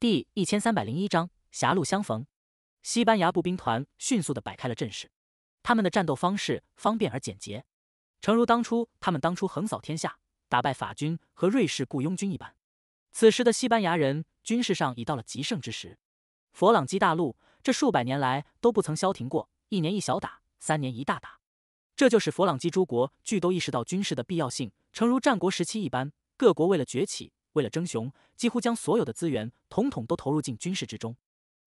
第一千三百零一章狭路相逢。西班牙步兵团迅速的摆开了阵势，他们的战斗方式方便而简洁，诚如当初他们当初横扫天下，打败法军和瑞士雇佣军一般。此时的西班牙人军事上已到了极盛之时。佛朗基大陆这数百年来都不曾消停过，一年一小打，三年一大打，这就是佛朗基诸国俱都意识到军事的必要性，诚如战国时期一般，各国为了崛起。为了争雄，几乎将所有的资源统统都投入进军事之中。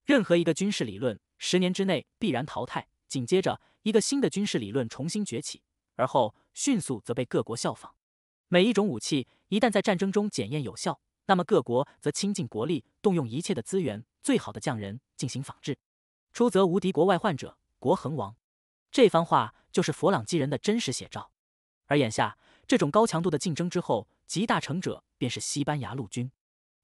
任何一个军事理论，十年之内必然淘汰，紧接着一个新的军事理论重新崛起，而后迅速则被各国效仿。每一种武器一旦在战争中检验有效，那么各国则倾尽国力，动用一切的资源，最好的匠人进行仿制。出则无敌，国外患者国恒亡。这番话就是佛朗基人的真实写照。而眼下这种高强度的竞争之后。集大成者便是西班牙陆军，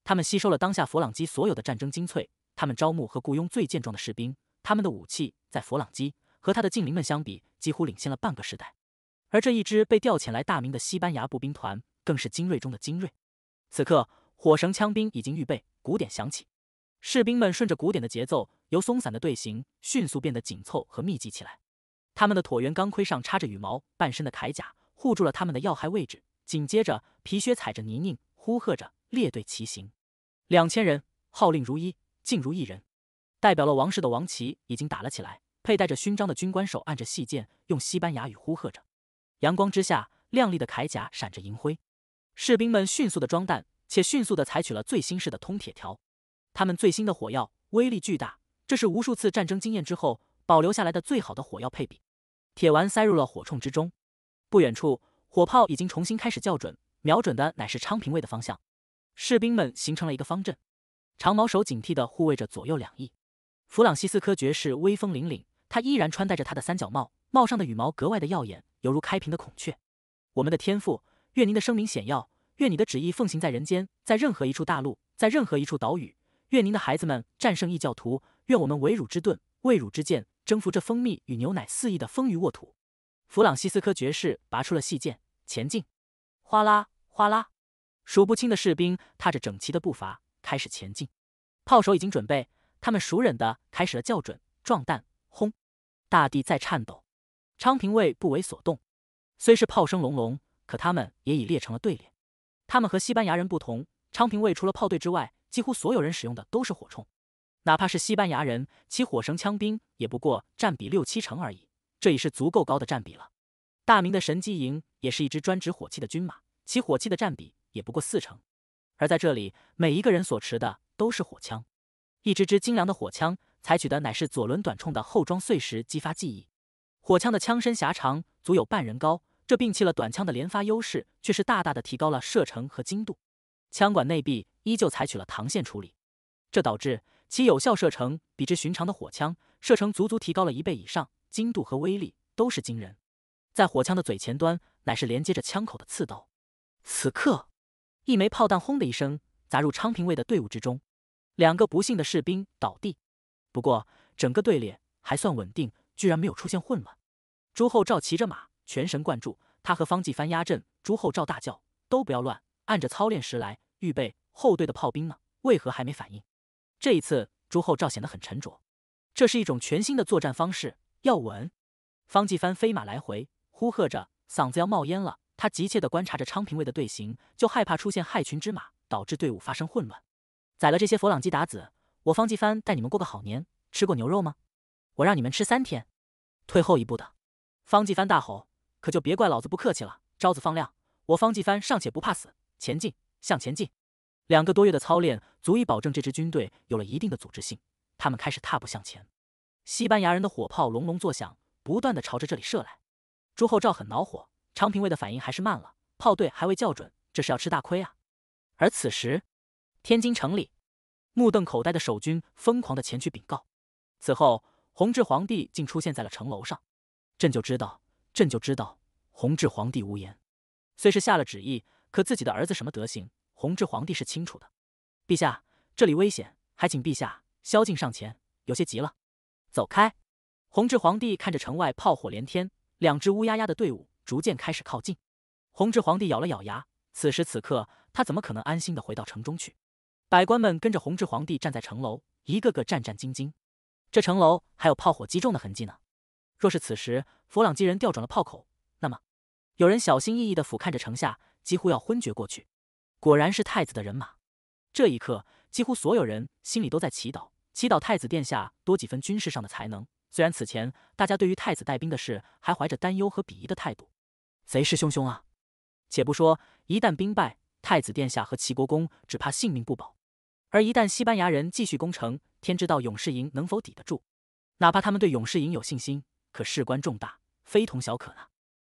他们吸收了当下佛朗基所有的战争精粹。他们招募和雇佣最健壮的士兵，他们的武器在佛朗基和他的近邻们相比，几乎领先了半个时代。而这一支被调遣来大明的西班牙步兵团，更是精锐中的精锐。此刻，火绳枪兵已经预备，鼓点响起，士兵们顺着鼓点的节奏，由松散的队形迅速变得紧凑和密集起来。他们的椭圆钢盔上插着羽毛，半身的铠甲护住了他们的要害位置。紧接着，皮靴踩着泥泞，呼喝着列队骑行，两千人号令如一，静如一人。代表了王室的王旗已经打了起来。佩戴着勋章的军官手按着细剑，用西班牙语呼喝着。阳光之下，亮丽的铠甲闪着银灰。士兵们迅速的装弹，且迅速的采取了最新式的通铁条。他们最新的火药威力巨大，这是无数次战争经验之后保留下来的最好的火药配比。铁丸塞入了火铳之中。不远处。火炮已经重新开始校准，瞄准的乃是昌平卫的方向。士兵们形成了一个方阵，长矛手警惕地护卫着左右两翼。弗朗西斯科爵士威风凛凛，他依然穿戴着他的三角帽，帽上的羽毛格外的耀眼，犹如开屏的孔雀。我们的天赋，愿您的声名显耀，愿你的旨意奉行在人间，在任何一处大陆，在任何一处岛屿。愿您的孩子们战胜异教徒，愿我们为汝之盾，为汝之剑，征服这蜂蜜与牛奶肆意的丰腴沃土。弗朗西斯科爵士拔出了细剑。前进，哗啦哗啦，数不清的士兵踏着整齐的步伐开始前进。炮手已经准备，他们熟稔的开始了校准、撞弹。轰，大地在颤抖。昌平卫不为所动，虽是炮声隆隆，可他们也已列成了队列。他们和西班牙人不同，昌平卫除了炮队之外，几乎所有人使用的都是火铳。哪怕是西班牙人，其火绳枪兵也不过占比六七成而已，这已是足够高的占比了。大明的神机营也是一支专职火器的军马，其火器的占比也不过四成。而在这里，每一个人所持的都是火枪，一支支精良的火枪，采取的乃是左轮短铳的后装碎石激发技艺。火枪的枪身狭长，足有半人高，这摒弃了短枪的连发优势，却是大大的提高了射程和精度。枪管内壁依旧采取了膛线处理，这导致其有效射程比之寻常的火枪，射程足足提高了一倍以上，精度和威力都是惊人。在火枪的嘴前端，乃是连接着枪口的刺刀。此刻，一枚炮弹轰的一声砸入昌平卫的队伍之中，两个不幸的士兵倒地。不过，整个队列还算稳定，居然没有出现混乱。朱厚照骑着马，全神贯注。他和方继藩压阵。朱厚照大叫：“都不要乱，按着操练时来，预备。”后队的炮兵呢？为何还没反应？这一次，朱厚照显得很沉着。这是一种全新的作战方式，要稳。方继藩飞马来回。呼喝着，嗓子要冒烟了。他急切地观察着昌平卫的队形，就害怕出现害群之马，导致队伍发生混乱。宰了这些佛朗基达子，我方继帆带你们过个好年。吃过牛肉吗？我让你们吃三天。退后一步的方继帆大吼：“可就别怪老子不客气了！”招子放亮，我方继帆尚且不怕死。前进，向前进。两个多月的操练，足以保证这支军队有了一定的组织性。他们开始踏步向前。西班牙人的火炮隆隆作响，不断的朝着这里射来。朱厚照很恼火，昌平卫的反应还是慢了，炮队还未校准，这是要吃大亏啊！而此时，天津城里，目瞪口呆的守军疯狂的前去禀告。此后，弘治皇帝竟出现在了城楼上，朕就知道，朕就知道。弘治皇帝无言，虽是下了旨意，可自己的儿子什么德行，弘治皇帝是清楚的。陛下，这里危险，还请陛下。萧敬上前，有些急了，走开。弘治皇帝看着城外炮火连天。两只乌压压的队伍逐渐开始靠近，弘治皇帝咬了咬牙。此时此刻，他怎么可能安心的回到城中去？百官们跟着弘治皇帝站在城楼，一个个战战兢兢。这城楼还有炮火击中的痕迹呢。若是此时佛朗机人调转了炮口，那么……有人小心翼翼的俯瞰着城下，几乎要昏厥过去。果然是太子的人马。这一刻，几乎所有人心里都在祈祷，祈祷太子殿下多几分军事上的才能。虽然此前大家对于太子带兵的事还怀着担忧和鄙夷的态度，贼势汹汹啊！且不说一旦兵败，太子殿下和齐国公只怕性命不保；而一旦西班牙人继续攻城，天知道勇士营能否抵得住。哪怕他们对勇士营有信心，可事关重大，非同小可呢。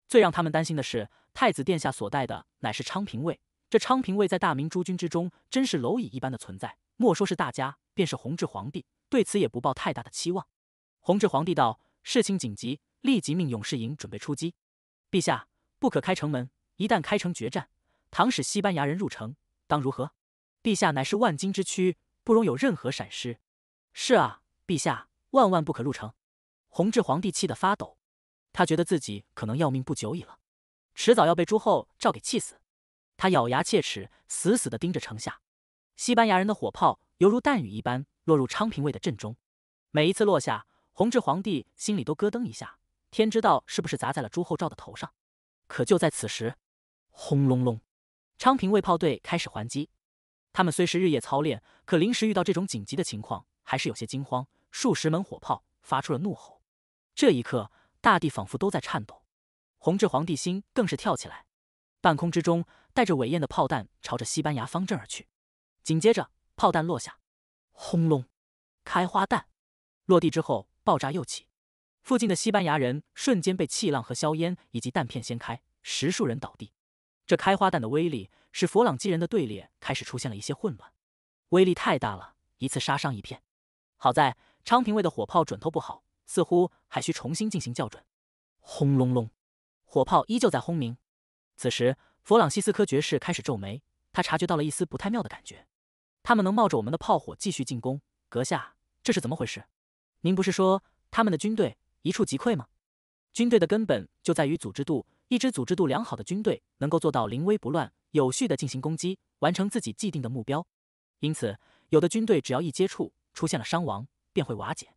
最让他们担心的是，太子殿下所带的乃是昌平卫，这昌平卫在大明诸军之中真是蝼蚁一般的存在。莫说是大家，便是弘治皇帝对此也不抱太大的期望。弘治皇帝道：“事情紧急，立即命勇士营准备出击。陛下不可开城门，一旦开城决战，倘使西班牙人入城，当如何？陛下乃是万金之躯，不容有任何闪失。是啊，陛下万万不可入城。”弘治皇帝气得发抖，他觉得自己可能要命不久矣了，迟早要被朱厚照给气死。他咬牙切齿，死死地盯着城下西班牙人的火炮，犹如弹雨一般落入昌平卫的阵中，每一次落下。弘治皇帝心里都咯噔一下，天知道是不是砸在了朱厚照的头上。可就在此时，轰隆隆，昌平卫炮队开始还击。他们虽是日夜操练，可临时遇到这种紧急的情况，还是有些惊慌。数十门火炮发出了怒吼，这一刻，大地仿佛都在颤抖。弘治皇帝心更是跳起来。半空之中，带着尾焰的炮弹朝着西班牙方阵而去。紧接着，炮弹落下，轰隆，开花弹落地之后。爆炸又起，附近的西班牙人瞬间被气浪和硝烟以及弹片掀开，十数人倒地。这开花弹的威力使佛朗机人的队列开始出现了一些混乱，威力太大了，一次杀伤一片。好在昌平卫的火炮准头不好，似乎还需重新进行校准。轰隆隆，火炮依旧在轰鸣。此时，弗朗西斯科爵士开始皱眉，他察觉到了一丝不太妙的感觉。他们能冒着我们的炮火继续进攻，阁下，这是怎么回事？您不是说他们的军队一触即溃吗？军队的根本就在于组织度。一支组织度良好的军队，能够做到临危不乱，有序的进行攻击，完成自己既定的目标。因此，有的军队只要一接触，出现了伤亡，便会瓦解；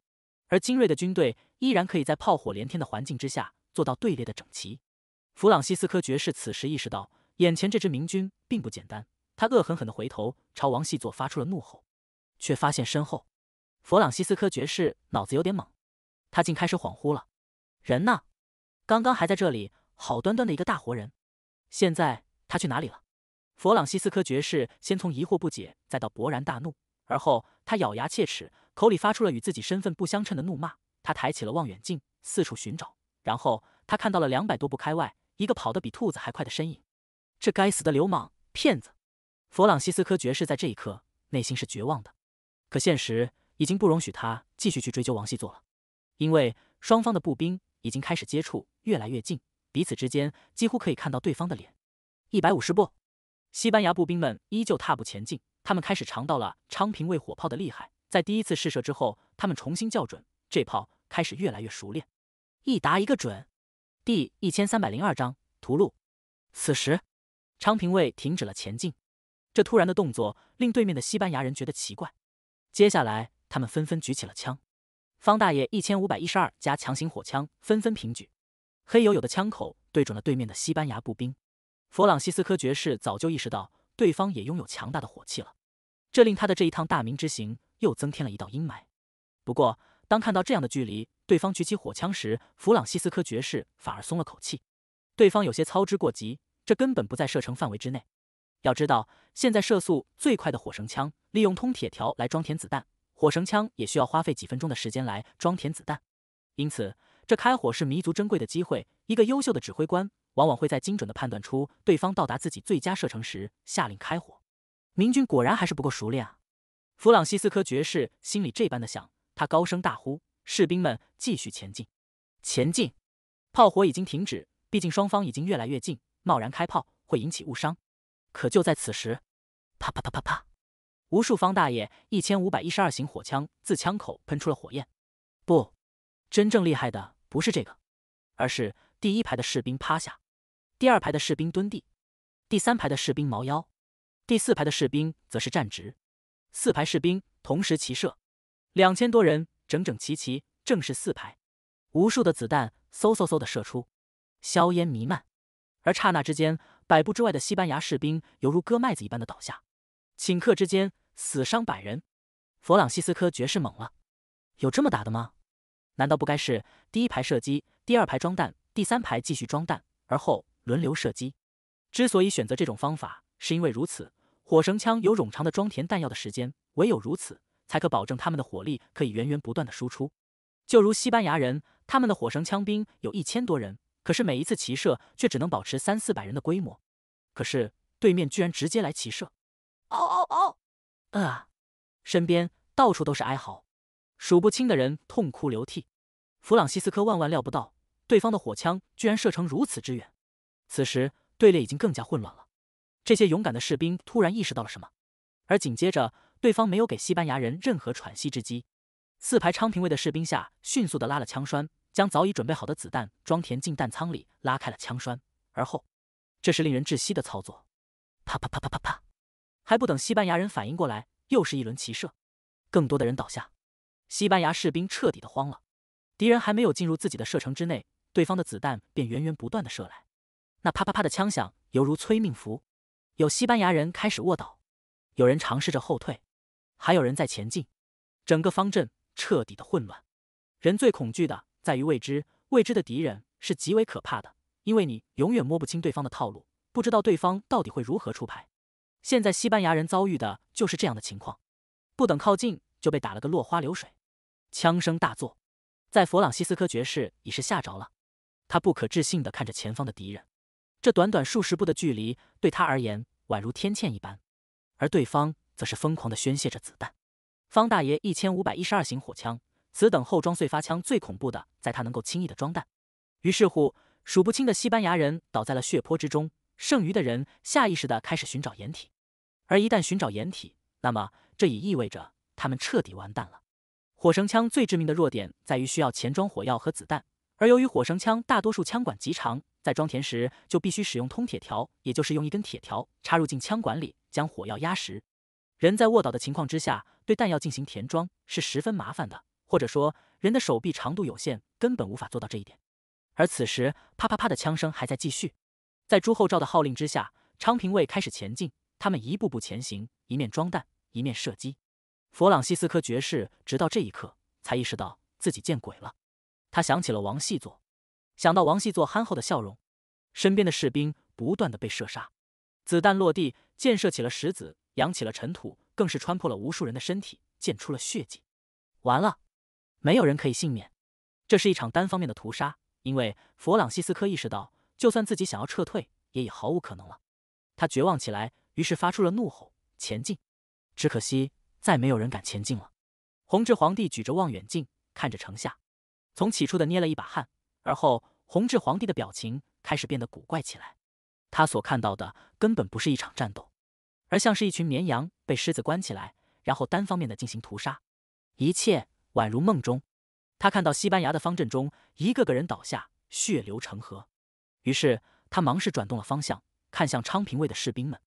而精锐的军队，依然可以在炮火连天的环境之下，做到队列的整齐。弗朗西斯科爵士此时意识到，眼前这支明军并不简单。他恶狠狠的回头，朝王细作发出了怒吼，却发现身后。弗朗西斯科爵士脑子有点懵，他竟开始恍惚了。人呢？刚刚还在这里，好端端的一个大活人，现在他去哪里了？弗朗西斯科爵士先从疑惑不解，再到勃然大怒，而后他咬牙切齿，口里发出了与自己身份不相称的怒骂。他抬起了望远镜，四处寻找，然后他看到了两百多步开外一个跑得比兔子还快的身影。这该死的流氓骗子！弗朗西斯科爵士在这一刻内心是绝望的，可现实。已经不容许他继续去追究王细作了，因为双方的步兵已经开始接触，越来越近，彼此之间几乎可以看到对方的脸。一百五十步，西班牙步兵们依旧踏步前进，他们开始尝到了昌平卫火炮的厉害。在第一次试射之后，他们重新校准这炮，开始越来越熟练，一打一个准。第一千三百零二章屠戮。此时，昌平卫停止了前进，这突然的动作令对面的西班牙人觉得奇怪。接下来。他们纷纷举起了枪，方大爷一千五百一十二加强行火枪纷纷平举，黑黝黝的枪口对准了对面的西班牙步兵。弗朗西斯科爵士早就意识到对方也拥有强大的火器了，这令他的这一趟大明之行又增添了一道阴霾。不过，当看到这样的距离，对方举起火枪时，弗朗西斯科爵士反而松了口气，对方有些操之过急，这根本不在射程范围之内。要知道，现在射速最快的火绳枪，利用通铁条来装填子弹。火绳枪也需要花费几分钟的时间来装填子弹，因此这开火是弥足珍贵的机会。一个优秀的指挥官往往会在精准的判断出对方到达自己最佳射程时下令开火。明军果然还是不够熟练啊！弗朗西斯科爵士心里这般的想，他高声大呼：“士兵们，继续前进，前进！”炮火已经停止，毕竟双方已经越来越近，贸然开炮会引起误伤。可就在此时，啪啪啪啪啪。无数方大爷一千五百一十二型火枪自枪口喷出了火焰。不，真正厉害的不是这个，而是第一排的士兵趴下，第二排的士兵蹲地，第三排的士兵猫腰，第四排的士兵则是站直。四排士兵同时齐射，两千多人整整齐齐，正是四排。无数的子弹嗖嗖嗖的射出，硝烟弥漫。而刹那之间，百步之外的西班牙士兵犹如割麦子一般的倒下。顷刻之间。死伤百人，弗朗西斯科爵士懵了，有这么打的吗？难道不该是第一排射击，第二排装弹，第三排继续装弹，而后轮流射击？之所以选择这种方法，是因为如此，火绳枪有冗长的装填弹药的时间，唯有如此，才可保证他们的火力可以源源不断的输出。就如西班牙人，他们的火绳枪兵有一千多人，可是每一次骑射却只能保持三四百人的规模。可是对面居然直接来骑射！嗷嗷嗷！啊！身边到处都是哀嚎，数不清的人痛哭流涕。弗朗西斯科万万料不到，对方的火枪居然射程如此之远。此时队列已经更加混乱了，这些勇敢的士兵突然意识到了什么，而紧接着，对方没有给西班牙人任何喘息之机。四排昌平卫的士兵下迅速的拉了枪栓，将早已准备好的子弹装填进弹仓里，拉开了枪栓，而后，这是令人窒息的操作，啪啪啪啪啪啪。还不等西班牙人反应过来，又是一轮齐射，更多的人倒下，西班牙士兵彻底的慌了。敌人还没有进入自己的射程之内，对方的子弹便源源不断的射来，那啪啪啪的枪响犹如催命符。有西班牙人开始卧倒，有人尝试着后退，还有人在前进，整个方阵彻底的混乱。人最恐惧的在于未知，未知的敌人是极为可怕的，因为你永远摸不清对方的套路，不知道对方到底会如何出牌。现在西班牙人遭遇的就是这样的情况，不等靠近就被打了个落花流水，枪声大作，在佛朗西斯科爵士已是吓着了，他不可置信的看着前方的敌人，这短短数十步的距离对他而言宛如天堑一般，而对方则是疯狂的宣泄着子弹。方大爷一千五百一十二型火枪，此等后装碎发枪最恐怖的，在他能够轻易的装弹，于是乎，数不清的西班牙人倒在了血泊之中，剩余的人下意识的开始寻找掩体。而一旦寻找掩体，那么这也意味着他们彻底完蛋了。火绳枪最致命的弱点在于需要前装火药和子弹，而由于火绳枪大多数枪管极长，在装填时就必须使用通铁条，也就是用一根铁条插入进枪管里将火药压实。人在卧倒的情况之下对弹药进行填装是十分麻烦的，或者说人的手臂长度有限，根本无法做到这一点。而此时，啪啪啪的枪声还在继续，在朱厚照的号令之下，昌平卫开始前进。他们一步步前行，一面装弹，一面射击。弗朗西斯科爵士直到这一刻才意识到自己见鬼了。他想起了王细作，想到王细作憨厚的笑容，身边的士兵不断的被射杀，子弹落地，溅射起了石子，扬起了尘土，更是穿破了无数人的身体，溅出了血迹。完了，没有人可以幸免。这是一场单方面的屠杀，因为弗朗西斯科意识到，就算自己想要撤退，也已毫无可能了。他绝望起来。于是发出了怒吼，前进。只可惜，再没有人敢前进了。弘治皇帝举着望远镜看着城下，从起初的捏了一把汗，而后弘治皇帝的表情开始变得古怪起来。他所看到的根本不是一场战斗，而像是一群绵羊被狮子关起来，然后单方面的进行屠杀。一切宛如梦中。他看到西班牙的方阵中，一个个人倒下，血流成河。于是他忙是转动了方向，看向昌平卫的士兵们。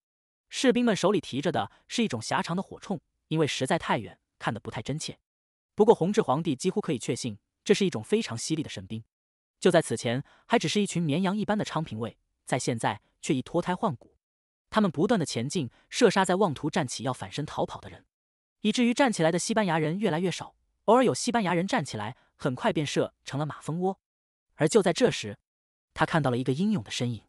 士兵们手里提着的是一种狭长的火铳，因为实在太远，看得不太真切。不过弘治皇帝几乎可以确信，这是一种非常犀利的神兵。就在此前，还只是一群绵羊一般的昌平卫，在现在却已脱胎换骨。他们不断的前进，射杀在妄图站起要反身逃跑的人，以至于站起来的西班牙人越来越少。偶尔有西班牙人站起来，很快便射成了马蜂窝。而就在这时，他看到了一个英勇的身影，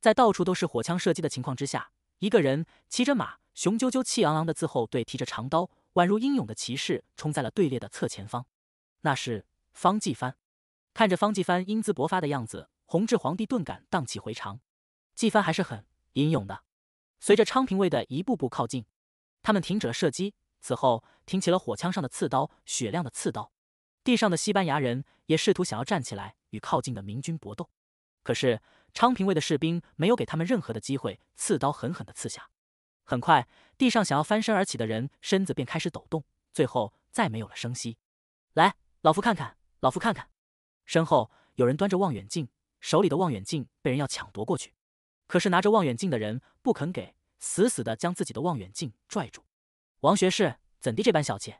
在到处都是火枪射击的情况之下。一个人骑着马，雄赳赳气昂昂的自后队提着长刀，宛如英勇的骑士，冲在了队列的侧前方。那是方继藩。看着方继藩英姿勃发的样子，弘治皇帝顿感荡气回肠。继藩还是很英勇的。随着昌平卫的一步步靠近，他们停止了射击，此后挺起了火枪上的刺刀，雪亮的刺刀。地上的西班牙人也试图想要站起来与靠近的明军搏斗，可是。昌平卫的士兵没有给他们任何的机会，刺刀狠狠的刺下。很快，地上想要翻身而起的人身子便开始抖动，最后再没有了声息。来，老夫看看，老夫看看。身后有人端着望远镜，手里的望远镜被人要抢夺过去，可是拿着望远镜的人不肯给，死死的将自己的望远镜拽住。王学士怎地这般小气？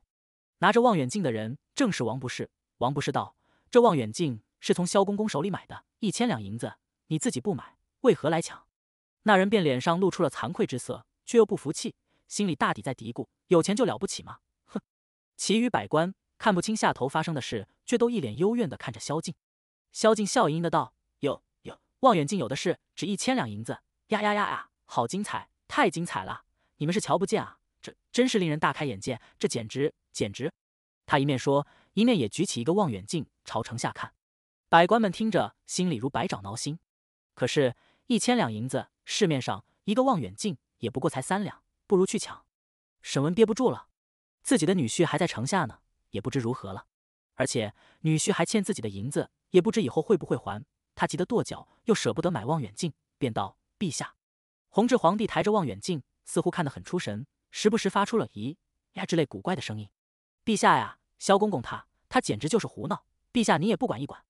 拿着望远镜的人正是王博士。王博士道：“这望远镜是从萧公公手里买的，一千两银子。”你自己不买，为何来抢？那人便脸上露出了惭愧之色，却又不服气，心里大抵在嘀咕：“有钱就了不起吗？”哼！其余百官看不清下头发生的事，却都一脸幽怨的看着萧敬。萧敬笑盈盈的道：“有有，望远镜有的是，只一千两银子。”呀呀呀呀，好精彩，太精彩了！你们是瞧不见啊？这真是令人大开眼界，这简直简直……他一面说，一面也举起一个望远镜朝城下看。百官们听着，心里如百爪挠心。可是，一千两银子，市面上一个望远镜也不过才三两，不如去抢。沈文憋不住了，自己的女婿还在城下呢，也不知如何了。而且女婿还欠自己的银子，也不知以后会不会还。他急得跺脚，又舍不得买望远镜，便道：“陛下，弘治皇帝抬着望远镜，似乎看得很出神，时不时发出了‘咦呀’之类古怪的声音。陛下呀，萧公公他他简直就是胡闹，陛下您也不管一管。”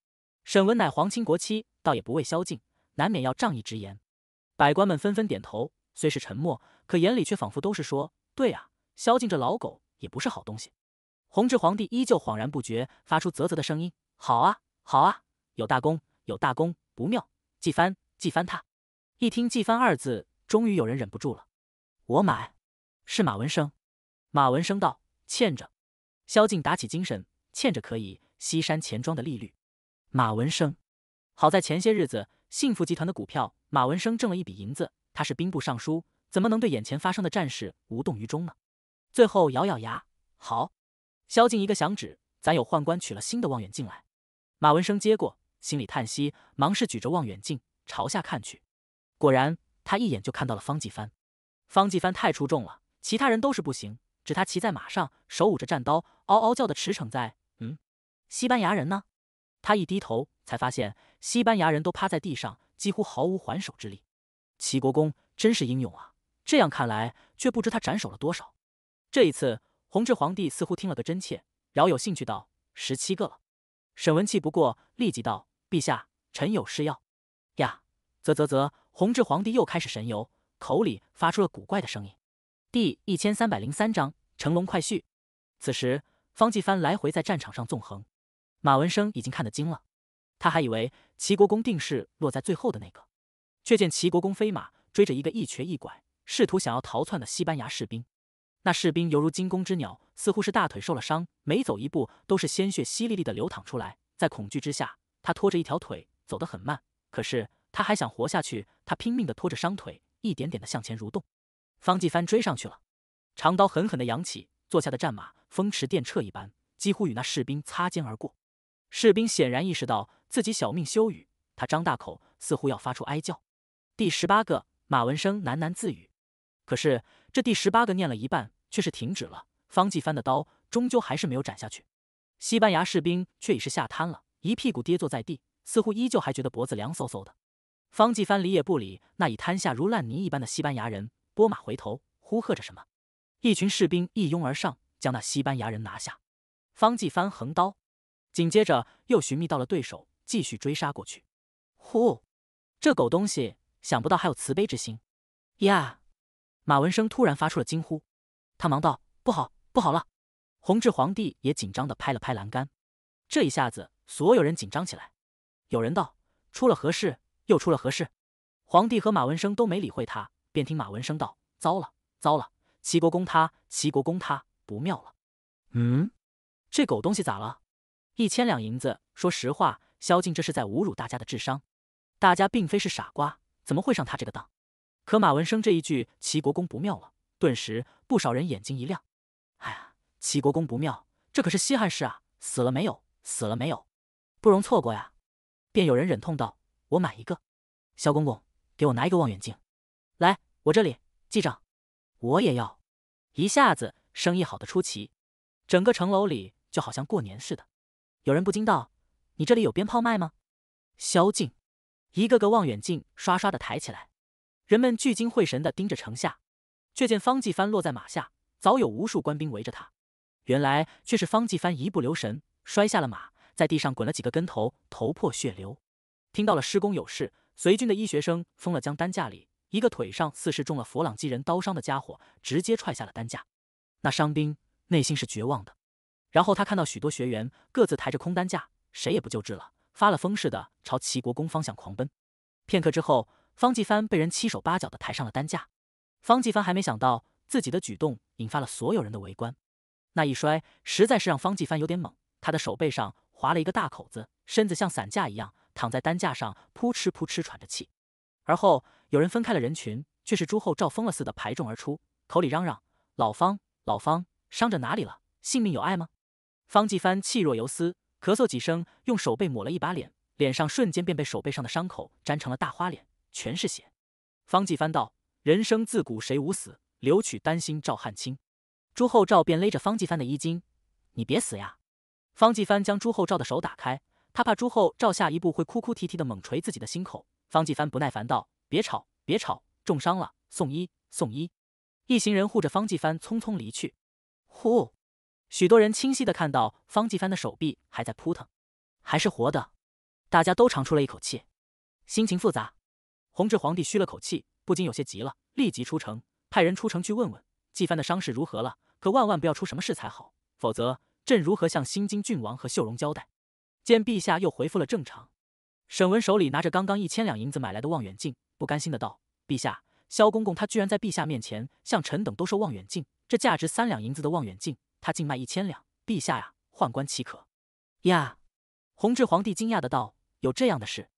沈文乃皇亲国戚，倒也不为萧敬。难免要仗义直言，百官们纷纷点头，虽是沉默，可眼里却仿佛都是说：“对啊，萧敬这老狗也不是好东西。”弘治皇帝依旧恍然不觉，发出啧啧的声音：“好啊，好啊，有大功，有大功，不妙，纪帆，纪帆他一听‘纪帆’二字，终于有人忍不住了：‘我买’，是马文生。马文生道：‘欠着。’萧敬打起精神，欠着可以，西山钱庄的利率。马文生，好在前些日子。”幸福集团的股票，马文生挣了一笔银子。他是兵部尚书，怎么能对眼前发生的战事无动于衷呢？最后咬咬牙，好。萧敬一个响指，咱有宦官取了新的望远镜来。马文生接过，心里叹息，忙是举着望远镜朝下看去。果然，他一眼就看到了方继帆。方继帆太出众了，其他人都是不行。只他骑在马上，手舞着战刀，嗷嗷叫的驰骋在。嗯，西班牙人呢？他一低头，才发现西班牙人都趴在地上，几乎毫无还手之力。齐国公真是英勇啊！这样看来，却不知他斩首了多少。这一次，弘治皇帝似乎听了个真切，饶有兴趣道：“十七个了。”沈文气不过立即道：“陛下，臣有事要。”呀，啧啧啧！弘治皇帝又开始神游，口里发出了古怪的声音。第一千三百零三章乘龙快婿。此时，方继帆来回在战场上纵横。马文生已经看得惊了，他还以为齐国公定是落在最后的那个，却见齐国公飞马追着一个一瘸一拐、试图想要逃窜的西班牙士兵。那士兵犹如惊弓之鸟，似乎是大腿受了伤，每走一步都是鲜血淅沥沥的流淌出来。在恐惧之下，他拖着一条腿走得很慢，可是他还想活下去，他拼命地拖着伤腿，一点点地向前蠕动。方继帆追上去了，长刀狠狠地扬起，坐下的战马风驰电掣一般，几乎与那士兵擦肩而过。士兵显然意识到自己小命休矣，他张大口，似乎要发出哀叫。第十八个马文生喃喃自语，可是这第十八个念了一半，却是停止了。方继帆的刀终究还是没有斩下去。西班牙士兵却已是吓瘫了，一屁股跌坐在地，似乎依旧还觉得脖子凉飕飕的。方继帆理也不理那已瘫下如烂泥一般的西班牙人，拨马回头呼喝着什么，一群士兵一拥而上，将那西班牙人拿下。方继帆横刀。紧接着又寻觅到了对手，继续追杀过去。呼！这狗东西，想不到还有慈悲之心呀！马文生突然发出了惊呼，他忙道：“不好，不好了！”弘治皇帝也紧张地拍了拍栏杆。这一下子，所有人紧张起来。有人道：“出了何事？又出了何事？”皇帝和马文生都没理会他，便听马文生道：“糟了，糟了！齐国公他，齐国公他，不妙了！”嗯，这狗东西咋了？一千两银子，说实话，萧敬这是在侮辱大家的智商。大家并非是傻瓜，怎么会上他这个当？可马文生这一句，齐国公不妙了。顿时，不少人眼睛一亮。哎呀，齐国公不妙，这可是稀罕事啊！死了没有？死了没有？不容错过呀！便有人忍痛道：“我买一个。”萧公公，给我拿一个望远镜。来，我这里记账。我也要。一下子生意好的出奇，整个城楼里就好像过年似的。有人不禁道：“你这里有鞭炮卖吗？”萧敬，一个个望远镜刷刷的抬起来，人们聚精会神的盯着城下，却见方继帆落在马下，早有无数官兵围着他。原来却是方继帆一不留神摔下了马，在地上滚了几个跟头，头破血流。听到了施工有事，随军的医学生疯了，将担架里一个腿上似是中了佛朗机人刀伤的家伙直接踹下了担架。那伤兵内心是绝望的。然后他看到许多学员各自抬着空担架，谁也不救治了，发了疯似的朝齐国公方向狂奔。片刻之后，方继帆被人七手八脚的抬上了担架。方继帆还没想到自己的举动引发了所有人的围观，那一摔实在是让方继帆有点猛，他的手背上划了一个大口子，身子像散架一样躺在担架上，扑哧扑哧喘着气。而后有人分开了人群，却是朱厚照疯了似的排众而出，口里嚷嚷：“老方，老方，伤着哪里了？性命有碍吗？”方继帆气若游丝，咳嗽几声，用手背抹了一把脸，脸上瞬间便被手背上的伤口粘成了大花脸，全是血。方继帆道：“人生自古谁无死，留取丹心照汗青。”朱厚照便勒着方继帆的衣襟：“你别死呀！”方继帆将朱厚照的手打开，他怕朱厚照下一步会哭哭啼啼的猛捶自己的心口。方继帆不耐烦道：“别吵，别吵，重伤了，送医送医。”一行人护着方继帆匆匆离去。呼。许多人清晰的看到方继帆的手臂还在扑腾，还是活的，大家都长出了一口气，心情复杂。弘治皇帝吁了口气，不禁有些急了，立即出城，派人出城去问问继帆的伤势如何了，可万万不要出什么事才好，否则朕如何向新津郡王和秀容交代？见陛下又回复了正常，沈文手里拿着刚刚一千两银子买来的望远镜，不甘心的道：“陛下，萧公公他居然在陛下面前向臣等兜售望远镜，这价值三两银子的望远镜。”他竟卖一千两，陛下呀，宦官岂可？呀！弘治皇帝惊讶的道：“有这样的事？”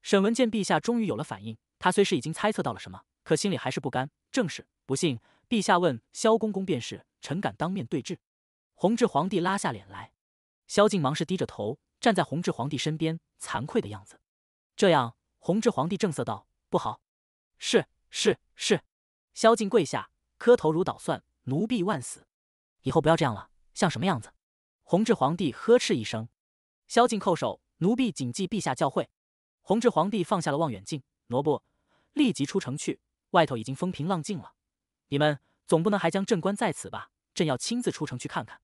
沈文见陛下终于有了反应，他虽是已经猜测到了什么，可心里还是不甘。正是，不信，陛下问萧公公便是。臣敢当面对质。弘治皇帝拉下脸来，萧敬忙是低着头站在弘治皇帝身边，惭愧的样子。这样，弘治皇帝正色道：“不好。”是是是，萧敬跪下，磕头如捣蒜，奴婢万死。以后不要这样了，像什么样子？弘治皇帝呵斥一声。萧敬叩首，奴婢谨记陛下教诲。弘治皇帝放下了望远镜，挪步，立即出城去。外头已经风平浪静了，你们总不能还将镇关在此吧？朕要亲自出城去看看。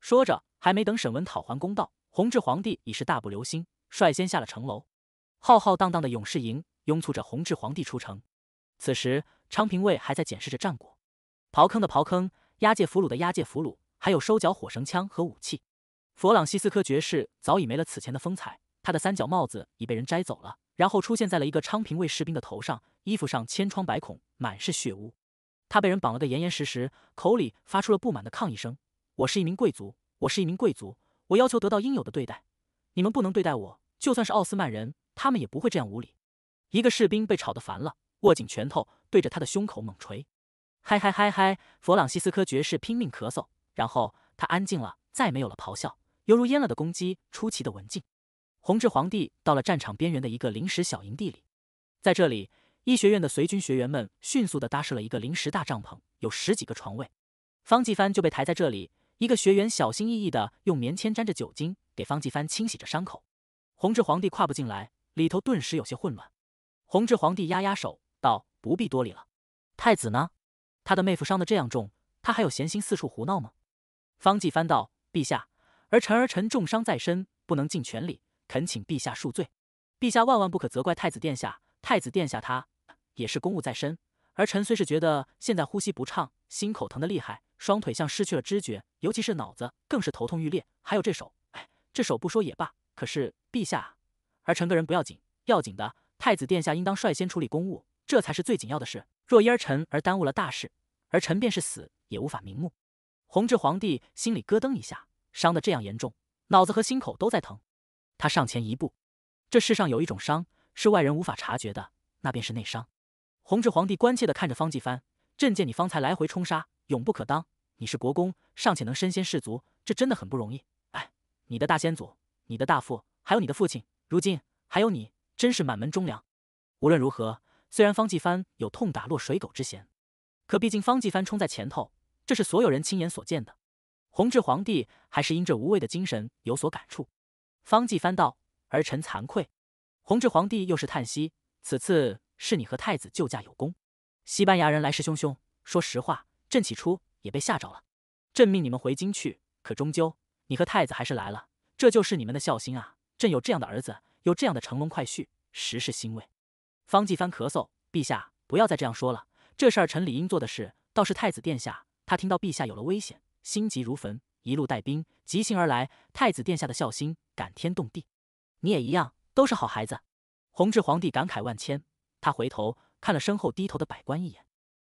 说着，还没等沈文讨还公道，弘治皇帝已是大步流星，率先下了城楼。浩浩荡荡的勇士营拥簇着弘治皇帝出城。此时，昌平卫还在检视着战果，刨坑的刨坑。押解俘虏的押解俘虏，还有收缴火绳枪和武器。弗朗西斯科爵士早已没了此前的风采，他的三角帽子已被人摘走了，然后出现在了一个昌平卫士兵的头上，衣服上千疮百孔，满是血污。他被人绑了个严严实实，口里发出了不满的抗议声：“我是一名贵族，我是一名贵族，我要求得到应有的对待。你们不能对待我，就算是奥斯曼人，他们也不会这样无礼。”一个士兵被吵得烦了，握紧拳头，对着他的胸口猛捶。嗨嗨嗨嗨！佛朗西斯科爵士拼命咳嗽，然后他安静了，再没有了咆哮，犹如阉了的公鸡，出奇的文静。弘治皇帝到了战场边缘的一个临时小营地里，在这里，医学院的随军学员们迅速地搭设了一个临时大帐篷，有十几个床位。方继帆就被抬在这里，一个学员小心翼翼地用棉签沾着酒精给方继帆清洗着伤口。弘治皇帝跨步进来，里头顿时有些混乱。弘治皇帝压压手，道：“不必多礼了，太子呢？”他的妹夫伤得这样重，他还有闲心四处胡闹吗？方继藩道：“陛下，儿臣儿臣重伤在身，不能尽全力，恳请陛下恕罪。陛下万万不可责怪太子殿下。太子殿下他也是公务在身。儿臣虽是觉得现在呼吸不畅，心口疼得厉害，双腿像失去了知觉，尤其是脑子更是头痛欲裂。还有这手，哎，这手不说也罢。可是陛下，儿臣个人不要紧，要紧的太子殿下应当率先处理公务，这才是最紧要的事。”若因儿臣而耽误了大事，儿臣便是死也无法瞑目。弘治皇帝心里咯噔一下，伤的这样严重，脑子和心口都在疼。他上前一步，这世上有一种伤是外人无法察觉的，那便是内伤。弘治皇帝关切的看着方继藩，朕见你方才来回冲杀，勇不可当。你是国公，尚且能身先士卒，这真的很不容易。哎，你的大先祖，你的大父，还有你的父亲，如今还有你，真是满门忠良。无论如何。虽然方继藩有痛打落水狗之嫌，可毕竟方继藩冲在前头，这是所有人亲眼所见的。弘治皇帝还是因这无畏的精神有所感触。方继藩道：“儿臣惭愧。”弘治皇帝又是叹息：“此次是你和太子救驾有功。西班牙人来势汹汹，说实话，朕起初也被吓着了。朕命你们回京去，可终究你和太子还是来了，这就是你们的孝心啊！朕有这样的儿子，有这样的乘龙快婿，实是欣慰。”方继藩咳嗽，陛下不要再这样说了。这事儿臣理应做的事，倒是太子殿下。他听到陛下有了危险，心急如焚，一路带兵急行而来。太子殿下的孝心感天动地，你也一样，都是好孩子。弘治皇帝感慨万千，他回头看了身后低头的百官一眼。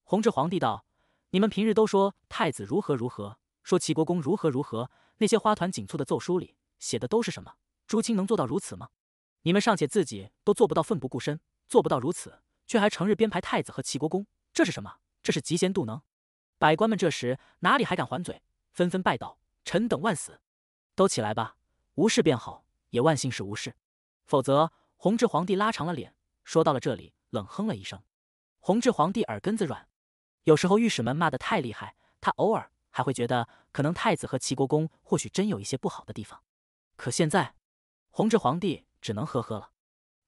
弘治皇帝道：“你们平日都说太子如何如何，说齐国公如何如何，那些花团锦簇的奏书里写的都是什么？朱清能做到如此吗？你们尚且自己都做不到奋不顾身。”做不到如此，却还成日编排太子和齐国公，这是什么？这是嫉贤妒能。百官们这时哪里还敢还嘴，纷纷拜道：“臣等万死。”都起来吧，无事便好，也万幸是无事。否则，弘治皇帝拉长了脸，说到了这里，冷哼了一声。弘治皇帝耳根子软，有时候御史们骂的太厉害，他偶尔还会觉得，可能太子和齐国公或许真有一些不好的地方。可现在，弘治皇帝只能呵呵了。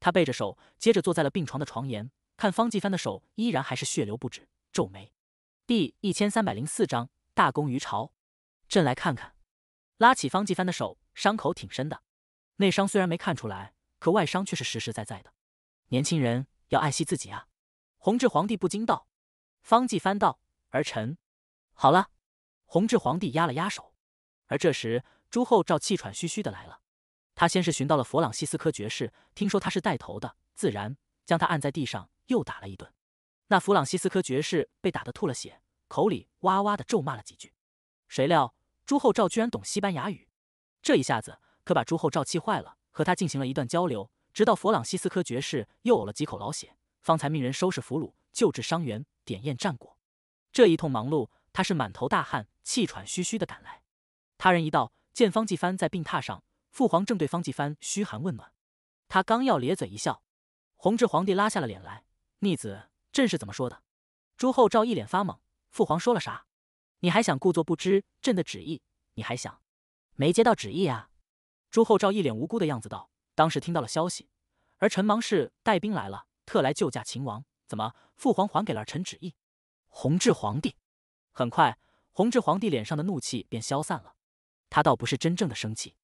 他背着手，接着坐在了病床的床沿，看方继帆的手依然还是血流不止，皱眉。第一千三百零四章大功于朝。朕来看看。拉起方继帆的手，伤口挺深的，内伤虽然没看出来，可外伤却是实实在在的。年轻人要爱惜自己啊！弘治皇帝不禁道。方继帆道：“儿臣。”好了。弘治皇帝压了压手。而这时，朱厚照气喘吁吁的来了。他先是寻到了弗朗西斯科爵士，听说他是带头的，自然将他按在地上又打了一顿。那弗朗西斯科爵士被打得吐了血，口里哇哇的咒骂了几句。谁料朱厚照居然懂西班牙语，这一下子可把朱厚照气坏了，和他进行了一段交流，直到弗朗西斯科爵士又呕了几口老血，方才命人收拾俘虏、救治伤员、点验战果。这一通忙碌，他是满头大汗、气喘吁吁的赶来。他人一到，见方继帆在病榻上。父皇正对方继帆嘘寒问暖，他刚要咧嘴一笑，弘治皇帝拉下了脸来。逆子，朕是怎么说的？朱厚照一脸发懵。父皇说了啥？你还想故作不知朕的旨意？你还想没接到旨意啊？朱厚照一脸无辜的样子道：“当时听到了消息，而陈芒是带兵来了，特来救驾秦王。怎么，父皇还给了臣旨意？”弘治皇帝很快，弘治皇帝脸上的怒气便消散了。他倒不是真正的生气。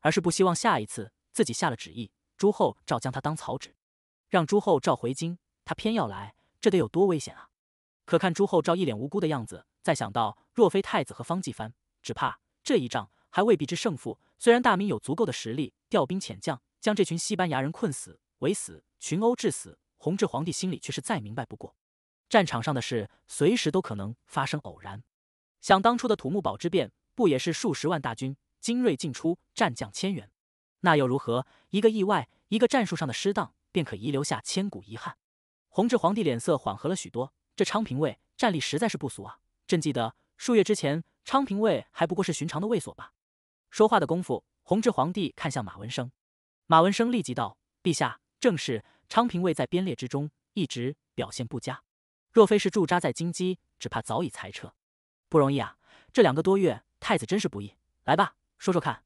而是不希望下一次自己下了旨意，朱厚照将他当草纸，让朱厚照回京，他偏要来，这得有多危险啊！可看朱厚照一脸无辜的样子，再想到若非太子和方继藩，只怕这一仗还未必知胜负。虽然大明有足够的实力调兵遣将，将这群西班牙人困死、围死、群殴致死，弘治皇帝心里却是再明白不过，战场上的事随时都可能发生偶然。想当初的土木堡之变，不也是数十万大军？精锐尽出，战将千员。那又如何？一个意外，一个战术上的失当，便可遗留下千古遗憾。弘治皇帝脸色缓和了许多。这昌平卫战力实在是不俗啊！朕记得数月之前，昌平卫还不过是寻常的卫所吧？说话的功夫，弘治皇帝看向马文生。马文生立即道：“陛下，正是昌平卫在编列之中一直表现不佳，若非是驻扎在京畿，只怕早已裁撤。不容易啊！这两个多月，太子真是不易。来吧。”说说看，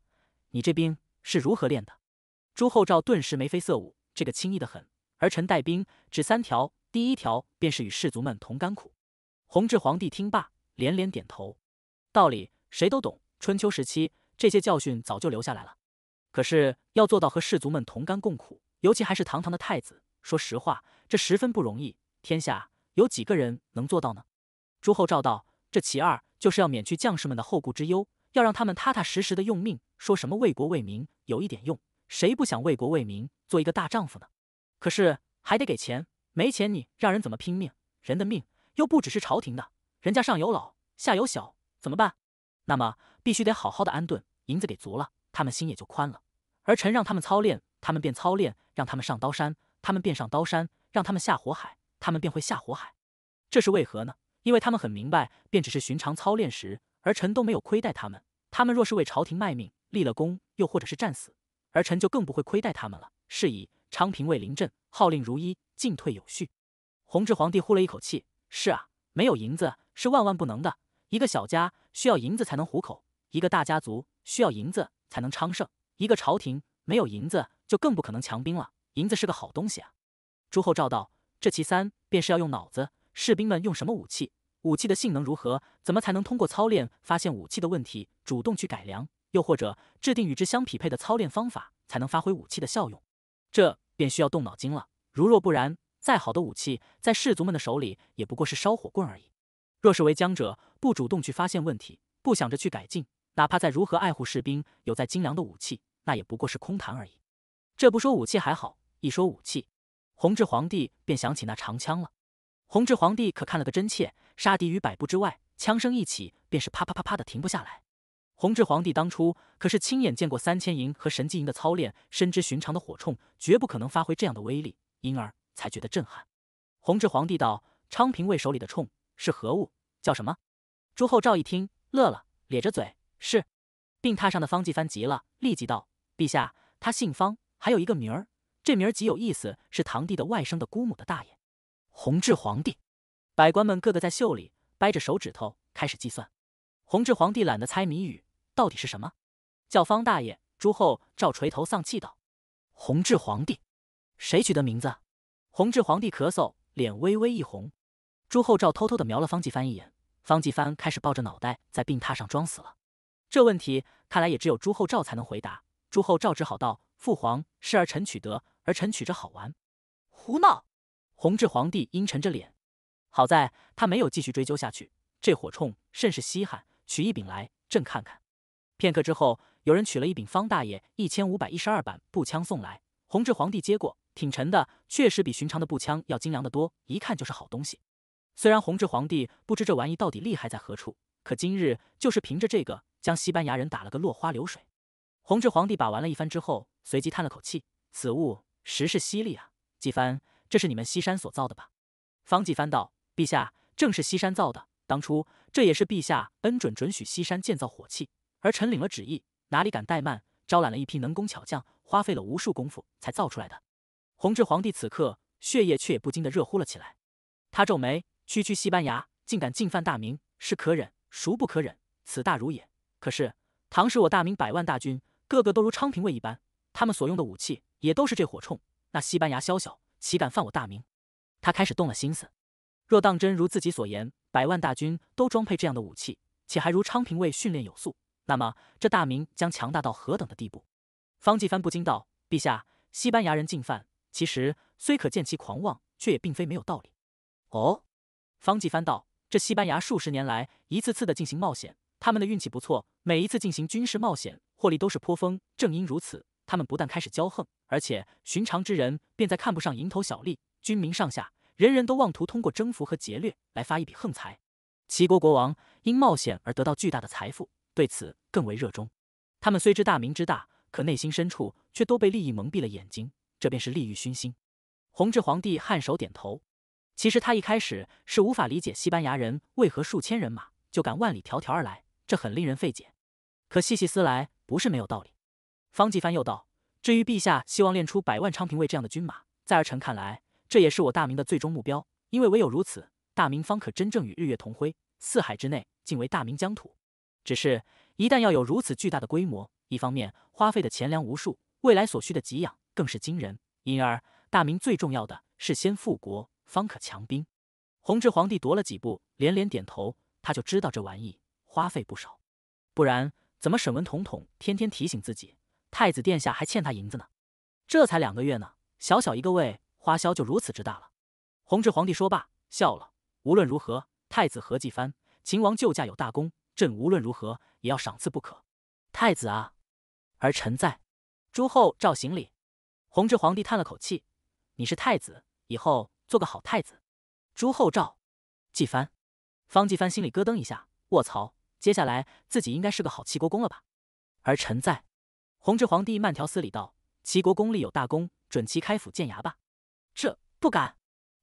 你这兵是如何练的？朱厚照顿时眉飞色舞，这个轻易的很。儿臣带兵只三条，第一条便是与士族们同甘苦。弘治皇帝听罢连连点头，道理谁都懂，春秋时期这些教训早就留下来了。可是要做到和士族们同甘共苦，尤其还是堂堂的太子，说实话，这十分不容易。天下有几个人能做到呢？朱厚照道，这其二就是要免去将士们的后顾之忧。要让他们踏踏实实的用命，说什么为国为民有一点用，谁不想为国为民做一个大丈夫呢？可是还得给钱，没钱你让人怎么拼命？人的命又不只是朝廷的，人家上有老下有小，怎么办？那么必须得好好的安顿，银子给足了，他们心也就宽了。儿臣让他们操练，他们便操练；让他们上刀山，他们便上刀山；让他们下火海，他们便会下火海。这是为何呢？因为他们很明白，便只是寻常操练时，儿臣都没有亏待他们。他们若是为朝廷卖命，立了功，又或者是战死，儿臣就更不会亏待他们了。是以昌平卫临阵号令如一，进退有序。弘治皇帝呼了一口气，是啊，没有银子是万万不能的。一个小家需要银子才能糊口，一个大家族需要银子才能昌盛，一个朝廷没有银子就更不可能强兵了。银子是个好东西啊。朱厚照道，这其三便是要用脑子，士兵们用什么武器？武器的性能如何？怎么才能通过操练发现武器的问题，主动去改良，又或者制定与之相匹配的操练方法，才能发挥武器的效用？这便需要动脑筋了。如若不然，再好的武器，在士卒们的手里也不过是烧火棍而已。若是为将者不主动去发现问题，不想着去改进，哪怕再如何爱护士兵，有再精良的武器，那也不过是空谈而已。这不说武器还好，一说武器，弘治皇帝便想起那长枪了。弘治皇帝可看了个真切，杀敌于百步之外，枪声一起便是啪啪啪啪的停不下来。弘治皇帝当初可是亲眼见过三千营和神机营的操练，深知寻常的火铳绝不可能发挥这样的威力，因而才觉得震撼。弘治皇帝道：“昌平卫手里的铳是何物？叫什么？”朱厚照一听，乐了，咧着嘴：“是。”病榻上的方继藩急了，立即道：“陛下，他姓方，还有一个名儿，这名儿极有意思，是堂弟的外甥的姑母的大爷。”弘治皇帝，百官们个个在袖里掰着手指头开始计算。弘治皇帝懒得猜谜语，到底是什么？叫方大爷。朱厚照垂头丧气道：“弘治皇帝，谁取的名字？”弘治皇帝咳嗽，脸微微一红。朱厚照偷偷的瞄了方继藩一眼，方继藩开始抱着脑袋在病榻上装死了。这问题看来也只有朱厚照才能回答。朱厚照只好道：“父皇是儿臣取得，儿臣取着好玩，胡闹。”弘治皇帝阴沉着脸，好在他没有继续追究下去。这火铳甚是稀罕，取一柄来，朕看看。片刻之后，有人取了一柄方大爷一千五百一十二版步枪送来。弘治皇帝接过，挺沉的，确实比寻常的步枪要精良得多，一看就是好东西。虽然弘治皇帝不知这玩意到底厉害在何处，可今日就是凭着这个，将西班牙人打了个落花流水。弘治皇帝把玩了一番之后，随即叹了口气：“此物实是犀利啊！”季帆。这是你们西山所造的吧？方继藩道：“陛下正是西山造的。当初这也是陛下恩准准许西山建造火器，而臣领了旨意，哪里敢怠慢？招揽了一批能工巧匠，花费了无数功夫才造出来的。”弘治皇帝此刻血液却也不禁的热乎了起来，他皱眉：“区区西班牙竟敢进犯大明，是可忍，孰不可忍？此大辱也。可是，唐时我大明百万大军，个个都如昌平卫一般，他们所用的武器也都是这火铳。那西班牙宵小……”岂敢犯我大明？他开始动了心思。若当真如自己所言，百万大军都装配这样的武器，且还如昌平卫训练有素，那么这大明将强大到何等的地步？方继藩不禁道：“陛下，西班牙人进犯，其实虽可见其狂妄，却也并非没有道理。”哦，方继帆道：“这西班牙数十年来一次次的进行冒险，他们的运气不错，每一次进行军事冒险，获利都是颇丰。正因如此。”他们不但开始骄横，而且寻常之人便再看不上蝇头小利，军民上下人人都妄图通过征服和劫掠来发一笔横财。齐国国王因冒险而得到巨大的财富，对此更为热衷。他们虽知大明之大，可内心深处却都被利益蒙蔽了眼睛，这便是利欲熏心。弘治皇帝颔首点头，其实他一开始是无法理解西班牙人为何数千人马就敢万里迢迢而来，这很令人费解。可细细思来，不是没有道理。方继藩又道：“至于陛下希望练出百万昌平卫这样的军马，在儿臣看来，这也是我大明的最终目标。因为唯有如此，大明方可真正与日月同辉，四海之内尽为大明疆土。只是，一旦要有如此巨大的规模，一方面花费的钱粮无数，未来所需的给养更是惊人。因而，大明最重要的，是先富国，方可强兵。”弘治皇帝踱了几步，连连点头。他就知道这玩意花费不少，不然怎么沈文统统天天提醒自己？太子殿下还欠他银子呢，这才两个月呢，小小一个位，花销就如此之大了。弘治皇帝说罢，笑了。无论如何，太子何继藩，秦王救驾有大功，朕无论如何也要赏赐不可。太子啊，儿臣在。朱厚照行礼。弘治皇帝叹了口气：“你是太子，以后做个好太子。”朱厚照，继藩。方继藩心里咯噔一下，卧槽，接下来自己应该是个好齐国公了吧？儿臣在。弘治皇帝慢条斯理道：“齐国公立有大功，准其开府建衙吧。”这不敢。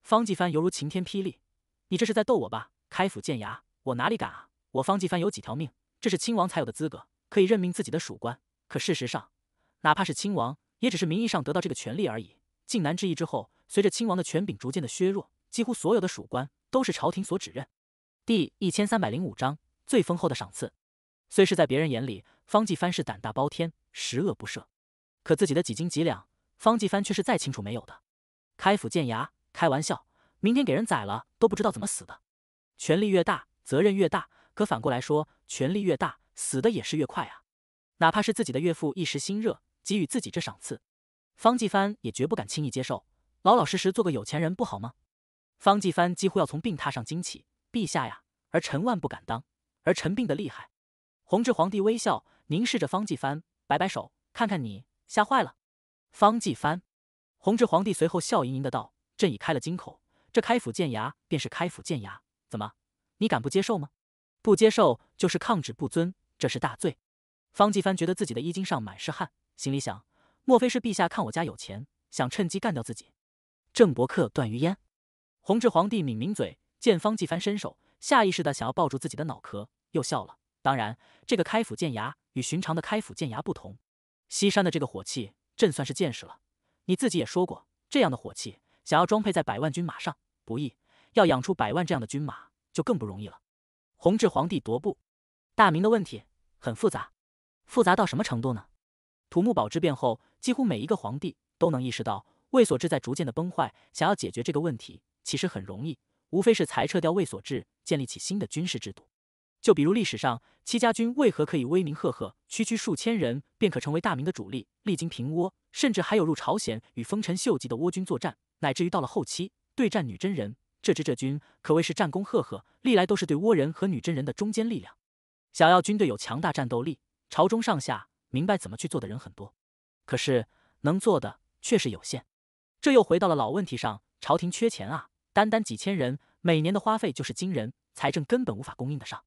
方继藩犹如晴天霹雳：“你这是在逗我吧？开府建衙，我哪里敢啊！我方继藩有几条命？这是亲王才有的资格，可以任命自己的属官。可事实上，哪怕是亲王，也只是名义上得到这个权利而已。靖难之役之后，随着亲王的权柄逐渐的削弱，几乎所有的属官都是朝廷所指认。”第一千三百零五章最丰厚的赏赐，虽是在别人眼里。方继藩是胆大包天，十恶不赦，可自己的几斤几两，方继藩却是再清楚没有的。开府建衙，开玩笑，明天给人宰了都不知道怎么死的。权力越大，责任越大，可反过来说，权力越大，死的也是越快啊。哪怕是自己的岳父一时心热给予自己这赏赐，方继藩也绝不敢轻易接受。老老实实做个有钱人不好吗？方继藩几乎要从病榻上惊起：“陛下呀，而臣万不敢当，而臣病的厉害。”弘治皇帝微笑。凝视着方继帆，摆摆手，看看你吓坏了。方继帆，弘治皇帝随后笑盈盈的道：“朕已开了金口，这开府建衙便是开府建衙，怎么，你敢不接受吗？不接受就是抗旨不遵，这是大罪。”方继帆觉得自己的衣襟上满是汗，心里想：莫非是陛下看我家有钱，想趁机干掉自己？郑伯克段于焉，弘治皇帝抿抿嘴，见方继帆伸手，下意识的想要抱住自己的脑壳，又笑了。当然，这个开府剑牙与寻常的开府剑牙不同。西山的这个火器，朕算是见识了。你自己也说过，这样的火器想要装配在百万军马上不易，要养出百万这样的军马就更不容易了。弘治皇帝踱步，大明的问题很复杂，复杂到什么程度呢？土木堡之变后，几乎每一个皇帝都能意识到卫所制在逐渐的崩坏，想要解决这个问题其实很容易，无非是裁撤掉卫所制，建立起新的军事制度。就比如历史上戚家军为何可以威名赫赫，区区数千人便可成为大明的主力，历经平倭，甚至还有入朝鲜与丰臣秀吉的倭军作战，乃至于到了后期对战女真人，这支这军可谓是战功赫赫，历来都是对倭人和女真人的中坚力量。想要军队有强大战斗力，朝中上下明白怎么去做的人很多，可是能做的却是有限。这又回到了老问题上，朝廷缺钱啊，单单几千人每年的花费就是惊人，财政根本无法供应得上。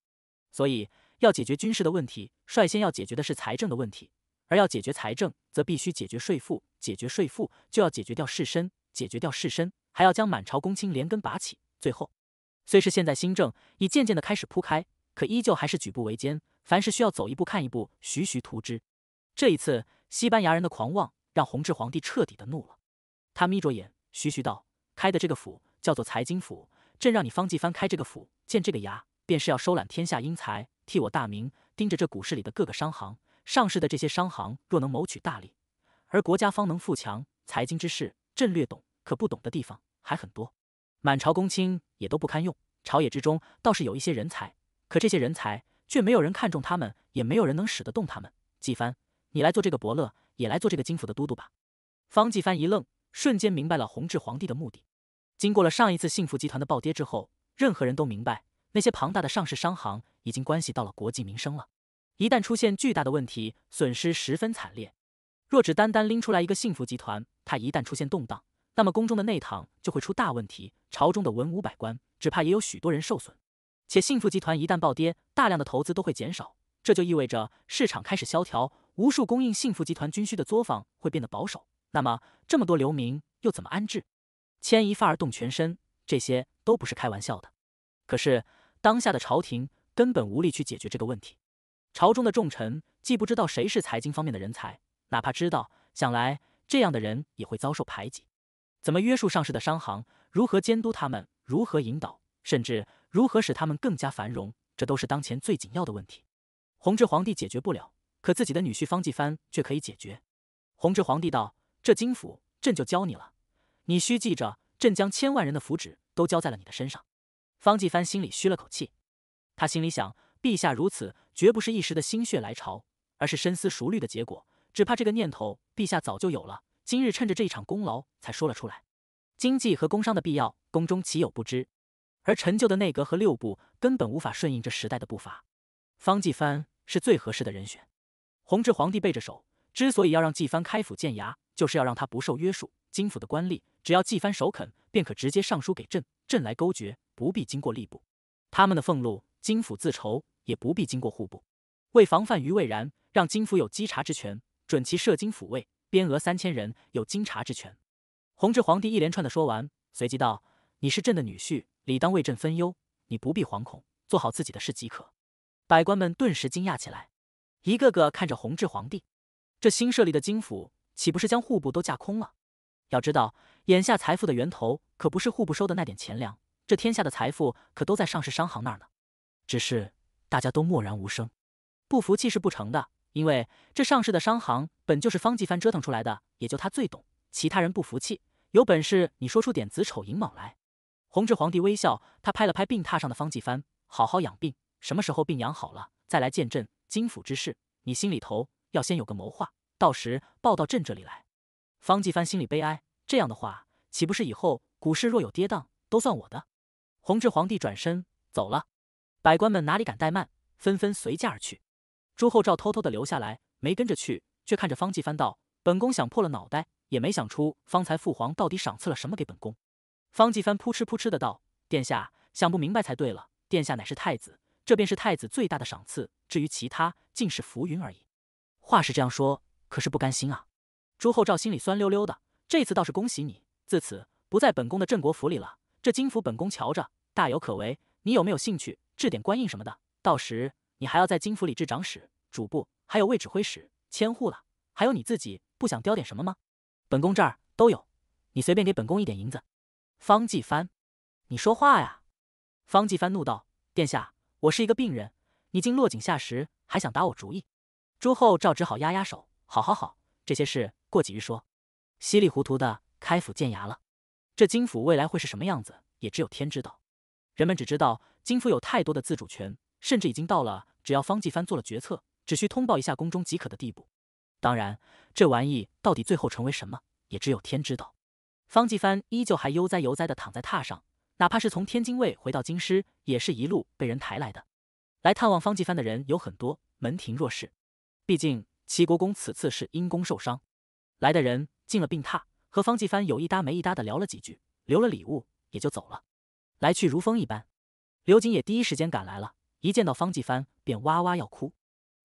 所以，要解决军事的问题，率先要解决的是财政的问题。而要解决财政，则必须解决税赋。解决税赋，就要解决掉士绅。解决掉士绅，还要将满朝公卿连根拔起。最后，虽是现在新政已渐渐的开始铺开，可依旧还是举步维艰。凡事需要走一步看一步，徐徐图之。这一次，西班牙人的狂妄让弘治皇帝彻底的怒了。他眯着眼，徐徐道：“开的这个府叫做财经府，朕让你方继藩开这个府，建这个衙。”便是要收揽天下英才，替我大明盯着这股市里的各个商行。上市的这些商行若能谋取大利，而国家方能富强。财经之事，朕略懂，可不懂的地方还很多。满朝公卿也都不堪用，朝野之中倒是有一些人才，可这些人才却没有人看重他们，也没有人能使得动他们。季帆，你来做这个伯乐，也来做这个京府的都督吧。方季帆一愣，瞬间明白了弘治皇帝的目的。经过了上一次幸福集团的暴跌之后，任何人都明白。那些庞大的上市商行已经关系到了国计民生了，一旦出现巨大的问题，损失十分惨烈。若只单单拎出来一个幸福集团，它一旦出现动荡，那么宫中的内堂就会出大问题，朝中的文武百官只怕也有许多人受损。且幸福集团一旦暴跌，大量的投资都会减少，这就意味着市场开始萧条，无数供应幸福集团军需的作坊会变得保守，那么这么多流民又怎么安置？牵一发而动全身，这些都不是开玩笑的。可是。当下的朝廷根本无力去解决这个问题，朝中的重臣既不知道谁是财经方面的人才，哪怕知道，想来这样的人也会遭受排挤。怎么约束上市的商行，如何监督他们，如何引导，甚至如何使他们更加繁荣，这都是当前最紧要的问题。弘治皇帝解决不了，可自己的女婿方继藩却可以解决。弘治皇帝道：“这金府，朕就教你了，你需记着，朕将千万人的福祉都交在了你的身上。”方继藩心里吁了口气，他心里想：陛下如此，绝不是一时的心血来潮，而是深思熟虑的结果。只怕这个念头，陛下早就有了，今日趁着这一场功劳才说了出来。经济和工商的必要，宫中岂有不知？而陈旧的内阁和六部根本无法顺应这时代的步伐，方继藩是最合适的人选。弘治皇帝背着手，之所以要让继藩开府建衙，就是要让他不受约束。京府的官吏，只要继藩首肯，便可直接上书给朕。朕来勾决，不必经过吏部；他们的俸禄，金府自筹，也不必经过户部。为防范于未然，让金府有稽查之权，准其设金府尉，编额三千人，有金查之权。弘治皇帝一连串的说完，随即道：“你是朕的女婿，理当为朕分忧，你不必惶恐，做好自己的事即可。”百官们顿时惊讶起来，一个个看着弘治皇帝，这新设立的金府，岂不是将户部都架空了？要知道，眼下财富的源头可不是户部收的那点钱粮，这天下的财富可都在上市商行那儿呢。只是大家都默然无声，不服气是不成的，因为这上市的商行本就是方继藩折腾出来的，也就他最懂。其他人不服气，有本事你说出点子丑寅卯来。弘治皇帝微笑，他拍了拍病榻上的方继藩，好好养病，什么时候病养好了再来见朕。金府之事，你心里头要先有个谋划，到时报到朕这里来。方继藩心里悲哀，这样的话，岂不是以后股市若有跌宕，都算我的？弘治皇帝转身走了，百官们哪里敢怠慢，纷纷随驾而去。朱厚照偷偷的留下来，没跟着去，却看着方继藩道：“本宫想破了脑袋，也没想出方才父皇到底赏赐了什么给本宫。”方继藩扑哧扑哧的道：“殿下想不明白才对了，殿下乃是太子，这便是太子最大的赏赐，至于其他，尽是浮云而已。”话是这样说，可是不甘心啊。朱厚照心里酸溜溜的，这次倒是恭喜你。自此不在本宫的镇国府里了，这金府本宫瞧着大有可为，你有没有兴趣置点官印什么的？到时你还要在金府里置长史、主簿，还有卫指挥使、千户了。还有你自己，不想雕点什么吗？本宫这儿都有，你随便给本宫一点银子。方继藩，你说话呀！方继藩怒道：“殿下，我是一个病人，你竟落井下石，还想打我主意。”朱厚照只好压压手：“好，好，好，这些事。”过几日说，稀里糊涂的开府建衙了，这金府未来会是什么样子，也只有天知道。人们只知道金府有太多的自主权，甚至已经到了只要方继藩做了决策，只需通报一下宫中即可的地步。当然，这玩意到底最后成为什么，也只有天知道。方继藩依旧还悠哉悠哉的躺在榻上，哪怕是从天津卫回到京师，也是一路被人抬来的。来探望方继藩的人有很多，门庭若市。毕竟齐国公此次是因公受伤。来的人进了病榻，和方继帆有一搭没一搭的聊了几句，留了礼物也就走了，来去如风一般。刘瑾也第一时间赶来了，一见到方继帆便哇哇要哭。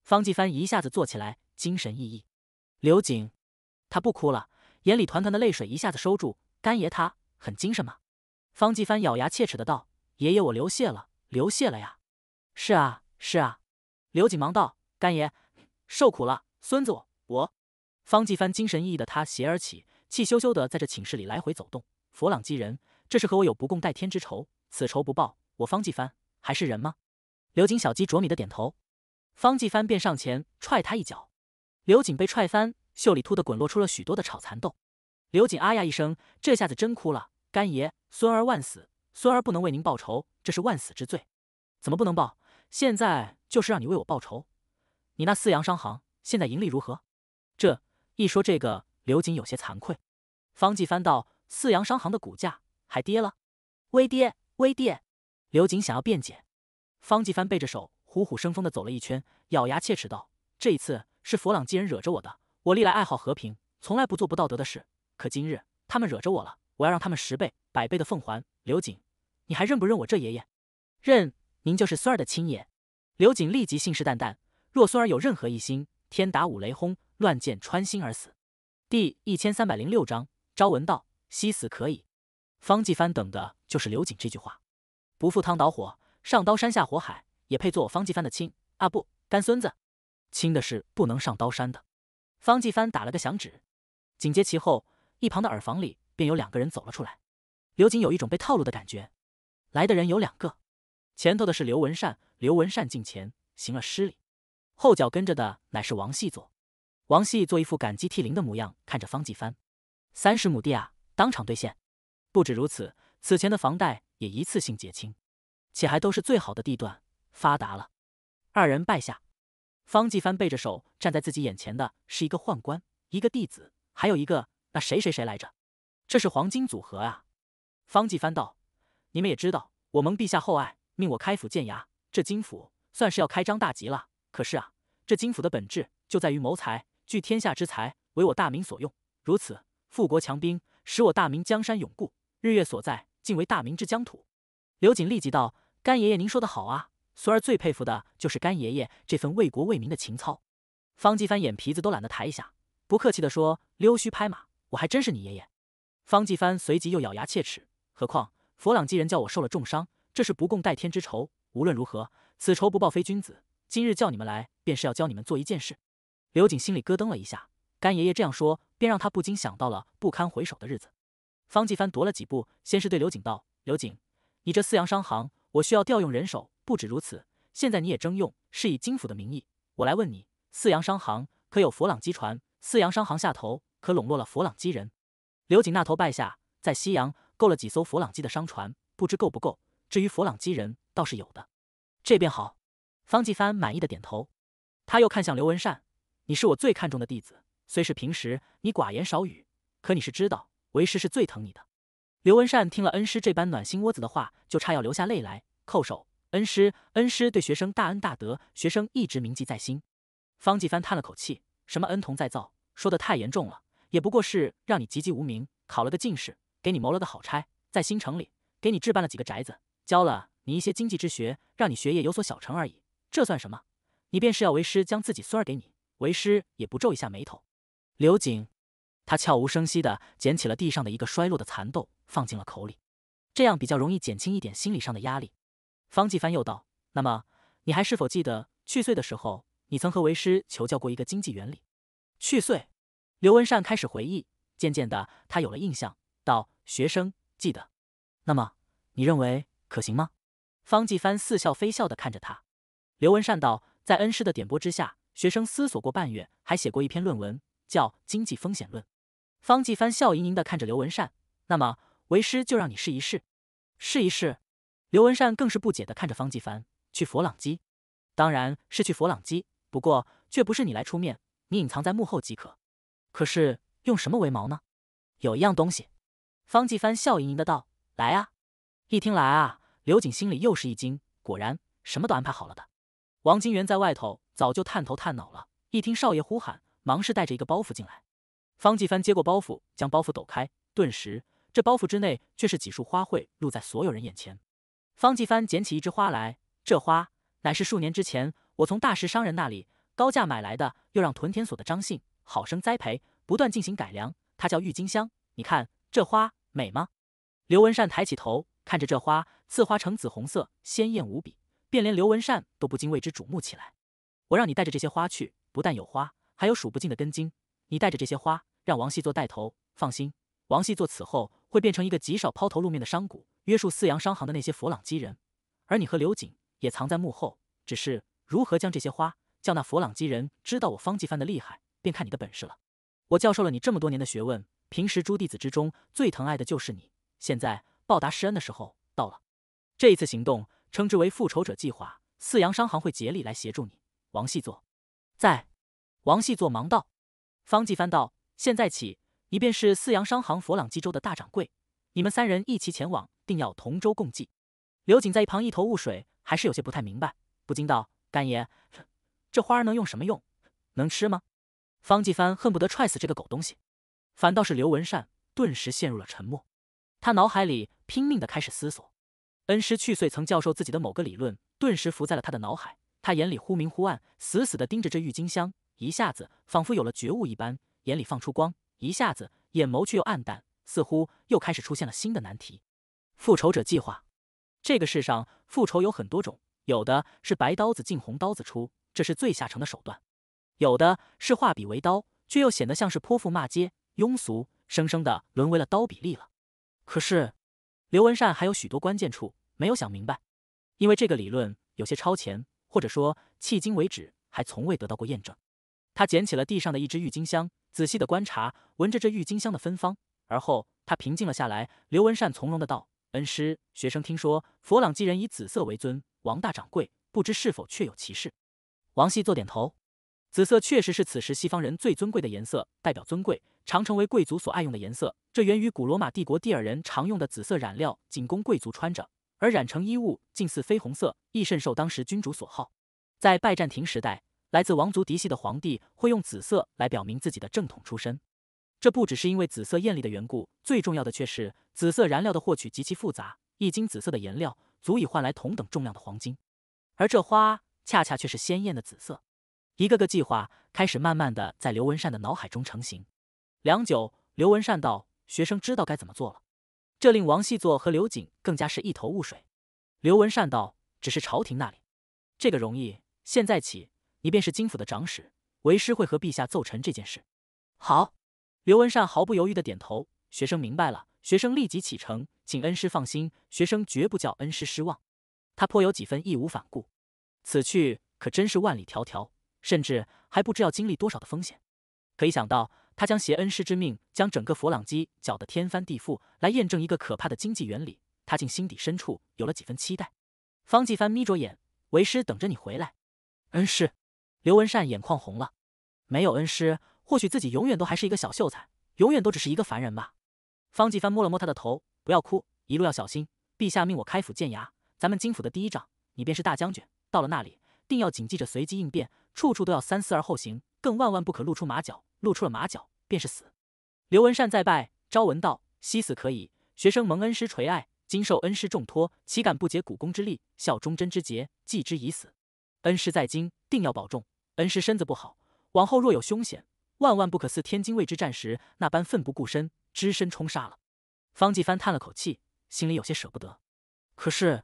方继帆一下子坐起来，精神奕奕。刘瑾，他不哭了，眼里团团的泪水一下子收住。干爷他很精神吗？方继帆咬牙切齿的道：“爷爷我流血了，流血了呀！”是啊，是啊。刘瑾忙道：“干爷受苦了，孙子我我。”方继帆精神奕奕的他斜而起，气羞羞的在这寝室里来回走动。佛朗基人，这是和我有不共戴天之仇，此仇不报，我方继帆还是人吗？刘瑾小鸡啄米的点头，方继帆便上前踹他一脚。刘瑾被踹翻，袖里突的滚落出了许多的炒蚕豆。刘瑾啊呀一声，这下子真哭了。干爷，孙儿万死，孙儿不能为您报仇，这是万死之罪。怎么不能报？现在就是让你为我报仇。你那四洋商行现在盈利如何？这。一说这个，刘锦有些惭愧。方继帆道：“四洋商行的股价还跌了，微跌，微跌。”刘锦想要辩解，方继帆背着手，虎虎生风的走了一圈，咬牙切齿道：“这一次是佛朗基人惹着我的，我历来爱好和平，从来不做不道德的事。可今日他们惹着我了，我要让他们十倍、百倍的奉还。”刘锦，你还认不认我这爷爷？认，您就是孙儿的亲爷。刘锦立即信誓旦旦：“若孙儿有任何异心。”天打五雷轰，乱箭穿心而死。第一千三百零六章：朝闻道，夕死可以。方继帆等的就是刘瑾这句话。不赴汤蹈火，上刀山下火海，也配做我方继帆的亲啊？不，干孙子，亲的是不能上刀山的。方继帆打了个响指，紧接其后，一旁的耳房里便有两个人走了出来。刘瑾有一种被套路的感觉。来的人有两个，前头的是刘文善。刘文善进前行了施礼。后脚跟着的乃是王细作，王细作一副感激涕零的模样看着方继帆，三十亩地啊，当场兑现。不止如此，此前的房贷也一次性结清，且还都是最好的地段。发达了，二人拜下。方继帆背着手站在自己眼前的是一个宦官，一个弟子，还有一个那谁谁谁来着？这是黄金组合啊！方继帆道：“你们也知道，我蒙陛下厚爱，命我开府建衙，这金府算是要开张大吉了。”可是啊，这金府的本质就在于谋财，聚天下之财为我大明所用，如此富国强兵，使我大明江山永固，日月所在尽为大明之疆土。刘瑾立即道：“干爷爷，您说的好啊，孙儿最佩服的就是干爷爷这份为国为民的情操。”方继藩眼皮子都懒得抬一下，不客气地说：“溜须拍马，我还真是你爷爷。”方继藩随即又咬牙切齿：“何况佛朗机人叫我受了重伤，这是不共戴天之仇。无论如何，此仇不报非君子。”今日叫你们来，便是要教你们做一件事。刘瑾心里咯噔了一下，干爷爷这样说，便让他不禁想到了不堪回首的日子。方继帆踱了几步，先是对刘瑾道：“刘瑾，你这四洋商行，我需要调用人手。不止如此，现在你也征用，是以金府的名义。我来问你，四洋商行可有佛朗机船？四洋商行下头可笼络了佛朗机人？”刘瑾那头拜下，在西洋购了几艘佛朗机的商船，不知够不够。至于佛朗机人，倒是有的。这便好。方继帆满意的点头，他又看向刘文善：“你是我最看重的弟子，虽是平时你寡言少语，可你是知道为师是最疼你的。”刘文善听了恩师这般暖心窝子的话，就差要流下泪来，叩首：“恩师，恩师对学生大恩大德，学生一直铭记在心。”方继帆叹了口气：“什么恩同再造，说的太严重了，也不过是让你籍籍无名，考了个进士，给你谋了个好差，在新城里给你置办了几个宅子，教了你一些经济之学，让你学业有所小成而已。”这算什么？你便是要为师将自己孙儿给你，为师也不皱一下眉头。刘瑾，他悄无声息地捡起了地上的一个摔落的蚕豆，放进了口里，这样比较容易减轻一点心理上的压力。方继帆又道：“那么，你还是否记得去岁的时候，你曾和为师求教过一个经济原理？”去岁，刘文善开始回忆，渐渐的，他有了印象，道：“学生记得。那么，你认为可行吗？”方继帆似笑非笑地看着他。刘文善道，在恩师的点拨之下，学生思索过半月，还写过一篇论文，叫《经济风险论》。方继帆笑盈盈地看着刘文善，那么为师就让你试一试，试一试。刘文善更是不解地看着方继帆，去佛朗基，当然是去佛朗基，不过却不是你来出面，你隐藏在幕后即可。可是用什么为毛呢？有一样东西。方继帆笑盈盈的道：“来啊！”一听来啊，刘瑾心里又是一惊，果然什么都安排好了的。王金元在外头早就探头探脑了，一听少爷呼喊，忙是带着一个包袱进来。方继帆接过包袱，将包袱抖开，顿时这包袱之内却是几束花卉露在所有人眼前。方继帆捡起一枝花来，这花乃是数年之前我从大石商人那里高价买来的，又让屯田所的张姓好生栽培，不断进行改良。它叫郁金香，你看这花美吗？刘文善抬起头看着这花，刺花呈紫红色，鲜艳无比。便连刘文善都不禁为之瞩目起来。我让你带着这些花去，不但有花，还有数不尽的根茎。你带着这些花，让王细作带头。放心，王细作此后会变成一个极少抛头露面的商贾，约束四洋商行的那些佛朗机人。而你和刘瑾也藏在幕后，只是如何将这些花叫那佛朗机人知道我方继帆的厉害，便看你的本事了。我教授了你这么多年的学问，平时诸弟子之中最疼爱的就是你。现在报答施恩的时候到了。这一次行动。称之为复仇者计划，四阳商行会竭力来协助你。王细作，在。王细作忙道：“方继帆道，现在起，你便是四阳商行佛朗基州的大掌柜，你们三人一齐前往，定要同舟共济。”刘瑾在一旁一头雾水，还是有些不太明白，不禁道：“干爷，这花能用什么用？能吃吗？”方继帆恨不得踹死这个狗东西，反倒是刘文善顿时陷入了沉默，他脑海里拼命的开始思索。恩师去岁曾教授自己的某个理论，顿时浮在了他的脑海。他眼里忽明忽暗，死死地盯着这郁金香，一下子仿佛有了觉悟一般，眼里放出光。一下子，眼眸却又暗淡，似乎又开始出现了新的难题。复仇者计划，这个世上复仇有很多种，有的是白刀子进红刀子出，这是最下乘的手段；有的是画笔为刀，却又显得像是泼妇骂街，庸俗，生生的沦为了刀比利了。可是，刘文善还有许多关键处。没有想明白，因为这个理论有些超前，或者说迄今为止还从未得到过验证。他捡起了地上的一支郁金香，仔细的观察，闻着这郁金香的芬芳。而后他平静了下来。刘文善从容的道：“恩师，学生听说佛朗基人以紫色为尊，王大掌柜不知是否确有其事？”王细作点头：“紫色确实是此时西方人最尊贵的颜色，代表尊贵，常成为贵族所爱用的颜色。这源于古罗马帝国蒂尔人常用的紫色染料，仅供贵族穿着。”而染成衣物近似绯红色，亦甚受当时君主所好。在拜占庭时代，来自王族嫡系的皇帝会用紫色来表明自己的正统出身。这不只是因为紫色艳丽的缘故，最重要的却是紫色染料的获取极其复杂，一斤紫色的颜料足以换来同等重量的黄金。而这花恰恰却是鲜艳的紫色。一个个计划开始慢慢的在刘文善的脑海中成型。良久，刘文善道：“学生知道该怎么做了。”这令王细作和刘瑾更加是一头雾水。刘文善道：“只是朝廷那里，这个容易。现在起，你便是金府的长史，为师会和陛下奏陈这件事。”好，刘文善毫不犹豫地点头：“学生明白了，学生立即启程，请恩师放心，学生绝不叫恩师失望。”他颇有几分义无反顾。此去可真是万里迢迢，甚至还不知要经历多少的风险。可以想到。他将携恩师之命，将整个佛朗基搅得天翻地覆，来验证一个可怕的经济原理。他竟心底深处有了几分期待。方继帆眯着眼，为师等着你回来。恩师，刘文善眼眶红了。没有恩师，或许自己永远都还是一个小秀才，永远都只是一个凡人吧。方继帆摸了摸他的头，不要哭，一路要小心。陛下命我开府建衙，咱们金府的第一仗，你便是大将军。到了那里，定要谨记着随机应变，处处都要三思而后行，更万万不可露出马脚。露出了马脚。便是死，刘文善再拜，昭文道：惜死可以，学生蒙恩师垂爱，今受恩师重托，岂敢不竭股肱之力，效忠贞之节，继之以死。恩师在京，定要保重。恩师身子不好，往后若有凶险，万万不可似天津卫之战时那般奋不顾身，只身冲杀了。方继帆叹了口气，心里有些舍不得。可是，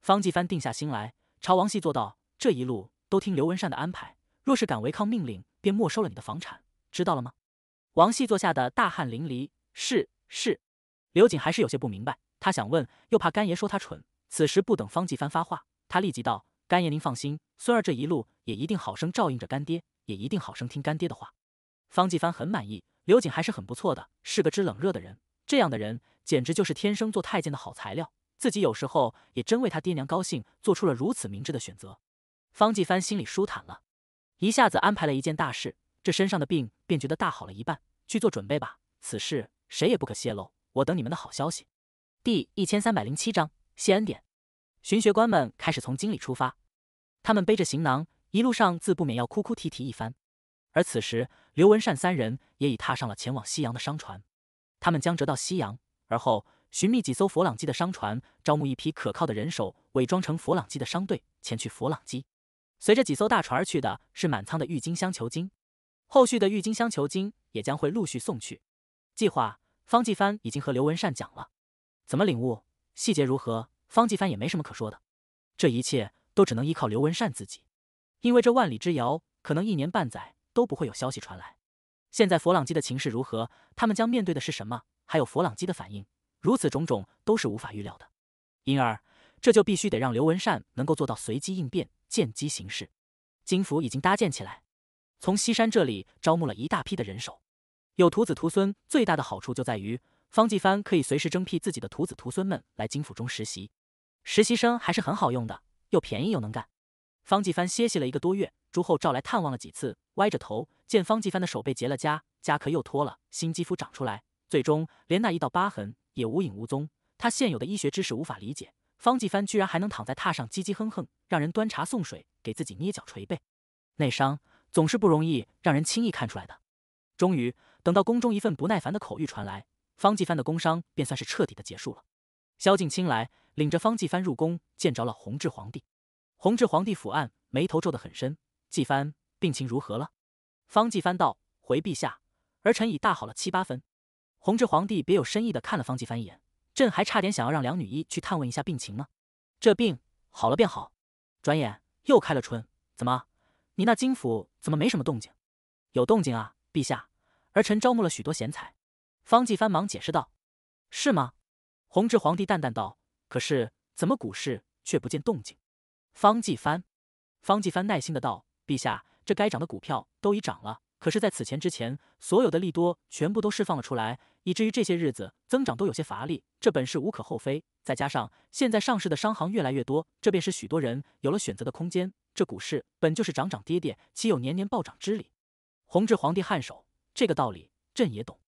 方继帆定下心来，朝王系作道：这一路都听刘文善的安排，若是敢违抗命令，便没收了你的房产，知道了吗？王细作下的大汗淋漓，是是，刘瑾还是有些不明白，他想问，又怕干爷说他蠢。此时不等方继帆发话，他立即道：“干爷您放心，孙儿这一路也一定好生照应着干爹，也一定好生听干爹的话。”方继帆很满意，刘瑾还是很不错的，是个知冷热的人，这样的人简直就是天生做太监的好材料。自己有时候也真为他爹娘高兴，做出了如此明智的选择。方继帆心里舒坦了，一下子安排了一件大事。这身上的病便觉得大好了一半，去做准备吧。此事谁也不可泄露，我等你们的好消息。第一千三百零七章谢恩典。巡学官们开始从京里出发，他们背着行囊，一路上自不免要哭哭啼啼一番。而此时，刘文善三人也已踏上了前往西洋的商船。他们将折到西洋，而后寻觅几艘佛朗机的商船，招募一批可靠的人手，伪装成佛朗机的商队前去佛朗机。随着几艘大船而去的是满仓的郁金香球经。后续的郁金香球茎也将会陆续送去，计划方继帆已经和刘文善讲了，怎么领悟细节如何？方继帆也没什么可说的，这一切都只能依靠刘文善自己，因为这万里之遥，可能一年半载都不会有消息传来。现在佛朗基的情势如何？他们将面对的是什么？还有佛朗基的反应，如此种种都是无法预料的，因而这就必须得让刘文善能够做到随机应变，见机行事。金府已经搭建起来。从西山这里招募了一大批的人手，有徒子徒孙最大的好处就在于，方继帆可以随时征辟自己的徒子徒孙们来金府中实习。实习生还是很好用的，又便宜又能干。方继帆歇息了一个多月，朱厚照来探望了几次，歪着头见方继帆的手被结了痂，痂壳又脱了，新肌肤长出来，最终连那一道疤痕也无影无踪。他现有的医学知识无法理解，方继帆居然还能躺在榻上叽叽哼哼，让人端茶送水，给自己捏脚捶背。内伤。总是不容易让人轻易看出来的。终于等到宫中一份不耐烦的口谕传来，方继帆的工伤便算是彻底的结束了。萧敬清来领着方继帆入宫，见着了弘治皇帝。弘治皇帝抚案，眉头皱得很深。继帆病情如何了？方继帆道：“回陛下，儿臣已大好了七八分。”弘治皇帝别有深意的看了方继帆一眼：“朕还差点想要让梁女医去探问一下病情呢。这病好了便好。转眼又开了春，怎么？”你那金府怎么没什么动静？有动静啊，陛下，儿臣招募了许多贤才。方继藩忙解释道：“是吗？”弘治皇帝淡淡道：“可是怎么股市却不见动静？”方继藩，方继藩耐心的道：“陛下，这该涨的股票都已涨了，可是在此前之前，所有的利多全部都释放了出来，以至于这些日子增长都有些乏力。这本是无可厚非，再加上现在上市的商行越来越多，这便使许多人有了选择的空间。”这股市本就是涨涨跌跌，岂有年年暴涨之理？弘治皇帝颔首，这个道理朕也懂。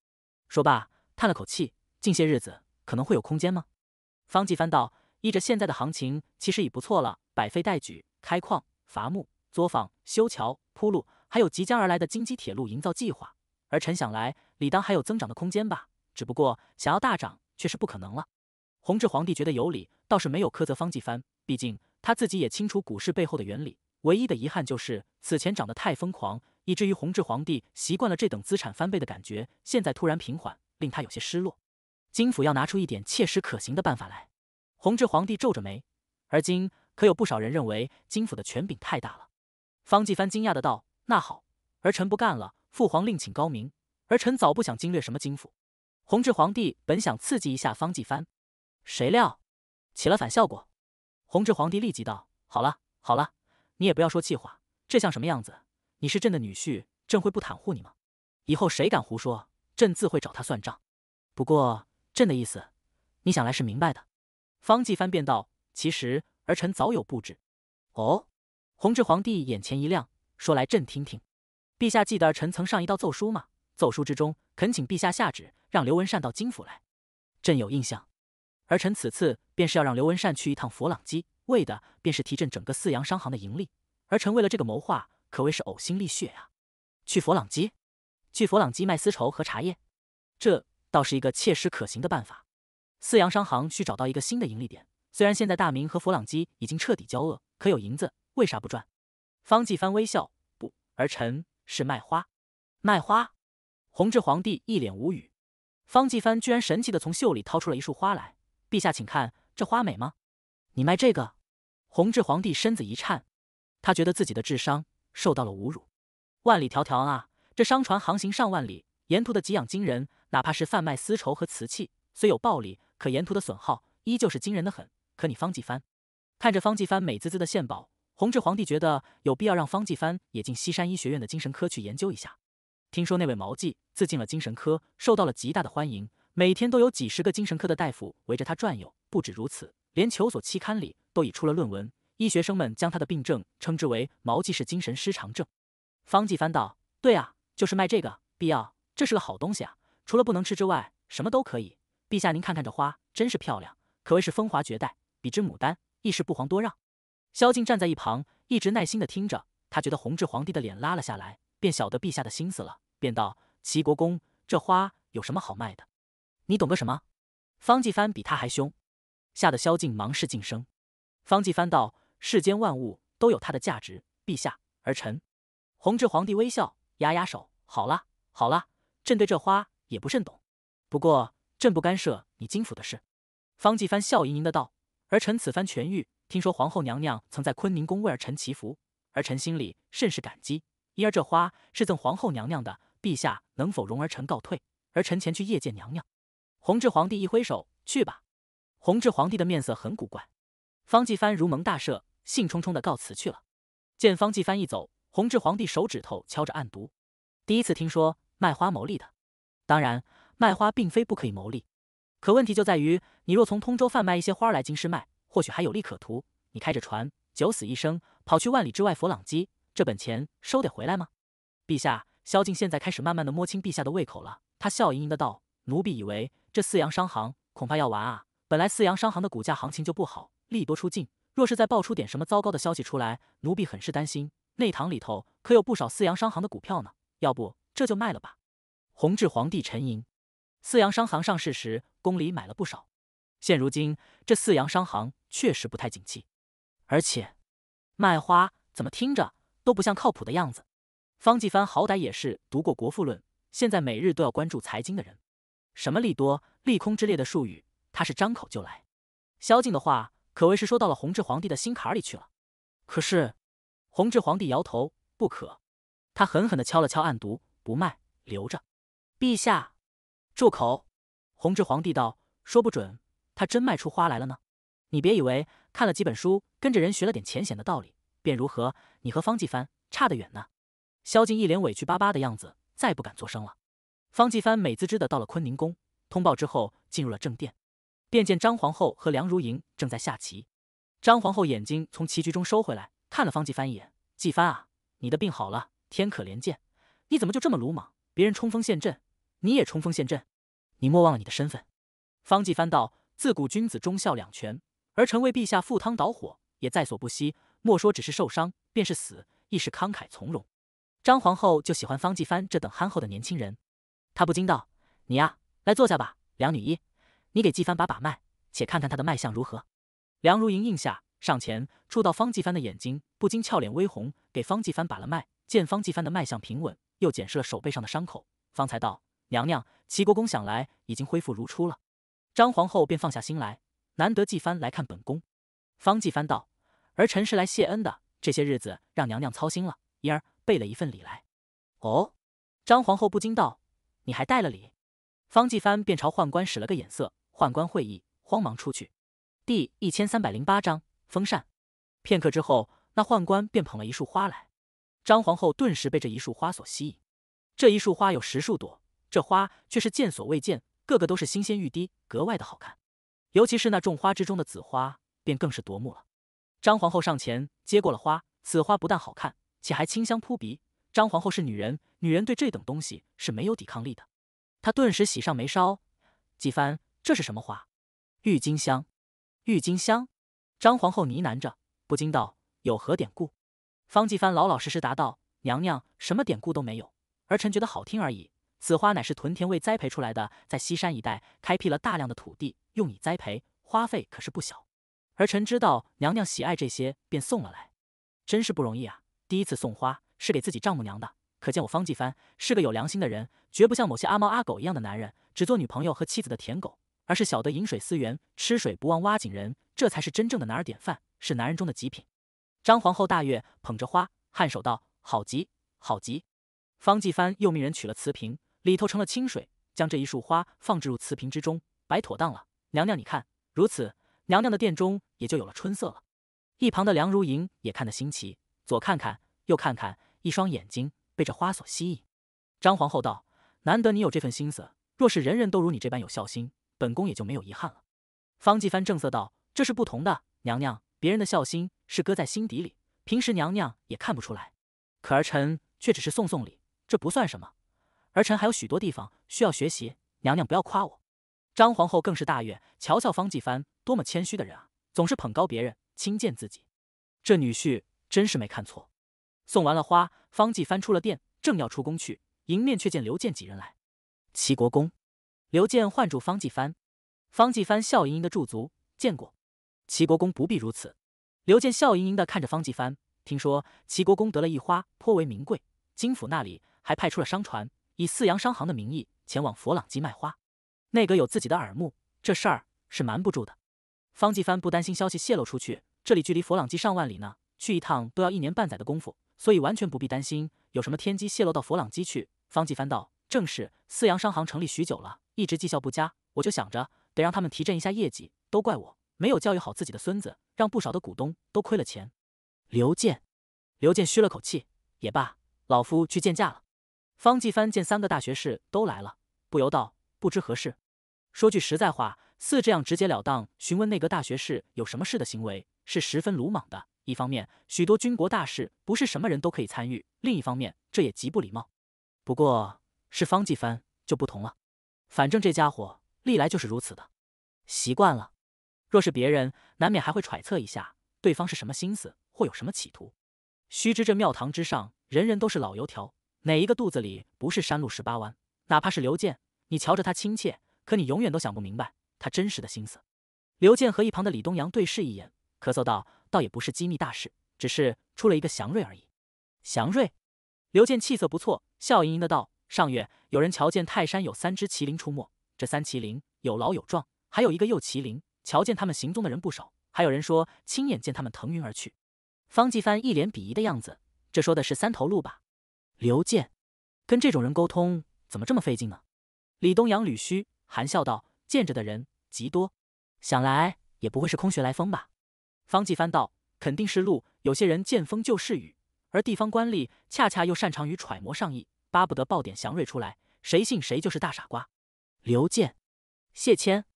说罢叹了口气，近些日子可能会有空间吗？方继藩道：“依着现在的行情，其实已不错了。百废待举，开矿、伐木、作坊、修桥、铺路，还有即将而来的京基铁路营造计划。而臣想来，理当还有增长的空间吧。只不过想要大涨，却是不可能了。”弘治皇帝觉得有理，倒是没有苛责方继藩，毕竟他自己也清楚股市背后的原理。唯一的遗憾就是此前涨得太疯狂，以至于弘治皇帝习惯了这等资产翻倍的感觉，现在突然平缓，令他有些失落。金府要拿出一点切实可行的办法来。弘治皇帝皱着眉，而今可有不少人认为金府的权柄太大了。方继藩惊讶的道：“那好，儿臣不干了，父皇另请高明。儿臣早不想经略什么金府。”弘治皇帝本想刺激一下方继藩，谁料起了反效果。弘治皇帝立即道：“好了，好了。”你也不要说气话，这像什么样子？你是朕的女婿，朕会不袒护你吗？以后谁敢胡说，朕自会找他算账。不过朕的意思，你想来是明白的。方继藩便道，其实儿臣早有布置。哦，弘治皇帝眼前一亮，说来朕听听。陛下记得儿臣曾上一道奏疏吗？奏疏之中恳请陛下下旨，让刘文善到京府来。朕有印象，儿臣此次便是要让刘文善去一趟佛朗机。为的便是提振整个四洋商行的盈利，而臣为了这个谋划，可谓是呕心沥血啊！去佛朗基，去佛朗基卖丝绸和茶叶，这倒是一个切实可行的办法。四洋商行需找到一个新的盈利点。虽然现在大明和佛朗基已经彻底交恶，可有银子，为啥不赚？方继帆微笑，不，儿臣是卖花。卖花！弘治皇帝一脸无语。方继帆居然神奇的从袖里掏出了一束花来，陛下请看，这花美吗？你卖这个？弘治皇帝身子一颤，他觉得自己的智商受到了侮辱。万里迢迢啊，这商船航行上万里，沿途的给养惊人。哪怕是贩卖丝绸和瓷器，虽有暴利，可沿途的损耗依旧是惊人的很。可你方继帆，看着方继帆美滋滋的献宝，弘治皇帝觉得有必要让方继帆也进西山医学院的精神科去研究一下。听说那位毛季自进了精神科，受到了极大的欢迎，每天都有几十个精神科的大夫围着他转悠。不止如此。连求索期刊里都已出了论文，医学生们将他的病症称之为毛季氏精神失常症。方继帆道：“对啊，就是卖这个必要，这是个好东西啊！除了不能吃之外，什么都可以。陛下您看看这花，真是漂亮，可谓是风华绝代，比之牡丹亦是不遑多让。”萧敬站在一旁，一直耐心的听着，他觉得弘治皇帝的脸拉了下来，便晓得陛下的心思了，便道：“齐国公，这花有什么好卖的？你懂个什么？”方继帆比他还凶。吓得萧敬忙是晋声。方继藩道：“世间万物都有它的价值，陛下，儿臣。”弘治皇帝微笑，压压手：“好啦，好啦，朕对这花也不甚懂，不过朕不干涉你金府的事。”方继帆笑盈盈的道：“儿臣此番痊愈，听说皇后娘娘曾在坤宁宫为儿臣祈福，儿臣心里甚是感激。因而这花是赠皇后娘娘的，陛下能否容儿臣告退？儿臣前去夜见娘娘。”弘治皇帝一挥手：“去吧。”弘治皇帝的面色很古怪，方继藩如蒙大赦，兴冲冲的告辞去了。见方继藩一走，弘治皇帝手指头敲着案牍，第一次听说卖花牟利的。当然，卖花并非不可以牟利，可问题就在于，你若从通州贩卖一些花来京师卖，或许还有利可图。你开着船，九死一生跑去万里之外佛朗机，这本钱收得回来吗？陛下，萧敬现在开始慢慢的摸清陛下的胃口了。他笑盈盈的道：“奴婢以为这四洋商行恐怕要完啊。”本来四洋商行的股价行情就不好，利多出尽，若是再爆出点什么糟糕的消息出来，奴婢很是担心。内堂里头可有不少四洋商行的股票呢，要不这就卖了吧？弘治皇帝沉吟，四洋商行上市时，宫里买了不少，现如今这四洋商行确实不太景气，而且卖花怎么听着都不像靠谱的样子。方继帆好歹也是读过《国富论》，现在每日都要关注财经的人，什么利多、利空之列的术语。他是张口就来，萧敬的话可谓是说到了弘治皇帝的心坎里去了。可是，弘治皇帝摇头，不可。他狠狠的敲了敲案牍，不卖，留着。陛下，住口！弘治皇帝道：“说不准，他真卖出花来了呢。你别以为看了几本书，跟着人学了点浅显的道理，便如何？你和方继帆差得远呢。”萧敬一脸委屈巴巴的样子，再不敢作声了。方继帆美滋滋的到了坤宁宫，通报之后，进入了正殿。便见张皇后和梁如莹正在下棋，张皇后眼睛从棋局中收回来，看了方继帆一眼：“继帆啊，你的病好了，天可怜见，你怎么就这么鲁莽？别人冲锋陷阵，你也冲锋陷阵？你莫忘了你的身份。”方继帆道：“自古君子忠孝两全，儿臣为陛下赴汤蹈火也在所不惜。莫说只是受伤，便是死，亦是慷慨从容。”张皇后就喜欢方继帆这等憨厚的年轻人，她不禁道：“你呀，来坐下吧，两女一。”你给季帆把把脉，且看看他的脉象如何。梁如莹应下，上前触到方季帆的眼睛，不禁俏脸微红，给方季帆把了脉。见方季帆的脉象平稳，又检视了手背上的伤口，方才道：“娘娘，齐国公想来已经恢复如初了。”张皇后便放下心来。难得季帆来看本宫。方季帆道：“儿臣是来谢恩的，这些日子让娘娘操心了，因而备了一份礼来。”哦，张皇后不禁道：“你还带了礼？”方季帆便朝宦官使了个眼色。宦官会意，慌忙出去。第一千三百零八章风扇。片刻之后，那宦官便捧了一束花来。张皇后顿时被这一束花所吸引。这一束花有十数朵，这花却是见所未见，个个都是新鲜欲滴，格外的好看。尤其是那种花之中的紫花，便更是夺目了。张皇后上前接过了花，此花不但好看，且还清香扑鼻。张皇后是女人，女人对这等东西是没有抵抗力的。她顿时喜上眉梢，几番。这是什么花？郁金香，郁金香。张皇后呢喃着，不禁道：“有何典故？”方继帆老老实实答道：“娘娘什么典故都没有，儿臣觉得好听而已。此花乃是屯田为栽培出来的，在西山一带开辟了大量的土地用以栽培，花费可是不小。儿臣知道娘娘喜爱这些，便送了来。真是不容易啊！第一次送花是给自己丈母娘的，可见我方继帆是个有良心的人，绝不像某些阿猫阿狗一样的男人，只做女朋友和妻子的舔狗。”而是晓得饮水思源，吃水不忘挖井人，这才是真正的男儿典范，是男人中的极品。张皇后大悦，捧着花，颔首道：“好极，好极。”方继帆又命人取了瓷瓶，里头盛了清水，将这一束花放置入瓷瓶之中，摆妥当了。娘娘，你看，如此，娘娘的殿中也就有了春色了。一旁的梁如莹也看得新奇，左看看，右看看，一双眼睛被这花所吸引。张皇后道：“难得你有这份心思，若是人人都如你这般有孝心。”本宫也就没有遗憾了。方继藩正色道：“这是不同的，娘娘，别人的孝心是搁在心底里，平时娘娘也看不出来。可儿臣却只是送送礼，这不算什么。儿臣还有许多地方需要学习，娘娘不要夸我。”张皇后更是大悦，瞧瞧方继藩多么谦虚的人啊，总是捧高别人，轻贱自己。这女婿真是没看错。送完了花，方继藩出了殿，正要出宫去，迎面却见刘建几人来。齐国公。刘建唤住方继帆，方继帆笑盈盈的驻足，见过齐国公，不必如此。刘建笑盈盈的看着方继帆，听说齐国公得了一花，颇为名贵，金府那里还派出了商船，以四洋商行的名义前往佛朗基卖花。内阁有自己的耳目，这事儿是瞒不住的。方继帆不担心消息泄露出去，这里距离佛朗基上万里呢，去一趟都要一年半载的功夫，所以完全不必担心有什么天机泄露到佛朗基去。方继帆道：“正是，四洋商行成立许久了。”一直绩效不佳，我就想着得让他们提振一下业绩。都怪我没有教育好自己的孙子，让不少的股东都亏了钱。刘健，刘健吁了口气，也罢，老夫去见驾了。方继帆见三个大学士都来了，不由道：“不知何事？”说句实在话，似这样直截了当询问内阁大学士有什么事的行为是十分鲁莽的。一方面，许多军国大事不是什么人都可以参与；另一方面，这也极不礼貌。不过，是方继帆就不同了。反正这家伙历来就是如此的，习惯了。若是别人，难免还会揣测一下对方是什么心思或有什么企图。须知这庙堂之上，人人都是老油条，哪一个肚子里不是山路十八弯？哪怕是刘健，你瞧着他亲切，可你永远都想不明白他真实的心思。刘健和一旁的李东阳对视一眼，咳嗽道：“倒也不是机密大事，只是出了一个祥瑞而已。”祥瑞。刘健气色不错，笑盈盈的道。上月有人瞧见泰山有三只麒麟出没，这三麒麟有老有壮，还有一个幼麒麟。瞧见他们行踪的人不少，还有人说亲眼见他们腾云而去。方继帆一脸鄙夷的样子，这说的是三头鹿吧？刘健，跟这种人沟通怎么这么费劲呢？李东阳捋须含笑道：“见着的人极多，想来也不会是空穴来风吧？”方继帆道：“肯定是鹿。有些人见风就是雨，而地方官吏恰恰又擅长于揣摩上意。”巴不得爆点祥瑞出来，谁信谁就是大傻瓜。刘健、谢谦、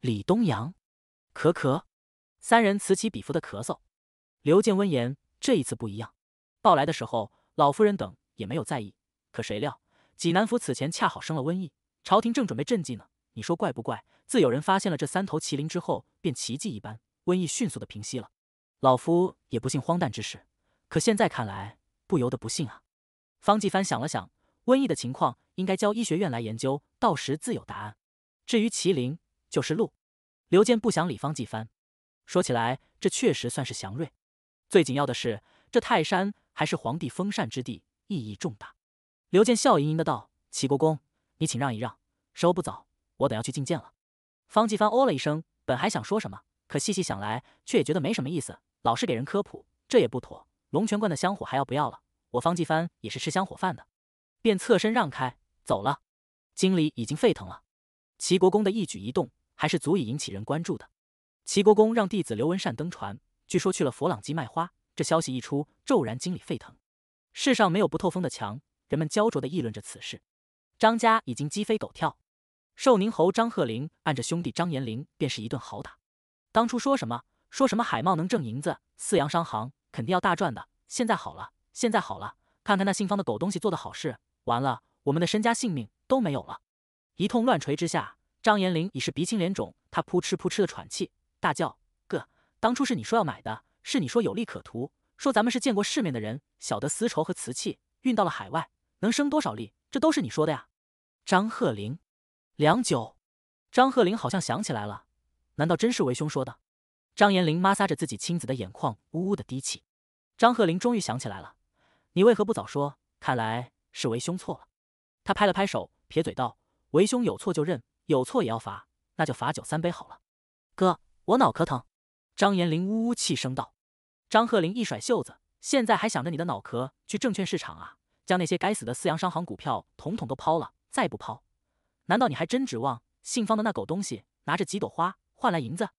李东阳，咳咳，三人此起彼伏的咳嗽。刘健闻言：“这一次不一样，报来的时候，老夫人等也没有在意。可谁料，济南府此前恰好生了瘟疫，朝廷正准备赈济呢。你说怪不怪？自有人发现了这三头麒麟之后，便奇迹一般，瘟疫迅速的平息了。老夫也不信荒诞之事，可现在看来，不由得不信啊。”方继藩想了想。瘟疫的情况应该交医学院来研究，到时自有答案。至于麒麟，就是鹿。刘健不想理方继帆。说起来，这确实算是祥瑞。最紧要的是，这泰山还是皇帝封禅之地，意义重大。刘建笑盈盈的道：“齐国公，你请让一让，时候不早，我等要去觐见了。”方继帆哦了一声，本还想说什么，可细细想来，却也觉得没什么意思，老是给人科普，这也不妥。龙泉观的香火还要不要了？我方继帆也是吃香火饭的。便侧身让开，走了。经理已经沸腾了，齐国公的一举一动还是足以引起人关注的。齐国公让弟子刘文善登船，据说去了佛朗基卖花。这消息一出，骤然经理沸腾。世上没有不透风的墙，人们焦灼的议论着此事。张家已经鸡飞狗跳，寿宁侯张鹤龄按着兄弟张延龄，便是一顿好打。当初说什么说什么海贸能挣银子，四洋商行肯定要大赚的。现在好了，现在好了，看看那姓方的狗东西做的好事。完了，我们的身家性命都没有了。一通乱锤之下，张延龄已是鼻青脸肿，他扑哧扑哧的喘气，大叫：“哥，当初是你说要买的，是你说有利可图，说咱们是见过世面的人，晓得丝绸和瓷器运到了海外能生多少利，这都是你说的呀。”张鹤龄，良久，张鹤龄好像想起来了，难道真是为兄说的？张延龄抹挲着自己青紫的眼眶，呜呜的低泣。张鹤龄终于想起来了，你为何不早说？看来。是为兄错了，他拍了拍手，撇嘴道：“为兄有错就认，有错也要罚，那就罚酒三杯好了。”哥，我脑壳疼。张延林呜呜气声道：“张鹤龄一甩袖子，现在还想着你的脑壳？去证券市场啊，将那些该死的四洋商行股票统统都抛了！再不抛，难道你还真指望姓方的那狗东西拿着几朵花换来银子？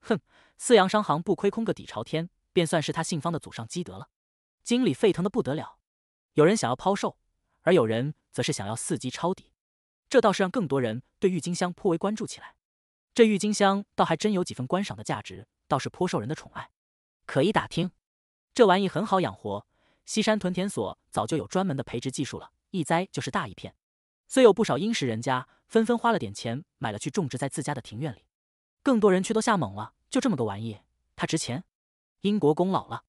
哼，四洋商行不亏空个底朝天，便算是他姓方的祖上积德了。”经理沸腾的不得了，有人想要抛售。而有人则是想要伺机抄底，这倒是让更多人对郁金香颇为关注起来。这郁金香倒还真有几分观赏的价值，倒是颇受人的宠爱。可一打听，这玩意很好养活，西山屯田所早就有专门的培植技术了，一栽就是大一片。虽有不少殷实人家纷纷花了点钱买了去种植在自家的庭院里，更多人却都吓懵了：就这么个玩意，它值钱？英国公老了，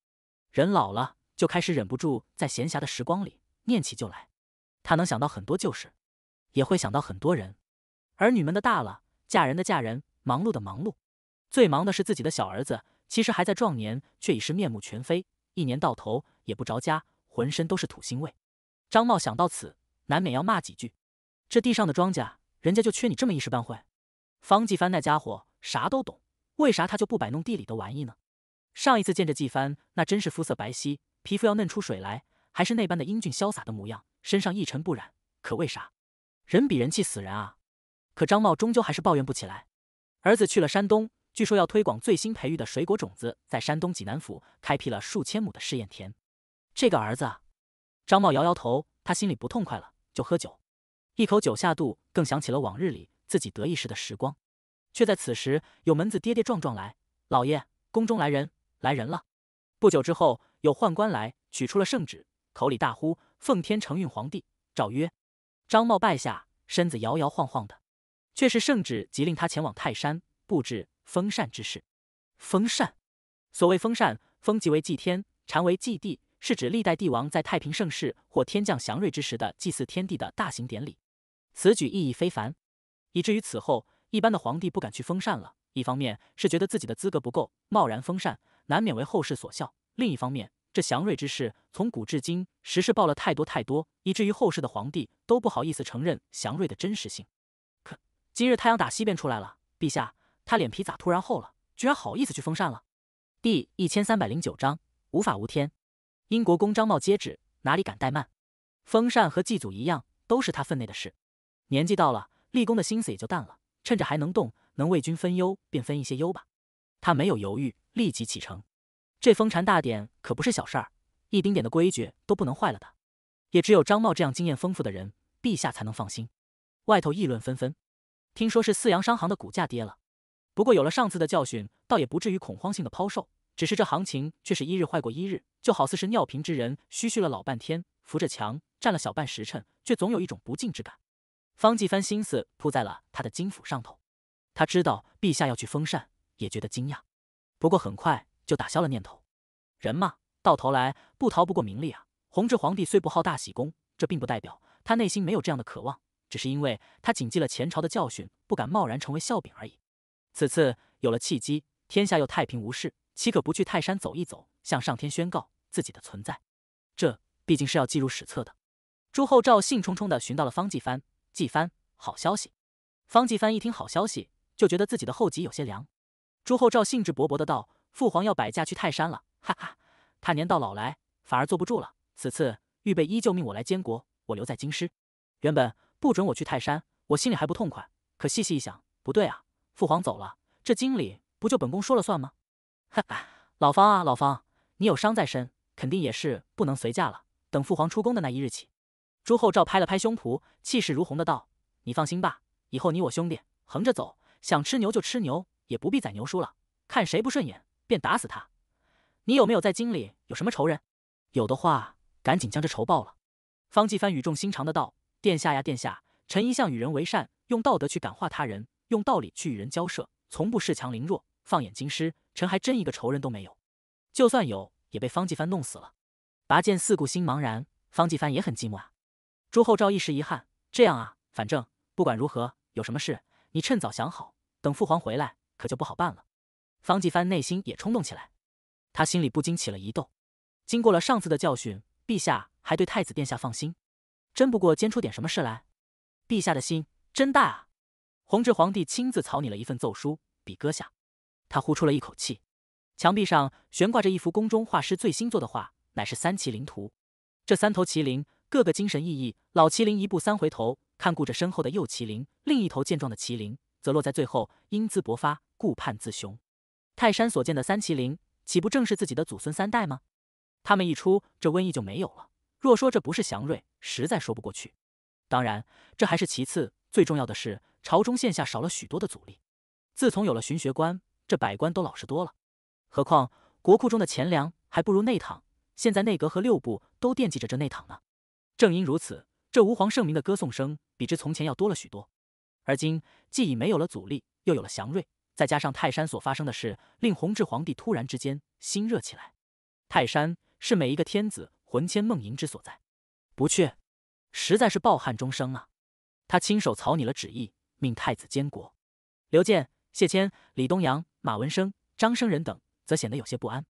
人老了就开始忍不住在闲暇的时光里念起旧来。他能想到很多旧事，也会想到很多人。儿女们的大了，嫁人的嫁人，忙碌的忙碌。最忙的是自己的小儿子，其实还在壮年，却已是面目全非，一年到头也不着家，浑身都是土腥味。张茂想到此，难免要骂几句：“这地上的庄稼，人家就缺你这么一时半会。”方继帆那家伙啥都懂，为啥他就不摆弄地里的玩意呢？上一次见着继帆，那真是肤色白皙，皮肤要嫩出水来，还是那般的英俊潇洒的模样。身上一尘不染，可为啥人比人气死人啊？可张茂终究还是抱怨不起来。儿子去了山东，据说要推广最新培育的水果种子，在山东济南府开辟了数千亩的试验田。这个儿子，张茂摇摇头，他心里不痛快了，就喝酒。一口酒下肚，更想起了往日里自己得意时的时光。却在此时，有门子跌跌撞撞来：“老爷，宫中来人，来人了！”不久之后，有宦官来取出了圣旨，口里大呼。奉天承运皇帝诏曰：张茂拜下，身子摇摇晃晃的，却是圣旨即令他前往泰山布置封禅之事。封禅，所谓封禅，封即为祭天，禅为祭地，是指历代帝王在太平盛世或天降祥瑞之时的祭祀天地的大型典礼。此举意义非凡，以至于此后一般的皇帝不敢去封禅了。一方面是觉得自己的资格不够，贸然封禅，难免为后世所笑；另一方面。祥瑞之事从古至今，时事报了太多太多，以至于后世的皇帝都不好意思承认祥瑞的真实性。可今日太阳打西边出来了，陛下，他脸皮咋突然厚了？居然好意思去封禅了！第一千三百零九章无法无天。英国公张茂接旨，哪里敢怠慢？封禅和祭祖一样，都是他分内的事。年纪到了，立功的心思也就淡了。趁着还能动，能为君分忧，便分一些忧吧。他没有犹豫，立即启程。这封禅大典可不是小事儿，一丁点的规矩都不能坏了的。也只有张茂这样经验丰富的人，陛下才能放心。外头议论纷纷，听说是四洋商行的股价跌了。不过有了上次的教训，倒也不至于恐慌性的抛售。只是这行情却是一日坏过一日，就好似是尿频之人嘘嘘了老半天，扶着墙站了小半时辰，却总有一种不敬之感。方继帆心思扑在了他的金府上头，他知道陛下要去封禅，也觉得惊讶。不过很快。就打消了念头，人嘛，到头来不逃不过名利啊。弘治皇帝虽不好大喜功，这并不代表他内心没有这样的渴望，只是因为他谨记了前朝的教训，不敢贸然成为笑柄而已。此次有了契机，天下又太平无事，岂可不去泰山走一走，向上天宣告自己的存在？这毕竟是要记入史册的。朱厚照兴冲冲地寻到了方继藩，继藩，好消息。方继藩一听好消息，就觉得自己的后脊有些凉。朱厚照兴致勃勃地道。父皇要摆驾去泰山了，哈哈，他年到老来反而坐不住了。此次预备依旧命我来监国，我留在京师。原本不准我去泰山，我心里还不痛快。可细细一想，不对啊，父皇走了，这京里不就本宫说了算吗？哈哈，老方啊，老方，你有伤在身，肯定也是不能随驾了。等父皇出宫的那一日起，朱厚照拍了拍胸脯，气势如虹的道：“你放心吧，以后你我兄弟横着走，想吃牛就吃牛，也不必宰牛叔了，看谁不顺眼。”便打死他！你有没有在京里有什么仇人？有的话，赶紧将这仇报了。方继藩语重心长的道：“殿下呀，殿下，臣一向与人为善，用道德去感化他人，用道理去与人交涉，从不恃强凌弱。放眼京师，臣还真一个仇人都没有。就算有，也被方继藩弄死了。”拔剑四顾心茫然，方继藩也很寂寞啊。朱厚照一时遗憾：“这样啊，反正不管如何，有什么事你趁早想好，等父皇回来可就不好办了。”方继藩内心也冲动起来，他心里不禁起了疑窦。经过了上次的教训，陛下还对太子殿下放心，真不过奸出点什么事来，陛下的心真大啊！弘治皇帝亲自草拟了一份奏书，笔搁下，他呼出了一口气。墙壁上悬挂着一幅宫中画师最新作的画，乃是三麒麟图。这三头麒麟，个个精神奕奕。老麒麟一步三回头，看顾着身后的幼麒麟；另一头健壮的麒麟，则落在最后，英姿勃发，顾盼自雄。泰山所见的三麒麟，岂不正是自己的祖孙三代吗？他们一出，这瘟疫就没有了。若说这不是祥瑞，实在说不过去。当然，这还是其次，最重要的是朝中线下少了许多的阻力。自从有了巡学官，这百官都老实多了。何况国库中的钱粮还不如内躺，现在内阁和六部都惦记着这内躺呢。正因如此，这吾皇圣明的歌颂声，比之从前要多了许多。而今既已没有了阻力，又有了祥瑞。再加上泰山所发生的事，令弘治皇帝突然之间心热起来。泰山是每一个天子魂牵梦萦之所在，不去，实在是抱憾终生啊！他亲手草拟了旨意，命太子监国。刘建、谢谦、李东阳、马文生、张生仁等则显得有些不安。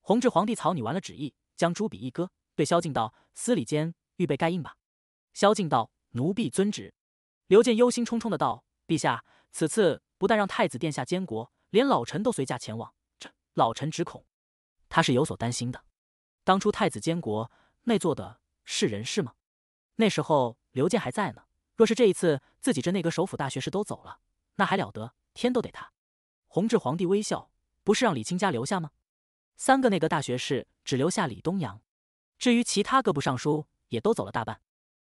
弘治皇帝草拟完了旨意，将朱笔一搁，对萧敬道：“司礼监，预备盖印吧。”萧敬道：“奴婢遵旨。”刘建忧心忡忡的道：“陛下，此次……”不但让太子殿下监国，连老臣都随驾前往。这老臣只恐他是有所担心的。当初太子监国，那做的是人事吗？那时候刘健还在呢。若是这一次自己这内阁首辅大学士都走了，那还了得？天都得塌。弘治皇帝微笑：“不是让李清家留下吗？”三个内阁大学士只留下李东阳，至于其他各部尚书也都走了大半。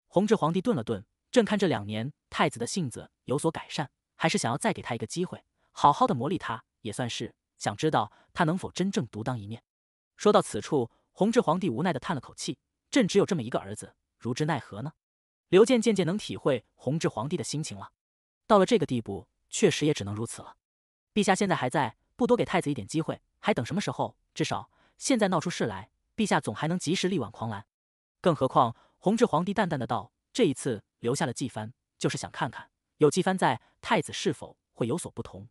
弘治皇帝顿了顿：“朕看这两年太子的性子有所改善。”还是想要再给他一个机会，好好的磨砺他，也算是想知道他能否真正独当一面。说到此处，弘治皇帝无奈的叹了口气：“朕只有这么一个儿子，如之奈何呢？”刘健渐渐能体会弘治皇帝的心情了。到了这个地步，确实也只能如此了。陛下现在还在，不多给太子一点机会，还等什么时候？至少现在闹出事来，陛下总还能及时力挽狂澜。更何况，弘治皇帝淡淡的道：“这一次留下了纪帆，就是想看看。”有纪帆在，太子是否会有所不同？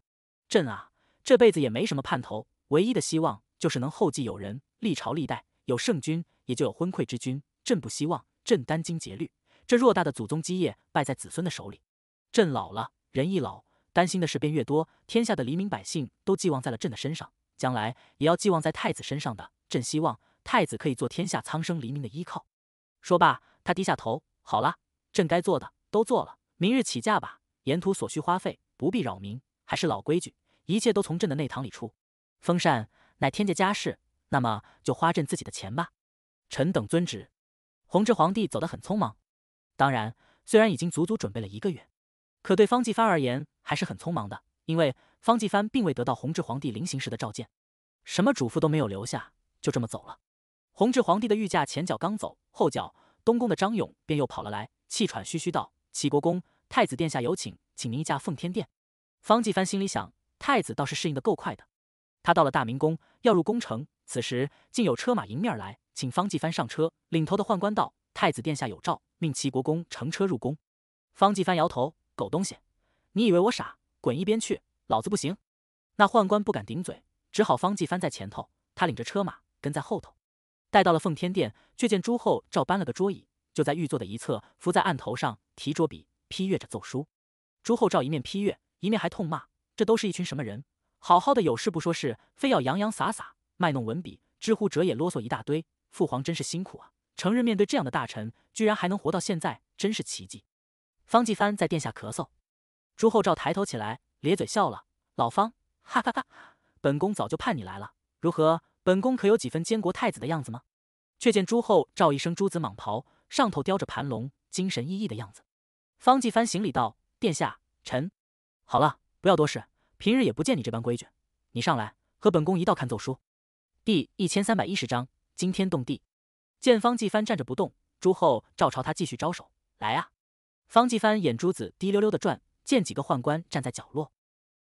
朕啊，这辈子也没什么盼头，唯一的希望就是能后继有人。历朝历代有圣君，也就有昏聩之君。朕不希望朕殚精竭虑，这偌大的祖宗基业败在子孙的手里。朕老了，人一老，担心的事便越多。天下的黎民百姓都寄望在了朕的身上，将来也要寄望在太子身上的。朕希望太子可以做天下苍生黎民的依靠。说罢，他低下头。好了，朕该做的都做了，明日起驾吧。沿途所需花费不必扰民，还是老规矩，一切都从朕的内堂里出。封禅乃天界家事，那么就花朕自己的钱吧。臣等遵旨。弘治皇帝走得很匆忙，当然，虽然已经足足准备了一个月，可对方继藩而言还是很匆忙的，因为方继藩并未得到弘治皇帝临行时的召见，什么嘱咐都没有留下，就这么走了。弘治皇帝的御驾前脚刚走，后脚东宫的张勇便又跑了来，气喘吁吁道：“齐国公。”太子殿下有请，请您一驾奉天殿。方继藩心里想，太子倒是适应的够快的。他到了大明宫，要入宫城，此时竟有车马迎面来，请方继藩上车。领头的宦官道：“太子殿下有诏，命齐国公乘车入宫。”方继藩摇头：“狗东西，你以为我傻？滚一边去，老子不行！”那宦官不敢顶嘴，只好方继藩在前头，他领着车马跟在后头。待到了奉天殿，却见朱厚照搬了个桌椅，就在御座的一侧，伏在案头上提着笔。批阅着奏书，朱厚照一面批阅，一面还痛骂：“这都是一群什么人？好好的有事不说事，非要洋洋洒洒卖弄文笔，知乎者也啰嗦一大堆。父皇真是辛苦啊，成日面对这样的大臣，居然还能活到现在，真是奇迹。”方继帆在殿下咳嗽，朱厚照抬头起来，咧嘴笑了：“老方，哈哈哈，本宫早就盼你来了。如何？本宫可有几分监国太子的样子吗？”却见朱厚照一身朱紫蟒袍，上头雕着盘龙，精神奕奕的样子。方继藩行礼道：“殿下，臣，好了，不要多事。平日也不见你这般规矩，你上来和本宫一道看奏书。”第一千三百一十章惊天动地。见方继帆站着不动，朱厚照朝他继续招手：“来啊！”方继帆眼珠子滴溜溜的转，见几个宦官站在角落，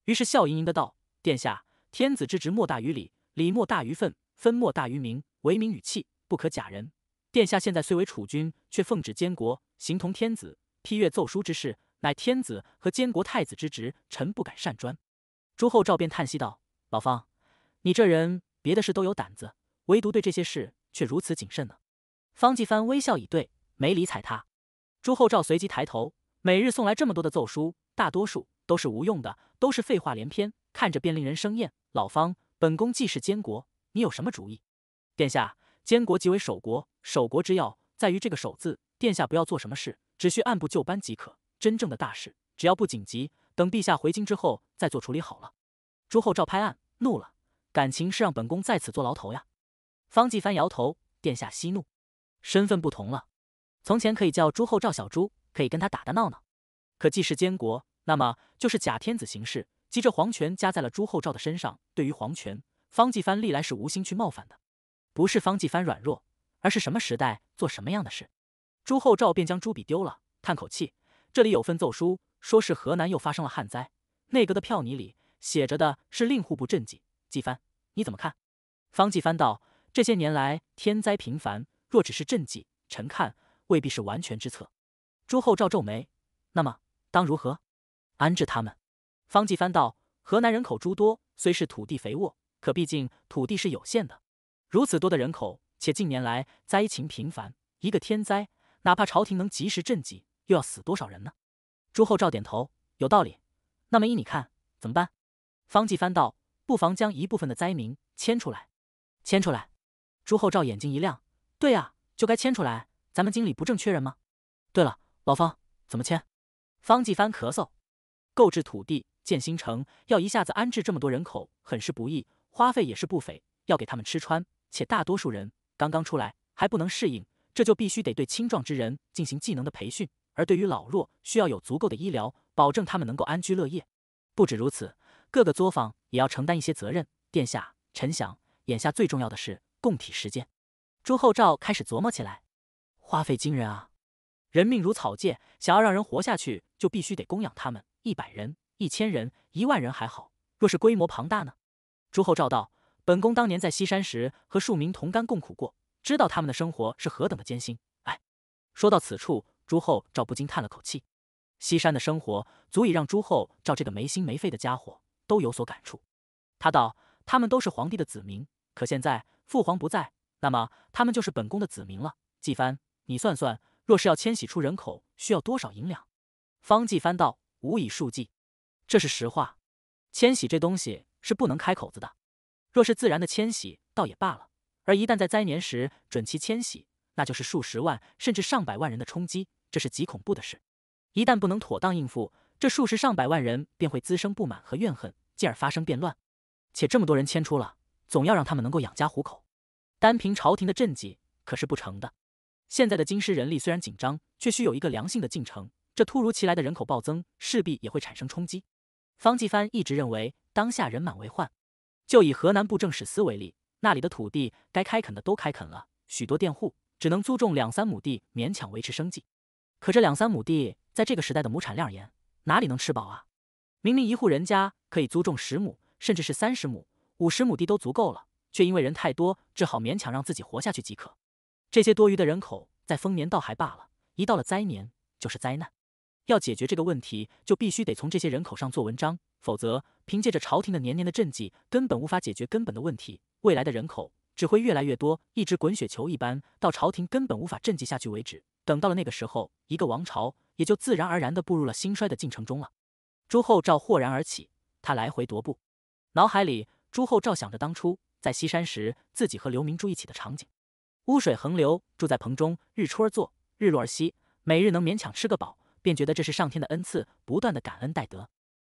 于是笑盈盈的道：“殿下，天子之职莫大于礼，礼莫大于分，分莫大于民，为民与气，不可假人。殿下现在虽为储君，却奉旨监国，形同天子。”批阅奏书之事，乃天子和监国太子之职，臣不敢擅专。朱厚照便叹息道：“老方，你这人别的事都有胆子，唯独对这些事却如此谨慎呢。”方继藩微笑以对，没理睬他。朱厚照随即抬头，每日送来这么多的奏书，大多数都是无用的，都是废话连篇，看着便令人生厌。老方，本宫既是监国，你有什么主意？殿下，监国即为守国，守国之要在于这个守字。殿下不要做什么事。只需按部就班即可。真正的大事，只要不紧急，等陛下回京之后再做处理好了。朱厚照拍案怒了：“感情是让本宫在此坐牢头呀？”方继藩摇头：“殿下息怒，身份不同了。从前可以叫朱厚照小朱，可以跟他打打闹闹，可既是监国，那么就是假天子行事，即这皇权加在了朱厚照的身上。对于皇权，方继藩历来是无心去冒犯的，不是方继藩软弱，而是什么时代做什么样的事。”朱厚照便将朱笔丢了，叹口气：“这里有份奏书，说是河南又发生了旱灾。内阁的票拟里写着的是令户部赈济。季藩，你怎么看？”方季藩道：“这些年来天灾频繁，若只是赈济，臣看未必是完全之策。”朱厚照皱眉：“那么当如何安置他们？”方季藩道：“河南人口诸多，虽是土地肥沃，可毕竟土地是有限的。如此多的人口，且近年来灾情频繁，一个天灾。”哪怕朝廷能及时赈济，又要死多少人呢？朱厚照点头，有道理。那么依你看，怎么办？方继藩道：“不妨将一部分的灾民迁出来。”迁出来。朱厚照眼睛一亮：“对呀，就该迁出来。咱们京里不正缺人吗？”对了，老方，怎么迁？方继藩咳嗽：“购置土地，建新城，要一下子安置这么多人口，很是不易，花费也是不菲。要给他们吃穿，且大多数人刚刚出来，还不能适应。”这就必须得对青壮之人进行技能的培训，而对于老弱，需要有足够的医疗，保证他们能够安居乐业。不止如此，各个作坊也要承担一些责任。殿下，臣想，眼下最重要的是供体时间。朱厚照开始琢磨起来，花费惊人啊！人命如草芥，想要让人活下去，就必须得供养他们。一百人、一千人、一万人还好，若是规模庞大呢？朱厚照道：“本宫当年在西山时，和庶民同甘共苦过。”知道他们的生活是何等的艰辛，哎，说到此处，朱厚照不禁叹了口气。西山的生活，足以让朱厚照这个没心没肺的家伙都有所感触。他道：“他们都是皇帝的子民，可现在父皇不在，那么他们就是本宫的子民了。”季帆，你算算，若是要迁徙出人口，需要多少银两？方季帆道：“无以数计。”这是实话。迁徙这东西是不能开口子的，若是自然的迁徙，倒也罢了。而一旦在灾年时准其迁徙，那就是数十万甚至上百万人的冲击，这是极恐怖的事。一旦不能妥当应付，这数十上百万人便会滋生不满和怨恨，进而发生变乱。且这么多人迁出了，总要让他们能够养家糊口，单凭朝廷的赈济可是不成的。现在的京师人力虽然紧张，却需有一个良性的进程。这突如其来的人口暴增，势必也会产生冲击。方继藩一直认为，当下人满为患，就以河南布政使司为例。那里的土地该开垦的都开垦了，许多佃户只能租种两三亩地，勉强维持生计。可这两三亩地，在这个时代的亩产量而言，哪里能吃饱啊？明明一户人家可以租种十亩，甚至是三十亩、五十亩地都足够了，却因为人太多，只好勉强让自己活下去即可。这些多余的人口，在丰年倒还罢了，一到了灾年就是灾难。要解决这个问题，就必须得从这些人口上做文章，否则凭借着朝廷的年年的政绩，根本无法解决根本的问题。未来的人口只会越来越多，一直滚雪球一般，到朝廷根本无法镇济下去为止。等到了那个时候，一个王朝也就自然而然的步入了兴衰的进程中了。朱厚照豁然而起，他来回踱步，脑海里朱厚照想着当初在西山时，自己和刘明住一起的场景，污水横流，住在棚中，日出而作，日落而息，每日能勉强吃个饱，便觉得这是上天的恩赐，不断的感恩戴德。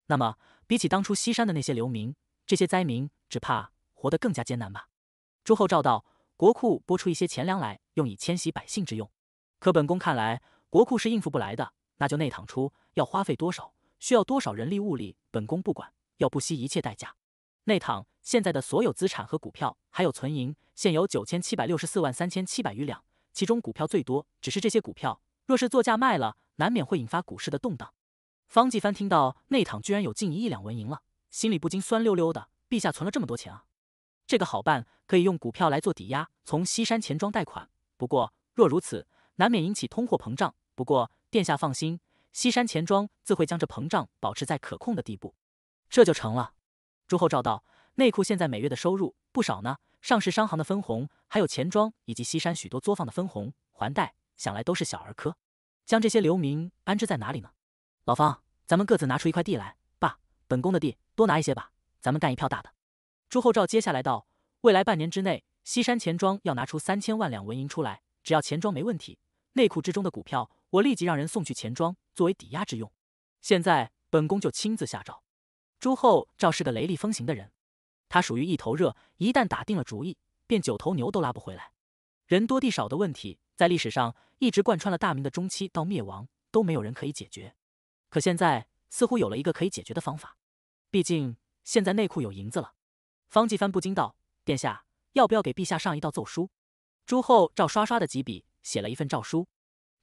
那么，比起当初西山的那些流民，这些灾民，只怕……活得更加艰难吧。朱厚照道：“国库拨出一些钱粮来，用以迁徙百姓之用。可本宫看来，国库是应付不来的，那就内帑出。要花费多少，需要多少人力物力，本宫不管，要不惜一切代价。内帑现在的所有资产和股票，还有存银，现有九千七百六十四万三千七百余两，其中股票最多。只是这些股票，若是作价卖了，难免会引发股市的动荡。”方继帆听到内帑居然有近一亿两文银了，心里不禁酸溜溜的。陛下存了这么多钱啊！这个好办，可以用股票来做抵押，从西山钱庄贷款。不过若如此，难免引起通货膨胀。不过殿下放心，西山钱庄自会将这膨胀保持在可控的地步。这就成了。朱厚照道：“内库现在每月的收入不少呢，上市商行的分红，还有钱庄以及西山许多作坊的分红还贷，想来都是小儿科。将这些流民安置在哪里呢？老方，咱们各自拿出一块地来。爸，本宫的地多拿一些吧，咱们干一票大的。”朱厚照接下来道：“未来半年之内，西山钱庄要拿出三千万两纹银出来。只要钱庄没问题，内库之中的股票，我立即让人送去钱庄作为抵押之用。现在，本宫就亲自下诏。”朱厚照是个雷厉风行的人，他属于一头热，一旦打定了主意，便九头牛都拉不回来。人多地少的问题，在历史上一直贯穿了大明的中期到灭亡，都没有人可以解决。可现在似乎有了一个可以解决的方法，毕竟现在内库有银子了。方继藩不禁道：“殿下，要不要给陛下上一道奏书？”朱厚照刷刷的几笔，写了一份诏书。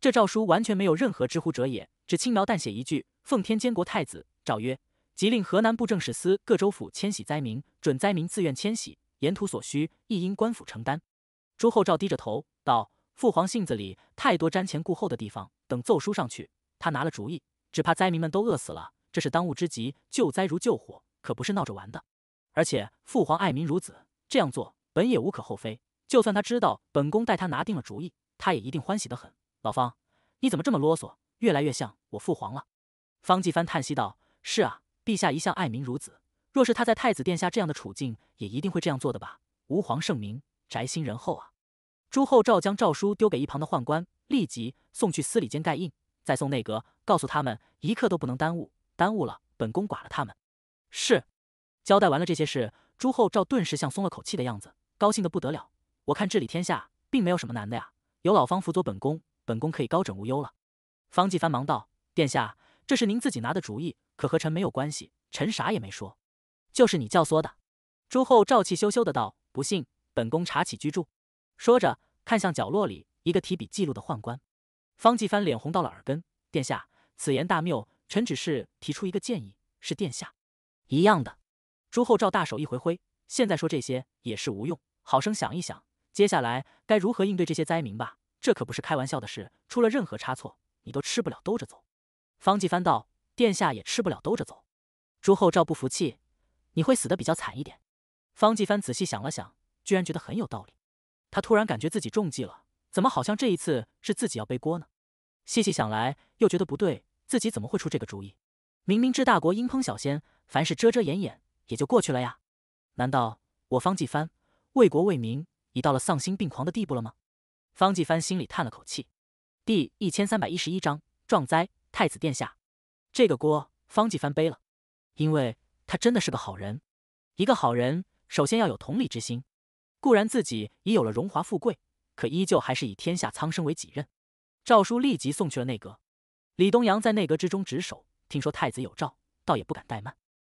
这诏书完全没有任何之乎者也，只轻描淡写一句：“奉天监国太子诏曰，即令河南布政使司各州府迁徙灾民，准灾民自愿迁徙，沿途所需亦应官府承担。”朱厚照低着头道：“父皇性子里太多瞻前顾后的地方，等奏书上去，他拿了主意，只怕灾民们都饿死了。这是当务之急，救灾如救火，可不是闹着玩的。”而且父皇爱民如子，这样做本也无可厚非。就算他知道本宫待他拿定了主意，他也一定欢喜的很。老方，你怎么这么啰嗦，越来越像我父皇了。方继藩叹息道：“是啊，陛下一向爱民如子，若是他在太子殿下这样的处境，也一定会这样做的吧？吾皇圣明，宅心仁厚啊。”朱厚照将诏书丢给一旁的宦官，立即送去司礼监盖印，再送内阁，告诉他们一刻都不能耽误，耽误了本宫剐了他们。是。交代完了这些事，朱厚照顿时像松了口气的样子，高兴的不得了。我看治理天下并没有什么难的呀，有老方辅佐本宫，本宫可以高枕无忧了。方继藩忙道：“殿下，这是您自己拿的主意，可和臣没有关系，臣啥也没说，就是你教唆的。”朱厚照气羞羞的道：“不信，本宫查起居住。”说着看向角落里一个提笔记录的宦官。方继帆脸红到了耳根，殿下此言大谬，臣只是提出一个建议，是殿下一样的。朱厚照大手一挥挥，现在说这些也是无用，好生想一想，接下来该如何应对这些灾民吧。这可不是开玩笑的事，出了任何差错，你都吃不了兜着走。方继帆道：“殿下也吃不了兜着走。”朱厚照不服气：“你会死的比较惨一点。”方继帆仔细想了想，居然觉得很有道理。他突然感觉自己中计了，怎么好像这一次是自己要背锅呢？细细想来，又觉得不对，自己怎么会出这个主意？明明知大国应烹小鲜，凡事遮遮掩掩。也就过去了呀，难道我方继帆为国为民已到了丧心病狂的地步了吗？方继帆心里叹了口气。第一千三百一十一章壮哉太子殿下，这个锅方继帆背了，因为他真的是个好人。一个好人首先要有同理之心，固然自己已有了荣华富贵，可依旧还是以天下苍生为己任。诏书立即送去了内阁。李东阳在内阁之中值守，听说太子有诏，倒也不敢怠慢。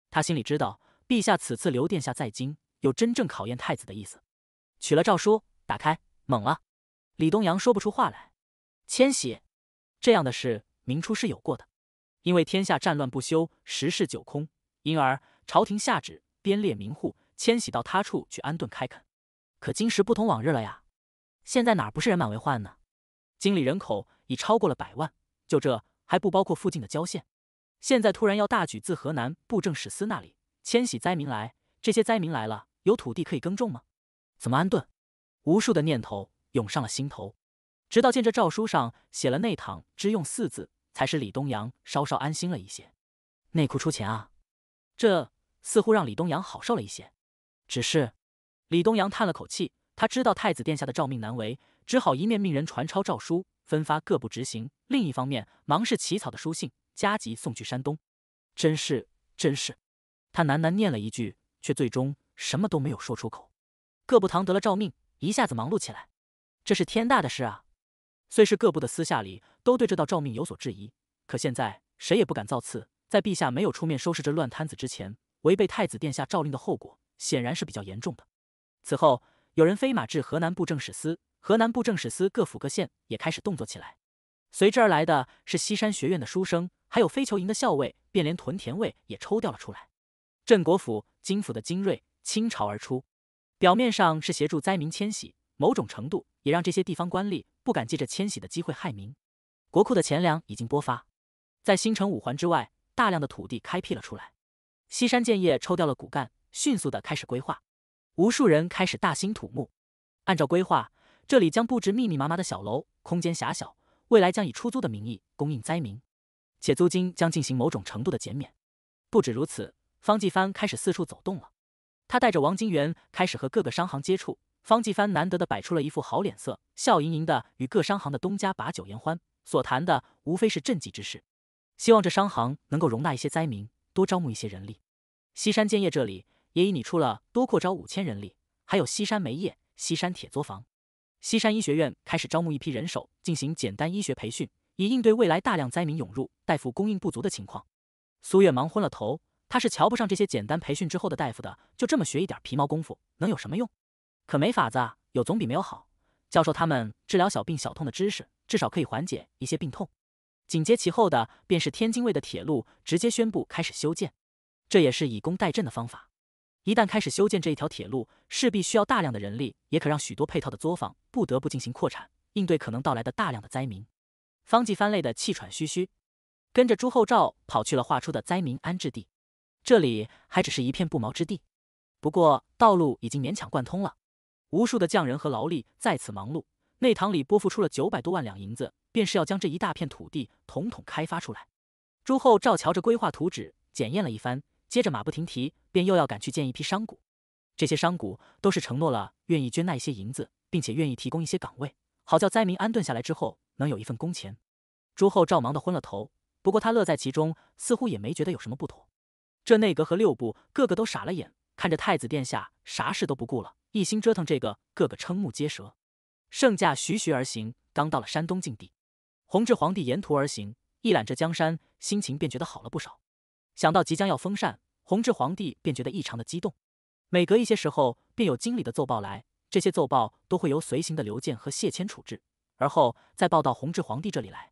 他心里知道。陛下此次留殿下在京，有真正考验太子的意思。取了诏书，打开，懵了。李东阳说不出话来。迁徙这样的事，明初是有过的，因为天下战乱不休，十室九空，因而朝廷下旨编列民户，迁徙到他处去安顿开垦。可今时不同往日了呀，现在哪不是人满为患呢？京里人口已超过了百万，就这还不包括附近的郊县。现在突然要大举自河南布政使司那里。迁徙灾民来，这些灾民来了，有土地可以耕种吗？怎么安顿？无数的念头涌上了心头，直到见这诏书上写了“内躺只用”四字，才使李东阳稍稍安心了一些。内库出钱啊，这似乎让李东阳好受了一些。只是，李东阳叹了口气，他知道太子殿下的诏命难违，只好一面命人传抄诏书，分发各部执行；另一方面，忙是起草的书信，加急送去山东。真是，真是。他喃喃念了一句，却最终什么都没有说出口。各部堂得了诏命，一下子忙碌起来。这是天大的事啊！虽是各部的私下里都对这道诏命有所质疑，可现在谁也不敢造次。在陛下没有出面收拾这乱摊子之前，违背太子殿下诏令的后果显然是比较严重的。此后，有人飞马至河南布政使司，河南布政使司各府各县也开始动作起来。随之而来的是西山学院的书生，还有飞球营的校尉，便连屯田卫也抽调了出来。镇国府、京府的精锐倾巢而出，表面上是协助灾民迁徙，某种程度也让这些地方官吏不敢借着迁徙的机会害民。国库的钱粮已经拨发，在新城五环之外，大量的土地开辟了出来。西山建业抽调了骨干，迅速的开始规划，无数人开始大兴土木。按照规划，这里将布置密密麻麻的小楼，空间狭小，未来将以出租的名义供应灾民，且租金将进行某种程度的减免。不止如此。方继帆开始四处走动了，他带着王金元开始和各个商行接触。方继帆难得的摆出了一副好脸色，笑盈盈的与各商行的东家把酒言欢。所谈的无非是赈济之事，希望这商行能够容纳一些灾民，多招募一些人力。西山建业这里也已拟出了多扩招五千人力，还有西山煤业、西山铁作坊、西山医学院开始招募一批人手，进行简单医学培训，以应对未来大量灾民涌入、大夫供应不足的情况。苏月忙昏了头。他是瞧不上这些简单培训之后的大夫的，就这么学一点皮毛功夫，能有什么用？可没法子，有总比没有好。教授他们治疗小病小痛的知识，至少可以缓解一些病痛。紧接其后的便是天津卫的铁路直接宣布开始修建，这也是以工代赈的方法。一旦开始修建这一条铁路，势必需要大量的人力，也可让许多配套的作坊不得不进行扩产，应对可能到来的大量的灾民。方继藩累得气喘吁吁，跟着朱厚照跑去了画出的灾民安置地。这里还只是一片不毛之地，不过道路已经勉强贯通了。无数的匠人和劳力在此忙碌。内堂里拨付出了九百多万两银子，便是要将这一大片土地统统开发出来。朱厚照瞧着规划图纸，检验了一番，接着马不停蹄便又要赶去见一批商贾。这些商贾都是承诺了愿意捐纳一些银子，并且愿意提供一些岗位，好叫灾民安顿下来之后能有一份工钱。朱厚照忙得昏了头，不过他乐在其中，似乎也没觉得有什么不妥。这内阁和六部个个都傻了眼，看着太子殿下啥事都不顾了，一心折腾这个，个个瞠目结舌。圣驾徐徐而行，刚到了山东境地，弘治皇帝沿途而行，一览这江山，心情便觉得好了不少。想到即将要封禅，弘治皇帝便觉得异常的激动。每隔一些时候，便有经理的奏报来，这些奏报都会由随行的刘健和谢谦处置，而后再报到弘治皇帝这里来。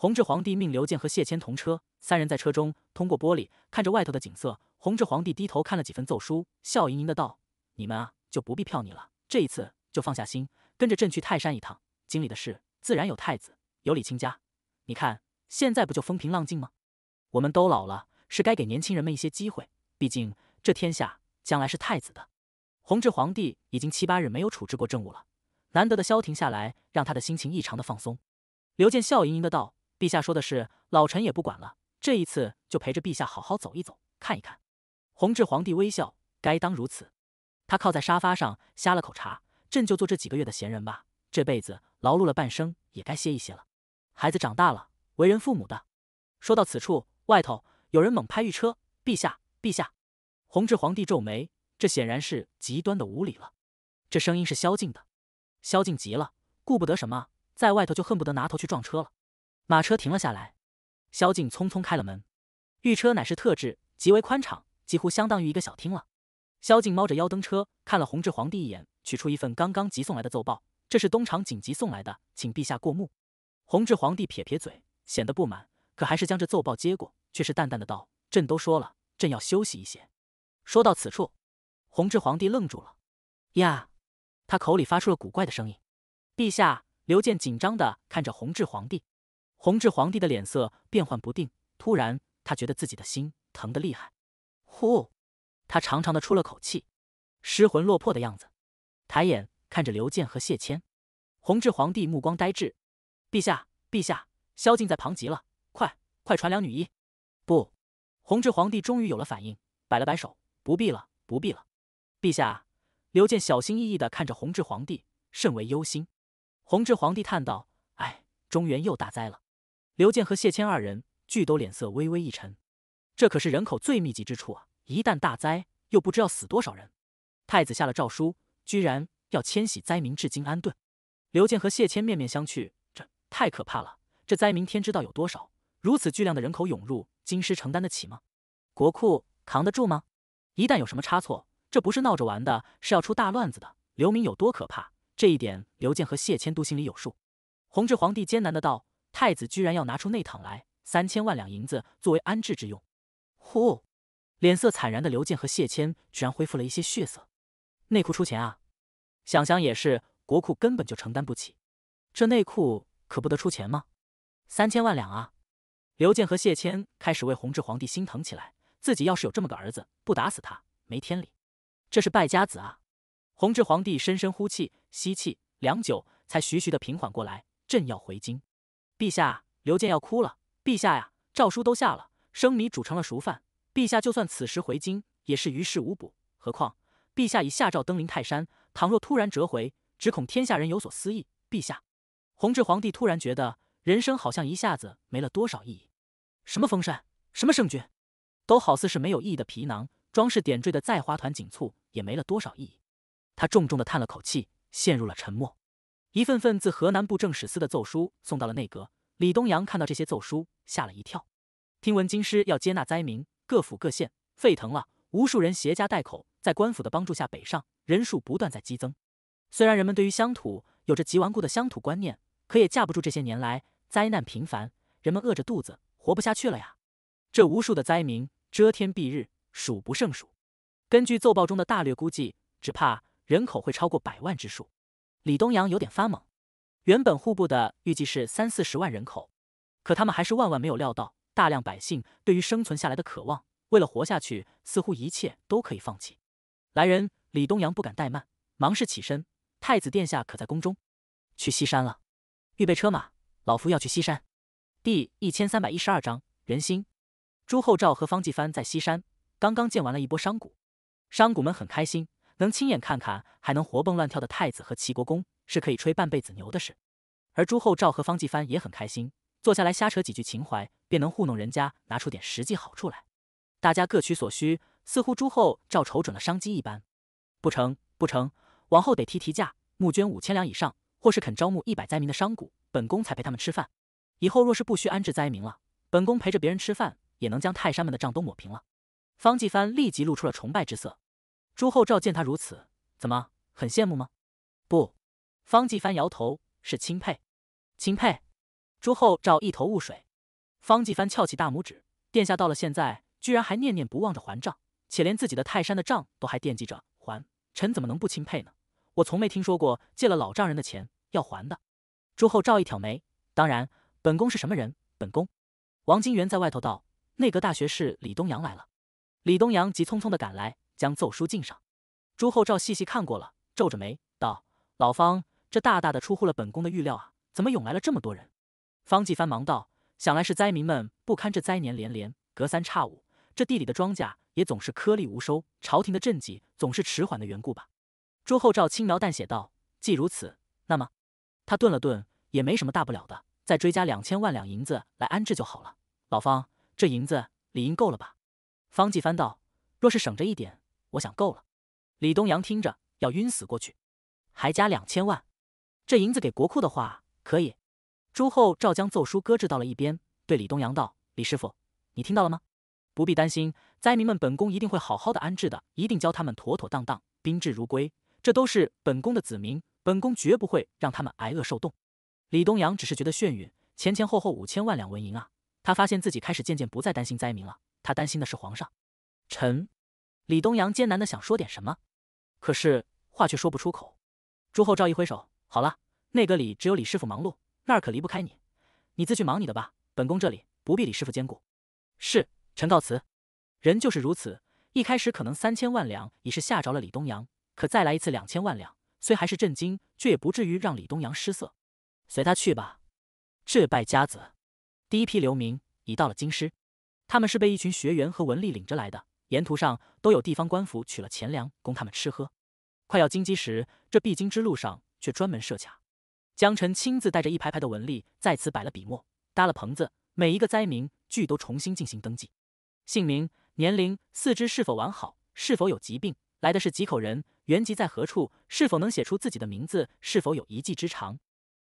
弘治皇帝命刘建和谢谦同车，三人在车中通过玻璃看着外头的景色。弘治皇帝低头看了几份奏书，笑盈盈的道：“你们啊，就不必票你了，这一次就放下心，跟着朕去泰山一趟。京里的事自然有太子、有李清家。你看，现在不就风平浪静吗？我们都老了，是该给年轻人们一些机会。毕竟这天下将来是太子的。”弘治皇帝已经七八日没有处置过政务了，难得的消停下来，让他的心情异常的放松。刘健笑盈盈的道。陛下说的是，老臣也不管了。这一次就陪着陛下好好走一走，看一看。弘治皇帝微笑，该当如此。他靠在沙发上，呷了口茶。朕就做这几个月的闲人吧。这辈子劳碌了半生，也该歇一歇了。孩子长大了，为人父母的。说到此处，外头有人猛拍御车。陛下，陛下！弘治皇帝皱眉，这显然是极端的无礼了。这声音是萧敬的。萧敬急了，顾不得什么，在外头就恨不得拿头去撞车了。马车停了下来，萧敬匆匆开了门。御车乃是特制，极为宽敞，几乎相当于一个小厅了。萧敬猫着腰登车，看了弘治皇帝一眼，取出一份刚刚急送来的奏报，这是东厂紧急送来的，请陛下过目。弘治皇帝撇撇嘴，显得不满，可还是将这奏报接过，却是淡淡的道：“朕都说了，朕要休息一些。”说到此处，弘治皇帝愣住了，呀，他口里发出了古怪的声音。陛下，刘健紧张的看着弘治皇帝。弘治皇帝的脸色变幻不定，突然，他觉得自己的心疼得厉害，呼，他长长的出了口气，失魂落魄的样子，抬眼看着刘健和谢谦。弘治皇帝目光呆滞，陛下，陛下，萧敬在旁急了，快，快传两女医。不，弘治皇帝终于有了反应，摆了摆手，不必了，不必了。陛下，刘健小心翼翼的看着弘治皇帝，甚为忧心。弘治皇帝叹道：“哎，中原又大灾了。”刘健和谢谦二人俱都脸色微微一沉，这可是人口最密集之处啊！一旦大灾，又不知要死多少人。太子下了诏书，居然要迁徙灾民，至今安顿。刘健和谢谦面面相觑，这太可怕了！这灾民天知道有多少，如此巨量的人口涌入京师，承担得起吗？国库扛得住吗？一旦有什么差错，这不是闹着玩的，是要出大乱子的。流民有多可怕？这一点，刘健和谢谦都心里有数。弘治皇帝艰难的道。太子居然要拿出内帑来三千万两银子作为安置之用，呼！脸色惨然的刘健和谢谦居然恢复了一些血色。内库出钱啊！想想也是，国库根本就承担不起，这内库可不得出钱吗？三千万两啊！刘健和谢谦开始为弘治皇帝心疼起来，自己要是有这么个儿子，不打死他没天理！这是败家子啊！弘治皇帝深深呼气，吸气，良久才徐徐的平缓过来。朕要回京。陛下，刘健要哭了。陛下呀，诏书都下了，生米煮成了熟饭。陛下就算此时回京，也是于事无补。何况陛下已下诏登临泰山，倘若突然折回，只恐天下人有所思议。陛下，弘治皇帝突然觉得人生好像一下子没了多少意义，什么封禅，什么圣君，都好似是没有意义的皮囊，装饰点缀的再花团锦簇，也没了多少意义。他重重的叹了口气，陷入了沉默。一份份自河南布政使司的奏书送到了内阁。李东阳看到这些奏书，吓了一跳。听闻京师要接纳灾民，各府各县沸腾了。无数人携家带口，在官府的帮助下北上，人数不断在激增。虽然人们对于乡土有着极顽固的乡土观念，可也架不住这些年来灾难频繁，人们饿着肚子活不下去了呀。这无数的灾民遮天蔽日，数不胜数。根据奏报中的大略估计，只怕人口会超过百万之数。李东阳有点发懵，原本户部的预计是三四十万人口，可他们还是万万没有料到，大量百姓对于生存下来的渴望，为了活下去，似乎一切都可以放弃。来人，李东阳不敢怠慢，忙是起身。太子殿下可在宫中？去西山了，预备车马，老夫要去西山。第一千三百一十二章人心。朱厚照和方继藩在西山，刚刚见完了一波商贾，商贾们很开心。能亲眼看看还能活蹦乱跳的太子和齐国公，是可以吹半辈子牛的事。而朱厚照和方继藩也很开心，坐下来瞎扯几句情怀，便能糊弄人家拿出点实际好处来。大家各取所需，似乎朱厚照瞅准了商机一般。不成，不成，往后得提提价，募捐五千两以上，或是肯招募一百灾民的商贾，本宫才陪他们吃饭。以后若是不需安置灾民了，本宫陪着别人吃饭，也能将泰山们的账都抹平了。方继藩立即露出了崇拜之色。朱厚照见他如此，怎么很羡慕吗？不，方继帆摇头，是钦佩。钦佩。朱厚照一头雾水。方继帆翘起大拇指：“殿下到了现在，居然还念念不忘着还账，且连自己的泰山的账都还惦记着还，臣怎么能不钦佩呢？我从没听说过借了老丈人的钱要还的。”朱厚照一挑眉：“当然，本宫是什么人？本宫。”王金元在外头道：“内阁大学士李东阳来了。”李东阳急匆匆的赶来。将奏书敬上，朱厚照细细看过了，皱着眉道：“老方，这大大的出乎了本宫的预料啊！怎么涌来了这么多人？”方继藩忙道：“想来是灾民们不堪这灾年连连，隔三差五，这地里的庄稼也总是颗粒无收，朝廷的赈济总是迟缓的缘故吧？”朱厚照轻描淡写道：“既如此，那么……”他顿了顿，也没什么大不了的，再追加两千万两银子来安置就好了。老方，这银子理应够了吧？”方继藩道：“若是省着一点。”我想够了，李东阳听着要晕死过去，还加两千万，这银子给国库的话可以。朱厚照将奏书搁置到了一边，对李东阳道：“李师傅，你听到了吗？不必担心灾民们，本宫一定会好好的安置的，一定教他们妥妥当当，宾至如归。这都是本宫的子民，本宫绝不会让他们挨饿受冻。”李东阳只是觉得眩晕，前前后后五千万两纹银啊！他发现自己开始渐渐不再担心灾民了，他担心的是皇上。臣。李东阳艰难的想说点什么，可是话却说不出口。朱厚照一挥手：“好了，内阁里只有李师傅忙碌，那儿可离不开你，你自去忙你的吧。本宫这里不必李师傅兼顾。”“是，臣告辞。”人就是如此，一开始可能三千万两已是吓着了李东阳，可再来一次两千万两，虽还是震惊，却也不至于让李东阳失色。随他去吧，这败家子。第一批流民已到了京师，他们是被一群学员和文吏领着来的。沿途上都有地方官府取了钱粮供他们吃喝，快要金鸡时，这必经之路上却专门设卡。江晨亲自带着一排排的文吏在此摆了笔墨，搭了棚子，每一个灾民俱都重新进行登记，姓名、年龄、四肢是否完好、是否有疾病、来的是几口人、原籍在何处、是否能写出自己的名字、是否有一技之长，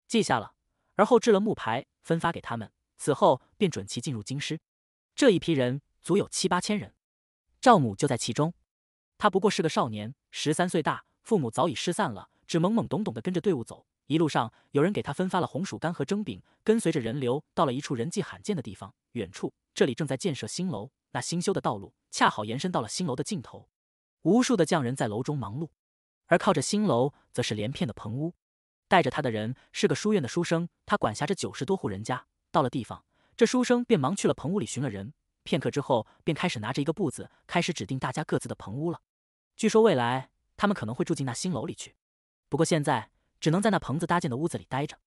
记下了，而后制了木牌分发给他们，此后便准其进入京师。这一批人足有七八千人。赵母就在其中，他不过是个少年，十三岁大，父母早已失散了，只懵懵懂懂地跟着队伍走。一路上，有人给他分发了红薯干和蒸饼，跟随着人流到了一处人迹罕见的地方。远处，这里正在建设新楼，那新修的道路恰好延伸到了新楼的尽头。无数的匠人在楼中忙碌，而靠着新楼，则是连片的棚屋。带着他的人是个书院的书生，他管辖着九十多户人家。到了地方，这书生便忙去了棚屋里寻了人。片刻之后，便开始拿着一个布子，开始指定大家各自的棚屋了。据说未来他们可能会住进那新楼里去，不过现在只能在那棚子搭建的屋子里待着。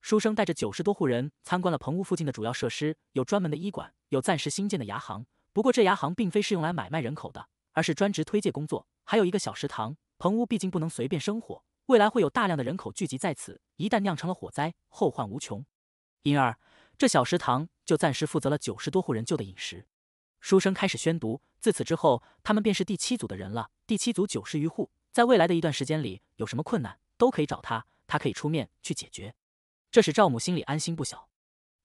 书生带着九十多户人参观了棚屋附近的主要设施，有专门的医馆，有暂时新建的牙行。不过这牙行并非是用来买卖人口的，而是专职推介工作。还有一个小食堂。棚屋毕竟不能随便生火，未来会有大量的人口聚集在此，一旦酿成了火灾，后患无穷。因而。这小食堂就暂时负责了九十多户人旧的饮食。书生开始宣读，自此之后，他们便是第七组的人了。第七组九十余户，在未来的一段时间里，有什么困难都可以找他，他可以出面去解决。这使赵母心里安心不小。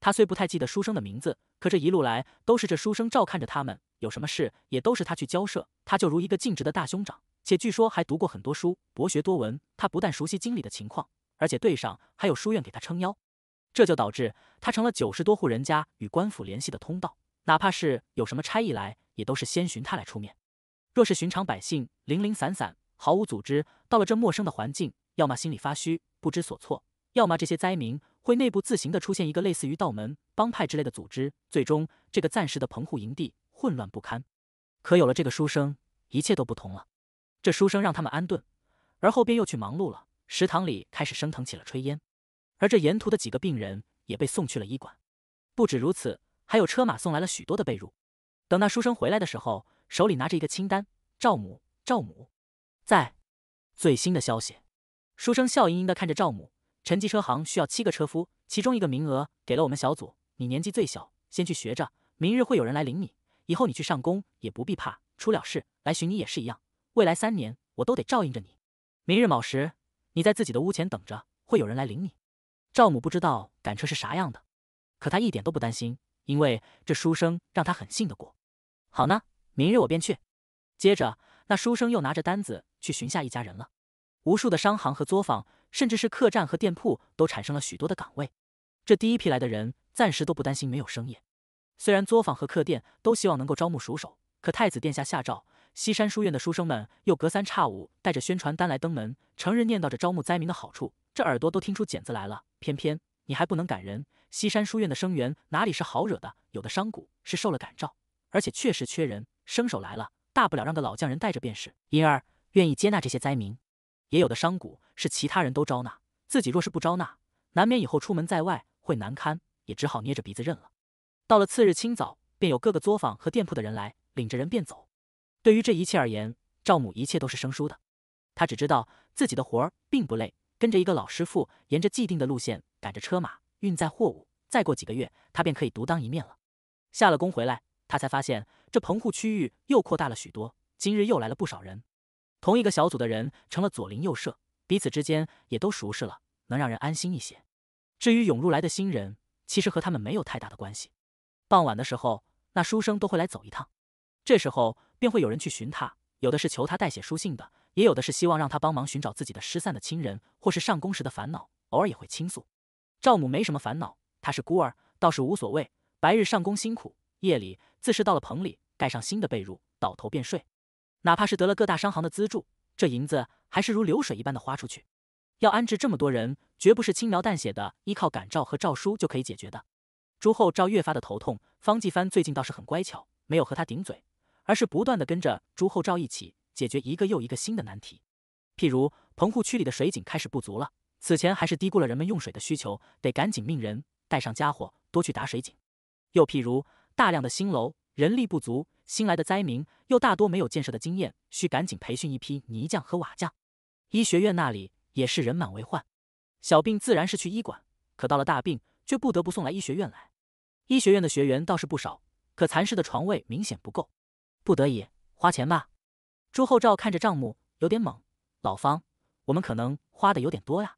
他虽不太记得书生的名字，可这一路来都是这书生照看着他们，有什么事也都是他去交涉。他就如一个尽职的大兄长，且据说还读过很多书，博学多闻。他不但熟悉经理的情况，而且队上还有书院给他撑腰。这就导致他成了九十多户人家与官府联系的通道，哪怕是有什么差役来，也都是先寻他来出面。若是寻常百姓零零散散、毫无组织，到了这陌生的环境，要么心里发虚、不知所措，要么这些灾民会内部自行的出现一个类似于道门、帮派之类的组织，最终这个暂时的棚户营地混乱不堪。可有了这个书生，一切都不同了。这书生让他们安顿，而后便又去忙碌了。食堂里开始升腾起了炊烟。而这沿途的几个病人也被送去了医馆，不止如此，还有车马送来了许多的被褥。等那书生回来的时候，手里拿着一个清单。赵母，赵母，在最新的消息。书生笑盈盈地看着赵母。陈记车行需要七个车夫，其中一个名额给了我们小组。你年纪最小，先去学着。明日会有人来领你，以后你去上工也不必怕出了事，来寻你也是一样。未来三年我都得照应着你。明日卯时，你在自己的屋前等着，会有人来领你。赵母不知道赶车是啥样的，可她一点都不担心，因为这书生让她很信得过。好呢，明日我便去。接着，那书生又拿着单子去寻下一家人了。无数的商行和作坊，甚至是客栈和店铺，都产生了许多的岗位。这第一批来的人暂时都不担心没有生意。虽然作坊和客店都希望能够招募熟手，可太子殿下下诏，西山书院的书生们又隔三差五带着宣传单来登门，成日念叨着招募灾民的好处。这耳朵都听出茧子来了，偏偏你还不能赶人。西山书院的生源哪里是好惹的？有的商贾是受了感召，而且确实缺人，生手来了，大不了让个老匠人带着便是。因而愿意接纳这些灾民。也有的商贾是其他人都招纳，自己若是不招纳，难免以后出门在外会难堪，也只好捏着鼻子认了。到了次日清早，便有各个作坊和店铺的人来，领着人便走。对于这一切而言，赵母一切都是生疏的，她只知道自己的活儿并不累。跟着一个老师傅，沿着既定的路线赶着车马运载货物。再过几个月，他便可以独当一面了。下了工回来，他才发现这棚户区域又扩大了许多。今日又来了不少人，同一个小组的人成了左邻右舍，彼此之间也都熟识了，能让人安心一些。至于涌入来的新人，其实和他们没有太大的关系。傍晚的时候，那书生都会来走一趟，这时候便会有人去寻他，有的是求他代写书信的。也有的是希望让他帮忙寻找自己的失散的亲人，或是上工时的烦恼，偶尔也会倾诉。赵母没什么烦恼，她是孤儿，倒是无所谓。白日上工辛苦，夜里自是到了棚里，盖上新的被褥，倒头便睡。哪怕是得了各大商行的资助，这银子还是如流水一般的花出去。要安置这么多人，绝不是轻描淡写的依靠感召和诏书就可以解决的。朱厚照越发的头痛。方继藩最近倒是很乖巧，没有和他顶嘴，而是不断的跟着朱厚照一起。解决一个又一个新的难题，譬如棚户区里的水井开始不足了，此前还是低估了人们用水的需求，得赶紧命人带上家伙多去打水井。又譬如大量的新楼，人力不足，新来的灾民又大多没有建设的经验，需赶紧培训一批泥匠和瓦匠。医学院那里也是人满为患，小病自然是去医馆，可到了大病却不得不送来医学院来。医学院的学员倒是不少，可蚕室的床位明显不够，不得已花钱吧。朱厚照看着账目，有点懵。老方，我们可能花的有点多呀。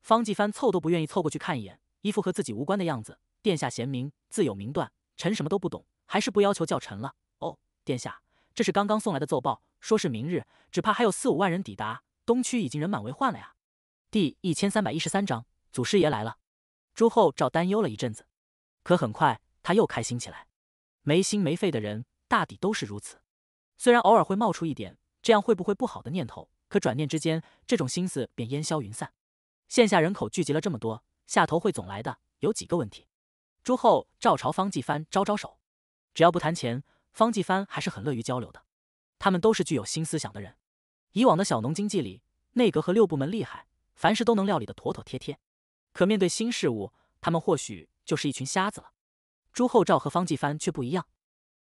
方继藩凑都不愿意凑过去看一眼，一副和自己无关的样子。殿下贤明，自有明断，臣什么都不懂，还是不要求教臣了。哦，殿下，这是刚刚送来的奏报，说是明日，只怕还有四五万人抵达东区，已经人满为患了呀。第一千三百一十三章，祖师爷来了。朱厚照担忧了一阵子，可很快他又开心起来。没心没肺的人，大抵都是如此。虽然偶尔会冒出一点这样会不会不好的念头，可转念之间，这种心思便烟消云散。线下人口聚集了这么多，下头会总来的，有几个问题。朱厚照朝方继帆招招手，只要不谈钱，方继帆还是很乐于交流的。他们都是具有新思想的人。以往的小农经济里，内阁和六部门厉害，凡事都能料理得妥妥帖帖。可面对新事物，他们或许就是一群瞎子了。朱厚照和方继帆却不一样。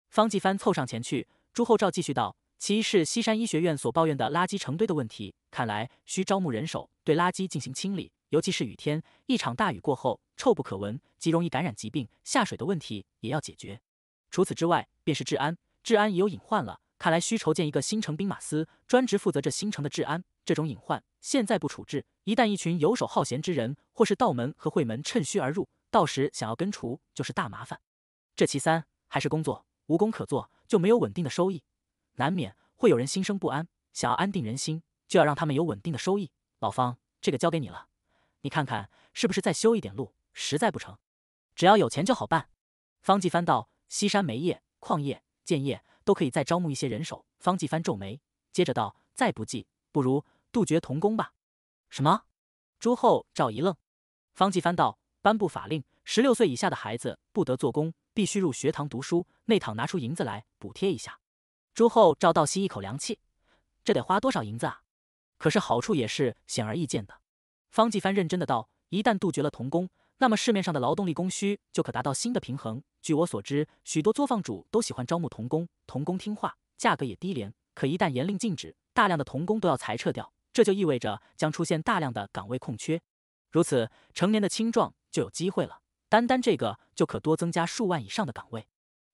方继帆凑上前去。朱厚照继续道：“其一是西山医学院所抱怨的垃圾成堆的问题，看来需招募人手对垃圾进行清理，尤其是雨天，一场大雨过后，臭不可闻，极容易感染疾病。下水的问题也要解决。除此之外，便是治安，治安也有隐患了，看来需筹建一个新城兵马司，专职负责这新城的治安。这种隐患现在不处置，一旦一群游手好闲之人或是道门和会门趁虚而入，到时想要根除就是大麻烦。这其三还是工作，无工可做。”就没有稳定的收益，难免会有人心生不安。想要安定人心，就要让他们有稳定的收益。老方，这个交给你了，你看看是不是再修一点路？实在不成，只要有钱就好办。方继帆道，西山煤业、矿业、建业都可以再招募一些人手。方继帆皱眉，接着道，再不济，不如杜绝童工吧。什么？朱厚照一愣。方继帆道，颁布法令，十六岁以下的孩子不得做工。必须入学堂读书，内堂拿出银子来补贴一下。朱厚照倒吸一口凉气，这得花多少银子啊！可是好处也是显而易见的。方继帆认真的道：“一旦杜绝了童工，那么市面上的劳动力供需就可达到新的平衡。据我所知，许多作坊主都喜欢招募童工，童工听话，价格也低廉。可一旦严令禁止，大量的童工都要裁撤掉，这就意味着将出现大量的岗位空缺，如此成年的青壮就有机会了。”单单这个就可多增加数万以上的岗位，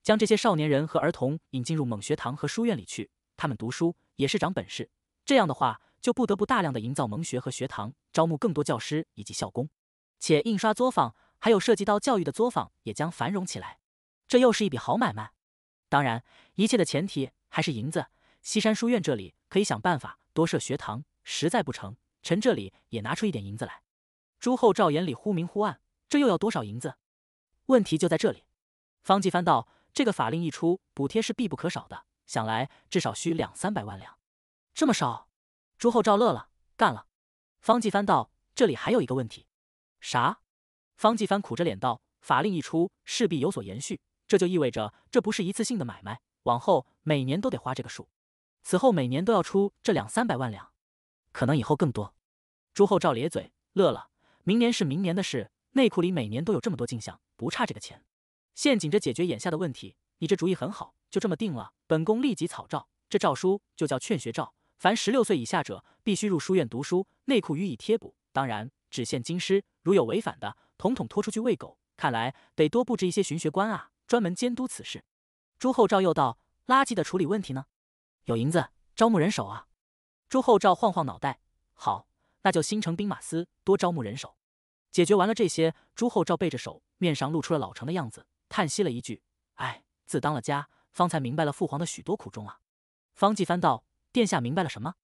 将这些少年人和儿童引进入蒙学堂和书院里去，他们读书也是长本事。这样的话，就不得不大量的营造蒙学和学堂，招募更多教师以及校工，且印刷作坊还有涉及到教育的作坊也将繁荣起来，这又是一笔好买卖。当然，一切的前提还是银子。西山书院这里可以想办法多设学堂，实在不成，臣这里也拿出一点银子来。朱厚照眼里忽明忽暗。这又要多少银子？问题就在这里。方继帆道：“这个法令一出，补贴是必不可少的，想来至少需两三百万两。”这么少？朱厚照乐了，干了。方继帆道：“这里还有一个问题。”啥？方继帆苦着脸道：“法令一出，势必有所延续，这就意味着这不是一次性的买卖，往后每年都得花这个数，此后每年都要出这两三百万两，可能以后更多。”朱厚照咧嘴乐了：“明年是明年的事。”内库里每年都有这么多进项，不差这个钱。现紧着解决眼下的问题，你这主意很好，就这么定了。本宫立即草诏，这诏书就叫《劝学诏》，凡十六岁以下者必须入书院读书，内库予以贴补，当然只限京师。如有违反的，统统拖出去喂狗。看来得多布置一些巡学官啊，专门监督此事。朱厚照又道：“垃圾的处理问题呢？有银子招募人手啊。”朱厚照晃晃脑袋：“好，那就新城兵马司多招募人手。”解决完了这些，朱厚照背着手，面上露出了老成的样子，叹息了一句：“哎，自当了家，方才明白了父皇的许多苦衷啊。”方继藩道：“殿下明白了什么？”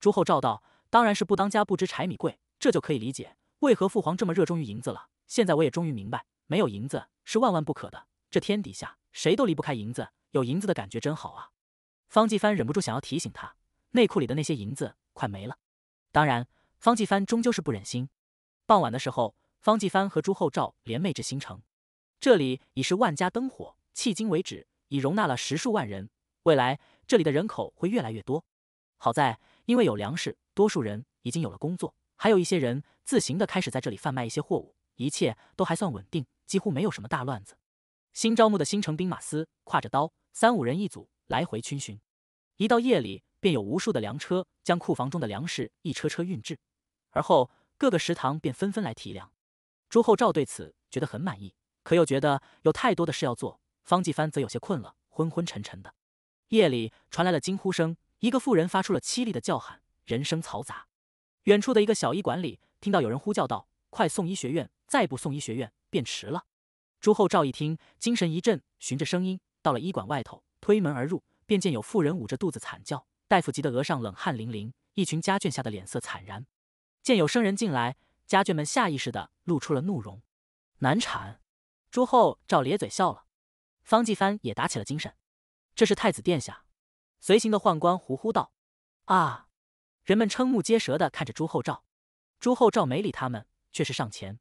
朱厚照道：“当然是不当家不知柴米贵，这就可以理解为何父皇这么热衷于银子了。现在我也终于明白，没有银子是万万不可的。这天底下谁都离不开银子，有银子的感觉真好啊。”方继藩忍不住想要提醒他，内裤里的那些银子快没了。当然，方继藩终究是不忍心。傍晚的时候，方继帆和朱厚照联袂至新城，这里已是万家灯火。迄今为止，已容纳了十数万人。未来这里的人口会越来越多。好在因为有粮食，多数人已经有了工作，还有一些人自行的开始在这里贩卖一些货物，一切都还算稳定，几乎没有什么大乱子。新招募的新城兵马司挎着刀，三五人一组来回巡巡。一到夜里，便有无数的粮车将库房中的粮食一车车运至，而后。各个食堂便纷纷来提粮，朱厚照对此觉得很满意，可又觉得有太多的事要做。方继藩则有些困了，昏昏沉沉的。夜里传来了惊呼声，一个妇人发出了凄厉的叫喊，人声嘈杂。远处的一个小医馆里，听到有人呼叫道：“快送医学院，再不送医学院便迟了。”朱厚照一听，精神一振，循着声音到了医馆外头，推门而入，便见有妇人捂着肚子惨叫，大夫急得额上冷汗淋淋，一群家眷吓得脸色惨然。见有生人进来，家眷们下意识的露出了怒容。难产，朱厚照咧嘴笑了。方继帆也打起了精神。这是太子殿下，随行的宦官呼呼道。啊！人们瞠目结舌的看着朱厚照。朱厚照没理他们，却是上前。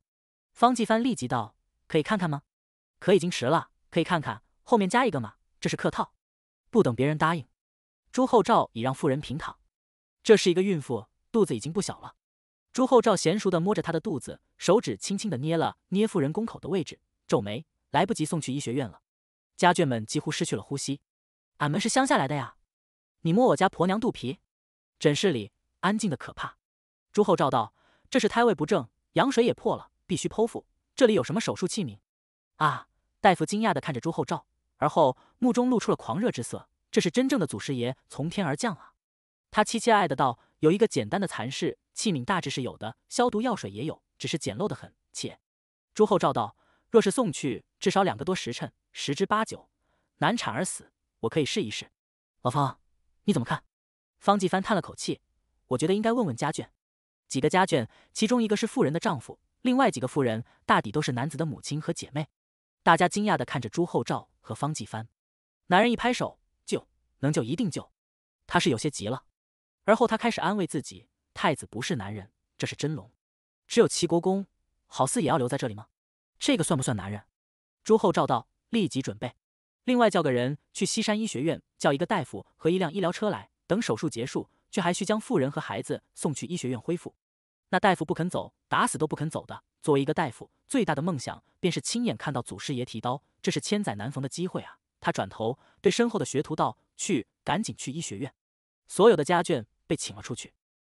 方继帆立即道：“可以看看吗？”“可已经迟了。”“可以看看，后面加一个嘛，这是客套。”不等别人答应，朱厚照已让妇人平躺。这是一个孕妇，肚子已经不小了。朱厚照娴熟地摸着她的肚子，手指轻轻地捏了捏妇人工口的位置，皱眉，来不及送去医学院了。家眷们几乎失去了呼吸。俺们是乡下来的呀，你摸我家婆娘肚皮？诊室里安静的可怕。朱厚照道：“这是胎位不正，羊水也破了，必须剖腹。”这里有什么手术器皿？啊！大夫惊讶地看着朱厚照，而后目中露出了狂热之色。这是真正的祖师爷从天而降啊！他凄凄爱的道：“有一个简单的蚕室。”器皿大致是有的，消毒药水也有，只是简陋的很。且，朱厚照道：“若是送去，至少两个多时辰，十之八九难产而死。”我可以试一试。老方，你怎么看？”方继帆叹了口气：“我觉得应该问问家眷。”几个家眷，其中一个是妇人的丈夫，另外几个妇人大抵都是男子的母亲和姐妹。大家惊讶的看着朱厚照和方继帆。男人一拍手：“救，能救一定救。”他是有些急了。而后他开始安慰自己。太子不是男人，这是真龙。只有齐国公，好似也要留在这里吗？这个算不算男人？朱厚照道：“立即准备，另外叫个人去西山医学院，叫一个大夫和一辆医疗车来。等手术结束，却还需将妇人和孩子送去医学院恢复。”那大夫不肯走，打死都不肯走的。作为一个大夫，最大的梦想便是亲眼看到祖师爷提刀，这是千载难逢的机会啊！他转头对身后的学徒道：“去，赶紧去医学院。”所有的家眷被请了出去。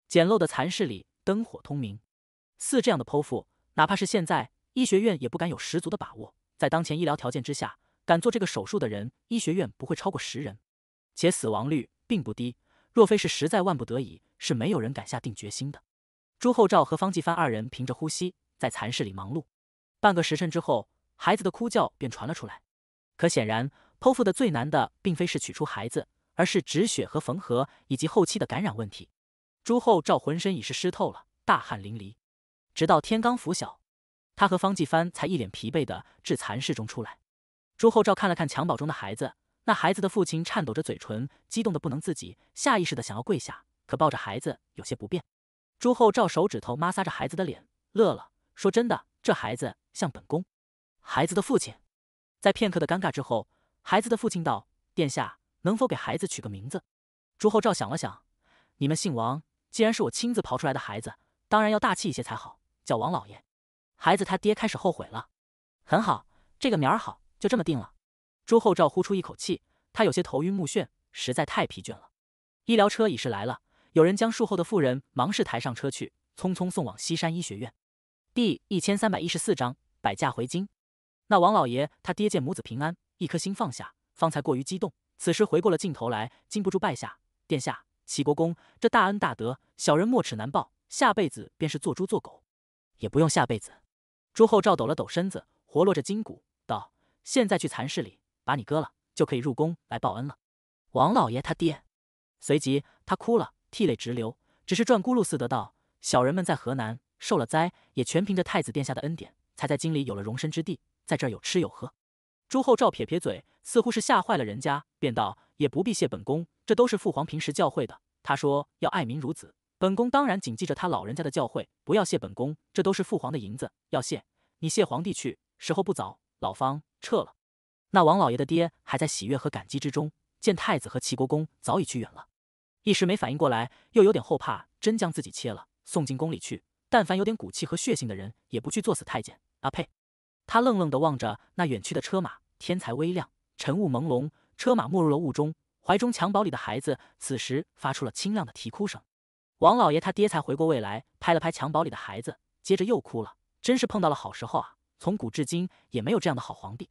简陋的蚕室里灯火通明，似这样的剖腹，哪怕是现在医学院也不敢有十足的把握。在当前医疗条件之下，敢做这个手术的人，医学院不会超过十人，且死亡率并不低。若非是实在万不得已，是没有人敢下定决心的。朱厚照和方继帆二人凭着呼吸在蚕室里忙碌。半个时辰之后，孩子的哭叫便传了出来。可显然，剖腹的最难的并非是取出孩子，而是止血和缝合，以及后期的感染问题。朱厚照浑身已是湿透了，大汗淋漓。直到天刚拂晓，他和方继帆才一脸疲惫的至蚕室中出来。朱厚照看了看襁褓中的孩子，那孩子的父亲颤抖着嘴唇，激动的不能自己，下意识的想要跪下，可抱着孩子有些不便。朱厚照手指头抹挲着孩子的脸，乐了，说：“真的，这孩子像本宫。”孩子的父亲在片刻的尴尬之后，孩子的父亲道：“殿下，能否给孩子取个名字？”朱厚照想了想，你们姓王。既然是我亲自刨出来的孩子，当然要大气一些才好。叫王老爷，孩子他爹开始后悔了。很好，这个名儿好，就这么定了。朱厚照呼出一口气，他有些头晕目眩，实在太疲倦了。医疗车已是来了，有人将术后的妇人忙事抬上车去，匆匆送往西山医学院。第一千三百一十四章摆驾回京。那王老爷他爹见母子平安，一颗心放下，方才过于激动，此时回过了劲头来，禁不住拜下，殿下。齐国公，这大恩大德，小人没齿难报。下辈子便是做猪做狗，也不用下辈子。朱厚照抖了抖身子，活络着筋骨，道：“现在去蚕室里把你割了，就可以入宫来报恩了。”王老爷他爹，随即他哭了，涕泪直流，只是转咕噜似的道：“小人们在河南受了灾，也全凭着太子殿下的恩典，才在京里有了容身之地，在这儿有吃有喝。”朱厚照撇撇嘴，似乎是吓坏了人家，便道。也不必谢本宫，这都是父皇平时教诲的。他说要爱民如子，本宫当然谨记着他老人家的教诲。不要谢本宫，这都是父皇的银子。要谢你谢皇帝去。时候不早，老方撤了。那王老爷的爹还在喜悦和感激之中，见太子和齐国公早已去远了，一时没反应过来，又有点后怕，真将自己切了送进宫里去。但凡有点骨气和血性的人，也不去作死太监。啊呸！他愣愣地望着那远去的车马，天才微亮，晨雾朦胧。车马没入了雾中，怀中襁褓里的孩子此时发出了清亮的啼哭声。王老爷他爹才回过味来，拍了拍襁褓里的孩子，接着又哭了。真是碰到了好时候啊！从古至今也没有这样的好皇帝。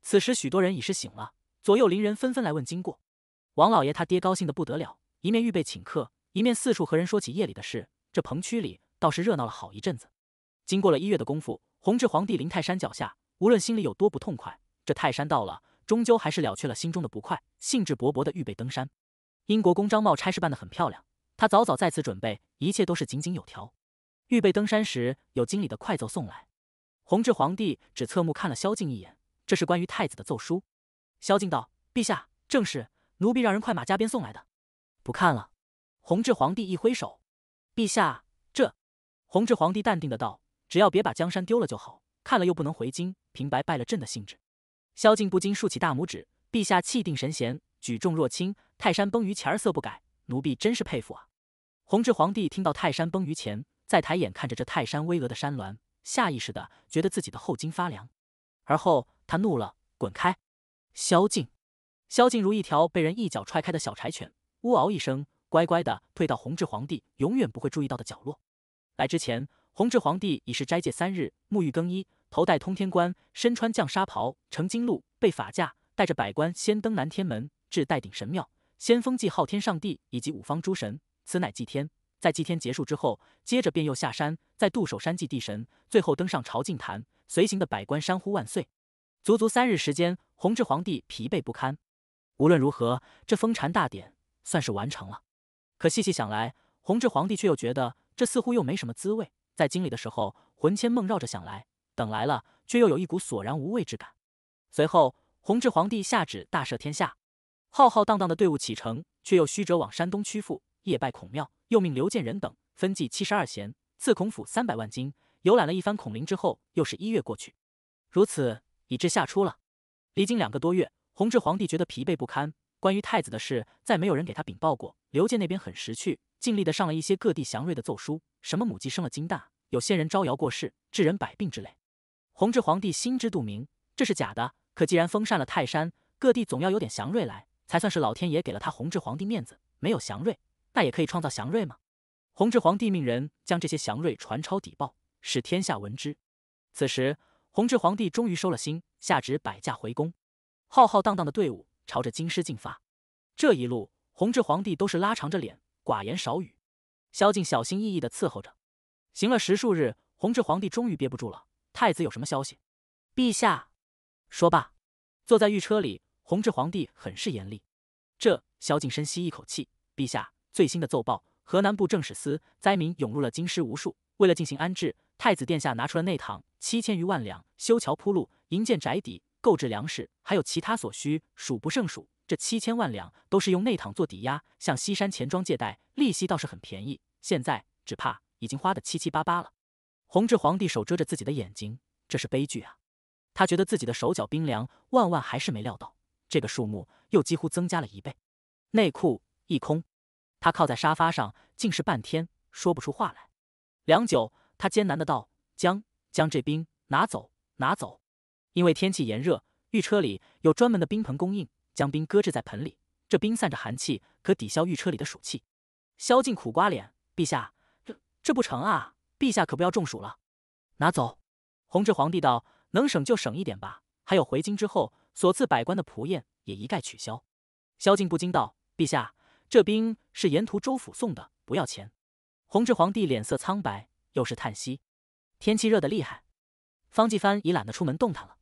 此时许多人已是醒了，左右邻人纷纷来问经过。王老爷他爹高兴的不得了，一面预备请客，一面四处和人说起夜里的事。这棚区里倒是热闹了好一阵子。经过了一月的功夫，弘治皇帝临泰山脚下，无论心里有多不痛快，这泰山到了。终究还是了却了心中的不快，兴致勃勃地预备登山。英国公张茂差事办得很漂亮，他早早在此准备，一切都是井井有条。预备登山时，有经理的快奏送来。弘治皇帝只侧目看了萧敬一眼，这是关于太子的奏书。萧敬道：“陛下，正是，奴婢让人快马加鞭送来的。”不看了。弘治皇帝一挥手：“陛下，这……”弘治皇帝淡定的道：“只要别把江山丢了就好，看了又不能回京，平白败了朕的兴致。”萧敬不禁竖起大拇指，陛下气定神闲，举重若轻，泰山崩于前而色不改，奴婢真是佩服啊！弘治皇帝听到泰山崩于前，再抬眼看着这泰山巍峨的山峦，下意识的觉得自己的后襟发凉。而后他怒了，滚开！萧敬，萧敬如一条被人一脚踹开的小柴犬，呜嗷一声，乖乖的退到弘治皇帝永远不会注意到的角落。来之前，弘治皇帝已是斋戒三日，沐浴更衣。头戴通天冠，身穿绛纱袍，乘金鹿，被法驾，带着百官先登南天门，至岱顶神庙，先封祭昊天上帝以及五方诸神，此乃祭天。在祭天结束之后，接着便又下山，在度守山祭地神，最后登上朝觐坛，随行的百官山呼万岁。足足三日时间，弘治皇帝疲惫不堪。无论如何，这封禅大典算是完成了。可细细想来，弘治皇帝却又觉得这似乎又没什么滋味。在京里的时候，魂牵梦绕着想来。等来了，却又有一股索然无味之感。随后，弘治皇帝下旨大赦天下，浩浩荡荡的队伍启程，却又虚折往山东曲阜，夜拜孔庙，又命刘建人等分祭七十二贤，赐孔府三百万金。游览了一番孔林之后，又是一月过去，如此以至夏初了。离京两个多月，弘治皇帝觉得疲惫不堪。关于太子的事，再没有人给他禀报过。刘建那边很识趣，尽力的上了一些各地祥瑞的奏疏，什么母鸡生了金蛋，有仙人招摇过市，治人百病之类。弘治皇帝心知肚明，这是假的。可既然封禅了泰山，各地总要有点祥瑞来，才算是老天爷给了他弘治皇帝面子。没有祥瑞，那也可以创造祥瑞吗？弘治皇帝命人将这些祥瑞传抄底报，使天下闻之。此时，弘治皇帝终于收了心，下旨摆驾回宫。浩浩荡荡的队伍朝着京师进发。这一路，弘治皇帝都是拉长着脸，寡言少语。萧敬小心翼翼地伺候着。行了十数日，弘治皇帝终于憋不住了。太子有什么消息？陛下，说吧。坐在御车里，弘治皇帝很是严厉。这萧敬深吸一口气，陛下最新的奏报：河南布政使司灾民涌入了京师无数，为了进行安置，太子殿下拿出了内帑七千余万两，修桥铺路，营建宅邸，购置粮食，还有其他所需，数不胜数。这七千万两都是用内帑做抵押，向西山钱庄借贷，利息倒是很便宜。现在只怕已经花的七七八八了。弘治皇帝手遮着自己的眼睛，这是悲剧啊！他觉得自己的手脚冰凉，万万还是没料到这个数目又几乎增加了一倍，内裤一空。他靠在沙发上，竟是半天说不出话来。良久，他艰难的道：“将将这冰拿走，拿走。”因为天气炎热，御车里有专门的冰盆供应，将冰搁置在盆里，这冰散着寒气，可抵消御车里的暑气。萧敬苦瓜脸：“陛下，这这不成啊！”陛下可不要中暑了。拿走。弘治皇帝道：“能省就省一点吧。”还有回京之后所赐百官的仆宴也一概取消。萧敬不禁道：“陛下，这冰是沿途州府送的，不要钱。”弘治皇帝脸色苍白，又是叹息。天气热得厉害，方继藩已懒得出门动弹了。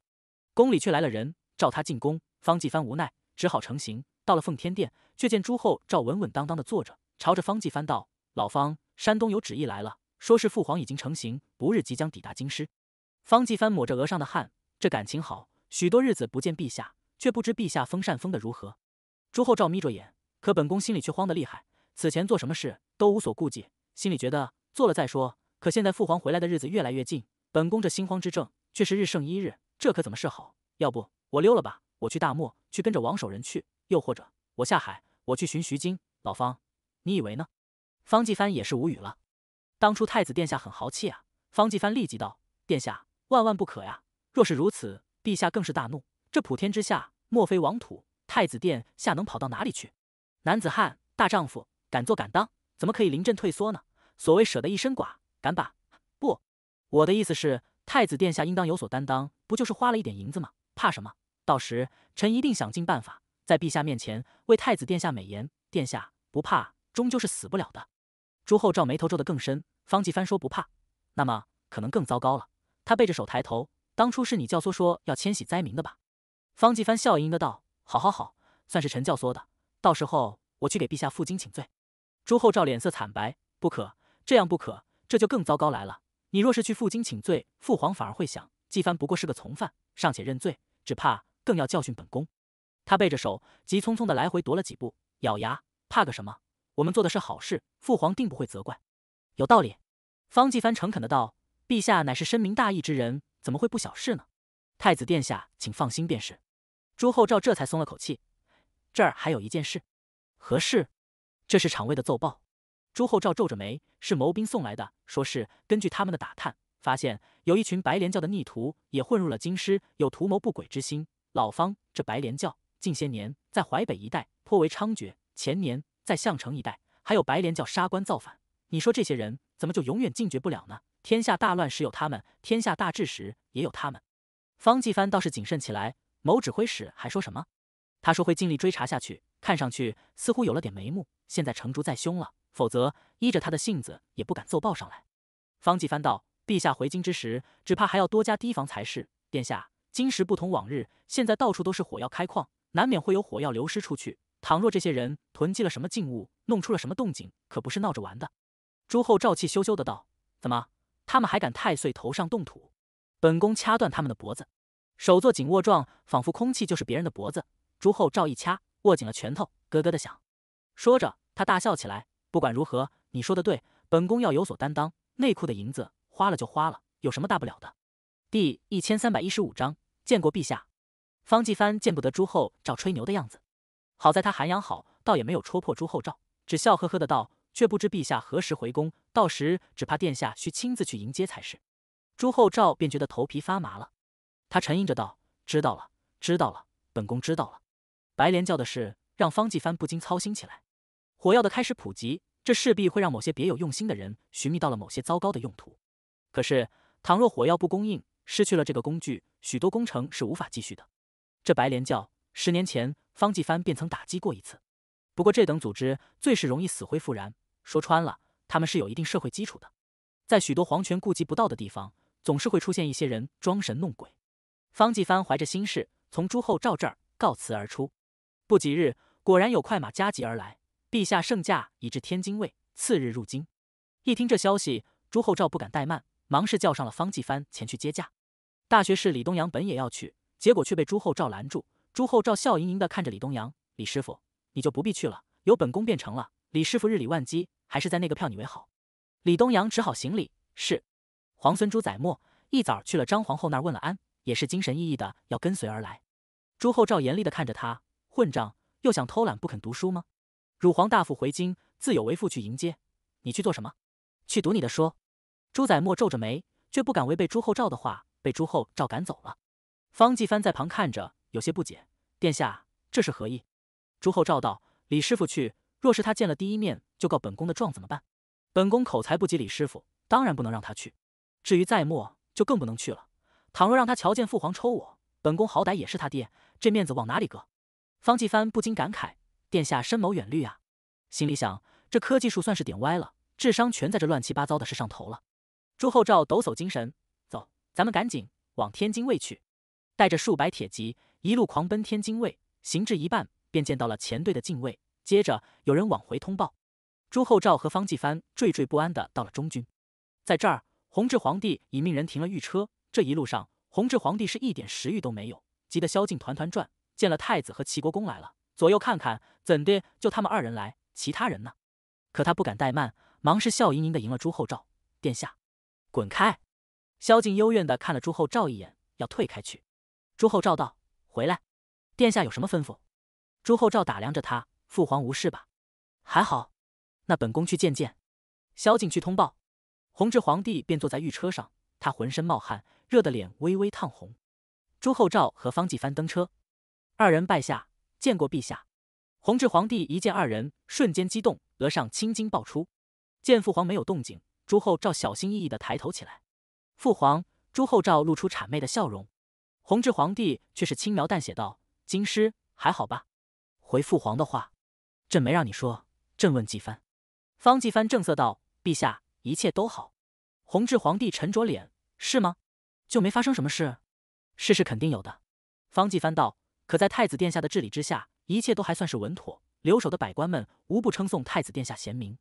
宫里却来了人，召他进宫。方继藩无奈，只好成行。到了奉天殿，却见朱厚照稳稳当当的坐着，朝着方继藩道：“老方，山东有旨意来了。”说是父皇已经成行，不日即将抵达京师。方继藩抹着额上的汗，这感情好，许多日子不见陛下，却不知陛下封禅封得如何。朱厚照眯着眼，可本宫心里却慌得厉害。此前做什么事都无所顾忌，心里觉得做了再说。可现在父皇回来的日子越来越近，本宫这心慌之症却是日盛一日，这可怎么是好？要不我溜了吧？我去大漠，去跟着王守仁去；又或者我下海，我去寻徐经。老方，你以为呢？方继藩也是无语了。当初太子殿下很豪气啊，方继藩立即道：“殿下万万不可呀！若是如此，陛下更是大怒。这普天之下，莫非王土，太子殿下能跑到哪里去？男子汉，大丈夫，敢做敢当，怎么可以临阵退缩呢？所谓舍得一身剐，敢把不？我的意思是，太子殿下应当有所担当，不就是花了一点银子吗？怕什么？到时臣一定想尽办法，在陛下面前为太子殿下美言。殿下不怕，终究是死不了的。”朱厚照眉头皱得更深。方继帆说：“不怕，那么可能更糟糕了。”他背着手抬头：“当初是你教唆说要迁徙灾民的吧？”方继帆笑盈盈的道：“好，好，好，算是臣教唆的。到时候我去给陛下负荆请罪。”朱厚照脸色惨白：“不可，这样不可，这就更糟糕来了。你若是去负荆请罪，父皇反而会想，继帆不过是个从犯，尚且认罪，只怕更要教训本宫。”他背着手，急匆匆的来回踱了几步，咬牙：“怕个什么？我们做的是好事，父皇定不会责怪。”有道理，方继藩诚恳的道：“陛下乃是深明大义之人，怎么会不小事呢？”太子殿下，请放心便是。朱厚照这才松了口气。这儿还有一件事，何事？这是场卫的奏报。朱厚照皱着眉，是谋兵送来的，说是根据他们的打探，发现有一群白莲教的逆徒也混入了京师，有图谋不轨之心。老方，这白莲教近些年在淮北一带颇为猖獗，前年在项城一带还有白莲教杀官造反。你说这些人怎么就永远禁绝不了呢？天下大乱时有他们，天下大治时也有他们。方继帆倒是谨慎起来。某指挥使还说什么？他说会尽力追查下去，看上去似乎有了点眉目，现在成竹在胸了。否则依着他的性子，也不敢奏报上来。方继帆道：“陛下回京之时，只怕还要多加提防才是。殿下，今时不同往日，现在到处都是火药开矿，难免会有火药流失出去。倘若这些人囤积了什么禁物，弄出了什么动静，可不是闹着玩的。”朱厚照气羞羞的道：“怎么，他们还敢太岁头上动土？本宫掐断他们的脖子！”手作紧握状，仿佛空气就是别人的脖子。朱厚照一掐，握紧了拳头，咯咯的响。说着，他大笑起来。不管如何，你说的对，本宫要有所担当。内库的银子花了就花了，有什么大不了的？第一千三百一十五章见过陛下。方继藩见不得朱厚照吹牛的样子，好在他涵养好，倒也没有戳破朱厚照，只笑呵呵的道。却不知陛下何时回宫，到时只怕殿下需亲自去迎接才是。朱厚照便觉得头皮发麻了，他沉吟着道：“知道了，知道了，本宫知道了。”白莲教的事让方继帆不禁操心起来。火药的开始普及，这势必会让某些别有用心的人寻觅到了某些糟糕的用途。可是，倘若火药不供应，失去了这个工具，许多工程是无法继续的。这白莲教，十年前方继帆便曾打击过一次。不过，这等组织最是容易死灰复燃。说穿了，他们是有一定社会基础的，在许多皇权顾及不到的地方，总是会出现一些人装神弄鬼。方继帆怀着心事，从朱厚照这儿告辞而出。不几日，果然有快马加急而来，陛下圣驾已至天津卫，次日入京。一听这消息，朱厚照不敢怠慢，忙是叫上了方继帆前去接驾。大学士李东阳本也要去，结果却被朱厚照拦住。朱厚照笑盈盈地看着李东阳：“李师傅，你就不必去了，有本宫便成了。”李师傅日理万机，还是在那个票你为好。李东阳只好行礼，是。皇孙朱载沫一早去了张皇后那儿问了安，也是精神奕奕的要跟随而来。朱厚照严厉的看着他，混账，又想偷懒不肯读书吗？汝皇大夫回京，自有为父去迎接，你去做什么？去读你的书。朱载沫皱着眉，却不敢违背朱厚照的话，被朱厚照赶走了。方继藩在旁看着，有些不解，殿下这是何意？朱厚照道：“李师傅去。”若是他见了第一面就告本宫的状怎么办？本宫口才不及李师傅，当然不能让他去。至于在末，就更不能去了。倘若让他瞧见父皇抽我，本宫好歹也是他爹，这面子往哪里搁？方继帆不禁感慨：殿下深谋远虑啊！心里想，这科技术算是点歪了，智商全在这乱七八糟的事上头了。朱厚照抖擞精神，走，咱们赶紧往天津卫去，带着数百铁骑，一路狂奔天津卫。行至一半，便见到了前队的禁卫。接着有人往回通报，朱厚照和方继藩惴惴不安的到了中军，在这儿，弘治皇帝已命人停了御车。这一路上，弘治皇帝是一点食欲都没有，急得萧敬团团转。见了太子和齐国公来了，左右看看，怎的就他们二人来？其他人呢？可他不敢怠慢，忙是笑盈盈的迎了朱厚照殿下。滚开！萧敬幽怨的看了朱厚照一眼，要退开去。朱厚照道：“回来，殿下有什么吩咐？”朱厚照打量着他。父皇无事吧？还好，那本宫去见见。小景去通报。弘治皇帝便坐在御车上，他浑身冒汗，热得脸微微烫红。朱厚照和方继藩登车，二人拜下，见过陛下。弘治皇帝一见二人，瞬间激动，额上青筋爆出。见父皇没有动静，朱厚照小心翼翼地抬头起来。父皇，朱厚照露出谄媚的笑容。弘治皇帝却是轻描淡写道：“京师还好吧？”回父皇的话。朕没让你说，朕问纪帆。方季帆正色道：“陛下，一切都好。”弘治皇帝沉着脸：“是吗？就没发生什么事？事是肯定有的。”方季帆道：“可在太子殿下的治理之下，一切都还算是稳妥。留守的百官们无不称颂太子殿下贤明。”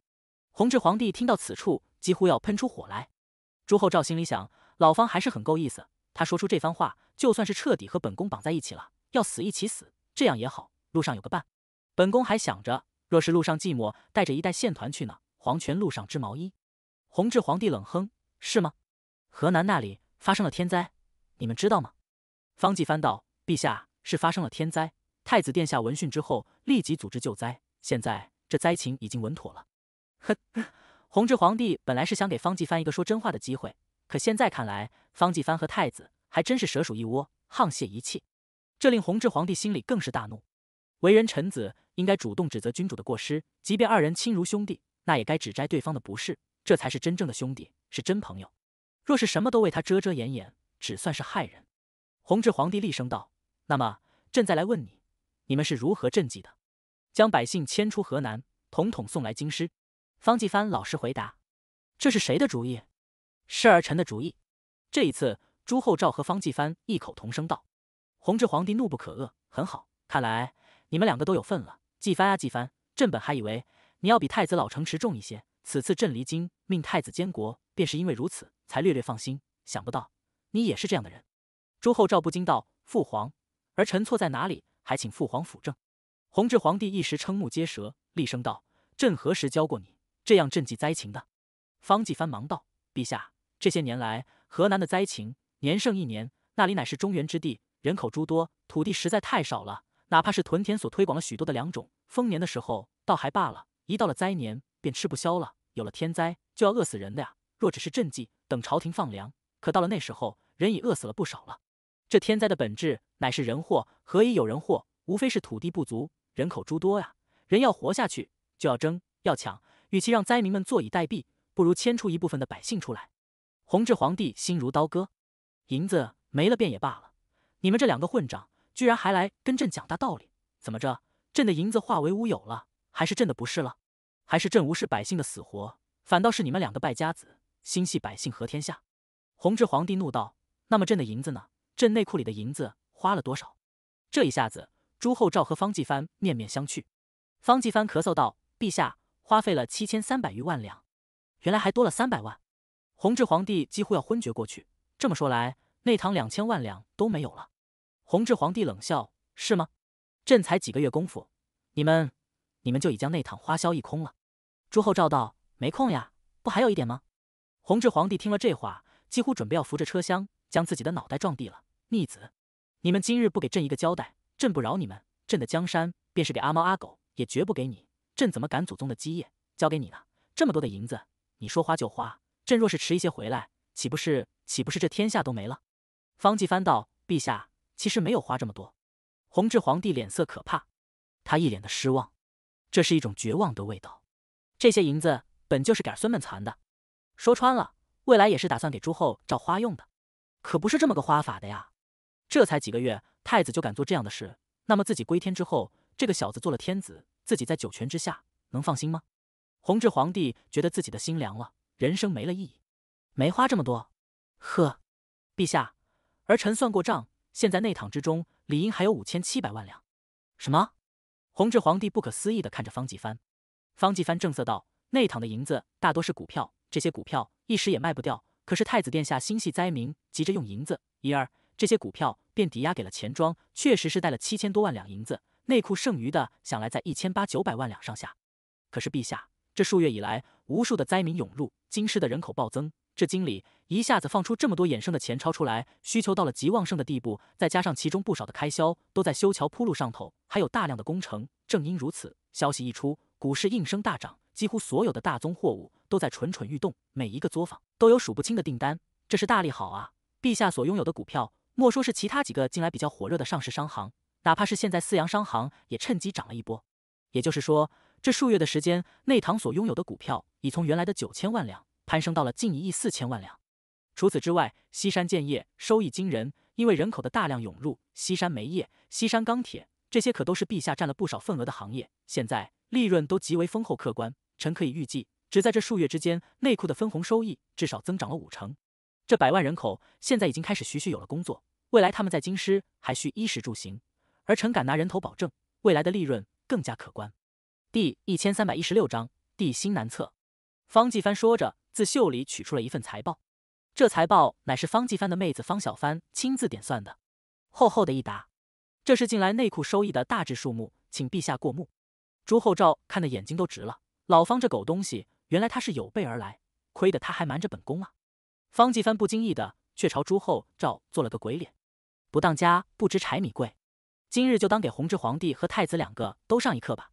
弘治皇帝听到此处，几乎要喷出火来。朱厚照心里想：“老方还是很够意思，他说出这番话，就算是彻底和本宫绑在一起了，要死一起死，这样也好，路上有个伴。”本宫还想着，若是路上寂寞，带着一袋线团去呢。黄泉路上织毛衣。弘治皇帝冷哼：“是吗？河南那里发生了天灾，你们知道吗？”方继藩道：“陛下是发生了天灾，太子殿下闻讯之后立即组织救灾，现在这灾情已经稳妥了。”呵 弘治皇帝本来是想给方继藩一个说真话的机会，可现在看来，方继藩和太子还真是蛇鼠一窝，沆瀣一气，这令弘治皇帝心里更是大怒。为人臣子，应该主动指责君主的过失，即便二人亲如兄弟，那也该指摘对方的不是，这才是真正的兄弟，是真朋友。若是什么都为他遮遮掩掩，只算是害人。弘治皇帝厉声道：“那么，朕再来问你，你们是如何赈济的？将百姓迁出河南，统统送来京师。”方继藩老实回答：“这是谁的主意？是儿臣的主意。”这一次，朱厚照和方继藩异口同声道。弘治皇帝怒不可遏：“很好，看来。”你们两个都有份了，纪帆啊，纪帆，朕本还以为你要比太子老成持重一些，此次朕离京命太子监国，便是因为如此才略略放心。想不到你也是这样的人。朱厚照不禁道：“父皇，儿臣错在哪里？还请父皇辅正。”弘治皇帝一时瞠目结舌，厉声道：“朕何时教过你这样赈济灾情的？”方继帆忙道：“陛下，这些年来河南的灾情年胜一年，那里乃是中原之地，人口诸多，土地实在太少了。”哪怕是屯田所推广了许多的良种，丰年的时候倒还罢了，一到了灾年便吃不消了。有了天灾，就要饿死人的呀。若只是赈济，等朝廷放粮，可到了那时候，人已饿死了不少了。这天灾的本质乃是人祸，何以有人祸？无非是土地不足，人口诸多呀。人要活下去，就要争，要抢。与其让灾民们坐以待毙，不如迁出一部分的百姓出来。弘治皇帝心如刀割，银子没了便也罢了，你们这两个混账！居然还来跟朕讲大道理？怎么着，朕的银子化为乌有了？还是朕的不是了？还是朕无视百姓的死活？反倒是你们两个败家子，心系百姓和天下。弘治皇帝怒道：“那么朕的银子呢？朕内库里的银子花了多少？”这一下子，朱厚照和方继帆面面相觑。方继帆咳嗽道：“陛下花费了七千三百余万两，原来还多了三百万。”弘治皇帝几乎要昏厥过去。这么说来，内堂两千万两都没有了。弘治皇帝冷笑：“是吗？朕才几个月功夫，你们，你们就已将内堂花销一空了。”朱厚照道：“没空呀，不还有一点吗？”弘治皇帝听了这话，几乎准备要扶着车厢，将自己的脑袋撞地了。逆子，你们今日不给朕一个交代，朕不饶你们！朕的江山便是给阿猫阿狗，也绝不给你！朕怎么敢祖宗的基业交给你呢？这么多的银子，你说花就花，朕若是迟一些回来，岂不是岂不是这天下都没了？”方继藩道：“陛下。”其实没有花这么多，弘治皇帝脸色可怕，他一脸的失望，这是一种绝望的味道。这些银子本就是给儿孙们攒的，说穿了，未来也是打算给诸后照花用的，可不是这么个花法的呀。这才几个月，太子就敢做这样的事，那么自己归天之后，这个小子做了天子，自己在九泉之下能放心吗？弘治皇帝觉得自己的心凉了，人生没了意义。没花这么多，呵，陛下，儿臣算过账。现在内帑之中，理应还有五千七百万两。什么？弘治皇帝不可思议地看着方继藩。方继藩正色道：“内帑的银子大多是股票，这些股票一时也卖不掉。可是太子殿下心系灾民，急着用银子，因而这些股票便抵押给了钱庄，确实是带了七千多万两银子。内库剩余的，想来在一千八九百万两上下。可是陛下，这数月以来，无数的灾民涌入京师，的人口暴增。”这经理一下子放出这么多衍生的钱钞出来，需求到了极旺盛的地步。再加上其中不少的开销都在修桥铺路上头，还有大量的工程。正因如此，消息一出，股市应声大涨，几乎所有的大宗货物都在蠢蠢欲动。每一个作坊都有数不清的订单，这是大利好啊！陛下所拥有的股票，莫说是其他几个近来比较火热的上市商行，哪怕是现在四洋商行也趁机涨了一波。也就是说，这数月的时间，内堂所拥有的股票已从原来的九千万两。攀升到了近一亿四千万两。除此之外，西山建业收益惊人，因为人口的大量涌入，西山煤业、西山钢铁这些可都是陛下占了不少份额的行业，现在利润都极为丰厚可观。臣可以预计，只在这数月之间，内库的分红收益至少增长了五成。这百万人口现在已经开始徐徐有了工作，未来他们在京师还需衣食住行，而臣敢拿人头保证，未来的利润更加可观。第一千三百一十六章地心难测。方继帆说着。自袖里取出了一份财报，这财报乃是方继帆的妹子方小帆亲自点算的，厚厚的一沓，这是近来内库收益的大致数目，请陛下过目。朱厚照看的眼睛都直了，老方这狗东西，原来他是有备而来，亏得他还瞒着本宫啊！方继帆不经意的却朝朱厚照做了个鬼脸，不当家不知柴米贵，今日就当给弘治皇帝和太子两个都上一课吧。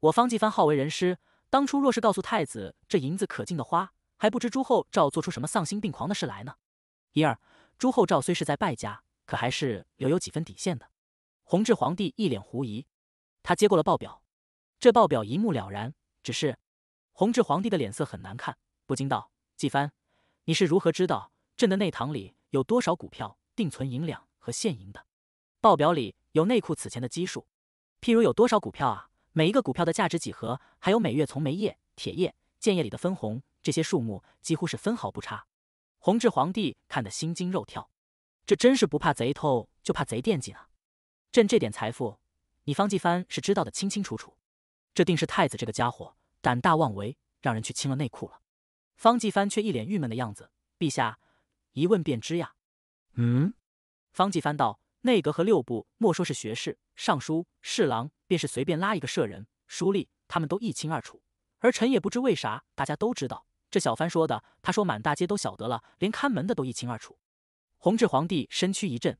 我方继帆好为人师，当初若是告诉太子这银子可劲的花。还不知朱厚照做出什么丧心病狂的事来呢？一二，朱厚照虽是在败家，可还是留有几分底线的。弘治皇帝一脸狐疑，他接过了报表，这报表一目了然。只是，弘治皇帝的脸色很难看，不禁道：“纪帆，你是如何知道朕的内堂里有多少股票、定存银两和现银的？报表里有内库此前的基数，譬如有多少股票啊？每一个股票的价值几何？还有每月从煤业、铁业、建业里的分红？”这些数目几乎是分毫不差，弘治皇帝看得心惊肉跳，这真是不怕贼偷就怕贼惦记呢。朕这点财富，你方继藩是知道的清清楚楚，这定是太子这个家伙胆大妄为，让人去清了内库了。方继藩却一脸郁闷的样子，陛下一问便知呀。嗯，方继藩道，内阁和六部莫说是学士、尚书、侍郎，便是随便拉一个舍人、书吏，他们都一清二楚。而臣也不知为啥，大家都知道。这小番说的，他说满大街都晓得了，连看门的都一清二楚。弘治皇帝身躯一震，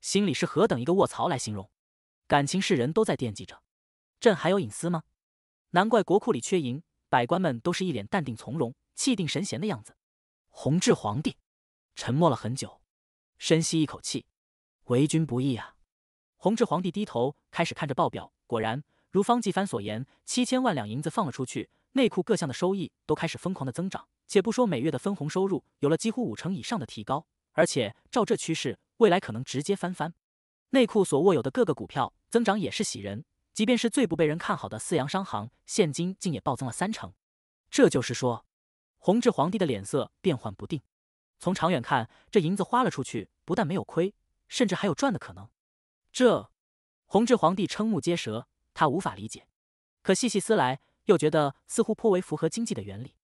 心里是何等一个卧槽来形容！感情世人都在惦记着，朕还有隐私吗？难怪国库里缺银，百官们都是一脸淡定从容、气定神闲的样子。弘治皇帝沉默了很久，深吸一口气，为君不易啊！弘治皇帝低头开始看着报表，果然如方继藩所言，七千万两银子放了出去。内库各项的收益都开始疯狂的增长，且不说每月的分红收入有了几乎五成以上的提高，而且照这趋势，未来可能直接翻番。内库所握有的各个股票增长也是喜人，即便是最不被人看好的四洋商行，现金竟也暴增了三成。这就是说，弘治皇帝的脸色变幻不定。从长远看，这银子花了出去，不但没有亏，甚至还有赚的可能。这，弘治皇帝瞠目结舌，他无法理解。可细细思来。又觉得似乎颇为符合经济的原理。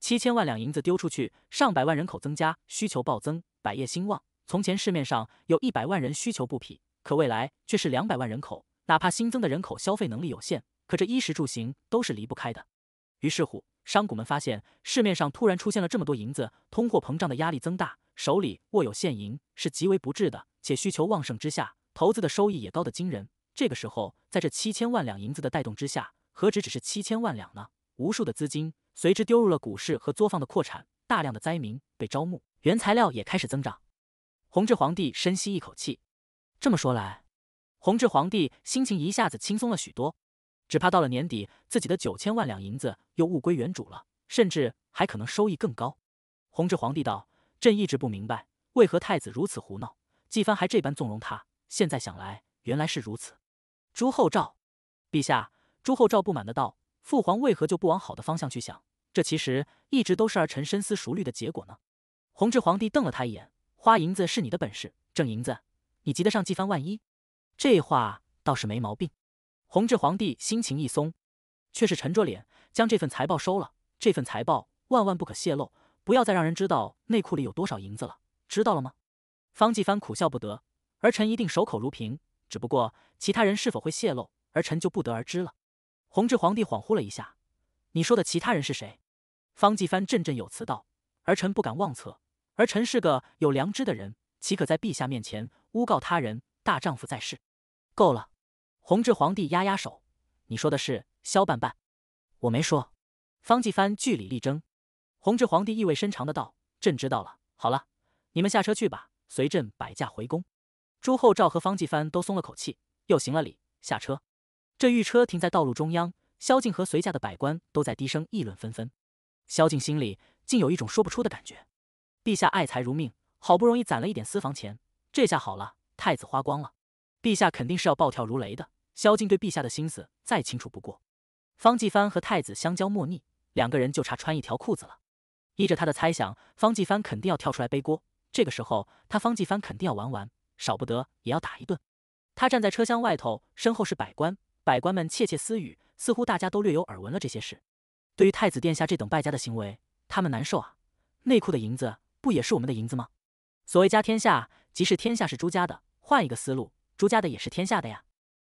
七千万两银子丢出去，上百万人口增加，需求暴增，百业兴旺。从前市面上有一百万人需求不匹，可未来却是两百万人口。哪怕新增的人口消费能力有限，可这衣食住行都是离不开的。于是乎，商贾们发现市面上突然出现了这么多银子，通货膨胀的压力增大，手里握有现银是极为不智的。且需求旺盛之下，投资的收益也高得惊人。这个时候，在这七千万两银子的带动之下。何止只是七千万两呢？无数的资金随之丢入了股市和作坊的扩产，大量的灾民被招募，原材料也开始增长。弘治皇帝深吸一口气，这么说来，弘治皇帝心情一下子轻松了许多。只怕到了年底，自己的九千万两银子又物归原主了，甚至还可能收益更高。弘治皇帝道：“朕一直不明白，为何太子如此胡闹，纪帆还这般纵容他。现在想来，原来是如此。”朱厚照，陛下。朱厚照不满的道：“父皇为何就不往好的方向去想？这其实一直都是儿臣深思熟虑的结果呢。”弘治皇帝瞪了他一眼：“花银子是你的本事，挣银子你及得上纪帆？万一？”这话倒是没毛病。弘治皇帝心情一松，却是沉着脸将这份财报收了。这份财报万万不可泄露，不要再让人知道内库里有多少银子了，知道了吗？”方继帆苦笑不得：“儿臣一定守口如瓶，只不过其他人是否会泄露，儿臣就不得而知了。”弘治皇帝恍惚了一下，你说的其他人是谁？方继藩振振有词道：“儿臣不敢妄测，儿臣是个有良知的人，岂可在陛下面前诬告他人？大丈夫在世，够了。”弘治皇帝压压手：“你说的是萧半半，我没说。”方继藩据理力争。弘治皇帝意味深长的道：“朕知道了。好了，你们下车去吧，随朕摆驾回宫。”朱厚照和方继藩都松了口气，又行了礼，下车。这御车停在道路中央，萧敬和随驾的百官都在低声议论纷纷。萧敬心里竟有一种说不出的感觉。陛下爱财如命，好不容易攒了一点私房钱，这下好了，太子花光了，陛下肯定是要暴跳如雷的。萧敬对陛下的心思再清楚不过。方继藩和太子相交莫逆，两个人就差穿一条裤子了。依着他的猜想，方继藩肯定要跳出来背锅。这个时候，他方继藩肯定要玩完，少不得也要打一顿。他站在车厢外头，身后是百官。百官们窃窃私语，似乎大家都略有耳闻了这些事。对于太子殿下这等败家的行为，他们难受啊！内库的银子不也是我们的银子吗？所谓家天下，即是天下是朱家的。换一个思路，朱家的也是天下的呀。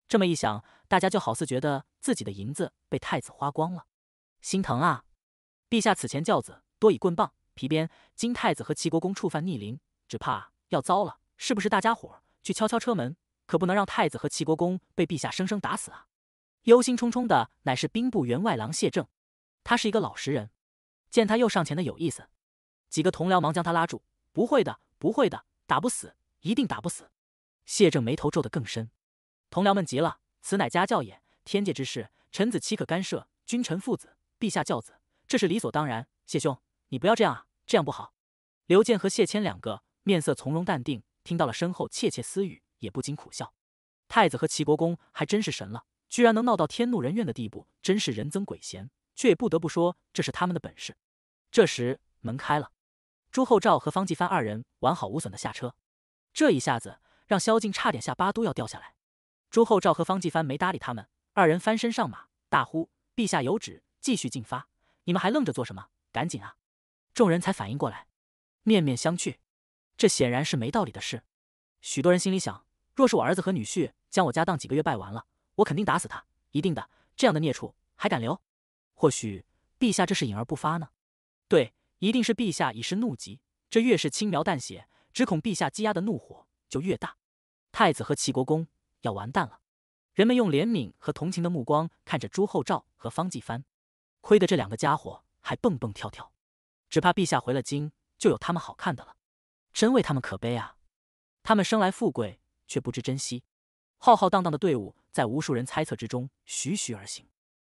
这么一想，大家就好似觉得自己的银子被太子花光了，心疼啊！陛下此前教子多以棍棒、皮鞭，今太子和齐国公触犯逆鳞，只怕要糟了，是不是？大家伙去敲敲车门。可不能让太子和齐国公被陛下生生打死啊！忧心忡忡的乃是兵部员外郎谢正，他是一个老实人。见他又上前的有意思，几个同僚忙将他拉住：“不会的，不会的，打不死，一定打不死。”谢正眉头皱得更深。同僚们急了：“此乃家教也，天界之事，臣子岂可干涉？君臣父子，陛下教子，这是理所当然。谢兄，你不要这样啊，这样不好。”刘建和谢谦两个面色从容淡定，听到了身后窃窃私语。也不禁苦笑，太子和齐国公还真是神了，居然能闹到天怒人怨的地步，真是人憎鬼嫌。却也不得不说，这是他们的本事。这时门开了，朱厚照和方继帆二人完好无损的下车，这一下子让萧敬差点下巴都要掉下来。朱厚照和方继帆没搭理他们，二人翻身上马，大呼：“陛下有旨，继续进发！你们还愣着做什么？赶紧啊！”众人才反应过来，面面相觑，这显然是没道理的事。许多人心里想。若是我儿子和女婿将我家当几个月败完了，我肯定打死他！一定的，这样的孽畜还敢留？或许陛下这是隐而不发呢？对，一定是陛下已是怒极，这越是轻描淡写，只恐陛下积压的怒火就越大。太子和齐国公要完蛋了。人们用怜悯和同情的目光看着朱厚照和方继藩，亏得这两个家伙还蹦蹦跳跳，只怕陛下回了京就有他们好看的了。真为他们可悲啊！他们生来富贵。却不知珍惜。浩浩荡荡的队伍在无数人猜测之中徐徐而行。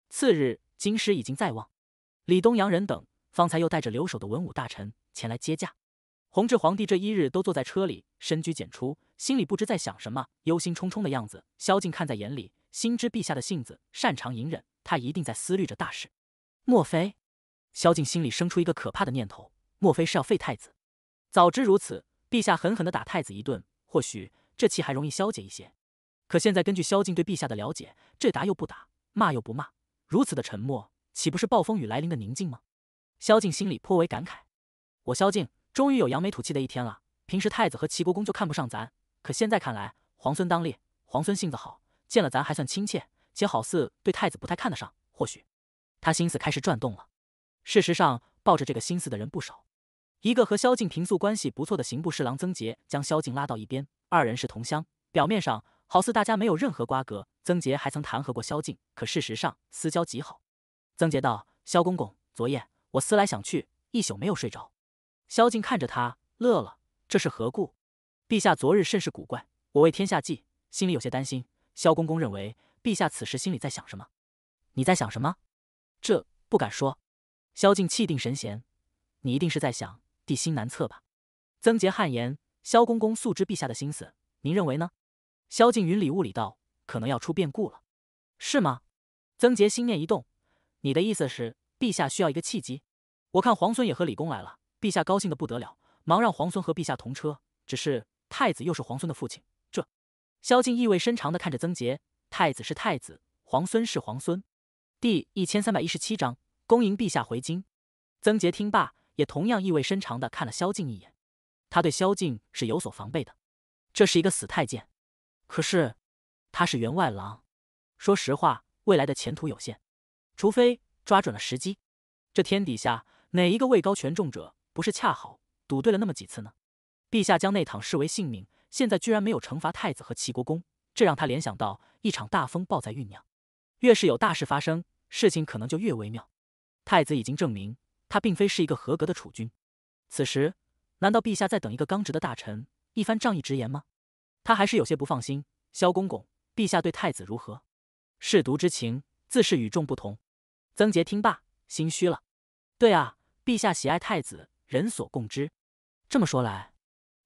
次日，京师已经在望。李东阳人等方才又带着留守的文武大臣前来接驾。弘治皇帝这一日都坐在车里，深居简出，心里不知在想什么，忧心忡忡的样子。萧敬看在眼里，心知陛下的性子擅长隐忍，他一定在思虑着大事。莫非？萧敬心里生出一个可怕的念头：莫非是要废太子？早知如此，陛下狠狠地打太子一顿，或许。这气还容易消解一些，可现在根据萧敬对陛下的了解，这答又不答，骂又不骂，如此的沉默，岂不是暴风雨来临的宁静吗？萧敬心里颇为感慨，我萧敬终于有扬眉吐气的一天了。平时太子和齐国公就看不上咱，可现在看来，皇孙当立，皇孙性子好，见了咱还算亲切，且好似对太子不太看得上。或许，他心思开始转动了。事实上，抱着这个心思的人不少。一个和萧敬平素关系不错的刑部侍郎曾杰将萧敬拉到一边，二人是同乡，表面上好似大家没有任何瓜葛。曾杰还曾弹劾过萧敬，可事实上私交极好。曾杰道：“萧公公，昨夜我思来想去，一宿没有睡着。”萧敬看着他，乐了：“这是何故？陛下昨日甚是古怪，我为天下计，心里有些担心。”萧公公认为陛下此时心里在想什么？你在想什么？这不敢说。萧敬气定神闲：“你一定是在想。”帝心难测吧？曾杰汗颜。萧公公素知陛下的心思，您认为呢？萧敬云里雾里道：“可能要出变故了，是吗？”曾杰心念一动：“你的意思是，陛下需要一个契机？我看皇孙也和李公来了，陛下高兴的不得了，忙让皇孙和陛下同车。只是太子又是皇孙的父亲，这……”萧敬意味深长的看着曾杰：“太子是太子，皇孙是皇孙。”第一千三百一十七章，恭迎陛下回京。曾杰听罢。也同样意味深长的看了萧敬一眼，他对萧敬是有所防备的。这是一个死太监，可是他是员外郎。说实话，未来的前途有限，除非抓准了时机。这天底下哪一个位高权重者不是恰好赌对了那么几次呢？陛下将内堂视为性命，现在居然没有惩罚太子和齐国公，这让他联想到一场大风暴在酝酿。越是有大事发生，事情可能就越微妙。太子已经证明。他并非是一个合格的储君，此时难道陛下在等一个刚直的大臣一番仗义直言吗？他还是有些不放心。萧公公，陛下对太子如何？舐犊之情自是与众不同。曾杰听罢，心虚了。对啊，陛下喜爱太子，人所共知。这么说来，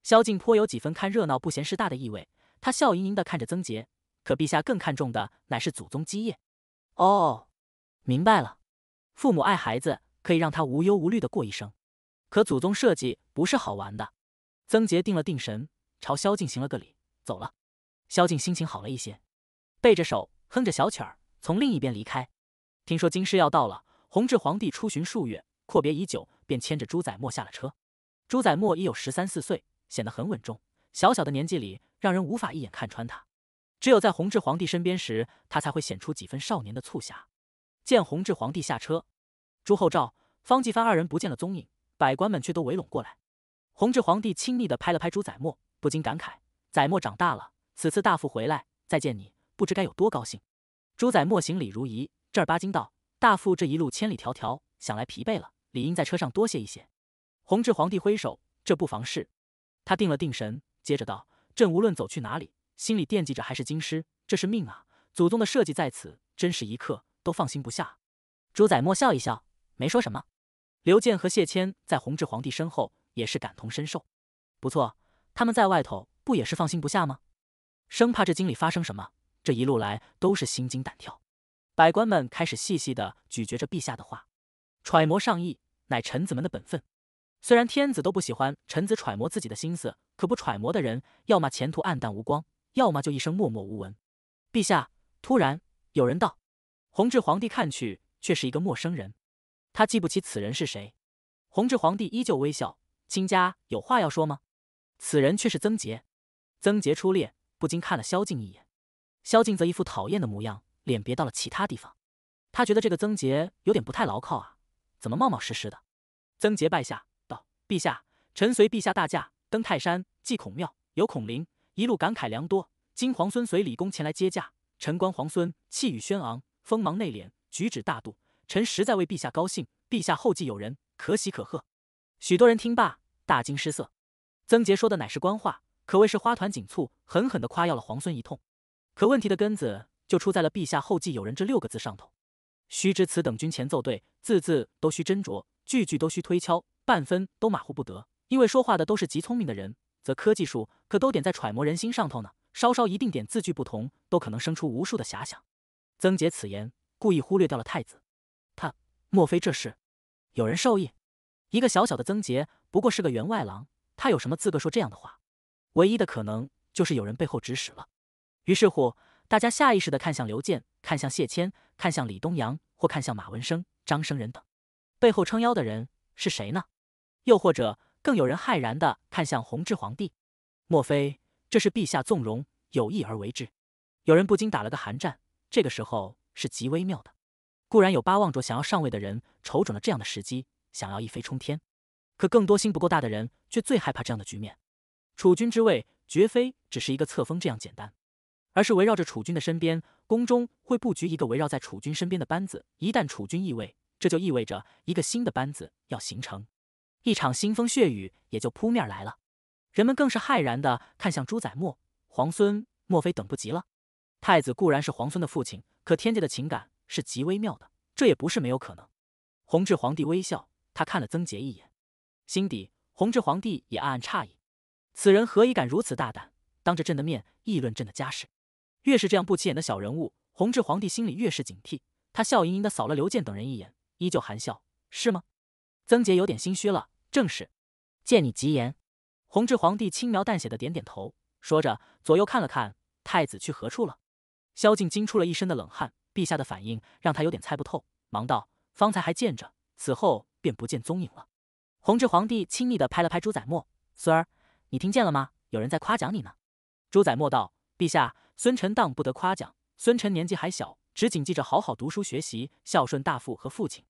萧敬颇有几分看热闹不嫌事大的意味。他笑盈盈的看着曾杰，可陛下更看重的乃是祖宗基业。哦，明白了，父母爱孩子。可以让他无忧无虑的过一生，可祖宗设计不是好玩的。曾杰定了定神，朝萧敬行了个礼，走了。萧敬心情好了一些，背着手哼着小曲儿，从另一边离开。听说京师要到了，弘治皇帝出巡数月，阔别已久，便牵着朱载墨下了车。朱载沫已有十三四岁，显得很稳重。小小的年纪里，让人无法一眼看穿他。只有在弘治皇帝身边时，他才会显出几分少年的促狭。见弘治皇帝下车。朱厚照、方继藩二人不见了踪影，百官们却都围拢过来。弘治皇帝亲昵地拍了拍朱载沫，不禁感慨：“载沫长大了，此次大富回来，再见你，不知该有多高兴。”朱载沫行礼如仪，正儿八经道：“大富这一路千里迢迢，想来疲惫了，理应在车上多歇一歇。”弘治皇帝挥手：“这不妨事。”他定了定神，接着道：“朕无论走去哪里，心里惦记着还是京师，这是命啊！祖宗的设计在此，真是一刻都放心不下。”朱载沫笑一笑。没说什么，刘健和谢谦在弘治皇帝身后也是感同身受。不错，他们在外头不也是放心不下吗？生怕这京里发生什么，这一路来都是心惊胆跳。百官们开始细细的咀嚼着陛下的话，揣摩上意，乃臣子们的本分。虽然天子都不喜欢臣子揣摩自己的心思，可不揣摩的人，要么前途暗淡无光，要么就一生默默无闻。陛下，突然有人道，弘治皇帝看去，却是一个陌生人。他记不起此人是谁，弘治皇帝依旧微笑。卿家有话要说吗？此人却是曾杰。曾杰出列，不禁看了萧敬一眼。萧敬则一副讨厌的模样，脸别到了其他地方。他觉得这个曾杰有点不太牢靠啊，怎么冒冒失失的？曾杰拜下道：“陛下，臣随陛下大驾登泰山祭孔庙，游孔林，一路感慨良多。今皇孙随李公前来接驾，臣观皇孙气宇轩昂，锋芒内敛，举止大度。”臣实在为陛下高兴，陛下后继有人，可喜可贺。许多人听罢大惊失色。曾杰说的乃是官话，可谓是花团锦簇，狠狠地夸耀了皇孙一通。可问题的根子就出在了“陛下后继有人”这六个字上头。须知此等军前奏对，字字都需斟酌，句句都需推敲，半分都马虎不得。因为说话的都是极聪明的人，则科技术可都点在揣摩人心上头呢。稍稍一定点字句不同，都可能生出无数的遐想。曾杰此言故意忽略掉了太子。莫非这是有人授意？一个小小的曾杰，不过是个员外郎，他有什么资格说这样的话？唯一的可能就是有人背后指使了。于是乎，大家下意识地看向刘健，看向谢谦，看向李东阳，或看向马文生、张生仁等，背后撑腰的人是谁呢？又或者，更有人骇然地看向弘治皇帝。莫非这是陛下纵容，有意而为之？有人不禁打了个寒战。这个时候是极微妙的。固然有八望着想要上位的人，瞅准了这样的时机，想要一飞冲天；可更多心不够大的人，却最害怕这样的局面。储君之位绝非只是一个册封这样简单，而是围绕着储君的身边，宫中会布局一个围绕在储君身边的班子。一旦储君易位，这就意味着一个新的班子要形成，一场腥风血雨也就扑面来了。人们更是骇然的看向朱载沫，皇孙莫非等不及了？太子固然是皇孙的父亲，可天界的情感。是极微妙的，这也不是没有可能。弘治皇帝微笑，他看了曾杰一眼，心底弘治皇帝也暗暗诧异，此人何以敢如此大胆，当着朕的面议论朕的家事？越是这样不起眼的小人物，弘治皇帝心里越是警惕。他笑盈盈的扫了刘健等人一眼，依旧含笑，是吗？曾杰有点心虚了，正是，借你吉言。弘治皇帝轻描淡写的点点头，说着左右看了看，太子去何处了？萧敬惊出了一身的冷汗。陛下的反应让他有点猜不透，忙道：“方才还见着，此后便不见踪影了。”弘治皇帝亲昵地拍了拍朱载沫：“孙儿，你听见了吗？有人在夸奖你呢。”朱载沫道：“陛下，孙臣当不得夸奖。孙臣年纪还小，只谨记着好好读书学习，孝顺大父和父亲。”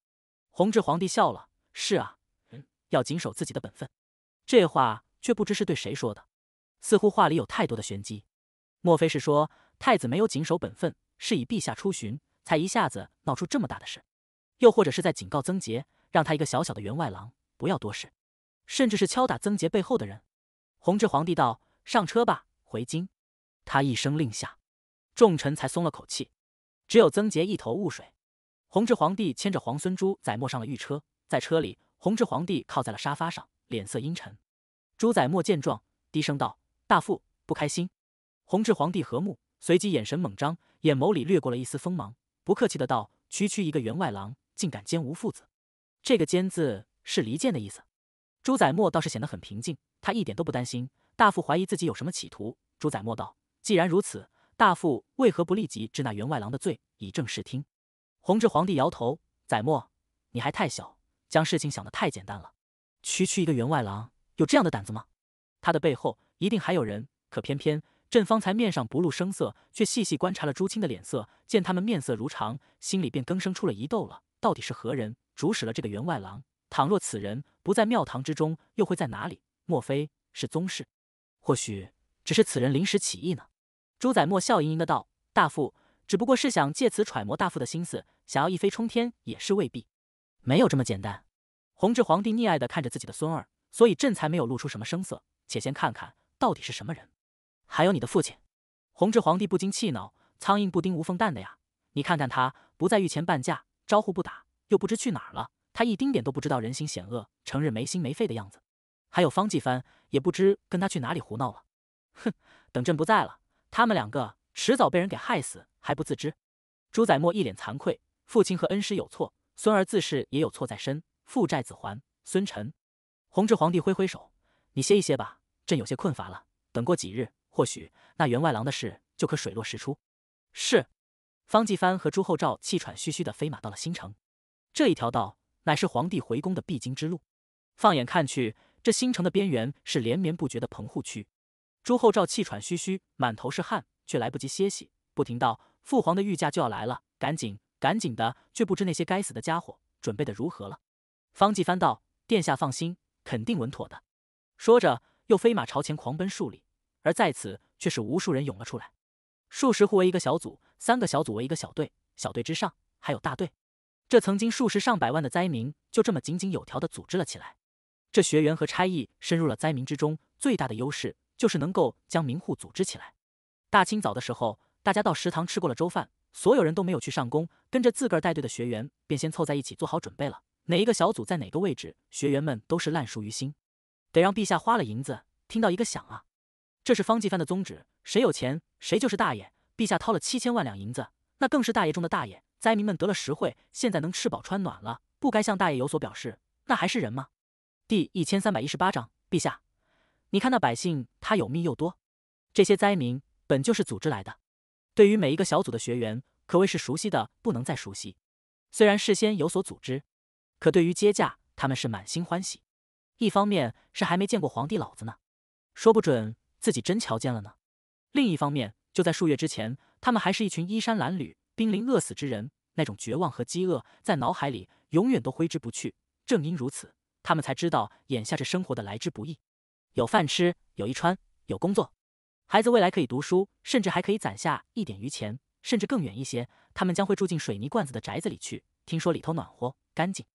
弘治皇帝笑了：“是啊，嗯，要谨守自己的本分。”这话却不知是对谁说的，似乎话里有太多的玄机，莫非是说太子没有谨守本分？是以陛下出巡，才一下子闹出这么大的事，又或者是在警告曾杰，让他一个小小的员外郎不要多事，甚至是敲打曾杰背后的人。弘治皇帝道：“上车吧，回京。”他一声令下，众臣才松了口气，只有曾杰一头雾水。弘治皇帝牵着皇孙朱载沫上了御车，在车里，弘治皇帝靠在了沙发上，脸色阴沉。朱载沫见状，低声道：“大富不开心。”弘治皇帝和睦，随即眼神猛张。眼眸里掠过了一丝锋芒，不客气的道：“区区一个员外郎，竟敢奸吴父子，这个奸字是离间的意思。”朱载墨倒是显得很平静，他一点都不担心大副怀疑自己有什么企图。朱载墨道：“既然如此，大副为何不立即治那员外郎的罪，以正视听？”弘治皇帝摇头：“载墨，你还太小，将事情想得太简单了。区区一个员外郎，有这样的胆子吗？他的背后一定还有人，可偏偏……”朕方才面上不露声色，却细细观察了朱清的脸色，见他们面色如常，心里便更生出了疑窦了。到底是何人主使了这个员外郎？倘若此人不在庙堂之中，又会在哪里？莫非是宗室？或许只是此人临时起意呢？朱载墨笑盈盈的道：“大父只不过是想借此揣摩大父的心思，想要一飞冲天也是未必，没有这么简单。”弘治皇帝溺爱的看着自己的孙儿，所以朕才没有露出什么声色，且先看看到底是什么人。还有你的父亲，弘治皇帝不禁气恼：“苍蝇不叮无缝蛋的呀！你看看他不在御前半价，招呼不打，又不知去哪了。他一丁点都不知道人心险恶，成日没心没肺的样子。还有方继藩，也不知跟他去哪里胡闹了。哼，等朕不在了，他们两个迟早被人给害死，还不自知。”朱载墨一脸惭愧：“父亲和恩师有错，孙儿自是也有错在身，父债子还，孙臣。”弘治皇帝挥挥手：“你歇一歇吧，朕有些困乏了。等过几日。”或许那员外郎的事就可水落石出。是，方继帆和朱厚照气喘吁吁的飞马到了新城。这一条道乃是皇帝回宫的必经之路。放眼看去，这新城的边缘是连绵不绝的棚户区。朱厚照气喘吁吁，满头是汗，却来不及歇息，不停道：“父皇的御驾就要来了，赶紧，赶紧的！”却不知那些该死的家伙准备的如何了。方继帆道：“殿下放心，肯定稳妥的。”说着，又飞马朝前狂奔数里。而在此却是无数人涌了出来，数十户为一个小组，三个小组为一个小队，小队之上还有大队。这曾经数十上百万的灾民就这么井井有条的组织了起来。这学员和差役深入了灾民之中，最大的优势就是能够将民户组织起来。大清早的时候，大家到食堂吃过了粥饭，所有人都没有去上工，跟着自个儿带队的学员便先凑在一起做好准备了。哪一个小组在哪个位置，学员们都是烂熟于心。得让陛下花了银子，听到一个响啊！这是方继藩的宗旨：谁有钱，谁就是大爷。陛下掏了七千万两银子，那更是大爷中的大爷。灾民们得了实惠，现在能吃饱穿暖了，不该向大爷有所表示，那还是人吗？第一千三百一十八章：陛下，你看那百姓，他有命又多。这些灾民本就是组织来的，对于每一个小组的学员，可谓是熟悉的不能再熟悉。虽然事先有所组织，可对于接驾，他们是满心欢喜。一方面是还没见过皇帝老子呢，说不准。自己真瞧见了呢。另一方面，就在数月之前，他们还是一群衣衫褴褛、濒临饿死之人。那种绝望和饥饿在脑海里永远都挥之不去。正因如此，他们才知道眼下这生活的来之不易：有饭吃，有衣穿，有工作，孩子未来可以读书，甚至还可以攒下一点余钱，甚至更远一些，他们将会住进水泥罐子的宅子里去。听说里头暖和、干净。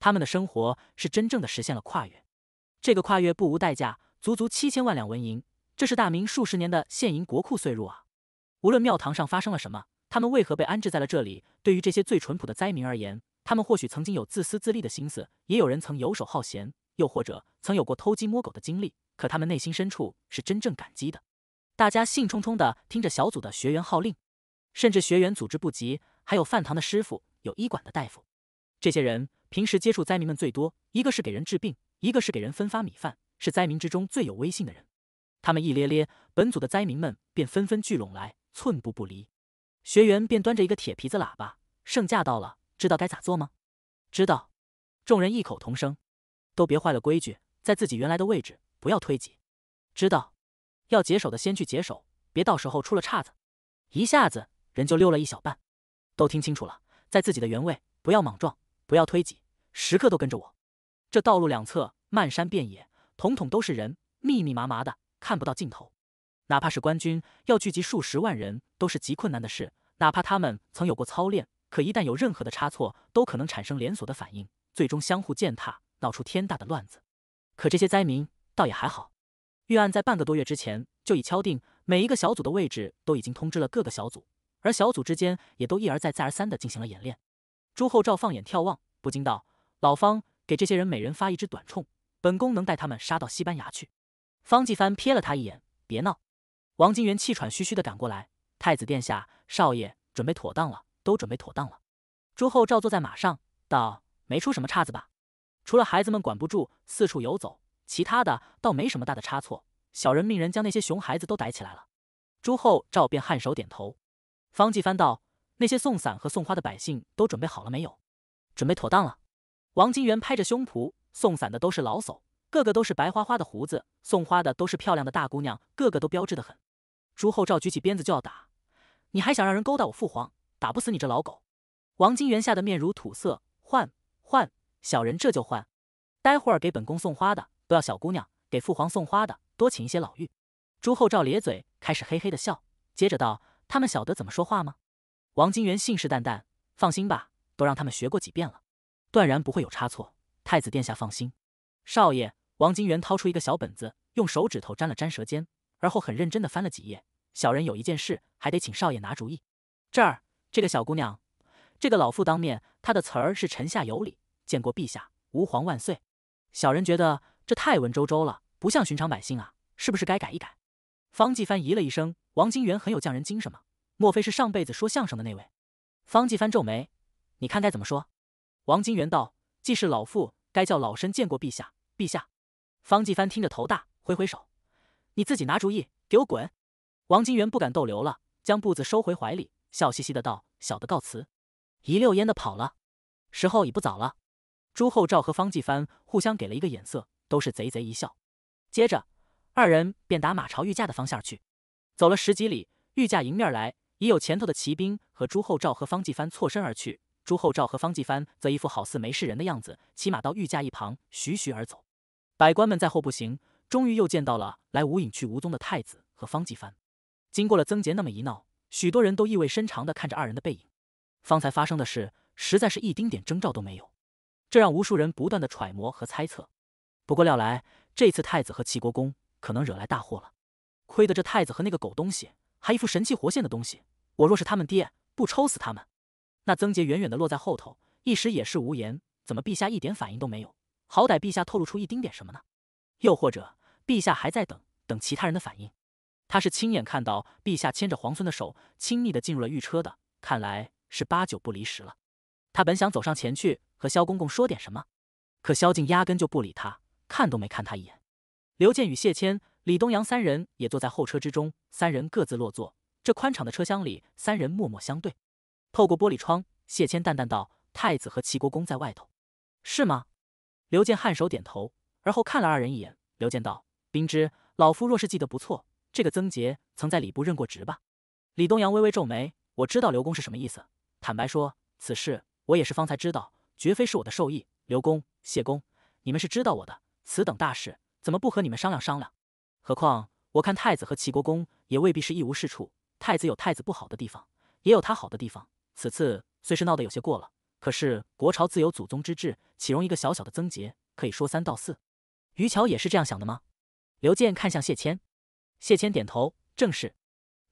他们的生活是真正的实现了跨越。这个跨越不无代价，足足七千万两纹银。这是大明数十年的现银国库岁入啊！无论庙堂上发生了什么，他们为何被安置在了这里？对于这些最淳朴的灾民而言，他们或许曾经有自私自利的心思，也有人曾游手好闲，又或者曾有过偷鸡摸狗的经历。可他们内心深处是真正感激的。大家兴冲冲地听着小组的学员号令，甚至学员组织部级，还有饭堂的师傅，有医馆的大夫。这些人平时接触灾民们最多，一个是给人治病，一个是给人分发米饭，是灾民之中最有威信的人。他们一咧咧，本组的灾民们便纷纷聚拢来，寸步不离。学员便端着一个铁皮子喇叭：“圣驾到了，知道该咋做吗？”“知道。”众人异口同声。“都别坏了规矩，在自己原来的位置，不要推挤。”“知道。”“要解手的先去解手，别到时候出了岔子。”一下子人就溜了一小半。“都听清楚了，在自己的原位，不要莽撞，不要推挤，时刻都跟着我。”这道路两侧漫山遍野，统统都是人，密密麻麻的。看不到尽头，哪怕是官军要聚集数十万人，都是极困难的事。哪怕他们曾有过操练，可一旦有任何的差错，都可能产生连锁的反应，最终相互践踏，闹出天大的乱子。可这些灾民倒也还好，预案在半个多月之前就已敲定，每一个小组的位置都已经通知了各个小组，而小组之间也都一而再、再而三的进行了演练。朱厚照放眼眺望，不禁道：“老方，给这些人每人发一支短铳，本宫能带他们杀到西班牙去。”方继帆瞥了他一眼，别闹。王金元气喘吁吁地赶过来：“太子殿下，少爷准备妥当了，都准备妥当了。”朱厚照坐在马上，道：“没出什么岔子吧？除了孩子们管不住，四处游走，其他的倒没什么大的差错。小人命人将那些熊孩子都逮起来了。”朱厚照便颔首点头。方继帆道：“那些送伞和送花的百姓都准备好了没有？准备妥当了。”王金元拍着胸脯：“送伞的都是老叟，个个都是白花花的胡子，送花的都是漂亮的大姑娘，个个都标致的很。朱厚照举起鞭子就要打，你还想让人勾搭我父皇？打不死你这老狗！王金元吓得面如土色，换换，小人这就换。待会儿给本宫送花的都要小姑娘，给父皇送花的多请一些老妪。朱厚照咧嘴开始嘿嘿的笑，接着道：“他们晓得怎么说话吗？”王金元信誓旦旦：“放心吧，都让他们学过几遍了，断然不会有差错。太子殿下放心，少爷。”王金元掏出一个小本子，用手指头沾了沾舌尖，而后很认真地翻了几页。小人有一件事还得请少爷拿主意。这儿，这个小姑娘，这个老妇当面，她的词儿是“臣下有礼，见过陛下，吾皇万岁”。小人觉得这太文绉绉了，不像寻常百姓啊，是不是该改一改？方继帆咦了一声，王金元很有匠人精神嘛，莫非是上辈子说相声的那位？方继帆皱眉，你看该怎么说？王金元道：“既是老妇，该叫老身见过陛下，陛下。”方继帆听着头大，挥挥手：“你自己拿主意，给我滚！”王金元不敢逗留了，将步子收回怀里，笑嘻嘻的道：“小的告辞。”一溜烟的跑了。时候已不早了，朱厚照和方继帆互相给了一个眼色，都是贼贼一笑。接着，二人便打马朝御驾的方向去。走了十几里，御驾迎面来，已有前头的骑兵和朱厚照和方继帆错身而去。朱厚照和方继帆则一副好似没事人的样子，骑马到御驾一旁，徐徐而走。百官们在后步行，终于又见到了来无影去无踪的太子和方继藩。经过了曾杰那么一闹，许多人都意味深长地看着二人的背影。方才发生的事，实在是一丁点征兆都没有，这让无数人不断的揣摩和猜测。不过料来，这次太子和齐国公可能惹来大祸了。亏得这太子和那个狗东西还一副神气活现的东西，我若是他们爹，不抽死他们！那曾杰远远的落在后头，一时也是无言。怎么陛下一点反应都没有？好歹陛下透露出一丁点什么呢？又或者陛下还在等等其他人的反应？他是亲眼看到陛下牵着皇孙的手，亲密的进入了御车的，看来是八九不离十了。他本想走上前去和萧公公说点什么，可萧敬压根就不理他，看都没看他一眼。刘健与谢谦、李东阳三人也坐在后车之中，三人各自落座。这宽敞的车厢里，三人默默相对。透过玻璃窗，谢谦淡淡道：“太子和齐国公在外头，是吗？”刘健颔首点头，而后看了二人一眼。刘健道：“冰之，老夫若是记得不错，这个曾杰曾在礼部任过职吧？”李东阳微微皱眉：“我知道刘公是什么意思。坦白说，此事我也是方才知道，绝非是我的授意。刘公、谢公，你们是知道我的。此等大事，怎么不和你们商量商量？何况我看太子和齐国公也未必是一无是处。太子有太子不好的地方，也有他好的地方。此次虽是闹得有些过了。”可是国朝自有祖宗之制，岂容一个小小的曾杰可以说三道四？于乔也是这样想的吗？刘健看向谢谦，谢谦点头，正是。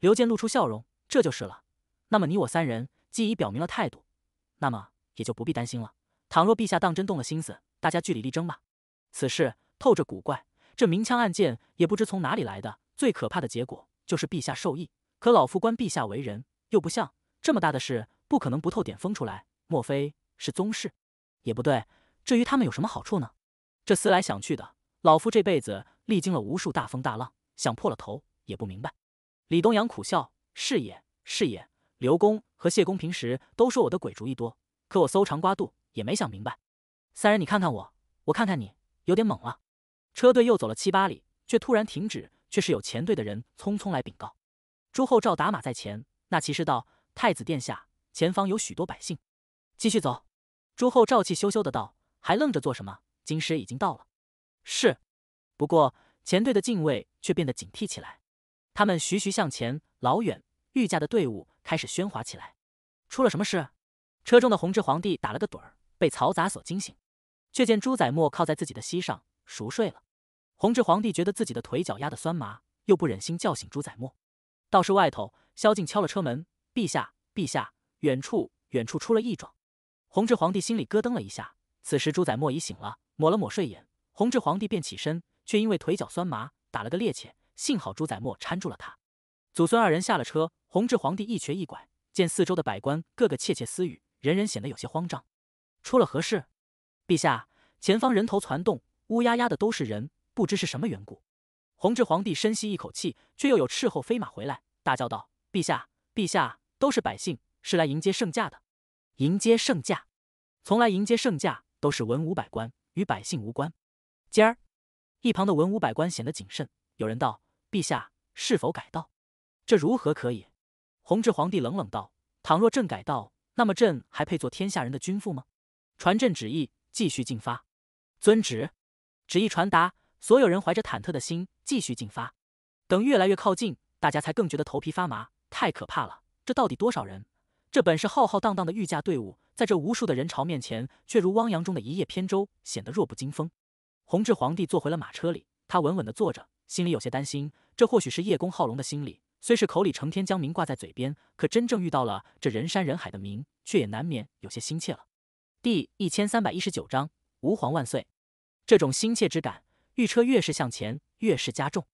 刘健露出笑容，这就是了。那么你我三人既已表明了态度，那么也就不必担心了。倘若陛下当真动了心思，大家据理力争吧。此事透着古怪，这明枪暗箭也不知从哪里来的。最可怕的结果就是陛下受益。可老夫观陛下为人又不像，这么大的事不可能不透点风出来。莫非是宗室？也不对。至于他们有什么好处呢？这思来想去的，老夫这辈子历经了无数大风大浪，想破了头也不明白。李东阳苦笑：“是也是也。”刘公和谢公平时都说我的鬼主意多，可我搜肠刮肚也没想明白。三人你看看我，我看看你，有点懵了。车队又走了七八里，却突然停止，却是有前队的人匆匆来禀告。朱厚照打马在前，那骑士道：“太子殿下，前方有许多百姓。”继续走，朱厚照气羞羞的道：“还愣着做什么？京师已经到了。”是。不过前队的禁卫却变得警惕起来。他们徐徐向前，老远御驾的队伍开始喧哗起来。出了什么事？车中的弘治皇帝打了个盹儿，被嘈杂所惊醒，却见朱载墨靠在自己的膝上熟睡了。弘治皇帝觉得自己的腿脚压得酸麻，又不忍心叫醒朱载墨。倒是外头萧敬敲了车门：“陛下，陛下，远处，远处出了异状。”弘治皇帝心里咯噔了一下，此时朱载沫已醒了，抹了抹睡眼，弘治皇帝便起身，却因为腿脚酸麻，打了个趔趄，幸好朱载沫搀住了他。祖孙二人下了车，弘治皇帝一瘸一拐，见四周的百官个个窃窃私语，人人显得有些慌张。出了何事？陛下，前方人头攒动，乌压压的都是人，不知是什么缘故。弘治皇帝深吸一口气，却又有斥候飞马回来，大叫道：“陛下，陛下，都是百姓，是来迎接圣驾的。”迎接圣驾，从来迎接圣驾都是文武百官与百姓无关。今儿，一旁的文武百官显得谨慎。有人道：“陛下是否改道？这如何可以？”弘治皇帝冷冷道：“倘若朕改道，那么朕还配做天下人的君父吗？”传朕旨意，继续进发。遵旨。旨意传达，所有人怀着忐忑的心继续进发。等越来越靠近，大家才更觉得头皮发麻，太可怕了！这到底多少人？这本是浩浩荡荡的御驾队伍，在这无数的人潮面前，却如汪洋中的一叶扁舟，显得弱不禁风。弘治皇帝坐回了马车里，他稳稳地坐着，心里有些担心。这或许是叶公好龙的心理，虽是口里成天将名挂在嘴边，可真正遇到了这人山人海的名，却也难免有些心切了。第一千三百一十九章，吾皇万岁。这种心切之感，御车越是向前，越是加重。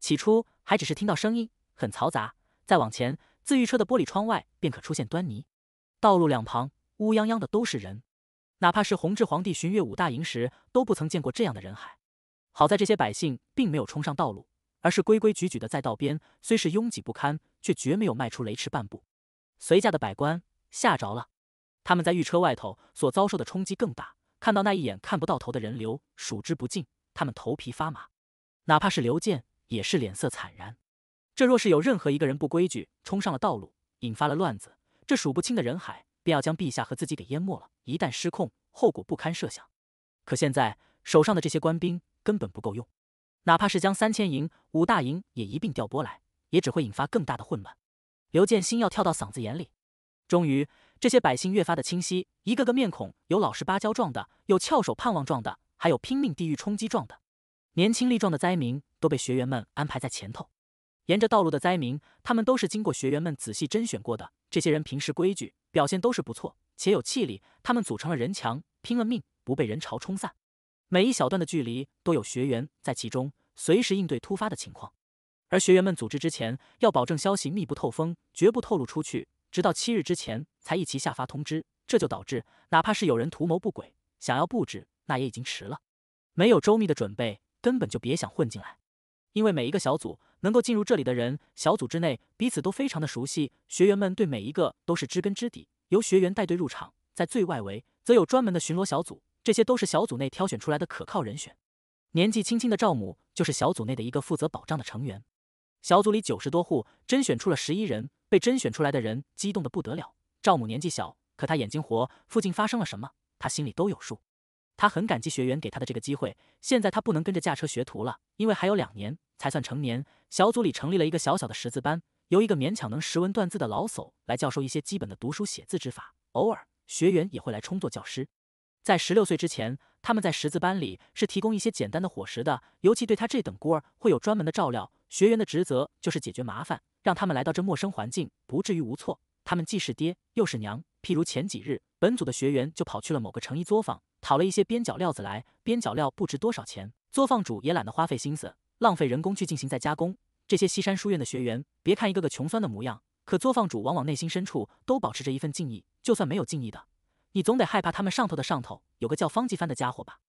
起初还只是听到声音很嘈杂，再往前。自御车的玻璃窗外，便可出现端倪。道路两旁乌泱泱的都是人，哪怕是弘治皇帝巡阅五大营时，都不曾见过这样的人海。好在这些百姓并没有冲上道路，而是规规矩矩的在道边，虽是拥挤不堪，却绝没有迈出雷池半步。随驾的百官吓着了，他们在御车外头所遭受的冲击更大。看到那一眼看不到头的人流数之不尽，他们头皮发麻。哪怕是刘健，也是脸色惨然。这若是有任何一个人不规矩，冲上了道路，引发了乱子，这数不清的人海便要将陛下和自己给淹没了。一旦失控，后果不堪设想。可现在手上的这些官兵根本不够用，哪怕是将三千营、五大营也一并调拨来，也只会引发更大的混乱。刘建新要跳到嗓子眼里。终于，这些百姓越发的清晰，一个个面孔有老实巴交状的，有翘首盼望状的，还有拼命地狱冲击状的。年轻力壮的灾民都被学员们安排在前头。沿着道路的灾民，他们都是经过学员们仔细甄选过的。这些人平时规矩、表现都是不错，且有气力。他们组成了人墙，拼了命不被人潮冲散。每一小段的距离都有学员在其中，随时应对突发的情况。而学员们组织之前，要保证消息密不透风，绝不透露出去。直到七日之前，才一齐下发通知。这就导致，哪怕是有人图谋不轨，想要布置，那也已经迟了。没有周密的准备，根本就别想混进来。因为每一个小组能够进入这里的人，小组之内彼此都非常的熟悉，学员们对每一个都是知根知底。由学员带队入场，在最外围则有专门的巡逻小组，这些都是小组内挑选出来的可靠人选。年纪轻轻的赵母就是小组内的一个负责保障的成员。小组里九十多户甄选出了十一人，被甄选出来的人激动的不得了。赵母年纪小，可她眼睛活，附近发生了什么，她心里都有数。他很感激学员给他的这个机会。现在他不能跟着驾车学徒了，因为还有两年才算成年。小组里成立了一个小小的识字班，由一个勉强能识文断字的老叟来教授一些基本的读书写字之法。偶尔，学员也会来充作教师。在十六岁之前，他们在识字班里是提供一些简单的伙食的，尤其对他这等孤儿会有专门的照料。学员的职责就是解决麻烦，让他们来到这陌生环境不至于无措。他们既是爹，又是娘。譬如前几日，本组的学员就跑去了某个成衣作坊。讨了一些边角料子来，边角料不值多少钱，作坊主也懒得花费心思，浪费人工去进行再加工。这些西山书院的学员，别看一个个穷酸的模样，可作坊主往往内心深处都保持着一份敬意。就算没有敬意的，你总得害怕他们上头的上头有个叫方继帆的家伙吧？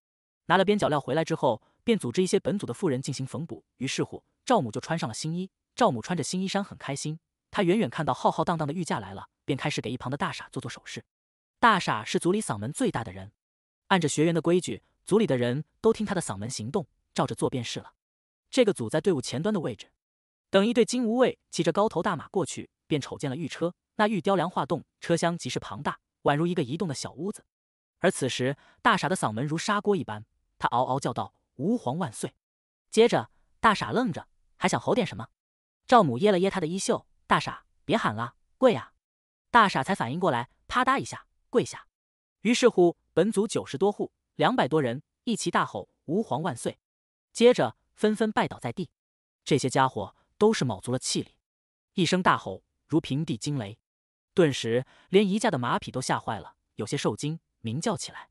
拿了边角料回来之后，便组织一些本组的妇人进行缝补。于是乎，赵母就穿上了新衣。赵母穿着新衣衫很开心，她远远看到浩浩荡荡的御驾来了，便开始给一旁的大傻做做手势。大傻是组里嗓门最大的人。按着学员的规矩，组里的人都听他的嗓门行动，照着做便是了。这个组在队伍前端的位置，等一队金吾卫骑着高头大马过去，便瞅见了御车。那玉雕梁画栋，车厢极是庞大，宛如一个移动的小屋子。而此时，大傻的嗓门如砂锅一般，他嗷嗷叫道：“吾皇万岁！”接着，大傻愣着，还想吼点什么。赵母噎了噎他的衣袖：“大傻，别喊了，跪呀！”大傻才反应过来，啪嗒一下跪下。于是乎。本族九十多户，两百多人一齐大吼：“吾皇万岁！”接着纷纷拜倒在地。这些家伙都是卯足了气力，一声大吼如平地惊雷，顿时连一驾的马匹都吓坏了，有些受惊鸣叫起来。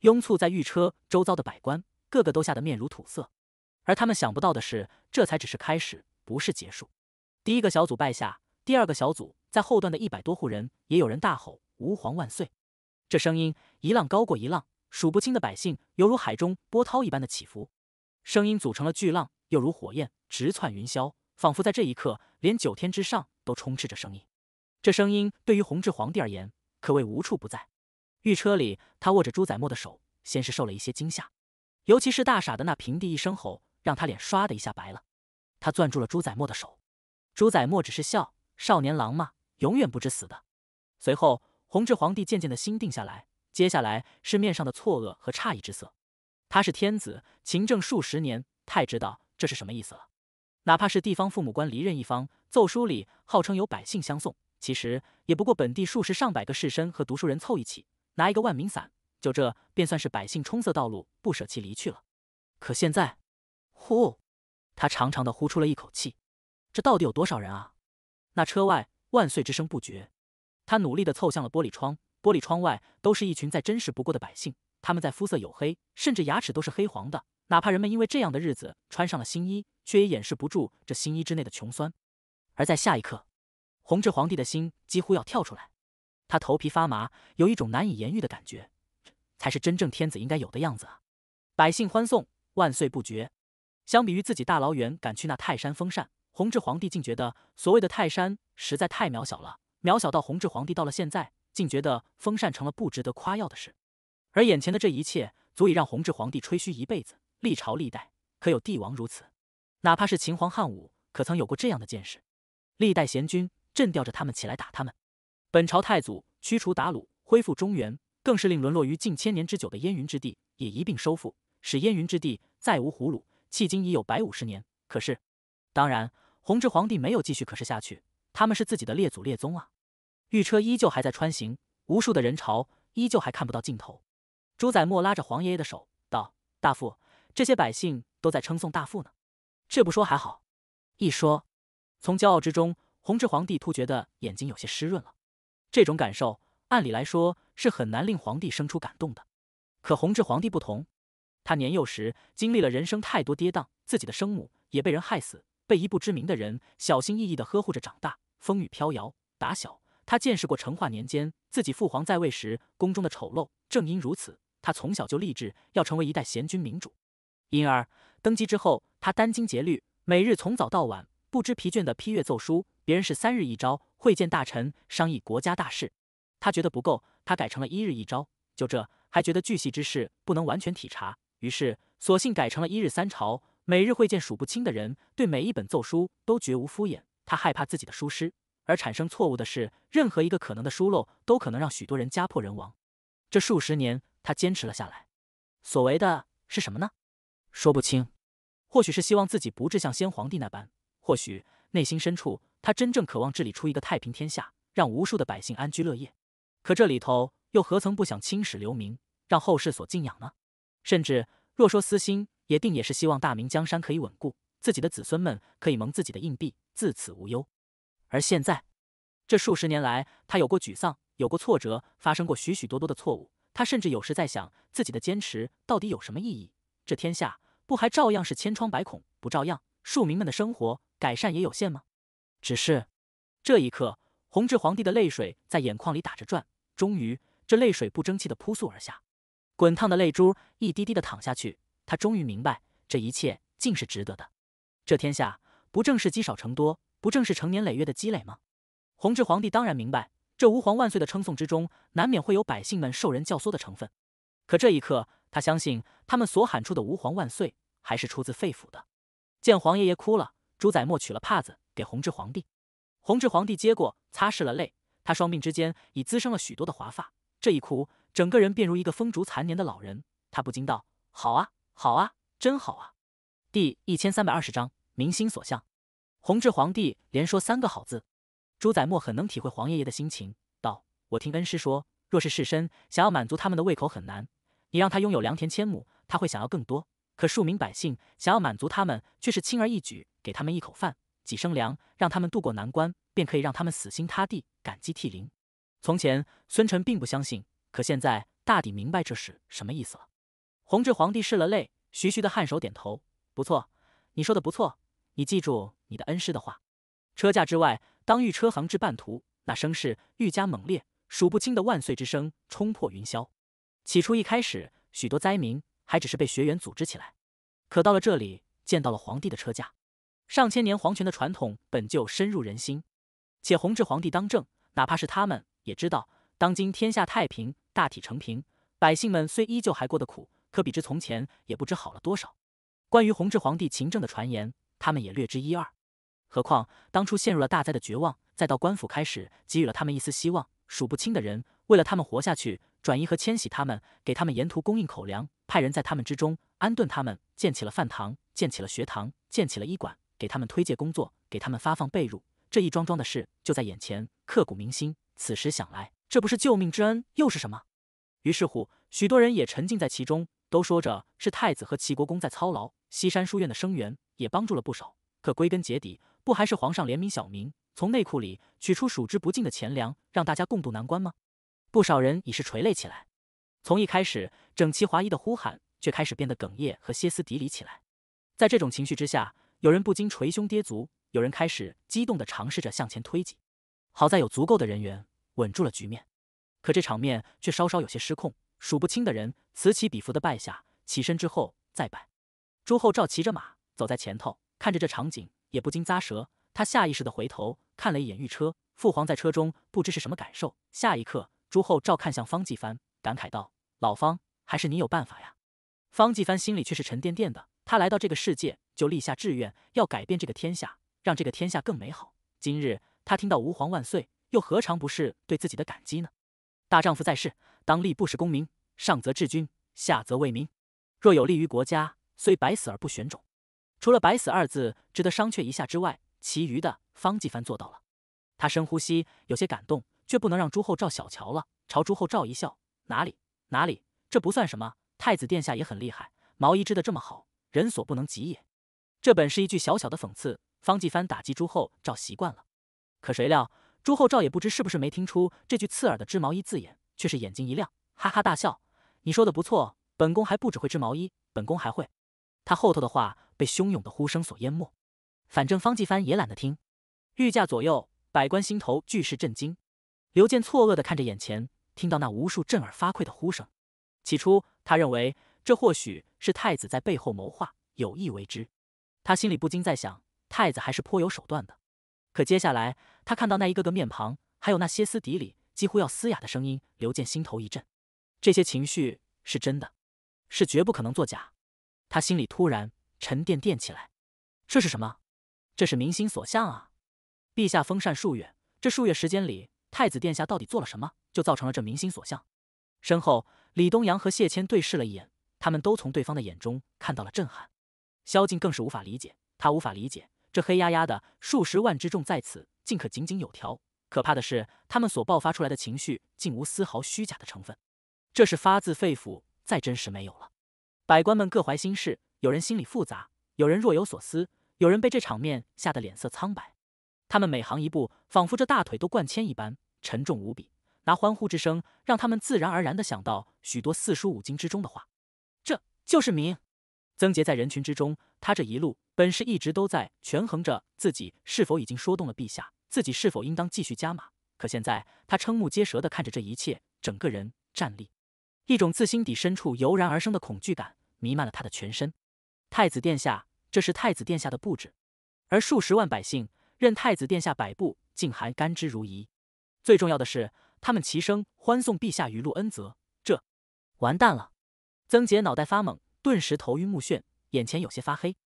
拥簇在御车周遭的百官，个个都吓得面如土色。而他们想不到的是，这才只是开始，不是结束。第一个小组败下，第二个小组在后段的一百多户人，也有人大吼：“吾皇万岁！”这声音一浪高过一浪，数不清的百姓犹如海中波涛一般的起伏，声音组成了巨浪，又如火焰直窜云霄，仿佛在这一刻，连九天之上都充斥着声音。这声音对于弘治皇帝而言，可谓无处不在。御车里，他握着朱载沫的手，先是受了一些惊吓，尤其是大傻的那平地一声吼，让他脸唰的一下白了。他攥住了朱载沫的手，朱载沫只是笑：“少年郎嘛，永远不知死的。”随后。弘治皇帝渐渐的心定下来，接下来是面上的错愕和诧异之色。他是天子，勤政数十年，太知道这是什么意思了。哪怕是地方父母官离任一方，奏书里号称有百姓相送，其实也不过本地数十上百个士绅和读书人凑一起，拿一个万民伞，就这便算是百姓冲塞道路，不舍弃离去了。可现在，呼，他长长的呼出了一口气，这到底有多少人啊？那车外万岁之声不绝。他努力地凑向了玻璃窗，玻璃窗外都是一群再真实不过的百姓。他们在肤色黝黑，甚至牙齿都是黑黄的。哪怕人们因为这样的日子穿上了新衣，却也掩饰不住这新衣之内的穷酸。而在下一刻，弘治皇帝的心几乎要跳出来，他头皮发麻，有一种难以言喻的感觉。这才是真正天子应该有的样子啊！百姓欢送，万岁不绝。相比于自己大老远赶去那泰山封禅，弘治皇帝竟觉得所谓的泰山实在太渺小了。渺小到弘治皇帝到了现在，竟觉得封禅成了不值得夸耀的事。而眼前的这一切，足以让弘治皇帝吹嘘一辈子。历朝历代可有帝王如此？哪怕是秦皇汉武，可曾有过这样的见识？历代贤君，朕吊着他们起来打他们。本朝太祖驱除鞑虏，恢复中原，更是令沦落于近千年之久的燕云之地也一并收复，使燕云之地再无胡虏。迄今已有百五十年。可是，当然，弘治皇帝没有继续可是下去。他们是自己的列祖列宗啊。御车依旧还在穿行，无数的人潮依旧还看不到尽头。朱载墨拉着皇爷爷的手道：“大父，这些百姓都在称颂大父呢。这不说还好，一说，从骄傲之中，弘治皇帝突觉得眼睛有些湿润了。这种感受，按理来说是很难令皇帝生出感动的。可弘治皇帝不同，他年幼时经历了人生太多跌宕，自己的生母也被人害死，被一不知名的人小心翼翼地呵护着长大，风雨飘摇，打小。”他见识过成化年间自己父皇在位时宫中的丑陋，正因如此，他从小就立志要成为一代贤君明主。因而登基之后，他殚精竭虑，每日从早到晚不知疲倦地批阅奏书。别人是三日一朝会见大臣商议国家大事，他觉得不够，他改成了一日一朝。就这还觉得巨细之事不能完全体察，于是索性改成了一日三朝，每日会见数不清的人，对每一本奏书都绝无敷衍。他害怕自己的疏失。而产生错误的是任何一个可能的疏漏，都可能让许多人家破人亡。这数十年，他坚持了下来，所谓的是什么呢？说不清，或许是希望自己不至像先皇帝那般，或许内心深处他真正渴望治理出一个太平天下，让无数的百姓安居乐业。可这里头又何曾不想青史留名，让后世所敬仰呢？甚至若说私心，也定也是希望大明江山可以稳固，自己的子孙们可以蒙自己的硬币，自此无忧。而现在，这数十年来，他有过沮丧，有过挫折，发生过许许多多的错误。他甚至有时在想，自己的坚持到底有什么意义？这天下不还照样是千疮百孔，不照样庶民们的生活改善也有限吗？只是这一刻，弘治皇帝的泪水在眼眶里打着转，终于，这泪水不争气的扑簌而下，滚烫的泪珠一滴滴的淌下去。他终于明白，这一切竟是值得的。这天下不正是积少成多？不正是成年累月的积累吗？弘治皇帝当然明白，这吾皇万岁的称颂之中，难免会有百姓们受人教唆的成分。可这一刻，他相信他们所喊出的吾皇万岁，还是出自肺腑的。见皇爷爷哭了，朱载沫取了帕子给弘治皇帝。弘治皇帝接过，擦拭了泪。他双鬓之间已滋生了许多的华发，这一哭，整个人便如一个风烛残年的老人。他不禁道：“好啊，好啊，真好啊！”第一千三百二十章民心所向。弘治皇帝连说三个好字，朱载沫很能体会皇爷爷的心情，道：“我听恩师说，若是士绅想要满足他们的胃口很难，你让他拥有良田千亩，他会想要更多；可庶民百姓想要满足他们，却是轻而易举。给他们一口饭，几升粮，让他们渡过难关，便可以让他们死心塌地，感激涕零。从前孙臣并不相信，可现在大抵明白这是什么意思了。”弘治皇帝拭了泪，徐徐的颔首点头：“不错，你说的不错，你记住。”你的恩师的话，车驾之外，当遇车行至半途，那声势愈加猛烈，数不清的万岁之声冲破云霄。起初一开始，许多灾民还只是被学员组织起来，可到了这里，见到了皇帝的车驾，上千年皇权的传统本就深入人心，且弘治皇帝当政，哪怕是他们也知道，当今天下太平，大体成平，百姓们虽依旧还过得苦，可比之从前也不知好了多少。关于弘治皇帝勤政的传言，他们也略知一二。何况当初陷入了大灾的绝望，再到官府开始给予了他们一丝希望，数不清的人为了他们活下去，转移和迁徙，他们给他们沿途供应口粮，派人在他们之中安顿他们，建起了饭堂，建起了学堂，建起了医馆，给他们推介工作，给他们发放被褥，这一桩桩的事就在眼前，刻骨铭心。此时想来，这不是救命之恩又是什么？于是乎，许多人也沉浸在其中，都说着是太子和齐国公在操劳，西山书院的生源也帮助了不少。可归根结底，不还是皇上怜悯小民，从内库里取出数之不尽的钱粮，让大家共度难关吗？不少人已是垂泪起来，从一开始整齐划一的呼喊，却开始变得哽咽和歇斯底里起来。在这种情绪之下，有人不禁捶胸跌足，有人开始激动地尝试着向前推挤。好在有足够的人员稳住了局面，可这场面却稍稍有些失控，数不清的人此起彼伏地拜下，起身之后再拜。朱厚照骑着马走在前头。看着这场景，也不禁咂舌。他下意识地回头看了一眼御车，父皇在车中不知是什么感受。下一刻，朱厚照看向方继帆，感慨道：“老方，还是你有办法呀。”方继帆心里却是沉甸甸的。他来到这个世界，就立下志愿，要改变这个天下，让这个天下更美好。今日他听到“吾皇万岁”，又何尝不是对自己的感激呢？大丈夫在世，当立不世功名。上则治君，下则为民。若有利于国家，虽百死而不旋踵。除了“白死”二字值得商榷一下之外，其余的方继帆做到了。他深呼吸，有些感动，却不能让朱厚照小瞧了。朝朱厚照一笑：“哪里哪里，这不算什么。太子殿下也很厉害，毛衣织得这么好，人所不能及也。”这本是一句小小的讽刺，方继帆打击朱厚照习惯了。可谁料朱厚照也不知是不是没听出这句刺耳的“织毛衣”字眼，却是眼睛一亮，哈哈大笑：“你说的不错，本宫还不只会织毛衣，本宫还会……”他后头的话。被汹涌的呼声所淹没，反正方继帆也懒得听。御驾左右，百官心头俱是震惊。刘健错愕地看着眼前，听到那无数震耳发聩的呼声。起初，他认为这或许是太子在背后谋划，有意为之。他心里不禁在想，太子还是颇有手段的。可接下来，他看到那一个个面庞，还有那歇斯底里、几乎要嘶哑的声音，刘健心头一震。这些情绪是真的，是绝不可能作假。他心里突然。沉甸甸起来，这是什么？这是民心所向啊！陛下封禅数月，这数月时间里，太子殿下到底做了什么，就造成了这民心所向？身后，李东阳和谢谦对视了一眼，他们都从对方的眼中看到了震撼。萧敬更是无法理解，他无法理解，这黑压压的数十万之众在此，竟可井井有条。可怕的是，他们所爆发出来的情绪，竟无丝毫虚假的成分，这是发自肺腑，再真实没有了。百官们各怀心事。有人心里复杂，有人若有所思，有人被这场面吓得脸色苍白。他们每行一步，仿佛这大腿都灌铅一般，沉重无比。那欢呼之声，让他们自然而然地想到许多四书五经之中的话。这就是明。曾杰在人群之中，他这一路本是一直都在权衡着自己是否已经说动了陛下，自己是否应当继续加码。可现在，他瞠目结舌地看着这一切，整个人站立，一种自心底深处油然而生的恐惧感弥漫了他的全身。太子殿下，这是太子殿下的布置，而数十万百姓任太子殿下摆布，竟还甘之如饴。最重要的是，他们齐声欢送陛下雨露恩泽，这完蛋了！曾杰脑袋发懵，顿时头晕目眩，眼前有些发黑。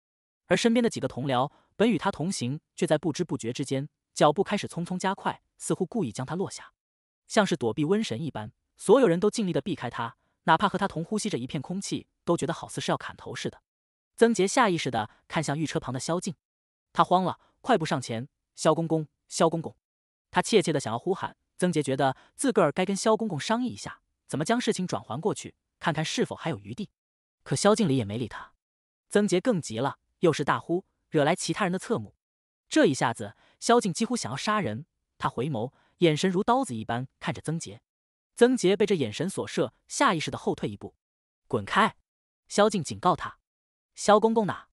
而身边的几个同僚本与他同行，却在不知不觉之间脚步开始匆匆加快，似乎故意将他落下，像是躲避瘟神一般。所有人都尽力的避开他，哪怕和他同呼吸着一片空气，都觉得好似是要砍头似的。曾杰下意识的看向御车旁的萧静，他慌了，快步上前。萧公公，萧公公，他怯怯的想要呼喊。曾杰觉得自个儿该跟萧公公商议一下，怎么将事情转还过去，看看是否还有余地。可萧静礼也没理他，曾杰更急了，又是大呼，惹来其他人的侧目。这一下子，萧静几乎想要杀人。他回眸，眼神如刀子一般看着曾杰。曾杰被这眼神所慑，下意识的后退一步。滚开！萧静警告他。萧公公哪？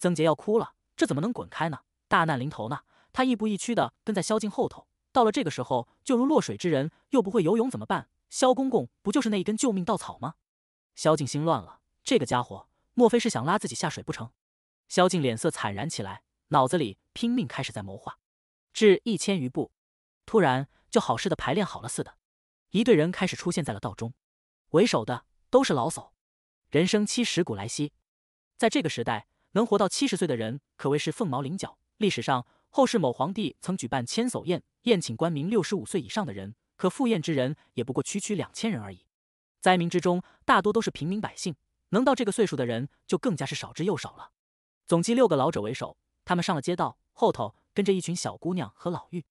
曾杰要哭了，这怎么能滚开呢？大难临头呢！他亦步亦趋的跟在萧静后头。到了这个时候，就如落水之人，又不会游泳，怎么办？萧公公不就是那一根救命稻草吗？萧静心乱了，这个家伙，莫非是想拉自己下水不成？萧静脸色惨然起来，脑子里拼命开始在谋划。至一千余步，突然就好似的排练好了似的，一队人开始出现在了道中，为首的都是老叟。人生七十古来稀。在这个时代，能活到七十岁的人可谓是凤毛麟角。历史上，后世某皇帝曾举办千叟宴，宴请官民六十五岁以上的人，可赴宴之人也不过区区两千人而已。灾民之中，大多都是平民百姓，能到这个岁数的人就更加是少之又少了。总计六个老者为首，他们上了街道，后头跟着一群小姑娘和老妪。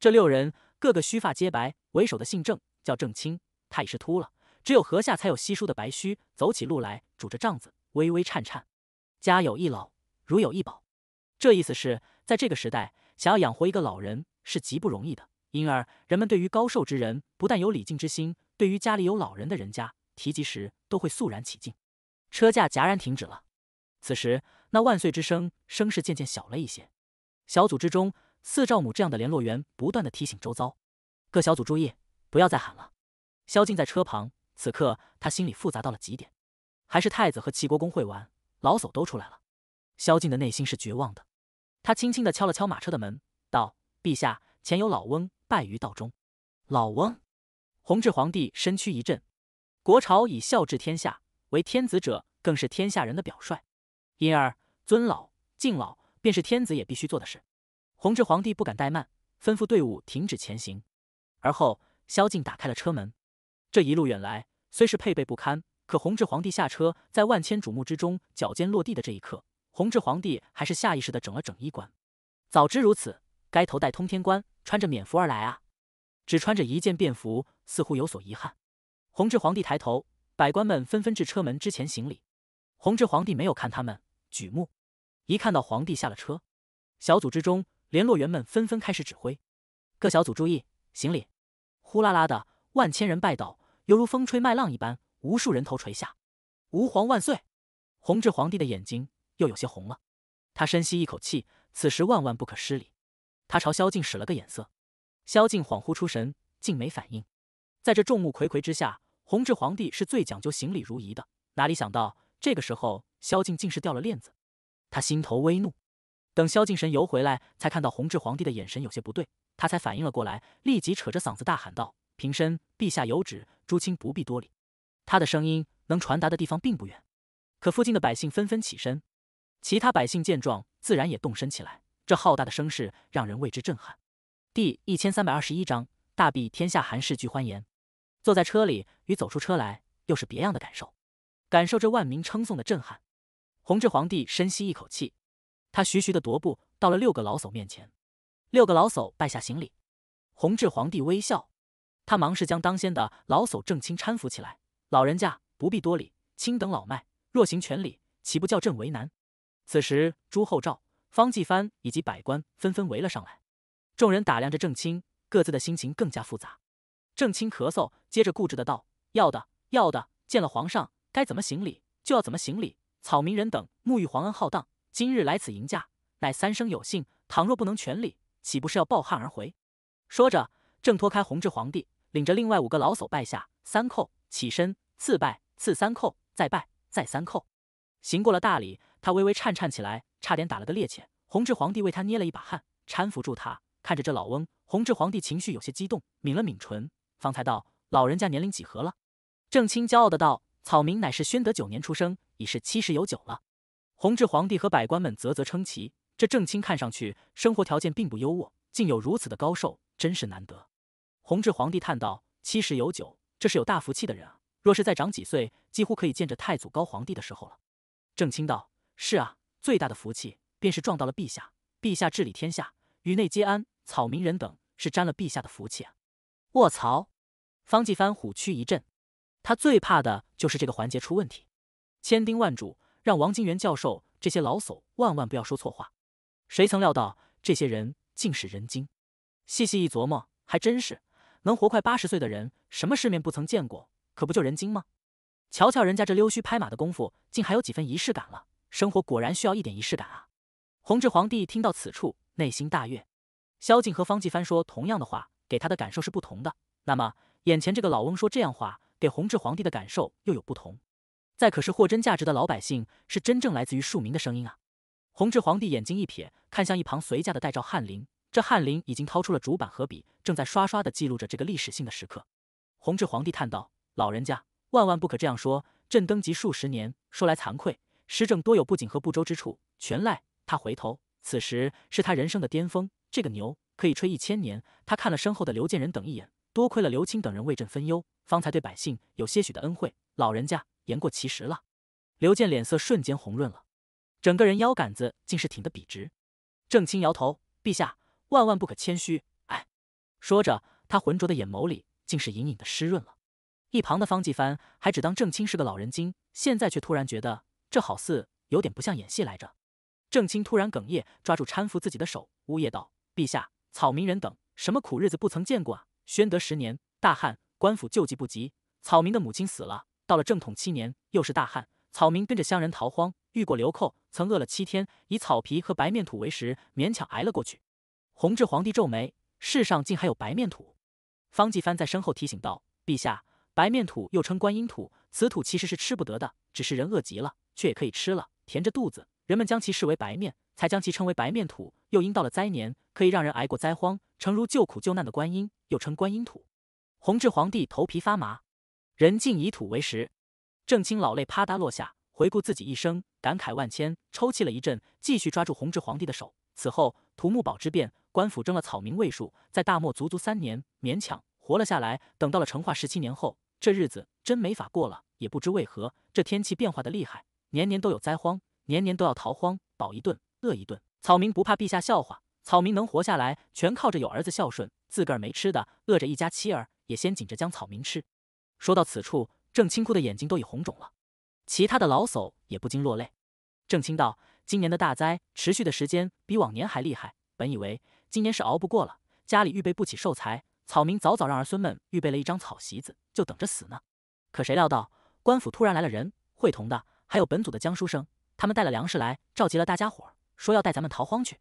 这六人个个须发皆白，为首的姓郑，叫郑清，他已是秃了，只有颌下才有稀疏的白须，走起路来拄着杖子。微微颤颤，家有一老如有一宝，这意思是，在这个时代，想要养活一个老人是极不容易的。因而，人们对于高寿之人不但有礼敬之心，对于家里有老人的人家，提及时都会肃然起敬。车驾戛然停止了，此时那万岁之声声势渐渐小了一些。小组之中，四赵母这样的联络员不断的提醒周遭各小组注意，不要再喊了。萧静在车旁，此刻他心里复杂到了极点。还是太子和齐国公会玩，老叟都出来了。萧敬的内心是绝望的，他轻轻地敲了敲马车的门，道：“陛下，前有老翁拜于道中。”老翁，弘治皇帝身躯一震。国朝以孝治天下，为天子者更是天下人的表率，因而尊老敬老便是天子也必须做的事。弘治皇帝不敢怠慢，吩咐队伍停止前行。而后，萧敬打开了车门。这一路远来，虽是配备不堪。可弘治皇帝下车，在万千瞩目之中，脚尖落地的这一刻，弘治皇帝还是下意识的整了整衣冠。早知如此，该头戴通天冠，穿着冕服而来啊！只穿着一件便服，似乎有所遗憾。弘治皇帝抬头，百官们纷纷至车门之前行礼。弘治皇帝没有看他们，举目，一看到皇帝下了车，小组之中联络员们纷纷开始指挥。各小组注意，行礼！呼啦啦的，万千人拜倒，犹如风吹麦浪一般。无数人头垂下，吾皇万岁！弘治皇帝的眼睛又有些红了，他深吸一口气，此时万万不可失礼。他朝萧敬使了个眼色，萧敬恍惚出神，竟没反应。在这众目睽睽之下，弘治皇帝是最讲究行礼如仪的，哪里想到这个时候萧敬竟是掉了链子？他心头微怒，等萧敬神游回来，才看到弘治皇帝的眼神有些不对，他才反应了过来，立即扯着嗓子大喊道：“平身，陛下有旨，朱清不必多礼。”他的声音能传达的地方并不远，可附近的百姓纷纷起身，其他百姓见状自然也动身起来。这浩大的声势让人为之震撼。第一千三百二十一章大庇天下寒士俱欢颜。坐在车里与走出车来又是别样的感受，感受这万民称颂的震撼。弘治皇帝深吸一口气，他徐徐的踱步到了六个老叟面前，六个老叟拜下行礼。弘治皇帝微笑，他忙是将当先的老叟正清搀扶起来。老人家不必多礼，卿等老迈，若行全礼，岂不叫朕为难？此时，朱厚照、方继藩以及百官纷纷围了上来，众人打量着郑清，各自的心情更加复杂。郑清咳嗽，接着固执的道：“要的，要的，见了皇上，该怎么行礼就要怎么行礼。草民人等沐浴皇恩浩荡，今日来此迎驾，乃三生有幸。倘若不能全礼，岂不是要抱憾而回？”说着，正脱开弘治皇帝，领着另外五个老叟拜下三叩。起身，赐拜，赐三叩，再拜，再三叩，行过了大礼。他微微颤颤起来，差点打了个趔趄。弘治皇帝为他捏了一把汗，搀扶住他，看着这老翁，弘治皇帝情绪有些激动，抿了抿唇，方才道：“老人家年龄几何了？”郑清骄傲的道：“草民乃是宣德九年出生，已是七十有九了。”弘治皇帝和百官们啧啧称奇。这郑清看上去生活条件并不优渥，竟有如此的高寿，真是难得。弘治皇帝叹道：“七十有九。”这是有大福气的人啊！若是再长几岁，几乎可以见着太祖高皇帝的时候了。郑清道：“是啊，最大的福气便是撞到了陛下。陛下治理天下，宇内皆安，草民人等是沾了陛下的福气啊！”卧槽！方继帆虎躯一震，他最怕的就是这个环节出问题。千叮万嘱，让王金元教授这些老叟万万不要说错话。谁曾料到，这些人竟是人精。细细一琢磨，还真是。能活快八十岁的人，什么世面不曾见过？可不就人精吗？瞧瞧人家这溜须拍马的功夫，竟还有几分仪式感了。生活果然需要一点仪式感啊！弘治皇帝听到此处，内心大悦。萧敬和方继帆说同样的话，给他的感受是不同的。那么，眼前这个老翁说这样话，给弘治皇帝的感受又有不同。再可是货真价值的老百姓，是真正来自于庶民的声音啊！弘治皇帝眼睛一瞥，看向一旁随驾的代召翰林。这翰林已经掏出了竹板和笔，正在刷刷的记录着这个历史性的时刻。弘治皇帝叹道：“老人家，万万不可这样说。朕登基数十年，说来惭愧，施政多有不谨和不周之处，全赖他。”回头，此时是他人生的巅峰，这个牛可以吹一千年。他看了身后的刘建仁等一眼，多亏了刘清等人为朕分忧，方才对百姓有些许的恩惠。老人家言过其实了。刘建脸色瞬间红润了，整个人腰杆子竟是挺得笔直。郑清摇头，陛下。万万不可谦虚，哎，说着，他浑浊的眼眸里竟是隐隐的湿润了。一旁的方继帆还只当郑清是个老人精，现在却突然觉得这好似有点不像演戏来着。郑清突然哽咽，抓住搀扶自己的手，呜咽道：“陛下，草民人等什么苦日子不曾见过啊！宣德十年大旱，官府救济不及，草民的母亲死了。到了正统七年，又是大旱，草民跟着乡人逃荒，遇过流寇，曾饿了七天，以草皮和白面土为食，勉强挨了过去。”弘治皇帝皱眉：“世上竟还有白面土？”方继藩在身后提醒道：“陛下，白面土又称观音土，此土其实是吃不得的，只是人饿极了却也可以吃了，填着肚子。人们将其视为白面，才将其称为白面土。又因到了灾年，可以让人挨过灾荒，诚如救苦救难的观音，又称观音土。”弘治皇帝头皮发麻，人尽以土为食。正清老泪啪嗒落下，回顾自己一生，感慨万千，抽泣了一阵，继续抓住弘治皇帝的手。此后，土木堡之变。官府征了草民位数，在大漠足足三年，勉强活了下来。等到了成化十七年后，这日子真没法过了。也不知为何，这天气变化的厉害，年年都有灾荒，年年都要逃荒，饱一顿，饿一顿。草民不怕陛下笑话，草民能活下来，全靠着有儿子孝顺，自个儿没吃的，饿着一家妻儿，也先紧着将草民吃。说到此处，郑清哭的眼睛都已红肿了，其他的老叟也不禁落泪。郑清道：“今年的大灾持续的时间比往年还厉害，本以为……”今年是熬不过了，家里预备不起寿材，草民早早让儿孙们预备了一张草席子，就等着死呢。可谁料到官府突然来了人，会同的还有本组的江书生，他们带了粮食来，召集了大家伙说要带咱们逃荒去。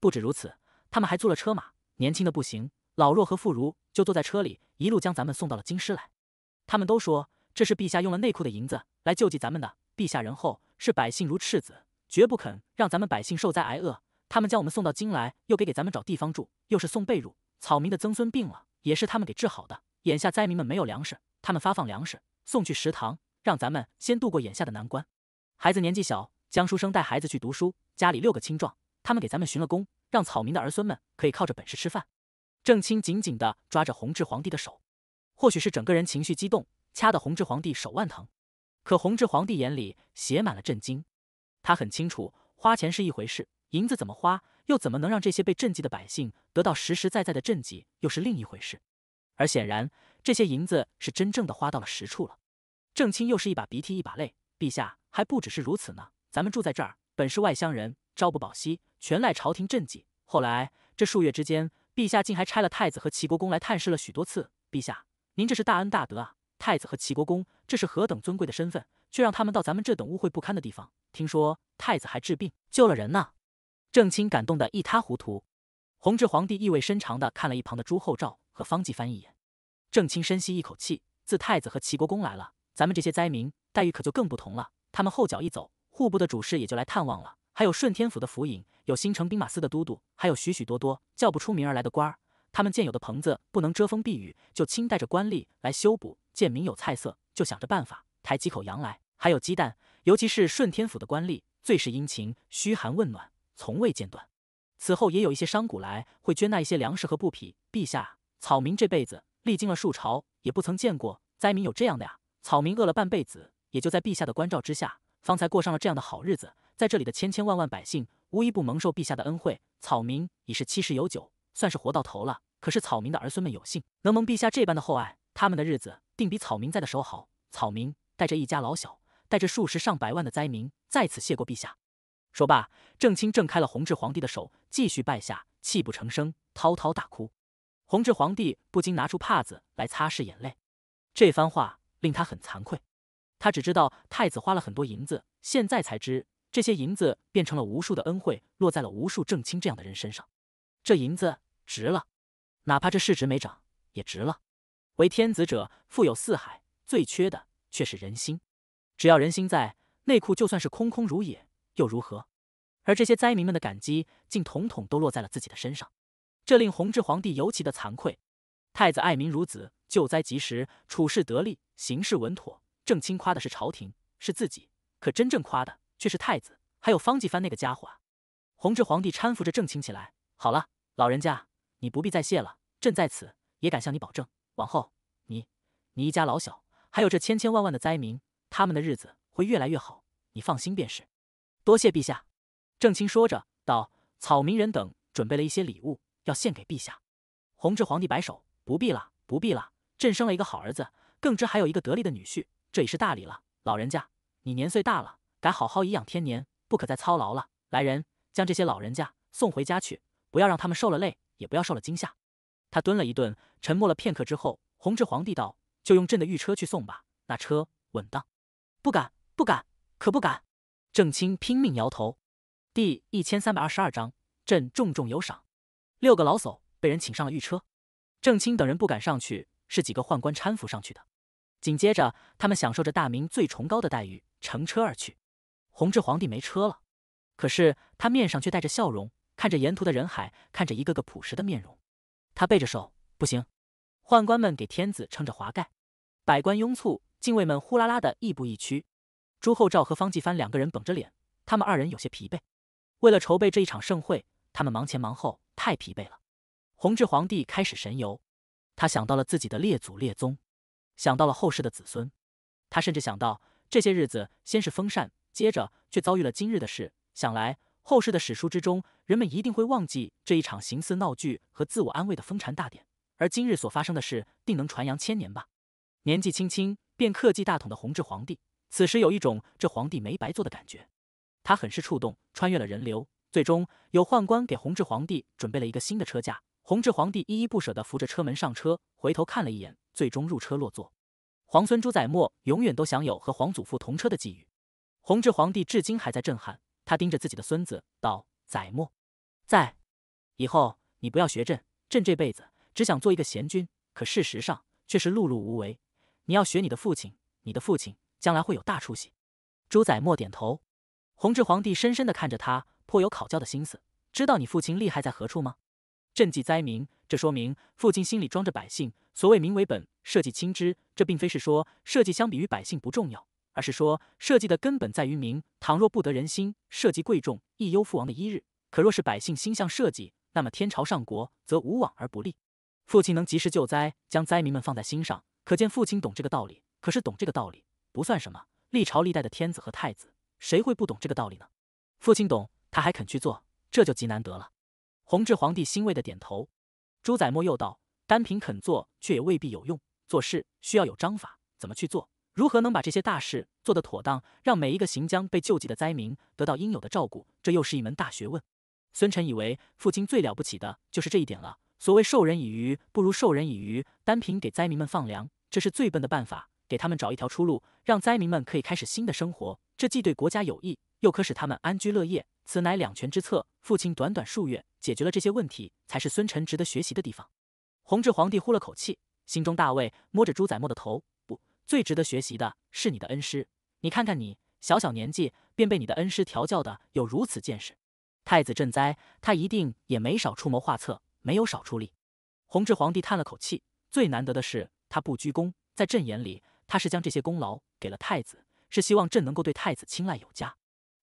不止如此，他们还租了车马，年轻的不行，老弱和妇孺就坐在车里，一路将咱们送到了京师来。他们都说这是陛下用了内库的银子来救济咱们的，陛下仁厚，视百姓如赤子，绝不肯让咱们百姓受灾挨饿。他们将我们送到京来，又给给咱们找地方住，又是送被褥。草民的曾孙病了，也是他们给治好的。眼下灾民们没有粮食，他们发放粮食送去食堂，让咱们先度过眼下的难关。孩子年纪小，江书生带孩子去读书。家里六个青壮，他们给咱们寻了工，让草民的儿孙们可以靠着本事吃饭。郑清紧紧地抓着弘治皇帝的手，或许是整个人情绪激动，掐得弘治皇帝手腕疼。可弘治皇帝眼里写满了震惊，他很清楚花钱是一回事。银子怎么花，又怎么能让这些被赈济的百姓得到实实在在的赈济，又是另一回事。而显然，这些银子是真正的花到了实处了。郑清又是一把鼻涕一把泪，陛下还不只是如此呢。咱们住在这儿本是外乡人，朝不保夕，全赖朝廷赈济。后来这数月之间，陛下竟还差了太子和齐国公来探视了许多次。陛下，您这是大恩大德啊！太子和齐国公这是何等尊贵的身份，却让他们到咱们这等污秽不堪的地方。听说太子还治病救了人呢。郑清感动得一塌糊涂，弘治皇帝意味深长地看了一旁的朱厚照和方继藩一眼。郑清深吸一口气，自太子和齐国公来了，咱们这些灾民待遇可就更不同了。他们后脚一走，户部的主事也就来探望了，还有顺天府的府尹，有新城兵马司的都督，还有许许多多叫不出名而来的官儿。他们见有的棚子不能遮风避雨，就亲带着官吏来修补；见民有菜色，就想着办法抬几口羊来，还有鸡蛋。尤其是顺天府的官吏最是殷勤，嘘寒问暖。从未间断。此后也有一些商贾来，会捐纳一些粮食和布匹。陛下，草民这辈子历经了数朝，也不曾见过灾民有这样的呀。草民饿了半辈子，也就在陛下的关照之下，方才过上了这样的好日子。在这里的千千万万百姓，无一不蒙受陛下的恩惠。草民已是七十有九，算是活到头了。可是草民的儿孙们有幸能蒙陛下这般的厚爱，他们的日子定比草民在的时候好。草民带着一家老小，带着数十上百万的灾民，再次谢过陛下。说罢，郑清挣开了弘治皇帝的手，继续拜下，泣不成声，滔滔大哭。弘治皇帝不禁拿出帕子来擦拭眼泪。这番话令他很惭愧，他只知道太子花了很多银子，现在才知这些银子变成了无数的恩惠，落在了无数郑清这样的人身上。这银子值了，哪怕这市值没涨，也值了。为天子者富有四海，最缺的却是人心。只要人心在，内库就算是空空如也。又如何？而这些灾民们的感激，竟统统都落在了自己的身上，这令弘治皇帝尤其的惭愧。太子爱民如子，救灾及时，处事得力，行事稳妥。郑钦夸的是朝廷，是自己，可真正夸的却是太子，还有方继藩那个家伙啊！弘治皇帝搀扶着郑钦起来，好了，老人家，你不必再谢了。朕在此也敢向你保证，往后你、你一家老小，还有这千千万万的灾民，他们的日子会越来越好，你放心便是。多谢陛下，郑亲说着道：“草民人等准备了一些礼物，要献给陛下。”弘治皇帝摆手：“不必了，不必了。朕生了一个好儿子，更知还有一个得力的女婿，这已是大礼了。老人家，你年岁大了，该好好颐养天年，不可再操劳了。来人，将这些老人家送回家去，不要让他们受了累，也不要受了惊吓。”他蹲了一顿，沉默了片刻之后，弘治皇帝道：“就用朕的御车去送吧，那车稳当。”“不敢，不敢，可不敢。”郑清拼命摇头。第一千三百二十二章，朕重重有赏。六个老叟被人请上了御车，郑清等人不敢上去，是几个宦官搀扶上去的。紧接着，他们享受着大明最崇高的待遇，乘车而去。弘治皇帝没车了，可是他面上却带着笑容，看着沿途的人海，看着一个个朴实的面容。他背着手，不行。宦官们给天子撑着华盖，百官拥簇，禁卫们呼啦啦的亦步亦趋。朱厚照和方继藩两个人绷着脸，他们二人有些疲惫。为了筹备这一场盛会，他们忙前忙后，太疲惫了。弘治皇帝开始神游，他想到了自己的列祖列宗，想到了后世的子孙，他甚至想到这些日子先是封禅，接着却遭遇了今日的事。想来后世的史书之中，人们一定会忘记这一场形似闹剧和自我安慰的封禅大典，而今日所发生的事，定能传扬千年吧。年纪轻轻便克继大统的弘治皇帝。此时有一种这皇帝没白做的感觉，他很是触动。穿越了人流，最终有宦官给弘治皇帝准备了一个新的车架。弘治皇帝依依不舍地扶着车门上车，回头看了一眼，最终入车落座。皇孙朱载沫永远都享有和皇祖父同车的际遇。弘治皇帝至今还在震撼，他盯着自己的孙子道：“载沫，在，以后你不要学朕，朕这辈子只想做一个贤君，可事实上却是碌碌无为。你要学你的父亲，你的父亲。”将来会有大出息。朱载沫点头。弘治皇帝深深的看着他，颇有考教的心思。知道你父亲厉害在何处吗？赈济灾民，这说明父亲心里装着百姓。所谓民为本，社稷轻之。这并非是说社稷相比于百姓不重要，而是说社稷的根本在于民。倘若不得人心，社稷贵重亦忧父王的一日。可若是百姓心向社稷，那么天朝上国则无往而不利。父亲能及时救灾，将灾民们放在心上，可见父亲懂这个道理。可是懂这个道理。不算什么，历朝历代的天子和太子，谁会不懂这个道理呢？父亲懂，他还肯去做，这就极难得了。弘治皇帝欣慰的点头。朱载墨又道：“单凭肯做，却也未必有用。做事需要有章法，怎么去做，如何能把这些大事做得妥当，让每一个行将被救济的灾民得到应有的照顾，这又是一门大学问。”孙晨以为父亲最了不起的就是这一点了。所谓授人以鱼，不如授人以渔。单凭给灾民们放粮，这是最笨的办法。给他们找一条出路，让灾民们可以开始新的生活。这既对国家有益，又可使他们安居乐业，此乃两全之策。父亲短短数月解决了这些问题，才是孙臣值得学习的地方。弘治皇帝呼了口气，心中大慰，摸着朱载沫的头：“不，最值得学习的是你的恩师。你看看你，小小年纪便被你的恩师调教的有如此见识。太子赈灾，他一定也没少出谋划策，没有少出力。”弘治皇帝叹了口气，最难得的是他不居功，在朕眼里。他是将这些功劳给了太子，是希望朕能够对太子青睐有加，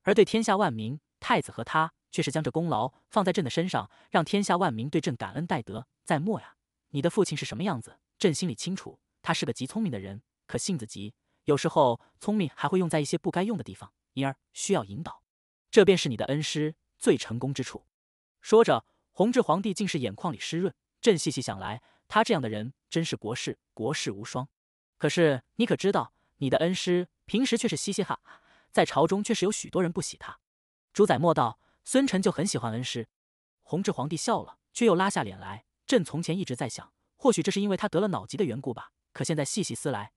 而对天下万民，太子和他却是将这功劳放在朕的身上，让天下万民对朕感恩戴德。在末呀，你的父亲是什么样子？朕心里清楚，他是个极聪明的人，可性子急，有时候聪明还会用在一些不该用的地方，因而需要引导。这便是你的恩师最成功之处。说着，弘治皇帝竟是眼眶里湿润。朕细细想来，他这样的人真是国士，国士无双。可是你可知道，你的恩师平时却是嘻嘻哈哈，在朝中却是有许多人不喜他。朱载莫道：“孙晨就很喜欢恩师。”弘治皇帝笑了，却又拉下脸来。朕从前一直在想，或许这是因为他得了脑疾的缘故吧。可现在细细思来，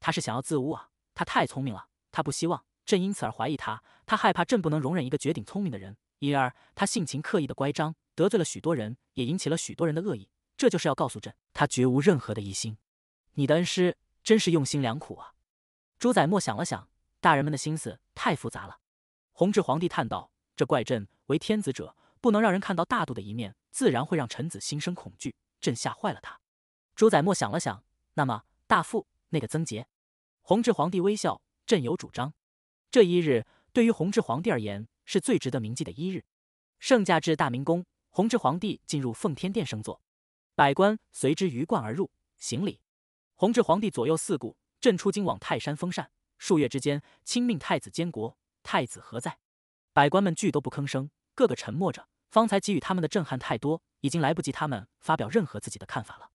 他是想要自污啊！他太聪明了，他不希望朕因此而怀疑他，他害怕朕不能容忍一个绝顶聪明的人，因而他性情刻意的乖张，得罪了许多人，也引起了许多人的恶意。这就是要告诉朕，他绝无任何的疑心。你的恩师。真是用心良苦啊！朱载沫想了想，大人们的心思太复杂了。弘治皇帝叹道：“这怪朕，为天子者不能让人看到大度的一面，自然会让臣子心生恐惧。朕吓坏了他。”朱载沫想了想，那么大副那个曾杰？弘治皇帝微笑：“朕有主张。”这一日对于弘治皇帝而言是最值得铭记的一日。圣驾至大明宫，弘治皇帝进入奉天殿升座，百官随之鱼贯而入，行礼。弘治皇帝左右四顾，朕出京往泰山封禅，数月之间，亲命太子监国。太子何在？百官们俱都不吭声，个个沉默着。方才给予他们的震撼太多，已经来不及他们发表任何自己的看法了。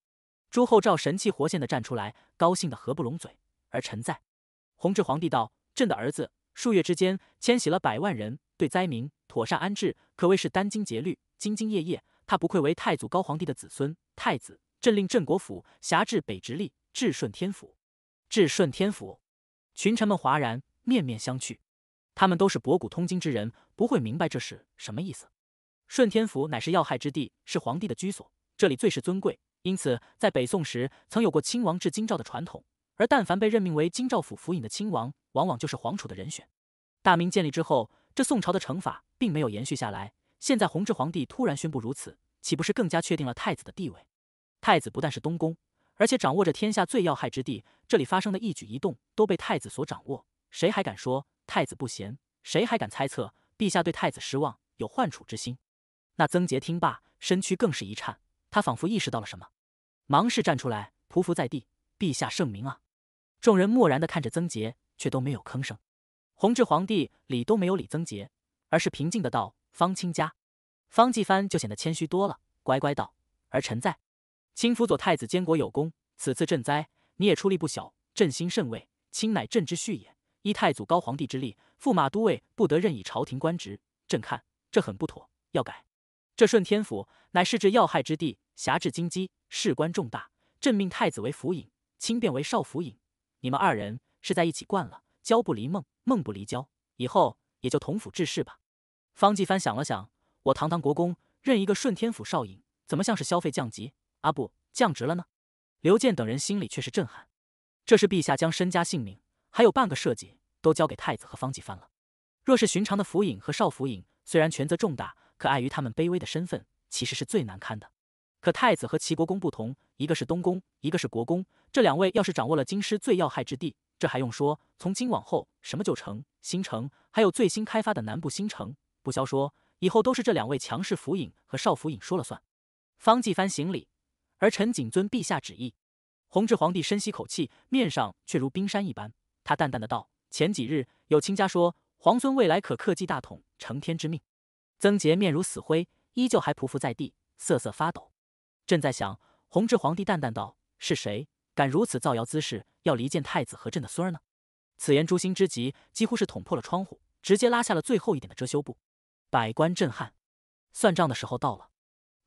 朱厚照神气活现地站出来，高兴得合不拢嘴。而臣在。弘治皇帝道：“朕的儿子，数月之间迁徙了百万人，对灾民妥善安置，可谓是殚精竭虑、兢兢业业。他不愧为太祖高皇帝的子孙，太子。朕令镇国府辖至北直隶。”至顺天府，至顺天府，群臣们哗然，面面相觑。他们都是博古通今之人，不会明白这是什么意思。顺天府乃是要害之地，是皇帝的居所，这里最是尊贵。因此，在北宋时曾有过亲王至京兆的传统，而但凡被任命为京兆府府尹的亲王，往往就是皇储的人选。大明建立之后，这宋朝的惩罚并没有延续下来。现在弘治皇帝突然宣布如此，岂不是更加确定了太子的地位？太子不但是东宫。而且掌握着天下最要害之地，这里发生的一举一动都被太子所掌握，谁还敢说太子不贤？谁还敢猜测陛下对太子失望，有患楚之心？那曾杰听罢，身躯更是一颤，他仿佛意识到了什么，忙是站出来，匍匐在地：“陛下圣明啊！”众人漠然的看着曾杰，却都没有吭声。弘治皇帝理都没有理曾杰，而是平静的道：“方清家，方继藩就显得谦虚多了，乖乖道：儿臣在。”卿辅佐太子监国有功，此次赈灾你也出力不小，朕心甚慰。卿乃朕之婿也，依太祖高皇帝之例，驸马都尉不得任以朝廷官职。朕看这很不妥，要改。这顺天府乃是治要害之地，辖治京畿，事关重大。朕命太子为府尹，卿便为少府尹。你们二人是在一起惯了，交不离孟，孟不离交，以后也就同府治事吧。方继藩想了想，我堂堂国公任一个顺天府少尹，怎么像是消费降级？阿不降职了呢，刘健等人心里却是震撼。这是陛下将身家性命还有半个社稷都交给太子和方继藩了。若是寻常的府尹和少府尹，虽然权责重大，可碍于他们卑微的身份，其实是最难堪的。可太子和齐国公不同，一个是东宫，一个是国公。这两位要是掌握了京师最要害之地，这还用说？从今往后，什么旧城、新城，还有最新开发的南部新城，不消说，以后都是这两位强势府尹和少府尹说了算。方继藩行礼。而臣谨遵陛下旨意。弘治皇帝深吸口气，面上却如冰山一般。他淡淡的道：“前几日有卿家说，皇孙未来可克继大统，承天之命。”曾杰面如死灰，依旧还匍匐在地，瑟瑟发抖。朕在想，弘治皇帝淡淡道：“是谁敢如此造谣滋事，要离间太子和朕的孙儿呢？”此言诛心之极，几乎是捅破了窗户，直接拉下了最后一点的遮羞布。百官震撼，算账的时候到了。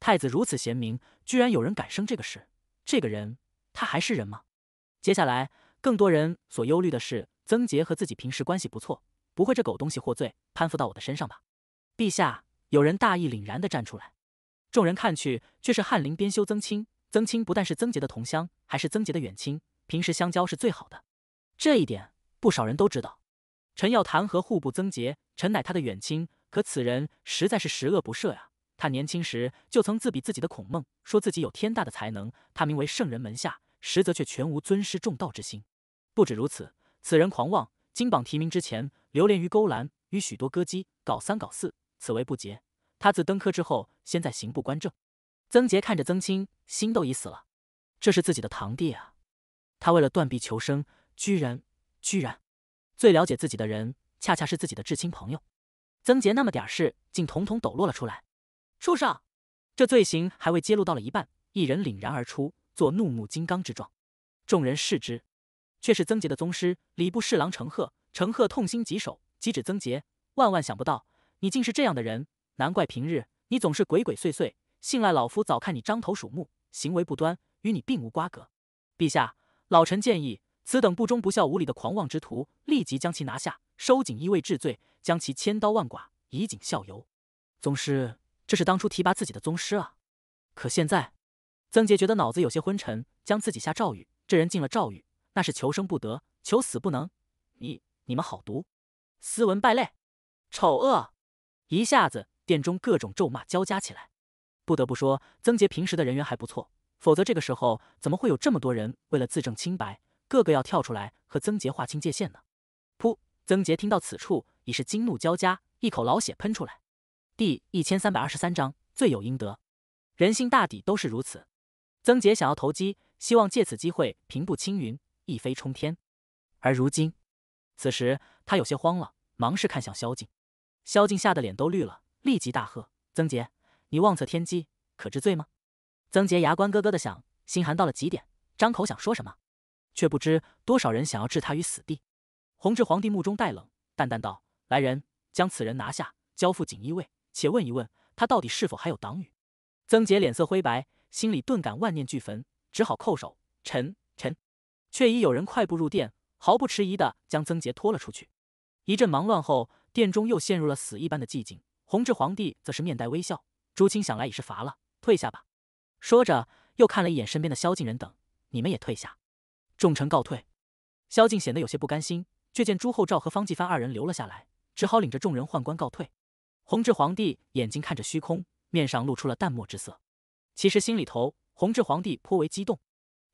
太子如此贤明，居然有人敢生这个事，这个人，他还是人吗？接下来更多人所忧虑的是，曾杰和自己平时关系不错，不会这狗东西获罪，攀附到我的身上吧？陛下，有人大义凛然地站出来。众人看去，却是翰林编修曾清。曾清不但是曾杰的同乡，还是曾杰的远亲，平时相交是最好的，这一点不少人都知道。臣要弹劾户部曾杰，臣乃他的远亲，可此人实在是十恶不赦呀。他年轻时就曾自比自己的孔孟，说自己有天大的才能。他名为圣人门下，实则却全无尊师重道之心。不止如此，此人狂妄，金榜题名之前流连于勾栏，与许多歌姬搞三搞四，此为不洁。他自登科之后，先在刑部官政。曾杰看着曾清，心都已死了。这是自己的堂弟啊！他为了断臂求生，居然居然，最了解自己的人，恰恰是自己的至亲朋友。曾杰那么点事，竟统统抖落了出来。畜生！这罪行还未揭露到了一半，一人凛然而出，做怒目金刚之状，众人视之，却是曾杰的宗师礼部侍郎程赫。程赫痛心疾首，即指曾杰：“万万想不到，你竟是这样的人！难怪平日你总是鬼鬼祟祟，信赖老夫早看你獐头鼠目，行为不端，与你并无瓜葛。”陛下，老臣建议，此等不忠不孝、无礼的狂妄之徒，立即将其拿下，收紧衣卫治罪，将其千刀万剐，以儆效尤。宗师。这是当初提拔自己的宗师啊！可现在，曾杰觉得脑子有些昏沉，将自己下诏狱，这人进了诏狱，那是求生不得，求死不能。你、你们好毒，斯文败类，丑恶！一下子，殿中各种咒骂交加起来。不得不说，曾杰平时的人缘还不错，否则这个时候怎么会有这么多人为了自证清白，个个要跳出来和曾杰划清界限呢？噗！曾杰听到此处，已是惊怒交加，一口老血喷出来。第一千三百二十三章罪有应得，人性大抵都是如此。曾杰想要投机，希望借此机会平步青云，一飞冲天。而如今，此时他有些慌了，忙是看向萧敬。萧敬吓得脸都绿了，立即大喝：“曾杰，你妄测天机，可知罪吗？”曾杰牙关咯咯的响，心寒到了极点，张口想说什么，却不知多少人想要置他于死地。弘治皇帝目中带冷，淡淡道：“来人，将此人拿下，交付锦衣卫。”且问一问，他到底是否还有党羽？曾杰脸色灰白，心里顿感万念俱焚，只好叩首：“臣臣。”却已有人快步入殿，毫不迟疑的将曾杰拖了出去。一阵忙乱后，殿中又陷入了死一般的寂静。弘治皇帝则是面带微笑：“朱清想来已是乏了，退下吧。”说着，又看了一眼身边的萧敬人等：“你们也退下。”众臣告退。萧敬显得有些不甘心，却见朱厚照和方继藩二人留了下来，只好领着众人宦官告退。弘治皇帝眼睛看着虚空，面上露出了淡漠之色。其实心里头，弘治皇帝颇为激动。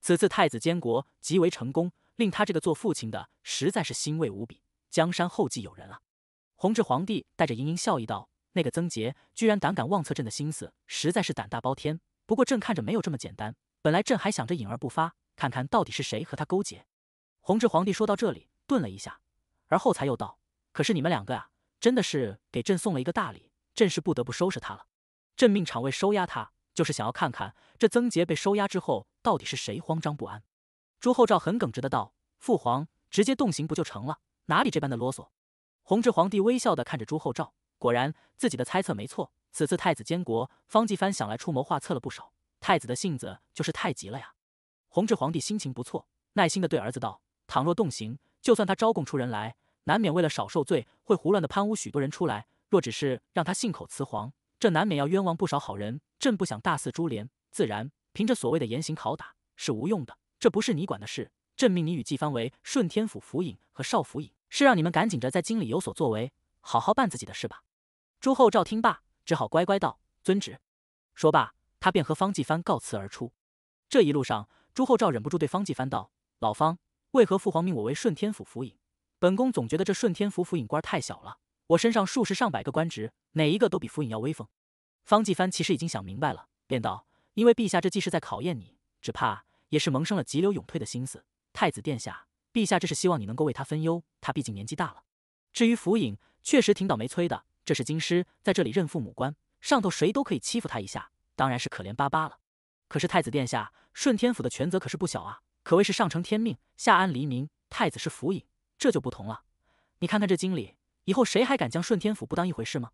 此次太子监国极为成功，令他这个做父亲的实在是欣慰无比。江山后继有人啊！弘治皇帝带着盈盈笑意道：“那个曾杰居然胆敢妄测朕的心思，实在是胆大包天。不过朕看着没有这么简单。本来朕还想着隐而不发，看看到底是谁和他勾结。”弘治皇帝说到这里，顿了一下，而后才又道：“可是你们两个啊！”真的是给朕送了一个大礼，朕是不得不收拾他了。朕命长卫收押他，就是想要看看这曾杰被收押之后，到底是谁慌张不安。朱厚照很耿直的道：“父皇，直接动刑不就成了？哪里这般的啰嗦？”弘治皇帝微笑的看着朱厚照，果然自己的猜测没错。此次太子监国，方继藩想来出谋划策了不少。太子的性子就是太急了呀。弘治皇帝心情不错，耐心的对儿子道：“倘若动刑，就算他招供出人来。”难免为了少受罪，会胡乱的攀污许多人出来。若只是让他信口雌黄，这难免要冤枉不少好人。朕不想大肆株连，自然凭着所谓的严刑拷打是无用的。这不是你管的事。朕命你与季帆为顺天府府尹和少府尹，是让你们赶紧着在京里有所作为，好好办自己的事吧。朱厚照听罢，只好乖乖道：“遵旨。”说罢，他便和方继帆告辞而出。这一路上，朱厚照忍不住对方继帆道：“老方，为何父皇命我为顺天府府尹？”本宫总觉得这顺天府府尹官太小了，我身上数十上百个官职，哪一个都比府尹要威风。方继藩其实已经想明白了，便道：“因为陛下这既是在考验你，只怕也是萌生了急流勇退的心思。太子殿下，陛下这是希望你能够为他分忧，他毕竟年纪大了。至于府尹，确实挺倒霉催的，这是京师，在这里任父母官，上头谁都可以欺负他一下，当然是可怜巴巴了。可是太子殿下，顺天府的权责可是不小啊，可谓是上承天命，下安黎民。太子是府尹。”这就不同了，你看看这经理，以后谁还敢将顺天府不当一回事吗？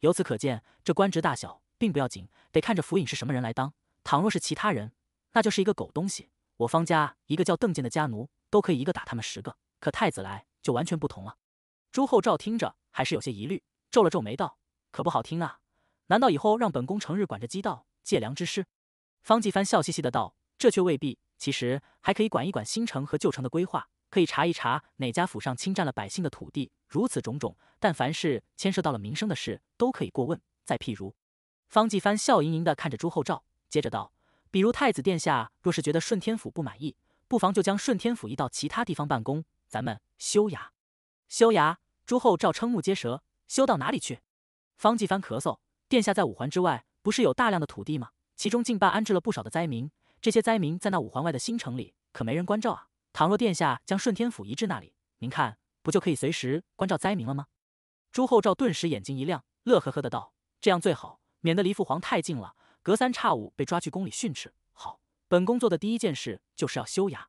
由此可见，这官职大小并不要紧，得看着府尹是什么人来当。倘若是其他人，那就是一个狗东西。我方家一个叫邓健的家奴都可以一个打他们十个，可太子来就完全不同了。朱厚照听着还是有些疑虑，皱了皱眉道：“可不好听啊，难道以后让本宫成日管着鸡道借粮之事？”方继藩笑嘻嘻的道：“这却未必，其实还可以管一管新城和旧城的规划。”可以查一查哪家府上侵占了百姓的土地，如此种种。但凡是牵涉到了民生的事，都可以过问。再譬如，方继帆笑盈盈地看着朱厚照，接着道：“比如太子殿下若是觉得顺天府不满意，不妨就将顺天府移到其他地方办公。咱们修牙。”修牙，朱厚照瞠目结舌：“修到哪里去？”方继帆咳嗽：“殿下在五环之外，不是有大量的土地吗？其中近半安置了不少的灾民，这些灾民在那五环外的新城里，可没人关照啊。”倘若殿下将顺天府移至那里，您看不就可以随时关照灾民了吗？朱厚照顿时眼睛一亮，乐呵呵的道：“这样最好，免得离父皇太近了，隔三差五被抓去宫里训斥。”好，本宫做的第一件事就是要修牙。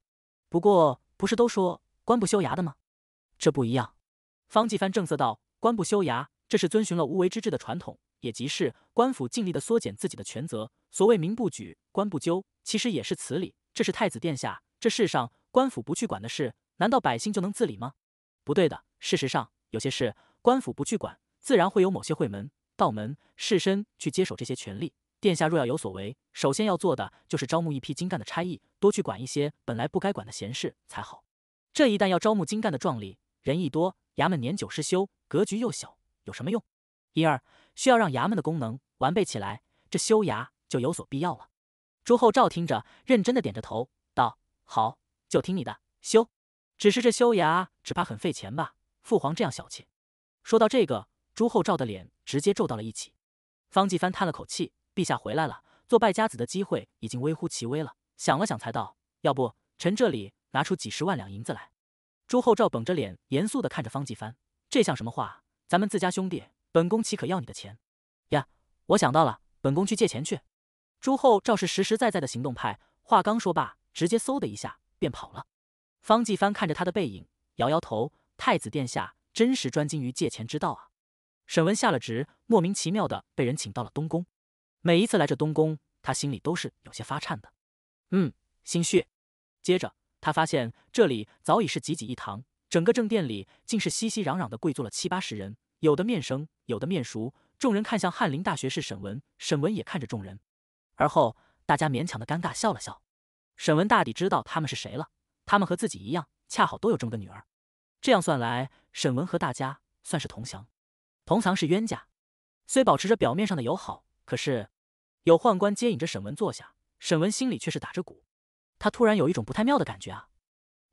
不过，不是都说官不修牙的吗？这不一样。方继藩正色道：“官不修牙，这是遵循了无为之治的传统，也即是官府尽力的缩减自己的权责。所谓民不举，官不究，其实也是此理。这是太子殿下，这世上。”官府不去管的事，难道百姓就能自理吗？不对的。事实上，有些事官府不去管，自然会有某些会门、道门、士绅去接手这些权利。殿下若要有所为，首先要做的就是招募一批精干的差役，多去管一些本来不该管的闲事才好。这一旦要招募精干的壮吏，人，一多，衙门年久失修，格局又小，有什么用？因而需要让衙门的功能完备起来，这修衙就有所必要了。朱厚照听着，认真的点着头，道：“好。”就听你的修，只是这修牙只怕很费钱吧？父皇这样小气。说到这个，朱厚照的脸直接皱到了一起。方继藩叹了口气：“陛下回来了，做败家子的机会已经微乎其微了。”想了想，才道：“要不臣这里拿出几十万两银子来。”朱厚照绷着脸，严肃的看着方继藩：“这像什么话？咱们自家兄弟，本宫岂可要你的钱？”呀，我想到了，本宫去借钱去。朱厚照是实实在在的行动派，话刚说罢，直接嗖的一下。便跑了。方继藩看着他的背影，摇摇头。太子殿下真是专精于借钱之道啊！沈文下了职，莫名其妙的被人请到了东宫。每一次来这东宫，他心里都是有些发颤的。嗯，心虚。接着，他发现这里早已是挤挤一堂，整个正殿里竟是熙熙攘攘的跪坐了七八十人，有的面生，有的面熟。众人看向翰林大学士沈文，沈文也看着众人，而后大家勉强的尴尬笑了笑。沈文大抵知道他们是谁了，他们和自己一样，恰好都有这么个女儿。这样算来，沈文和大家算是同祥，同藏是冤家，虽保持着表面上的友好，可是有宦官接引着沈文坐下，沈文心里却是打着鼓。他突然有一种不太妙的感觉啊，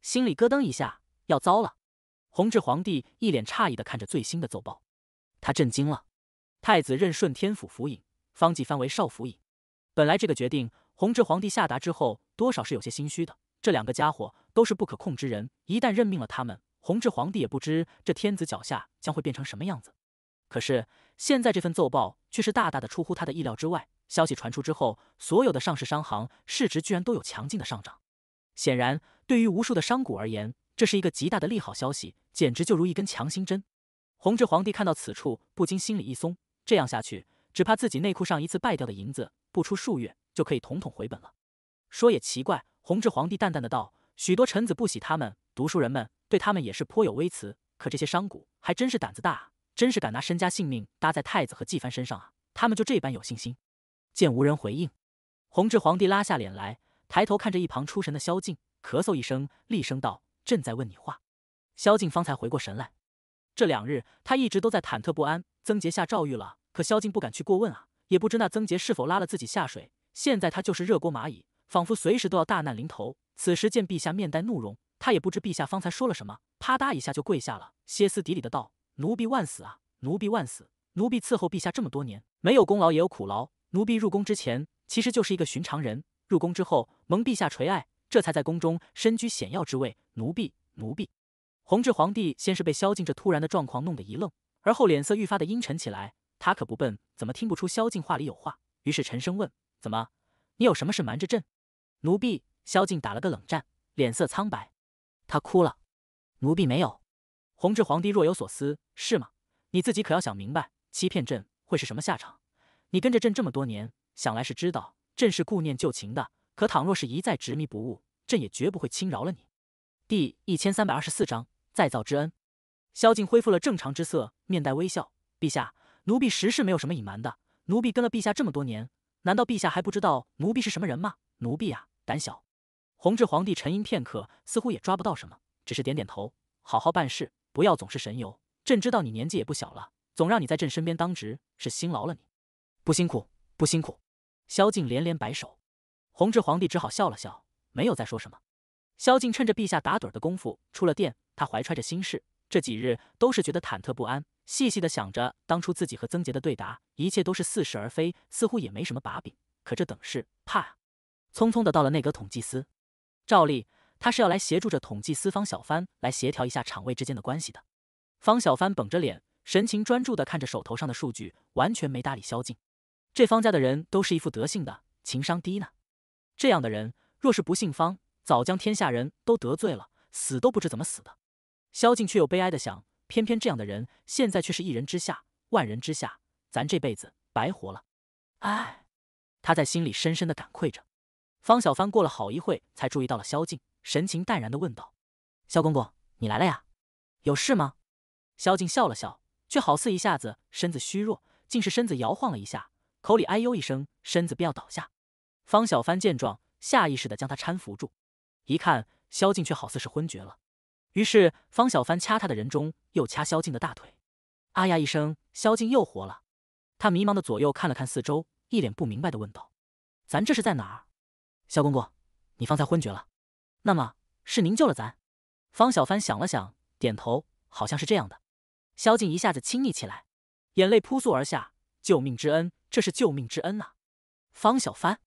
心里咯噔一下，要糟了。弘治皇帝一脸诧异的看着最新的奏报，他震惊了。太子任顺天府府尹，方继藩为少府尹。本来这个决定，弘治皇帝下达之后。多少是有些心虚的。这两个家伙都是不可控之人，一旦任命了他们，弘治皇帝也不知这天子脚下将会变成什么样子。可是现在这份奏报却是大大的出乎他的意料之外。消息传出之后，所有的上市商行市值居然都有强劲的上涨。显然，对于无数的商贾而言，这是一个极大的利好消息，简直就如一根强心针。弘治皇帝看到此处，不禁心里一松。这样下去，只怕自己内裤上一次败掉的银子，不出数月就可以统统回本了。说也奇怪，弘治皇帝淡淡的道：“许多臣子不喜他们，读书人们对他们也是颇有微词。可这些商贾还真是胆子大，真是敢拿身家性命搭在太子和纪帆身上啊！他们就这般有信心？”见无人回应，弘治皇帝拉下脸来，抬头看着一旁出神的萧敬，咳嗽一声，厉声道：“朕在问你话。”萧敬方才回过神来，这两日他一直都在忐忑不安。曾杰下诏狱了，可萧敬不敢去过问啊，也不知那曾杰是否拉了自己下水。现在他就是热锅蚂蚁。仿佛随时都要大难临头。此时见陛下面带怒容，他也不知陛下方才说了什么，啪嗒一下就跪下了，歇斯底里的道：“奴婢万死啊！奴婢万死！奴婢伺候陛下这么多年，没有功劳也有苦劳。奴婢入宫之前其实就是一个寻常人，入宫之后蒙陛下垂爱，这才在宫中身居显要之位。奴婢，奴婢……”弘治皇帝先是被萧敬这突然的状况弄得一愣，而后脸色愈发的阴沉起来。他可不笨，怎么听不出萧敬话里有话？于是沉声问：“怎么？你有什么事瞒着朕？”奴婢萧敬打了个冷战，脸色苍白。他哭了，奴婢没有。弘治皇帝若有所思，是吗？你自己可要想明白，欺骗朕会是什么下场。你跟着朕这么多年，想来是知道朕是顾念旧情的。可倘若是一再执迷不悟，朕也绝不会轻饶了你。第一千三百二十四章再造之恩。萧敬恢复了正常之色，面带微笑。陛下，奴婢实是没有什么隐瞒的。奴婢跟了陛下这么多年，难道陛下还不知道奴婢是什么人吗？奴婢啊。胆小，弘治皇帝沉吟片刻，似乎也抓不到什么，只是点点头。好好办事，不要总是神游。朕知道你年纪也不小了，总让你在朕身边当值，是辛劳了你。不辛苦，不辛苦。萧敬连连摆手，弘治皇帝只好笑了笑，没有再说什么。萧敬趁着陛下打盹的功夫出了殿，他怀揣着心事，这几日都是觉得忐忑不安。细细的想着当初自己和曾杰的对答，一切都是似是而非，似乎也没什么把柄。可这等事，怕。匆匆的到了内阁统计司，照例他是要来协助着统计司方小帆来协调一下场位之间的关系的。方小帆绷着脸，神情专注的看着手头上的数据，完全没搭理萧静。这方家的人都是一副德性的，情商低呢。这样的人若是不姓方，早将天下人都得罪了，死都不知怎么死的。萧静却又悲哀的想：偏偏这样的人现在却是一人之下，万人之下，咱这辈子白活了。唉，他在心里深深的感愧着。方小帆过了好一会，才注意到了萧静，神情淡然的问道：“萧公公，你来了呀，有事吗？”萧静笑了笑，却好似一下子身子虚弱，竟是身子摇晃了一下，口里哎呦一声，身子便要倒下。方小帆见状，下意识的将他搀扶住，一看萧静却好似是昏厥了，于是方小帆掐他的人中，又掐萧静的大腿。啊呀一声，萧静又活了，他迷茫的左右看了看四周，一脸不明白的问道：“咱这是在哪儿？”萧公公，你方才昏厥了，那么是您救了咱？方小帆想了想，点头，好像是这样的。萧静一下子亲昵起来，眼泪扑簌而下，救命之恩，这是救命之恩呐！方小帆，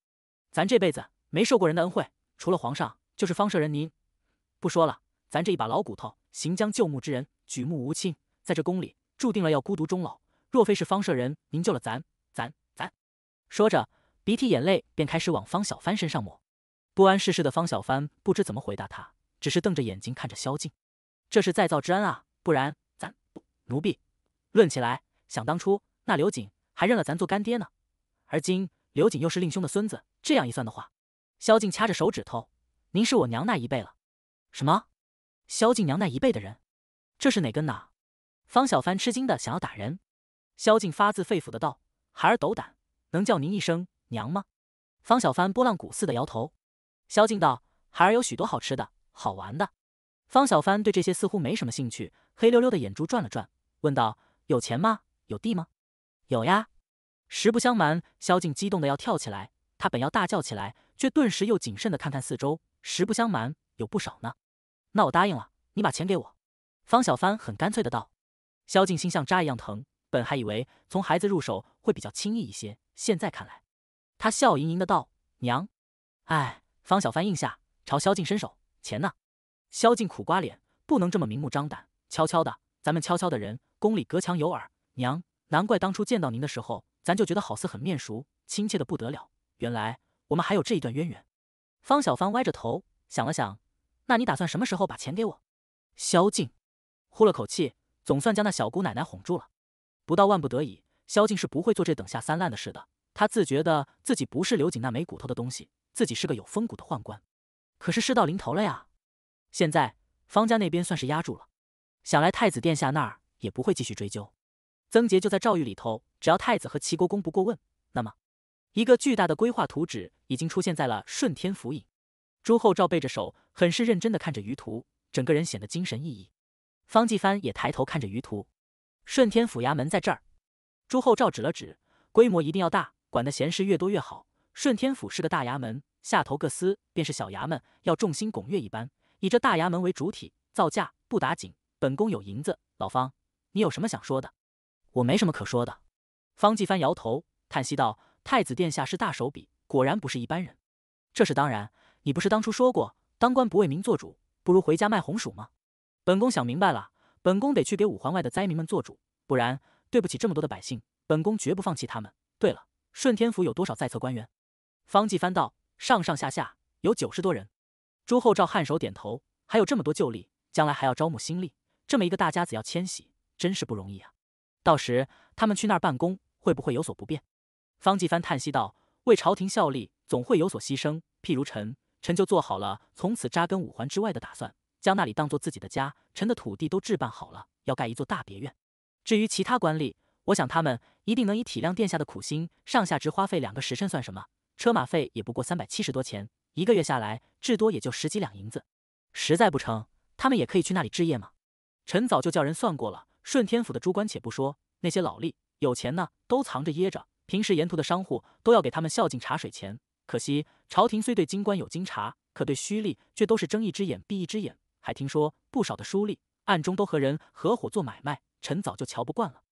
咱这辈子没受过人的恩惠，除了皇上，就是方舍人您。不说了，咱这一把老骨头，行将就木之人，举目无亲，在这宫里，注定了要孤独终老。若非是方舍人您救了咱，咱咱说着。鼻涕眼泪便开始往方小帆身上抹，不谙世事的方小帆不知怎么回答他，只是瞪着眼睛看着萧静。这是再造之恩啊，不然咱不奴婢。论起来，想当初那刘瑾还认了咱做干爹呢，而今刘瑾又是令兄的孙子，这样一算的话，萧静掐着手指头：“您是我娘那一辈了。”什么？萧静娘那一辈的人，这是哪根呢？方小帆吃惊的想要打人。萧静发自肺腑的道：“孩儿斗胆，能叫您一声。”娘吗？方小帆波浪鼓似的摇头。萧静道：“孩儿有许多好吃的，好玩的。”方小帆对这些似乎没什么兴趣，黑溜溜的眼珠转了转，问道：“有钱吗？有地吗？”“有呀。”实不相瞒，萧静激动的要跳起来。他本要大叫起来，却顿时又谨慎的看看四周。实不相瞒，有不少呢。那我答应了，你把钱给我。”方小帆很干脆的道。萧静心像扎一样疼，本还以为从孩子入手会比较轻易一些，现在看来。他笑盈盈的道：“娘，哎。”方小帆应下，朝萧静伸手：“钱呢？”萧静苦瓜脸，不能这么明目张胆，悄悄的，咱们悄悄的人，宫里隔墙有耳。娘，难怪当初见到您的时候，咱就觉得好似很面熟，亲切的不得了。原来我们还有这一段渊源。方小帆歪着头想了想：“那你打算什么时候把钱给我？”萧静呼了口气，总算将那小姑奶奶哄住了。不到万不得已，萧敬是不会做这等下三滥的事的。他自觉得自己不是刘瑾那没骨头的东西，自己是个有风骨的宦官。可是事到临头了呀！现在方家那边算是压住了，想来太子殿下那儿也不会继续追究。曾杰就在诏狱里头，只要太子和齐国公不过问，那么一个巨大的规划图纸已经出现在了顺天府尹朱厚照背着手，很是认真的看着舆图，整个人显得精神奕奕。方继藩也抬头看着舆图，顺天府衙门在这儿。朱厚照指了指，规模一定要大。管的闲事越多越好。顺天府是个大衙门，下头各司便是小衙门，要众星拱月一般，以这大衙门为主体。造价不打紧，本宫有银子。老方，你有什么想说的？我没什么可说的。方继藩摇头叹息道：“太子殿下是大手笔，果然不是一般人。”这是当然。你不是当初说过，当官不为民做主，不如回家卖红薯吗？本宫想明白了，本宫得去给五环外的灾民们做主，不然对不起这么多的百姓。本宫绝不放弃他们。对了。顺天府有多少在册官员？方继藩道：上上下下有九十多人。朱厚照颔首点头，还有这么多旧吏，将来还要招募新吏。这么一个大家子要迁徙，真是不容易啊！到时他们去那儿办公，会不会有所不便？方继藩叹息道：为朝廷效力，总会有所牺牲。譬如臣，臣就做好了从此扎根五环之外的打算，将那里当做自己的家。臣的土地都置办好了，要盖一座大别院。至于其他官吏，我想他们一定能以体谅殿下的苦心，上下只花费两个时辰算什么？车马费也不过三百七十多钱，一个月下来至多也就十几两银子。实在不成，他们也可以去那里置业嘛。臣早就叫人算过了，顺天府的诸官且不说，那些老吏有钱呢，都藏着掖着。平时沿途的商户都要给他们孝敬茶水钱，可惜朝廷虽对京官有金察，可对虚吏却都是睁一只眼闭一只眼。还听说不少的书吏暗中都和人合伙做买卖，臣早就瞧不惯了。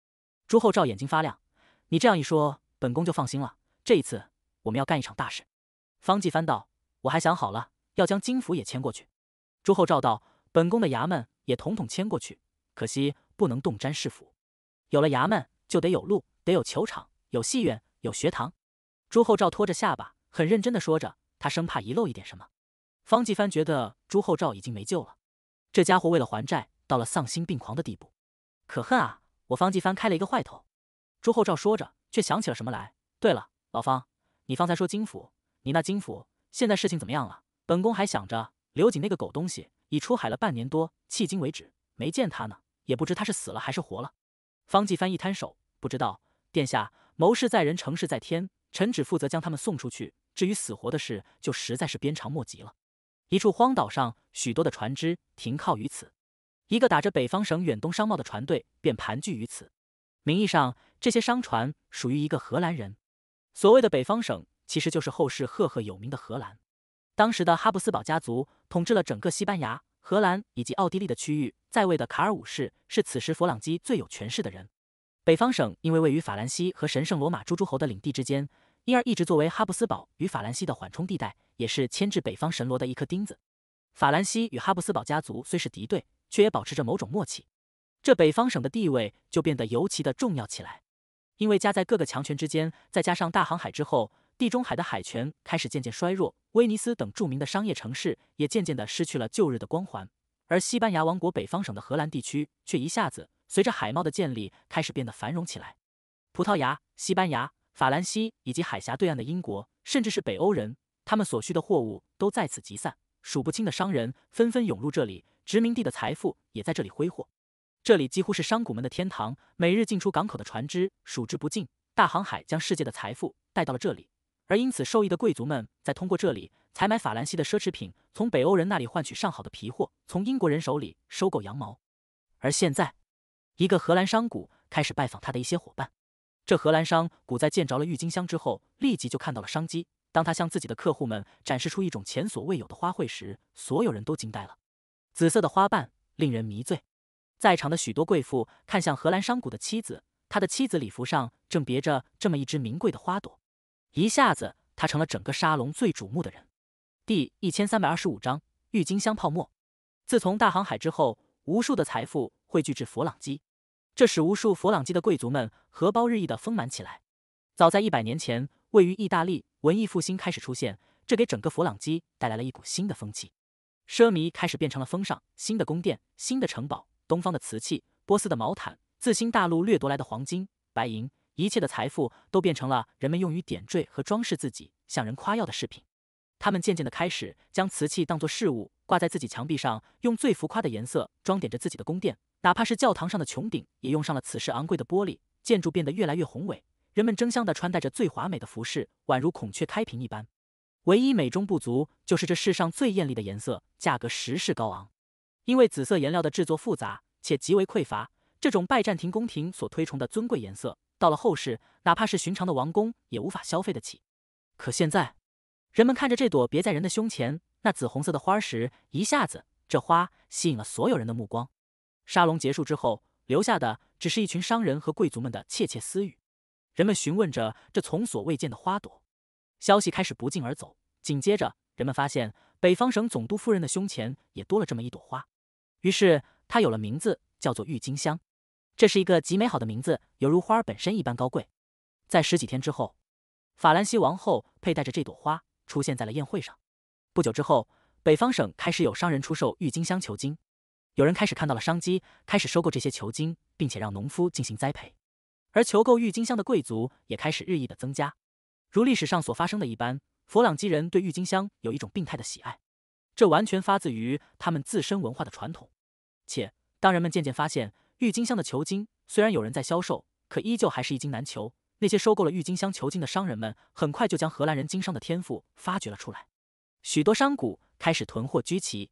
朱厚照眼睛发亮，你这样一说，本宫就放心了。这一次，我们要干一场大事。方继藩道：“我还想好了，要将金府也迁过去。”朱厚照道：“本宫的衙门也统统迁过去，可惜不能动詹事府。有了衙门，就得有路，得有球场，有戏院，有学堂。”朱厚照托着下巴，很认真的说着，他生怕遗漏一点什么。方继藩觉得朱厚照已经没救了，这家伙为了还债，到了丧心病狂的地步，可恨啊！我方继帆开了一个坏头，朱厚照说着，却想起了什么来。对了，老方，你方才说金府，你那金府现在事情怎么样了？本宫还想着刘瑾那个狗东西已出海了半年多，迄今为止没见他呢，也不知他是死了还是活了。方继帆一摊手，不知道。殿下，谋事在人，成事在天，臣只负责将他们送出去，至于死活的事，就实在是鞭长莫及了。一处荒岛上，许多的船只停靠于此。一个打着北方省远东商贸的船队便盘踞于此，名义上这些商船属于一个荷兰人。所谓的北方省其实就是后世赫赫有名的荷兰。当时的哈布斯堡家族统治了整个西班牙、荷兰以及奥地利的区域，在位的卡尔五世是此时佛朗基最有权势的人。北方省因为位于法兰西和神圣罗马诸诸侯的领地之间，因而一直作为哈布斯堡与法兰西的缓冲地带，也是牵制北方神罗的一颗钉子。法兰西与哈布斯堡家族虽是敌对。却也保持着某种默契，这北方省的地位就变得尤其的重要起来。因为夹在各个强权之间，再加上大航海之后，地中海的海权开始渐渐衰弱，威尼斯等著名的商业城市也渐渐的失去了旧日的光环，而西班牙王国北方省的荷兰地区却一下子随着海贸的建立开始变得繁荣起来。葡萄牙、西班牙、法兰西以及海峡对岸的英国，甚至是北欧人，他们所需的货物都在此集散，数不清的商人纷纷涌入这里。殖民地的财富也在这里挥霍，这里几乎是商贾们的天堂。每日进出港口的船只数之不尽，大航海将世界的财富带到了这里，而因此受益的贵族们在通过这里采买法兰西的奢侈品，从北欧人那里换取上好的皮货，从英国人手里收购羊毛。而现在，一个荷兰商贾开始拜访他的一些伙伴。这荷兰商贾在见着了郁金香之后，立即就看到了商机。当他向自己的客户们展示出一种前所未有的花卉时，所有人都惊呆了。紫色的花瓣令人迷醉，在场的许多贵妇看向荷兰商贾的妻子，他的妻子礼服上正别着这么一只名贵的花朵，一下子他成了整个沙龙最瞩目的人。第一千三百二十五章郁金香泡沫。自从大航海之后，无数的财富汇聚至佛朗基，这使无数佛朗基的贵族们荷包日益的丰满起来。早在一百年前，位于意大利文艺复兴开始出现，这给整个佛朗基带来了一股新的风气。奢靡开始变成了风尚，新的宫殿、新的城堡，东方的瓷器、波斯的毛毯，自新大陆掠夺来的黄金、白银，一切的财富都变成了人们用于点缀和装饰自己、向人夸耀的饰品。他们渐渐地开始将瓷器当作饰物挂在自己墙壁上，用最浮夸的颜色装点着自己的宫殿，哪怕是教堂上的穹顶也用上了此时昂贵的玻璃。建筑变得越来越宏伟，人们争相地穿戴着最华美的服饰，宛如孔雀开屏一般。唯一美中不足就是这世上最艳丽的颜色，价格时势高昂，因为紫色颜料的制作复杂且极为匮乏。这种拜占庭宫廷所推崇的尊贵颜色，到了后世，哪怕是寻常的王宫也无法消费得起。可现在，人们看着这朵别在人的胸前那紫红色的花时，一下子这花吸引了所有人的目光。沙龙结束之后，留下的只是一群商人和贵族们的窃窃私语，人们询问着这从所未见的花朵。消息开始不胫而走，紧接着人们发现北方省总督夫人的胸前也多了这么一朵花，于是她有了名字，叫做郁金香。这是一个极美好的名字，犹如花儿本身一般高贵。在十几天之后，法兰西王后佩戴着这朵花出现在了宴会上。不久之后，北方省开始有商人出售郁金香球茎，有人开始看到了商机，开始收购这些球茎，并且让农夫进行栽培。而求购郁金香的贵族也开始日益的增加。如历史上所发生的一般，佛朗基人对郁金香有一种病态的喜爱，这完全发自于他们自身文化的传统。且当人们渐渐发现郁金香的球茎虽然有人在销售，可依旧还是一茎难求。那些收购了郁金香球茎的商人们很快就将荷兰人经商的天赋发掘了出来，许多商贾开始囤货居奇，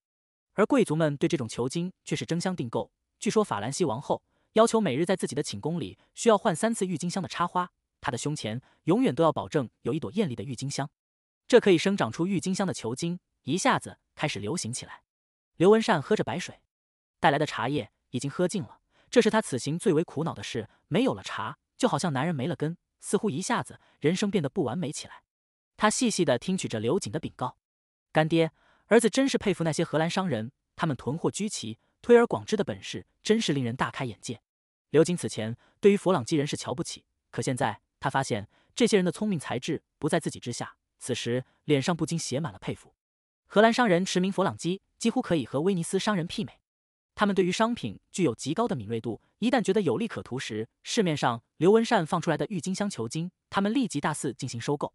而贵族们对这种球茎却是争相订购。据说法兰西王后要求每日在自己的寝宫里需要换三次郁金香的插花。他的胸前永远都要保证有一朵艳丽的郁金香，这可以生长出郁金香的球茎，一下子开始流行起来。刘文善喝着白水，带来的茶叶已经喝尽了，这是他此行最为苦恼的事。没有了茶，就好像男人没了根，似乎一下子人生变得不完美起来。他细细地听取着刘瑾的禀告，干爹，儿子真是佩服那些荷兰商人，他们囤货居奇、推而广之的本事，真是令人大开眼界。刘瑾此前对于佛朗机人是瞧不起，可现在。他发现这些人的聪明才智不在自己之下，此时脸上不禁写满了佩服。荷兰商人驰名佛朗基几乎可以和威尼斯商人媲美，他们对于商品具有极高的敏锐度，一旦觉得有利可图时，市面上刘文善放出来的郁金香球茎，他们立即大肆进行收购。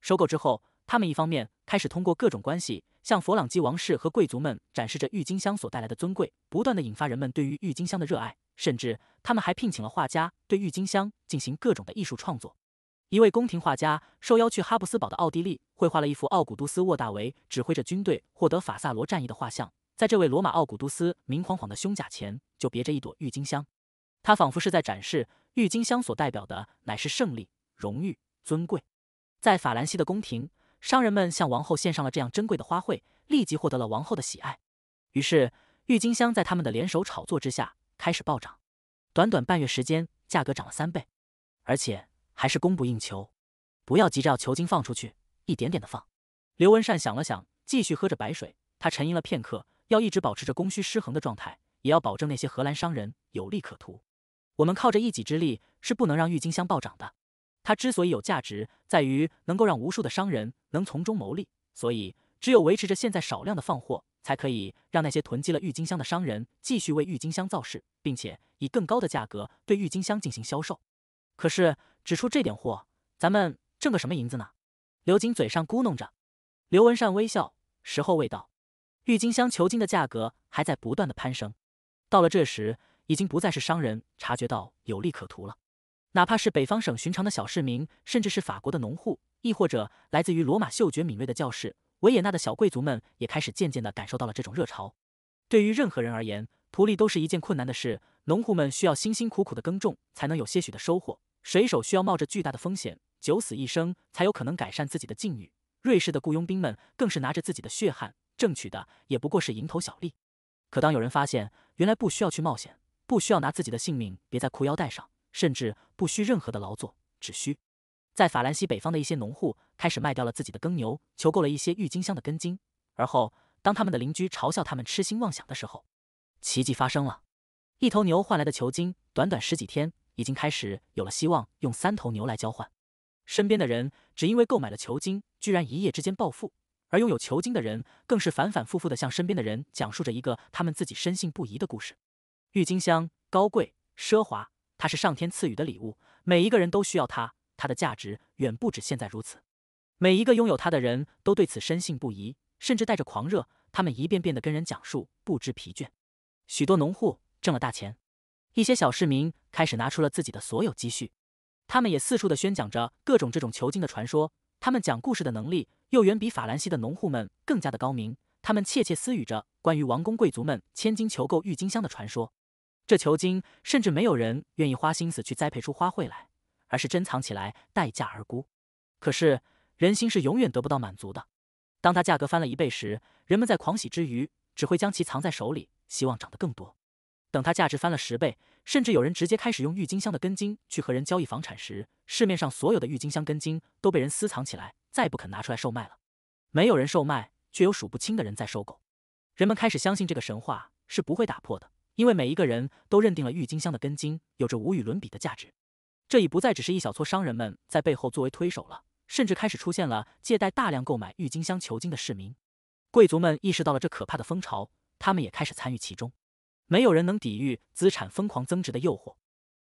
收购之后，他们一方面开始通过各种关系向佛朗基王室和贵族们展示着郁金香所带来的尊贵，不断的引发人们对于郁金香的热爱。甚至他们还聘请了画家对郁金香进行各种的艺术创作。一位宫廷画家受邀去哈布斯堡的奥地利，绘画了一幅奥古都斯沃大维指挥着军队获得法萨罗战役的画像。在这位罗马奥古都斯明晃晃的胸甲前，就别着一朵郁金香，他仿佛是在展示郁金香所代表的乃是胜利、荣誉、尊贵。在法兰西的宫廷，商人们向王后献上了这样珍贵的花卉，立即获得了王后的喜爱。于是，郁金香在他们的联手炒作之下。开始暴涨，短短半月时间，价格涨了三倍，而且还是供不应求。不要急着要求金放出去，一点点的放。刘文善想了想，继续喝着白水。他沉吟了片刻，要一直保持着供需失衡的状态，也要保证那些荷兰商人有利可图。我们靠着一己之力是不能让郁金香暴涨的。它之所以有价值，在于能够让无数的商人能从中牟利。所以，只有维持着现在少量的放货。才可以让那些囤积了郁金香的商人继续为郁金香造势，并且以更高的价格对郁金香进行销售。可是，只出这点货，咱们挣个什么银子呢？刘金嘴上咕哝着，刘文善微笑，时候未到。郁金香球金的价格还在不断的攀升，到了这时，已经不再是商人察觉到有利可图了，哪怕是北方省寻常的小市民，甚至是法国的农户，亦或者来自于罗马嗅觉敏锐的教士。维也纳的小贵族们也开始渐渐地感受到了这种热潮。对于任何人而言，图利都是一件困难的事。农户们需要辛辛苦苦地耕种，才能有些许的收获；水手需要冒着巨大的风险，九死一生才有可能改善自己的境遇。瑞士的雇佣兵们更是拿着自己的血汗挣取的，也不过是蝇头小利。可当有人发现，原来不需要去冒险，不需要拿自己的性命别在裤腰带上，甚至不需任何的劳作，只需……在法兰西北方的一些农户开始卖掉了自己的耕牛，求购了一些郁金香的根茎。而后，当他们的邻居嘲笑他们痴心妄想的时候，奇迹发生了。一头牛换来的球茎，短短十几天，已经开始有了希望。用三头牛来交换，身边的人只因为购买了球茎，居然一夜之间暴富。而拥有球茎的人，更是反反复复地向身边的人讲述着一个他们自己深信不疑的故事：郁金香高贵奢华，它是上天赐予的礼物，每一个人都需要它。它的价值远不止现在如此，每一个拥有它的人都对此深信不疑，甚至带着狂热。他们一遍遍的跟人讲述，不知疲倦。许多农户挣了大钱，一些小市民开始拿出了自己的所有积蓄。他们也四处的宣讲着各种这种球茎的传说。他们讲故事的能力又远比法兰西的农户们更加的高明。他们窃窃私语着关于王公贵族们千金求购郁金香的传说。这球茎甚至没有人愿意花心思去栽培出花卉来。而是珍藏起来，待价而沽。可是人心是永远得不到满足的。当它价格翻了一倍时，人们在狂喜之余，只会将其藏在手里，希望涨得更多。等它价值翻了十倍，甚至有人直接开始用郁金香的根茎去和人交易房产时，市面上所有的郁金香根茎都被人私藏起来，再不肯拿出来售卖了。没有人售卖，却有数不清的人在收购。人们开始相信这个神话是不会打破的，因为每一个人都认定了郁金香的根茎有着无与伦比的价值。这已不再只是一小撮商人们在背后作为推手了，甚至开始出现了借贷大量购买郁金香球茎的市民。贵族们意识到了这可怕的风潮，他们也开始参与其中。没有人能抵御资产疯狂增值的诱惑。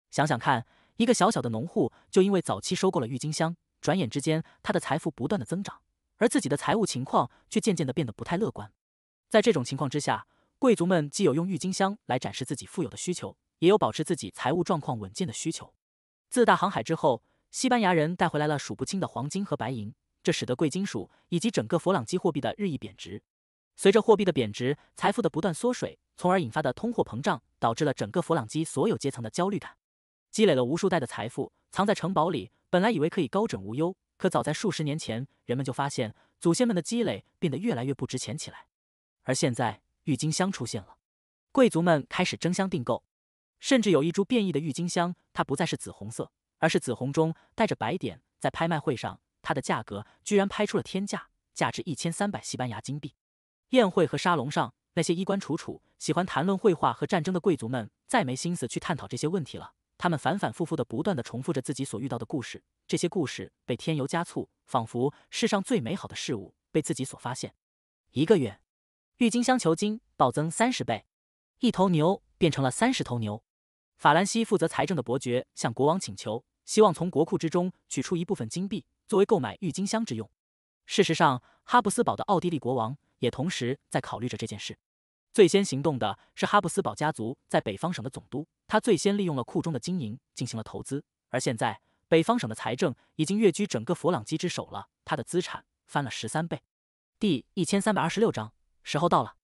想想看，一个小小的农户就因为早期收购了郁金香，转眼之间他的财富不断的增长，而自己的财务情况却渐渐的变得不太乐观。在这种情况之下，贵族们既有用郁金香来展示自己富有的需求，也有保持自己财务状况稳健的需求。自大航海之后，西班牙人带回来了数不清的黄金和白银，这使得贵金属以及整个佛朗基货币的日益贬值。随着货币的贬值，财富的不断缩水，从而引发的通货膨胀，导致了整个佛朗基所有阶层的焦虑感。积累了无数代的财富，藏在城堡里，本来以为可以高枕无忧，可早在数十年前，人们就发现祖先们的积累变得越来越不值钱起来。而现在，郁金香出现了，贵族们开始争相订购。甚至有一株变异的郁金香，它不再是紫红色，而是紫红中带着白点。在拍卖会上，它的价格居然拍出了天价，价值一千三百西班牙金币。宴会和沙龙上，那些衣冠楚楚、喜欢谈论绘画和战争的贵族们，再没心思去探讨这些问题了。他们反反复复的、不断的重复着自己所遇到的故事，这些故事被添油加醋，仿佛世上最美好的事物被自己所发现。一个月，郁金香球茎暴增三十倍，一头牛变成了三十头牛。法兰西负责财政的伯爵向国王请求，希望从国库之中取出一部分金币作为购买郁金香之用。事实上，哈布斯堡的奥地利国王也同时在考虑着这件事。最先行动的是哈布斯堡家族在北方省的总督，他最先利用了库中的金银进行了投资。而现在，北方省的财政已经跃居整个佛朗基之首了，他的资产翻了十三倍。第一千三百二十六章，时候到了，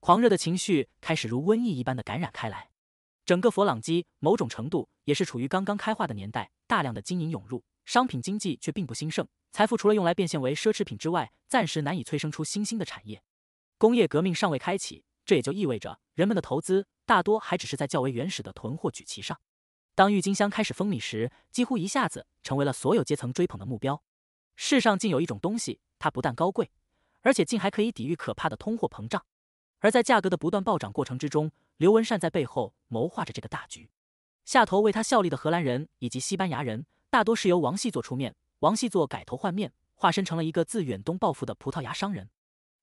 狂热的情绪开始如瘟疫一般的感染开来。整个佛朗基某种程度也是处于刚刚开化的年代，大量的金银涌入，商品经济却并不兴盛，财富除了用来变现为奢侈品之外，暂时难以催生出新兴的产业，工业革命尚未开启，这也就意味着人们的投资大多还只是在较为原始的囤货举旗上。当郁金香开始风靡时，几乎一下子成为了所有阶层追捧的目标。世上竟有一种东西，它不但高贵，而且竟还可以抵御可怕的通货膨胀，而在价格的不断暴涨过程之中。刘文善在背后谋划着这个大局，下头为他效力的荷兰人以及西班牙人，大多是由王细作出面。王细作改头换面，化身成了一个自远东暴富的葡萄牙商人，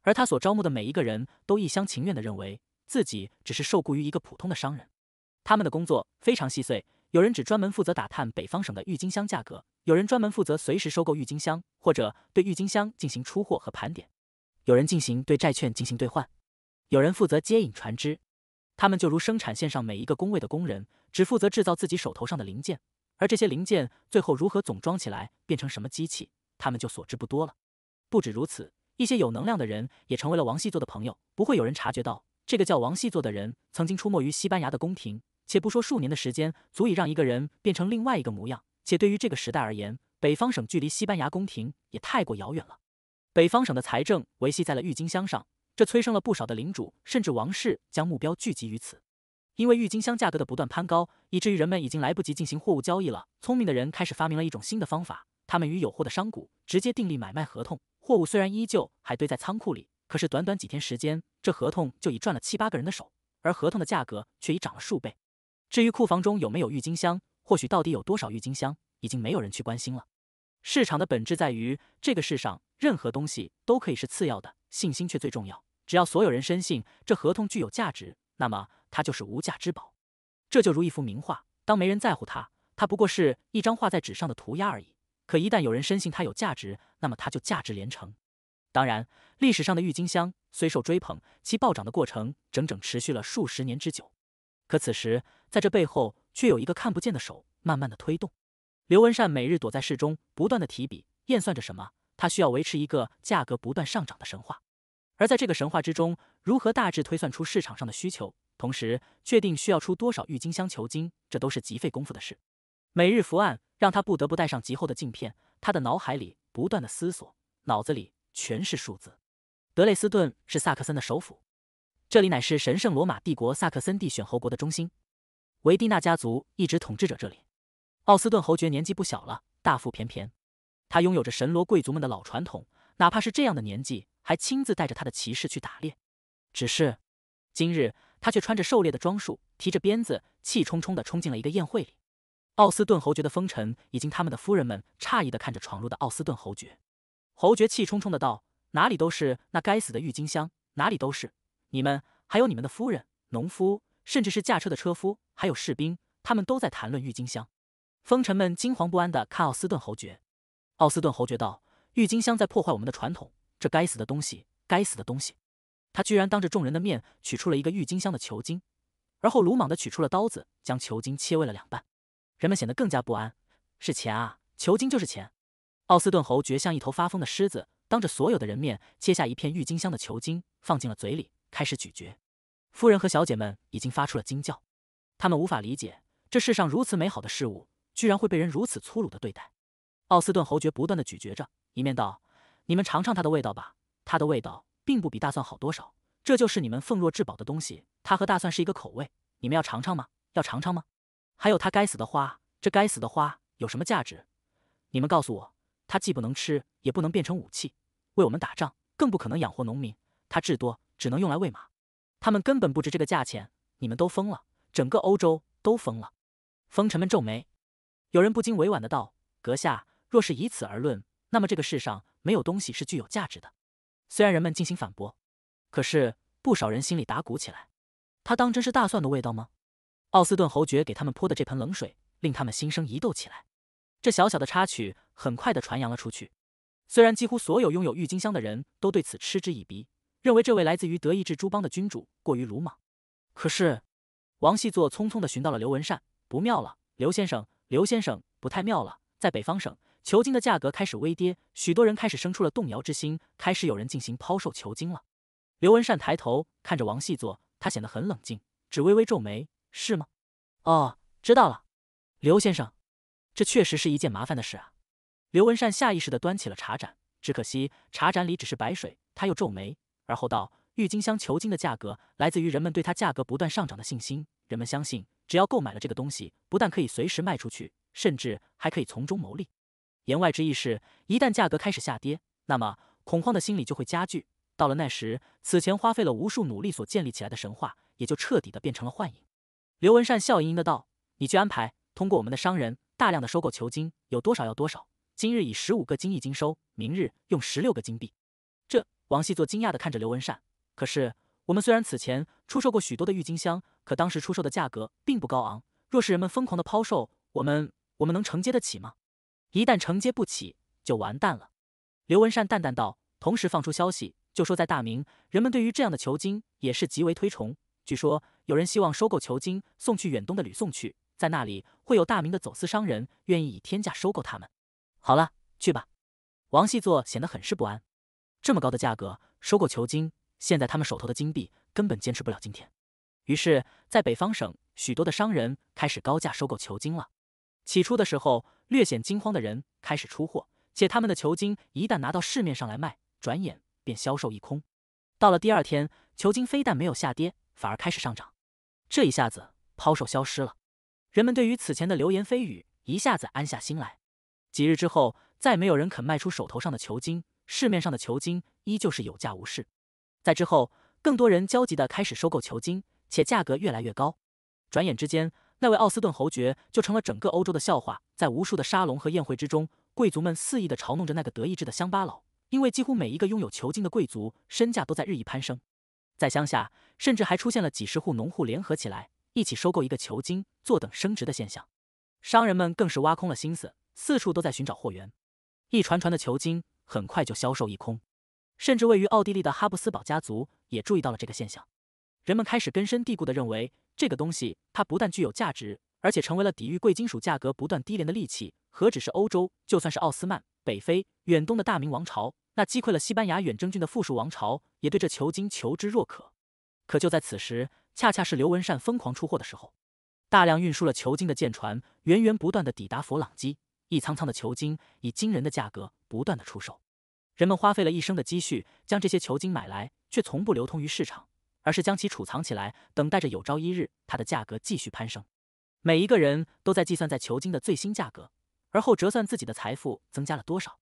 而他所招募的每一个人都一厢情愿地认为自己只是受雇于一个普通的商人。他们的工作非常细碎，有人只专门负责打探北方省的郁金香价格，有人专门负责随时收购郁金香或者对郁金香进行出货和盘点，有人进行对债券进行兑换，有人负责接引船只。他们就如生产线上每一个工位的工人，只负责制造自己手头上的零件，而这些零件最后如何总装起来变成什么机器，他们就所知不多了。不止如此，一些有能量的人也成为了王细作的朋友，不会有人察觉到这个叫王细作的人曾经出没于西班牙的宫廷。且不说数年的时间足以让一个人变成另外一个模样，且对于这个时代而言，北方省距离西班牙宫廷也太过遥远了。北方省的财政维系在了郁金香上。这催生了不少的领主，甚至王室将目标聚集于此，因为郁金香价格的不断攀高，以至于人们已经来不及进行货物交易了。聪明的人开始发明了一种新的方法，他们与有货的商贾直接订立买卖合同。货物虽然依旧还堆在仓库里，可是短短几天时间，这合同就已赚了七八个人的手，而合同的价格却已涨了数倍。至于库房中有没有郁金香，或许到底有多少郁金香，已经没有人去关心了。市场的本质在于，这个世上任何东西都可以是次要的。信心却最重要。只要所有人深信这合同具有价值，那么它就是无价之宝。这就如一幅名画，当没人在乎它，它不过是一张画在纸上的涂鸦而已。可一旦有人深信它有价值，那么它就价值连城。当然，历史上的郁金香虽受追捧，其暴涨的过程整整持续了数十年之久。可此时，在这背后却有一个看不见的手，慢慢的推动。刘文善每日躲在室中，不断的提笔验算着什么。他需要维持一个价格不断上涨的神话。而在这个神话之中，如何大致推算出市场上的需求，同时确定需要出多少郁金香球茎，这都是极费功夫的事。每日伏案，让他不得不戴上极厚的镜片。他的脑海里不断的思索，脑子里全是数字。德累斯顿是萨克森的首府，这里乃是神圣罗马帝国萨克森地选侯国的中心。维蒂纳家族一直统治着这里。奥斯顿侯爵年纪不小了，大腹便便，他拥有着神罗贵族们的老传统，哪怕是这样的年纪。还亲自带着他的骑士去打猎，只是今日他却穿着狩猎的装束，提着鞭子，气冲冲地冲进了一个宴会里。奥斯顿侯爵的风尘已经他们的夫人们诧异地看着闯入的奥斯顿侯爵。侯爵气冲冲地道：“哪里都是那该死的郁金香，哪里都是你们，还有你们的夫人、农夫，甚至是驾车的车夫，还有士兵，他们都在谈论郁金香。”风尘们惊惶不安地看奥斯顿侯爵。奥斯顿侯爵道：“郁金香在破坏我们的传统。”这该死的东西！该死的东西！他居然当着众人的面取出了一个郁金香的球茎，而后鲁莽地取出了刀子，将球茎切为了两半。人们显得更加不安。是钱啊！球茎就是钱。奥斯顿侯爵像一头发疯的狮子，当着所有的人面切下一片郁金香的球茎，放进了嘴里，开始咀嚼。夫人和小姐们已经发出了惊叫，他们无法理解这世上如此美好的事物，居然会被人如此粗鲁地对待。奥斯顿侯爵不断地咀嚼着，一面道。你们尝尝它的味道吧，它的味道并不比大蒜好多少。这就是你们奉若至宝的东西，它和大蒜是一个口味。你们要尝尝吗？要尝尝吗？还有它该死的花，这该死的花有什么价值？你们告诉我，它既不能吃，也不能变成武器为我们打仗，更不可能养活农民。它至多只能用来喂马，它们根本不值这个价钱。你们都疯了，整个欧洲都疯了。风尘们皱眉，有人不禁委婉的道：“阁下若是以此而论，那么这个世上……”没有东西是具有价值的。虽然人们进行反驳，可是不少人心里打鼓起来。他当真是大蒜的味道吗？奥斯顿侯爵给他们泼的这盆冷水，令他们心生疑窦起来。这小小的插曲很快的传扬了出去。虽然几乎所有拥有郁金香的人都对此嗤之以鼻，认为这位来自于德意志诸邦的君主过于鲁莽。可是，王细作匆匆的寻到了刘文善。不妙了，刘先生，刘先生，不太妙了，在北方省。球金的价格开始微跌，许多人开始生出了动摇之心，开始有人进行抛售球金了。刘文善抬头看着王细作，他显得很冷静，只微微皱眉：“是吗？哦，知道了，刘先生，这确实是一件麻烦的事啊。”刘文善下意识地端起了茶盏，只可惜茶盏里只是白水。他又皱眉，而后道：“郁金香球金的价格来自于人们对它价格不断上涨的信心，人们相信只要购买了这个东西，不但可以随时卖出去，甚至还可以从中牟利。”言外之意是，一旦价格开始下跌，那么恐慌的心理就会加剧。到了那时，此前花费了无数努力所建立起来的神话，也就彻底的变成了幻影。刘文善笑盈盈的道：“你去安排，通过我们的商人大量的收购球茎，有多少要多少。今日以十五个金一斤收，明日用十六个金币。”这王细作惊讶的看着刘文善。可是，我们虽然此前出售过许多的郁金香，可当时出售的价格并不高昂。若是人们疯狂的抛售，我们我们能承接得起吗？一旦承接不起，就完蛋了。刘文善淡淡道，同时放出消息，就说在大明，人们对于这样的球金也是极为推崇。据说有人希望收购球金，送去远东的吕宋去，在那里会有大明的走私商人愿意以天价收购他们。好了，去吧。王细作显得很是不安，这么高的价格收购球金，现在他们手头的金币根本坚持不了今天。于是，在北方省，许多的商人开始高价收购球金了。起初的时候。略显惊慌的人开始出货，且他们的球茎一旦拿到市面上来卖，转眼便销售一空。到了第二天，球金非但没有下跌，反而开始上涨。这一下子抛售消失了，人们对于此前的流言蜚语一下子安下心来。几日之后，再没有人肯卖出手头上的球茎，市面上的球茎依旧是有价无市。在之后，更多人焦急地开始收购球茎，且价格越来越高。转眼之间。那位奥斯顿侯爵就成了整个欧洲的笑话，在无数的沙龙和宴会之中，贵族们肆意地嘲弄着那个德意志的乡巴佬。因为几乎每一个拥有球金的贵族，身价都在日益攀升。在乡下，甚至还出现了几十户农户联合起来，一起收购一个球金，坐等升值的现象。商人们更是挖空了心思，四处都在寻找货源。一船船的球金很快就销售一空，甚至位于奥地利的哈布斯堡家族也注意到了这个现象。人们开始根深蒂固地认为。这个东西，它不但具有价值，而且成为了抵御贵金属价格不断低廉的利器。何止是欧洲，就算是奥斯曼、北非、远东的大明王朝，那击溃了西班牙远征军的富庶王朝，也对这球金求之若渴。可就在此时，恰恰是刘文善疯狂出货的时候，大量运输了球金的舰船源源不断的抵达佛朗基，一仓仓的球金以惊人的价格不断的出售。人们花费了一生的积蓄将这些球金买来，却从不流通于市场。而是将其储藏起来，等待着有朝一日它的价格继续攀升。每一个人都在计算在球金的最新价格，而后折算自己的财富增加了多少。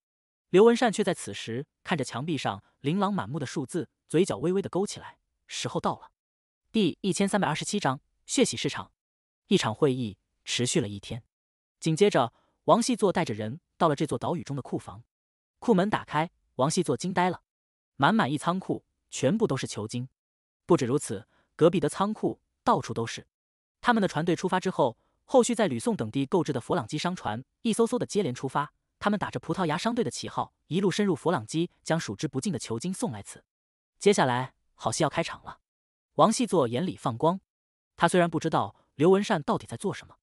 刘文善却在此时看着墙壁上琳琅满目的数字，嘴角微微的勾起来。时候到了。第一千三百二十七章血洗市场。一场会议持续了一天，紧接着王细作带着人到了这座岛屿中的库房，库门打开，王细作惊呆了，满满一仓库全部都是球金。不止如此，隔壁的仓库到处都是。他们的船队出发之后，后续在吕宋等地购置的佛朗基商船一艘艘的接连出发。他们打着葡萄牙商队的旗号，一路深入佛朗基，将数之不尽的球金送来此。接下来，好戏要开场了。王细作眼里放光，他虽然不知道刘文善到底在做什么，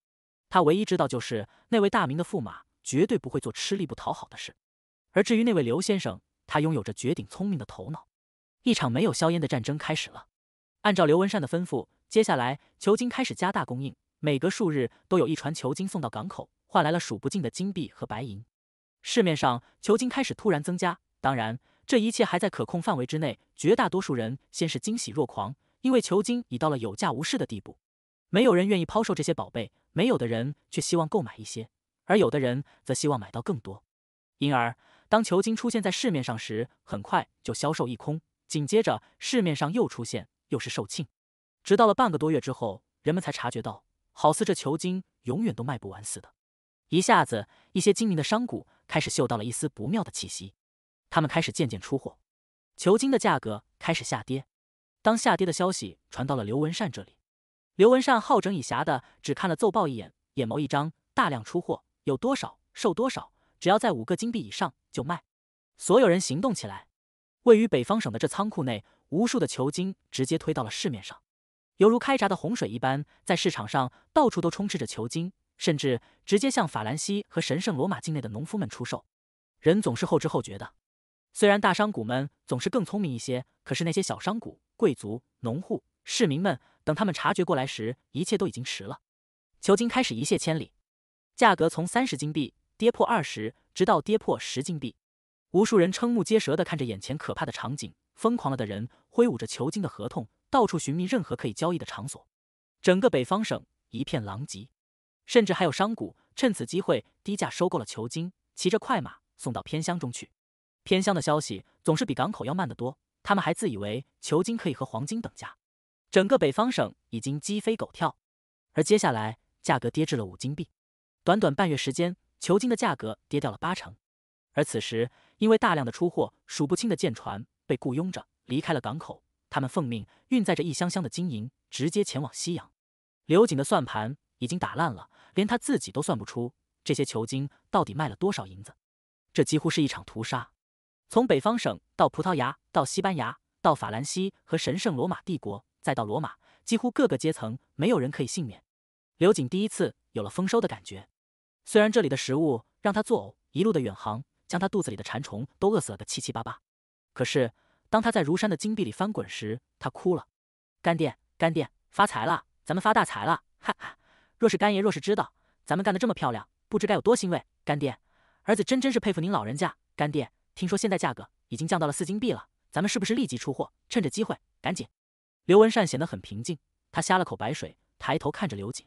他唯一知道就是那位大明的驸马绝对不会做吃力不讨好的事。而至于那位刘先生，他拥有着绝顶聪明的头脑。一场没有硝烟的战争开始了。按照刘文善的吩咐，接下来球金开始加大供应，每隔数日都有一船球金送到港口，换来了数不尽的金币和白银。市面上球金开始突然增加，当然这一切还在可控范围之内。绝大多数人先是惊喜若狂，因为球金已到了有价无市的地步，没有人愿意抛售这些宝贝。没有的人却希望购买一些，而有的人则希望买到更多。因而，当球金出现在市面上时，很快就销售一空。紧接着，市面上又出现，又是售罄，直到了半个多月之后，人们才察觉到，好似这球金永远都卖不完似的。一下子，一些精明的商贾开始嗅到了一丝不妙的气息，他们开始渐渐出货，球金的价格开始下跌。当下跌的消息传到了刘文善这里，刘文善好整以暇的只看了奏报一眼，眼眸一张，大量出货，有多少售多少，只要在五个金币以上就卖。所有人行动起来。位于北方省的这仓库内，无数的球金直接推到了市面上，犹如开闸的洪水一般，在市场上到处都充斥着球金，甚至直接向法兰西和神圣罗马境内的农夫们出售。人总是后知后觉的，虽然大商贾们总是更聪明一些，可是那些小商贾、贵族、农户、市民们，等他们察觉过来时，一切都已经迟了。球金开始一泻千里，价格从三十金币跌破二十，直到跌破十金币。无数人瞠目结舌地看着眼前可怕的场景，疯狂了的人挥舞着球金的合同，到处寻觅任何可以交易的场所。整个北方省一片狼藉，甚至还有商贾趁此机会低价收购了球金，骑着快马送到偏乡中去。偏乡的消息总是比港口要慢得多，他们还自以为球金可以和黄金等价。整个北方省已经鸡飞狗跳，而接下来价格跌至了五金币，短短半月时间，球金的价格跌掉了八成。而此时，因为大量的出货，数不清的舰船被雇佣着离开了港口。他们奉命运载着一箱箱的金银，直接前往西洋。刘瑾的算盘已经打烂了，连他自己都算不出这些球金到底卖了多少银子。这几乎是一场屠杀。从北方省到葡萄牙，到西班牙，到法兰西和神圣罗马帝国，再到罗马，几乎各个阶层没有人可以幸免。刘瑾第一次有了丰收的感觉。虽然这里的食物让他作呕，一路的远航。将他肚子里的馋虫都饿死了个七七八八。可是，当他在如山的金币里翻滚时，他哭了。干爹，干爹，发财了，咱们发大财了，哈哈！若是干爷若是知道咱们干的这么漂亮，不知该有多欣慰。干爹，儿子真真是佩服您老人家。干爹，听说现在价格已经降到了四金币了，咱们是不是立即出货，趁着机会赶紧？刘文善显得很平静，他呷了口白水，抬头看着刘瑾。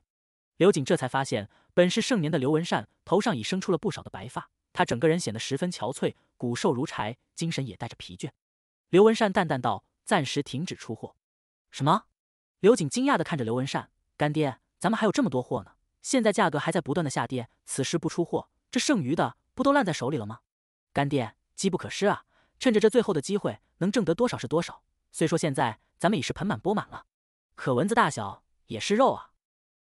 刘瑾这才发现，本是盛年的刘文善头上已生出了不少的白发。他整个人显得十分憔悴，骨瘦如柴，精神也带着疲倦。刘文善淡淡道：“暂时停止出货。”什么？刘景惊讶地看着刘文善干爹：“咱们还有这么多货呢，现在价格还在不断的下跌，此时不出货，这剩余的不都烂在手里了吗？干爹，机不可失啊，趁着这最后的机会，能挣得多少是多少。虽说现在咱们已是盆满钵满了，可蚊子大小也是肉啊。”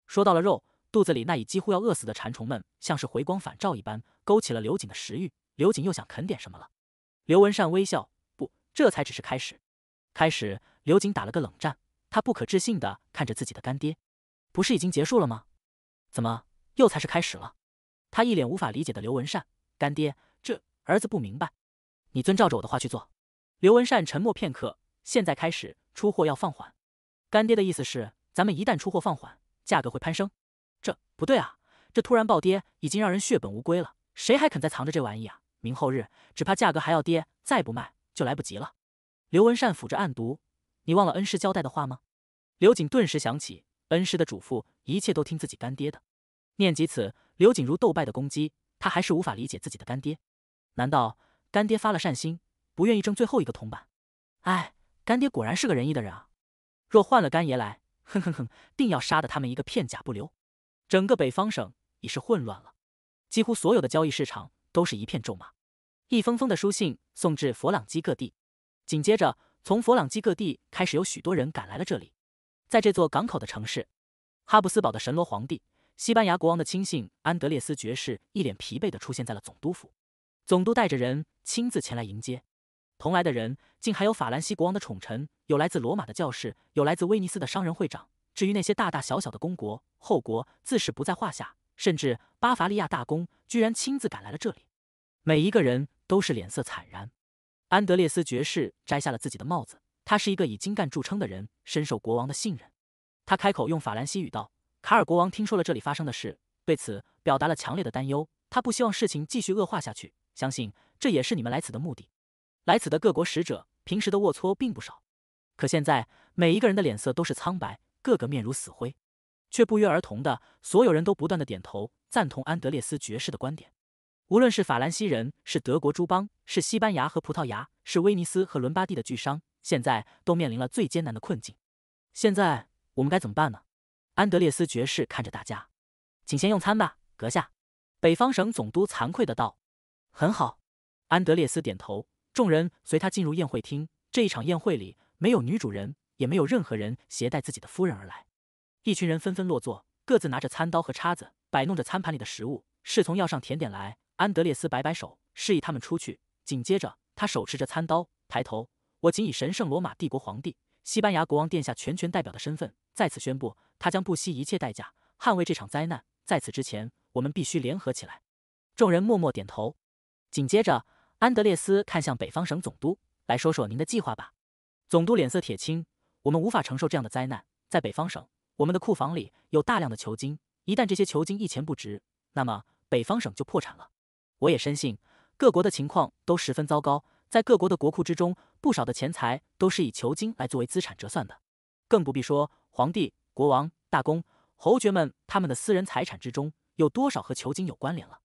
说到了肉。肚子里那已几乎要饿死的馋虫们，像是回光返照一般，勾起了刘瑾的食欲。刘瑾又想啃点什么了。刘文善微笑，不，这才只是开始。开始，刘瑾打了个冷战，他不可置信地看着自己的干爹，不是已经结束了吗？怎么又才是开始了？他一脸无法理解的刘文善干爹，这儿子不明白，你遵照着我的话去做。刘文善沉默片刻，现在开始出货要放缓。干爹的意思是，咱们一旦出货放缓，价格会攀升。不对啊，这突然暴跌已经让人血本无归了，谁还肯再藏着这玩意啊？明后日只怕价格还要跌，再不卖就来不及了。刘文善抚着案牍：“你忘了恩师交代的话吗？”刘瑾顿时想起恩师的嘱咐，一切都听自己干爹的。念及此，刘瑾如斗败的公鸡，他还是无法理解自己的干爹。难道干爹发了善心，不愿意挣最后一个铜板？哎，干爹果然是个仁义的人啊！若换了干爷来，哼哼哼，定要杀得他们一个片甲不留。整个北方省已是混乱了，几乎所有的交易市场都是一片咒骂。一封封的书信送至佛朗基各地，紧接着从佛朗基各地开始，有许多人赶来了这里。在这座港口的城市，哈布斯堡的神罗皇帝、西班牙国王的亲信安德烈斯爵士一脸疲惫的出现在了总督府，总督带着人亲自前来迎接。同来的人，竟还有法兰西国王的宠臣，有来自罗马的教士，有来自威尼斯的商人会长。至于那些大大小小的公国、后国，自是不在话下。甚至巴伐利亚大公居然亲自赶来了这里，每一个人都是脸色惨然。安德烈斯爵士摘下了自己的帽子，他是一个以精干著称的人，深受国王的信任。他开口用法兰西语道：“卡尔国王听说了这里发生的事，对此表达了强烈的担忧。他不希望事情继续恶化下去，相信这也是你们来此的目的。来此的各国使者平时的龌龊并不少，可现在每一个人的脸色都是苍白。”个个面如死灰，却不约而同的，所有人都不断的点头赞同安德烈斯爵士的观点。无论是法兰西人，是德国诸邦，是西班牙和葡萄牙，是威尼斯和伦巴第的巨商，现在都面临了最艰难的困境。现在我们该怎么办呢？安德烈斯爵士看着大家，请先用餐吧，阁下。北方省总督惭愧的道。很好，安德烈斯点头。众人随他进入宴会厅。这一场宴会里没有女主人。也没有任何人携带自己的夫人而来，一群人纷纷落座，各自拿着餐刀和叉子，摆弄着餐盘里的食物。侍从要上甜点来，安德烈斯摆摆手，示意他们出去。紧接着，他手持着餐刀，抬头：“我仅以神圣罗马帝国皇帝、西班牙国王殿下全权代表的身份，再次宣布，他将不惜一切代价捍卫这场灾难。在此之前，我们必须联合起来。”众人默默点头。紧接着，安德烈斯看向北方省总督：“来说说您的计划吧。”总督脸色铁青。我们无法承受这样的灾难。在北方省，我们的库房里有大量的球金。一旦这些球金一钱不值，那么北方省就破产了。我也深信各国的情况都十分糟糕。在各国的国库之中，不少的钱财都是以球金来作为资产折算的。更不必说皇帝、国王、大公、侯爵们他们的私人财产之中有多少和球金有关联了。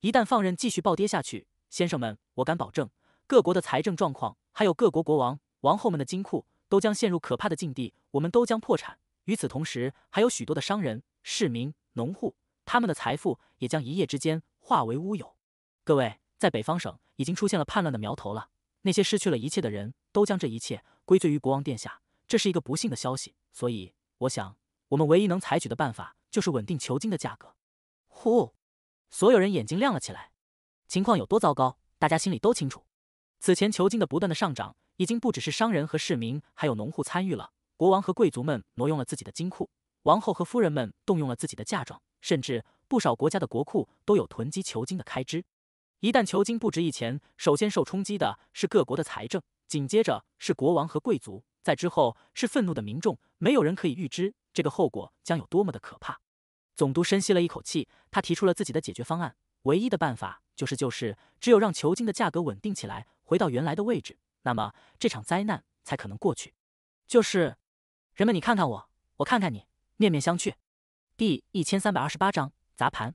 一旦放任继续暴跌下去，先生们，我敢保证各国的财政状况，还有各国国王、王后们的金库。都将陷入可怕的境地，我们都将破产。与此同时，还有许多的商人、市民、农户，他们的财富也将一夜之间化为乌有。各位，在北方省已经出现了叛乱的苗头了。那些失去了一切的人，都将这一切归罪于国王殿下。这是一个不幸的消息。所以，我想，我们唯一能采取的办法就是稳定球晶的价格。呼，所有人眼睛亮了起来。情况有多糟糕，大家心里都清楚。此前球晶的不断的上涨。已经不只是商人和市民，还有农户参与了。国王和贵族们挪用了自己的金库，王后和夫人们动用了自己的嫁妆，甚至不少国家的国库都有囤积囚金的开支。一旦囚金不值一钱，首先受冲击的是各国的财政，紧接着是国王和贵族，在之后是愤怒的民众。没有人可以预知这个后果将有多么的可怕。总督深吸了一口气，他提出了自己的解决方案：唯一的办法就是就是只有让囚金的价格稳定起来，回到原来的位置。那么这场灾难才可能过去。就是，人们，你看看我，我看看你，面面相觑。第一千三百二十八章砸盘。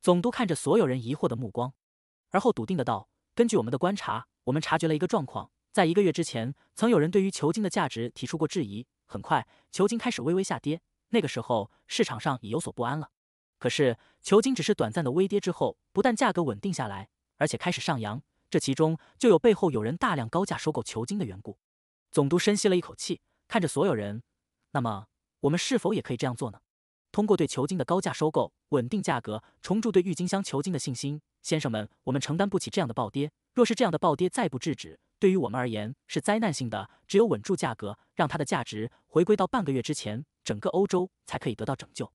总督看着所有人疑惑的目光，而后笃定的道：“根据我们的观察，我们察觉了一个状况，在一个月之前，曾有人对于球金的价值提出过质疑，很快球金开始微微下跌。那个时候市场上已有所不安了。可是球金只是短暂的微跌之后，不但价格稳定下来，而且开始上扬。”这其中就有背后有人大量高价收购球金的缘故。总督深吸了一口气，看着所有人：“那么，我们是否也可以这样做呢？通过对球金的高价收购，稳定价格，重铸对郁金香球金的信心。先生们，我们承担不起这样的暴跌。若是这样的暴跌再不制止，对于我们而言是灾难性的。只有稳住价格，让它的价值回归到半个月之前，整个欧洲才可以得到拯救。”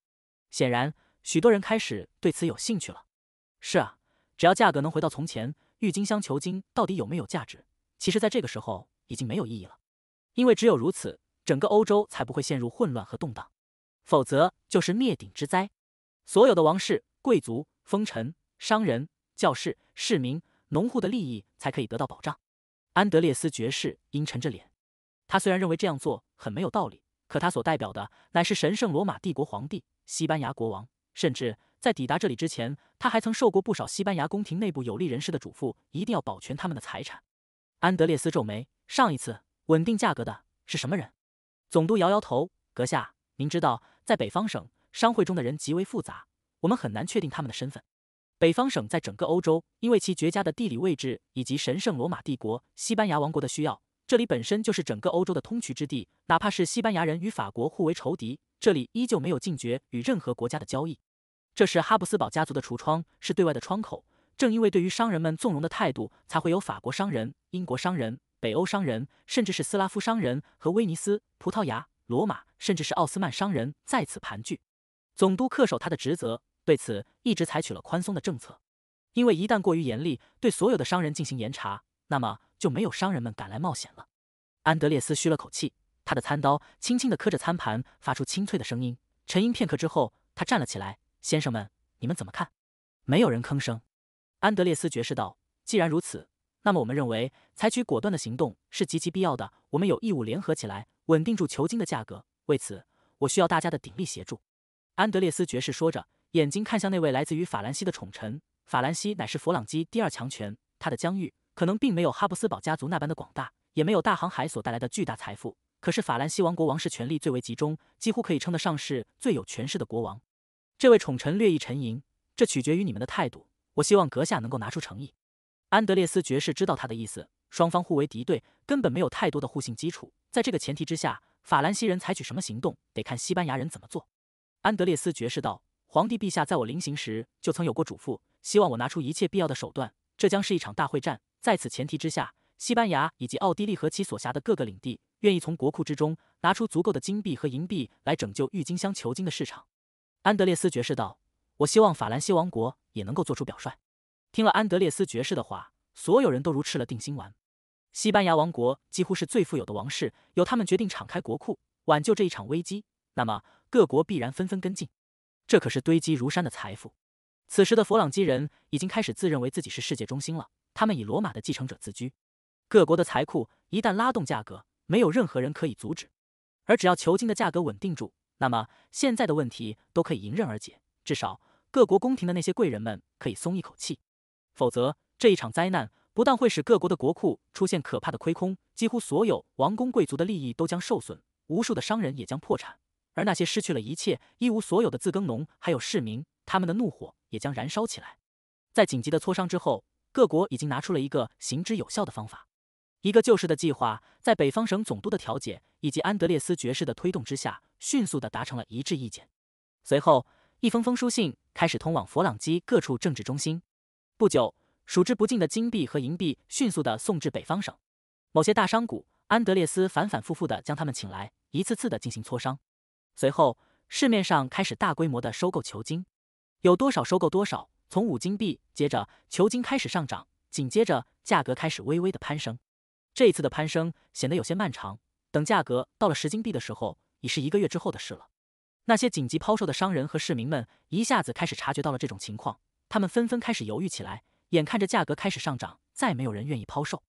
显然，许多人开始对此有兴趣了。是啊，只要价格能回到从前。郁金香球茎到底有没有价值？其实，在这个时候已经没有意义了，因为只有如此，整个欧洲才不会陷入混乱和动荡，否则就是灭顶之灾。所有的王室、贵族、封臣、商人、教士、市民、农户的利益才可以得到保障。安德烈斯爵士阴沉着脸，他虽然认为这样做很没有道理，可他所代表的乃是神圣罗马帝国皇帝、西班牙国王。甚至在抵达这里之前，他还曾受过不少西班牙宫廷内部有利人士的嘱咐，一定要保全他们的财产。安德烈斯皱眉：“上一次稳定价格的是什么人？”总督摇摇头：“阁下，您知道，在北方省商会中的人极为复杂，我们很难确定他们的身份。北方省在整个欧洲，因为其绝佳的地理位置以及神圣罗马帝国、西班牙王国的需要，这里本身就是整个欧洲的通衢之地。哪怕是西班牙人与法国互为仇敌，这里依旧没有禁绝与任何国家的交易。”这是哈布斯堡家族的橱窗，是对外的窗口。正因为对于商人们纵容的态度，才会有法国商人、英国商人、北欧商人，甚至是斯拉夫商人和威尼斯、葡萄牙、罗马，甚至是奥斯曼商人在此盘踞。总督恪守他的职责，对此一直采取了宽松的政策，因为一旦过于严厉，对所有的商人进行严查，那么就没有商人们敢来冒险了。安德烈斯吁了口气，他的餐刀轻轻地磕着餐盘，发出清脆的声音。沉吟片刻之后，他站了起来。先生们，你们怎么看？没有人吭声。安德烈斯爵士道：“既然如此，那么我们认为采取果断的行动是极其必要的。我们有义务联合起来，稳定住球金的价格。为此，我需要大家的鼎力协助。”安德烈斯爵士说着，眼睛看向那位来自于法兰西的宠臣。法兰西乃是佛朗基第二强权，他的疆域可能并没有哈布斯堡家族那般的广大，也没有大航海所带来的巨大财富。可是，法兰西王国王室权力最为集中，几乎可以称得上是最有权势的国王。这位宠臣略一沉吟，这取决于你们的态度。我希望阁下能够拿出诚意。安德烈斯爵士知道他的意思，双方互为敌对，根本没有太多的互信基础。在这个前提之下，法兰西人采取什么行动，得看西班牙人怎么做。安德烈斯爵士道：“皇帝陛下在我临行时就曾有过嘱咐，希望我拿出一切必要的手段。这将是一场大会战。在此前提之下，西班牙以及奥地利和其所辖的各个领地，愿意从国库之中拿出足够的金币和银币来拯救郁金香球茎的市场。”安德烈斯爵士道：“我希望法兰西王国也能够做出表率。”听了安德烈斯爵士的话，所有人都如吃了定心丸。西班牙王国几乎是最富有的王室，由他们决定敞开国库挽救这一场危机，那么各国必然纷纷跟进。这可是堆积如山的财富。此时的佛朗基人已经开始自认为自己是世界中心了，他们以罗马的继承者自居。各国的财库一旦拉动价格，没有任何人可以阻止。而只要球茎的价格稳定住，那么现在的问题都可以迎刃而解，至少各国宫廷的那些贵人们可以松一口气。否则，这一场灾难不但会使各国的国库出现可怕的亏空，几乎所有王公贵族的利益都将受损，无数的商人也将破产，而那些失去了一切、一无所有的自耕农还有市民，他们的怒火也将燃烧起来。在紧急的磋商之后，各国已经拿出了一个行之有效的方法。一个救式的计划，在北方省总督的调解以及安德烈斯爵士的推动之下，迅速的达成了一致意见。随后，一封封书信开始通往佛朗基各处政治中心。不久，数之不尽的金币和银币迅速的送至北方省。某些大商贾安德烈斯反反复复的将他们请来，一次次的进行磋商。随后，市面上开始大规模的收购球金，有多少收购多少。从五金币，接着球金开始上涨，紧接着价格开始微微的攀升。这一次的攀升显得有些漫长。等价格到了十金币的时候，已是一个月之后的事了。那些紧急抛售的商人和市民们一下子开始察觉到了这种情况，他们纷纷开始犹豫起来。眼看着价格开始上涨，再没有人愿意抛售，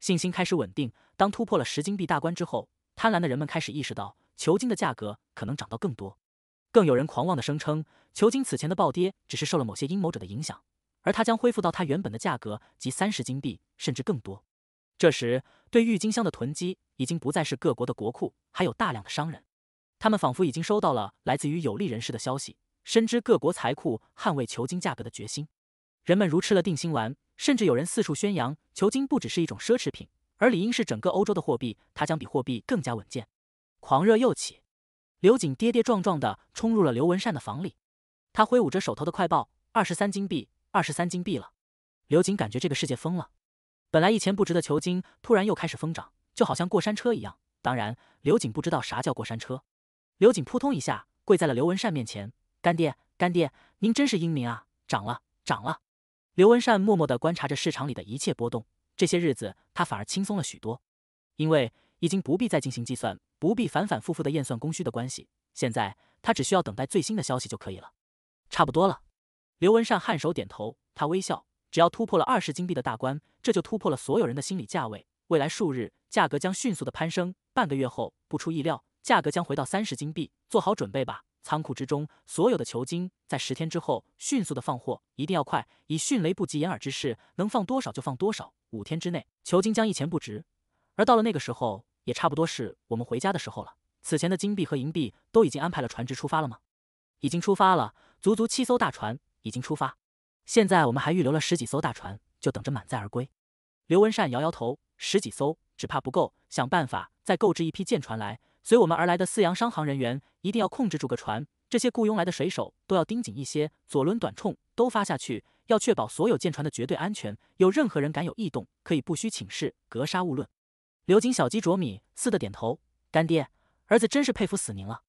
信心开始稳定。当突破了十金币大关之后，贪婪的人们开始意识到，球金的价格可能涨到更多。更有人狂妄的声称，球金此前的暴跌只是受了某些阴谋者的影响，而它将恢复到它原本的价格及三十金币，甚至更多。这时，对郁金香的囤积已经不再是各国的国库，还有大量的商人，他们仿佛已经收到了来自于有利人士的消息，深知各国财库捍卫球金价格的决心。人们如吃了定心丸，甚至有人四处宣扬，球金不只是一种奢侈品，而理应是整个欧洲的货币，它将比货币更加稳健。狂热又起，刘瑾跌跌撞撞地冲入了刘文善的房里，他挥舞着手头的快报，二十三金币，二十三金币了。刘瑾感觉这个世界疯了。本来一钱不值的球金突然又开始疯涨，就好像过山车一样。当然，刘瑾不知道啥叫过山车。刘瑾扑通一下跪在了刘文善面前：“干爹，干爹，您真是英明啊！涨了，涨了！”刘文善默默的观察着市场里的一切波动。这些日子他反而轻松了许多，因为已经不必再进行计算，不必反反复复的验算供需的关系。现在他只需要等待最新的消息就可以了。差不多了。刘文善颔首点头，他微笑。只要突破了二十金币的大关，这就突破了所有人的心理价位。未来数日，价格将迅速的攀升。半个月后，不出意料，价格将回到三十金币。做好准备吧！仓库之中所有的球金，在十天之后迅速的放货，一定要快，以迅雷不及掩耳之势，能放多少就放多少。五天之内，球金将一钱不值。而到了那个时候，也差不多是我们回家的时候了。此前的金币和银币都已经安排了船只出发了吗？已经出发了，足足七艘大船已经出发。现在我们还预留了十几艘大船，就等着满载而归。刘文善摇摇头，十几艘只怕不够，想办法再购置一批舰船来。随我们而来的四洋商行人员一定要控制住个船，这些雇佣来的水手都要盯紧一些，左轮短冲都发下去，要确保所有舰船的绝对安全。有任何人敢有异动，可以不需请示，格杀勿论。刘瑾小鸡啄米似的点头，干爹，儿子真是佩服死您了。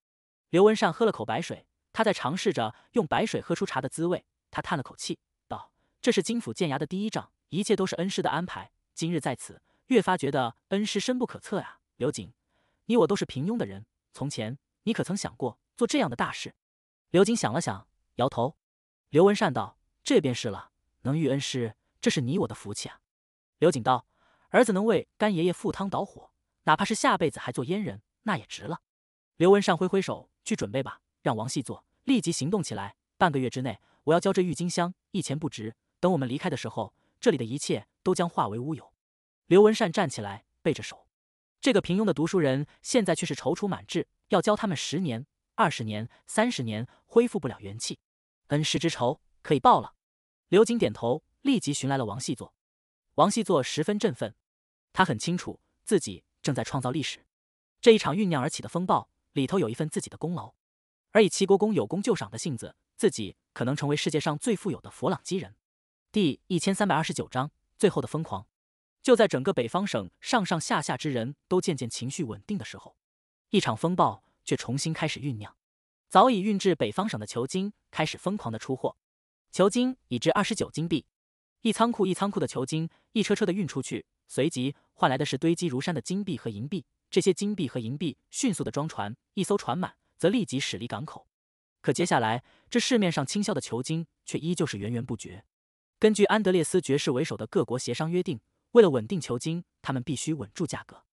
刘文善喝了口白水，他在尝试着用白水喝出茶的滋味。他叹了口气，道：“这是金府剑衙的第一仗，一切都是恩师的安排。今日在此，越发觉得恩师深不可测呀。”刘瑾，你我都是平庸的人，从前你可曾想过做这样的大事？”刘瑾想了想，摇头。刘文善道：“这便是了，能遇恩师，这是你我的福气啊。”刘瑾道：“儿子能为干爷爷赴汤蹈火，哪怕是下辈子还做阉人，那也值了。”刘文善挥挥手：“去准备吧，让王细作立即行动起来，半个月之内。”我要教这郁金香一钱不值。等我们离开的时候，这里的一切都将化为乌有。刘文善站起来，背着手，这个平庸的读书人现在却是踌躇满志，要教他们十年、二十年、三十年，恢复不了元气。恩师之仇可以报了。刘瑾点头，立即寻来了王细作。王细作十分振奋，他很清楚自己正在创造历史。这一场酝酿而起的风暴里头有一份自己的功劳，而以齐国公有功就赏的性子，自己。可能成为世界上最富有的佛朗基人。第一千三百二十九章最后的疯狂。就在整个北方省上上下下之人都渐渐情绪稳定的时候，一场风暴却重新开始酝酿。早已运至北方省的球金开始疯狂的出货，球金已至二十九金币，一仓库一仓库的球金，一车车的运出去，随即换来的是堆积如山的金币和银币。这些金币和银币迅速的装船，一艘船满则立即驶离港口。可接下来，这市面上倾销的球晶却依旧是源源不绝。根据安德烈斯爵士为首的各国协商约定，为了稳定球晶，他们必须稳住价格。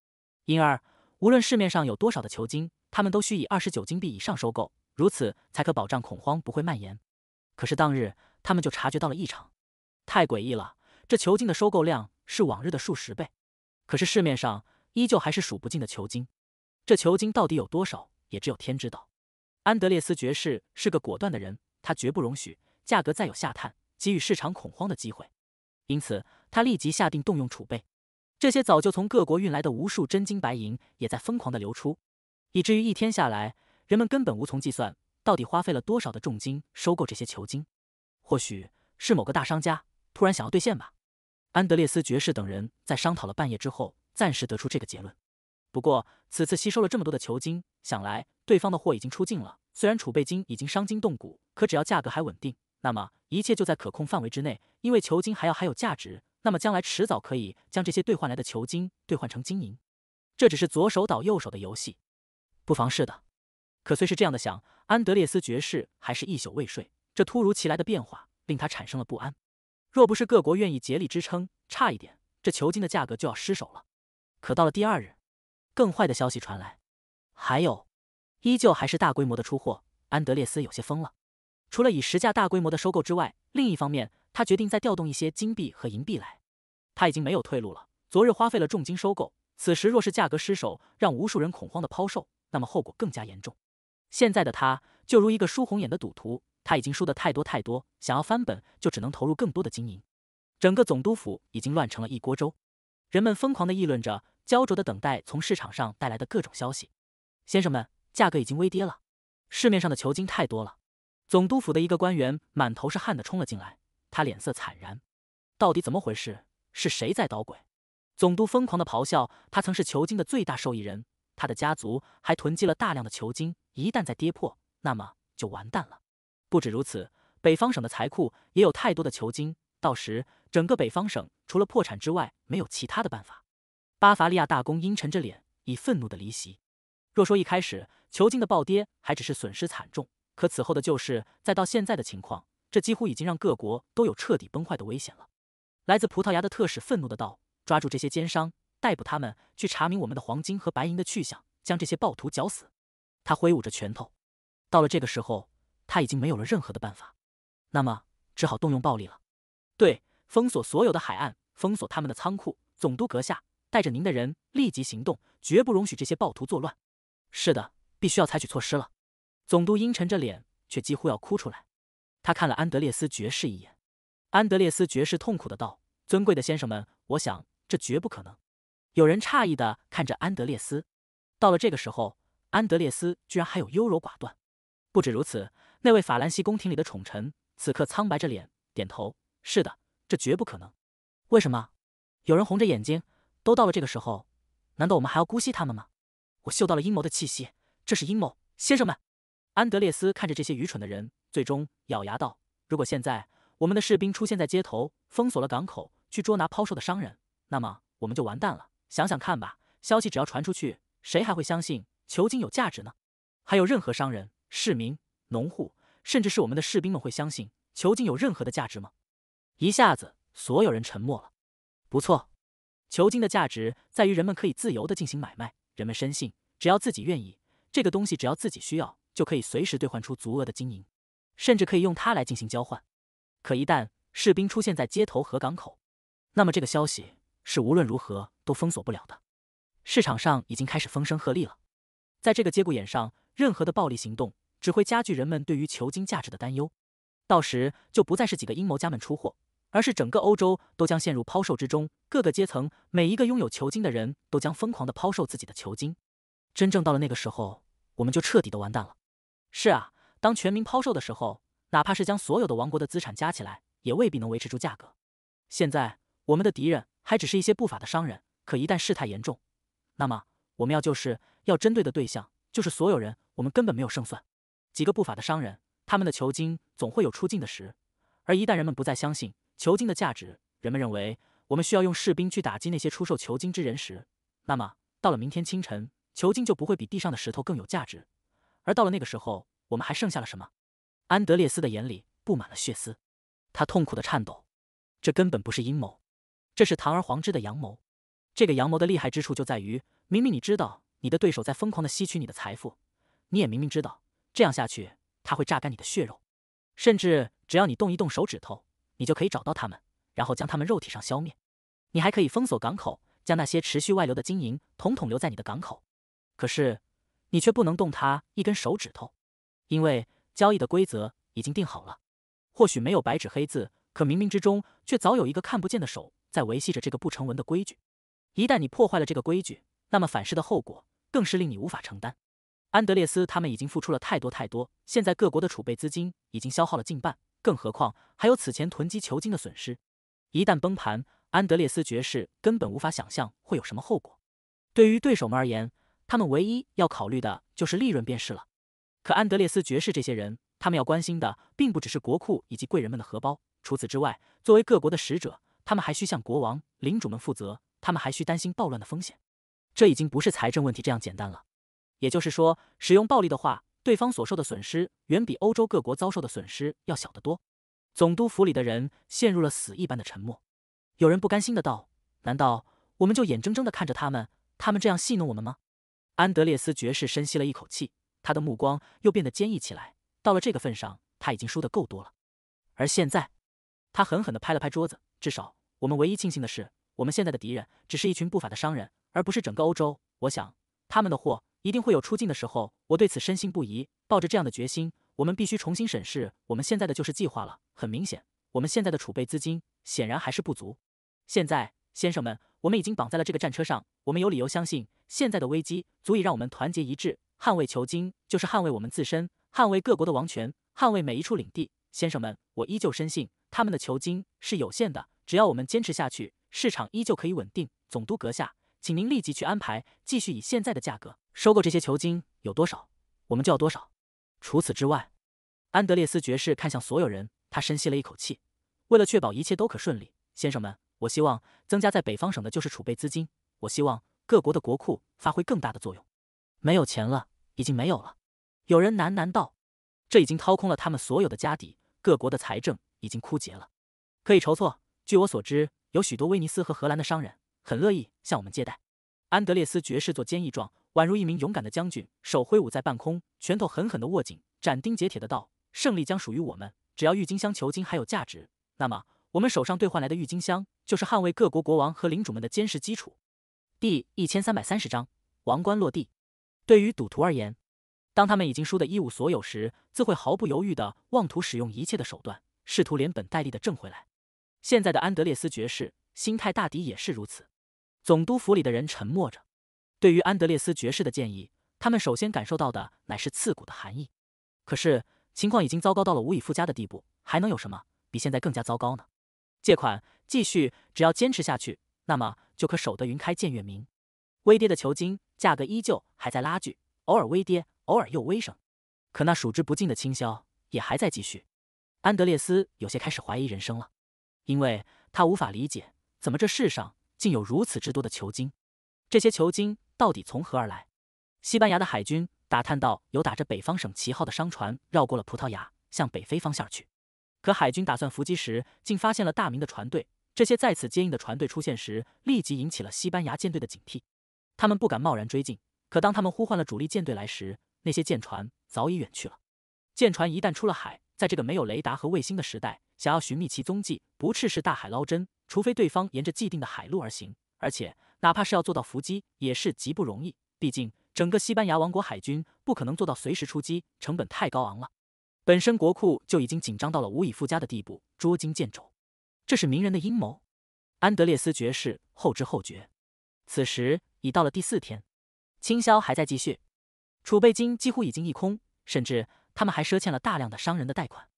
因而，无论市面上有多少的球晶，他们都需以二十九金币以上收购，如此才可保障恐慌不会蔓延。可是当日，他们就察觉到了异常，太诡异了！这球晶的收购量是往日的数十倍，可是市面上依旧还是数不尽的球晶。这球晶到底有多少，也只有天知道。安德烈斯爵士是个果断的人，他绝不容许价格再有下探，给予市场恐慌的机会。因此，他立即下定动用储备。这些早就从各国运来的无数真金白银也在疯狂的流出，以至于一天下来，人们根本无从计算到底花费了多少的重金收购这些球金。或许是某个大商家突然想要兑现吧。安德烈斯爵士等人在商讨了半夜之后，暂时得出这个结论。不过此次吸收了这么多的球金，想来对方的货已经出尽了。虽然储备金已经伤筋动骨，可只要价格还稳定，那么一切就在可控范围之内。因为球金还要还有价值，那么将来迟早可以将这些兑换来的球金兑换成金银。这只是左手倒右手的游戏，不妨试的。可虽是这样的想，安德烈斯爵士还是一宿未睡。这突如其来的变化令他产生了不安。若不是各国愿意竭力支撑，差一点这球金的价格就要失手了。可到了第二日。更坏的消息传来，还有，依旧还是大规模的出货。安德烈斯有些疯了。除了以实价大规模的收购之外，另一方面，他决定再调动一些金币和银币来。他已经没有退路了。昨日花费了重金收购，此时若是价格失手，让无数人恐慌的抛售，那么后果更加严重。现在的他就如一个输红眼的赌徒，他已经输的太多太多，想要翻本，就只能投入更多的金银。整个总督府已经乱成了一锅粥，人们疯狂的议论着。焦灼的等待，从市场上带来的各种消息。先生们，价格已经微跌了。市面上的球金太多了。总督府的一个官员满头是汗的冲了进来，他脸色惨然。到底怎么回事？是谁在捣鬼？总督疯狂的咆哮。他曾是球金的最大受益人，他的家族还囤积了大量的球金。一旦再跌破，那么就完蛋了。不止如此，北方省的财库也有太多的球金，到时整个北方省除了破产之外，没有其他的办法。巴伐利亚大公阴沉着脸，以愤怒的离席。若说一开始囚禁的暴跌还只是损失惨重，可此后的救市再到现在的情况，这几乎已经让各国都有彻底崩坏的危险了。来自葡萄牙的特使愤怒的道：“抓住这些奸商，逮捕他们，去查明我们的黄金和白银的去向，将这些暴徒绞死。”他挥舞着拳头。到了这个时候，他已经没有了任何的办法，那么只好动用暴力了。对，封锁所有的海岸，封锁他们的仓库，总督阁下。带着您的人立即行动，绝不容许这些暴徒作乱。是的，必须要采取措施了。总督阴沉着脸，却几乎要哭出来。他看了安德烈斯爵士一眼。安德烈斯爵士痛苦的道：“尊贵的先生们，我想这绝不可能。”有人诧异的看着安德烈斯。到了这个时候，安德烈斯居然还有优柔寡断。不止如此，那位法兰西宫廷里的宠臣此刻苍白着脸，点头：“是的，这绝不可能。”为什么？有人红着眼睛。都到了这个时候，难道我们还要姑息他们吗？我嗅到了阴谋的气息，这是阴谋，先生们。安德烈斯看着这些愚蠢的人，最终咬牙道：“如果现在我们的士兵出现在街头，封锁了港口，去捉拿抛售的商人，那么我们就完蛋了。想想看吧，消息只要传出去，谁还会相信囚禁有价值呢？还有任何商人、市民、农户，甚至是我们的士兵们，会相信囚禁有任何的价值吗？”一下子，所有人沉默了。不错。球金的价值在于人们可以自由地进行买卖。人们深信，只要自己愿意，这个东西只要自己需要，就可以随时兑换出足额的金银，甚至可以用它来进行交换。可一旦士兵出现在街头和港口，那么这个消息是无论如何都封锁不了的。市场上已经开始风声鹤唳了。在这个节骨眼上，任何的暴力行动只会加剧人们对于球金价值的担忧。到时就不再是几个阴谋家们出货。而是整个欧洲都将陷入抛售之中，各个阶层每一个拥有球金的人都将疯狂地抛售自己的球金。真正到了那个时候，我们就彻底的完蛋了。是啊，当全民抛售的时候，哪怕是将所有的王国的资产加起来，也未必能维持住价格。现在我们的敌人还只是一些不法的商人，可一旦事态严重，那么我们要就是要针对的对象就是所有人，我们根本没有胜算。几个不法的商人，他们的球金总会有出尽的时，而一旦人们不再相信。囚禁的价值，人们认为我们需要用士兵去打击那些出售囚禁之人时，那么到了明天清晨，囚禁就不会比地上的石头更有价值。而到了那个时候，我们还剩下了什么？安德烈斯的眼里布满了血丝，他痛苦的颤抖。这根本不是阴谋，这是堂而皇之的阳谋。这个阳谋的厉害之处就在于，明明你知道你的对手在疯狂的吸取你的财富，你也明明知道这样下去他会榨干你的血肉，甚至只要你动一动手指头。你就可以找到他们，然后将他们肉体上消灭。你还可以封锁港口，将那些持续外流的金银统统留在你的港口。可是，你却不能动他一根手指头，因为交易的规则已经定好了。或许没有白纸黑字，可冥冥之中却早有一个看不见的手在维系着这个不成文的规矩。一旦你破坏了这个规矩，那么反噬的后果更是令你无法承担。安德烈斯他们已经付出了太多太多，现在各国的储备资金已经消耗了近半。更何况还有此前囤积球金的损失，一旦崩盘，安德烈斯爵士根本无法想象会有什么后果。对于对手们而言，他们唯一要考虑的就是利润便是了。可安德烈斯爵士这些人，他们要关心的并不只是国库以及贵人们的荷包。除此之外，作为各国的使者，他们还需向国王、领主们负责，他们还需担心暴乱的风险。这已经不是财政问题这样简单了。也就是说，使用暴力的话。对方所受的损失远比欧洲各国遭受的损失要小得多。总督府里的人陷入了死一般的沉默。有人不甘心的道：“难道我们就眼睁睁的看着他们，他们这样戏弄我们吗？”安德烈斯爵士深吸了一口气，他的目光又变得坚毅起来。到了这个份上，他已经输得够多了。而现在，他狠狠地拍了拍桌子。至少，我们唯一庆幸的是，我们现在的敌人只是一群不法的商人，而不是整个欧洲。我想，他们的货。一定会有出境的时候，我对此深信不疑。抱着这样的决心，我们必须重新审视我们现在的就是计划了。很明显，我们现在的储备资金显然还是不足。现在，先生们，我们已经绑在了这个战车上，我们有理由相信，现在的危机足以让我们团结一致，捍卫球经就是捍卫我们自身，捍卫各国的王权，捍卫每一处领地。先生们，我依旧深信他们的球经是有限的，只要我们坚持下去，市场依旧可以稳定。总督阁下。请您立即去安排，继续以现在的价格收购这些球金，有多少，我们就要多少。除此之外，安德烈斯爵士看向所有人，他深吸了一口气。为了确保一切都可顺利，先生们，我希望增加在北方省的就是储备资金。我希望各国的国库发挥更大的作用。没有钱了，已经没有了。有人喃喃道：“这已经掏空了他们所有的家底，各国的财政已经枯竭了。”可以筹措。据我所知，有许多威尼斯和荷兰的商人。很乐意向我们接待，安德烈斯爵士做坚毅状，宛如一名勇敢的将军，手挥舞在半空，拳头狠狠地握紧，斩钉截铁的道：“胜利将属于我们。只要郁金香球茎还有价值，那么我们手上兑换来的郁金香就是捍卫各国国王和领主们的坚实基础。”第一千三百三十章王冠落地。对于赌徒而言，当他们已经输得一无所有时，自会毫不犹豫地妄图使用一切的手段，试图连本带利的挣回来。现在的安德烈斯爵士心态大抵也是如此。总督府里的人沉默着，对于安德烈斯爵士的建议，他们首先感受到的乃是刺骨的寒意。可是情况已经糟糕到了无以复加的地步，还能有什么比现在更加糟糕呢？借款继续，只要坚持下去，那么就可守得云开见月明。微跌的球金价格依旧还在拉锯，偶尔微跌，偶尔又微升，可那数之不尽的倾销也还在继续。安德烈斯有些开始怀疑人生了，因为他无法理解，怎么这世上……竟有如此之多的球金，这些球金到底从何而来？西班牙的海军打探到有打着北方省旗号的商船绕过了葡萄牙，向北非方向去。可海军打算伏击时，竟发现了大明的船队。这些在此接应的船队出现时，立即引起了西班牙舰队的警惕。他们不敢贸然追进。可当他们呼唤了主力舰队来时，那些舰船早已远去了。舰船一旦出了海，在这个没有雷达和卫星的时代。想要寻觅其踪迹，不赤是大海捞针。除非对方沿着既定的海路而行，而且哪怕是要做到伏击，也是极不容易。毕竟，整个西班牙王国海军不可能做到随时出击，成本太高昂了。本身国库就已经紧张到了无以复加的地步，捉襟见肘。这是名人的阴谋。安德烈斯爵士后知后觉，此时已到了第四天，清销还在继续，储备金几乎已经一空，甚至他们还赊欠了大量的商人的贷款。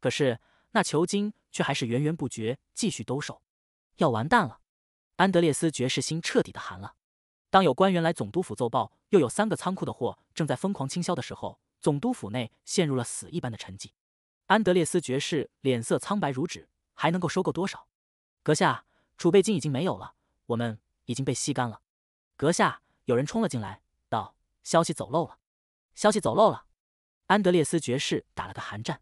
可是。那球金却还是源源不绝，继续兜售，要完蛋了。安德烈斯爵士心彻底的寒了。当有官员来总督府奏报，又有三个仓库的货正在疯狂倾销的时候，总督府内陷入了死一般的沉寂。安德烈斯爵士脸色苍白如纸，还能够收购多少？阁下，储备金已经没有了，我们已经被吸干了。阁下，有人冲了进来，道：“消息走漏了，消息走漏了。”安德烈斯爵士打了个寒战，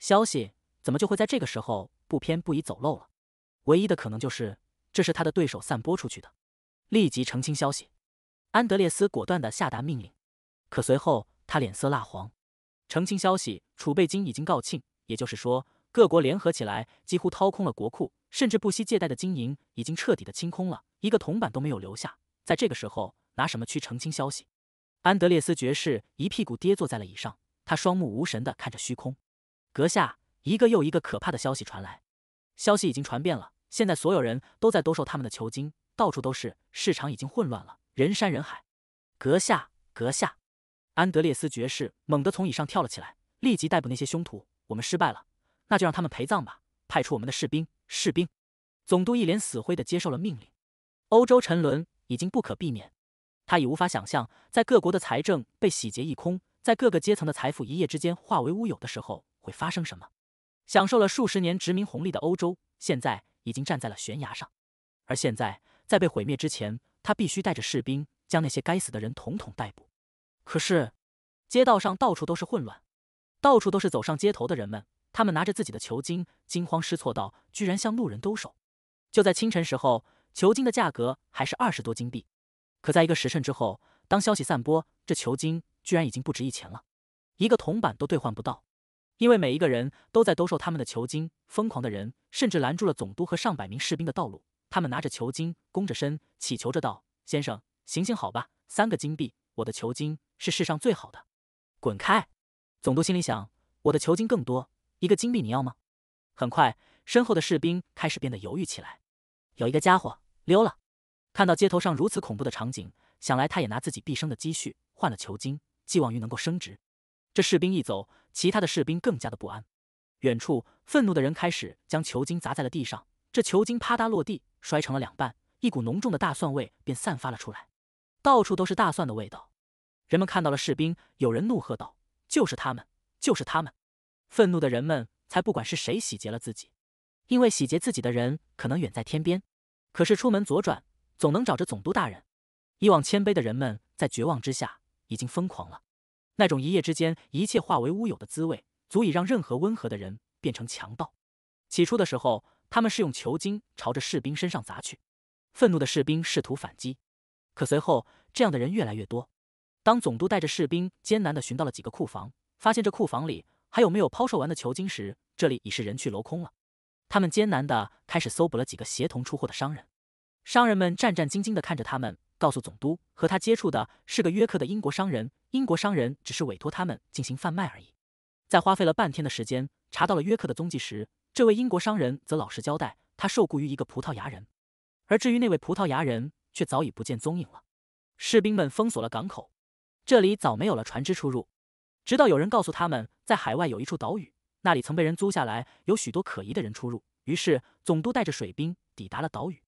消息。怎么就会在这个时候不偏不倚走漏了？唯一的可能就是这是他的对手散播出去的。立即澄清消息！安德烈斯果断的下达命令。可随后他脸色蜡黄，澄清消息储备金已经告罄，也就是说各国联合起来几乎掏空了国库，甚至不惜借贷的金银已经彻底的清空了，一个铜板都没有留下。在这个时候拿什么去澄清消息？安德烈斯爵士一屁股跌坐在了椅上，他双目无神的看着虚空，阁下。一个又一个可怕的消息传来，消息已经传遍了。现在所有人都在兜售他们的囚金，到处都是市场已经混乱了，人山人海。阁下，阁下！安德烈斯爵士猛地从椅上跳了起来，立即逮捕那些凶徒。我们失败了，那就让他们陪葬吧！派出我们的士兵，士兵！总督一脸死灰的接受了命令。欧洲沉沦已经不可避免，他已无法想象，在各国的财政被洗劫一空，在各个阶层的财富一夜之间化为乌有的时候会发生什么。享受了数十年殖民红利的欧洲，现在已经站在了悬崖上。而现在，在被毁灭之前，他必须带着士兵将那些该死的人统统逮捕。可是，街道上到处都是混乱，到处都是走上街头的人们。他们拿着自己的囚金，惊慌失措到居然向路人兜售。就在清晨时候，囚金的价格还是二十多金币，可在一个时辰之后，当消息散播，这囚金居然已经不值一钱了，一个铜板都兑换不到。因为每一个人都在兜售他们的球金，疯狂的人甚至拦住了总督和上百名士兵的道路。他们拿着球金，弓着身，祈求着道：“先生，行行好吧，三个金币，我的球金是世上最好的。”滚开！总督心里想：“我的球金更多，一个金币你要吗？”很快，身后的士兵开始变得犹豫起来。有一个家伙溜了。看到街头上如此恐怖的场景，想来他也拿自己毕生的积蓄换了球金，寄望于能够升职。这士兵一走。其他的士兵更加的不安，远处愤怒的人开始将球茎砸在了地上，这球茎啪嗒落地，摔成了两半，一股浓重的大蒜味便散发了出来，到处都是大蒜的味道。人们看到了士兵，有人怒喝道：“就是他们，就是他们！”愤怒的人们才不管是谁洗劫了自己，因为洗劫自己的人可能远在天边，可是出门左转，总能找着总督大人。以往谦卑的人们在绝望之下已经疯狂了。那种一夜之间一切化为乌有的滋味，足以让任何温和的人变成强盗。起初的时候，他们是用球金朝着士兵身上砸去，愤怒的士兵试图反击，可随后这样的人越来越多。当总督带着士兵艰难的寻到了几个库房，发现这库房里还有没有抛售完的球金时，这里已是人去楼空了。他们艰难的开始搜捕了几个协同出货的商人，商人们战战兢兢的看着他们，告诉总督和他接触的是个约克的英国商人。英国商人只是委托他们进行贩卖而已。在花费了半天的时间查到了约克的踪迹时，这位英国商人则老实交代，他受雇于一个葡萄牙人。而至于那位葡萄牙人，却早已不见踪影了。士兵们封锁了港口，这里早没有了船只出入。直到有人告诉他们，在海外有一处岛屿，那里曾被人租下来，有许多可疑的人出入。于是总督带着水兵抵达了岛屿。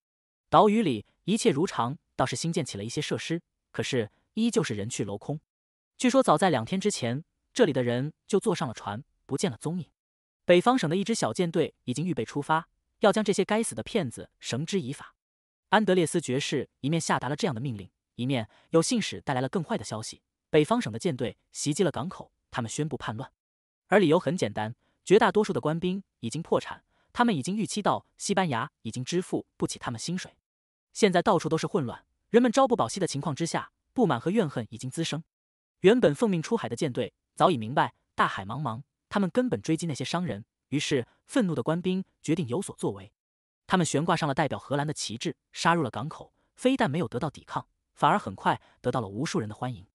岛屿里一切如常，倒是新建起了一些设施，可是依旧是人去楼空。据说早在两天之前，这里的人就坐上了船，不见了踪影。北方省的一支小舰队已经预备出发，要将这些该死的骗子绳之以法。安德烈斯爵士一面下达了这样的命令，一面有信使带来了更坏的消息：北方省的舰队袭击了港口，他们宣布叛乱。而理由很简单，绝大多数的官兵已经破产，他们已经预期到西班牙已经支付不起他们薪水。现在到处都是混乱，人们朝不保夕的情况之下，不满和怨恨已经滋生。原本奉命出海的舰队早已明白大海茫茫，他们根本追击那些商人。于是，愤怒的官兵决定有所作为。他们悬挂上了代表荷兰的旗帜，杀入了港口。非但没有得到抵抗，反而很快得到了无数人的欢迎。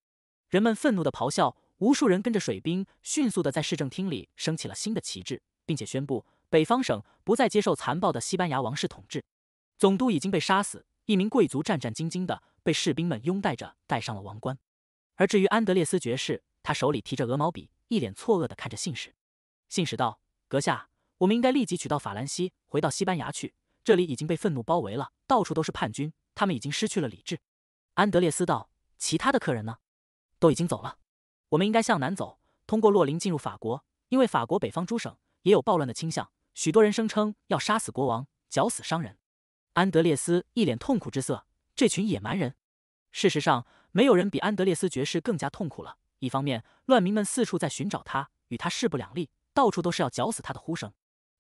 人们愤怒的咆哮，无数人跟着水兵迅速的在市政厅里升起了新的旗帜，并且宣布北方省不再接受残暴的西班牙王室统治。总督已经被杀死，一名贵族战战兢兢的被士兵们拥戴着戴上了王冠。而至于安德烈斯爵士，他手里提着鹅毛笔，一脸错愕地看着信使。信使道：“阁下，我们应该立即取到法兰西，回到西班牙去。这里已经被愤怒包围了，到处都是叛军，他们已经失去了理智。”安德烈斯道：“其他的客人呢？都已经走了。我们应该向南走，通过洛林进入法国，因为法国北方诸省也有暴乱的倾向，许多人声称要杀死国王，绞死商人。”安德烈斯一脸痛苦之色：“这群野蛮人！事实上。”没有人比安德烈斯爵士更加痛苦了。一方面，乱民们四处在寻找他，与他势不两立，到处都是要绞死他的呼声。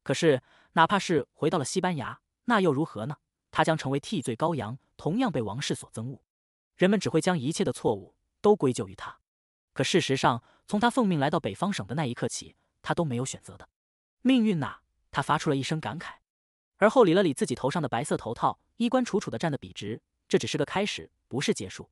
可是，哪怕是回到了西班牙，那又如何呢？他将成为替罪羔羊，同样被王室所憎恶。人们只会将一切的错误都归咎于他。可事实上，从他奉命来到北方省的那一刻起，他都没有选择的。命运呐！他发出了一声感慨，而后理了理自己头上的白色头套，衣冠楚楚地站得笔直。这只是个开始，不是结束。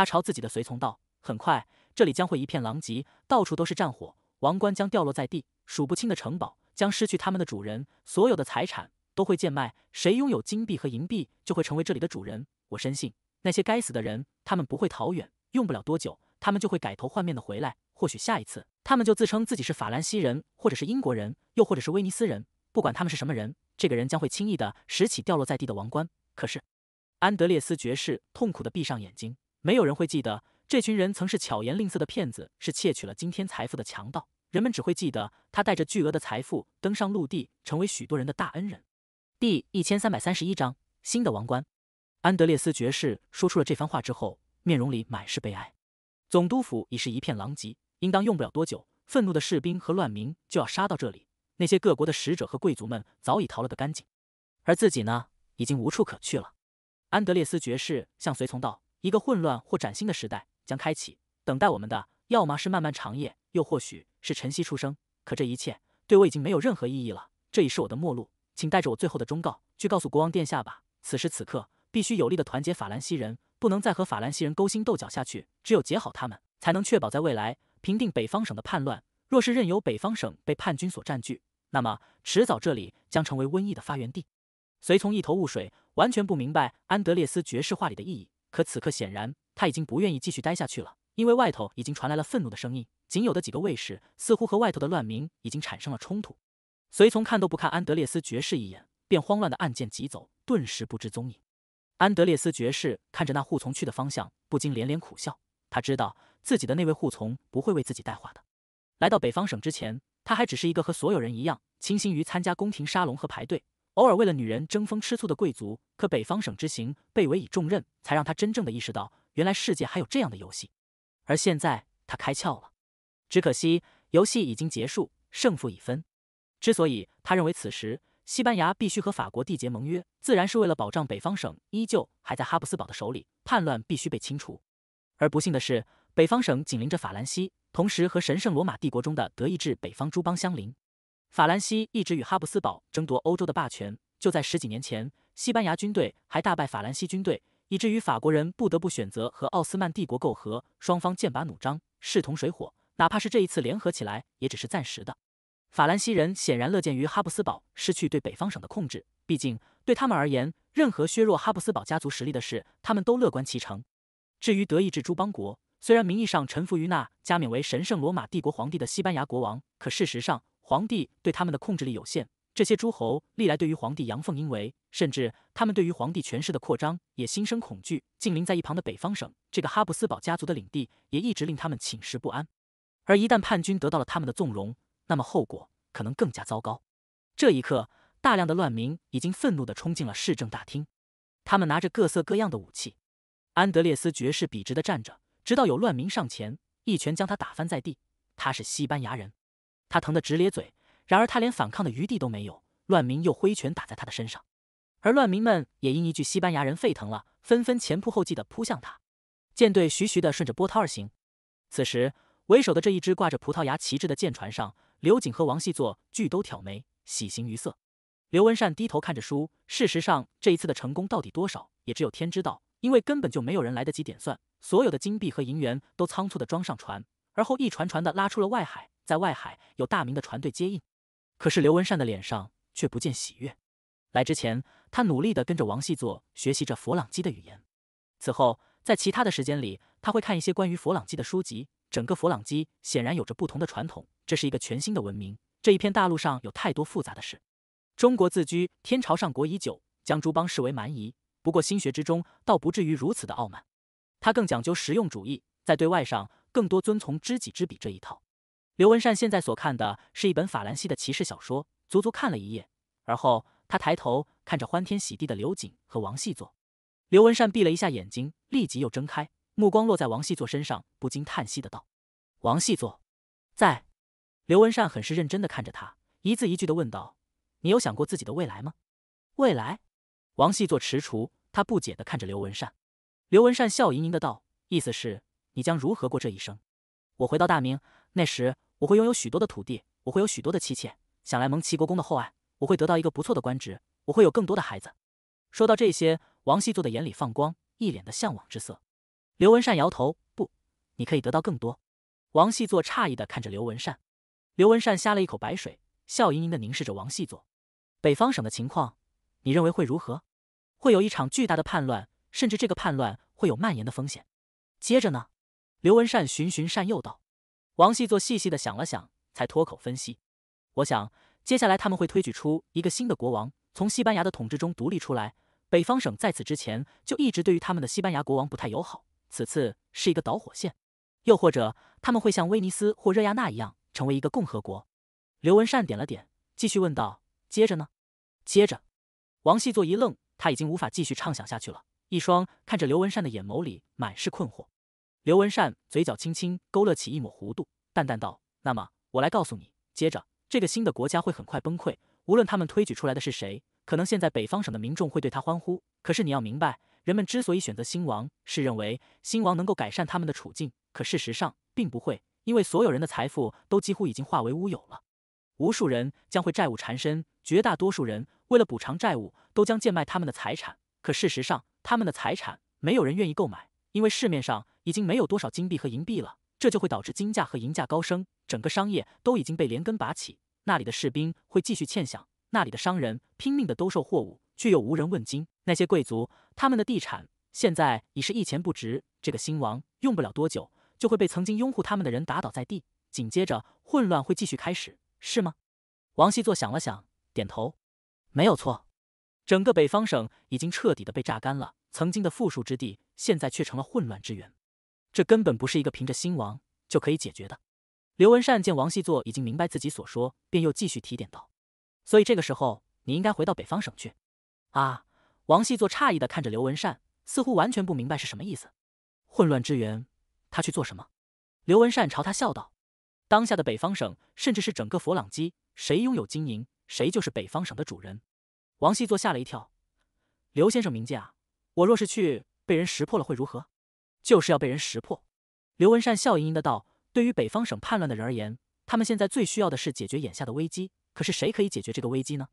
他朝自己的随从道：“很快，这里将会一片狼藉，到处都是战火，王冠将掉落在地，数不清的城堡将失去他们的主人，所有的财产都会贱卖。谁拥有金币和银币，就会成为这里的主人。我深信那些该死的人，他们不会逃远，用不了多久，他们就会改头换面的回来。或许下一次，他们就自称自己是法兰西人，或者是英国人，又或者是威尼斯人。不管他们是什么人，这个人将会轻易的拾起掉落在地的王冠。”可是，安德烈斯爵士痛苦地闭上眼睛。没有人会记得这群人曾是巧言令色的骗子，是窃取了今天财富的强盗。人们只会记得他带着巨额的财富登上陆地，成为许多人的大恩人。第一千三百三十一章新的王冠。安德烈斯爵士说出了这番话之后，面容里满是悲哀。总督府已是一片狼藉，应当用不了多久，愤怒的士兵和乱民就要杀到这里。那些各国的使者和贵族们早已逃了个干净，而自己呢，已经无处可去了。安德烈斯爵士向随从道。一个混乱或崭新的时代将开启，等待我们的要么是漫漫长夜，又或许是晨曦初升。可这一切对我已经没有任何意义了，这已是我的末路。请带着我最后的忠告去告诉国王殿下吧。此时此刻，必须有力的团结法兰西人，不能再和法兰西人勾心斗角下去。只有结好他们，才能确保在未来平定北方省的叛乱。若是任由北方省被叛军所占据，那么迟早这里将成为瘟疫的发源地。随从一头雾水，完全不明白安德烈斯爵士话里的意义。可此刻显然他已经不愿意继续待下去了，因为外头已经传来了愤怒的声音，仅有的几个卫士似乎和外头的乱民已经产生了冲突。随从看都不看安德烈斯爵士一眼，便慌乱的按剑疾走，顿时不知踪影。安德烈斯爵士看着那扈从去的方向，不禁连连苦笑。他知道自己的那位扈从不会为自己带话的。来到北方省之前，他还只是一个和所有人一样，倾心于参加宫廷沙龙和排队。偶尔为了女人争风吃醋的贵族，可北方省之行被委以重任，才让他真正的意识到，原来世界还有这样的游戏。而现在他开窍了，只可惜游戏已经结束，胜负已分。之所以他认为此时西班牙必须和法国缔结盟约，自然是为了保障北方省依旧还在哈布斯堡的手里，叛乱必须被清除。而不幸的是，北方省紧邻着法兰西，同时和神圣罗马帝国中的德意志北方诸邦相邻。法兰西一直与哈布斯堡争夺欧洲的霸权。就在十几年前，西班牙军队还大败法兰西军队，以至于法国人不得不选择和奥斯曼帝国媾和。双方剑拔弩张，势同水火。哪怕是这一次联合起来，也只是暂时的。法兰西人显然乐见于哈布斯堡失去对北方省的控制，毕竟对他们而言，任何削弱哈布斯堡家族实力的事，他们都乐观其成。至于德意志诸邦国，虽然名义上臣服于那加冕为神圣罗马帝国皇帝的西班牙国王，可事实上，皇帝对他们的控制力有限，这些诸侯历来对于皇帝阳奉阴违，甚至他们对于皇帝权势的扩张也心生恐惧。近邻在一旁的北方省，这个哈布斯堡家族的领地也一直令他们寝食不安。而一旦叛军得到了他们的纵容，那么后果可能更加糟糕。这一刻，大量的乱民已经愤怒地冲进了市政大厅，他们拿着各色各样的武器。安德烈斯爵士笔直地站着，直到有乱民上前一拳将他打翻在地。他是西班牙人。他疼得直咧嘴，然而他连反抗的余地都没有。乱民又挥拳打在他的身上，而乱民们也因一句“西班牙人”沸腾了，纷纷前仆后继的扑向他。舰队徐徐的顺着波涛而行。此时，为首的这一支挂着葡萄牙旗帜的舰船上，刘瑾和王细作俱都挑眉，喜形于色。刘文善低头看着书。事实上，这一次的成功到底多少，也只有天知道，因为根本就没有人来得及点算。所有的金币和银元都仓促的装上船，而后一船船的拉出了外海。在外海有大明的船队接应，可是刘文善的脸上却不见喜悦。来之前，他努力地跟着王细作学习着佛朗机的语言。此后，在其他的时间里，他会看一些关于佛朗机的书籍。整个佛朗机显然有着不同的传统，这是一个全新的文明。这一片大陆上有太多复杂的事。中国自居天朝上国已久，将诸邦视为蛮夷。不过心学之中，倒不至于如此的傲慢。他更讲究实用主义，在对外上，更多遵从知己知彼这一套。刘文善现在所看的是一本法兰西的骑士小说，足足看了一夜。而后，他抬头看着欢天喜地的刘瑾和王细作。刘文善闭了一下眼睛，立即又睁开，目光落在王细作身上，不禁叹息的道：“王细作，在。”刘文善很是认真的看着他，一字一句的问道：“你有想过自己的未来吗？”未来？王细作踟蹰，他不解的看着刘文善。刘文善笑盈盈的道：“意思是，你将如何过这一生？”我回到大明那时。我会拥有许多的土地，我会有许多的妻妾。想来蒙齐国公的厚爱，我会得到一个不错的官职，我会有更多的孩子。说到这些，王细作的眼里放光，一脸的向往之色。刘文善摇头：“不，你可以得到更多。”王细作诧异的看着刘文善，刘文善呷了一口白水，笑盈盈的凝视着王细作。北方省的情况，你认为会如何？会有一场巨大的叛乱，甚至这个叛乱会有蔓延的风险。接着呢？刘文善循循善诱道。王细作细细的想了想，才脱口分析：“我想，接下来他们会推举出一个新的国王，从西班牙的统治中独立出来。北方省在此之前就一直对于他们的西班牙国王不太友好，此次是一个导火线。又或者，他们会像威尼斯或热亚那一样，成为一个共和国。”刘文善点了点，继续问道：“接着呢？”“接着。”王细作一愣，他已经无法继续畅想下去了，一双看着刘文善的眼眸里满是困惑。刘文善嘴角轻轻勾勒起一抹弧度，淡淡道：“那么，我来告诉你，接着，这个新的国家会很快崩溃。无论他们推举出来的是谁，可能现在北方省的民众会对他欢呼。可是你要明白，人们之所以选择新王，是认为新王能够改善他们的处境。可事实上，并不会，因为所有人的财富都几乎已经化为乌有了。无数人将会债务缠身，绝大多数人为了补偿债务，都将贱卖他们的财产。可事实上，他们的财产，没有人愿意购买。”因为市面上已经没有多少金币和银币了，这就会导致金价和银价高升，整个商业都已经被连根拔起。那里的士兵会继续欠饷，那里的商人拼命的兜售货物，却又无人问津。那些贵族，他们的地产现在已是一钱不值。这个新王用不了多久就会被曾经拥护他们的人打倒在地，紧接着混乱会继续开始，是吗？王熙作想了想，点头，没有错。整个北方省已经彻底的被榨干了，曾经的富庶之地，现在却成了混乱之源。这根本不是一个凭着兴亡就可以解决的。刘文善见王细作已经明白自己所说，便又继续提点道：“所以这个时候，你应该回到北方省去。”啊！王细作诧异的看着刘文善，似乎完全不明白是什么意思。混乱之源，他去做什么？刘文善朝他笑道：“当下的北方省，甚至是整个佛朗基，谁拥有经营，谁就是北方省的主人。”王细作吓了一跳，刘先生明鉴啊，我若是去，被人识破了会如何？就是要被人识破。刘文善笑盈盈的道：“对于北方省叛乱的人而言，他们现在最需要的是解决眼下的危机。可是谁可以解决这个危机呢？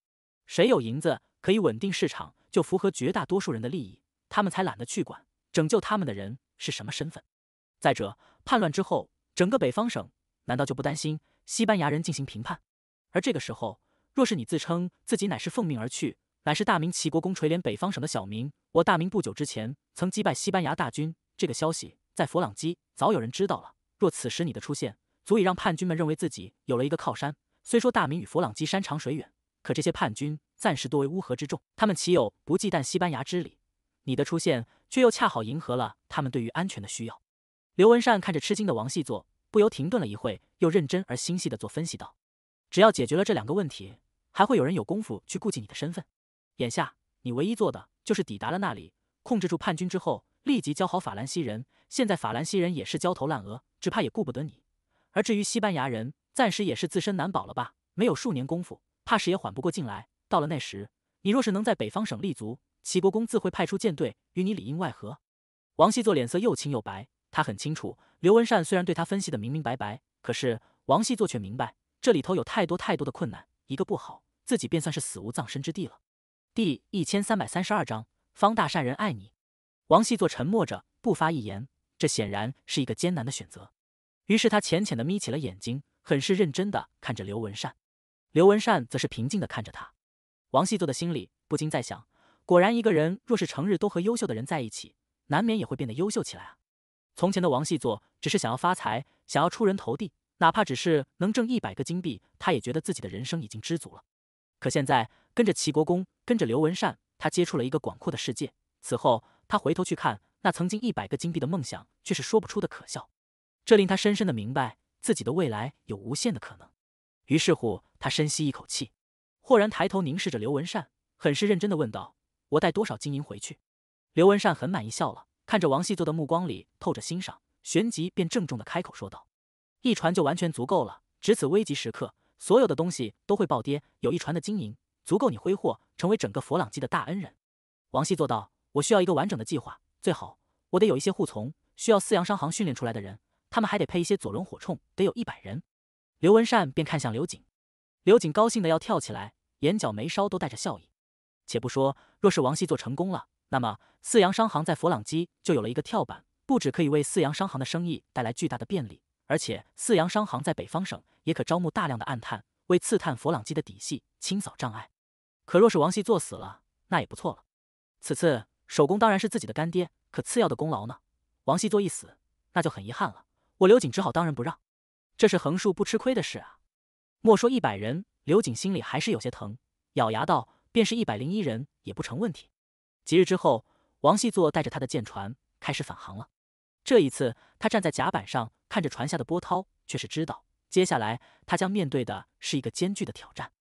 谁有银子可以稳定市场，就符合绝大多数人的利益，他们才懒得去管拯救他们的人是什么身份。再者，叛乱之后，整个北方省难道就不担心西班牙人进行评判？而这个时候……”若是你自称自己乃是奉命而去，乃是大明齐国公垂帘北方省的小民，我大明不久之前曾击败西班牙大军，这个消息在佛朗基早有人知道了。若此时你的出现，足以让叛军们认为自己有了一个靠山。虽说大明与佛朗基山长水远，可这些叛军暂时多为乌合之众，他们岂有不忌惮西班牙之理？你的出现却又恰好迎合了他们对于安全的需要。刘文善看着吃惊的王细作，不由停顿了一会，又认真而心细的做分析道：“只要解决了这两个问题。”还会有人有功夫去顾及你的身份？眼下你唯一做的就是抵达了那里，控制住叛军之后，立即交好法兰西人。现在法兰西人也是焦头烂额，只怕也顾不得你。而至于西班牙人，暂时也是自身难保了吧？没有数年功夫，怕是也缓不过劲来。到了那时，你若是能在北方省立足，齐国公自会派出舰队与你里应外合。王细作脸色又青又白，他很清楚，刘文善虽然对他分析的明明白白，可是王细作却明白这里头有太多太多的困难，一个不好。自己便算是死无葬身之地了。第一千三百三十二章方大善人爱你。王细作沉默着，不发一言。这显然是一个艰难的选择。于是他浅浅的眯起了眼睛，很是认真的看着刘文善。刘文善则是平静的看着他。王细作的心里不禁在想：果然，一个人若是成日都和优秀的人在一起，难免也会变得优秀起来啊。从前的王细作只是想要发财，想要出人头地，哪怕只是能挣一百个金币，他也觉得自己的人生已经知足了。可现在跟着齐国公，跟着刘文善，他接触了一个广阔的世界。此后，他回头去看那曾经一百个金币的梦想，却是说不出的可笑。这令他深深的明白，自己的未来有无限的可能。于是乎，他深吸一口气，豁然抬头凝视着刘文善，很是认真的问道：“我带多少金银回去？”刘文善很满意笑了，看着王细作的目光里透着欣赏，旋即便郑重的开口说道：“一船就完全足够了。值此危急时刻。”所有的东西都会暴跌，有一船的金银足够你挥霍，成为整个佛朗基的大恩人。王希做到，我需要一个完整的计划，最好我得有一些护从，需要四洋商行训练出来的人，他们还得配一些左轮火铳，得有一百人。刘文善便看向刘瑾，刘瑾高兴的要跳起来，眼角眉梢都带着笑意。且不说若是王希做成功了，那么四洋商行在佛朗基就有了一个跳板，不止可以为四洋商行的生意带来巨大的便利。而且，四洋商行在北方省也可招募大量的暗探，为刺探佛朗机的底细、清扫障碍。可若是王细作死了，那也不错。了，此次首功当然是自己的干爹，可次要的功劳呢？王细作一死，那就很遗憾了。我刘瑾只好当仁不让，这是横竖不吃亏的事啊。莫说一百人，刘瑾心里还是有些疼，咬牙道：“便是一百零一人，也不成问题。”几日之后，王细作带着他的舰船开始返航了。这一次，他站在甲板上，看着船下的波涛，却是知道接下来他将面对的是一个艰巨的挑战。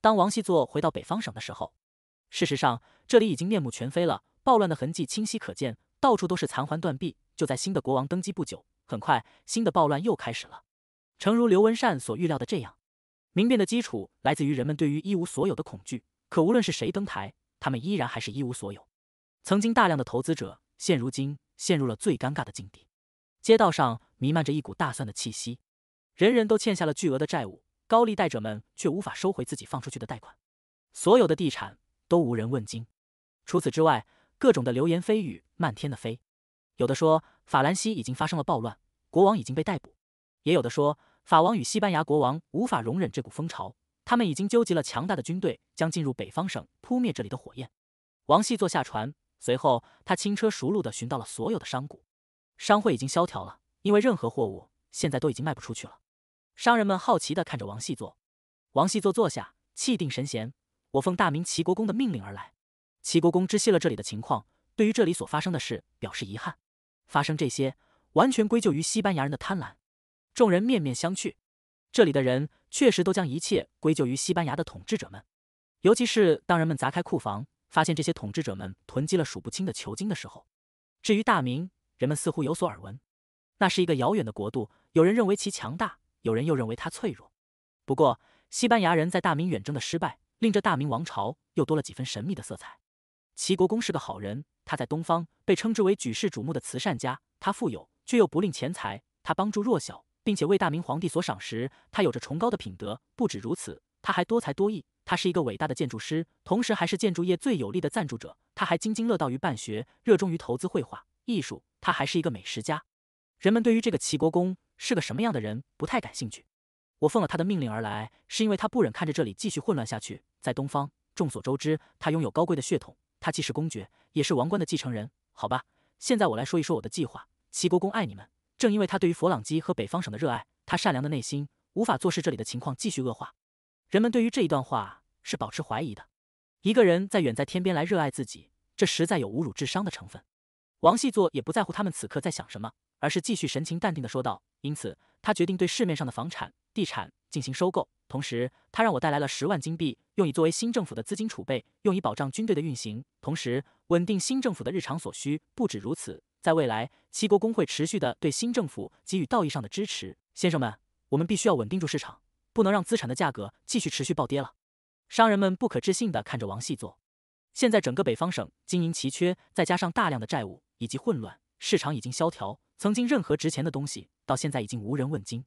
当王细作回到北方省的时候，事实上这里已经面目全非了，暴乱的痕迹清晰可见，到处都是残垣断壁。就在新的国王登基不久，很快新的暴乱又开始了。诚如刘文善所预料的这样，民变的基础来自于人们对于一无所有的恐惧。可无论是谁登台，他们依然还是一无所有。曾经大量的投资者，现如今。陷入了最尴尬的境地，街道上弥漫着一股大蒜的气息，人人都欠下了巨额的债务，高利贷者们却无法收回自己放出去的贷款，所有的地产都无人问津。除此之外，各种的流言蜚语漫天的飞，有的说法兰西已经发生了暴乱，国王已经被逮捕，也有的说法王与西班牙国王无法容忍这股风潮，他们已经纠集了强大的军队，将进入北方省扑灭这里的火焰。王系坐下船。随后，他轻车熟路地寻到了所有的商贾，商会已经萧条了，因为任何货物现在都已经卖不出去了。商人们好奇地看着王细作，王细作坐下，气定神闲。我奉大明齐国公的命令而来。齐国公知悉了这里的情况，对于这里所发生的事表示遗憾。发生这些，完全归咎于西班牙人的贪婪。众人面面相觑，这里的人确实都将一切归咎于西班牙的统治者们，尤其是当人们砸开库房。发现这些统治者们囤积了数不清的球金的时候，至于大明，人们似乎有所耳闻。那是一个遥远的国度，有人认为其强大，有人又认为它脆弱。不过，西班牙人在大明远征的失败，令这大明王朝又多了几分神秘的色彩。齐国公是个好人，他在东方被称之为举世瞩目的慈善家。他富有，却又不吝钱财。他帮助弱小，并且为大明皇帝所赏识。他有着崇高的品德。不止如此。他还多才多艺，他是一个伟大的建筑师，同时还是建筑业最有力的赞助者。他还津津乐道于办学，热衷于投资绘画艺术。他还是一个美食家。人们对于这个齐国公是个什么样的人不太感兴趣。我奉了他的命令而来，是因为他不忍看着这里继续混乱下去。在东方，众所周知，他拥有高贵的血统，他既是公爵，也是王冠的继承人。好吧，现在我来说一说我的计划。齐国公爱你们，正因为他对于佛朗基和北方省的热爱，他善良的内心无法坐视这里的情况继续恶化。人们对于这一段话是保持怀疑的。一个人在远在天边来热爱自己，这实在有侮辱智商的成分。王细作也不在乎他们此刻在想什么，而是继续神情淡定的说道：“因此，他决定对市面上的房产、地产进行收购。同时，他让我带来了十万金币，用以作为新政府的资金储备，用以保障军队的运行，同时稳定新政府的日常所需。不止如此，在未来，七国工会持续的对新政府给予道义上的支持。先生们，我们必须要稳定住市场。”不能让资产的价格继续持续暴跌了。商人们不可置信的看着王细作。现在整个北方省经营奇缺，再加上大量的债务以及混乱市场已经萧条，曾经任何值钱的东西到现在已经无人问津。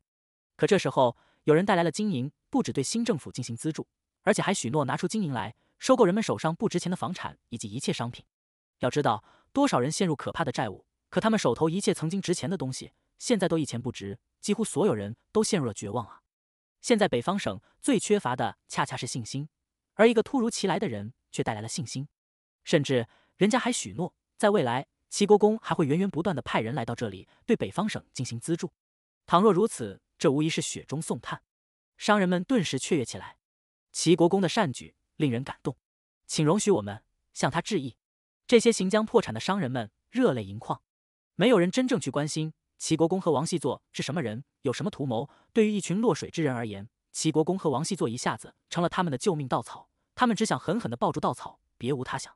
可这时候有人带来了金银，不止对新政府进行资助，而且还许诺拿出金银来收购人们手上不值钱的房产以及一切商品。要知道，多少人陷入可怕的债务，可他们手头一切曾经值钱的东西现在都一钱不值，几乎所有人都陷入了绝望啊！现在北方省最缺乏的恰恰是信心，而一个突如其来的人却带来了信心，甚至人家还许诺，在未来齐国公还会源源不断的派人来到这里，对北方省进行资助。倘若如此，这无疑是雪中送炭。商人们顿时雀跃起来，齐国公的善举令人感动，请容许我们向他致意。这些行将破产的商人们热泪盈眶，没有人真正去关心。齐国公和王细作是什么人？有什么图谋？对于一群落水之人而言，齐国公和王细作一下子成了他们的救命稻草。他们只想狠狠地抱住稻草，别无他想。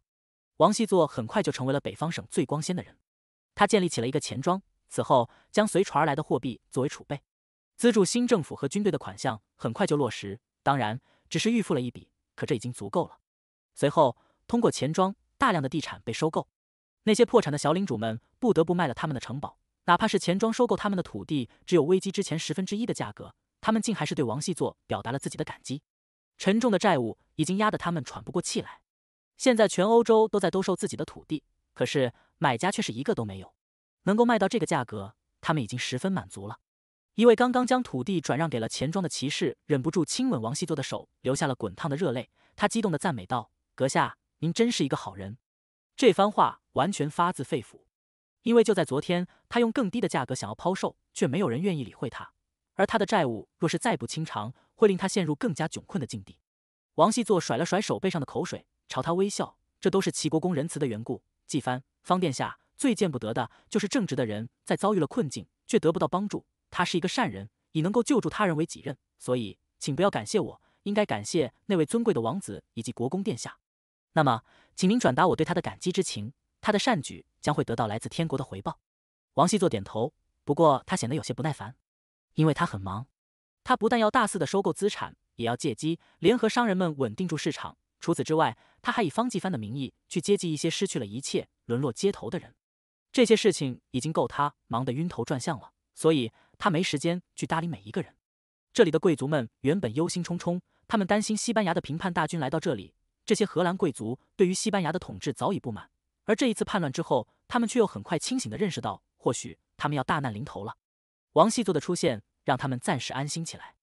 王细作很快就成为了北方省最光鲜的人。他建立起了一个钱庄，此后将随船而来的货币作为储备，资助新政府和军队的款项很快就落实。当然，只是预付了一笔，可这已经足够了。随后，通过钱庄，大量的地产被收购。那些破产的小领主们不得不卖了他们的城堡。哪怕是钱庄收购他们的土地，只有危机之前十分之一的价格，他们竟还是对王细作表达了自己的感激。沉重的债务已经压得他们喘不过气来，现在全欧洲都在兜售自己的土地，可是买家却是一个都没有。能够卖到这个价格，他们已经十分满足了。一位刚刚将土地转让给了钱庄的骑士忍不住亲吻王细作的手，流下了滚烫的热泪。他激动地赞美道：“阁下，您真是一个好人。”这番话完全发自肺腑。因为就在昨天，他用更低的价格想要抛售，却没有人愿意理会他。而他的债务若是再不清偿，会令他陷入更加窘困的境地。王细作甩了甩手背上的口水，朝他微笑：“这都是齐国公仁慈的缘故。”季帆，方殿下最见不得的就是正直的人在遭遇了困境却得不到帮助。他是一个善人，以能够救助他人为己任，所以请不要感谢我，应该感谢那位尊贵的王子以及国公殿下。那么，请您转达我对他的感激之情，他的善举。将会得到来自天国的回报。王熙作点头，不过他显得有些不耐烦，因为他很忙。他不但要大肆的收购资产，也要借机联合商人们稳定住市场。除此之外，他还以方继帆的名义去接济一些失去了一切、沦落街头的人。这些事情已经够他忙得晕头转向了，所以他没时间去搭理每一个人。这里的贵族们原本忧心忡忡，他们担心西班牙的评判大军来到这里。这些荷兰贵族对于西班牙的统治早已不满。而这一次叛乱之后，他们却又很快清醒的认识到，或许他们要大难临头了。王细作的出现让他们暂时安心起来。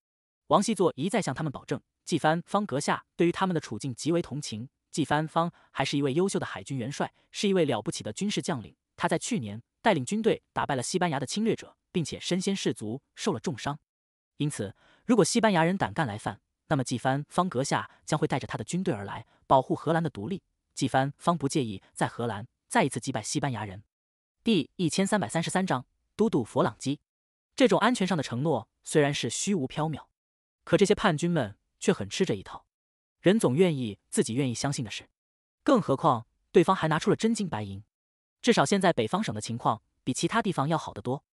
王细作一再向他们保证，季帆方阁下对于他们的处境极为同情。季帆方还是一位优秀的海军元帅，是一位了不起的军事将领。他在去年带领军队打败了西班牙的侵略者，并且身先士卒，受了重伤。因此，如果西班牙人胆敢来犯，那么季帆方阁下将会带着他的军队而来，保护荷兰的独立。季帆方不介意在荷兰再一次击败西班牙人。第一千三百三十三章都督佛朗基，这种安全上的承诺虽然是虚无缥缈，可这些叛军们却很吃这一套。人总愿意自己愿意相信的事，更何况对方还拿出了真金白银。至少现在北方省的情况比其他地方要好得多，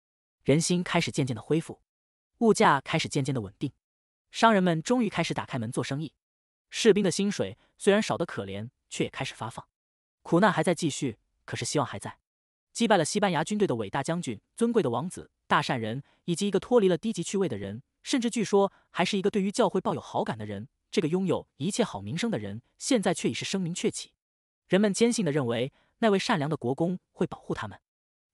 人心开始渐渐的恢复，物价开始渐渐的稳定，商人们终于开始打开门做生意。士兵的薪水虽然少得可怜。却也开始发放，苦难还在继续，可是希望还在。击败了西班牙军队的伟大将军、尊贵的王子、大善人，以及一个脱离了低级趣味的人，甚至据说还是一个对于教会抱有好感的人。这个拥有一切好名声的人，现在却已是声名鹊起。人们坚信的认为，那位善良的国公会保护他们。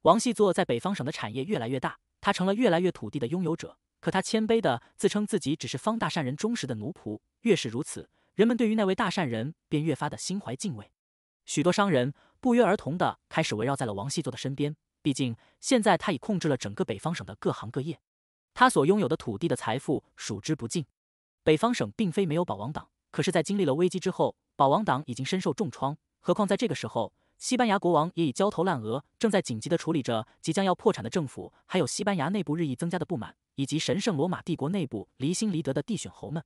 王细作在北方省的产业越来越大，他成了越来越土地的拥有者。可他谦卑的自称自己只是方大善人忠实的奴仆。越是如此。人们对于那位大善人便越发的心怀敬畏，许多商人不约而同的开始围绕在了王细作的身边。毕竟现在他已控制了整个北方省的各行各业，他所拥有的土地的财富数之不尽。北方省并非没有保王党，可是，在经历了危机之后，保王党已经深受重创。何况在这个时候，西班牙国王也已焦头烂额，正在紧急的处理着即将要破产的政府，还有西班牙内部日益增加的不满，以及神圣罗马帝国内部离心离德的地选侯们。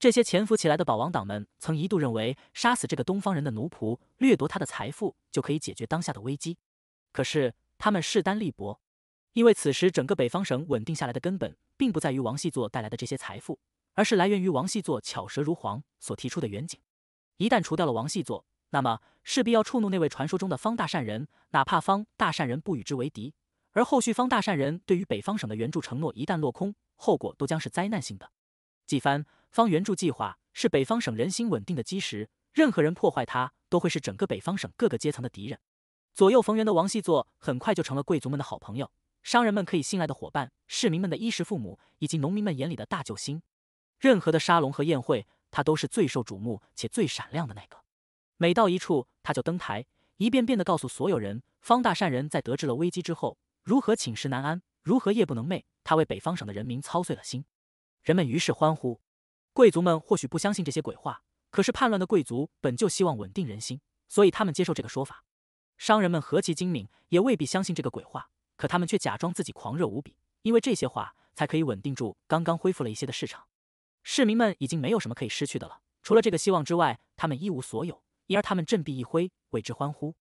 这些潜伏起来的保王党们曾一度认为，杀死这个东方人的奴仆，掠夺他的财富，就可以解决当下的危机。可是他们势单力薄，因为此时整个北方省稳定下来的根本，并不在于王细作带来的这些财富，而是来源于王细作巧舌如簧所提出的远景。一旦除掉了王细作，那么势必要触怒那位传说中的方大善人。哪怕方大善人不与之为敌，而后续方大善人对于北方省的援助承诺一旦落空，后果都将是灾难性的。季帆。方援助计划是北方省人心稳定的基石，任何人破坏它，都会是整个北方省各个阶层的敌人。左右逢源的王细作很快就成了贵族们的好朋友，商人们可以信赖的伙伴，市民们的衣食父母，以及农民们眼里的大救星。任何的沙龙和宴会，他都是最受瞩目且最闪亮的那个。每到一处，他就登台，一遍遍地告诉所有人：方大善人在得知了危机之后，如何寝食难安，如何夜不能寐。他为北方省的人民操碎了心。人们于是欢呼。贵族们或许不相信这些鬼话，可是叛乱的贵族本就希望稳定人心，所以他们接受这个说法。商人们何其精明，也未必相信这个鬼话，可他们却假装自己狂热无比，因为这些话才可以稳定住刚刚恢复了一些的市场。市民们已经没有什么可以失去的了，除了这个希望之外，他们一无所有，因而他们振臂一挥，为之欢呼。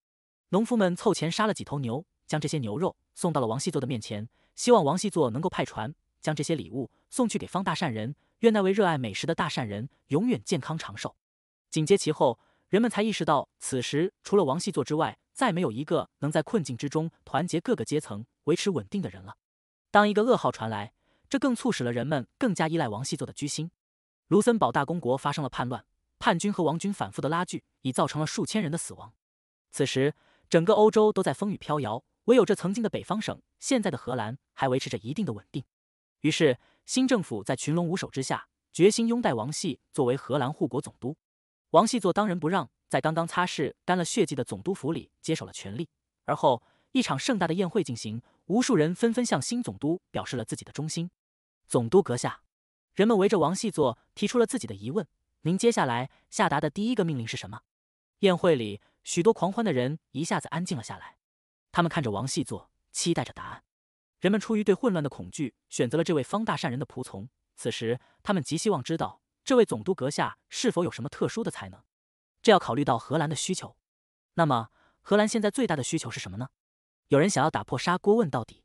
农夫们凑钱杀了几头牛，将这些牛肉送到了王细作的面前，希望王细作能够派船将这些礼物送去给方大善人。愿那位热爱美食的大善人永远健康长寿。紧接其后，人们才意识到，此时除了王细作之外，再没有一个能在困境之中团结各个阶层、维持稳定的人了。当一个噩耗传来，这更促使了人们更加依赖王细作的居心。卢森堡大公国发生了叛乱，叛军和王军反复的拉锯已造成了数千人的死亡。此时，整个欧洲都在风雨飘摇，唯有这曾经的北方省，现在的荷兰，还维持着一定的稳定。于是。新政府在群龙无首之下，决心拥戴王系作为荷兰护国总督。王系作当仁不让，在刚刚擦拭干了血迹的总督府里接手了权力。而后，一场盛大的宴会进行，无数人纷纷向新总督表示了自己的忠心。总督阁下，人们围着王系作提出了自己的疑问：您接下来下达的第一个命令是什么？宴会里许多狂欢的人一下子安静了下来，他们看着王系作，期待着答案。人们出于对混乱的恐惧，选择了这位方大善人的仆从。此时，他们极希望知道这位总督阁下是否有什么特殊的才能。这要考虑到荷兰的需求。那么，荷兰现在最大的需求是什么呢？有人想要打破砂锅问到底。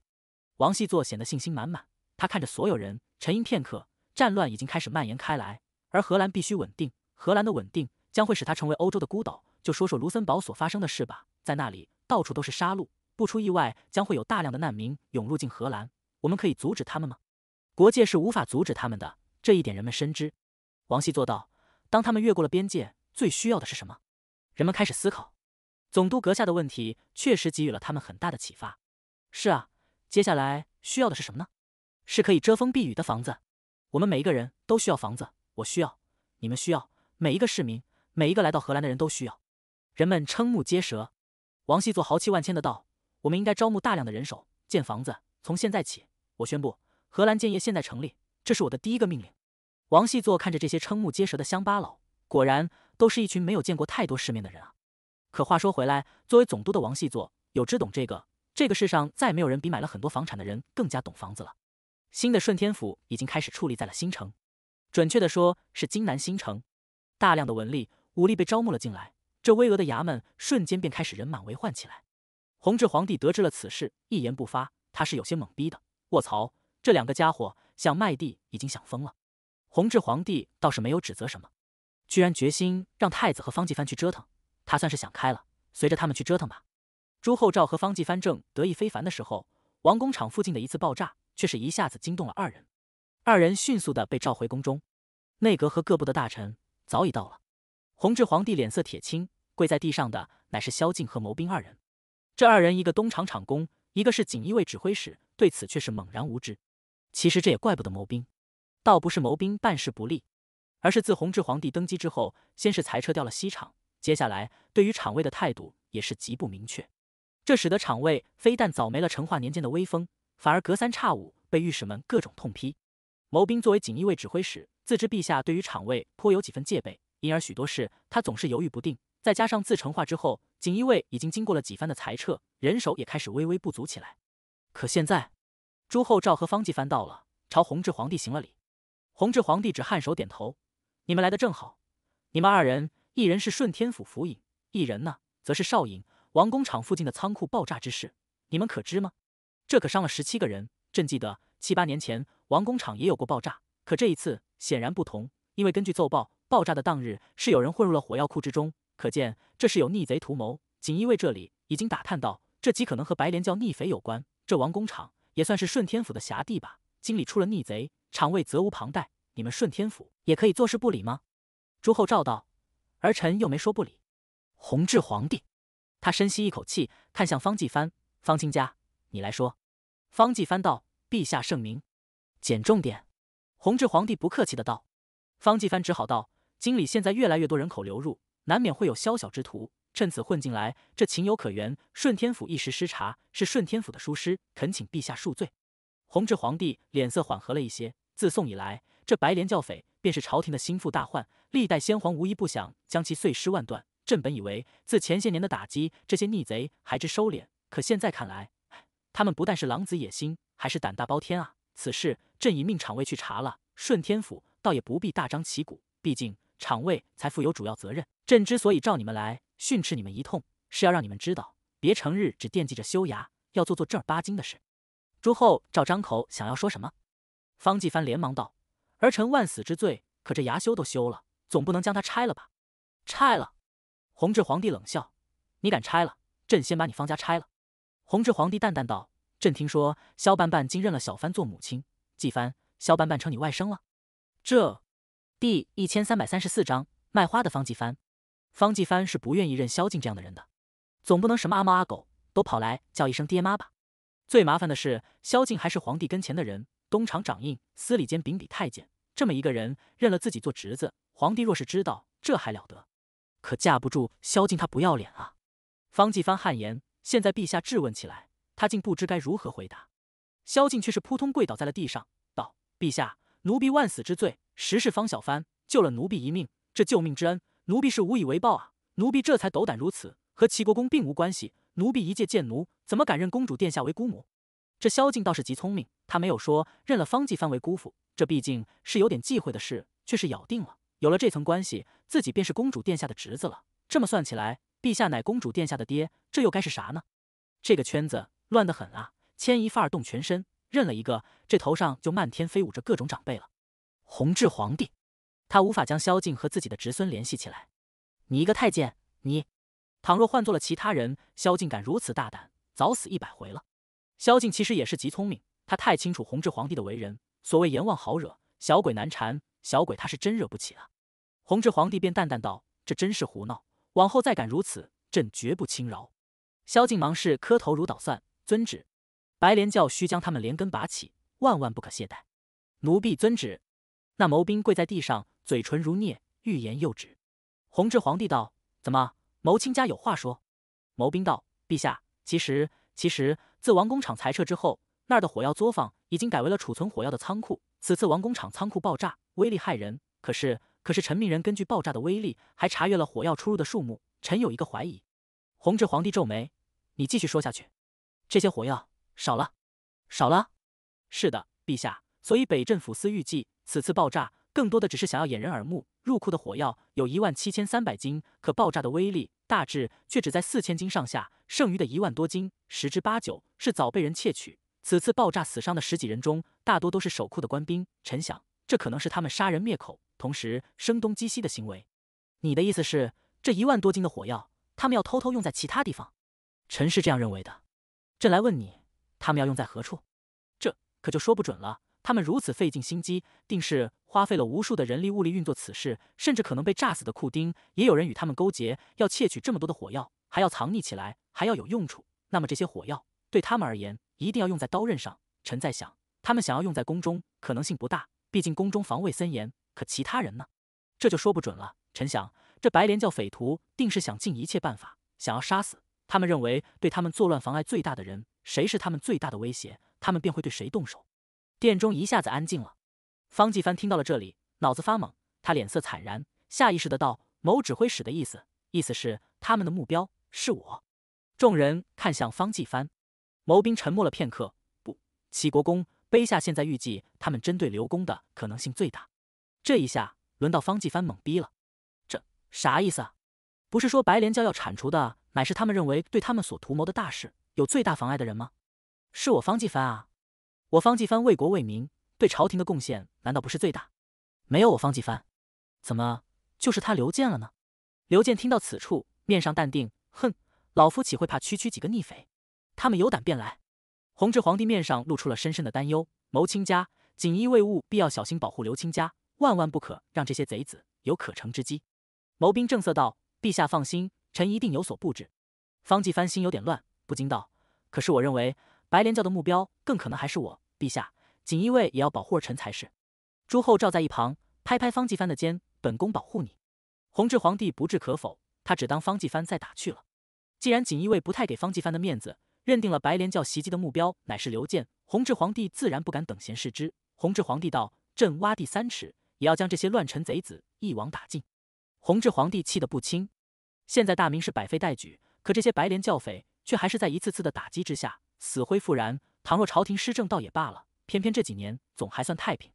王细作显得信心满满，他看着所有人，沉吟片刻。战乱已经开始蔓延开来，而荷兰必须稳定。荷兰的稳定将会使它成为欧洲的孤岛。就说说卢森堡所发生的事吧，在那里到处都是杀戮。不出意外，将会有大量的难民涌入进荷兰。我们可以阻止他们吗？国界是无法阻止他们的，这一点人们深知。王熙做道：“当他们越过了边界，最需要的是什么？”人们开始思考。总督阁下的问题确实给予了他们很大的启发。是啊，接下来需要的是什么呢？是可以遮风避雨的房子。我们每一个人都需要房子，我需要，你们需要，每一个市民，每一个来到荷兰的人都需要。人们瞠目结舌。王熙做豪气万千的道。我们应该招募大量的人手建房子。从现在起，我宣布荷兰建业现在成立，这是我的第一个命令。王细作看着这些瞠目结舌的乡巴佬，果然都是一群没有见过太多世面的人啊。可话说回来，作为总督的王细作有知懂这个，这个世上再没有人比买了很多房产的人更加懂房子了。新的顺天府已经开始矗立在了新城，准确的说是京南新城。大量的文吏武力被招募了进来，这巍峨的衙门瞬间便开始人满为患起来。弘治皇帝得知了此事，一言不发。他是有些懵逼的。卧槽，这两个家伙想卖地已经想疯了。弘治皇帝倒是没有指责什么，居然决心让太子和方继藩去折腾。他算是想开了，随着他们去折腾吧。朱厚照和方继藩正得意非凡的时候，王工厂附近的一次爆炸却是一下子惊动了二人。二人迅速的被召回宫中。内阁和各部的大臣早已到了。弘治皇帝脸色铁青，跪在地上的乃是萧敬和谋兵二人。这二人，一个东厂厂工，一个是锦衣卫指挥使，对此却是猛然无知。其实这也怪不得谋兵，倒不是谋兵办事不利，而是自弘治皇帝登基之后，先是裁撤掉了西厂，接下来对于厂卫的态度也是极不明确，这使得厂卫非但早没了成化年间的威风，反而隔三差五被御史们各种痛批。谋兵作为锦衣卫指挥使，自知陛下对于厂卫颇有几分戒备，因而许多事他总是犹豫不定。再加上自成化之后，锦衣卫已经经过了几番的裁撤，人手也开始微微不足起来。可现在，朱厚照和方继藩到了，朝弘治皇帝行了礼。弘治皇帝只颔首点头：“你们来的正好。你们二人，一人是顺天府府尹，一人呢，则是少尹。王工厂附近的仓库爆炸之事，你们可知吗？这可伤了十七个人。朕记得七八年前，王工厂也有过爆炸，可这一次显然不同，因为根据奏报，爆炸的当日是有人混入了火药库之中。”可见这是有逆贼图谋。锦衣卫这里已经打探到，这极可能和白莲教逆匪有关。这王工厂也算是顺天府的辖地吧？经理出了逆贼，厂卫责无旁贷。你们顺天府也可以坐视不理吗？朱厚照道：“儿臣又没说不理。”弘治皇帝他深吸一口气，看向方继藩：“方卿家，你来说。”方继藩道：“陛下圣明。”简重点。弘治皇帝不客气的道：“方继藩只好道：经理现在越来越多人口流入。”难免会有宵小之徒趁此混进来，这情有可原。顺天府一时失察，是顺天府的书师，恳请陛下恕罪。弘治皇帝脸色缓和了一些。自宋以来，这白莲教匪便是朝廷的心腹大患，历代先皇无一不想将其碎尸万段。朕本以为自前些年的打击，这些逆贼还知收敛，可现在看来，他们不但是狼子野心，还是胆大包天啊！此事，朕已命场卫去查了。顺天府倒也不必大张旗鼓，毕竟。厂卫才负有主要责任。朕之所以召你们来训斥你们一通，是要让你们知道，别成日只惦记着修牙，要做做正儿八经的事。朱厚照张口想要说什么，方继藩连忙道：“儿臣万死之罪，可这牙修都修了，总不能将它拆了吧？”拆了！弘治皇帝冷笑：“你敢拆了？朕先把你方家拆了。”弘治皇帝淡淡道：“朕听说萧半半今认了小藩做母亲，继藩，萧半半成你外甥了，这……”第一千三百三十四章卖花的方继帆，方继帆是不愿意认萧敬这样的人的，总不能什么阿猫阿狗都跑来叫一声爹妈吧？最麻烦的是，萧敬还是皇帝跟前的人，东厂掌印、司礼监秉笔太监，这么一个人认了自己做侄子，皇帝若是知道，这还了得？可架不住萧敬他不要脸啊！方继帆汗颜，现在陛下质问起来，他竟不知该如何回答。萧敬却是扑通跪倒在了地上，道：“陛下，奴婢万死之罪。”实是方小帆救了奴婢一命，这救命之恩，奴婢是无以为报啊！奴婢这才斗胆如此，和齐国公并无关系。奴婢一介贱奴，怎么敢认公主殿下为姑母？这萧敬倒是极聪明，他没有说认了方继帆为姑父，这毕竟是有点忌讳的事，却是咬定了有了这层关系，自己便是公主殿下的侄子了。这么算起来，陛下乃公主殿下的爹，这又该是啥呢？这个圈子乱得很啊，牵一发而动全身，认了一个，这头上就漫天飞舞着各种长辈了。弘治皇帝，他无法将萧敬和自己的侄孙联系起来。你一个太监，你倘若换做了其他人，萧敬敢如此大胆，早死一百回了。萧敬其实也是极聪明，他太清楚弘治皇帝的为人。所谓阎王好惹，小鬼难缠，小鬼他是真惹不起啊。弘治皇帝便淡淡道：“这真是胡闹，往后再敢如此，朕绝不轻饶。”萧敬忙是磕头如捣蒜，遵旨。白莲教需将他们连根拔起，万万不可懈怠。奴婢遵旨。那谋兵跪在地上，嘴唇如镍，欲言又止。弘治皇帝道：“怎么，谋卿家有话说？”谋兵道：“陛下，其实，其实自王工厂裁撤之后，那儿的火药作坊已经改为了储存火药的仓库。此次王工厂仓库爆炸，威力骇人。可是，可是臣命人根据爆炸的威力，还查阅了火药出入的数目。臣有一个怀疑。”弘治皇帝皱眉：“你继续说下去。这些火药少了，少了。是的，陛下。所以北镇抚司预计。”此次爆炸，更多的只是想要掩人耳目。入库的火药有一万七千三百斤，可爆炸的威力大致却只在四千斤上下。剩余的一万多斤，十之八九是早被人窃取。此次爆炸死伤的十几人中，大多都是守库的官兵。臣想，这可能是他们杀人灭口，同时声东击西的行为。你的意思是，这一万多斤的火药，他们要偷偷用在其他地方？臣是这样认为的。朕来问你，他们要用在何处？这可就说不准了。他们如此费尽心机，定是花费了无数的人力物力运作此事，甚至可能被炸死的库丁也有人与他们勾结，要窃取这么多的火药，还要藏匿起来，还要有用处。那么这些火药对他们而言，一定要用在刀刃上。臣在想，他们想要用在宫中可能性不大，毕竟宫中防卫森严。可其他人呢？这就说不准了。臣想，这白莲教匪徒定是想尽一切办法，想要杀死他们认为对他们作乱妨碍最大的人，谁是他们最大的威胁，他们便会对谁动手。殿中一下子安静了。方继帆听到了这里，脑子发懵，他脸色惨然，下意识的道：“某指挥使的意思，意思是他们的目标是我。”众人看向方继帆。谋兵沉默了片刻，不，齐国公，卑下现在预计，他们针对刘公的可能性最大。这一下，轮到方继帆懵逼了。这啥意思？啊？不是说白莲教要铲除的，乃是他们认为对他们所图谋的大事有最大妨碍的人吗？是我方继帆啊。我方继藩为国为民，对朝廷的贡献难道不是最大？没有我方继藩，怎么就是他刘建了呢？刘建听到此处，面上淡定，哼，老夫岂会怕区区几个逆匪？他们有胆便来。弘治皇帝面上露出了深深的担忧。谋亲家，锦衣卫务必要小心保护刘亲家，万万不可让这些贼子有可乘之机。谋兵正色道：“陛下放心，臣一定有所布置。”方继藩心有点乱，不禁道：“可是我认为，白莲教的目标更可能还是我。”陛下，锦衣卫也要保护儿臣才是。朱厚照在一旁拍拍方继藩的肩：“本宫保护你。”弘治皇帝不置可否，他只当方继藩在打趣了。既然锦衣卫不太给方继藩的面子，认定了白莲教袭击的目标乃是刘建，弘治皇帝自然不敢等闲视之。弘治皇帝道：“朕挖地三尺，也要将这些乱臣贼子一网打尽。”弘治皇帝气得不轻。现在大明是百废待举，可这些白莲教匪却还是在一次次的打击之下死灰复燃。倘若朝廷施政倒也罢了，偏偏这几年总还算太平。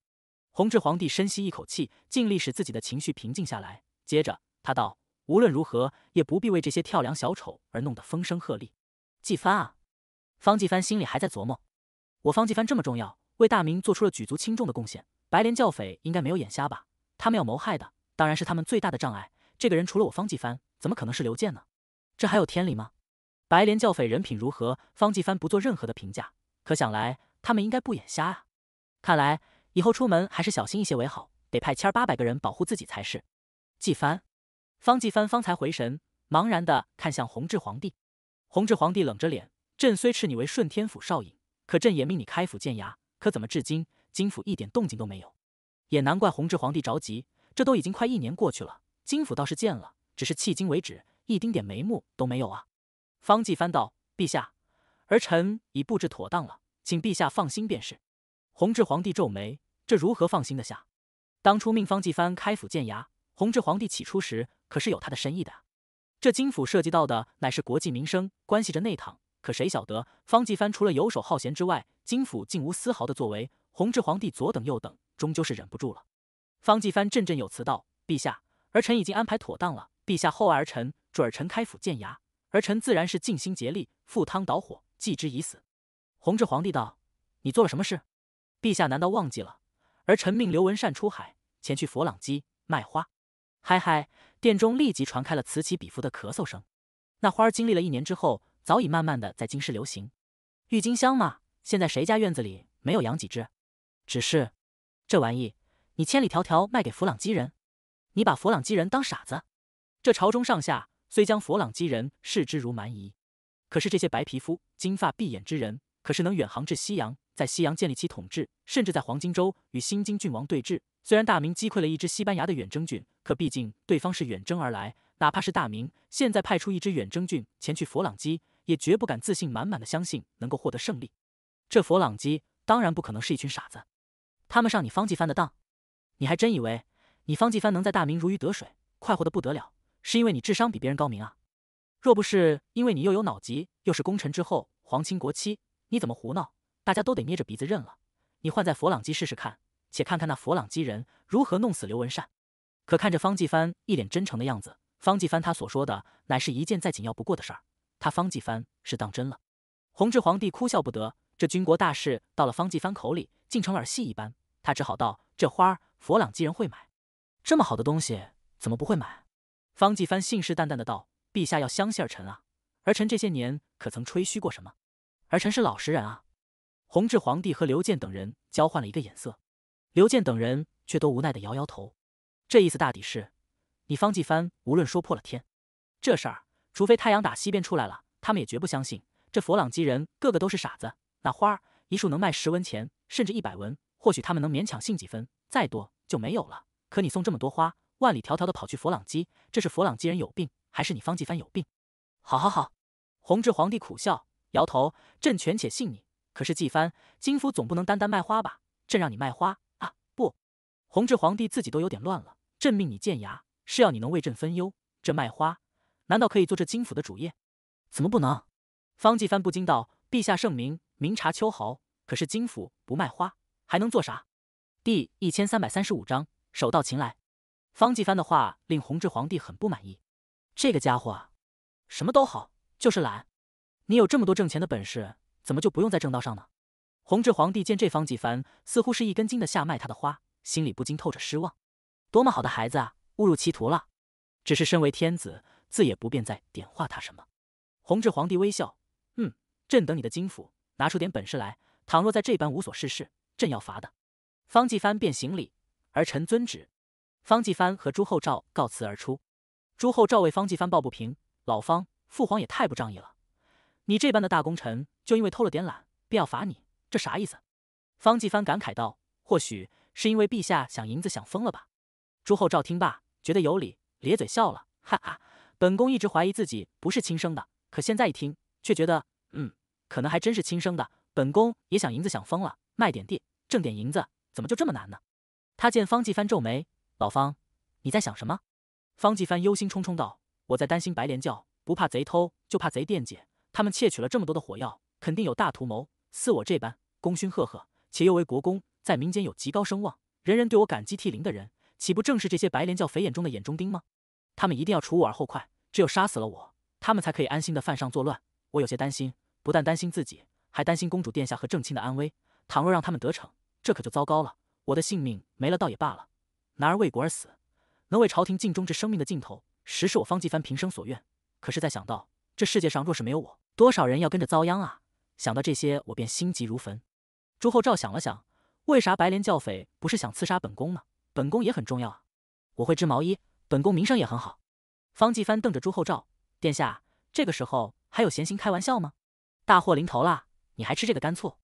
弘治皇帝深吸一口气，尽力使自己的情绪平静下来。接着他道：“无论如何，也不必为这些跳梁小丑而弄得风声鹤唳。”季帆啊，方季帆心里还在琢磨：我方季帆这么重要，为大明做出了举足轻重的贡献，白莲教匪应该没有眼瞎吧？他们要谋害的，当然是他们最大的障碍。这个人除了我方季帆，怎么可能是刘健呢？这还有天理吗？白莲教匪人品如何，方季帆不做任何的评价。可想来，他们应该不眼瞎啊！看来以后出门还是小心一些为好，得派千八百个人保护自己才是。纪帆，方季帆方才回神，茫然的看向弘治皇帝。弘治皇帝冷着脸：“朕虽斥你为顺天府少尹，可朕也命你开府建衙，可怎么至今金府一点动静都没有？也难怪弘治皇帝着急，这都已经快一年过去了，金府倒是建了，只是迄今为止一丁点眉目都没有啊。”方季帆道：“陛下。”儿臣已布置妥当了，请陛下放心便是。弘治皇帝皱眉：“这如何放心的下？当初命方继藩开府建衙，弘治皇帝起初时可是有他的深意的。这金府涉及到的乃是国计民生，关系着内堂。可谁晓得方继藩除了游手好闲之外，金府竟无丝毫的作为。弘治皇帝左等右等，终究是忍不住了。方继藩振振有词道：‘陛下，儿臣已经安排妥当了。陛下厚爱儿臣，准儿臣开府建衙，儿臣自然是尽心竭力，赴汤蹈火。’祭之已死，弘治皇帝道：“你做了什么事？陛下难道忘记了？而臣命刘文善出海，前去佛朗基卖花。嗨嗨，殿中立即传开了此起彼伏的咳嗽声。那花经历了一年之后，早已慢慢的在京师流行。郁金香嘛，现在谁家院子里没有养几只？只是这玩意，你千里迢迢卖给佛朗基人，你把佛朗基人当傻子？这朝中上下虽将佛朗基人视之如蛮夷。”可是这些白皮肤、金发碧眼之人，可是能远航至西洋，在西洋建立起统治，甚至在黄金州与新金郡王对峙。虽然大明击溃了一支西班牙的远征军，可毕竟对方是远征而来，哪怕是大明现在派出一支远征军前去佛朗基，也绝不敢自信满满的相信能够获得胜利。这佛朗基当然不可能是一群傻子，他们上你方继藩的当，你还真以为你方继藩能在大明如鱼得水、快活的不得了，是因为你智商比别人高明啊？若不是因为你又有脑疾，又是功臣之后皇亲国戚，你怎么胡闹？大家都得捏着鼻子认了。你换在佛朗机试试看，且看看那佛朗机人如何弄死刘文善。可看着方继藩一脸真诚的样子，方继藩他所说的乃是一件再紧要不过的事儿，他方继藩是当真了。弘治皇帝哭笑不得，这军国大事到了方继藩口里竟成儿戏一般，他只好道：“这花佛朗机人会买，这么好的东西怎么不会买？”方继藩信誓旦旦的道。陛下要相信儿臣啊！儿臣这些年可曾吹嘘过什么？儿臣是老实人啊！弘治皇帝和刘建等人交换了一个眼色，刘建等人却都无奈的摇摇头。这意思大抵是：你方继藩无论说破了天，这事儿除非太阳打西边出来了，他们也绝不相信。这佛朗机人个个都是傻子。那花儿一束能卖十文钱，甚至一百文，或许他们能勉强信几分，再多就没有了。可你送这么多花，万里迢迢的跑去佛朗机，这是佛朗机人有病。还是你方继帆有病。好，好，好。弘治皇帝苦笑，摇头。朕全且信你，可是继帆，金府总不能单单卖花吧？朕让你卖花啊？不。弘治皇帝自己都有点乱了。朕命你建衙，是要你能为朕分忧。这卖花，难道可以做这金府的主业？怎么不能？方继帆不禁道：“陛下圣明，明察秋毫。可是金府不卖花，还能做啥？”第一千三百三十五章手到擒来。方继帆的话令弘治皇帝很不满意。这个家伙啊，什么都好，就是懒。你有这么多挣钱的本事，怎么就不用在正道上呢？弘治皇帝见这方继藩似乎是一根筋的下卖他的花，心里不禁透着失望。多么好的孩子啊，误入歧途了。只是身为天子，自也不便再点化他什么。弘治皇帝微笑，嗯，朕等你的金府拿出点本事来。倘若在这般无所事事，朕要罚的。方继藩便行礼，儿臣遵旨。方继藩和朱厚照告辞而出。朱厚照为方继藩抱不平：“老方，父皇也太不仗义了！你这般的大功臣，就因为偷了点懒，便要罚你，这啥意思？”方继藩感慨道：“或许是因为陛下想银子想疯了吧？”朱厚照听罢，觉得有理，咧嘴笑了：“哈哈，本宫一直怀疑自己不是亲生的，可现在一听，却觉得，嗯，可能还真是亲生的。本宫也想银子想疯了，卖点地，挣点银子，怎么就这么难呢？”他见方继藩皱眉：“老方，你在想什么？”方继帆忧心忡忡道：“我在担心白莲教，不怕贼偷，就怕贼惦记。他们窃取了这么多的火药，肯定有大图谋。似我这般功勋赫赫，且又为国公，在民间有极高声望，人人对我感激涕零的人，岂不正是这些白莲教匪眼中的眼中钉吗？他们一定要除我而后快，只有杀死了我，他们才可以安心的犯上作乱。我有些担心，不但担心自己，还担心公主殿下和正亲的安危。倘若让他们得逞，这可就糟糕了。我的性命没了，倒也罢了，男儿为国而死。”能为朝廷尽忠至生命的尽头，实是我方继帆平生所愿。可是，在想到这世界上若是没有我，多少人要跟着遭殃啊！想到这些，我便心急如焚。朱厚照想了想，为啥白莲教匪不是想刺杀本宫呢？本宫也很重要啊！我会织毛衣，本宫名声也很好。方继帆瞪着朱厚照，殿下，这个时候还有闲心开玩笑吗？大祸临头啦，你还吃这个干醋？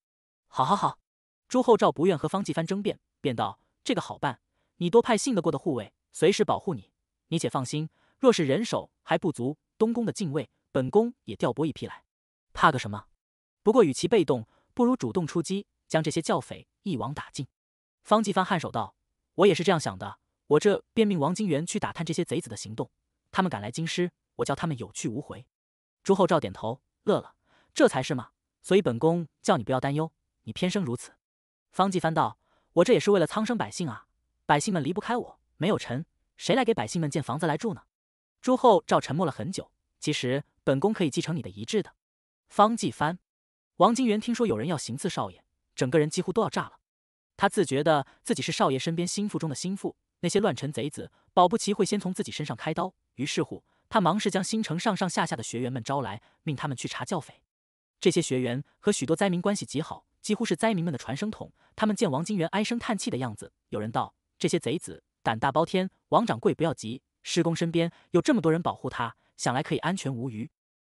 好，好，好。朱厚照不愿和方继帆争辩，便道：“这个好办，你多派信得过的护卫。”随时保护你，你且放心。若是人手还不足，东宫的禁卫，本宫也调拨一批来，怕个什么？不过与其被动，不如主动出击，将这些教匪一网打尽。方继帆颔首道：“我也是这样想的。我这便命王金元去打探这些贼子的行动。他们敢来京师，我叫他们有去无回。”朱厚照点头，乐了：“这才是嘛！所以本宫叫你不要担忧，你偏生如此。”方继帆道：“我这也是为了苍生百姓啊，百姓们离不开我。”没有臣，谁来给百姓们建房子来住呢？朱厚照沉默了很久。其实本宫可以继承你的遗志的。方继藩、王金元听说有人要行刺少爷，整个人几乎都要炸了。他自觉得自己是少爷身边心腹中的心腹，那些乱臣贼子保不齐会先从自己身上开刀。于是乎，他忙是将新城上上下下的学员们招来，命他们去查教匪。这些学员和许多灾民关系极好，几乎是灾民们的传声筒。他们见王金元唉声叹气的样子，有人道：“这些贼子。”胆大包天！王掌柜，不要急，师公身边有这么多人保护他，想来可以安全无虞。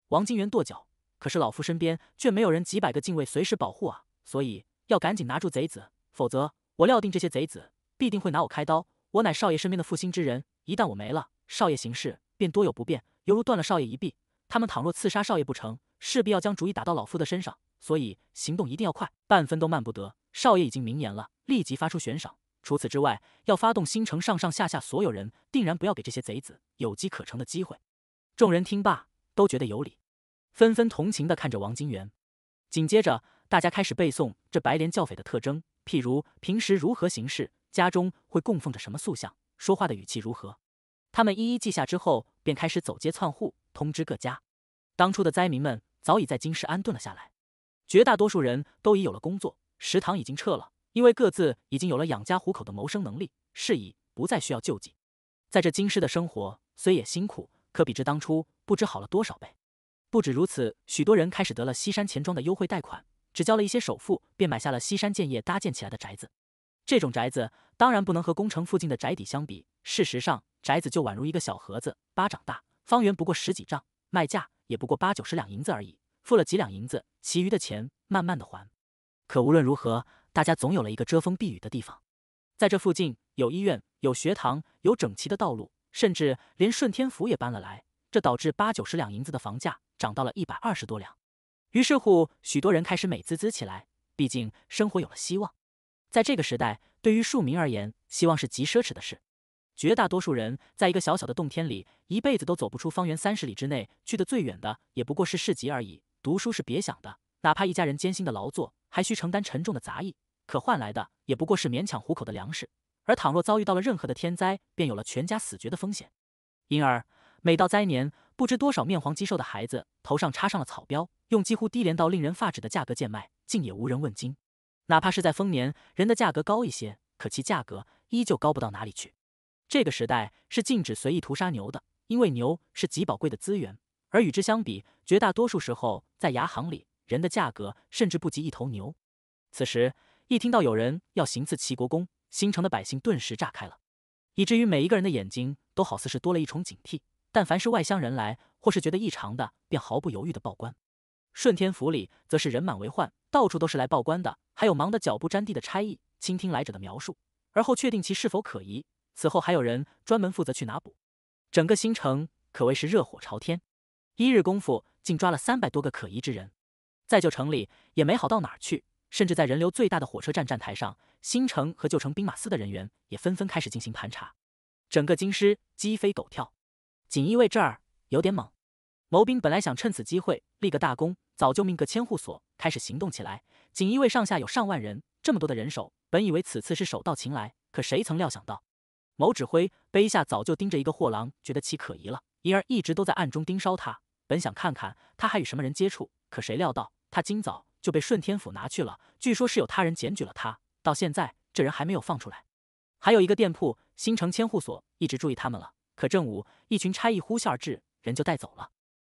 王金元跺脚，可是老夫身边却没有人，几百个禁卫随时保护啊！所以要赶紧拿住贼子，否则我料定这些贼子必定会拿我开刀。我乃少爷身边的负心之人，一旦我没了，少爷行事便多有不便，犹如断了少爷一臂。他们倘若刺杀少爷不成，势必要将主意打到老夫的身上，所以行动一定要快，半分都慢不得。少爷已经明言了，立即发出悬赏。除此之外，要发动新城上上下下所有人，定然不要给这些贼子有机可乘的机会。众人听罢，都觉得有理，纷纷同情地看着王金元。紧接着，大家开始背诵这白莲教匪的特征，譬如平时如何行事，家中会供奉着什么塑像，说话的语气如何。他们一一记下之后，便开始走街串户通知各家。当初的灾民们早已在京市安顿了下来，绝大多数人都已有了工作，食堂已经撤了。因为各自已经有了养家糊口的谋生能力，是以不再需要救济。在这京师的生活虽也辛苦，可比之当初不知好了多少倍。不止如此，许多人开始得了西山钱庄的优惠贷款，只交了一些首付，便买下了西山建业搭建起来的宅子。这种宅子当然不能和工程附近的宅邸相比，事实上，宅子就宛如一个小盒子，巴掌大，方圆不过十几丈，卖价也不过八九十两银子而已。付了几两银子，其余的钱慢慢的还。可无论如何。大家总有了一个遮风避雨的地方，在这附近有医院、有学堂、有整齐的道路，甚至连顺天府也搬了来。这导致八九十两银子的房价涨到了一百二十多两。于是乎，许多人开始美滋滋起来，毕竟生活有了希望。在这个时代，对于庶民而言，希望是极奢侈的事。绝大多数人在一个小小的洞天里，一辈子都走不出方圆三十里之内，去的最远的也不过是市集而已。读书是别想的，哪怕一家人艰辛的劳作，还需承担沉重的杂役。可换来的也不过是勉强糊口的粮食，而倘若遭遇到了任何的天灾，便有了全家死绝的风险。因而，每到灾年，不知多少面黄肌瘦的孩子头上插上了草标，用几乎低廉到令人发指的价格贱卖，竟也无人问津。哪怕是在丰年，人的价格高一些，可其价格依旧高不到哪里去。这个时代是禁止随意屠杀牛的，因为牛是极宝贵的资源，而与之相比，绝大多数时候在牙行里，人的价格甚至不及一头牛。此时。一听到有人要行刺齐国公，新城的百姓顿时炸开了，以至于每一个人的眼睛都好似是多了一重警惕。但凡是外乡人来，或是觉得异常的，便毫不犹豫的报官。顺天府里则是人满为患，到处都是来报官的，还有忙得脚不沾地的差役，倾听来者的描述，而后确定其是否可疑。此后还有人专门负责去拿捕，整个新城可谓是热火朝天。一日功夫，竟抓了三百多个可疑之人，在旧城里也没好到哪儿去。甚至在人流最大的火车站站台上，新城和旧城兵马司的人员也纷纷开始进行盘查，整个京师鸡飞狗跳。锦衣卫这儿有点猛，某兵本来想趁此机会立个大功，早就命个千户所开始行动起来。锦衣卫上下有上万人，这么多的人手，本以为此次是手到擒来，可谁曾料想到，某指挥碑下早就盯着一个货郎，觉得其可疑了，因而一直都在暗中盯梢他，本想看看他还与什么人接触，可谁料到他今早。就被顺天府拿去了，据说是有他人检举了他，到现在这人还没有放出来。还有一个店铺，新城千户所一直注意他们了。可正午，一群差役呼啸而至，人就带走了。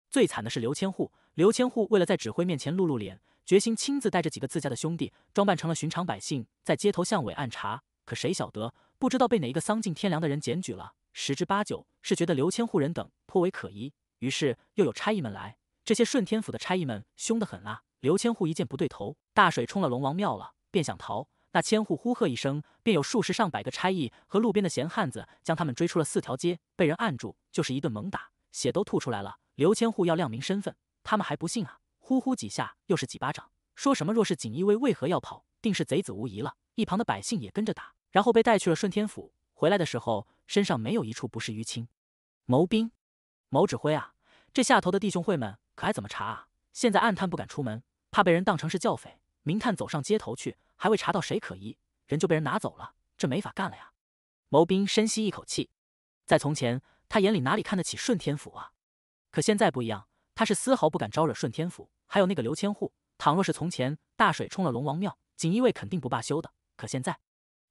最惨的是刘千户，刘千户为了在指挥面前露露脸，决心亲自带着几个自家的兄弟，装扮成了寻常百姓，在街头巷尾暗查。可谁晓得，不知道被哪一个丧尽天良的人检举了，十之八九是觉得刘千户人等颇为可疑，于是又有差役们来。这些顺天府的差役们凶得很啊！刘千户一见不对头，大水冲了龙王庙了，便想逃。那千户呼喝一声，便有数十上百个差役和路边的闲汉子将他们追出了四条街，被人按住就是一顿猛打，血都吐出来了。刘千户要亮明身份，他们还不信啊！呼呼几下，又是几巴掌，说什么若是锦衣卫，为何要跑？定是贼子无疑了。一旁的百姓也跟着打，然后被带去了顺天府。回来的时候，身上没有一处不是淤青。谋兵，谋指挥啊，这下头的弟兄会们可还怎么查啊？现在暗探不敢出门。怕被人当成是教匪，明探走上街头去，还未查到谁可疑，人就被人拿走了，这没法干了呀。谋兵深吸一口气，在从前，他眼里哪里看得起顺天府啊？可现在不一样，他是丝毫不敢招惹顺天府，还有那个刘千户。倘若是从前，大水冲了龙王庙，锦衣卫肯定不罢休的。可现在，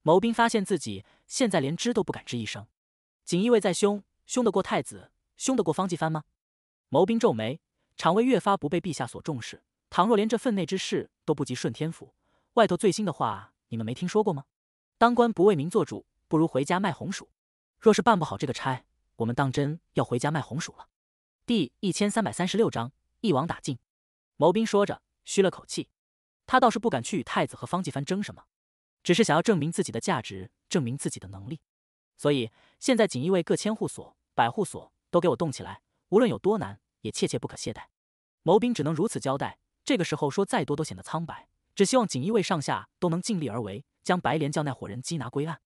谋兵发现自己现在连吱都不敢吱一声。锦衣卫再凶，凶得过太子，凶得过方继藩吗？谋兵皱眉，常威越发不被陛下所重视。倘若连这份内之事都不及顺天府外头最新的话，你们没听说过吗？当官不为民做主，不如回家卖红薯。若是办不好这个差，我们当真要回家卖红薯了。第一千三百三十六章一网打尽。谋兵说着，吁了口气。他倒是不敢去与太子和方继藩争什么，只是想要证明自己的价值，证明自己的能力。所以现在锦衣卫各千户所、百户所都给我动起来，无论有多难，也切切不可懈怠。谋兵只能如此交代。这个时候说再多都显得苍白，只希望锦衣卫上下都能尽力而为，将白莲教那伙人缉拿归案。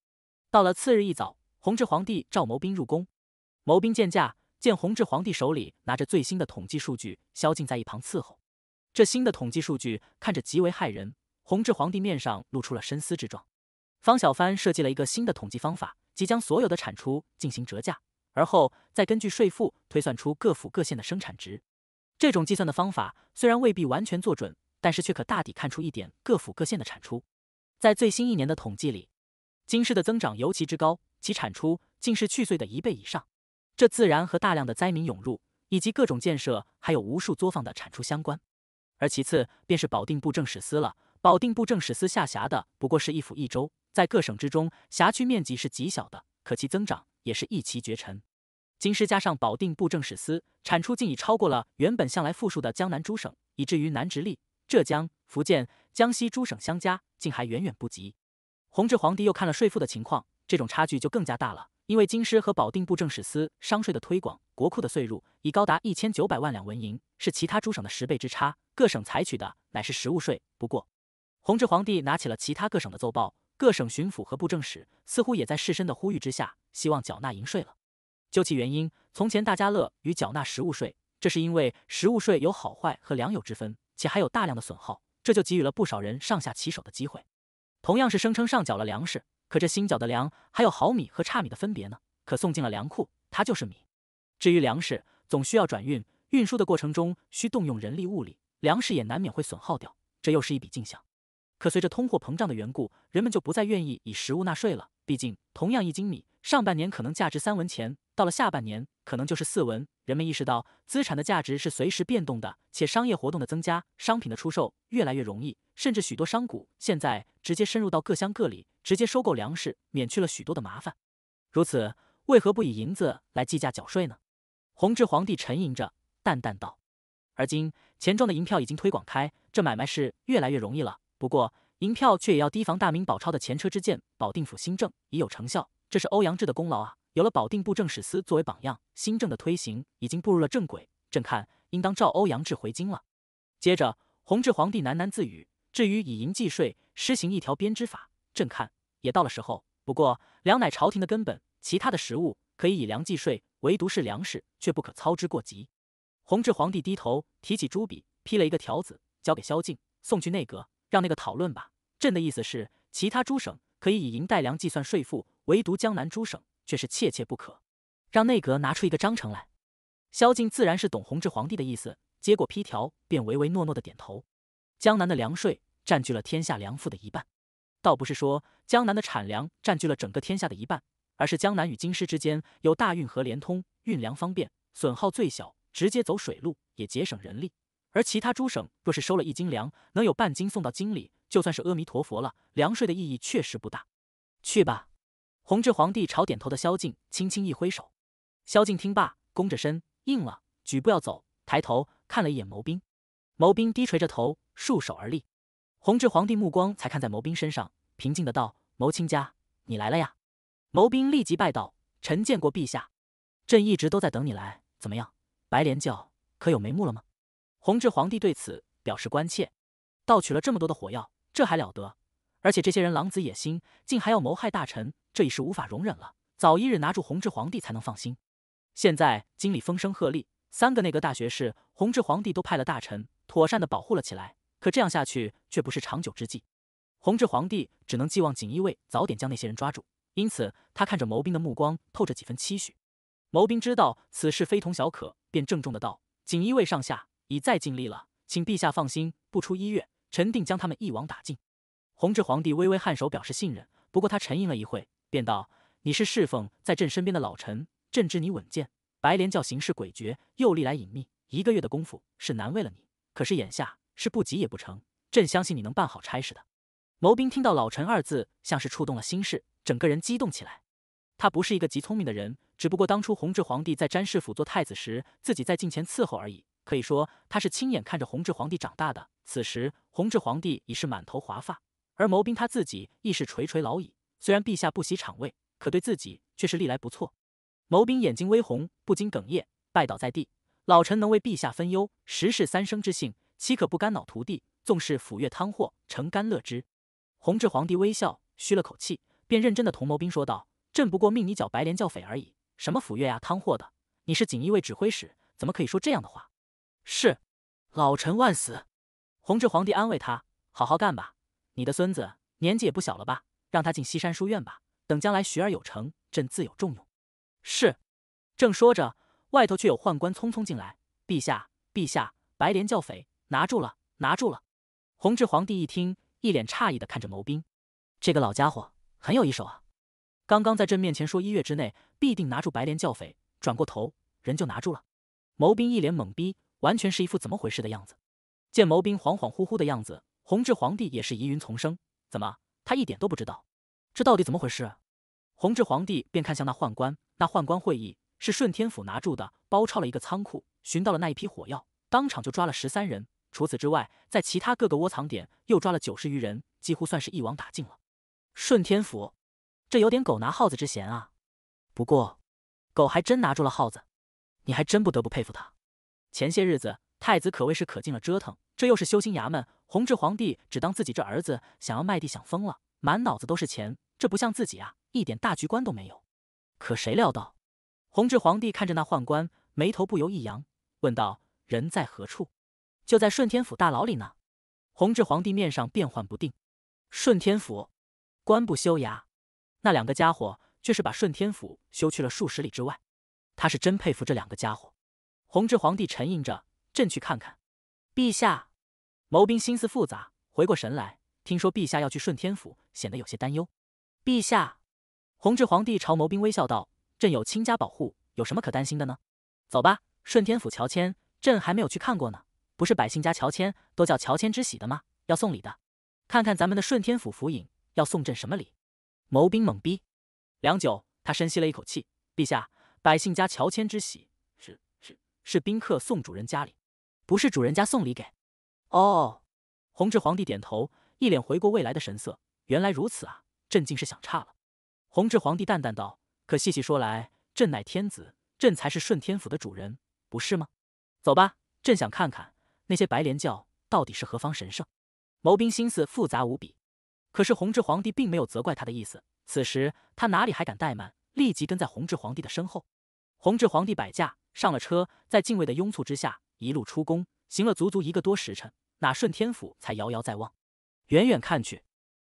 到了次日一早，弘治皇帝召谋兵入宫。谋兵见驾，见弘治皇帝手里拿着最新的统计数据，萧敬在一旁伺候。这新的统计数据看着极为骇人，弘治皇帝面上露出了深思之状。方小帆设计了一个新的统计方法，即将所有的产出进行折价，而后再根据税负推算出各府各县的生产值。这种计算的方法虽然未必完全做准，但是却可大抵看出一点各府各县的产出。在最新一年的统计里，京师的增长尤其之高，其产出竟是去岁的一倍以上。这自然和大量的灾民涌入，以及各种建设，还有无数作坊的产出相关。而其次便是保定布政使司了。保定布政使司下辖的不过是一府一州，在各省之中，辖区面积是极小的，可其增长也是一骑绝尘。京师加上保定布政使司，产出竟已超过了原本向来富庶的江南诸省，以至于南直隶、浙江、福建、江西诸省相加，竟还远远不及。弘治皇帝又看了税赋的情况，这种差距就更加大了。因为京师和保定布政使司商税的推广，国库的税入已高达一千九百万两纹银，是其他诸省的十倍之差。各省采取的乃是实物税。不过，弘治皇帝拿起了其他各省的奏报，各省巡抚和布政使似乎也在士绅的呼吁之下，希望缴纳银税了。究其原因，从前大家乐于缴纳食物税，这是因为食物税有好坏和良友之分，且还有大量的损耗，这就给予了不少人上下其手的机会。同样是声称上缴了粮食，可这新缴的粮还有好米和差米的分别呢。可送进了粮库，它就是米。至于粮食，总需要转运，运输的过程中需动用人力物力，粮食也难免会损耗掉，这又是一笔进项。可随着通货膨胀的缘故，人们就不再愿意以食物纳税了。毕竟，同样一斤米，上半年可能价值三文钱。到了下半年，可能就是四文。人们意识到，资产的价值是随时变动的，且商业活动的增加，商品的出售越来越容易，甚至许多商贾现在直接深入到各乡各里，直接收购粮食，免去了许多的麻烦。如此，为何不以银子来计价缴税呢？弘治皇帝沉吟着，淡淡道：“而今钱庄的银票已经推广开，这买卖是越来越容易了。不过银票却也要提防大明宝钞的前车之鉴。保定府新政已有成效，这是欧阳志的功劳啊。”有了保定布政使司作为榜样，新政的推行已经步入了正轨。朕看，应当召欧阳志回京了。接着，弘治皇帝喃喃自语：“至于以银计税，施行一条编织法，朕看也到了时候。不过，粮乃朝廷的根本，其他的食物可以以粮计税，唯独是粮食，却不可操之过急。”弘治皇帝低头提起朱笔，批了一个条子，交给萧敬送去内阁，让那个讨论吧。朕的意思是，其他诸省可以以银代粮计算税赋，唯独江南诸省。却是切切不可，让内阁拿出一个章程来。萧敬自然是懂弘治皇帝的意思，接过批条，便唯唯诺诺的点头。江南的粮税占据了天下粮赋的一半，倒不是说江南的产粮占据了整个天下的一半，而是江南与京师之间有大运河连通，运粮方便，损耗最小，直接走水路也节省人力。而其他诸省若是收了一斤粮，能有半斤送到京里，就算是阿弥陀佛了。粮税的意义确实不大。去吧。弘治皇帝朝点头的萧敬轻轻一挥手，萧敬听罢，弓着身应了，举步要走，抬头看了一眼谋兵，谋兵低垂着头，束手而立。弘治皇帝目光才看在谋兵身上，平静的道：“谋亲家，你来了呀。”谋兵立即拜道：“臣见过陛下，朕一直都在等你来。怎么样，白莲教可有眉目了吗？”弘治皇帝对此表示关切：“盗取了这么多的火药，这还了得？”而且这些人狼子野心，竟还要谋害大臣，这已是无法容忍了。早一日拿住弘治皇帝，才能放心。现在京里风声鹤唳，三个内阁大学士、弘治皇帝都派了大臣，妥善的保护了起来。可这样下去却不是长久之计。弘治皇帝只能寄望锦衣卫早点将那些人抓住，因此他看着谋兵的目光透着几分期许。谋兵知道此事非同小可，便郑重的道：“锦衣卫上下已再尽力了，请陛下放心，不出一月，臣定将他们一网打尽。”弘治皇帝微微颔首，表示信任。不过他沉吟了一会，便道：“你是侍奉在朕身边的老臣，朕知你稳健。白莲教行事诡谲，又历来隐秘，一个月的功夫是难为了你。可是眼下是不急也不成，朕相信你能办好差事的。”谋兵听到“老臣”二字，像是触动了心事，整个人激动起来。他不是一个极聪明的人，只不过当初弘治皇帝在詹事府做太子时，自己在近前伺候而已。可以说，他是亲眼看着弘治皇帝长大的。此时，弘治皇帝已是满头华发。而谋兵他自己亦是垂垂老矣，虽然陛下不喜场位，可对自己却是历来不错。谋兵眼睛微红，不禁哽咽，拜倒在地：“老臣能为陛下分忧，实是三生之幸，岂可不干恼涂地？纵是抚越汤祸，承甘乐之。”弘治皇帝微笑，吁了口气，便认真的同谋兵说道：“朕不过命你剿白莲教匪而已，什么抚越呀汤祸的，你是锦衣卫指挥使，怎么可以说这样的话？”“是，老臣万死。”弘治皇帝安慰他：“好好干吧。”你的孙子年纪也不小了吧？让他进西山书院吧。等将来学而有成，朕自有重用。是。正说着，外头却有宦官匆匆进来：“陛下，陛下，白莲教匪拿住了，拿住了！”弘治皇帝一听，一脸诧异的看着谋兵。这个老家伙很有一手啊！刚刚在朕面前说一月之内必定拿住白莲教匪，转过头人就拿住了。谋兵一脸懵逼，完全是一副怎么回事的样子。见谋兵恍恍惚惚的样子。弘治皇帝也是疑云丛生，怎么他一点都不知道？这到底怎么回事？弘治皇帝便看向那宦官，那宦官会议是顺天府拿住的，包抄了一个仓库，寻到了那一批火药，当场就抓了十三人。除此之外，在其他各个窝藏点又抓了九十余人，几乎算是一网打尽了。顺天府，这有点狗拿耗子之嫌啊。不过，狗还真拿住了耗子，你还真不得不佩服他。前些日子。太子可谓是可劲了折腾，这又是修心衙门。弘治皇帝只当自己这儿子想要卖地想疯了，满脑子都是钱，这不像自己啊，一点大局观都没有。可谁料到，弘治皇帝看着那宦官，眉头不由一扬，问道：“人在何处？”就在顺天府大牢里呢。弘治皇帝面上变幻不定。顺天府，官不修衙，那两个家伙却是把顺天府修去了数十里之外。他是真佩服这两个家伙。弘治皇帝沉吟着。朕去看看，陛下。谋兵心思复杂，回过神来，听说陛下要去顺天府，显得有些担忧。陛下，弘治皇帝朝谋兵微笑道：“朕有亲家保护，有什么可担心的呢？走吧，顺天府乔迁，朕还没有去看过呢。不是百姓家乔迁都叫乔迁之喜的吗？要送礼的，看看咱们的顺天府府尹要送朕什么礼。”谋兵懵逼，良久，他深吸了一口气：“陛下，百姓家乔迁之喜是是是宾客送主人家里。”不是主人家送礼给，哦，弘治皇帝点头，一脸回过未来的神色。原来如此啊，朕竟是想差了。弘治皇帝淡淡道：“可细细说来，朕乃天子，朕才是顺天府的主人，不是吗？”走吧，朕想看看那些白莲教到底是何方神圣。谋兵心思复杂无比，可是弘治皇帝并没有责怪他的意思。此时他哪里还敢怠慢，立即跟在弘治皇帝的身后。弘治皇帝摆驾上了车，在敬卫的拥簇之下。一路出宫，行了足足一个多时辰，那顺天府才遥遥在望。远远看去，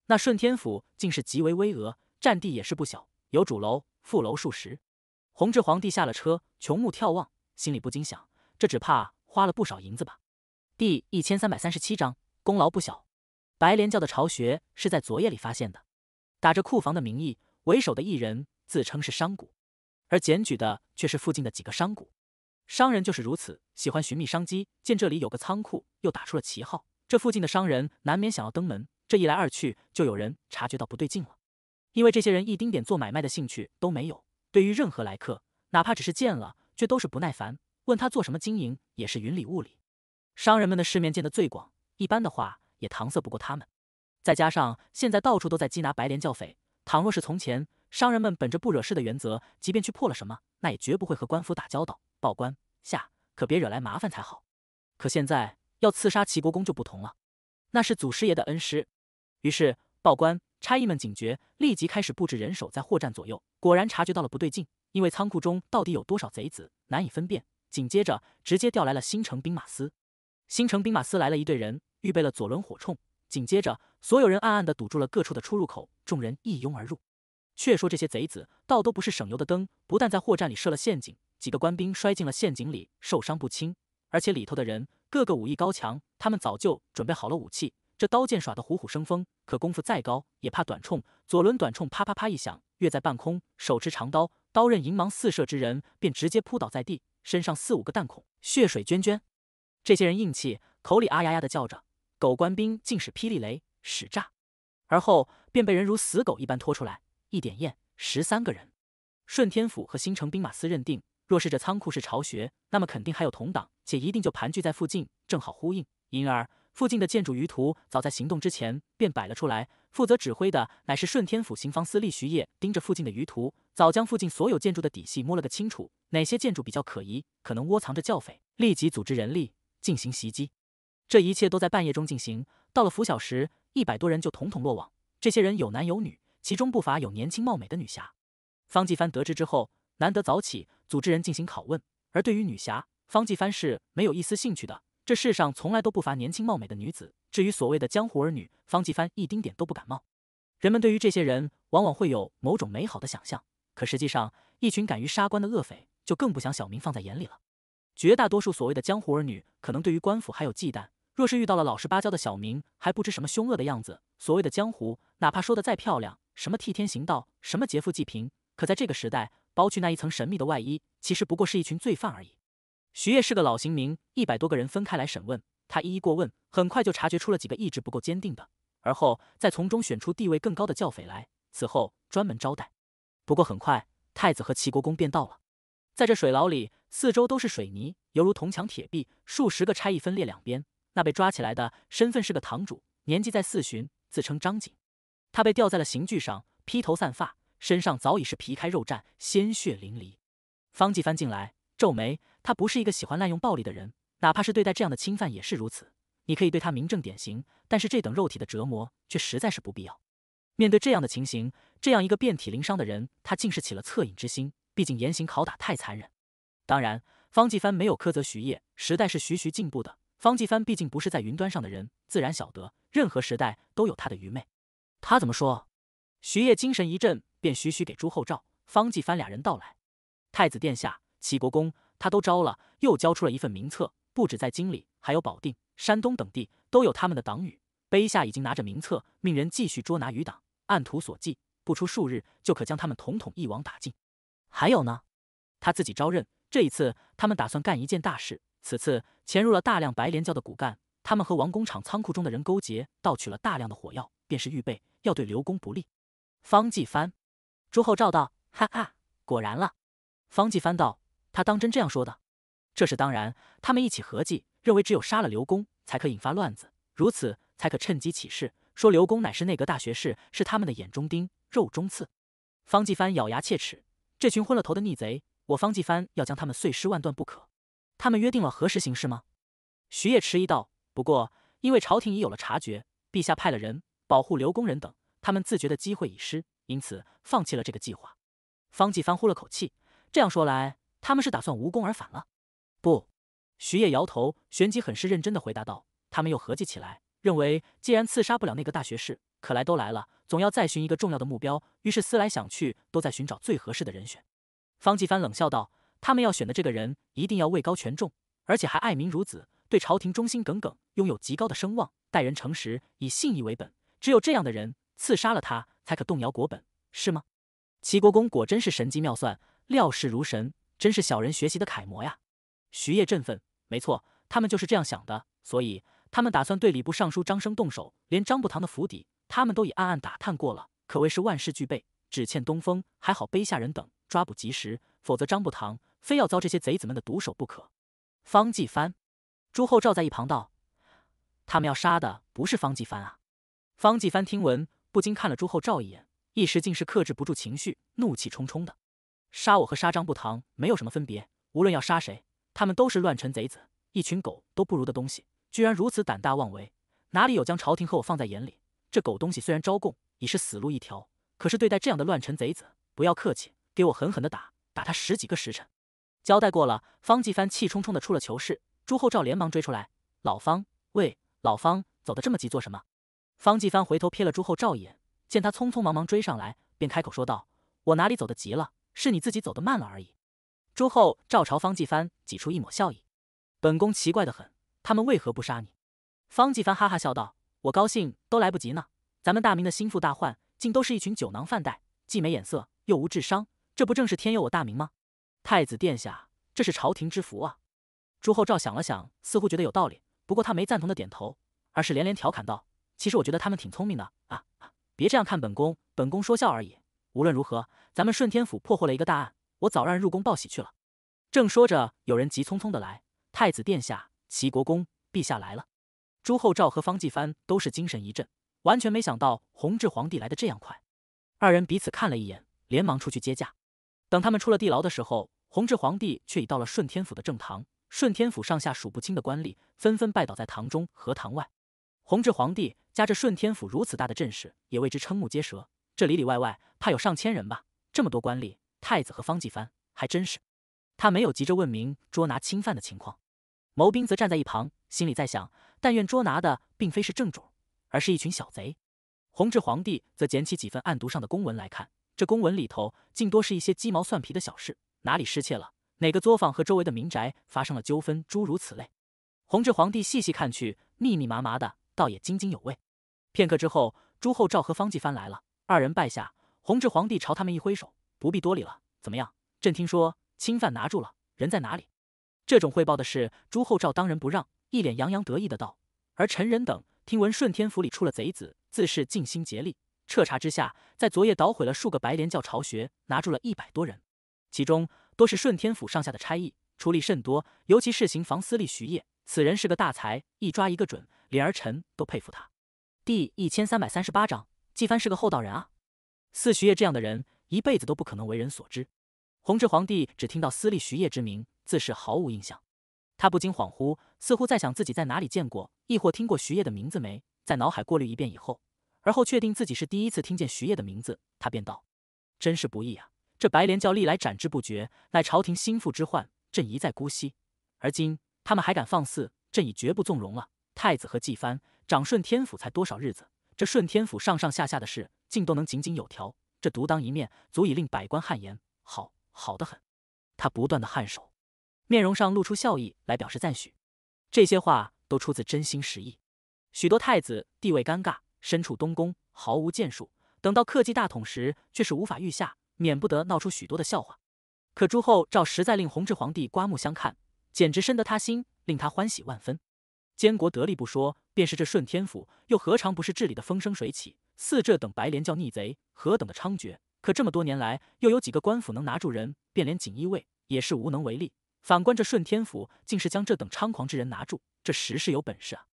那顺天府竟是极为巍峨，占地也是不小，有主楼、副楼数十。弘治皇帝下了车，穷目眺望，心里不禁想：这只怕花了不少银子吧。第一千三百三十七章，功劳不小。白莲教的巢穴是在昨夜里发现的，打着库房的名义，为首的一人自称是商贾，而检举的却是附近的几个商贾。商人就是如此，喜欢寻觅商机。见这里有个仓库，又打出了旗号，这附近的商人难免想要登门。这一来二去，就有人察觉到不对劲了。因为这些人一丁点做买卖的兴趣都没有，对于任何来客，哪怕只是见了，却都是不耐烦。问他做什么经营，也是云里雾里。商人们的世面见得最广，一般的话也搪塞不过他们。再加上现在到处都在缉拿白莲教匪，倘若是从前。商人们本着不惹事的原则，即便去破了什么，那也绝不会和官府打交道。报官下可别惹来麻烦才好。可现在要刺杀齐国公就不同了，那是祖师爷的恩师。于是报官，差役们警觉，立即开始布置人手在货栈左右。果然察觉到了不对劲，因为仓库中到底有多少贼子难以分辨。紧接着直接调来了新城兵马司。新城兵马司来了一队人，预备了左轮火铳。紧接着所有人暗暗地堵住了各处的出入口，众人一拥而入。却说这些贼子倒都不是省油的灯，不但在货站里设了陷阱，几个官兵摔进了陷阱里，受伤不轻；而且里头的人个个武艺高强，他们早就准备好了武器，这刀剑耍得虎虎生风。可功夫再高，也怕短冲。左轮短冲，啪啪啪一响，跃在半空，手持长刀，刀刃银芒四射之人，便直接扑倒在地，身上四五个弹孔，血水涓涓。这些人硬气，口里啊呀呀的叫着，狗官兵竟使霹雳雷使诈，而后便被人如死狗一般拖出来。一点验十三个人，顺天府和新城兵马司认定，若是这仓库是巢穴，那么肯定还有同党，且一定就盘踞在附近，正好呼应。因而，附近的建筑鱼图早在行动之前便摆了出来。负责指挥的乃是顺天府刑房司吏徐业，盯着附近的鱼图，早将附近所有建筑的底细摸了个清楚，哪些建筑比较可疑，可能窝藏着教匪，立即组织人力进行袭击。这一切都在半夜中进行，到了拂晓时，一百多人就统统落网。这些人有男有女。其中不乏有年轻貌美的女侠。方继帆得知之后，难得早起，组织人进行拷问。而对于女侠，方继帆是没有一丝兴趣的。这世上从来都不乏年轻貌美的女子。至于所谓的江湖儿女，方继帆一丁点都不感冒。人们对于这些人，往往会有某种美好的想象。可实际上，一群敢于杀官的恶匪，就更不想小明放在眼里了。绝大多数所谓的江湖儿女，可能对于官府还有忌惮。若是遇到了老实巴交的小明，还不知什么凶恶的样子。所谓的江湖，哪怕说的再漂亮，什么替天行道，什么劫富济贫，可在这个时代，剥去那一层神秘的外衣，其实不过是一群罪犯而已。徐烨是个老刑民，一百多个人分开来审问，他一一过问，很快就察觉出了几个意志不够坚定的，而后再从中选出地位更高的教匪来，此后专门招待。不过很快，太子和齐国公便到了。在这水牢里，四周都是水泥，犹如铜墙铁壁，数十个差役分列两边。那被抓起来的身份是个堂主，年纪在四旬，自称张景。他被吊在了刑具上，披头散发，身上早已是皮开肉绽，鲜血淋漓。方继帆进来，皱眉。他不是一个喜欢滥用暴力的人，哪怕是对待这样的侵犯也是如此。你可以对他明正典刑，但是这等肉体的折磨却实在是不必要。面对这样的情形，这样一个遍体鳞伤的人，他竟是起了恻隐之心。毕竟严刑拷打太残忍。当然，方继帆没有苛责徐业，时代是徐徐进步的。方继帆毕竟不是在云端上的人，自然晓得任何时代都有他的愚昧。他怎么说？徐烨精神一振，便徐徐给朱厚照、方继藩俩人道来：“太子殿下、齐国公，他都招了，又交出了一份名册，不止在京里，还有保定、山东等地，都有他们的党羽。卑下已经拿着名册，命人继续捉拿余党，按图索骥，不出数日，就可将他们统统一网打尽。还有呢，他自己招认，这一次他们打算干一件大事。此次潜入了大量白莲教的骨干，他们和王工厂仓库中的人勾结，盗取了大量的火药，便是预备。”要对刘公不利，方继藩，朱厚照道：“哈哈，果然了。”方继藩道：“他当真这样说的？”“这是当然。”他们一起合计，认为只有杀了刘公，才可引发乱子，如此才可趁机起事。说刘公乃是内阁大学士，是他们的眼中钉、肉中刺。方继藩咬牙切齿：“这群昏了头的逆贼，我方继藩要将他们碎尸万段不可！”他们约定了何时行事吗？徐烨迟疑道：“不过，因为朝廷已有了察觉，陛下派了人。”保护刘工人等，他们自觉的机会已失，因此放弃了这个计划。方继帆呼了口气，这样说来，他们是打算无功而返了。不，徐烨摇头，旋即很是认真的回答道：“他们又合计起来，认为既然刺杀不了那个大学士，可来都来了，总要再寻一个重要的目标。于是思来想去，都在寻找最合适的人选。”方继帆冷笑道：“他们要选的这个人，一定要位高权重，而且还爱民如子，对朝廷忠心耿耿，拥有极高的声望，待人诚实，以信义为本。”只有这样的人刺杀了他，才可动摇国本，是吗？齐国公果真是神机妙算，料事如神，真是小人学习的楷模呀！徐业振奋，没错，他们就是这样想的，所以他们打算对礼部尚书张生动手，连张不堂的府邸，他们都已暗暗打探过了，可谓是万事俱备，只欠东风。还好卑下人等抓捕及时，否则张不堂非要遭这些贼子们的毒手不可。方继藩，朱厚照在一旁道：“他们要杀的不是方继藩啊。”方继帆听闻，不禁看了朱厚照一眼，一时竟是克制不住情绪，怒气冲冲的：“杀我和杀张不堂没有什么分别，无论要杀谁，他们都是乱臣贼子，一群狗都不如的东西，居然如此胆大妄为，哪里有将朝廷和我放在眼里？这狗东西虽然招供，已是死路一条，可是对待这样的乱臣贼子，不要客气，给我狠狠的打，打他十几个时辰。”交代过了，方继帆气冲冲的出了囚室，朱厚照连忙追出来：“老方，喂，老方，走得这么急做什么？”方继藩回头瞥了朱厚照一眼，见他匆匆忙忙追上来，便开口说道：“我哪里走得急了？是你自己走得慢了而已。”朱厚照朝方继藩挤出一抹笑意：“本宫奇怪得很，他们为何不杀你？”方继藩哈哈笑道：“我高兴都来不及呢。咱们大明的心腹大患，竟都是一群酒囊饭袋，既没眼色，又无智商。这不正是天佑我大明吗？”太子殿下，这是朝廷之福啊！朱厚照想了想，似乎觉得有道理，不过他没赞同的点头，而是连连调侃道。其实我觉得他们挺聪明的啊！别这样看本宫，本宫说笑而已。无论如何，咱们顺天府破获了一个大案，我早让人入宫报喜去了。正说着，有人急匆匆的来：“太子殿下，齐国公，陛下来了。”朱厚照和方继藩都是精神一振，完全没想到弘治皇帝来的这样快。二人彼此看了一眼，连忙出去接驾。等他们出了地牢的时候，弘治皇帝却已到了顺天府的正堂。顺天府上下数不清的官吏纷纷拜倒在堂中和堂外。弘治皇帝。加这顺天府如此大的阵势，也为之瞠目结舌。这里里外外怕有上千人吧？这么多官吏，太子和方继藩还真是。他没有急着问明捉拿钦犯的情况，谋兵则站在一旁，心里在想：但愿捉拿的并非是正主，而是一群小贼。弘治皇帝则捡起几份案牍上的公文来看，这公文里头竟多是一些鸡毛蒜皮的小事：哪里失窃了？哪个作坊和周围的民宅发生了纠纷？诸如此类。弘治皇帝细细看去，密密麻麻的。倒也津津有味。片刻之后，朱厚照和方继藩来了，二人拜下。弘治皇帝朝他们一挥手：“不必多礼了。怎么样？朕听说侵犯拿住了，人在哪里？”这种汇报的事，朱厚照当仁不让，一脸洋洋得意的道：“而陈仁等听闻顺天府里出了贼子，自是尽心竭力，彻查之下，在昨夜捣毁了数个白莲教巢穴，拿住了一百多人，其中多是顺天府上下的差役，出力甚多，尤其是行房司吏徐业。”此人是个大才，一抓一个准，连儿臣都佩服他。第一千三百三十八章，纪帆是个厚道人啊。似徐业这样的人，一辈子都不可能为人所知。弘治皇帝只听到私立徐业之名，自是毫无印象。他不禁恍惚，似乎在想自己在哪里见过，亦或听过徐业的名字没？在脑海过滤一遍以后，而后确定自己是第一次听见徐业的名字，他便道：“真是不易啊！这白莲教历来斩之不绝，乃朝廷心腹之患，朕一再姑息，而今……”他们还敢放肆，朕已绝不纵容了。太子和纪帆掌顺天府才多少日子，这顺天府上上下下的事竟都能井井有条，这独当一面，足以令百官汗颜。好，好得很。他不断的颔首，面容上露出笑意来表示赞许。这些话都出自真心实意。许多太子地位尴尬，身处东宫，毫无建树，等到克继大统时，却是无法御下，免不得闹出许多的笑话。可朱厚照实在令弘治皇帝刮目相看。简直深得他心，令他欢喜万分。监国得力不说，便是这顺天府，又何尝不是治理的风生水起？似这等白莲教逆贼，何等的猖獗？可这么多年来，又有几个官府能拿住人？便连锦衣卫也是无能为力。反观这顺天府，竟是将这等猖狂之人拿住，这实是有本事啊！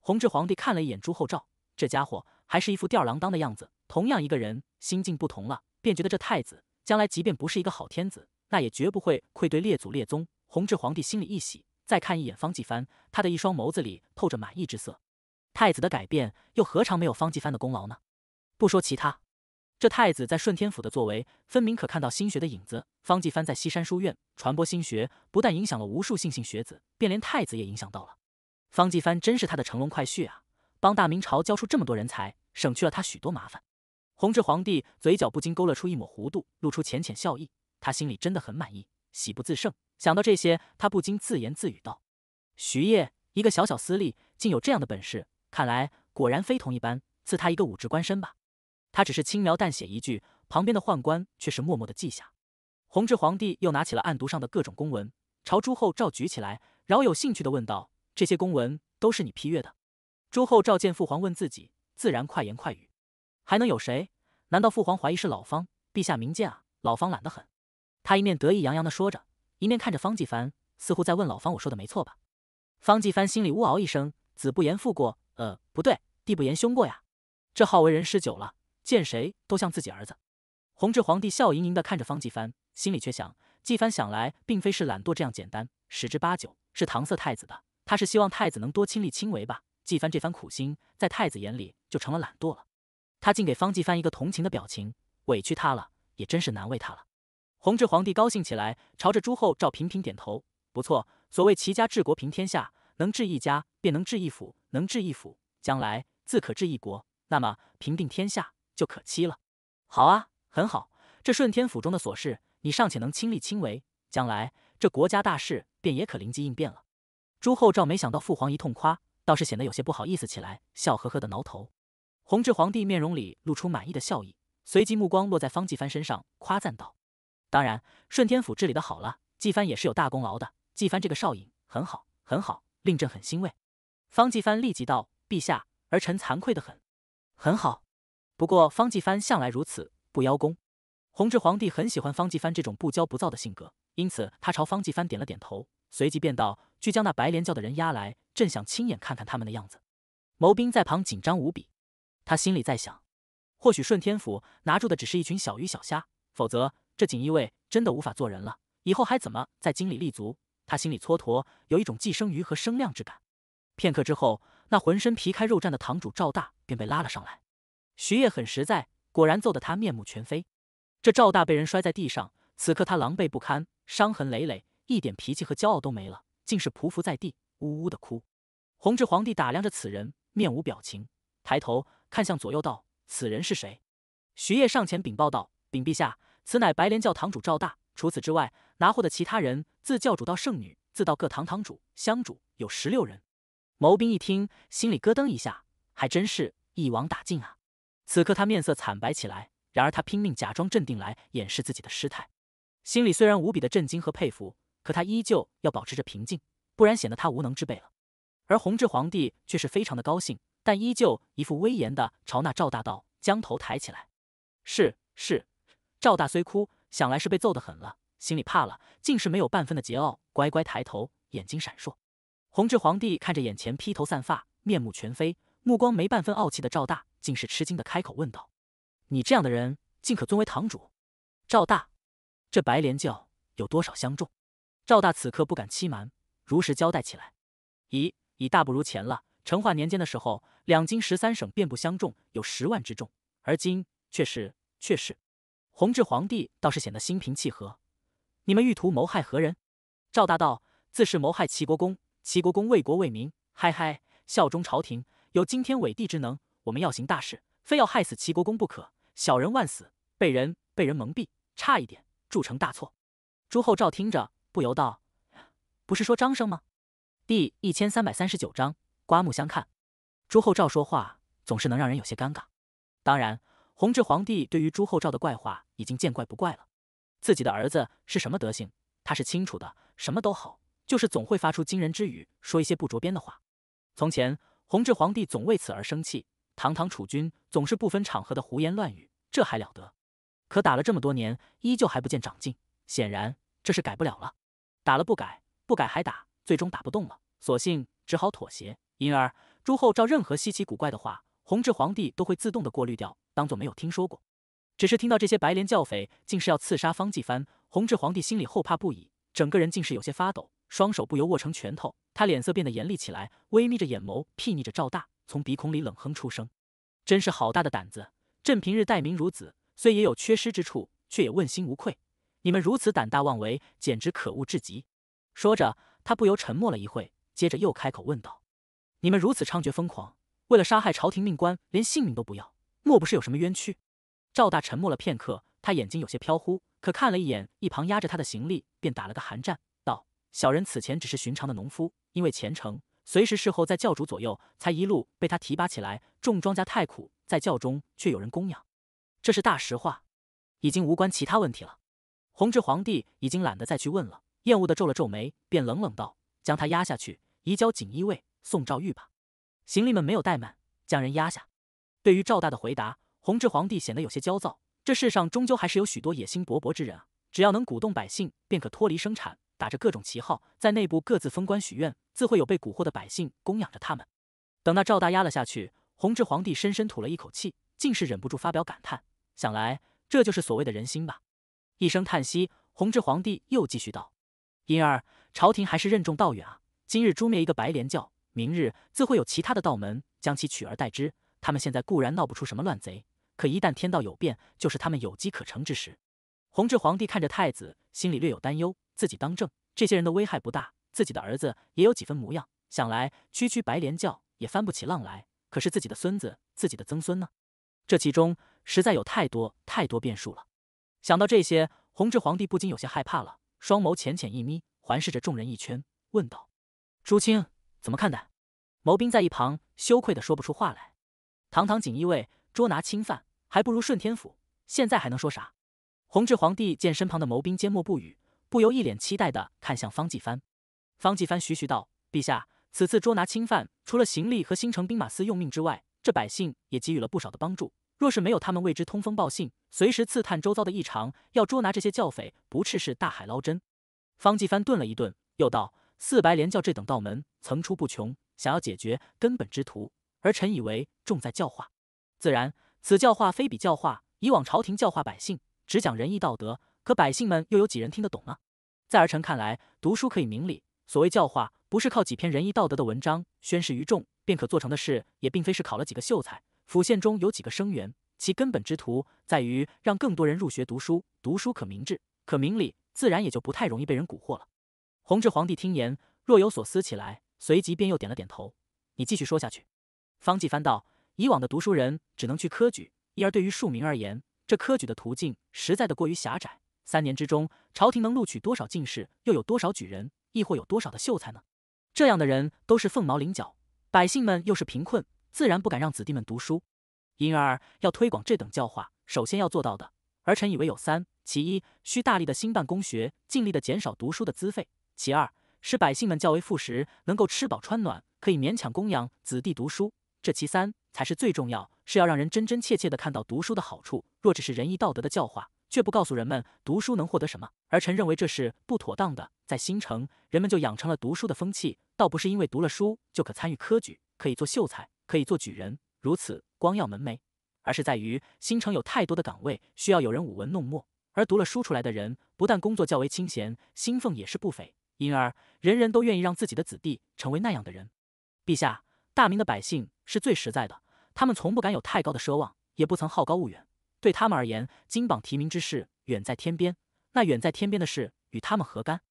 弘治皇帝看了一眼朱厚照，这家伙还是一副吊儿郎当的样子。同样一个人，心境不同了，便觉得这太子将来即便不是一个好天子，那也绝不会愧对列祖列宗。弘治皇帝心里一喜，再看一眼方继藩，他的一双眸子里透着满意之色。太子的改变又何尝没有方继藩的功劳呢？不说其他，这太子在顺天府的作为，分明可看到心学的影子。方继藩在西山书院传播心学，不但影响了无数信姓学子，便连太子也影响到了。方继藩真是他的乘龙快婿啊！帮大明朝教出这么多人才，省去了他许多麻烦。弘治皇帝嘴角不禁勾勒出一抹弧度，露出浅浅笑意。他心里真的很满意，喜不自胜。想到这些，他不禁自言自语道：“徐烨，一个小小私吏，竟有这样的本事，看来果然非同一般，赐他一个武职官身吧。”他只是轻描淡写一句，旁边的宦官却是默默的记下。弘治皇帝又拿起了案牍上的各种公文，朝朱厚照举起来，饶有兴趣的问道：“这些公文都是你批阅的？”朱厚照见父皇问自己，自然快言快语：“还能有谁？难道父皇怀疑是老方？陛下明鉴啊！老方懒得很。”他一面得意洋洋的说着。一面看着方继帆，似乎在问老方：“我说的没错吧？”方继帆心里呜嗷一声：“子不言父过，呃，不对，弟不言兄过呀。”这好为人师久了，见谁都像自己儿子。弘治皇帝笑盈盈地看着方继帆，心里却想：继帆想来并非是懒惰这样简单，十之八九是搪塞太子的。他是希望太子能多亲力亲为吧？继帆这番苦心，在太子眼里就成了懒惰了。他竟给方继帆一个同情的表情，委屈他了，也真是难为他了。弘治皇帝高兴起来，朝着朱厚照频频点头。不错，所谓齐家治国平天下，能治一家便能治一府，能治一府，将来自可治一国。那么平定天下就可期了。好啊，很好。这顺天府中的琐事，你尚且能亲力亲为，将来这国家大事便也可临机应变了。朱厚照没想到父皇一通夸，倒是显得有些不好意思起来，笑呵呵地挠头。弘治皇帝面容里露出满意的笑意，随即目光落在方继藩身上，夸赞道。当然，顺天府治理的好了，纪帆也是有大功劳的。纪帆这个少尹很好，很好，令朕很欣慰。方继帆立即道：“陛下，儿臣惭愧的很。”很好。不过方继帆向来如此，不邀功。弘治皇帝很喜欢方继帆这种不骄不躁的性格，因此他朝方继帆点了点头，随即便道：“去将那白莲教的人押来，朕想亲眼看看他们的样子。”谋兵在旁紧张无比，他心里在想：或许顺天府拿住的只是一群小鱼小虾，否则。这锦衣卫真的无法做人了，以后还怎么在京里立足？他心里蹉跎，有一种寄生鱼和生亮之感。片刻之后，那浑身皮开肉绽的堂主赵大便被拉了上来。徐烨很实在，果然揍得他面目全非。这赵大被人摔在地上，此刻他狼狈不堪，伤痕累累，一点脾气和骄傲都没了，竟是匍匐在地，呜呜的哭。弘治皇帝打量着此人，面无表情，抬头看向左右道：“此人是谁？”徐烨上前禀报道：“禀陛下。”此乃白莲教堂主赵大。除此之外，拿货的其他人，自教主到圣女，自到各堂堂主、香主，有十六人。毛兵一听，心里咯噔一下，还真是一网打尽啊！此刻他面色惨白起来，然而他拼命假装镇定来掩饰自己的失态。心里虽然无比的震惊和佩服，可他依旧要保持着平静，不然显得他无能之辈了。而弘治皇帝却是非常的高兴，但依旧一副威严的朝那赵大道将头抬起来：“是是。”赵大虽哭，想来是被揍得狠了，心里怕了，竟是没有半分的桀骜，乖乖抬头，眼睛闪烁。弘治皇帝看着眼前披头散发、面目全非、目光没半分傲气的赵大，竟是吃惊的开口问道：“你这样的人，竟可尊为堂主？赵大，这白莲教有多少相重？赵大此刻不敢欺瞒，如实交代起来：“已已大不如前了。成化年间的时候，两京十三省遍布相重，有十万之众，而今却是却是。”弘治皇帝倒是显得心平气和。你们欲图谋害何人？赵大道自是谋害齐国公。齐国公为国为民，嗨嗨，效忠朝廷，有惊天伟地之能。我们要行大事，非要害死齐国公不可。小人万死，被人被人蒙蔽，差一点铸成大错。朱厚照听着，不由道：“不是说张生吗？”第一千三百三十九章，刮目相看。朱厚照说话总是能让人有些尴尬。当然。弘治皇帝对于朱厚照的怪话已经见怪不怪了。自己的儿子是什么德行，他是清楚的。什么都好，就是总会发出惊人之语，说一些不着边的话。从前，弘治皇帝总为此而生气。堂堂储君，总是不分场合的胡言乱语，这还了得？可打了这么多年，依旧还不见长进，显然这是改不了了。打了不改，不改还打，最终打不动了，索性只好妥协。因而，朱厚照任何稀奇古怪的话，弘治皇帝都会自动的过滤掉。当做没有听说过，只是听到这些白莲教匪竟是要刺杀方继藩，弘治皇帝心里后怕不已，整个人竟是有些发抖，双手不由握成拳头。他脸色变得严厉起来，微眯着眼眸，睥睨着赵大，从鼻孔里冷哼出声：“真是好大的胆子！朕平日待民如子，虽也有缺失之处，却也问心无愧。你们如此胆大妄为，简直可恶至极。”说着，他不由沉默了一会，接着又开口问道：“你们如此猖獗疯狂，为了杀害朝廷命官，连性命都不要？”莫不是有什么冤屈？赵大沉默了片刻，他眼睛有些飘忽，可看了一眼一旁压着他的行李，便打了个寒战，道：“小人此前只是寻常的农夫，因为虔诚，随时侍候在教主左右，才一路被他提拔起来。种庄稼太苦，在教中却有人供养，这是大实话，已经无关其他问题了。”弘治皇帝已经懒得再去问了，厌恶的皱了皱眉，便冷冷道：“将他押下去，移交锦衣卫送诏玉吧。”行李们没有怠慢，将人押下。对于赵大的回答，弘治皇帝显得有些焦躁。这世上终究还是有许多野心勃勃之人啊！只要能鼓动百姓，便可脱离生产，打着各种旗号，在内部各自封官许愿，自会有被蛊惑的百姓供养着他们。等那赵大压了下去，弘治皇帝深深吐了一口气，竟是忍不住发表感叹：想来这就是所谓的人心吧。一声叹息，弘治皇帝又继续道：“因而朝廷还是任重道远啊！今日诛灭一个白莲教，明日自会有其他的道门将其取而代之。”他们现在固然闹不出什么乱贼，可一旦天道有变，就是他们有机可乘之时。弘治皇帝看着太子，心里略有担忧。自己当政，这些人的危害不大，自己的儿子也有几分模样，想来区区白莲教也翻不起浪来。可是自己的孙子、自己的曾孙呢？这其中实在有太多太多变数了。想到这些，弘治皇帝不禁有些害怕了，双眸浅浅一眯，环视着众人一圈，问道：“朱清怎么看待？”毛兵在一旁羞愧的说不出话来。堂堂锦衣卫捉拿侵犯，还不如顺天府。现在还能说啥？弘治皇帝见身旁的谋兵缄默不语，不由一脸期待的看向方继帆。方继帆徐徐道：“陛下，此次捉拿侵犯，除了行李和新城兵马司用命之外，这百姓也给予了不少的帮助。若是没有他们为之通风报信，随时刺探周遭的异常，要捉拿这些教匪，不啻是大海捞针。”方继帆顿了一顿，又道：“四白莲教这等道门层出不穷，想要解决根本之徒。”儿臣以为，重在教化。自然，此教化非彼教化。以往朝廷教化百姓，只讲仁义道德，可百姓们又有几人听得懂呢？在儿臣看来，读书可以明理。所谓教化，不是靠几篇仁义道德的文章宣示于众便可做成的事，也并非是考了几个秀才、府县中有几个生源，其根本之途，在于让更多人入学读书。读书可明志，可明理，自然也就不太容易被人蛊惑了。弘治皇帝听言，若有所思起来，随即便又点了点头：“你继续说下去。”方继翻道：以往的读书人只能去科举，因而对于庶民而言，这科举的途径实在的过于狭窄。三年之中，朝廷能录取多少进士，又有多少举人，亦或有多少的秀才呢？这样的人都是凤毛麟角，百姓们又是贫困，自然不敢让子弟们读书。因而要推广这等教化，首先要做到的，儿臣以为有三：其一，需大力的兴办公学，尽力的减少读书的资费；其二，使百姓们较为富实，能够吃饱穿暖，可以勉强供养子弟读书。这其三才是最重要，是要让人真真切切的看到读书的好处。若只是仁义道德的教化，却不告诉人们读书能获得什么，儿臣认为这是不妥当的。在新城，人们就养成了读书的风气，倒不是因为读了书就可参与科举，可以做秀才，可以做举人，如此光耀门楣，而是在于新城有太多的岗位需要有人舞文弄墨，而读了书出来的人，不但工作较为清闲，薪俸也是不菲，因而人人都愿意让自己的子弟成为那样的人。陛下。大明的百姓是最实在的，他们从不敢有太高的奢望，也不曾好高骛远。对他们而言，金榜题名之事远在天边，那远在天边的事与他们何干？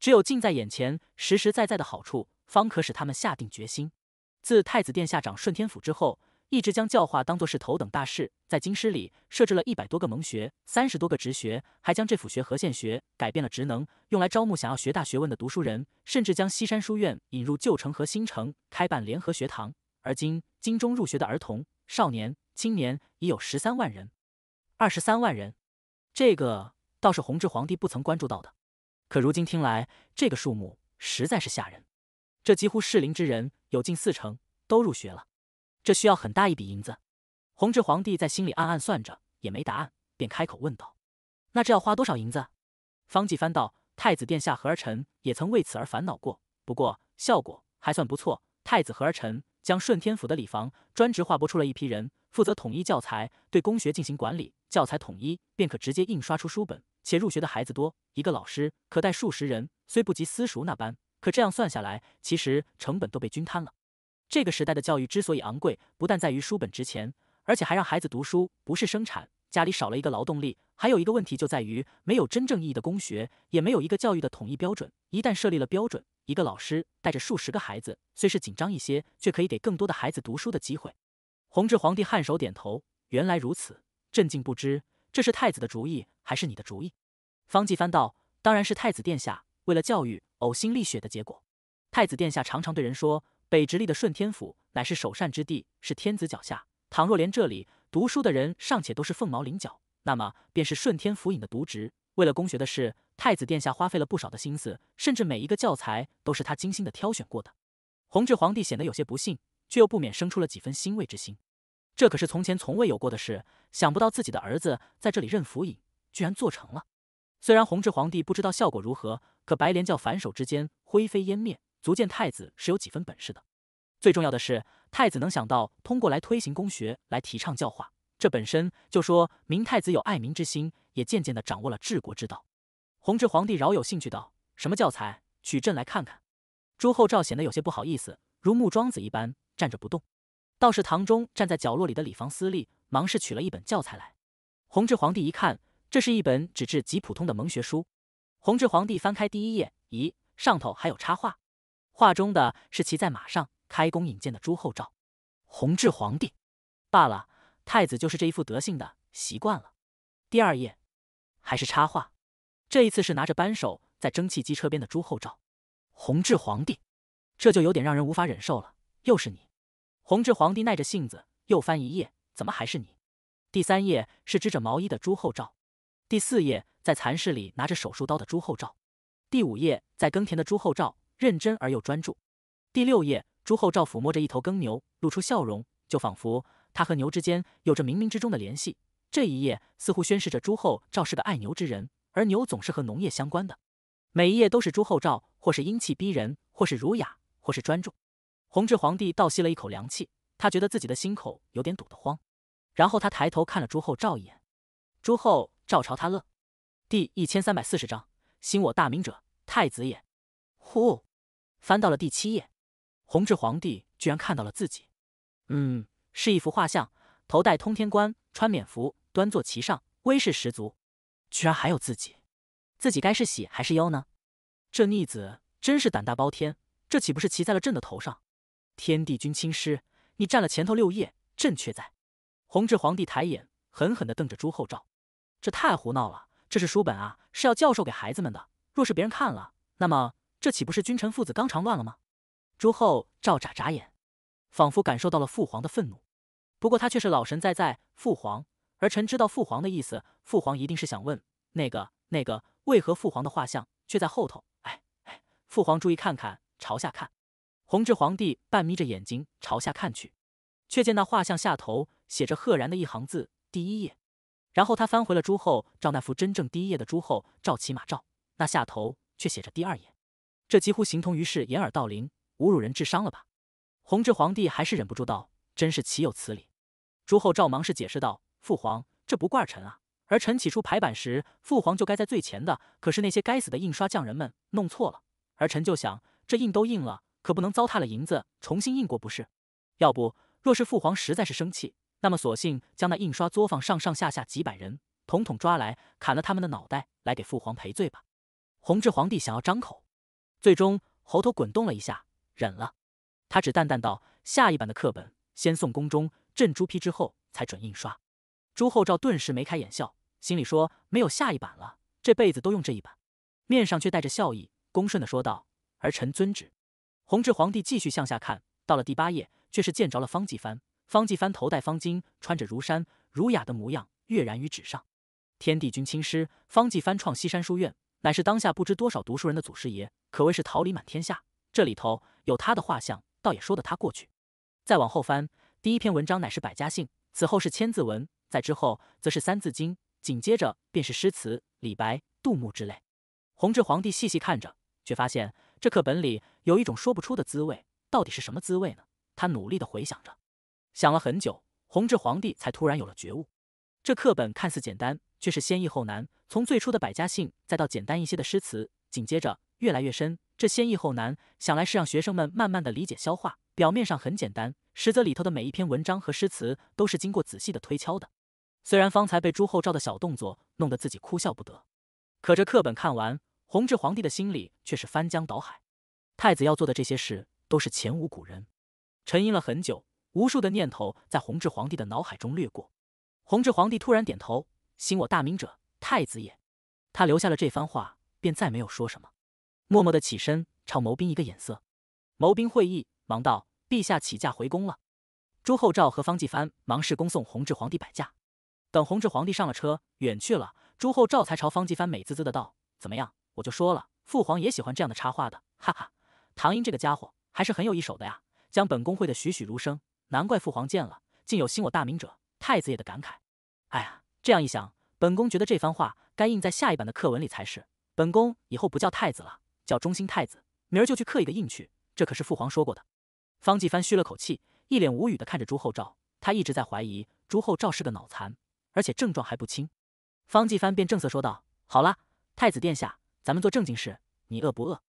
只有近在眼前、实实在在的好处，方可使他们下定决心。自太子殿下掌顺天府之后。一直将教化当作是头等大事，在京师里设置了一百多个蒙学、三十多个直学，还将这府学和县学改变了职能，用来招募想要学大学问的读书人，甚至将西山书院引入旧城和新城，开办联合学堂。而今，京中入学的儿童、少年、青年已有十三万人，二十三万人，这个倒是弘治皇帝不曾关注到的。可如今听来，这个数目实在是吓人，这几乎适龄之人有近四成都入学了。这需要很大一笔银子，弘治皇帝在心里暗暗算着，也没答案，便开口问道：“那这要花多少银子？”方继藩道：“太子殿下和儿臣也曾为此而烦恼过，不过效果还算不错。太子和儿臣将顺天府的礼房专职划拨出了一批人，负责统一教材，对公学进行管理。教材统一，便可直接印刷出书本，且入学的孩子多，一个老师可带数十人。虽不及私塾那般，可这样算下来，其实成本都被均摊了。”这个时代的教育之所以昂贵，不但在于书本值钱，而且还让孩子读书不是生产，家里少了一个劳动力。还有一个问题就在于没有真正意义的公学，也没有一个教育的统一标准。一旦设立了标准，一个老师带着数十个孩子，虽是紧张一些，却可以给更多的孩子读书的机会。弘治皇帝颔首点头，原来如此，震惊不知这是太子的主意还是你的主意？方继藩道：“当然是太子殿下为了教育呕心沥血的结果。”太子殿下常常对人说。北直隶的顺天府乃是首善之地，是天子脚下。倘若连这里读书的人尚且都是凤毛麟角，那么便是顺天府尹的渎职。为了公学的事，太子殿下花费了不少的心思，甚至每一个教材都是他精心的挑选过的。弘治皇帝显得有些不信，却又不免生出了几分欣慰之心。这可是从前从未有过的事，想不到自己的儿子在这里任府尹，居然做成了。虽然弘治皇帝不知道效果如何，可白莲教反手之间灰飞烟灭。足见太子是有几分本事的。最重要的是，太子能想到通过来推行公学来提倡教化，这本身就说明太子有爱民之心，也渐渐地掌握了治国之道。弘治皇帝饶有兴趣道：“什么教材？取朕来看看。”朱厚照显得有些不好意思，如木桩子一般站着不动。倒是堂中站在角落里的李房司吏，忙是取了一本教材来。弘治皇帝一看，这是一本纸质极普通的蒙学书。弘治皇帝翻开第一页，咦，上头还有插画。画中的是骑在马上开弓引箭的朱厚照，弘治皇帝罢了。太子就是这一副德性的，习惯了。第二页还是插画，这一次是拿着扳手在蒸汽机车边的朱厚照，弘治皇帝，这就有点让人无法忍受了。又是你，弘治皇帝耐着性子又翻一页，怎么还是你？第三页是织着毛衣的朱厚照，第四页在蚕室里拿着手术刀的朱厚照，第五页在耕田的朱厚照。认真而又专注。第六页，朱厚照抚摸着一头耕牛，露出笑容，就仿佛他和牛之间有着冥冥之中的联系。这一页似乎宣示着朱厚照是个爱牛之人，而牛总是和农业相关的。每一页都是朱厚照，或是英气逼人，或是儒雅，或是专注。弘治皇帝倒吸了一口凉气，他觉得自己的心口有点堵得慌。然后他抬头看了朱厚照一眼，朱厚照朝他乐。第一千三百四十章：兴我大明者，太子也。呼。翻到了第七页，弘治皇帝居然看到了自己，嗯，是一幅画像，头戴通天冠，穿冕服，端坐其上，威势十足。居然还有自己，自己该是喜还是忧呢？这逆子真是胆大包天，这岂不是骑在了朕的头上？天地君亲师，你占了前头六页，朕却在。弘治皇帝抬眼，狠狠的瞪着朱厚照，这太胡闹了。这是书本啊，是要教授给孩子们的。若是别人看了，那么。这岂不是君臣父子纲常乱了吗？朱厚照眨眨眼，仿佛感受到了父皇的愤怒。不过他却是老神在在。父皇，儿臣知道父皇的意思。父皇一定是想问那个那个，为何父皇的画像却在后头？哎哎，父皇注意看看，朝下看。弘治皇帝半眯着眼睛朝下看去，却见那画像下头写着赫然的一行字：第一页。然后他翻回了朱厚照那幅真正第一页的朱厚照骑马照，那下头却写着第二页。这几乎形同于是掩耳盗铃，侮辱人智商了吧？弘治皇帝还是忍不住道：“真是岂有此理！”朱厚照忙是解释道：“父皇，这不怪儿臣啊。儿臣起初排版时，父皇就该在最前的。可是那些该死的印刷匠人们弄错了。儿臣就想，这印都印了，可不能糟蹋了银子，重新印过不是？要不，若是父皇实在是生气，那么索性将那印刷作坊上上下下几百人统统抓来，砍了他们的脑袋，来给父皇赔罪吧。”弘治皇帝想要张口。最终，喉头滚动了一下，忍了。他只淡淡道：“下一版的课本先送宫中，朕朱批之后才准印刷。”朱厚照顿时眉开眼笑，心里说：“没有下一版了，这辈子都用这一版。”面上却带着笑意，恭顺地说道：“儿臣遵旨。”弘治皇帝继续向下看，到了第八页，却是见着了方继藩。方继藩头戴方巾，穿着儒衫，儒雅的模样跃然于纸上。天地君亲师，方继藩创西山书院，乃是当下不知多少读书人的祖师爷。可谓是桃李满天下，这里头有他的画像，倒也说得他过去。再往后翻，第一篇文章乃是《百家姓》，此后是《千字文》，再之后则是《三字经》，紧接着便是诗词，李白、杜牧之类。弘治皇帝细细看着，却发现这课本里有一种说不出的滋味，到底是什么滋味呢？他努力地回想着，想了很久，弘治皇帝才突然有了觉悟：这课本看似简单，却是先易后难，从最初的《百家姓》，再到简单一些的诗词，紧接着。越来越深，这先易后难，想来是让学生们慢慢的理解消化。表面上很简单，实则里头的每一篇文章和诗词都是经过仔细的推敲的。虽然方才被朱厚照的小动作弄得自己哭笑不得，可这课本看完，弘治皇帝的心里却是翻江倒海。太子要做的这些事都是前无古人。沉吟了很久，无数的念头在弘治皇帝的脑海中掠过。弘治皇帝突然点头：“兴我大明者，太子也。”他留下了这番话，便再没有说什么。默默地起身，朝谋兵一个眼色，谋兵会意，忙道：“陛下起驾回宫了。”朱厚照和方继藩忙是恭送弘治皇帝摆驾。等弘治皇帝上了车，远去了，朱厚照才朝方继藩美滋滋的道：“怎么样？我就说了，父皇也喜欢这样的插画的，哈哈！唐英这个家伙还是很有一手的呀，将本宫会的栩栩如生，难怪父皇见了竟有兴我大明者，太子也的感慨。哎呀，这样一想，本宫觉得这番话该印在下一版的课文里才是。本宫以后不叫太子了。”叫忠心太子，明儿就去刻一个印去。这可是父皇说过的。方继藩嘘了口气，一脸无语的看着朱厚照。他一直在怀疑朱厚照是个脑残，而且症状还不轻。方继藩便正色说道：“好了，太子殿下，咱们做正经事。你饿不饿？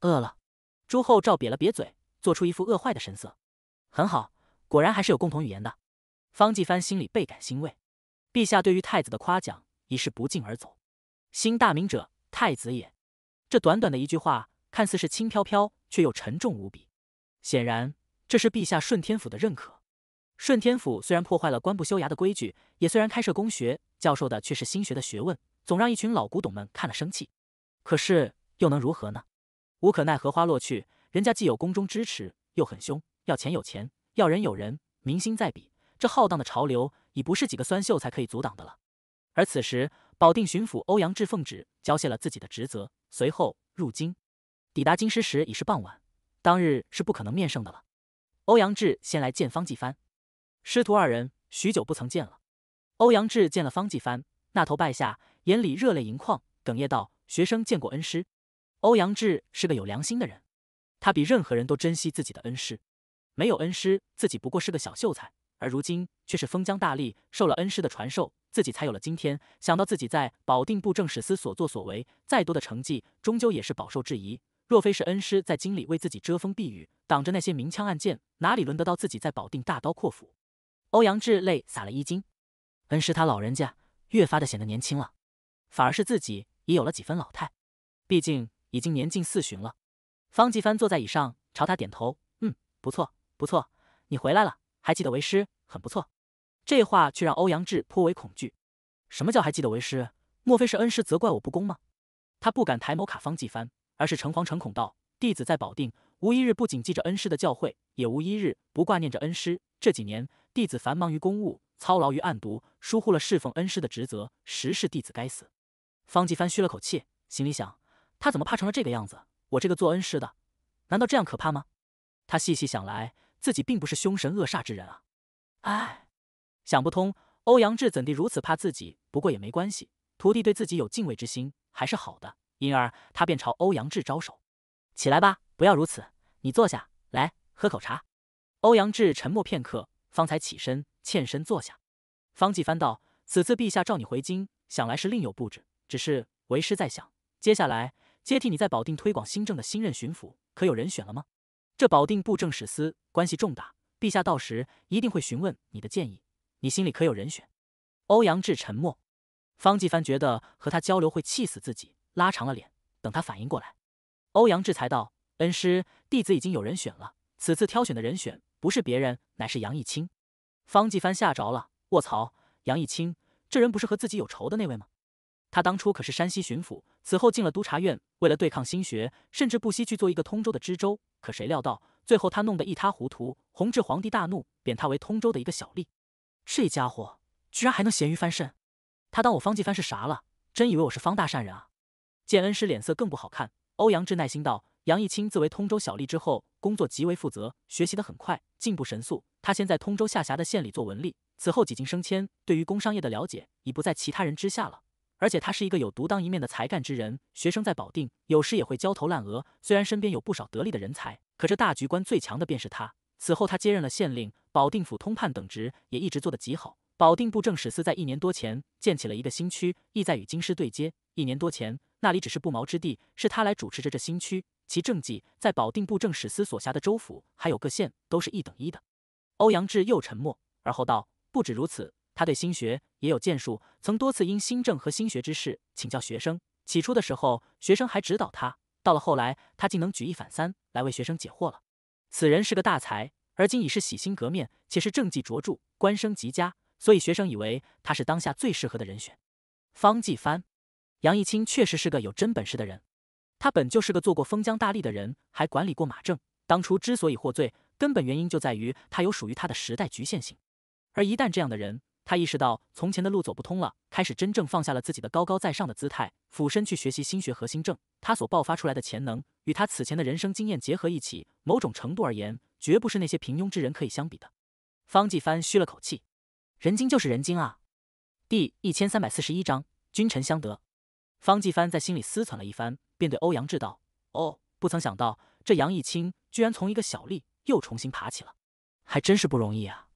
饿了。”朱厚照瘪了瘪嘴，做出一副饿坏的神色。很好，果然还是有共同语言的。方继藩心里倍感欣慰。陛下对于太子的夸奖，已是不胫而走。新大明者，太子也。这短短的一句话，看似是轻飘飘，却又沉重无比。显然，这是陛下顺天府的认可。顺天府虽然破坏了官部修牙的规矩，也虽然开设公学，教授的却是新学的学问，总让一群老古董们看了生气。可是，又能如何呢？无可奈何花落去。人家既有宫中支持，又很凶，要钱有钱，要人有人。民心在比，这浩荡的潮流已不是几个酸秀才可以阻挡的了。而此时，保定巡抚欧阳志奉旨交卸了自己的职责。随后入京，抵达京师时已是傍晚。当日是不可能面圣的了。欧阳志先来见方继帆，师徒二人许久不曾见了。欧阳志见了方继帆，那头拜下，眼里热泪盈眶，哽咽道：“学生见过恩师。”欧阳志是个有良心的人，他比任何人都珍惜自己的恩师。没有恩师，自己不过是个小秀才，而如今却是封疆大吏，受了恩师的传授。自己才有了今天。想到自己在保定布政使司所作所为，再多的成绩终究也是饱受质疑。若非是恩师在京里为自己遮风避雨，挡着那些明枪暗箭，哪里轮得到自己在保定大刀阔斧？欧阳志泪洒了一襟。恩师他老人家越发的显得年轻了，反而是自己也有了几分老态。毕竟已经年近四旬了。方继帆坐在椅上，朝他点头：“嗯，不错，不错，你回来了，还记得为师，很不错。”这话却让欧阳志颇为恐惧。什么叫还记得为师？莫非是恩师责怪我不公吗？他不敢抬眸看方继帆，而是诚惶诚恐道：“弟子在保定，无一日不谨记着恩师的教诲，也无一日不挂念着恩师。这几年，弟子繁忙于公务，操劳于案牍，疏忽了侍奉恩师的职责，实是弟子该死。”方继帆吁了口气，心里想：他怎么怕成了这个样子？我这个做恩师的，难道这样可怕吗？他细细想来，自己并不是凶神恶煞之人啊！唉。想不通，欧阳志怎地如此怕自己？不过也没关系，徒弟对自己有敬畏之心，还是好的。因而他便朝欧阳志招手：“起来吧，不要如此，你坐下，来喝口茶。”欧阳志沉默片刻，方才起身，欠身坐下。方继帆道：“此次陛下召你回京，想来是另有布置。只是为师在想，接下来接替你在保定推广新政的新任巡抚，可有人选了吗？这保定布政使司关系重大，陛下到时一定会询问你的建议。”你心里可有人选？欧阳志沉默。方继帆觉得和他交流会气死自己，拉长了脸。等他反应过来，欧阳志才道：“恩师，弟子已经有人选了。此次挑选的人选不是别人，乃是杨义清。”方继帆吓着了，卧槽！杨义清这人不是和自己有仇的那位吗？他当初可是山西巡抚，此后进了督察院，为了对抗新学，甚至不惜去做一个通州的知州。可谁料到最后，他弄得一塌糊涂，弘治皇帝大怒，贬他为通州的一个小吏。这家伙居然还能咸鱼翻身，他当我方继帆是啥了？真以为我是方大善人啊？见恩师脸色更不好看，欧阳志耐心道：“杨义清自为通州小吏之后，工作极为负责，学习的很快，进步神速。他先在通州下辖的县里做文吏，此后几经升迁，对于工商业的了解已不在其他人之下了。而且他是一个有独当一面的才干之人。学生在保定有时也会焦头烂额，虽然身边有不少得力的人才，可这大局观最强的便是他。此后他接任了县令。”保定府通判等职也一直做得极好。保定布政使司在一年多前建起了一个新区，意在与京师对接。一年多前，那里只是不毛之地，是他来主持着这新区，其政绩在保定布政使司所辖的州府还有各县都是一等一的。欧阳志又沉默，而后道：“不止如此，他对新学也有建树，曾多次因新政和新学之事请教学生。起初的时候，学生还指导他，到了后来，他竟能举一反三来为学生解惑了。此人是个大才。”而今已是洗心革面，且是政绩卓著，官声极佳，所以学生以为他是当下最适合的人选。方继帆、杨义清确实是个有真本事的人。他本就是个做过封疆大吏的人，还管理过马政。当初之所以获罪，根本原因就在于他有属于他的时代局限性。而一旦这样的人，他意识到从前的路走不通了，开始真正放下了自己的高高在上的姿态，俯身去学习心学和心政。他所爆发出来的潜能，与他此前的人生经验结合一起，某种程度而言。绝不是那些平庸之人可以相比的。方继帆吁了口气，人精就是人精啊！第一千三百四十一章君臣相得。方继帆在心里思忖了一番，便对欧阳志道：“哦，不曾想到这杨义清居然从一个小吏又重新爬起了，还真是不容易啊！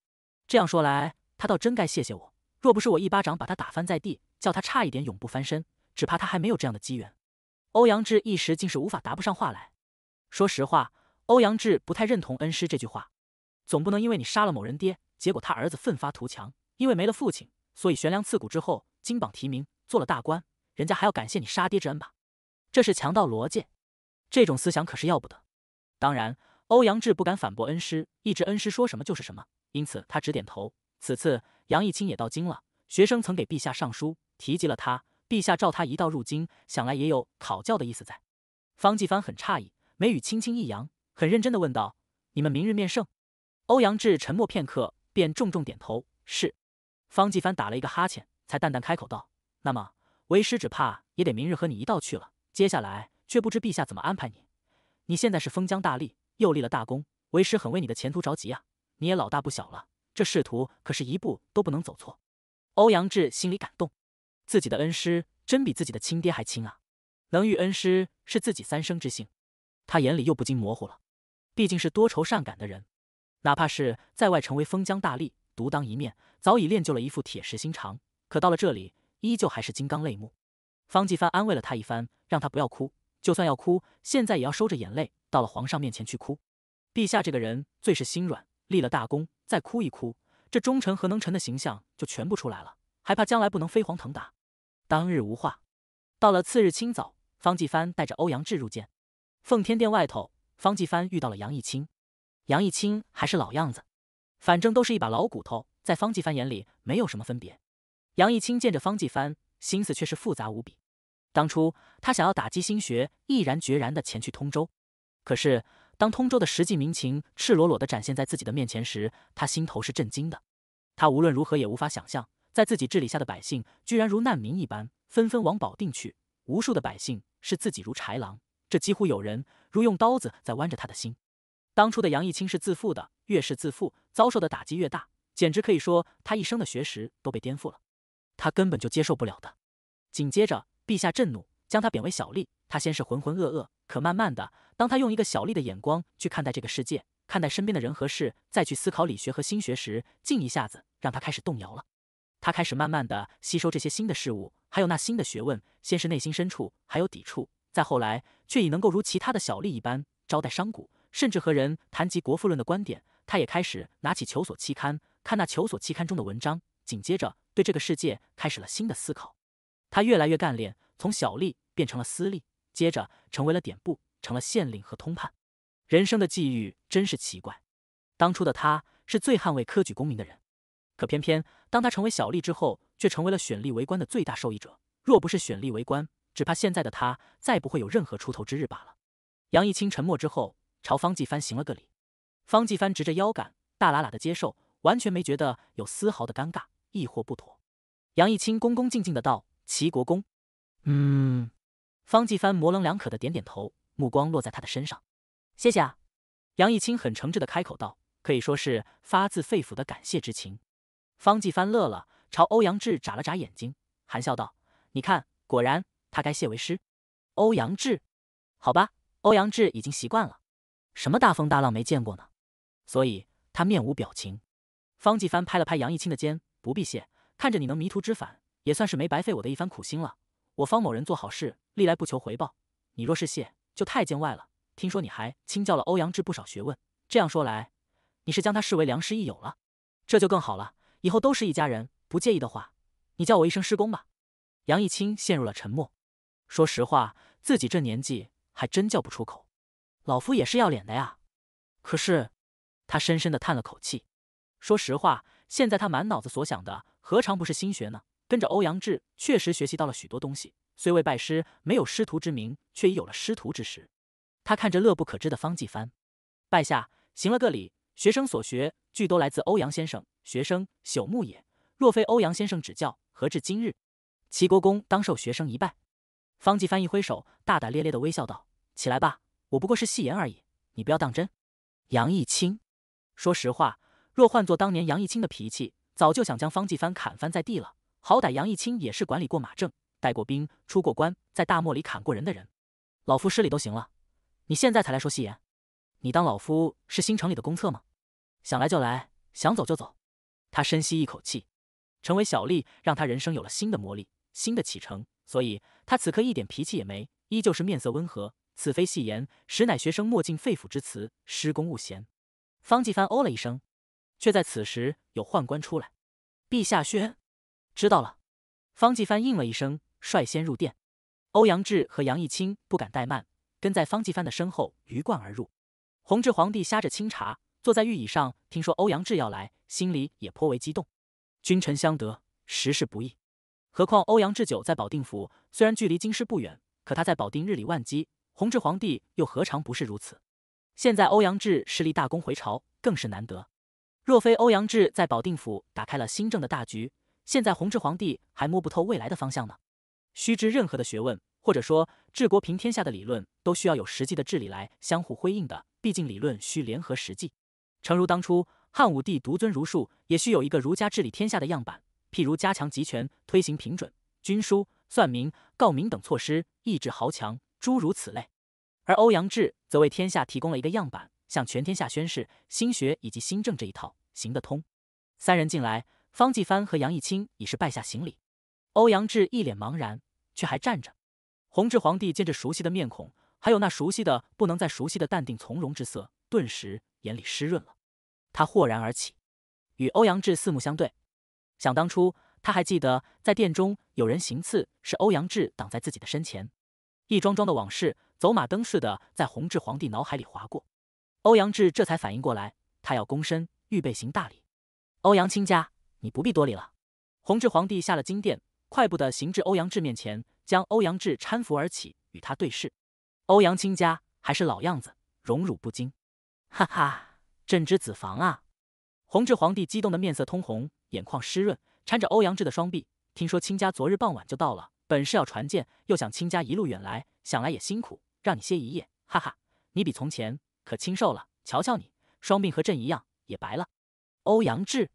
这样说来，他倒真该谢谢我。若不是我一巴掌把他打翻在地，叫他差一点永不翻身，只怕他还没有这样的机缘。”欧阳志一时竟是无法答不上话来。说实话。欧阳志不太认同恩师这句话，总不能因为你杀了某人爹，结果他儿子奋发图强，因为没了父亲，所以悬梁刺股之后金榜题名做了大官，人家还要感谢你杀爹之恩吧？这是强盗逻辑，这种思想可是要不得。当然，欧阳志不敢反驳恩师，一直恩师说什么就是什么，因此他只点头。此次杨义清也到京了，学生曾给陛下上书提及了他，陛下召他一道入京，想来也有考教的意思在。方继帆很诧异，眉宇轻轻一扬。很认真的问道：“你们明日面圣。”欧阳志沉默片刻，便重重点头：“是。”方继帆打了一个哈欠，才淡淡开口道：“那么，为师只怕也得明日和你一道去了。接下来却不知陛下怎么安排你。你现在是封疆大吏，又立了大功，为师很为你的前途着急啊！你也老大不小了，这仕途可是一步都不能走错。”欧阳志心里感动，自己的恩师真比自己的亲爹还亲啊！能遇恩师是自己三生之幸，他眼里又不禁模糊了。毕竟是多愁善感的人，哪怕是在外成为封疆大吏，独当一面，早已练就了一副铁石心肠。可到了这里，依旧还是金刚泪目。方继帆安慰了他一番，让他不要哭，就算要哭，现在也要收着眼泪，到了皇上面前去哭。陛下这个人最是心软，立了大功再哭一哭，这忠臣和能臣的形象就全部出来了，还怕将来不能飞黄腾达？当日无话。到了次日清早，方继帆带着欧阳志入见，奉天殿外头。方继帆遇到了杨义清，杨义清还是老样子，反正都是一把老骨头，在方继帆眼里没有什么分别。杨义清见着方继帆，心思却是复杂无比。当初他想要打击新学，毅然决然地前去通州，可是当通州的实际民情赤裸裸地展现在自己的面前时，他心头是震惊的。他无论如何也无法想象，在自己治理下的百姓，居然如难民一般，纷纷往保定去。无数的百姓视自己如豺狼，这几乎有人。如用刀子在剜着他的心。当初的杨一清是自负的，越是自负，遭受的打击越大，简直可以说他一生的学识都被颠覆了，他根本就接受不了的。紧接着，陛下震怒，将他贬为小吏。他先是浑浑噩噩，可慢慢的，当他用一个小吏的眼光去看待这个世界，看待身边的人和事，再去思考理学和心学时，竟一下子让他开始动摇了。他开始慢慢的吸收这些新的事物，还有那新的学问。先是内心深处还有抵触。再后来，却已能够如其他的小吏一般招待商贾，甚至和人谈及国富论的观点。他也开始拿起求索期刊，看那求索期刊中的文章。紧接着，对这个世界开始了新的思考。他越来越干练，从小吏变成了私吏，接着成为了典部，成了县令和通判。人生的际遇真是奇怪。当初的他是最捍卫科举功名的人，可偏偏当他成为小吏之后，却成为了选吏为官的最大受益者。若不是选吏为官，只怕现在的他再不会有任何出头之日罢了。杨一清沉默之后，朝方继帆行了个礼。方继帆直着腰杆，大喇喇的接受，完全没觉得有丝毫的尴尬，亦或不妥。杨一清恭恭敬敬的道：“齐国公。”嗯。方继帆模棱两可的点点头，目光落在他的身上。谢谢啊。杨一清很诚挚的开口道，可以说是发自肺腑的感谢之情。方继帆乐了，朝欧阳志眨了眨眼睛，含笑道：“你看，果然。”他该谢为师，欧阳志，好吧，欧阳志已经习惯了，什么大风大浪没见过呢，所以他面无表情。方继帆拍了拍杨义清的肩，不必谢，看着你能迷途知返，也算是没白费我的一番苦心了。我方某人做好事，历来不求回报，你若是谢，就太见外了。听说你还亲教了欧阳志不少学问，这样说来，你是将他视为良师益友了，这就更好了。以后都是一家人，不介意的话，你叫我一声师公吧。杨义清陷入了沉默。说实话，自己这年纪还真叫不出口。老夫也是要脸的呀。可是，他深深的叹了口气。说实话，现在他满脑子所想的，何尝不是心学呢？跟着欧阳志确实学习到了许多东西，虽未拜师，没有师徒之名，却已有了师徒之实。他看着乐不可支的方继帆，拜下，行了个礼。学生所学，俱都来自欧阳先生。学生朽木也，若非欧阳先生指教，何至今日？齐国公当受学生一拜。方继帆一挥手，大大咧咧的微笑道：“起来吧，我不过是戏言而已，你不要当真。”杨义清，说实话，若换做当年杨义清的脾气，早就想将方继帆砍翻在地了。好歹杨义清也是管理过马政、带过兵、出过关、在大漠里砍过人的人，老夫失礼都行了，你现在才来说戏言，你当老夫是新城里的公厕吗？想来就来，想走就走。他深吸一口气，成为小吏，让他人生有了新的魔力，新的启程。所以他此刻一点脾气也没，依旧是面色温和。此非戏言，实乃学生墨镜肺腑之词。施公勿嫌。方继帆哦了一声，却在此时有宦官出来，陛下宣。知道了。方继帆应了一声，率先入殿。欧阳志和杨义清不敢怠慢，跟在方继帆的身后鱼贯而入。弘治皇帝呷着清茶，坐在御椅上，听说欧阳志要来，心里也颇为激动。君臣相得，实是不易。何况欧阳志久在保定府，虽然距离京师不远，可他在保定日理万机。弘治皇帝又何尝不是如此？现在欧阳志势力大功回朝，更是难得。若非欧阳志在保定府打开了新政的大局，现在弘治皇帝还摸不透未来的方向呢。须知任何的学问，或者说治国平天下的理论，都需要有实际的治理来相互辉映的。毕竟理论需联合实际。诚如当初汉武帝独尊儒术，也需有一个儒家治理天下的样板。譬如加强集权，推行平准、军书、算缗、告明等措施，抑制豪强，诸如此类。而欧阳志则为天下提供了一个样板，向全天下宣示新学以及新政这一套行得通。三人进来，方继藩和杨义清已是拜下行礼，欧阳志一脸茫然，却还站着。弘治皇帝见这熟悉的面孔，还有那熟悉的不能再熟悉的淡定从容之色，顿时眼里湿润了。他豁然而起，与欧阳志四目相对。想当初，他还记得在殿中有人行刺，是欧阳志挡在自己的身前。一桩桩的往事，走马灯似的在弘治皇帝脑海里划过。欧阳志这才反应过来，他要躬身预备行大礼。欧阳卿家，你不必多礼了。弘治皇帝下了金殿，快步的行至欧阳志面前，将欧阳志搀扶而起，与他对视。欧阳卿家还是老样子，荣辱不惊。哈哈，朕之子房啊！弘治皇帝激动的面色通红。眼眶湿润，搀着欧阳志的双臂。听说亲家昨日傍晚就到了，本是要传见，又想亲家一路远来，想来也辛苦，让你歇一夜。哈哈，你比从前可清瘦了，瞧瞧你，双鬓和朕一样也白了。欧阳志，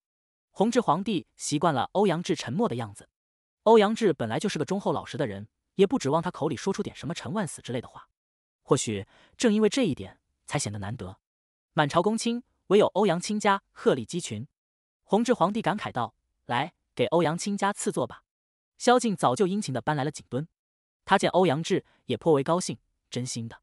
弘治皇帝习惯了欧阳志沉默的样子。欧阳志本来就是个忠厚老实的人，也不指望他口里说出点什么“臣万死”之类的话。或许正因为这一点，才显得难得。满朝公卿，唯有欧阳亲家鹤立鸡群。弘治皇帝感慨道：“来，给欧阳卿家赐座吧。”萧敬早就殷勤的搬来了锦墩。他见欧阳志也颇为高兴，真心的。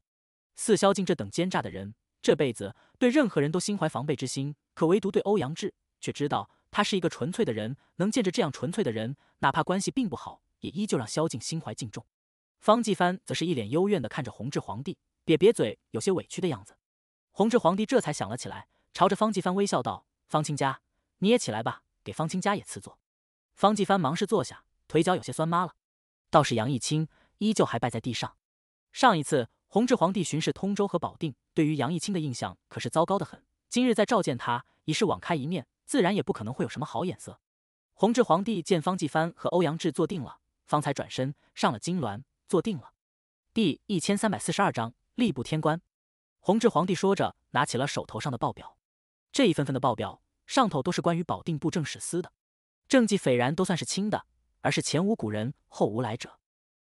似萧敬这等奸诈的人，这辈子对任何人都心怀防备之心，可唯独对欧阳志，却知道他是一个纯粹的人。能见着这样纯粹的人，哪怕关系并不好，也依旧让萧敬心怀敬重。方继帆则是一脸幽怨的看着弘治皇帝，瘪瘪嘴，有些委屈的样子。弘治皇帝这才想了起来，朝着方继帆微笑道：“方卿家。”你也起来吧，给方清家也赐座。方继藩忙是坐下，腿脚有些酸麻了。倒是杨义清依旧还拜在地上。上一次弘治皇帝巡视通州和保定，对于杨义清的印象可是糟糕的很。今日再召见他，已是网开一面，自然也不可能会有什么好眼色。弘治皇帝见方继藩和欧阳志坐定了，方才转身上了金銮，坐定了。第一千三百四十二章吏部天官。弘治皇帝说着，拿起了手头上的报表，这一份份的报表。上头都是关于保定布政使司的，政绩斐然，都算是清的，而是前无古人后无来者。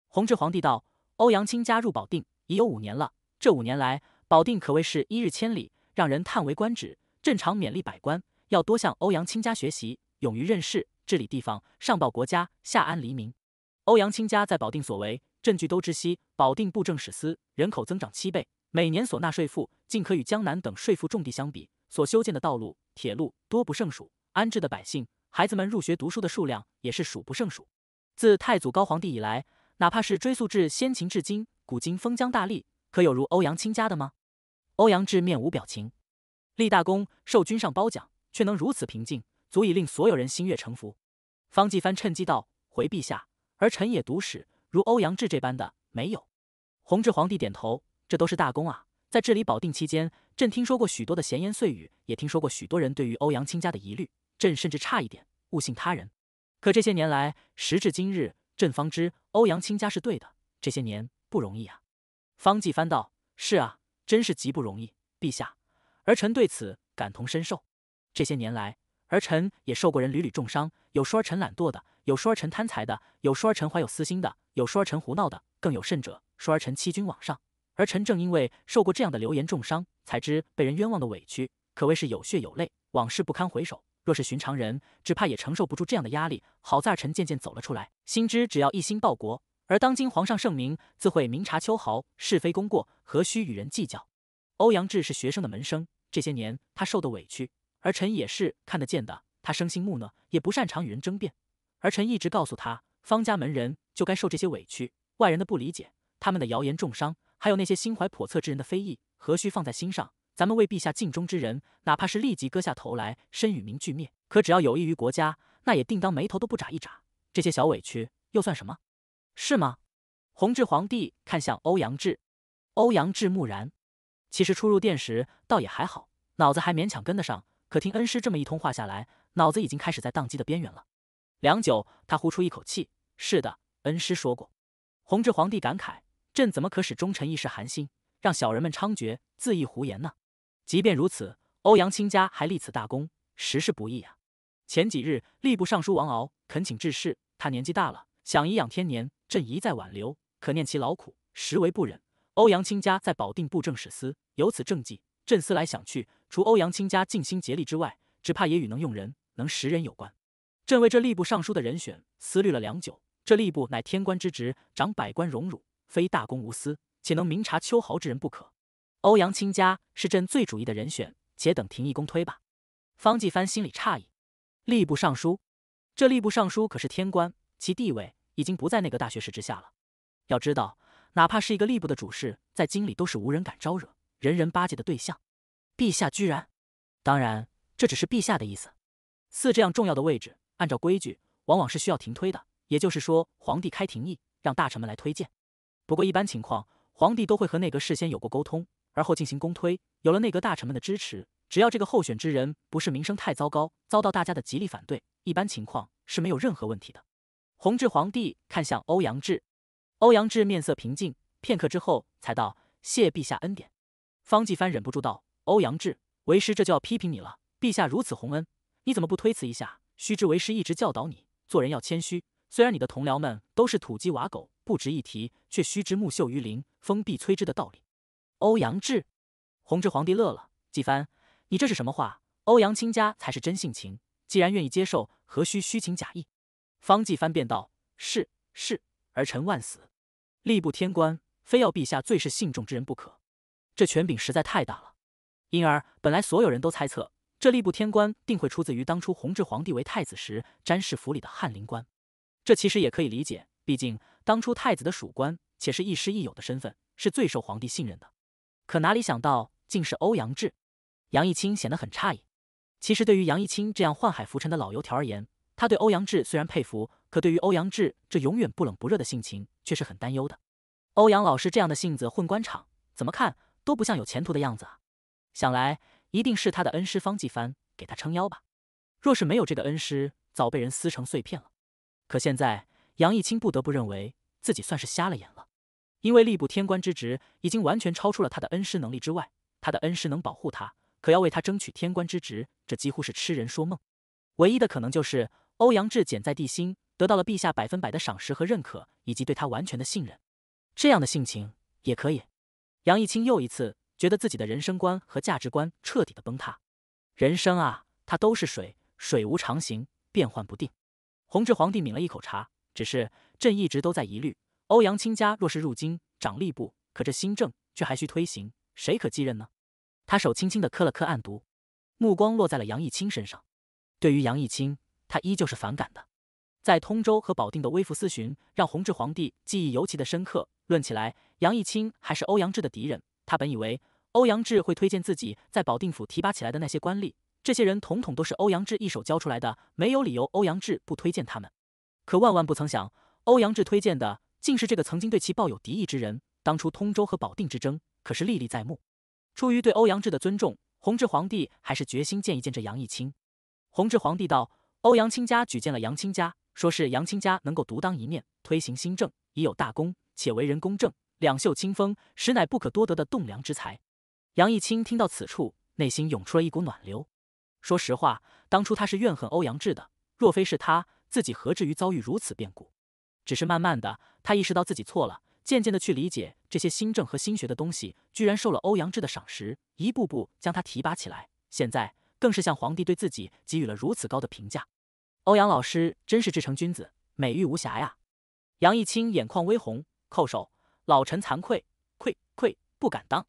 弘治皇帝道：“欧阳清加入保定已有五年了，这五年来，保定可谓是一日千里，让人叹为观止。朕常勉励百官，要多向欧阳清家学习，勇于任事，治理地方，上报国家，下安黎民。欧阳清家在保定所为，朕据都知悉。保定布政使司人口增长七倍，每年所纳税赋，竟可与江南等税赋重地相比。”所修建的道路、铁路多不胜数，安置的百姓、孩子们入学读书的数量也是数不胜数。自太祖高皇帝以来，哪怕是追溯至先秦至今，古今封疆大吏可有如欧阳亲家的吗？欧阳志面无表情，立大功受君上褒奖，却能如此平静，足以令所有人心悦诚服。方继藩趁机道：“回陛下，而臣也读史，如欧阳志这般的没有。”弘治皇帝点头：“这都是大功啊，在治理保定期间。”朕听说过许多的闲言碎语，也听说过许多人对于欧阳青家的疑虑。朕甚至差一点误信他人。可这些年来，时至今日，朕方知欧阳青家是对的。这些年不容易啊！方继帆道：“是啊，真是极不容易，陛下。儿臣对此感同身受。这些年来，儿臣也受过人屡屡重伤。有说儿臣懒惰的，有说儿臣贪财的，有说儿臣怀有私心的，有说儿臣胡闹的，更有甚者，说儿臣欺君罔上。”而臣正因为受过这样的流言重伤，才知被人冤枉的委屈，可谓是有血有泪，往事不堪回首。若是寻常人，只怕也承受不住这样的压力。好在臣渐渐走了出来，心知只要一心报国，而当今皇上圣明，自会明察秋毫，是非功过，何须与人计较？欧阳志是学生的门生，这些年他受的委屈，儿臣也是看得见的。他生性木讷，也不擅长与人争辩。儿臣一直告诉他，方家门人就该受这些委屈，外人的不理解，他们的谣言重伤。还有那些心怀叵测之人的非议，何须放在心上？咱们为陛下尽忠之人，哪怕是立即割下头来，身与名俱灭，可只要有益于国家，那也定当眉头都不眨一眨。这些小委屈又算什么？是吗？弘治皇帝看向欧阳志，欧阳志木然。其实出入殿时倒也还好，脑子还勉强跟得上，可听恩师这么一通话下来，脑子已经开始在宕机的边缘了。良久，他呼出一口气：“是的，恩师说过。”弘治皇帝感慨。朕怎么可使忠臣一时寒心，让小人们猖獗，恣意胡言呢？即便如此，欧阳卿家还立此大功，实是不易啊！前几日，吏部尚书王敖恳请致仕，他年纪大了，想颐养天年。朕一再挽留，可念其劳苦，实为不忍。欧阳卿家在保定布政使司，有此政绩，朕思来想去，除欧阳卿家尽心竭力之外，只怕也与能用人、能识人有关。朕为这吏部尚书的人选思虑了良久，这吏部乃天官之职，掌百官荣辱。非大公无私且能明察秋毫之人不可。欧阳清家是朕最主意的人选，且等廷议公推吧。方继藩心里诧异，吏部尚书，这吏部尚书可是天官，其地位已经不在那个大学士之下了。要知道，哪怕是一个吏部的主事，在京里都是无人敢招惹、人人巴结的对象。陛下居然……当然，这只是陛下的意思。似这样重要的位置，按照规矩，往往是需要停推的，也就是说，皇帝开廷议，让大臣们来推荐。不过，一般情况，皇帝都会和内阁事先有过沟通，而后进行公推。有了内阁大臣们的支持，只要这个候选之人不是名声太糟糕，遭到大家的极力反对，一般情况是没有任何问题的。弘治皇帝看向欧阳志，欧阳志面色平静，片刻之后才道：“谢陛下恩典。”方继藩忍不住道：“欧阳志，为师这就要批评你了。陛下如此洪恩，你怎么不推辞一下？须知为师一直教导你，做人要谦虚。虽然你的同僚们都是土鸡瓦狗。”不值一提，却须知木秀于林，风必摧之的道理。欧阳志，弘治皇帝乐了。纪帆，你这是什么话？欧阳清家才是真性情，既然愿意接受，何须虚情假意？方继帆便道：是是，儿臣万死。吏部天官，非要陛下最是信众之人不可。这权柄实在太大了。因而，本来所有人都猜测，这吏部天官定会出自于当初弘治皇帝为太子时詹氏府里的翰林官。这其实也可以理解。毕竟当初太子的属官，且是亦师亦友的身份，是最受皇帝信任的。可哪里想到，竟是欧阳志？杨义清显得很诧异。其实对于杨义清这样宦海浮沉的老油条而言，他对欧阳志虽然佩服，可对于欧阳志这永远不冷不热的性情，却是很担忧的。欧阳老师这样的性子，混官场怎么看都不像有前途的样子啊！想来一定是他的恩师方继藩给他撑腰吧？若是没有这个恩师，早被人撕成碎片了。可现在……杨义清不得不认为自己算是瞎了眼了，因为吏部天官之职已经完全超出了他的恩师能力之外。他的恩师能保护他，可要为他争取天官之职，这几乎是痴人说梦。唯一的可能就是欧阳志简在地心得到了陛下百分百的赏识和认可，以及对他完全的信任。这样的性情也可以。杨义清又一次觉得自己的人生观和价值观彻底的崩塌。人生啊，它都是水，水无常形，变幻不定。弘治皇帝抿了一口茶。只是，朕一直都在疑虑，欧阳清家若是入京掌吏部，可这新政却还需推行，谁可继任呢？他手轻轻的磕了磕案牍，目光落在了杨义清身上。对于杨义清，他依旧是反感的。在通州和保定的微服私巡，让弘治皇帝记忆尤其的深刻。论起来，杨义清还是欧阳志的敌人。他本以为欧阳志会推荐自己在保定府提拔起来的那些官吏，这些人统统都是欧阳志一手教出来的，没有理由欧阳志不推荐他们。可万万不曾想，欧阳志推荐的竟是这个曾经对其抱有敌意之人。当初通州和保定之争可是历历在目。出于对欧阳志的尊重，弘治皇帝还是决心见一见这杨一清。弘治皇帝道：“欧阳清家举荐了杨清家，说是杨清家能够独当一面，推行新政，已有大功，且为人公正，两袖清风，实乃不可多得的栋梁之才。”杨一清听到此处，内心涌出了一股暖流。说实话，当初他是怨恨欧阳志的，若非是他。自己何至于遭遇如此变故？只是慢慢的，他意识到自己错了，渐渐的去理解这些新政和新学的东西，居然受了欧阳志的赏识，一步步将他提拔起来。现在更是向皇帝对自己给予了如此高的评价。欧阳老师真是至诚君子，美玉无瑕呀！杨义清眼眶微红，叩首：“老臣惭愧，愧愧不敢当。”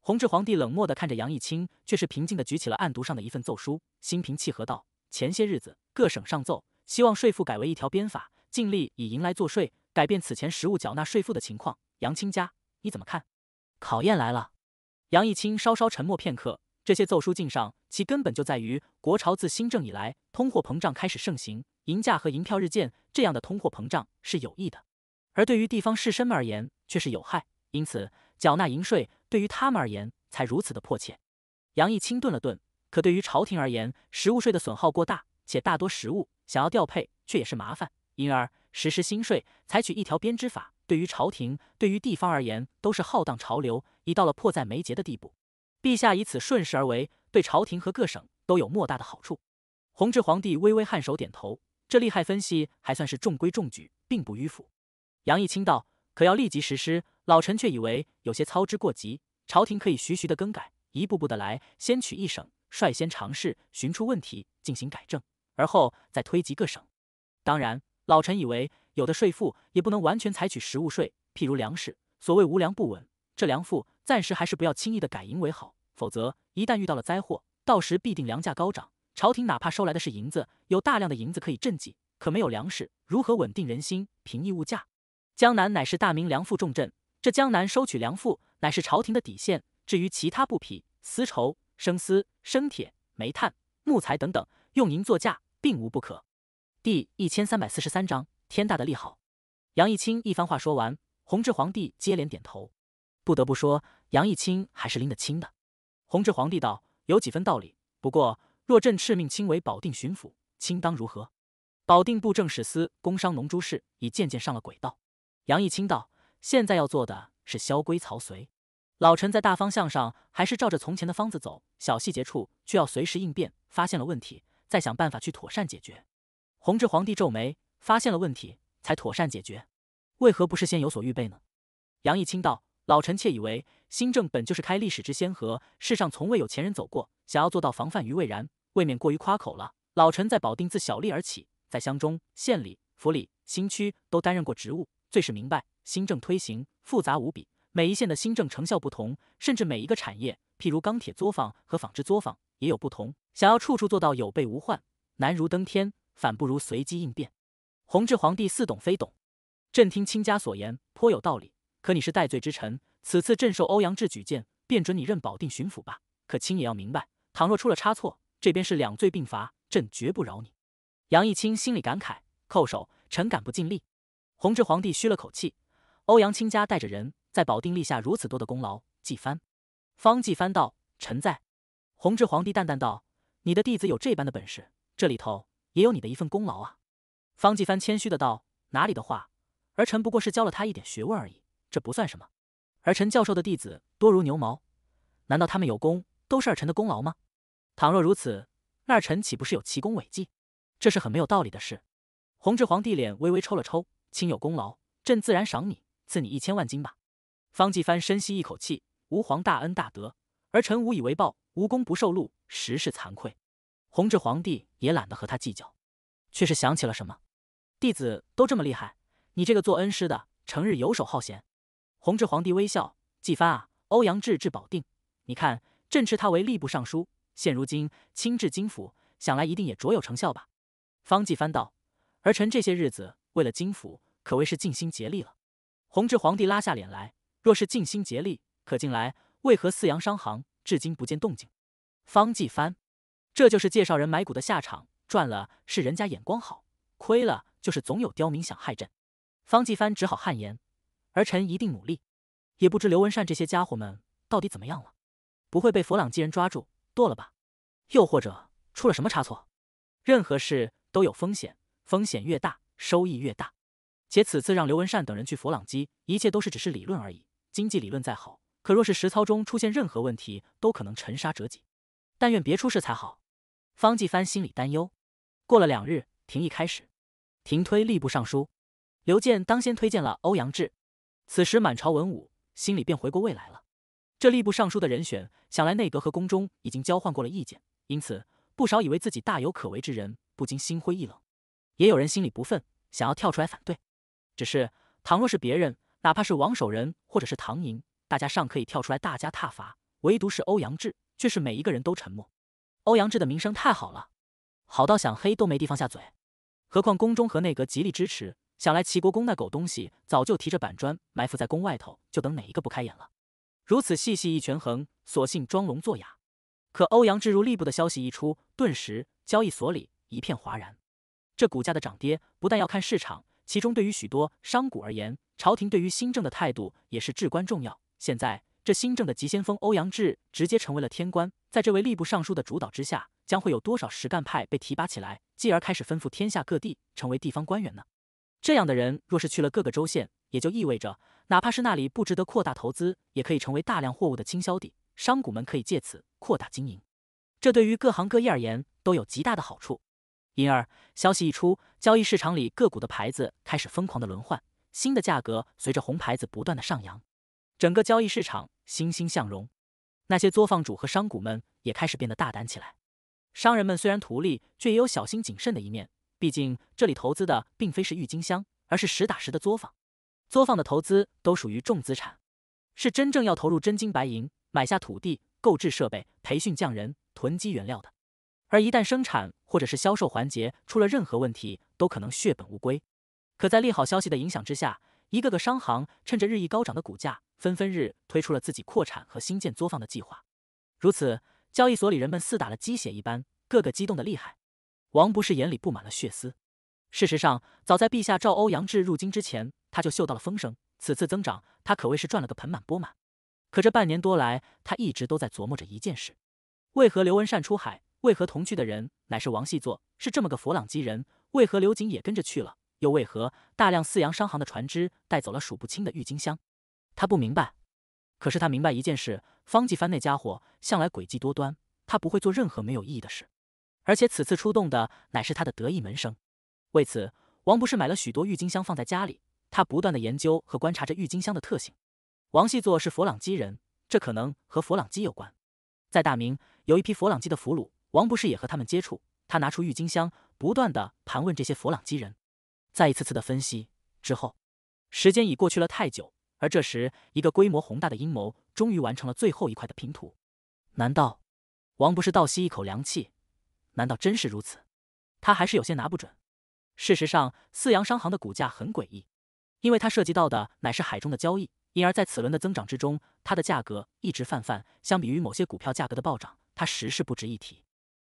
弘治皇帝冷漠的看着杨义清，却是平静的举起了案牍上的一份奏书，心平气和道：“前些日子各省上奏。”希望税赋改为一条鞭法，尽力以银来作税，改变此前实物缴纳税赋的情况。杨清家，你怎么看？考验来了。杨一清稍稍沉默片刻，这些奏疏敬上，其根本就在于国朝自新政以来，通货膨胀开始盛行，银价和银票日渐，这样的通货膨胀是有益的，而对于地方士绅们而言却是有害，因此缴纳银税对于他们而言才如此的迫切。杨一清顿了顿，可对于朝廷而言，实物税的损耗过大，且大多实物。想要调配，却也是麻烦，因而实施新税，采取一条编织法，对于朝廷、对于地方而言，都是浩荡潮流，已到了迫在眉睫的地步。陛下以此顺势而为，对朝廷和各省都有莫大的好处。弘治皇帝微微颔首点头，这利害分析还算是中规中矩，并不迂腐。杨义清道：“可要立即实施？老臣却以为有些操之过急，朝廷可以徐徐的更改，一步步的来，先取一省，率先尝试，寻出问题，进行改正。”而后再推及各省，当然，老臣以为有的税赋也不能完全采取实物税，譬如粮食，所谓无粮不稳，这粮赋暂时还是不要轻易的改银为好，否则一旦遇到了灾祸，到时必定粮价高涨。朝廷哪怕收来的是银子，有大量的银子可以赈济，可没有粮食如何稳定人心、平抑物价？江南乃是大明粮赋重镇，这江南收取粮赋乃是朝廷的底线。至于其他布匹、丝绸、生丝、生铁、煤炭、木材等等，用银作价。并无不可。第一千三百四十三章天大的利好。杨义清一番话说完，弘治皇帝接连点头。不得不说，杨义清还是拎得清的。弘治皇帝道：“有几分道理。不过，若朕敕命卿为保定巡抚，卿当如何？”保定布政使司工商农诸事已渐渐上了轨道。杨义清道：“现在要做的是削规曹随。老臣在大方向上还是照着从前的方子走，小细节处却要随时应变。发现了问题。”再想办法去妥善解决。弘治皇帝皱眉，发现了问题才妥善解决，为何不事先有所预备呢？杨一清道：“老臣妾以为，新政本就是开历史之先河，世上从未有前人走过，想要做到防范于未然，未免过于夸口了。老臣在保定自小立而起，在乡中、县里、府里、新区都担任过职务，最是明白新政推行复杂无比，每一线的新政成效不同，甚至每一个产业，譬如钢铁作坊和纺织作坊。”也有不同，想要处处做到有备无患，难如登天，反不如随机应变。弘治皇帝似懂非懂，朕听卿家所言颇有道理，可你是戴罪之臣，此次朕受欧阳志举荐，便准你任保定巡抚吧。可卿也要明白，倘若出了差错，这边是两罪并罚，朕绝不饶你。杨义清心里感慨，叩首，臣敢不尽力。弘治皇帝吁了口气，欧阳卿家带着人在保定立下如此多的功劳，纪帆，方纪帆道，臣在。弘治皇帝淡淡道：“你的弟子有这般的本事，这里头也有你的一份功劳啊。”方继藩谦虚的道：“哪里的话，儿臣不过是教了他一点学问而已，这不算什么。儿臣教授的弟子多如牛毛，难道他们有功都是儿臣的功劳吗？倘若如此，那儿臣岂不是有奇功伟绩？这是很没有道理的事。”弘治皇帝脸微微抽了抽，亲有功劳，朕自然赏你，赐你一千万金吧。方继藩深吸一口气，吾皇大恩大德。儿臣无以为报，无功不受禄，实是惭愧。弘治皇帝也懒得和他计较，却是想起了什么。弟子都这么厉害，你这个做恩师的成日游手好闲。弘治皇帝微笑：“季帆啊，欧阳志至保定，你看朕斥他为吏部尚书，现如今亲至京府，想来一定也卓有成效吧？”方季帆道：“儿臣这些日子为了京府，可谓是尽心竭力了。”弘治皇帝拉下脸来：“若是尽心竭力，可近来……”为何四阳商行至今不见动静？方继帆，这就是介绍人买股的下场，赚了是人家眼光好，亏了就是总有刁民想害朕。方继帆只好汗颜，儿臣一定努力。也不知刘文善这些家伙们到底怎么样了，不会被佛朗基人抓住剁了吧？又或者出了什么差错？任何事都有风险，风险越大，收益越大。且此次让刘文善等人去佛朗基，一切都是只是理论而已，经济理论再好。可若是实操中出现任何问题，都可能沉沙折戟。但愿别出事才好。方继帆心里担忧。过了两日，廷议开始，廷推吏部尚书，刘建当先推荐了欧阳志。此时满朝文武心里便回过味来了。这吏部尚书的人选，想来内阁和宫中已经交换过了意见，因此不少以为自己大有可为之人不禁心灰意冷。也有人心里不忿，想要跳出来反对。只是倘若是别人，哪怕是王守仁或者是唐寅。大家尚可以跳出来，大家踏伐，唯独是欧阳志，却是每一个人都沉默。欧阳志的名声太好了，好到想黑都没地方下嘴。何况宫中和内阁极力支持，想来齐国公那狗东西早就提着板砖埋伏在宫外头，就等哪一个不开眼了。如此细细一权衡，索性装聋作哑。可欧阳志入吏部的消息一出，顿时交易所里一片哗然。这股价的涨跌不但要看市场，其中对于许多商贾而言，朝廷对于新政的态度也是至关重要。现在，这新政的急先锋欧阳志直接成为了天官。在这位吏部尚书的主导之下，将会有多少实干派被提拔起来，继而开始吩咐天下各地，成为地方官员呢？这样的人若是去了各个州县，也就意味着，哪怕是那里不值得扩大投资，也可以成为大量货物的倾销地。商贾们可以借此扩大经营，这对于各行各业而言都有极大的好处。因而，消息一出，交易市场里个股的牌子开始疯狂的轮换，新的价格随着红牌子不断的上扬。整个交易市场欣欣向荣，那些作坊主和商贾们也开始变得大胆起来。商人们虽然图利，却也有小心谨慎的一面。毕竟这里投资的并非是郁金香，而是实打实的作坊。作坊的投资都属于重资产，是真正要投入真金白银买下土地、购置设备、培训匠人、囤积原料的。而一旦生产或者是销售环节出了任何问题，都可能血本无归。可在利好消息的影响之下。一个个商行趁着日益高涨的股价，纷纷日推出了自己扩产和新建作坊的计划。如此，交易所里人们似打了鸡血一般，个个激动的厉害。王不是眼里布满了血丝。事实上，早在陛下召欧阳志入京之前，他就嗅到了风声。此次增长，他可谓是赚了个盆满钵满。可这半年多来，他一直都在琢磨着一件事：为何刘文善出海？为何同去的人乃是王细作，是这么个佛朗机人？为何刘瑾也跟着去了？又为何大量泗阳商行的船只带走了数不清的郁金香？他不明白，可是他明白一件事：方继帆那家伙向来诡计多端，他不会做任何没有意义的事。而且此次出动的乃是他的得意门生。为此，王不是买了许多郁金香放在家里，他不断的研究和观察着郁金香的特性。王细作是佛朗基人，这可能和佛朗基有关。在大明有一批佛朗基的俘虏，王不是也和他们接触。他拿出郁金香，不断的盘问这些佛朗基人。再一次次的分析之后，时间已过去了太久。而这时，一个规模宏大的阴谋终于完成了最后一块的拼图。难道？王不是倒吸一口凉气。难道真是如此？他还是有些拿不准。事实上，四洋商行的股价很诡异，因为它涉及到的乃是海中的交易，因而在此轮的增长之中，它的价格一直泛泛。相比于某些股票价格的暴涨，它实是不值一提。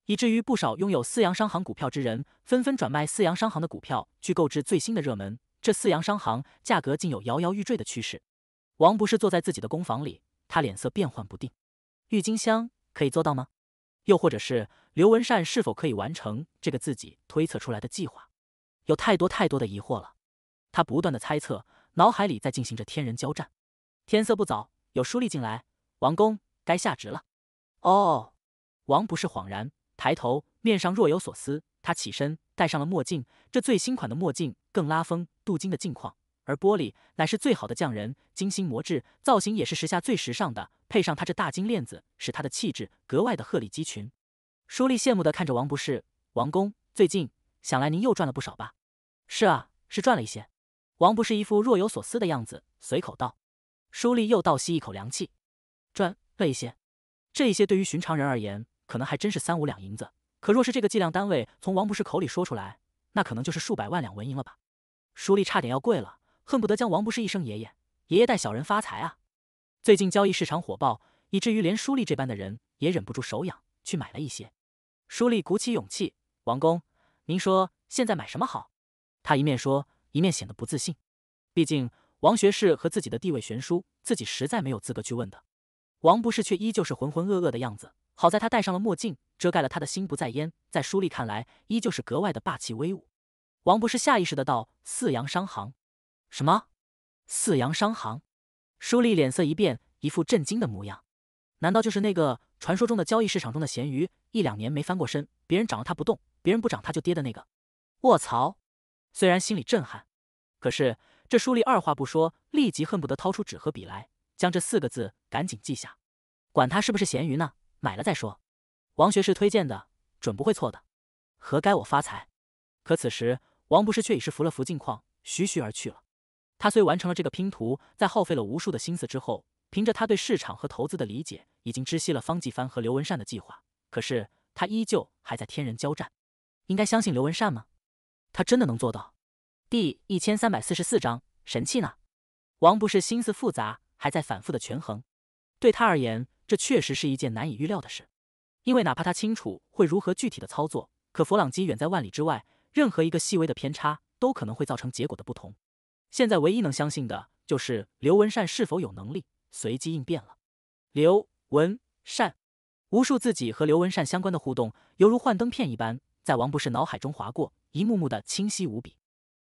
以至于不少拥有四洋商行股票之人纷纷转卖四洋商行的股票去购置最新的热门，这四洋商行价格竟有摇摇欲坠的趋势。王不是坐在自己的工房里，他脸色变幻不定。郁金香可以做到吗？又或者是刘文善是否可以完成这个自己推测出来的计划？有太多太多的疑惑了。他不断的猜测，脑海里在进行着天人交战。天色不早，有书吏进来，王公该下职了。哦，王不是恍然。抬头，面上若有所思。他起身，戴上了墨镜，这最新款的墨镜更拉风，镀金的镜框，而玻璃乃是最好的匠人精心磨制，造型也是时下最时尚的。配上他这大金链子，使他的气质格外的鹤立鸡群。舒丽羡慕地看着王博士，王工，最近想来您又赚了不少吧？是啊，是赚了一些。王博士一副若有所思的样子，随口道。舒丽又倒吸一口凉气，赚了一些，这一些对于寻常人而言。可能还真是三五两银子，可若是这个计量单位从王不是口里说出来，那可能就是数百万两纹银了吧？舒立差点要跪了，恨不得将王不是一声爷爷，爷爷带小人发财啊！最近交易市场火爆，以至于连舒立这般的人也忍不住手痒去买了一些。舒立鼓起勇气：“王公，您说现在买什么好？”他一面说，一面显得不自信，毕竟王学士和自己的地位悬殊，自己实在没有资格去问的。王不是却依旧是浑浑噩噩的样子。好在他戴上了墨镜，遮盖了他的心不在焉，在书丽看来，依旧是格外的霸气威武。王博士下意识的道：“四洋商行，什么？四洋商行？”书丽脸色一变，一副震惊的模样。难道就是那个传说中的交易市场中的咸鱼，一两年没翻过身，别人涨了他不动，别人不涨他就跌的那个？卧槽！虽然心里震撼，可是这书丽二话不说，立即恨不得掏出纸和笔来，将这四个字赶紧记下。管他是不是咸鱼呢？买了再说，王学士推荐的准不会错的，何该我发财？可此时王不是却已是扶了扶镜框，徐徐而去了。他虽完成了这个拼图，在耗费了无数的心思之后，凭着他对市场和投资的理解，已经知悉了方继帆和刘文善的计划。可是他依旧还在天人交战，应该相信刘文善吗？他真的能做到？第一千三百四十四章神器呢？王不是心思复杂，还在反复的权衡。对他而言。这确实是一件难以预料的事，因为哪怕他清楚会如何具体的操作，可弗朗基远在万里之外，任何一个细微的偏差都可能会造成结果的不同。现在唯一能相信的就是刘文善是否有能力随机应变了。刘文善，无数自己和刘文善相关的互动，犹如幻灯片一般，在王博士脑海中划过，一幕幕的清晰无比。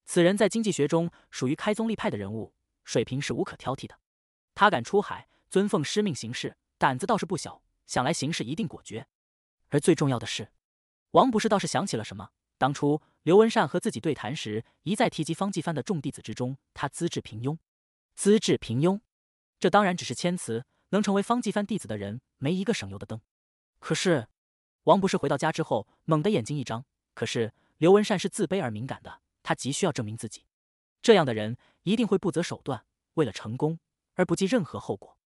此人在经济学中属于开宗立派的人物，水平是无可挑剔的。他敢出海，尊奉师命行事。胆子倒是不小，想来行事一定果决。而最重要的是，王博士倒是想起了什么。当初刘文善和自己对谈时，一再提及方继帆的众弟子之中，他资质平庸。资质平庸，这当然只是谦辞。能成为方继帆弟子的人，没一个省油的灯。可是，王博士回到家之后，猛的眼睛一张。可是刘文善是自卑而敏感的，他急需要证明自己。这样的人一定会不择手段，为了成功而不计任何后果。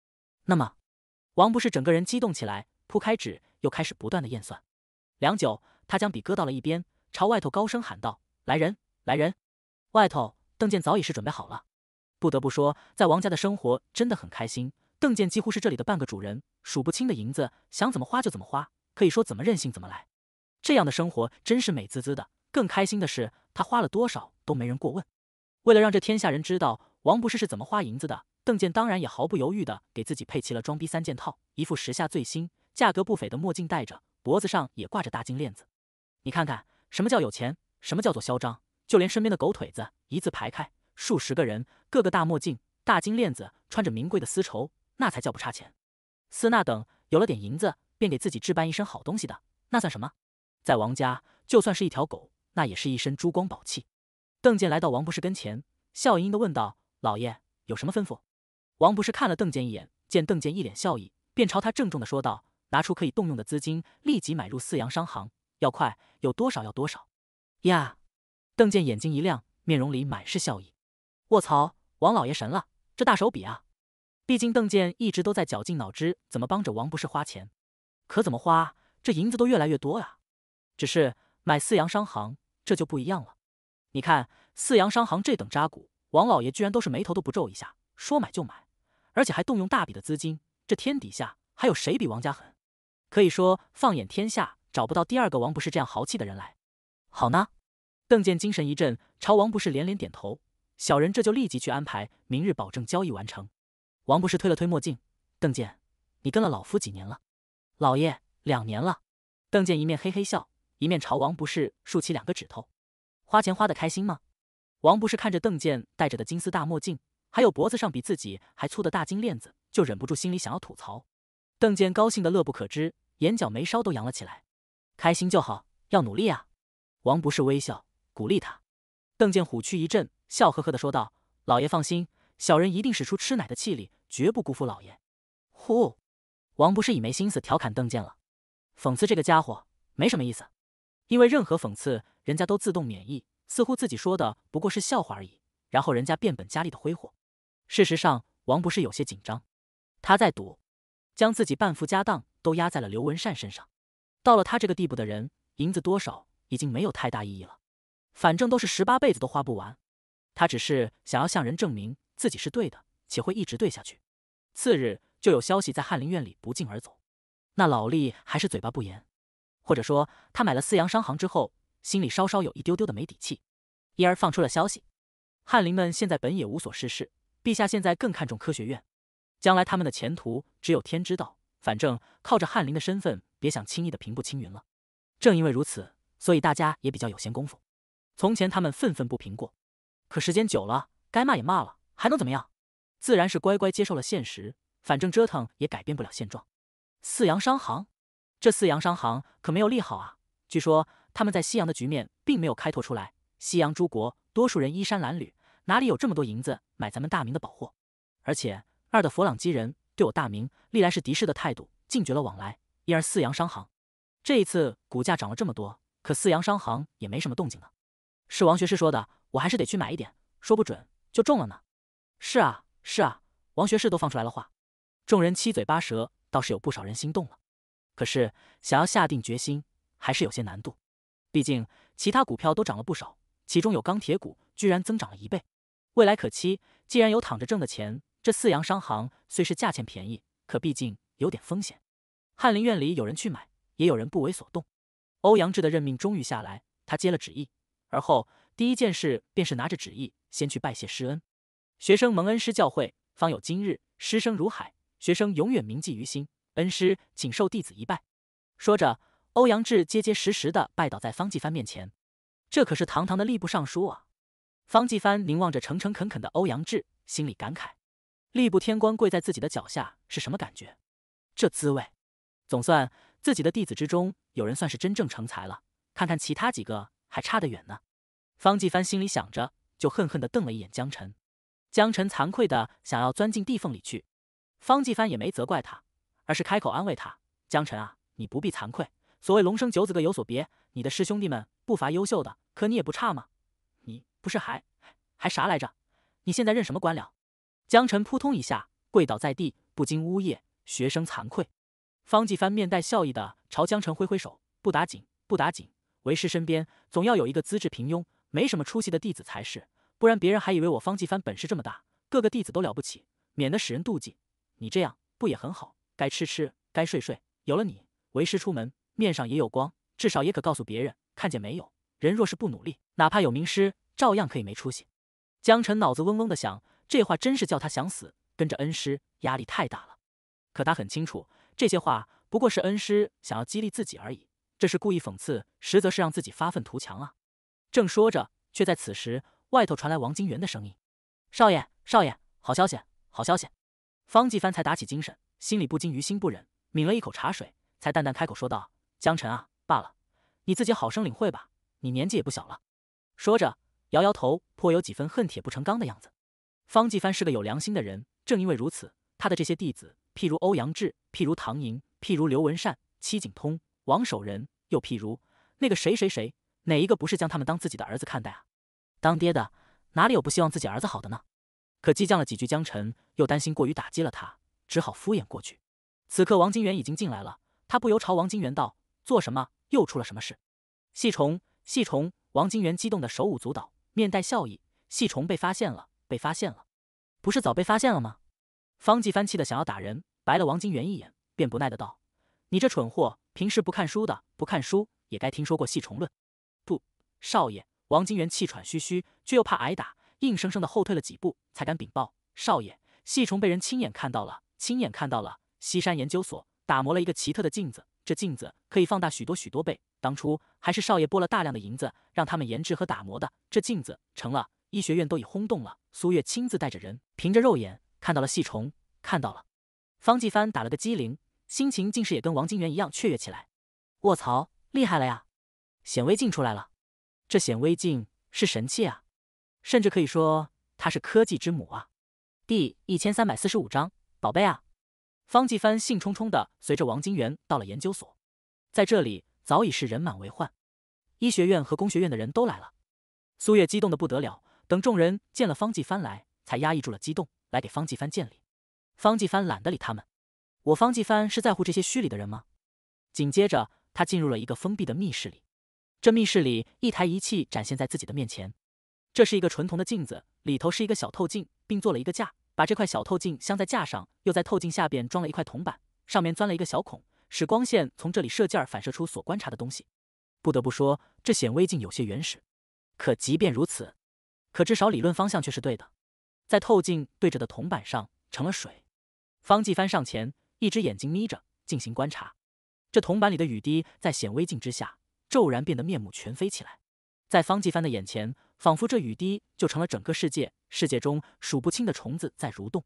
那么。王不是整个人激动起来，铺开纸，又开始不断的验算。良久，他将笔搁到了一边，朝外头高声喊道：“来人，来人！”外头，邓健早已是准备好了。不得不说，在王家的生活真的很开心。邓健几乎是这里的半个主人，数不清的银子，想怎么花就怎么花，可以说怎么任性怎么来。这样的生活真是美滋滋的。更开心的是，他花了多少都没人过问。为了让这天下人知道王不是是怎么花银子的。邓健当然也毫不犹豫地给自己配齐了装逼三件套，一副时下最新、价格不菲的墨镜戴着，脖子上也挂着大金链子。你看看，什么叫有钱？什么叫做嚣张？就连身边的狗腿子一字排开，数十个人，个个大墨镜、大金链子，穿着名贵的丝绸，那才叫不差钱。斯纳等有了点银子，便给自己置办一身好东西的，那算什么？在王家，就算是一条狗，那也是一身珠光宝气。邓健来到王博士跟前，笑盈盈地问道：“老爷有什么吩咐？”王不是看了邓健一眼，见邓健一脸笑意，便朝他郑重的说道：“拿出可以动用的资金，立即买入四洋商行，要快，有多少要多少。”呀！邓健眼睛一亮，面容里满是笑意。卧槽，王老爷神了，这大手笔啊！毕竟邓健一直都在绞尽脑汁怎么帮着王不是花钱，可怎么花？这银子都越来越多啊！只是买四洋商行，这就不一样了。你看四洋商行这等渣股，王老爷居然都是眉头都不皱一下，说买就买。而且还动用大笔的资金，这天底下还有谁比王家狠？可以说，放眼天下，找不到第二个王不是这样豪气的人来。好呢，邓健精神一振，朝王不是连连点头。小人这就立即去安排，明日保证交易完成。王不是推了推墨镜，邓健，你跟了老夫几年了？老爷，两年了。邓健一面嘿嘿笑，一面朝王不是竖起两个指头。花钱花的开心吗？王不是看着邓健戴着的金丝大墨镜。还有脖子上比自己还粗的大金链子，就忍不住心里想要吐槽。邓健高兴的乐不可支，眼角眉梢都扬了起来。开心就好，要努力啊！王不是微笑鼓励他。邓健虎躯一震，笑呵呵的说道：“老爷放心，小人一定使出吃奶的气力，绝不辜负老爷。”呼！王不是已没心思调侃邓健了，讽刺这个家伙没什么意思，因为任何讽刺人家都自动免疫，似乎自己说的不过是笑话而已。然后人家变本加厉的挥霍。事实上，王不是有些紧张，他在赌，将自己半副家当都压在了刘文善身上。到了他这个地步的人，银子多少已经没有太大意义了，反正都是十八辈子都花不完。他只是想要向人证明自己是对的，且会一直对下去。次日就有消息在翰林院里不胫而走。那老厉还是嘴巴不严，或者说他买了四洋商行之后，心里稍稍有一丢丢的没底气，因而放出了消息。翰林们现在本也无所事事。陛下现在更看重科学院，将来他们的前途只有天知道。反正靠着翰林的身份，别想轻易的平步青云了。正因为如此，所以大家也比较有闲工夫。从前他们愤愤不平过，可时间久了，该骂也骂了，还能怎么样？自然是乖乖接受了现实。反正折腾也改变不了现状。四洋商行，这四洋商行可没有利好啊。据说他们在西洋的局面并没有开拓出来，西洋诸国多数人衣衫褴褛。哪里有这么多银子买咱们大明的宝货？而且二的佛朗基人对我大明历来是敌视的态度，禁绝了往来，因而四洋商行这一次股价涨了这么多，可四洋商行也没什么动静呢。是王学士说的，我还是得去买一点，说不准就中了呢。是啊，是啊，王学士都放出来了话，众人七嘴八舌，倒是有不少人心动了。可是想要下定决心，还是有些难度。毕竟其他股票都涨了不少，其中有钢铁股居然增长了一倍。未来可期。既然有躺着挣的钱，这四洋商行虽是价钱便宜，可毕竟有点风险。翰林院里有人去买，也有人不为所动。欧阳志的任命终于下来，他接了旨意，而后第一件事便是拿着旨意先去拜谢师恩。学生蒙恩师教诲，方有今日。师生如海，学生永远铭记于心。恩师，请受弟子一拜。说着，欧阳志结结实实的拜倒在方继帆面前。这可是堂堂的吏部尚书啊！方继帆凝望着诚诚恳恳的欧阳志，心里感慨：吏部天官跪在自己的脚下是什么感觉？这滋味，总算自己的弟子之中有人算是真正成才了。看看其他几个，还差得远呢。方继帆心里想着，就恨恨地瞪了一眼江晨。江晨惭愧地想要钻进地缝里去。方继帆也没责怪他，而是开口安慰他：“江晨啊，你不必惭愧。所谓龙生九子各有所别，你的师兄弟们不乏优秀的，可你也不差嘛。”不是还还啥来着？你现在任什么官僚？江晨扑通一下跪倒在地，不禁呜咽：“学生惭愧。”方继帆面带笑意的朝江晨挥挥手：“不打紧，不打紧。为师身边总要有一个资质平庸、没什么出息的弟子才是，不然别人还以为我方继帆本事这么大，各个弟子都了不起，免得使人妒忌。你这样不也很好？该吃吃，该睡睡。有了你，为师出门面上也有光，至少也可告诉别人：看见没有，人若是不努力，哪怕有名师。”照样可以没出息。江晨脑子嗡嗡的想，这话真是叫他想死。跟着恩师压力太大了，可他很清楚，这些话不过是恩师想要激励自己而已。这是故意讽刺，实则是让自己发愤图强啊。正说着，却在此时外头传来王金元的声音：“少爷，少爷，好消息，好消息！”方继帆才打起精神，心里不禁于心不忍，抿了一口茶水，才淡淡开口说道：“江晨啊，罢了，你自己好生领会吧。你年纪也不小了。”说着。摇摇头，颇有几分恨铁不成钢的样子。方继帆是个有良心的人，正因为如此，他的这些弟子，譬如欧阳志，譬如唐寅，譬如刘文善、戚景通、王守仁，又譬如那个谁谁谁，哪一个不是将他们当自己的儿子看待啊？当爹的哪里有不希望自己儿子好的呢？可激将了几句，江晨又担心过于打击了他，只好敷衍过去。此刻，王金元已经进来了，他不由朝王金元道：“做什么？又出了什么事？”“细虫，细虫！”王金元激动的手舞足蹈。面带笑意，细虫被发现了，被发现了，不是早被发现了吗？方继帆气得想要打人，白了王金元一眼，便不耐的道：“你这蠢货，平时不看书的，不看书也该听说过细虫论。”不，少爷，王金元气喘吁吁，却又怕挨打，硬生生的后退了几步，才敢禀报少爷：“细虫被人亲眼看到了，亲眼看到了，西山研究所打磨了一个奇特的镜子，这镜子可以放大许多许多倍。”当初还是少爷拨了大量的银子，让他们研制和打磨的这镜子成了医学院都已轰动了。苏月亲自带着人，凭着肉眼看到了细虫，看到了。方继帆打了个激灵，心情竟是也跟王金元一样雀跃起来。卧槽，厉害了呀！显微镜出来了，这显微镜是神器啊，甚至可以说它是科技之母啊！第一千三百四十五章宝贝啊！方继帆兴冲冲的随着王金元到了研究所，在这里。早已是人满为患，医学院和工学院的人都来了，苏月激动的不得了。等众人见了方继帆来，才压抑住了激动，来给方继帆见礼。方继帆懒得理他们，我方继帆是在乎这些虚礼的人吗？紧接着，他进入了一个封闭的密室里，这密室里一台仪器展现在自己的面前，这是一个纯铜的镜子，里头是一个小透镜，并做了一个架，把这块小透镜镶在架上，又在透镜下边装了一块铜板，上面钻了一个小孔。使光线从这里射进而反射出所观察的东西。不得不说，这显微镜有些原始。可即便如此，可至少理论方向却是对的。在透镜对着的铜板上，成了水。方继帆上前，一只眼睛眯着进行观察。这铜板里的雨滴，在显微镜之下骤然变得面目全非起来。在方继帆的眼前，仿佛这雨滴就成了整个世界。世界中数不清的虫子在蠕动。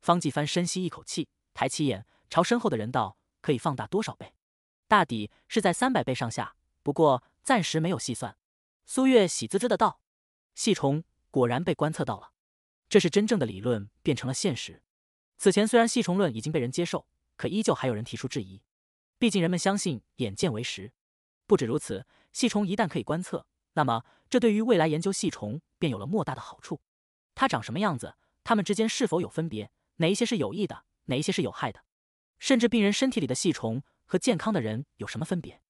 方继帆深吸一口气，抬起眼朝身后的人道。可以放大多少倍？大抵是在三百倍上下，不过暂时没有细算。苏月喜滋滋的道：“细虫果然被观测到了，这是真正的理论变成了现实。此前虽然细虫论已经被人接受，可依旧还有人提出质疑。毕竟人们相信眼见为实。不止如此，细虫一旦可以观测，那么这对于未来研究细虫便有了莫大的好处。它长什么样子？它们之间是否有分别？哪一些是有益的？哪一些是有害的？”甚至病人身体里的细虫和健康的人有什么分别？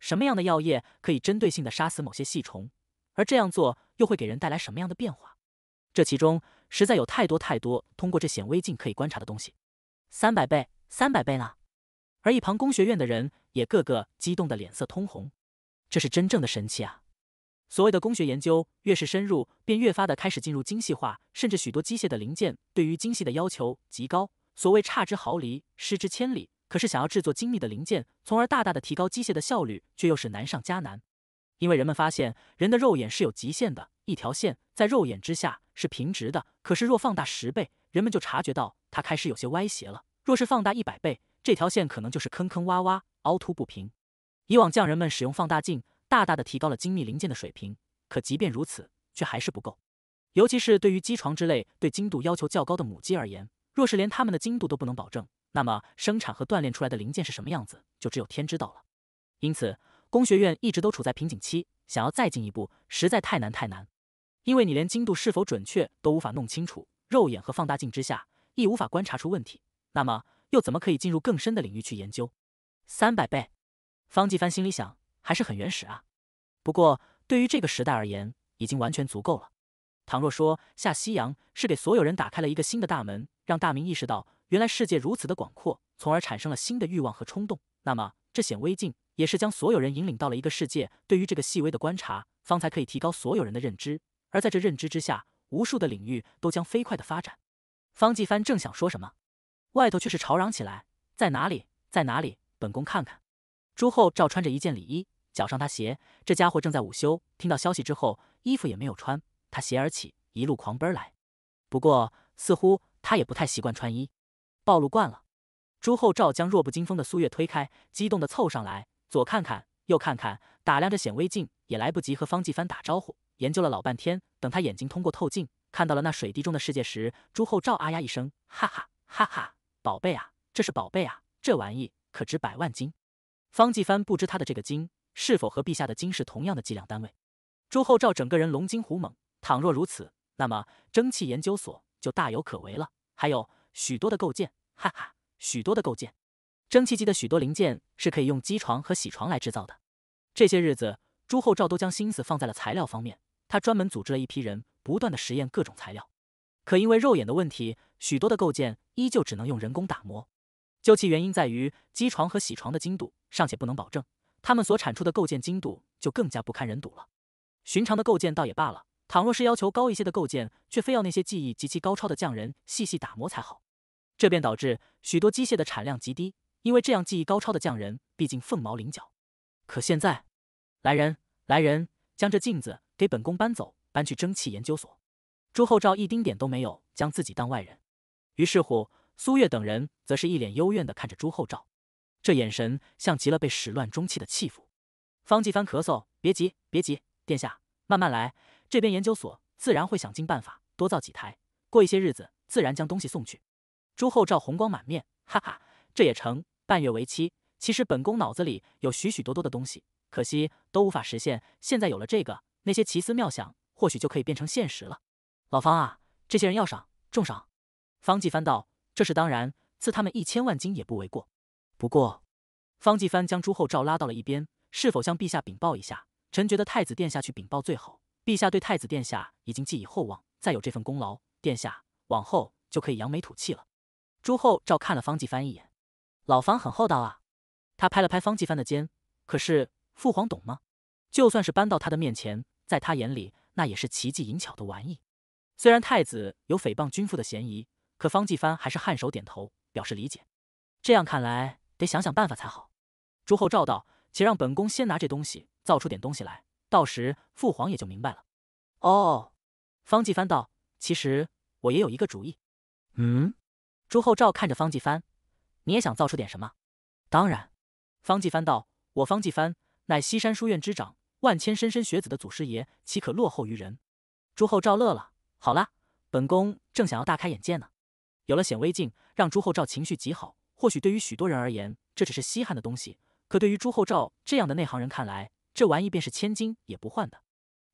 什么样的药液可以针对性的杀死某些细虫？而这样做又会给人带来什么样的变化？这其中实在有太多太多通过这显微镜可以观察的东西。三百倍，三百倍呢？而一旁工学院的人也个个激动的脸色通红。这是真正的神器啊！所谓的工学研究越是深入，便越发的开始进入精细化，甚至许多机械的零件对于精细的要求极高。所谓差之毫厘，失之千里。可是想要制作精密的零件，从而大大的提高机械的效率，却又是难上加难。因为人们发现，人的肉眼是有极限的。一条线在肉眼之下是平直的，可是若放大十倍，人们就察觉到它开始有些歪斜了。若是放大一百倍，这条线可能就是坑坑洼洼、凹凸不平。以往匠人们使用放大镜，大大的提高了精密零件的水平。可即便如此，却还是不够。尤其是对于机床之类对精度要求较高的母机而言。若是连他们的精度都不能保证，那么生产和锻炼出来的零件是什么样子，就只有天知道了。因此，工学院一直都处在瓶颈期，想要再进一步，实在太难太难。因为你连精度是否准确都无法弄清楚，肉眼和放大镜之下亦无法观察出问题，那么又怎么可以进入更深的领域去研究？三百倍，方继帆心里想，还是很原始啊。不过，对于这个时代而言，已经完全足够了。倘若说下西洋是给所有人打开了一个新的大门，让大明意识到原来世界如此的广阔，从而产生了新的欲望和冲动，那么这显微镜也是将所有人引领到了一个世界。对于这个细微的观察，方才可以提高所有人的认知。而在这认知之下，无数的领域都将飞快的发展。方继帆正想说什么，外头却是吵嚷起来：“在哪里？在哪里？本宫看看。”朱厚照穿着一件礼衣，脚上他鞋，这家伙正在午休，听到消息之后，衣服也没有穿。他斜而起，一路狂奔来。不过，似乎他也不太习惯穿衣，暴露惯了。朱厚照将弱不禁风的苏月推开，激动的凑上来，左看看，右看看，打量着显微镜，也来不及和方继帆打招呼。研究了老半天，等他眼睛通过透镜看到了那水滴中的世界时，朱厚照啊呀一声，哈哈哈哈宝贝啊，这是宝贝啊，这玩意可值百万金。方继帆不知他的这个金是否和陛下的金是同样的计量单位。朱厚照整个人龙精虎猛。倘若如此，那么蒸汽研究所就大有可为了。还有许多的构件，哈哈，许多的构件。蒸汽机的许多零件是可以用机床和铣床来制造的。这些日子，朱厚照都将心思放在了材料方面，他专门组织了一批人，不断的实验各种材料。可因为肉眼的问题，许多的构件依旧只能用人工打磨。究其原因，在于机床和铣床的精度尚且不能保证，他们所产出的构件精度就更加不堪人睹了。寻常的构件倒也罢了。倘若是要求高一些的构件，却非要那些技艺极其高超的匠人细细打磨才好，这便导致许多机械的产量极低，因为这样技艺高超的匠人毕竟凤毛麟角。可现在，来人，来人，将这镜子给本宫搬走，搬去蒸汽研究所。朱厚照一丁点都没有将自己当外人。于是乎，苏月等人则是一脸幽怨地看着朱厚照，这眼神像极了被始乱终弃的弃妇。方继帆咳嗽，别急，别急，殿下，慢慢来。这边研究所自然会想尽办法多造几台，过一些日子自然将东西送去。朱厚照红光满面，哈哈，这也成，半月为期。其实本宫脑子里有许许多多的东西，可惜都无法实现。现在有了这个，那些奇思妙想或许就可以变成现实了。老方啊，这些人要赏，重赏。方继藩道：“这是当然，赐他们一千万金也不为过。”不过，方继藩将朱厚照拉到了一边，是否向陛下禀报一下？臣觉得太子殿下去禀报最好。陛下对太子殿下已经寄以厚望，再有这份功劳，殿下往后就可以扬眉吐气了。朱厚照看了方继帆一眼，老方很厚道啊，他拍了拍方继帆的肩。可是父皇懂吗？就算是搬到他的面前，在他眼里那也是奇技淫巧的玩意。虽然太子有诽谤君父的嫌疑，可方继帆还是颔首点头表示理解。这样看来，得想想办法才好。朱厚照道：“且让本宫先拿这东西造出点东西来。”到时父皇也就明白了。哦，方继帆道：“其实我也有一个主意。”嗯，朱厚照看着方继帆：“你也想造出点什么？”“当然。”方继帆道：“我方继帆乃西山书院之长，万千莘莘学子的祖师爷，岂可落后于人？”朱厚照乐了：“好啦，本宫正想要大开眼界呢。有了显微镜，让朱厚照情绪极好。或许对于许多人而言，这只是稀罕的东西，可对于朱厚照这样的内行人看来，这玩意便是千金也不换的。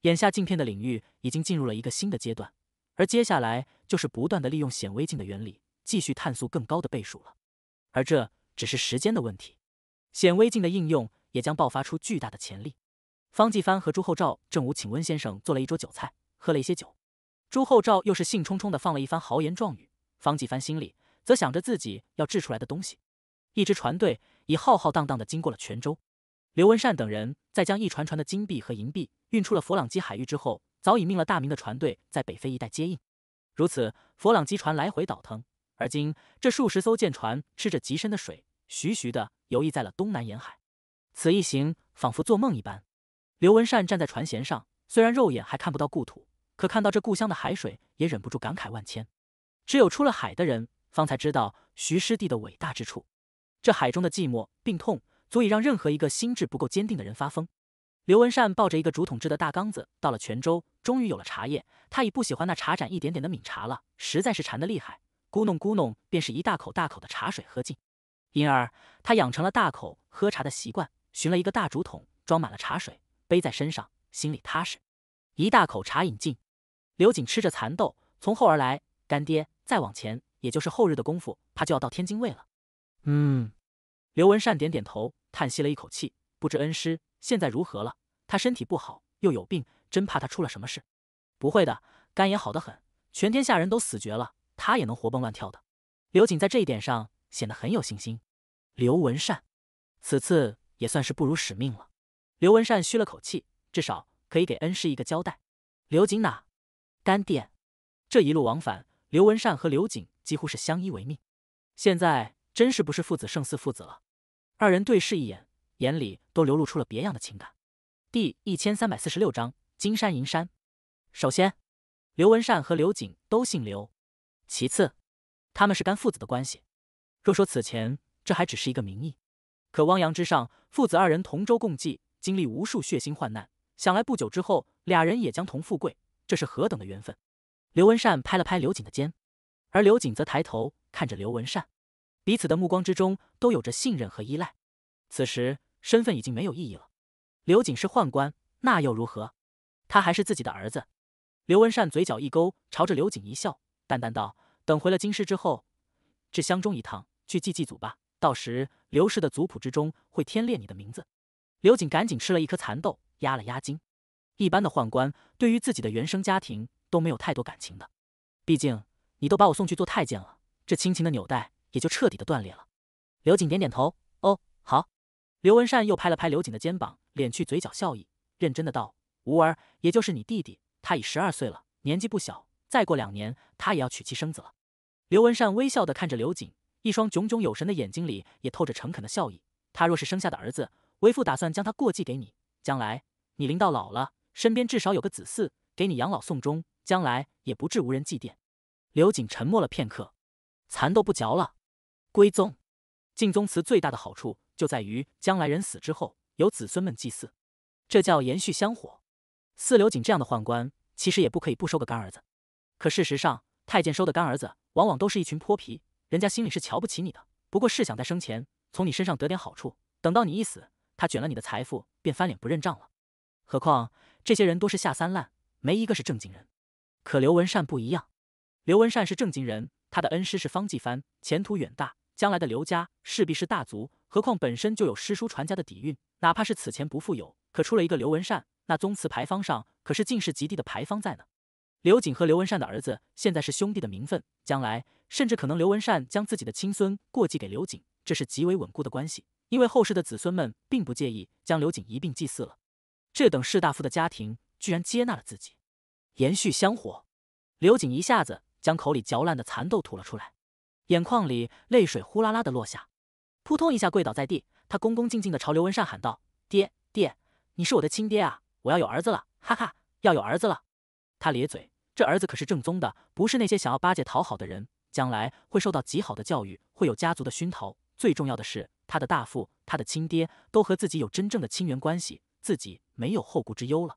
眼下镜片的领域已经进入了一个新的阶段，而接下来就是不断的利用显微镜的原理，继续探索更高的倍数了。而这只是时间的问题。显微镜的应用也将爆发出巨大的潜力。方继帆和朱厚照正午请温先生做了一桌酒菜，喝了一些酒。朱厚照又是兴冲冲的放了一番豪言壮语。方继帆心里则想着自己要制出来的东西。一支船队已浩浩荡荡的经过了泉州。刘文善等人在将一船船的金币和银币运出了佛朗基海域之后，早已命了大明的船队在北非一带接应。如此，佛朗基船来回倒腾，而今这数十艘舰船吃着极深的水，徐徐的游弋在了东南沿海。此一行仿佛做梦一般。刘文善站在船舷上，虽然肉眼还看不到故土，可看到这故乡的海水，也忍不住感慨万千。只有出了海的人，方才知道徐师弟的伟大之处。这海中的寂寞、病痛。足以让任何一个心智不够坚定的人发疯。刘文善抱着一个竹筒制的大缸子到了泉州，终于有了茶叶。他已不喜欢那茶盏一点点的抿茶了，实在是馋得厉害，咕哝咕哝，便是一大口大口的茶水喝尽。因而他养成了大口喝茶的习惯。寻了一个大竹筒，装满了茶水，背在身上，心里踏实。一大口茶饮尽。刘瑾吃着蚕豆，从后而来。干爹，再往前，也就是后日的功夫，他就要到天津卫了。嗯。刘文善点点头。叹息了一口气，不知恩师现在如何了？他身体不好，又有病，真怕他出了什么事。不会的，肝也好得很，全天下人都死绝了，他也能活蹦乱跳的。刘瑾在这一点上显得很有信心。刘文善此次也算是不辱使命了。刘文善吁了口气，至少可以给恩师一个交代。刘瑾哪？干殿。这一路往返，刘文善和刘瑾几乎是相依为命。现在真是不是父子胜似父子了。二人对视一眼，眼里都流露出了别样的情感。第一千三百四十六章金山银山。首先，刘文善和刘瑾都姓刘；其次，他们是干父子的关系。若说此前这还只是一个名义，可汪洋之上，父子二人同舟共济，经历无数血腥患难，想来不久之后，俩人也将同富贵，这是何等的缘分！刘文善拍了拍刘瑾的肩，而刘瑾则抬头看着刘文善。彼此的目光之中都有着信任和依赖，此时身份已经没有意义了。刘瑾是宦官，那又如何？他还是自己的儿子。刘文善嘴角一勾，朝着刘瑾一笑，淡淡道：“等回了京师之后，至乡中一趟，去祭祭祖吧。到时刘氏的族谱之中会添列你的名字。”刘瑾赶紧吃了一颗蚕豆，压了压惊。一般的宦官对于自己的原生家庭都没有太多感情的，毕竟你都把我送去做太监了，这亲情的纽带。也就彻底的断裂了。刘瑾点点头，哦，好。刘文善又拍了拍刘瑾的肩膀，敛去嘴角笑意，认真的道：“吾儿，也就是你弟弟，他已十二岁了，年纪不小，再过两年他也要娶妻生子了。”刘文善微笑的看着刘瑾，一双炯炯有神的眼睛里也透着诚恳的笑意。他若是生下的儿子，为父打算将他过继给你，将来你临到老了，身边至少有个子嗣给你养老送终，将来也不至无人祭奠。刘瑾沉默了片刻，蚕豆不嚼了。归宗，晋宗祠最大的好处就在于将来人死之后有子孙们祭祀，这叫延续香火。四刘瑾这样的宦官，其实也不可以不收个干儿子。可事实上，太监收的干儿子往往都是一群泼皮，人家心里是瞧不起你的，不过是想在生前从你身上得点好处。等到你一死，他卷了你的财富，便翻脸不认账了。何况这些人都是下三滥，没一个是正经人。可刘文善不一样，刘文善是正经人，他的恩师是方继藩，前途远大。将来的刘家势必是大族，何况本身就有诗书传家的底蕴。哪怕是此前不富有，可出了一个刘文善，那宗祠牌坊上可是进士及第的牌坊在呢。刘瑾和刘文善的儿子现在是兄弟的名分，将来甚至可能刘文善将自己的亲孙过继给刘瑾，这是极为稳固的关系。因为后世的子孙们并不介意将刘瑾一并祭祀了。这等士大夫的家庭居然接纳了自己，延续香火。刘瑾一下子将口里嚼烂的蚕豆吐了出来。眼眶里泪水呼啦啦的落下，扑通一下跪倒在地，他恭恭敬敬的朝刘文善喊道：“爹爹，你是我的亲爹啊！我要有儿子了，哈哈，要有儿子了！”他咧嘴，这儿子可是正宗的，不是那些想要巴结讨好的人，将来会受到极好的教育，会有家族的熏陶，最重要的是，他的大父，他的亲爹，都和自己有真正的亲缘关系，自己没有后顾之忧了。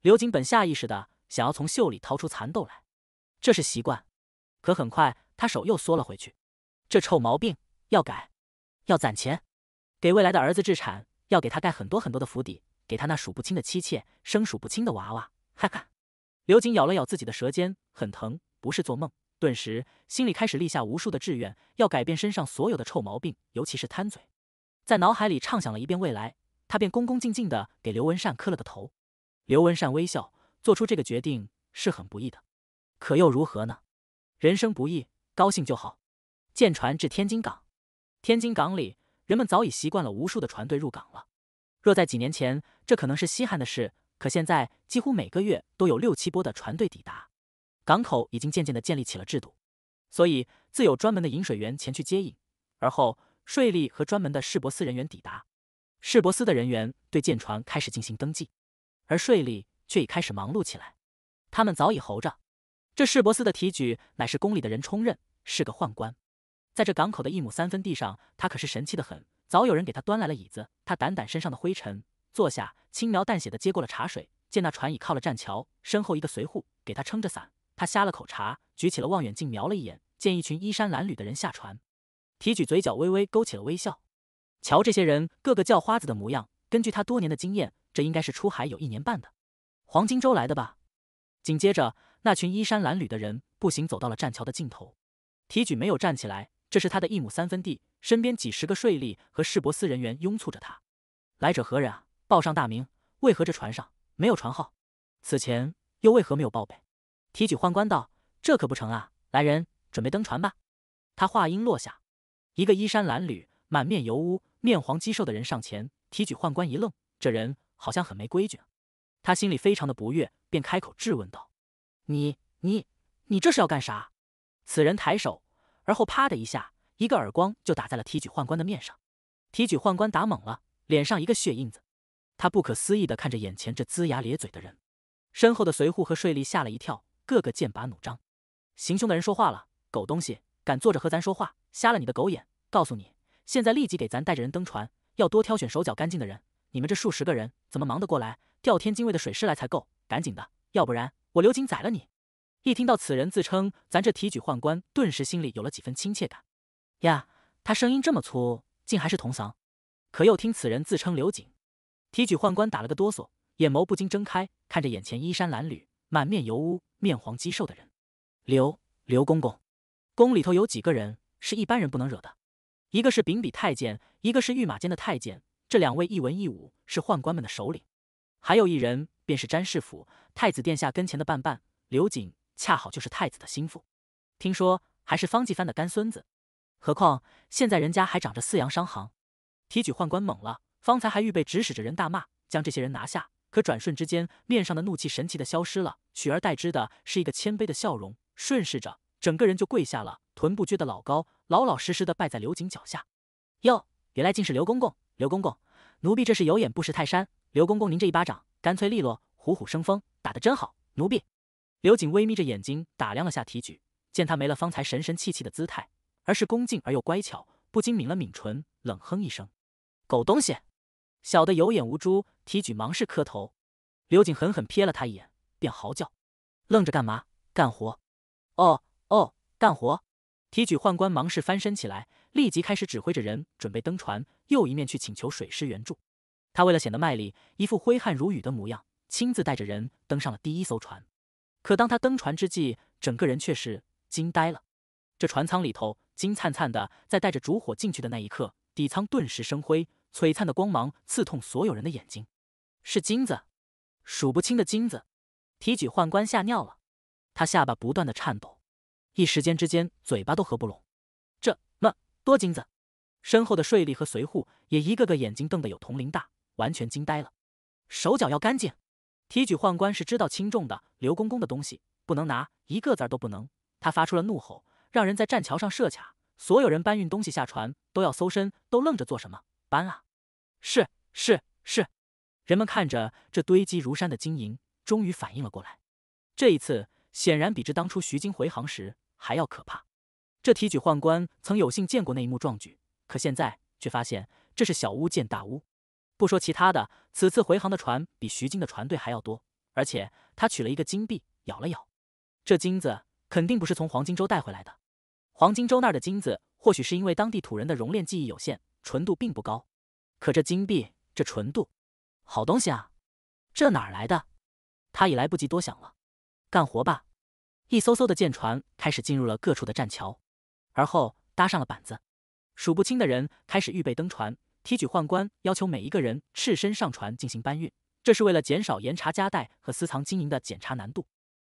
刘景本下意识的想要从袖里掏出蚕豆来，这是习惯，可很快。他手又缩了回去，这臭毛病要改，要攒钱，给未来的儿子置产，要给他盖很多很多的府邸，给他那数不清的妻妾，生数不清的娃娃。哈哈。刘瑾咬了咬自己的舌尖，很疼，不是做梦。顿时心里开始立下无数的志愿，要改变身上所有的臭毛病，尤其是贪嘴。在脑海里畅想了一遍未来，他便恭恭敬敬地给刘文善磕了个头。刘文善微笑，做出这个决定是很不易的，可又如何呢？人生不易。高兴就好。舰船至天津港，天津港里人们早已习惯了无数的船队入港了。若在几年前，这可能是稀罕的事；可现在，几乎每个月都有六七波的船队抵达，港口已经渐渐的建立起了制度，所以自有专门的饮水员前去接引，而后税吏和专门的市舶司人员抵达。市舶司的人员对舰船开始进行登记，而税吏却已开始忙碌起来。他们早已候着，这市舶司的提举乃是宫里的人充任。是个宦官，在这港口的一亩三分地上，他可是神气得很。早有人给他端来了椅子，他掸掸身上的灰尘，坐下，轻描淡写的接过了茶水。见那船已靠了栈桥，身后一个随护给他撑着伞，他呷了口茶，举起了望远镜瞄了一眼，见一群衣衫褴褛的人下船，提举嘴角微微勾起了微笑。瞧这些人个个叫花子的模样，根据他多年的经验，这应该是出海有一年半的黄金周来的吧。紧接着，那群衣衫褴褛的人步行走到了栈桥的尽头。提举没有站起来，这是他的一亩三分地，身边几十个税吏和市舶司人员拥簇着他。来者何人啊？报上大名，为何这船上没有船号？此前又为何没有报备？提举宦官道：“这可不成啊！来人，准备登船吧。”他话音落下，一个衣衫褴褛、满面油污、面黄肌瘦的人上前。提举宦官一愣，这人好像很没规矩。他心里非常的不悦，便开口质问道：“你、你、你这是要干啥？”此人抬手，而后啪的一下，一个耳光就打在了提举宦官的面上。提举宦官打懵了，脸上一个血印子。他不可思议地看着眼前这龇牙咧嘴的人。身后的随护和税吏吓了一跳，个个剑拔弩张。行凶的人说话了：“狗东西，敢坐着和咱说话，瞎了你的狗眼！告诉你，现在立即给咱带着人登船，要多挑选手脚干净的人。你们这数十个人怎么忙得过来？调天津卫的水师来才够。赶紧的，要不然我刘瑾宰了你！”一听到此人自称咱这提举宦官，顿时心里有了几分亲切感。呀，他声音这么粗，竟还是同嗓。可又听此人自称刘瑾，提举宦官打了个哆嗦，眼眸不禁睁开，看着眼前衣衫褴褛、满面油污、面黄肌瘦的人。刘刘公公，宫里头有几个人是一般人不能惹的。一个是秉笔太监，一个是御马监的太监，这两位一文一武是宦官们的首领。还有一人便是詹事府太子殿下跟前的伴伴刘瑾，恰好就是太子的心腹，听说还是方继藩的干孙子。何况现在人家还长着四阳商行，提举宦官猛了。方才还预备指使着人大骂，将这些人拿下，可转瞬之间，面上的怒气神奇的消失了，取而代之的是一个谦卑的笑容，顺势着整个人就跪下了，臀部撅得老高，老老实实的拜在刘瑾脚下。哟，原来竟是刘公公！刘公公，奴婢这是有眼不识泰山。刘公公，您这一巴掌干脆利落，虎虎生风，打得真好，奴婢。刘瑾微眯着眼睛打量了下提举，见他没了方才神神气气的姿态，而是恭敬而又乖巧，不禁抿了抿唇，冷哼一声：“狗东西！”小的有眼无珠。提举忙是磕头。刘瑾狠狠瞥了他一眼，便嚎叫：“愣着干嘛？干活！哦哦，干活！”提举宦官忙是翻身起来，立即开始指挥着人准备登船，又一面去请求水师援助。他为了显得卖力，一副挥汗如雨的模样，亲自带着人登上了第一艘船。可当他登船之际，整个人却是惊呆了。这船舱里头金灿灿的，在带着烛火进去的那一刻，底舱顿时生辉，璀璨的光芒刺痛所有人的眼睛。是金子，数不清的金子。提举宦官吓尿了，他下巴不断的颤抖，一时间之间嘴巴都合不拢。这么多金子，身后的税吏和随护也一个个眼睛瞪得有铜铃大，完全惊呆了。手脚要干净。提举宦官是知道轻重的，刘公公的东西不能拿，一个字儿都不能。他发出了怒吼，让人在栈桥上设卡，所有人搬运东西下船都要搜身，都愣着做什么？搬啊！是是是！人们看着这堆积如山的金银，终于反应了过来。这一次显然比之当初徐经回航时还要可怕。这提举宦官曾有幸见过那一幕壮举，可现在却发现这是小巫见大巫。不说其他的，此次回航的船比徐金的船队还要多，而且他取了一个金币，咬了咬，这金子肯定不是从黄金州带回来的。黄金州那儿的金子，或许是因为当地土人的熔炼技艺有限，纯度并不高。可这金币，这纯度，好东西啊！这哪儿来的？他已来不及多想了，干活吧！一艘艘的舰船开始进入了各处的栈桥，而后搭上了板子，数不清的人开始预备登船。提举宦官要求每一个人赤身上船进行搬运，这是为了减少严查夹带和私藏金银的检查难度。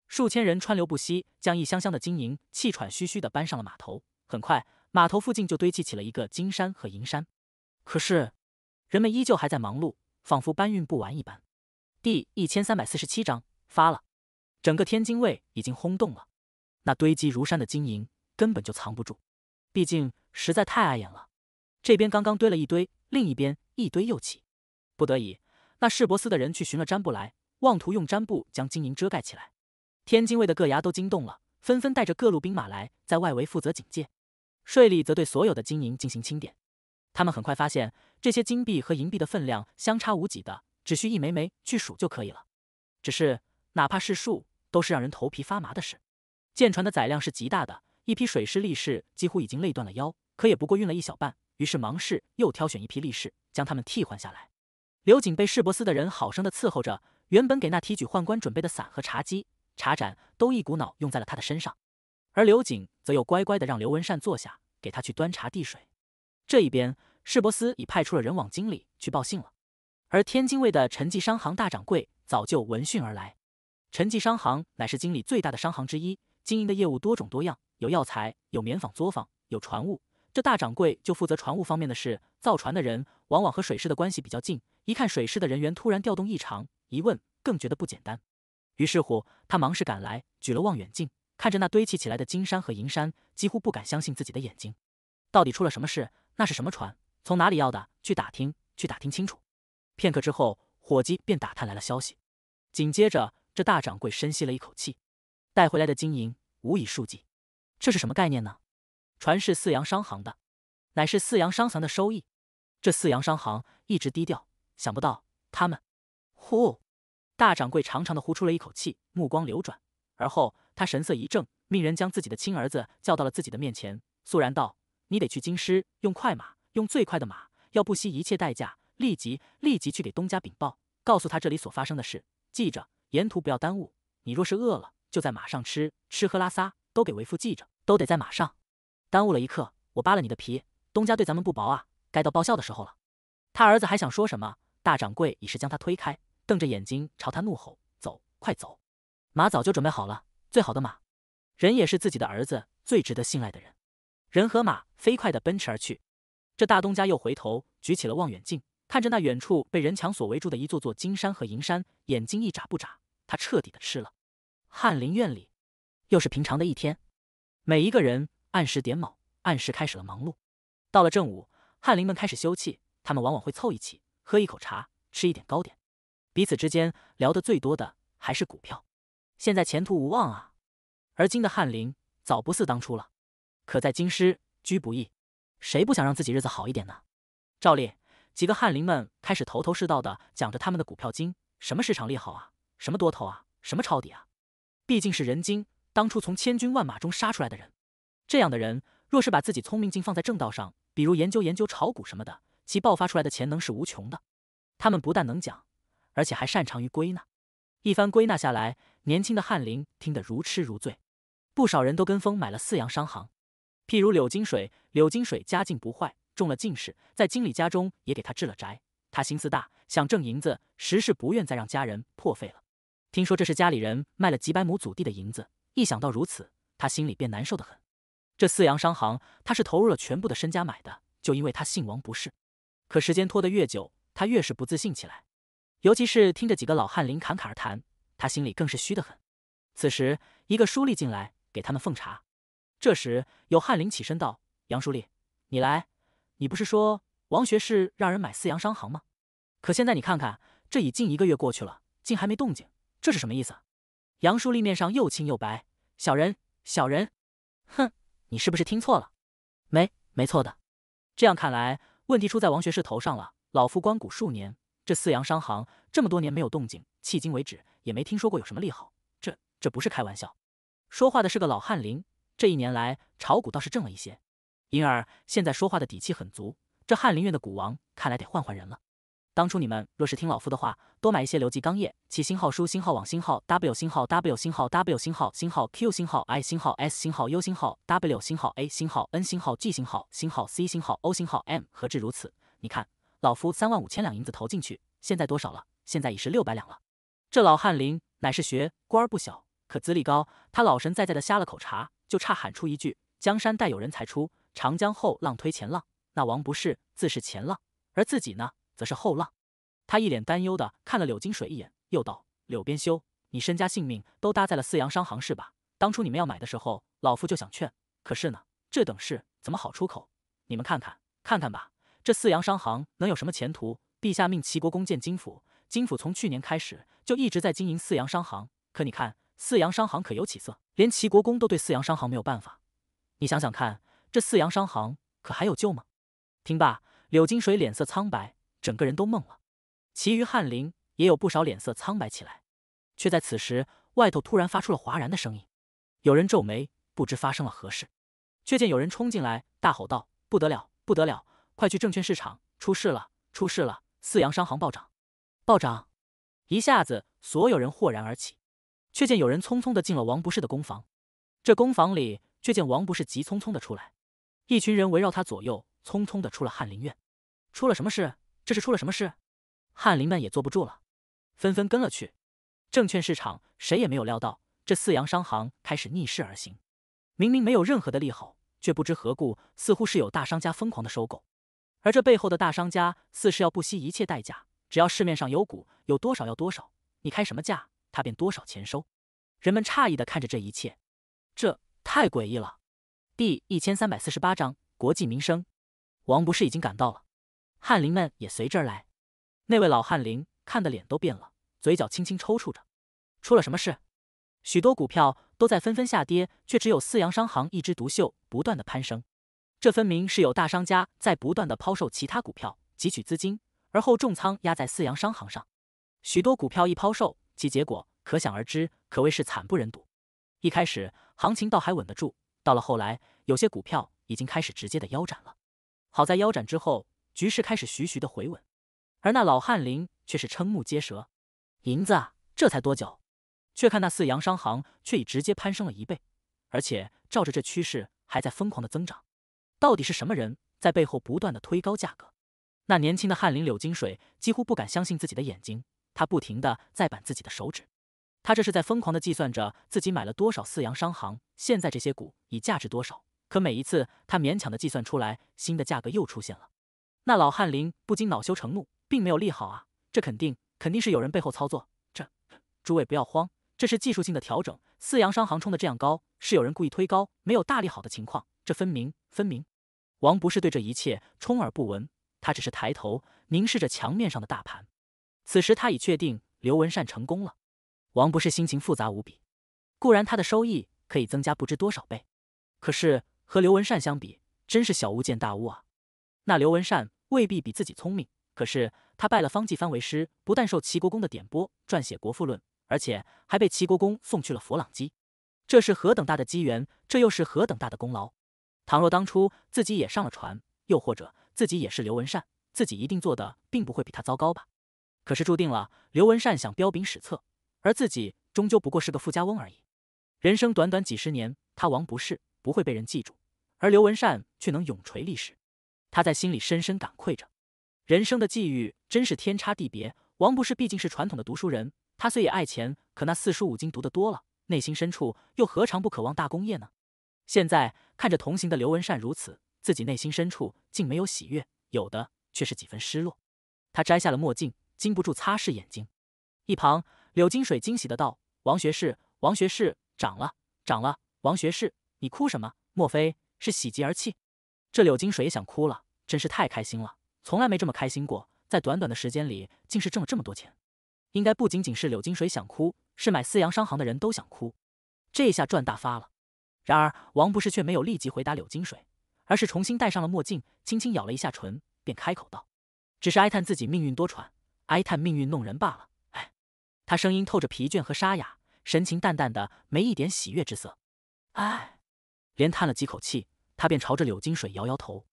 数千人川流不息，将一箱箱的金银气喘吁吁地搬上了码头。很快，码头附近就堆积起了一个金山和银山。可是，人们依旧还在忙碌，仿佛搬运不完一般。第一千三百四十七章发了，整个天津卫已经轰动了。那堆积如山的金银根本就藏不住，毕竟实在太碍眼了。这边刚刚堆了一堆，另一边一堆又起，不得已，那世舶司的人去寻了毡布来，妄图用毡布将金银遮盖起来。天津卫的各衙都惊动了，纷纷带着各路兵马来，在外围负责警戒。税吏则对所有的金银进行清点。他们很快发现，这些金币和银币的分量相差无几的，只需一枚枚去数就可以了。只是哪怕是数，都是让人头皮发麻的事。舰船的载量是极大的，一批水师力士几乎已经累断了腰，可也不过运了一小半。于是，忙氏又挑选一批力士，将他们替换下来。刘瑾被世博司的人好生的伺候着，原本给那提举宦官准备的伞和茶几、茶盏，都一股脑用在了他的身上。而刘瑾则又乖乖的让刘文善坐下，给他去端茶递水。这一边，世博司已派出了人往京里去报信了。而天津卫的陈记商行大掌柜早就闻讯而来。陈记商行乃是京里最大的商行之一，经营的业务多种多样，有药材，有棉纺作坊，有船务。这大掌柜就负责船务方面的事，造船的人往往和水师的关系比较近。一看水师的人员突然调动异常，一问更觉得不简单。于是乎，他忙是赶来，举了望远镜，看着那堆砌起来的金山和银山，几乎不敢相信自己的眼睛。到底出了什么事？那是什么船？从哪里要的？去打听，去打听清楚。片刻之后，伙计便打探来了消息。紧接着，这大掌柜深吸了一口气，带回来的金银无以数计。这是什么概念呢？传是四洋商行的，乃是四洋商行的收益。这四洋商行一直低调，想不到他们。呼，大掌柜长长的呼出了一口气，目光流转，而后他神色一正，命人将自己的亲儿子叫到了自己的面前，肃然道：“你得去京师，用快马，用最快的马，要不惜一切代价，立即立即去给东家禀报，告诉他这里所发生的事。记着，沿途不要耽误。你若是饿了，就在马上吃，吃喝拉撒都给为父记着，都得在马上。”耽误了一刻，我扒了你的皮！东家对咱们不薄啊，该到报效的时候了。他儿子还想说什么，大掌柜已是将他推开，瞪着眼睛朝他怒吼：“走，快走！”马早就准备好了，最好的马。人也是自己的儿子，最值得信赖的人。人和马飞快的奔驰而去。这大东家又回头举起了望远镜，看着那远处被人墙所围住的一座座金山和银山，眼睛一眨不眨，他彻底的吃了。翰林院里又是平常的一天，每一个人。按时点卯，按时开始了忙碌。到了正午，翰林们开始休憩，他们往往会凑一起喝一口茶，吃一点糕点。彼此之间聊得最多的还是股票。现在前途无望啊！而今的翰林早不似当初了，可在京师居不易，谁不想让自己日子好一点呢？照例，几个翰林们开始头头是道的讲着他们的股票经：什么市场利好啊，什么多头啊，什么抄底啊。毕竟是人精，当初从千军万马中杀出来的人。这样的人，若是把自己聪明劲放在正道上，比如研究研究炒股什么的，其爆发出来的潜能是无穷的。他们不但能讲，而且还擅长于归纳。一番归纳下来，年轻的翰林听得如痴如醉。不少人都跟风买了四洋商行，譬如柳金水。柳金水家境不坏，中了进士，在经理家中也给他置了宅。他心思大，想挣银子，实是不愿再让家人破费了。听说这是家里人卖了几百亩祖地的银子，一想到如此，他心里便难受得很。这四洋商行，他是投入了全部的身家买的，就因为他姓王不是。可时间拖得越久，他越是不自信起来。尤其是听着几个老翰林侃侃而谈，他心里更是虚得很。此时，一个书吏进来给他们奉茶。这时，有翰林起身道：“杨书吏，你来，你不是说王学士让人买四洋商行吗？可现在你看看，这已近一个月过去了，竟还没动静，这是什么意思？”杨书吏面上又青又白：“小人，小人，哼。”你是不是听错了？没，没错的。这样看来，问题出在王学士头上了。老夫关谷数年，这四阳商行这么多年没有动静，迄今为止也没听说过有什么利好。这，这不是开玩笑。说话的是个老翰林，这一年来炒股倒是挣了一些，因而现在说话的底气很足。这翰林院的股王，看来得换换人了。当初你们若是听老夫的话，多买一些刘基钢液，其星号书星号网星号 w 星号 w 星号 w 星号星号 q 星号 i 星号 s 星号 u 星号 w 星号 a 星号 n 星号 g 星号星号 c 星号 o 星号 m，何至如此？你看，老夫三万五千两银子投进去，现在多少了？现在已是六百两了。这老翰林乃是学官儿不小，可资历高，他老神在在的呷了口茶，就差喊出一句“江山代有人才出，长江后浪推前浪”。那王不是自是前浪，而自己呢？则是后浪，他一脸担忧的看了柳金水一眼，又道：“柳边修，你身家性命都搭在了四洋商行是吧？当初你们要买的时候，老夫就想劝，可是呢，这等事怎么好出口？你们看看，看看吧，这四洋商行能有什么前途？陛下命齐国公建金府，金府从去年开始就一直在经营四洋商行，可你看四洋商行可有起色？连齐国公都对四洋商行没有办法，你想想看，这四洋商行可还有救吗？”听罢，柳金水脸色苍白。整个人都懵了，其余翰林也有不少脸色苍白起来，却在此时外头突然发出了哗然的声音，有人皱眉，不知发生了何事，却见有人冲进来，大吼道：“不得了，不得了，快去证券市场，出事了，出事了！”四洋商行暴涨，暴涨！一下子所有人豁然而起，却见有人匆匆的进了王不是的工房，这工房里却见王不是急匆匆的出来，一群人围绕他左右，匆匆的出了翰林院，出了什么事？这是出了什么事？翰林们也坐不住了，纷纷跟了去。证券市场谁也没有料到，这四洋商行开始逆势而行，明明没有任何的利好，却不知何故，似乎是有大商家疯狂的收购。而这背后的大商家似是要不惜一切代价，只要市面上有股，有多少要多少，你开什么价，他便多少钱收。人们诧异的看着这一切，这太诡异了。第一千三百四十八章国计民生。王不是已经赶到了。翰林们也随之而来，那位老翰林看的脸都变了，嘴角轻轻抽搐着。出了什么事？许多股票都在纷纷下跌，却只有四洋商行一枝独秀，不断的攀升。这分明是有大商家在不断的抛售其他股票，汲取资金，而后重仓压在四洋商行上。许多股票一抛售，其结果可想而知，可谓是惨不忍睹。一开始行情倒还稳得住，到了后来，有些股票已经开始直接的腰斩了。好在腰斩之后。局势开始徐徐的回稳，而那老翰林却是瞠目结舌。银子，这才多久？却看那四洋商行却已直接攀升了一倍，而且照着这趋势还在疯狂的增长。到底是什么人在背后不断的推高价格？那年轻的翰林柳金水几乎不敢相信自己的眼睛，他不停的在扳自己的手指，他这是在疯狂的计算着自己买了多少四洋商行，现在这些股已价值多少？可每一次他勉强的计算出来，新的价格又出现了。那老翰林不禁恼羞成怒，并没有利好啊！这肯定肯定是有人背后操作。这诸位不要慌，这是技术性的调整。四洋商行冲的这样高，是有人故意推高，没有大利好的情况。这分明分明。王不是对这一切充耳不闻，他只是抬头凝视着墙面上的大盘。此时他已确定刘文善成功了。王不是心情复杂无比，固然他的收益可以增加不知多少倍，可是和刘文善相比，真是小巫见大巫啊。那刘文善。未必比自己聪明，可是他拜了方继藩为师，不但受齐国公的点拨，撰写《国富论》，而且还被齐国公送去了佛朗机。这是何等大的机缘！这又是何等大的功劳！倘若当初自己也上了船，又或者自己也是刘文善，自己一定做的并不会比他糟糕吧？可是注定了，刘文善想彪炳史册，而自己终究不过是个富家翁而已。人生短短几十年，他王不世不会被人记住，而刘文善却能永垂历史。他在心里深深感愧着，人生的际遇真是天差地别。王博士毕竟是传统的读书人，他虽也爱钱，可那四书五经读得多了，内心深处又何尝不渴望大功业呢？现在看着同行的刘文善如此，自己内心深处竟没有喜悦，有的却是几分失落。他摘下了墨镜，禁不住擦拭眼睛。一旁，柳金水惊喜的道：“王学士，王学士，长了，长了！王学士，你哭什么？莫非是喜极而泣？”这柳金水也想哭了。真是太开心了，从来没这么开心过。在短短的时间里，竟是挣了这么多钱，应该不仅仅是柳金水想哭，是买四洋商行的人都想哭。这下赚大发了。然而王不是却没有立即回答柳金水，而是重新戴上了墨镜，轻轻咬了一下唇，便开口道：“只是哀叹自己命运多舛，哀叹命运弄人罢了。”哎，他声音透着疲倦和沙哑，神情淡淡的，没一点喜悦之色。哎，连叹了几口气，他便朝着柳金水摇摇头。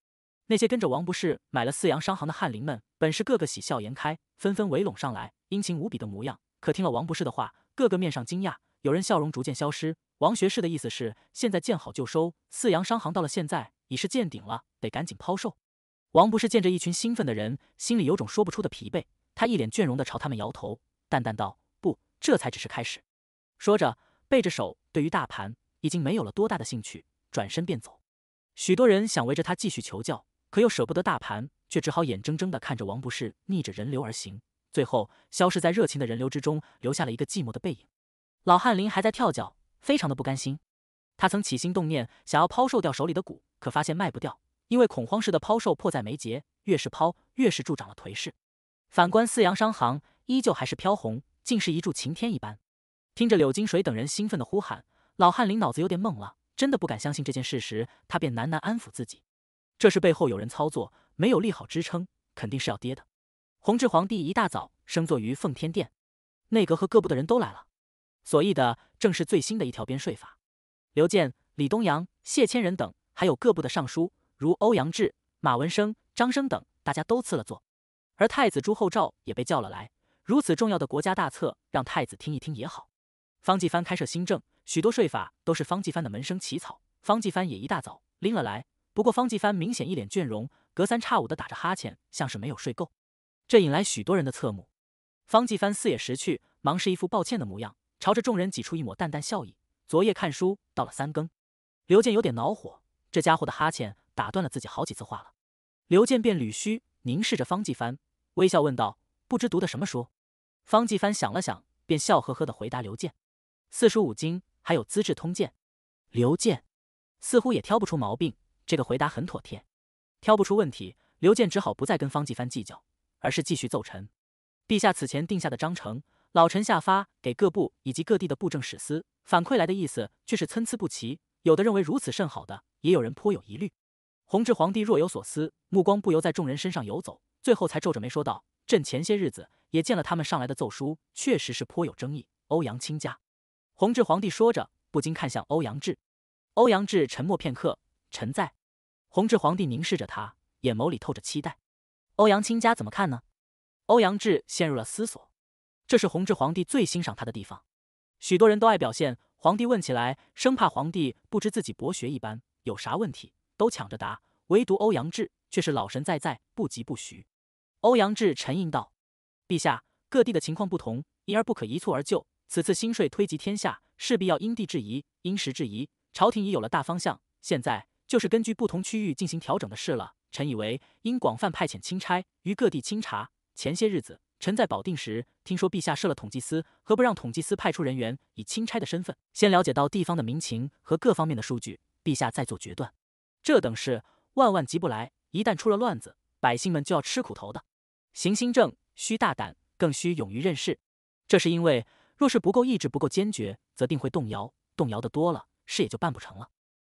那些跟着王博士买了四洋商行的翰林们，本是个个喜笑颜开，纷纷围拢上来，殷勤无比的模样。可听了王博士的话，个个面上惊讶，有人笑容逐渐消失。王学士的意思是，现在见好就收，四洋商行到了现在已是见顶了，得赶紧抛售。王博士见着一群兴奋的人，心里有种说不出的疲惫，他一脸倦容地朝他们摇头，淡淡道：“不，这才只是开始。”说着，背着手，对于大盘已经没有了多大的兴趣，转身便走。许多人想围着他继续求教。可又舍不得大盘，却只好眼睁睁地看着王不是逆着人流而行，最后消失在热情的人流之中，留下了一个寂寞的背影。老翰林还在跳脚，非常的不甘心。他曾起心动念想要抛售掉手里的股，可发现卖不掉，因为恐慌式的抛售迫在眉睫，越是抛越是助长了颓势。反观四洋商行，依旧还是飘红，竟是一柱擎天一般。听着柳金水等人兴奋的呼喊，老翰林脑子有点懵了，真的不敢相信这件事时，他便喃喃安抚自己。这是背后有人操作，没有利好支撑，肯定是要跌的。弘治皇帝一大早升座于奉天殿，内阁和各部的人都来了，所议的正是最新的一条编税法。刘建、李东阳、谢千人等，还有各部的尚书如欧阳志、马文生、张升等，大家都赐了座。而太子朱厚照也被叫了来，如此重要的国家大策，让太子听一听也好。方继藩开设新政，许多税法都是方继藩的门生起草，方继藩也一大早拎了来。不过方继帆明显一脸倦容，隔三差五的打着哈欠，像是没有睡够，这引来许多人的侧目。方继帆四也识趣，忙是一副抱歉的模样，朝着众人挤出一抹淡淡笑意。昨夜看书到了三更，刘健有点恼火，这家伙的哈欠打断了自己好几次话了。刘健便捋须凝视着方继帆，微笑问道：“不知读的什么书？”方继帆想了想，便笑呵呵的回答刘健：“四书五经，还有《资治通鉴》。”刘健似乎也挑不出毛病。这个回答很妥帖，挑不出问题。刘健只好不再跟方继藩计较，而是继续奏陈。陛下此前定下的章程，老臣下发给各部以及各地的布政使司，反馈来的意思却是参差不齐。有的认为如此甚好，的也有人颇有疑虑。弘治皇帝若有所思，目光不由在众人身上游走，最后才皱着眉说道：“朕前些日子也见了他们上来的奏疏，确实是颇有争议。”欧阳卿家，弘治皇帝说着，不禁看向欧阳志。欧阳志沉默片刻。臣在，弘治皇帝凝视着他，眼眸里透着期待。欧阳青家怎么看呢？欧阳志陷入了思索。这是弘治皇帝最欣赏他的地方。许多人都爱表现，皇帝问起来，生怕皇帝不知自己博学一般，有啥问题都抢着答。唯独欧阳志却是老神在在，不疾不徐。欧阳志沉吟道：“陛下，各地的情况不同，因而不可一蹴而就。此次新税推及天下，势必要因地制宜，因时制宜。朝廷已有了大方向，现在。”就是根据不同区域进行调整的事了。臣以为，应广泛派遣钦差，于各地清查。前些日子，臣在保定时，听说陛下设了统计司，何不让统计司派出人员，以钦差的身份，先了解到地方的民情和各方面的数据，陛下再做决断。这等事，万万急不来。一旦出了乱子，百姓们就要吃苦头的。行新政，需大胆，更需勇于任事。这是因为，若是不够意志，不够坚决，则定会动摇。动摇的多了，事也就办不成了。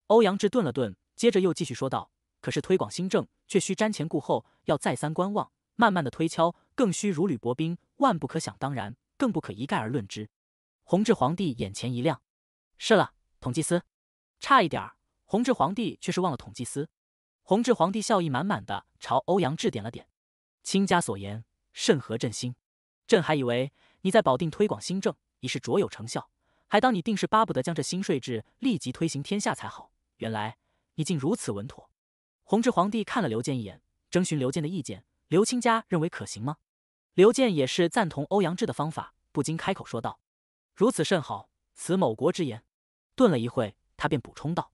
欧阳志顿了顿，接着又继续说道：“可是推广新政，却需瞻前顾后，要再三观望，慢慢的推敲，更需如履薄冰，万不可想当然，更不可一概而论之。”弘治皇帝眼前一亮：“是了，统计司，差一点儿。”弘治皇帝却是忘了统计司。弘治皇帝笑意满满的朝欧阳志点了点：“卿家所言甚合朕心，朕还以为你在保定推广新政已是卓有成效，还当你定是巴不得将这新税制立即推行天下才好。”原来你竟如此稳妥。弘治皇帝看了刘建一眼，征询刘建的意见：“刘清家认为可行吗？”刘建也是赞同欧阳志的方法，不禁开口说道：“如此甚好，此某国之言。”顿了一会，他便补充道：“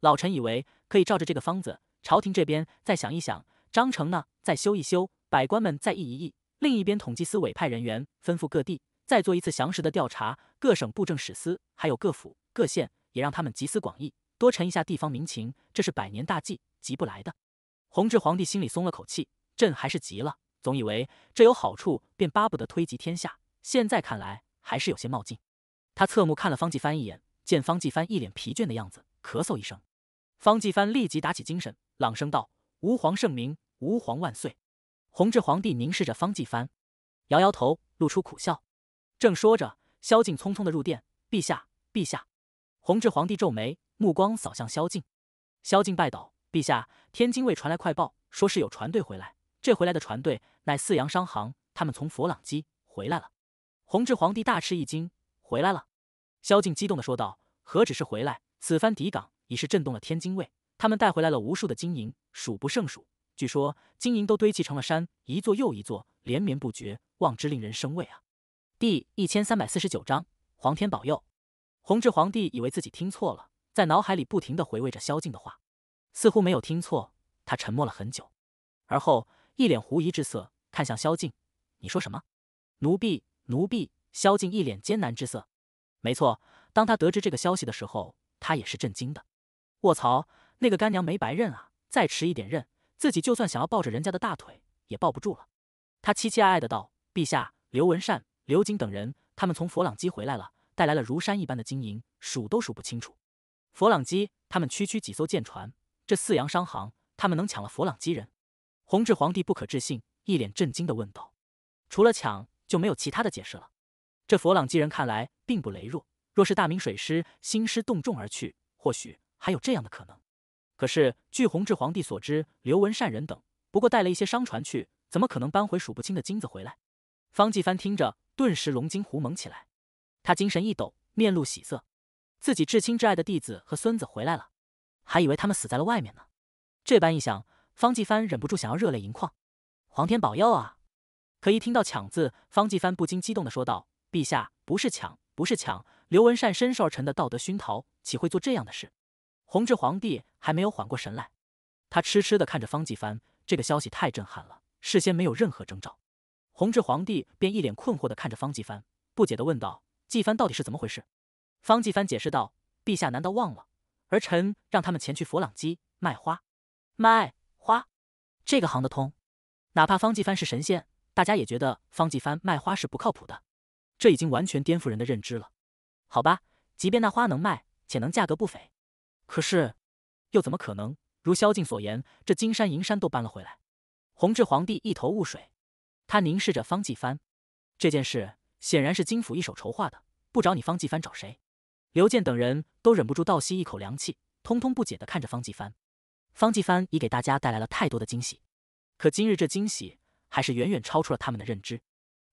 老臣以为可以照着这个方子，朝廷这边再想一想章程呢，再修一修，百官们再议一议。另一边，统计司委派人员，吩咐各地再做一次详实的调查，各省布政使司还有各府各县，也让他们集思广益。”多沉一下地方民情，这是百年大计，急不来的。弘治皇帝心里松了口气，朕还是急了，总以为这有好处，便巴不得推及天下。现在看来，还是有些冒进。他侧目看了方继帆一眼，见方继帆一脸疲倦的样子，咳嗽一声。方继帆立即打起精神，朗声道：“吾皇圣明，吾皇万岁！”弘治皇帝凝视着方继帆，摇摇头，露出苦笑。正说着，萧敬匆匆的入殿：“陛下，陛下！”弘治皇帝皱眉。目光扫向萧敬，萧敬拜倒，陛下，天津卫传来快报，说是有船队回来。这回来的船队乃四洋商行，他们从佛朗基回来了。弘治皇帝大吃一惊，回来了。萧敬激动地说道：“何止是回来，此番抵港已是震动了天津卫。他们带回来了无数的金银，数不胜数。据说金银都堆积成了山，一座又一座，连绵不绝，望之令人生畏啊！”第一千三百四十九章，皇天保佑。弘治皇帝以为自己听错了。在脑海里不停地回味着萧静的话，似乎没有听错。他沉默了很久，而后一脸狐疑之色看向萧静：“你说什么？”“奴婢，奴婢。”萧静一脸艰难之色。没错，当他得知这个消息的时候，他也是震惊的。卧槽，那个干娘没白认啊！再迟一点认，自己就算想要抱着人家的大腿，也抱不住了。他凄凄哀哀的道：“陛下，刘文善、刘瑾等人，他们从佛朗基回来了，带来了如山一般的金银，数都数不清楚。”佛朗机他们区区几艘舰船，这四洋商行他们能抢了佛朗机人？弘治皇帝不可置信，一脸震惊的问道：“除了抢，就没有其他的解释了？这佛朗机人看来并不羸弱，若是大明水师兴师动众而去，或许还有这样的可能。可是据弘治皇帝所知，刘文善人等不过带了一些商船去，怎么可能搬回数不清的金子回来？”方继藩听着，顿时龙精虎猛起来，他精神一抖，面露喜色。自己至亲至爱的弟子和孙子回来了，还以为他们死在了外面呢。这般一想，方继帆忍不住想要热泪盈眶。黄天宝要啊！可一听到“抢”字，方继帆不禁激动的说道：“陛下，不是抢，不是抢！刘文善深受臣的道德熏陶，岂会做这样的事？”弘治皇帝还没有缓过神来，他痴痴的看着方继帆。这个消息太震撼了，事先没有任何征兆。弘治皇帝便一脸困惑的看着方继帆，不解的问道：“继帆，到底是怎么回事？”方继藩解释道：“陛下难道忘了儿臣让他们前去佛朗基卖花？卖花，这个行得通？哪怕方继帆是神仙，大家也觉得方继帆卖花是不靠谱的。这已经完全颠覆人的认知了，好吧？即便那花能卖，且能价格不菲，可是又怎么可能？如萧敬所言，这金山银山都搬了回来。弘治皇帝一头雾水，他凝视着方继帆，这件事显然是金府一手筹划的，不找你方继帆找谁？”刘健等人都忍不住倒吸一口凉气，通通不解的看着方继帆。方继帆已给大家带来了太多的惊喜，可今日这惊喜还是远远超出了他们的认知。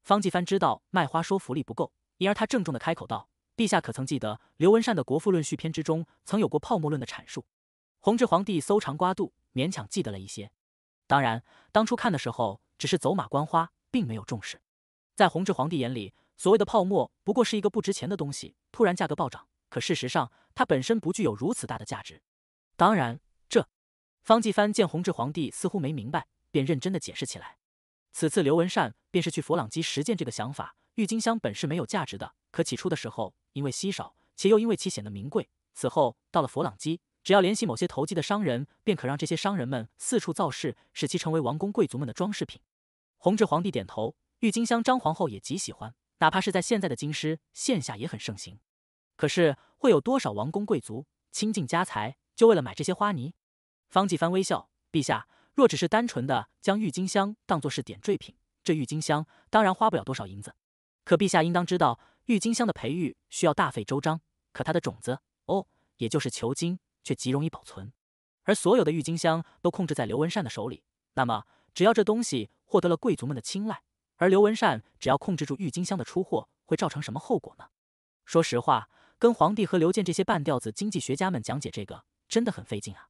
方继帆知道卖花说服力不够，因而他郑重的开口道：“陛下可曾记得刘文善的《国富论》序篇之中曾有过泡沫论的阐述？”弘治皇帝搜肠刮肚，勉强记得了一些。当然，当初看的时候只是走马观花，并没有重视。在弘治皇帝眼里，所谓的泡沫不过是一个不值钱的东西，突然价格暴涨。可事实上，它本身不具有如此大的价值。当然，这方继藩见弘治皇帝似乎没明白，便认真的解释起来。此次刘文善便是去佛朗机实践这个想法。郁金香本是没有价值的，可起初的时候因为稀少，且又因为其显得名贵。此后到了佛朗机，只要联系某些投机的商人，便可让这些商人们四处造势，使其成为王公贵族们的装饰品。弘治皇帝点头。郁金香，张皇后也极喜欢，哪怕是在现在的京师线下也很盛行。可是会有多少王公贵族倾尽家财，就为了买这些花泥？方继帆微笑：“陛下，若只是单纯的将郁金香当作是点缀品，这郁金香当然花不了多少银子。可陛下应当知道，郁金香的培育需要大费周章。可它的种子，哦，也就是球茎，却极容易保存。而所有的郁金香都控制在刘文善的手里。那么，只要这东西获得了贵族们的青睐，而刘文善只要控制住郁金香的出货，会造成什么后果呢？说实话。”跟皇帝和刘建这些半吊子经济学家们讲解这个真的很费劲啊！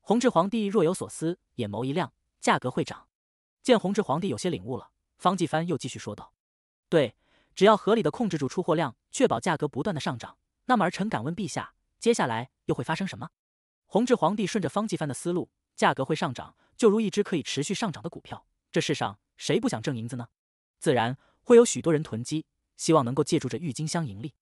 弘治皇帝若有所思，眼眸一亮。价格会涨。见弘治皇帝有些领悟了，方继帆又继续说道：“对，只要合理的控制住出货量，确保价格不断的上涨，那么儿臣敢问陛下，接下来又会发生什么？”弘治皇帝顺着方继帆的思路，价格会上涨，就如一只可以持续上涨的股票。这世上谁不想挣银子呢？自然会有许多人囤积，希望能够借助这郁金香盈利。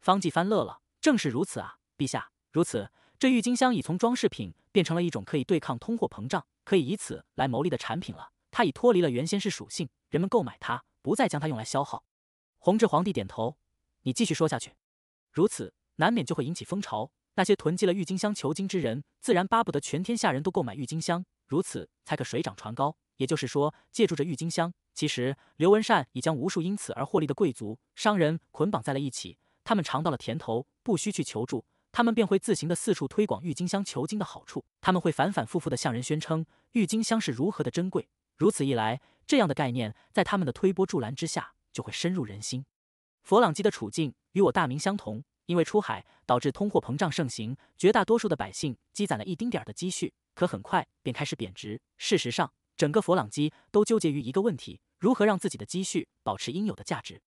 方继藩乐了，正是如此啊，陛下。如此，这郁金香已从装饰品变成了一种可以对抗通货膨胀、可以以此来牟利的产品了。它已脱离了原先是属性，人们购买它，不再将它用来消耗。弘治皇帝点头，你继续说下去。如此，难免就会引起风潮。那些囤积了郁金香求精之人，自然巴不得全天下人都购买郁金香，如此才可水涨船高。也就是说，借助着郁金香，其实刘文善已将无数因此而获利的贵族、商人捆绑在了一起。他们尝到了甜头，不需去求助，他们便会自行的四处推广郁金香球茎的好处。他们会反反复复的向人宣称郁金香是如何的珍贵。如此一来，这样的概念在他们的推波助澜之下，就会深入人心。佛朗基的处境与我大明相同，因为出海导致通货膨胀盛行，绝大多数的百姓积攒了一丁点儿的积蓄，可很快便开始贬值。事实上，整个佛朗基都纠结于一个问题：如何让自己的积蓄保持应有的价值。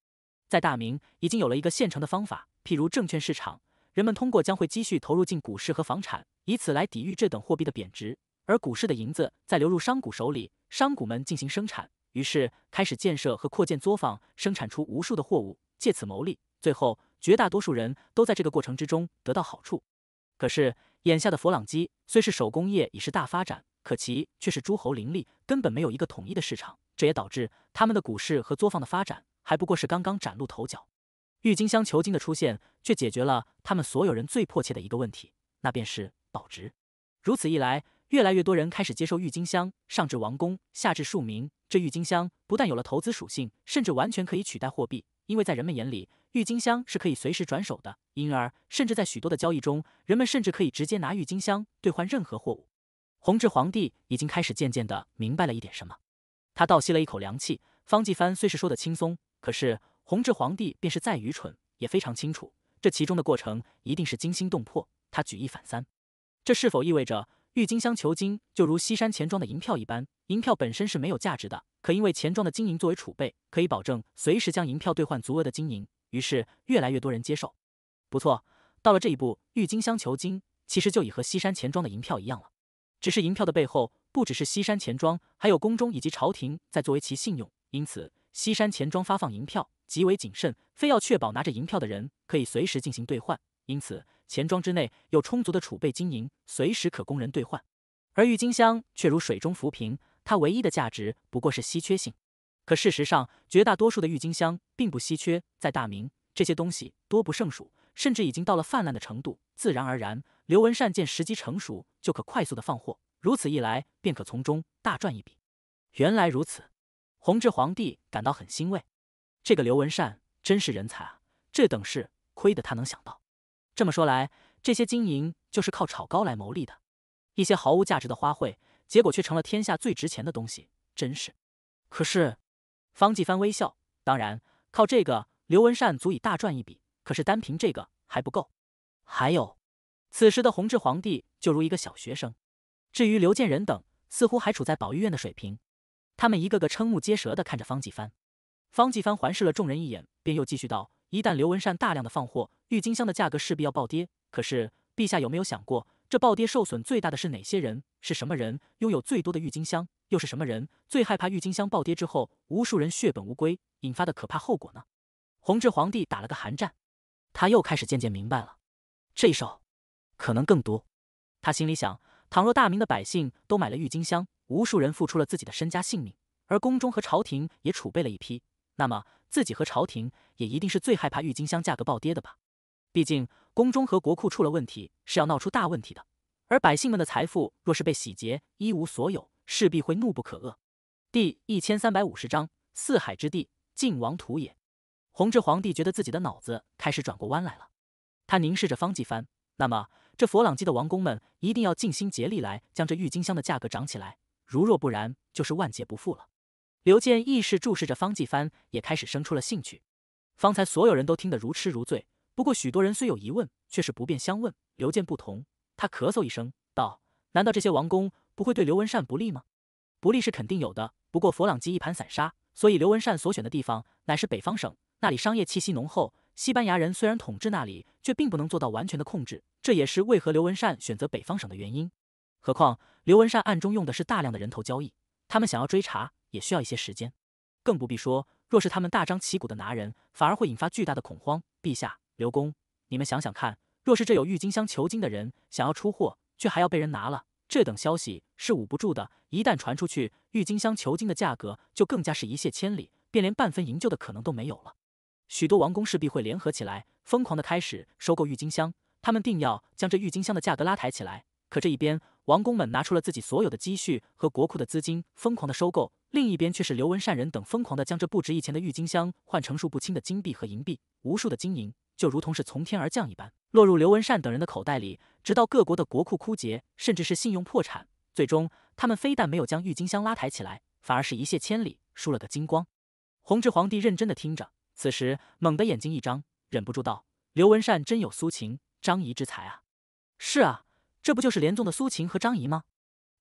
在大明已经有了一个现成的方法，譬如证券市场，人们通过将会积蓄投入进股市和房产，以此来抵御这等货币的贬值。而股市的银子再流入商贾手里，商贾们进行生产，于是开始建设和扩建作坊，生产出无数的货物，借此牟利。最后，绝大多数人都在这个过程之中得到好处。可是，眼下的佛朗机虽是手工业已是大发展，可其却是诸侯林立，根本没有一个统一的市场，这也导致他们的股市和作坊的发展。还不过是刚刚崭露头角，郁金香球茎的出现却解决了他们所有人最迫切的一个问题，那便是保值。如此一来，越来越多人开始接受郁金香，上至王公，下至庶民。这郁金香不但有了投资属性，甚至完全可以取代货币，因为在人们眼里，郁金香是可以随时转手的，因而甚至在许多的交易中，人们甚至可以直接拿郁金香兑换任何货物。弘治皇帝已经开始渐渐地明白了一点什么，他倒吸了一口凉气。方继帆虽是说得轻松。可是，弘治皇帝便是再愚蠢，也非常清楚这其中的过程一定是惊心动魄。他举一反三，这是否意味着郁金香球金就如西山钱庄的银票一般？银票本身是没有价值的，可因为钱庄的金银作为储备，可以保证随时将银票兑换足额的金银，于是越来越多人接受。不错，到了这一步，郁金香球金其实就已和西山钱庄的银票一样了。只是银票的背后不只是西山钱庄，还有宫中以及朝廷在作为其信用，因此。西山钱庄发放银票极为谨慎，非要确保拿着银票的人可以随时进行兑换，因此钱庄之内有充足的储备金银，随时可供人兑换。而郁金香却如水中浮萍，它唯一的价值不过是稀缺性。可事实上，绝大多数的郁金香并不稀缺，在大明这些东西多不胜数，甚至已经到了泛滥的程度。自然而然，刘文善见时机成熟，就可快速的放货，如此一来便可从中大赚一笔。原来如此。弘治皇帝感到很欣慰，这个刘文善真是人才啊！这等事亏得他能想到。这么说来，这些金银就是靠炒高来牟利的，一些毫无价值的花卉，结果却成了天下最值钱的东西，真是。可是，方继藩微笑，当然靠这个，刘文善足以大赚一笔。可是单凭这个还不够。还有，此时的弘治皇帝就如一个小学生，至于刘建仁等，似乎还处在保育院的水平。他们一个个瞠目结舌的看着方继帆，方继帆环视了众人一眼，便又继续道：“一旦刘文善大量的放货，郁金香的价格势必要暴跌。可是陛下有没有想过，这暴跌受损最大的是哪些人？是什么人拥有最多的郁金香？又是什么人最害怕郁金香暴跌之后，无数人血本无归，引发的可怕后果呢？”弘治皇帝打了个寒战，他又开始渐渐明白了，这一手可能更毒。他心里想：倘若大明的百姓都买了郁金香，无数人付出了自己的身家性命，而宫中和朝廷也储备了一批。那么自己和朝廷也一定是最害怕郁金香价格暴跌的吧？毕竟宫中和国库出了问题是要闹出大问题的，而百姓们的财富若是被洗劫一无所有，势必会怒不可遏。第一千三百五十章四海之地，靖王土也。弘治皇帝觉得自己的脑子开始转过弯来了，他凝视着方继帆。那么这佛朗机的王公们一定要尽心竭力来将这郁金香的价格涨起来。如若不然，就是万劫不复了。刘健亦是注视着方继帆，也开始生出了兴趣。方才所有人都听得如痴如醉，不过许多人虽有疑问，却是不便相问。刘健不同，他咳嗽一声道：“难道这些王公不会对刘文善不利吗？”“不利是肯定有的，不过佛朗基一盘散沙，所以刘文善所选的地方乃是北方省，那里商业气息浓厚。西班牙人虽然统治那里，却并不能做到完全的控制，这也是为何刘文善选择北方省的原因。”何况刘文善暗中用的是大量的人头交易，他们想要追查也需要一些时间，更不必说，若是他们大张旗鼓的拿人，反而会引发巨大的恐慌。陛下，刘公，你们想想看，若是这有郁金香求金的人想要出货，却还要被人拿了，这等消息是捂不住的。一旦传出去，郁金香求金的价格就更加是一泻千里，便连半分营救的可能都没有了。许多王公势必会联合起来，疯狂的开始收购郁金香，他们定要将这郁金香的价格拉抬起来。可这一边，王公们拿出了自己所有的积蓄和国库的资金，疯狂的收购；另一边却是刘文善人等疯狂的将这不值一钱的郁金香换成数不清的金币和银币，无数的金银就如同是从天而降一般，落入刘文善等人的口袋里。直到各国的国库枯竭，甚至是信用破产，最终他们非但没有将郁金香拉抬起来，反而是一泻千里，输了个精光。弘治皇帝认真的听着，此时猛的眼睛一张，忍不住道：“刘文善真有苏秦、张仪之才啊！”“是啊。”这不就是联纵的苏秦和张仪吗？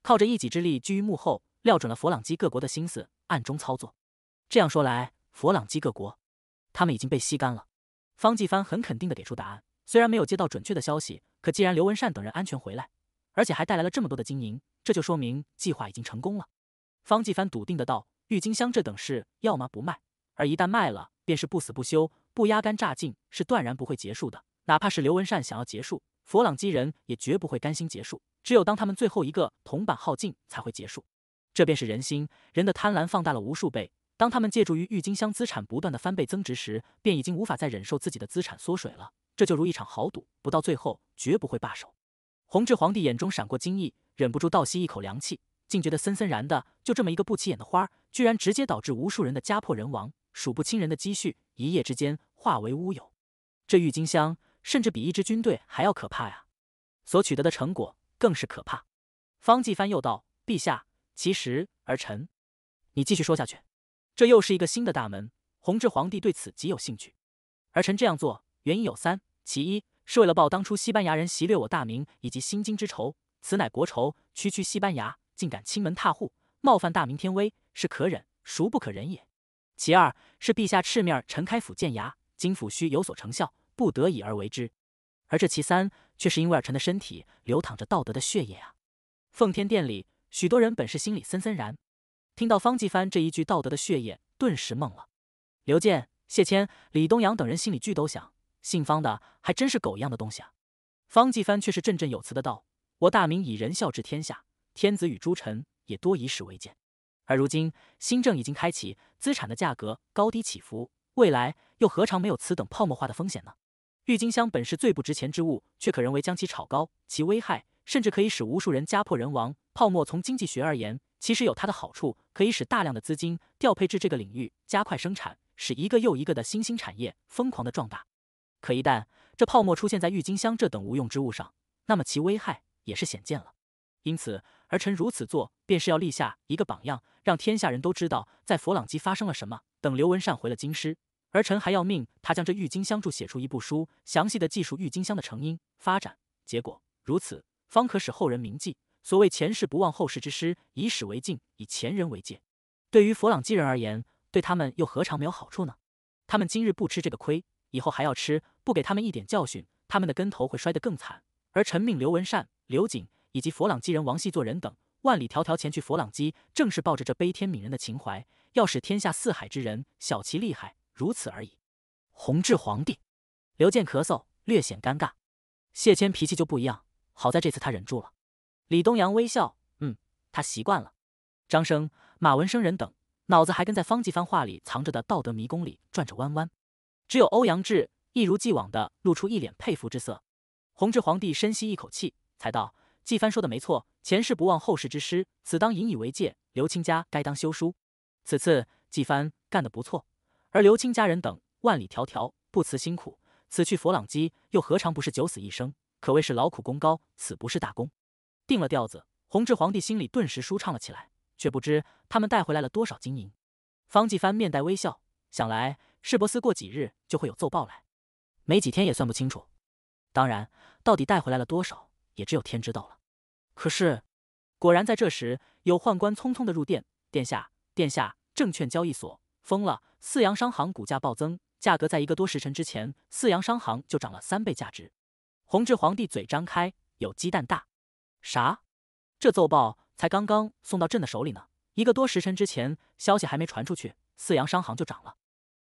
靠着一己之力居于幕后，料准了佛朗机各国的心思，暗中操作。这样说来，佛朗机各国，他们已经被吸干了。方继帆很肯定的给出答案，虽然没有接到准确的消息，可既然刘文善等人安全回来，而且还带来了这么多的金银，这就说明计划已经成功了。方继帆笃定的道：“郁金香这等事，要么不卖，而一旦卖了，便是不死不休，不压干榨尽是断然不会结束的。哪怕是刘文善想要结束。”佛朗基人也绝不会甘心结束，只有当他们最后一个铜板耗尽才会结束。这便是人心，人的贪婪放大了无数倍。当他们借助于郁金香资产不断的翻倍增值时，便已经无法再忍受自己的资产缩水了。这就如一场豪赌，不到最后绝不会罢手。弘治皇帝眼中闪过惊异，忍不住倒吸一口凉气，竟觉得森森然的。就这么一个不起眼的花儿，居然直接导致无数人的家破人亡，数不清人的积蓄一夜之间化为乌有。这郁金香。甚至比一支军队还要可怕呀！所取得的成果更是可怕。方继藩又道：“陛下，其实儿臣，你继续说下去。这又是一个新的大门。弘治皇帝对此极有兴趣。儿臣这样做，原因有三：其一是为了报当初西班牙人袭掠我大明以及新京之仇，此乃国仇。区区西班牙，竟敢亲门踏户，冒犯大明天威，是可忍，孰不可忍也？其二是陛下赤面陈开府建衙，今府需有所成效。”不得已而为之，而这其三，却是因为尔臣的身体流淌着道德的血液啊！奉天殿里，许多人本是心里森森然，听到方继帆这一句“道德的血液”，顿时懵了。刘健、谢谦、李东阳等人心里俱都想：姓方的还真是狗一样的东西啊！方继帆却是振振有词的道：“我大明以仁孝治天下，天子与诸臣也多以史为鉴。而如今新政已经开启，资产的价格高低起伏，未来又何尝没有此等泡沫化的风险呢？”郁金香本是最不值钱之物，却可人为将其炒高，其危害甚至可以使无数人家破人亡。泡沫从经济学而言，其实有它的好处，可以使大量的资金调配至这个领域，加快生产，使一个又一个的新兴产业疯狂地壮大。可一旦这泡沫出现在郁金香这等无用之物上，那么其危害也是显见了。因此，儿臣如此做，便是要立下一个榜样，让天下人都知道在佛朗基发生了什么。等刘文善回了京师。儿臣还要命他将这郁金香柱写出一部书，详细地记述郁金香的成因、发展、结果，如此方可使后人铭记。所谓“前世不忘后世之师”，以史为镜，以前人为鉴。对于佛朗基人而言，对他们又何尝没有好处呢？他们今日不吃这个亏，以后还要吃。不给他们一点教训，他们的跟头会摔得更惨。而臣命刘文善、刘瑾以及佛朗基人王细作人等万里迢迢前去佛朗基，正是抱着这悲天悯人的情怀，要使天下四海之人晓其厉害。如此而已。弘治皇帝，刘健咳嗽，略显尴尬。谢谦脾气就不一样，好在这次他忍住了。李东阳微笑，嗯，他习惯了。张生、马文生人等，脑子还跟在方继藩话里藏着的道德迷宫里转着弯弯。只有欧阳志一如既往的露出一脸佩服之色。弘治皇帝深吸一口气，才道：“继藩说的没错，前世不忘后世之师，此当引以为戒。刘清家该当休书。此次继藩干得不错。”而刘卿家人等万里迢迢不辞辛苦，此去佛朗基又何尝不是九死一生？可谓是劳苦功高，此不是大功。定了调子，弘治皇帝心里顿时舒畅了起来，却不知他们带回来了多少金银。方继藩面带微笑，想来世伯斯过几日就会有奏报来，没几天也算不清楚。当然，到底带回来了多少，也只有天知道了。可是，果然在这时，有宦官匆匆的入殿：“殿下，殿下，证券交易所疯了！”四洋商行股价暴增，价格在一个多时辰之前，四洋商行就涨了三倍价值。弘治皇帝嘴张开，有鸡蛋大。啥？这奏报才刚刚送到朕的手里呢，一个多时辰之前，消息还没传出去，四洋商行就涨了。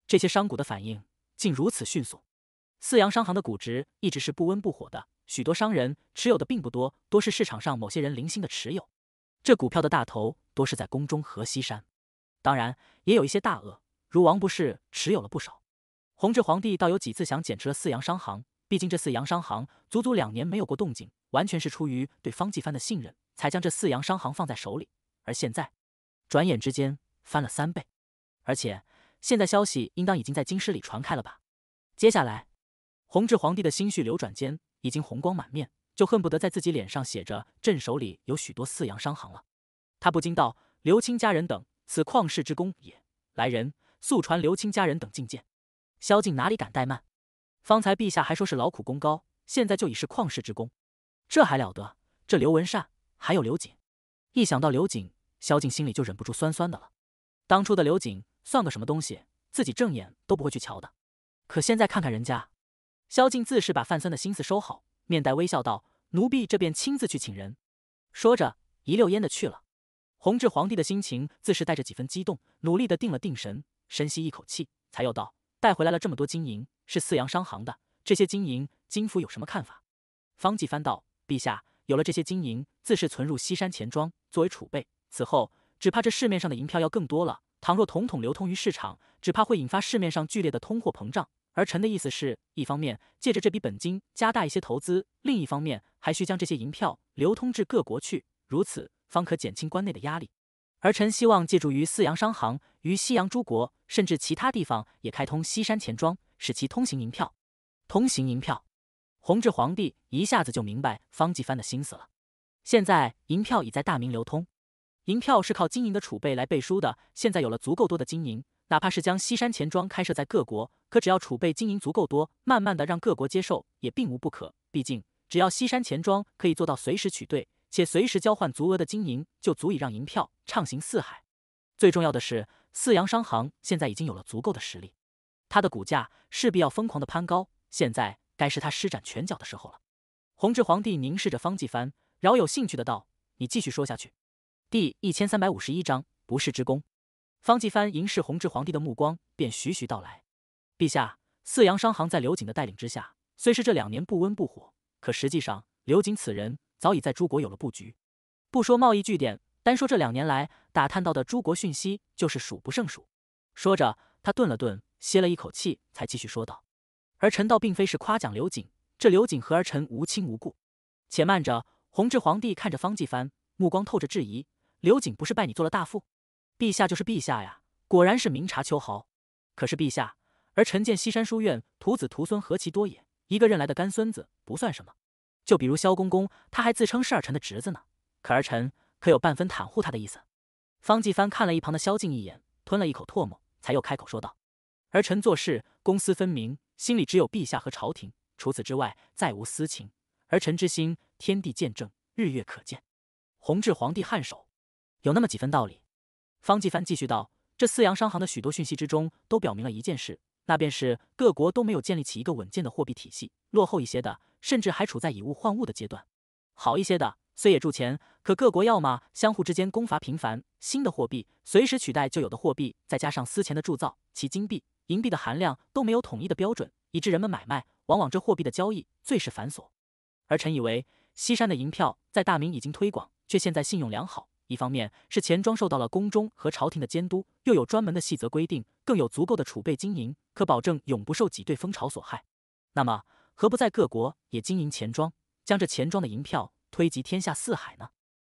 这些商股的反应竟如此迅速。四洋商行的股值一直是不温不火的，许多商人持有的并不多，多是市场上某些人零星的持有。这股票的大头多是在宫中和西山，当然也有一些大鳄。如王不是持有了不少，弘治皇帝倒有几次想减持了四洋商行，毕竟这四洋商行足足两年没有过动静，完全是出于对方继藩的信任才将这四洋商行放在手里。而现在，转眼之间翻了三倍，而且现在消息应当已经在京师里传开了吧？接下来，弘治皇帝的心绪流转间已经红光满面，就恨不得在自己脸上写着朕手里有许多四洋商行了。他不禁道：“刘清家人等，此旷世之功也。”来人。速传刘清家人等觐见，萧敬哪里敢怠慢？方才陛下还说是劳苦功高，现在就已是旷世之功，这还了得？这刘文善还有刘瑾，一想到刘瑾，萧敬心里就忍不住酸酸的了。当初的刘瑾算个什么东西？自己正眼都不会去瞧的。可现在看看人家，萧敬自是把泛酸的心思收好，面带微笑道：“奴婢这便亲自去请人。”说着，一溜烟的去了。弘治皇帝的心情自是带着几分激动，努力的定了定神。深吸一口气，才又道：“带回来了这么多金银，是四阳商行的。这些金银，金府有什么看法？”方继翻道：“陛下，有了这些金银，自是存入西山钱庄作为储备。此后，只怕这市面上的银票要更多了。倘若统统流通于市场，只怕会引发市面上剧烈的通货膨胀。而臣的意思是，一方面借着这笔本金加大一些投资，另一方面还需将这些银票流通至各国去，如此方可减轻关内的压力。儿臣希望借助于四洋商行。”于西洋诸国，甚至其他地方也开通西山钱庄，使其通行银票。通行银票，弘治皇帝一下子就明白方继藩的心思了。现在银票已在大明流通，银票是靠金银的储备来背书的。现在有了足够多的金银，哪怕是将西山钱庄开设在各国，可只要储备金银足够多，慢慢的让各国接受也并无不可。毕竟，只要西山钱庄可以做到随时取兑，且随时交换足额的金银，就足以让银票畅行四海。最重要的是。四洋商行现在已经有了足够的实力，他的股价势必要疯狂的攀高。现在该是他施展拳脚的时候了。弘治皇帝凝视着方继帆，饶有兴趣的道：“你继续说下去。”第一千三百五十一章不世之功。方继帆凝视弘治皇帝的目光，便徐徐道来：“陛下，四洋商行在刘瑾的带领之下，虽是这两年不温不火，可实际上，刘瑾此人早已在诸国有了布局，不说贸易据点。”单说这两年来打探到的诸国讯息，就是数不胜数。说着，他顿了顿，歇了一口气，才继续说道：“而臣道并非是夸奖刘瑾，这刘瑾和儿臣无亲无故。且慢着，弘治皇帝看着方继藩，目光透着质疑：刘瑾不是拜你做了大夫？陛下就是陛下呀，果然是明察秋毫。可是陛下，儿臣见西山书院徒子徒孙何其多也，一个认来的干孙子不算什么。就比如萧公公，他还自称是儿臣的侄子呢。可儿臣……”可有半分袒护他的意思？方继帆看了一旁的萧静一眼，吞了一口唾沫，才又开口说道：“儿臣做事公私分明，心里只有陛下和朝廷，除此之外再无私情。儿臣之心，天地见证，日月可见。”弘治皇帝颔首，有那么几分道理。方继帆继续道：“这四洋商行的许多讯息之中，都表明了一件事，那便是各国都没有建立起一个稳健的货币体系，落后一些的，甚至还处在以物换物的阶段，好一些的。”虽也铸钱，可各国要么相互之间攻伐频繁，新的货币随时取代旧有的货币，再加上私钱的铸造，其金币、银币的含量都没有统一的标准，以致人们买卖往往这货币的交易最是繁琐。而臣以为，西山的银票在大明已经推广，却现在信用良好。一方面是钱庄受到了宫中和朝廷的监督，又有专门的细则规定，更有足够的储备金银，可保证永不受挤兑风潮所害。那么，何不在各国也经营钱庄，将这钱庄的银票？推及天下四海呢？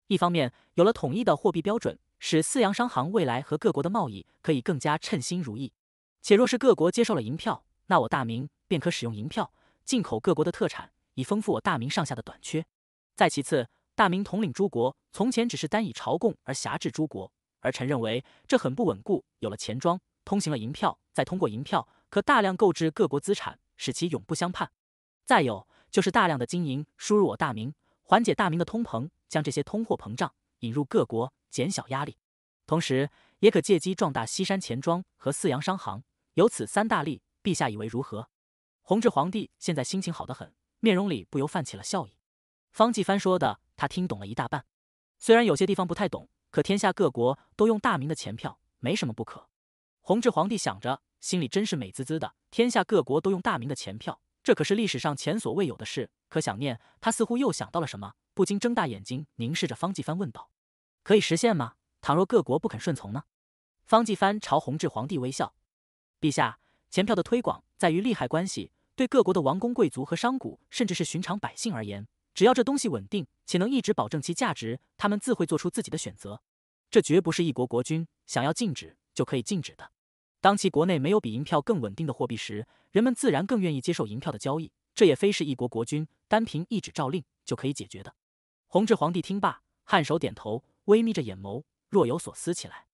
一方面，有了统一的货币标准，使四洋商行未来和各国的贸易可以更加称心如意；且若是各国接受了银票，那我大明便可使用银票进口各国的特产，以丰富我大明上下的短缺。再其次，大明统领诸国，从前只是单以朝贡而辖制诸国，而臣认为这很不稳固。有了钱庄，通行了银票，再通过银票，可大量购置各国资产，使其永不相叛。再有就是大量的金银输入我大明。缓解大明的通膨，将这些通货膨胀引入各国，减小压力，同时也可借机壮大西山钱庄和四洋商行。有此三大利，陛下以为如何？弘治皇帝现在心情好得很，面容里不由泛起了笑意。方继藩说的，他听懂了一大半，虽然有些地方不太懂，可天下各国都用大明的钱票，没什么不可。弘治皇帝想着，心里真是美滋滋的。天下各国都用大明的钱票，这可是历史上前所未有的事。可想念他似乎又想到了什么，不禁睁大眼睛凝视着方继帆问道：“可以实现吗？倘若各国不肯顺从呢？”方继帆朝弘治皇帝微笑：“陛下，钱票的推广在于利害关系。对各国的王公贵族和商贾，甚至是寻常百姓而言，只要这东西稳定且能一直保证其价值，他们自会做出自己的选择。这绝不是一国国君想要禁止就可以禁止的。当其国内没有比银票更稳定的货币时，人们自然更愿意接受银票的交易。这也非是一国国君。”单凭一纸诏令就可以解决的。弘治皇帝听罢，颔首点头，微眯着眼眸，若有所思起来。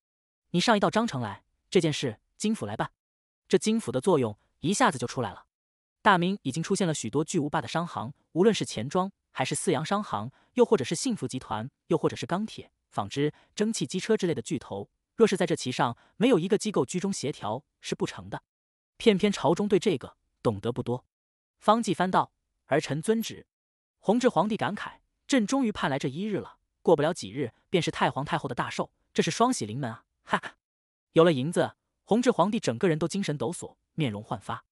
你上一道章程来，这件事金府来办。这金府的作用一下子就出来了。大明已经出现了许多巨无霸的商行，无论是钱庄，还是四洋商行，又或者是幸福集团，又或者是钢铁、纺织、蒸汽机车之类的巨头，若是在这其上没有一个机构居中协调是不成的。偏偏朝中对这个懂得不多。方继翻道。儿臣遵旨。弘治皇帝感慨：“朕终于盼来这一日了。过不了几日，便是太皇太后的大寿，这是双喜临门啊！”哈哈，有了银子，弘治皇帝整个人都精神抖擞，面容焕发。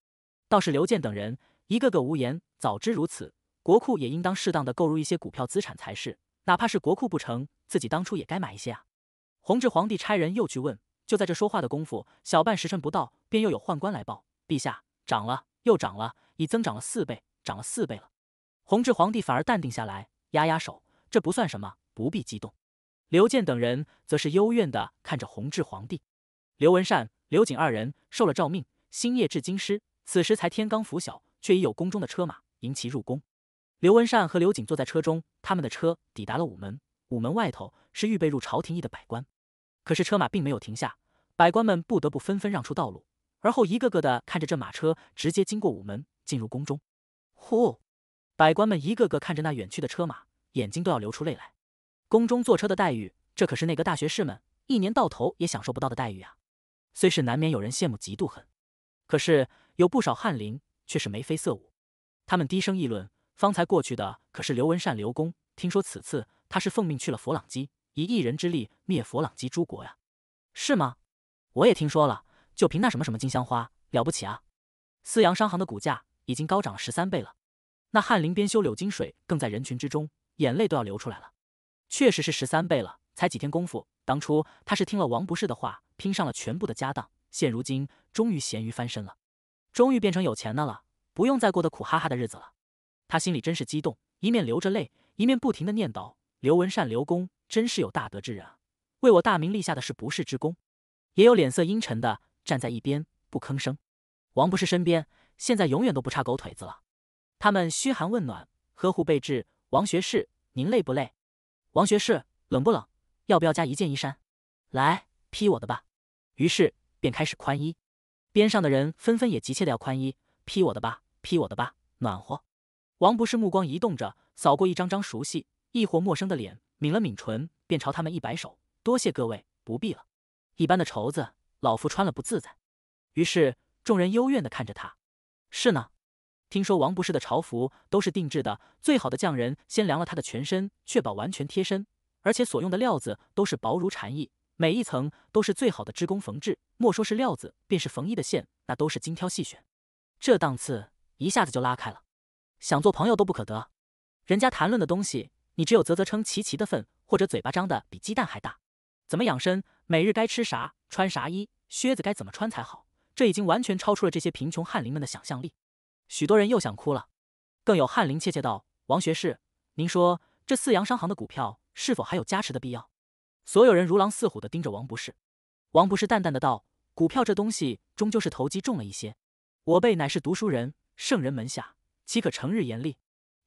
倒是刘建等人一个个无言。早知如此，国库也应当适当的购入一些股票资产才是。哪怕是国库不成，自己当初也该买一些啊！弘治皇帝差人又去问。就在这说话的功夫，小半时辰不到，便又有宦官来报：“陛下，涨了，又涨了，已增长了四倍。”涨了四倍了，弘治皇帝反而淡定下来，压压手，这不算什么，不必激动。刘建等人则是幽怨的看着弘治皇帝。刘文善、刘瑾二人受了诏命，星夜至京师，此时才天刚拂晓，却已有宫中的车马迎其入宫。刘文善和刘瑾坐在车中，他们的车抵达了午门，午门外头是预备入朝廷议的百官，可是车马并没有停下，百官们不得不纷纷让出道路，而后一个个的看着这马车直接经过午门进入宫中。呼，百官们一个个看着那远去的车马，眼睛都要流出泪来。宫中坐车的待遇，这可是那个大学士们一年到头也享受不到的待遇啊。虽是难免有人羡慕嫉妒恨，可是有不少翰林却是眉飞色舞。他们低声议论，方才过去的可是刘文善刘公？听说此次他是奉命去了佛朗基，以一人之力灭佛朗基诸国呀？是吗？我也听说了，就凭那什么什么金香花，了不起啊！思阳商行的股价。已经高涨了十三倍了，那翰林边修柳金水更在人群之中，眼泪都要流出来了。确实是十三倍了，才几天功夫。当初他是听了王不是的话，拼上了全部的家当，现如今终于咸鱼翻身了，终于变成有钱的了，不用再过得苦哈哈的日子了。他心里真是激动，一面流着泪，一面不停的念叨：“刘文善，刘公真是有大德之人啊，为我大明立下的是不世之功。”也有脸色阴沉的站在一边不吭声。王不是身边。现在永远都不差狗腿子了，他们嘘寒问暖，呵护备至。王学士，您累不累？王学士，冷不冷？要不要加一件衣衫？来披我的吧。于是便开始宽衣，边上的人纷纷也急切的要宽衣，披我的吧，披我的吧，暖和。王博士目光移动着，扫过一张张熟悉亦或陌生的脸，抿了抿唇，便朝他们一摆手，多谢各位，不必了。一般的绸子，老夫穿了不自在。于是众人幽怨的看着他。是呢，听说王博士的朝服都是定制的，最好的匠人先量了他的全身，确保完全贴身，而且所用的料子都是薄如蝉翼，每一层都是最好的织工缝制。莫说是料子，便是缝衣的线，那都是精挑细选。这档次一下子就拉开了，想做朋友都不可得。人家谈论的东西，你只有啧啧称奇奇的份，或者嘴巴张的比鸡蛋还大。怎么养生？每日该吃啥？穿啥衣靴子？该怎么穿才好？这已经完全超出了这些贫穷翰林们的想象力，许多人又想哭了，更有翰林切切道：“王学士，您说这四洋商行的股票是否还有加持的必要？”所有人如狼似虎的盯着王博士。王博士淡淡的道：“股票这东西终究是投机重了一些，我辈乃是读书人，圣人门下，岂可成日严厉？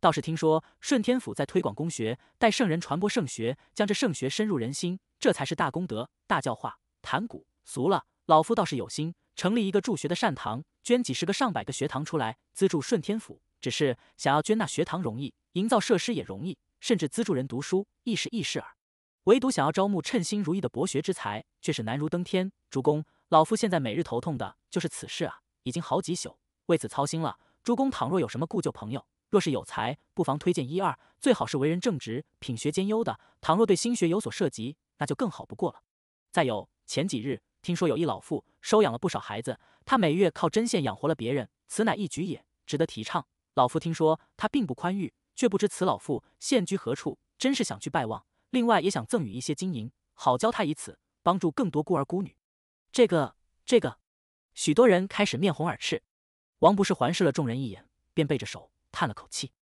倒是听说顺天府在推广公学，待圣人传播圣学，将这圣学深入人心，这才是大功德、大教化。谈股俗了，老夫倒是有心。”成立一个助学的善堂，捐几十个、上百个学堂出来资助顺天府。只是想要捐那学堂容易，营造设施也容易，甚至资助人读书亦是易事耳。唯独想要招募称心如意的博学之才，却是难如登天。主公，老夫现在每日头痛的就是此事啊，已经好几宿为此操心了。主公倘若有什么故旧朋友，若是有才，不妨推荐一二，最好是为人正直、品学兼优的。倘若对新学有所涉及，那就更好不过了。再有前几日。听说有一老妇收养了不少孩子，她每月靠针线养活了别人，此乃一举也，值得提倡。老妇听说她并不宽裕，却不知此老妇现居何处，真是想去拜望。另外也想赠予一些金银，好教她以此帮助更多孤儿孤女。这个，这个，许多人开始面红耳赤。王不是环视了众人一眼，便背着手叹了口气。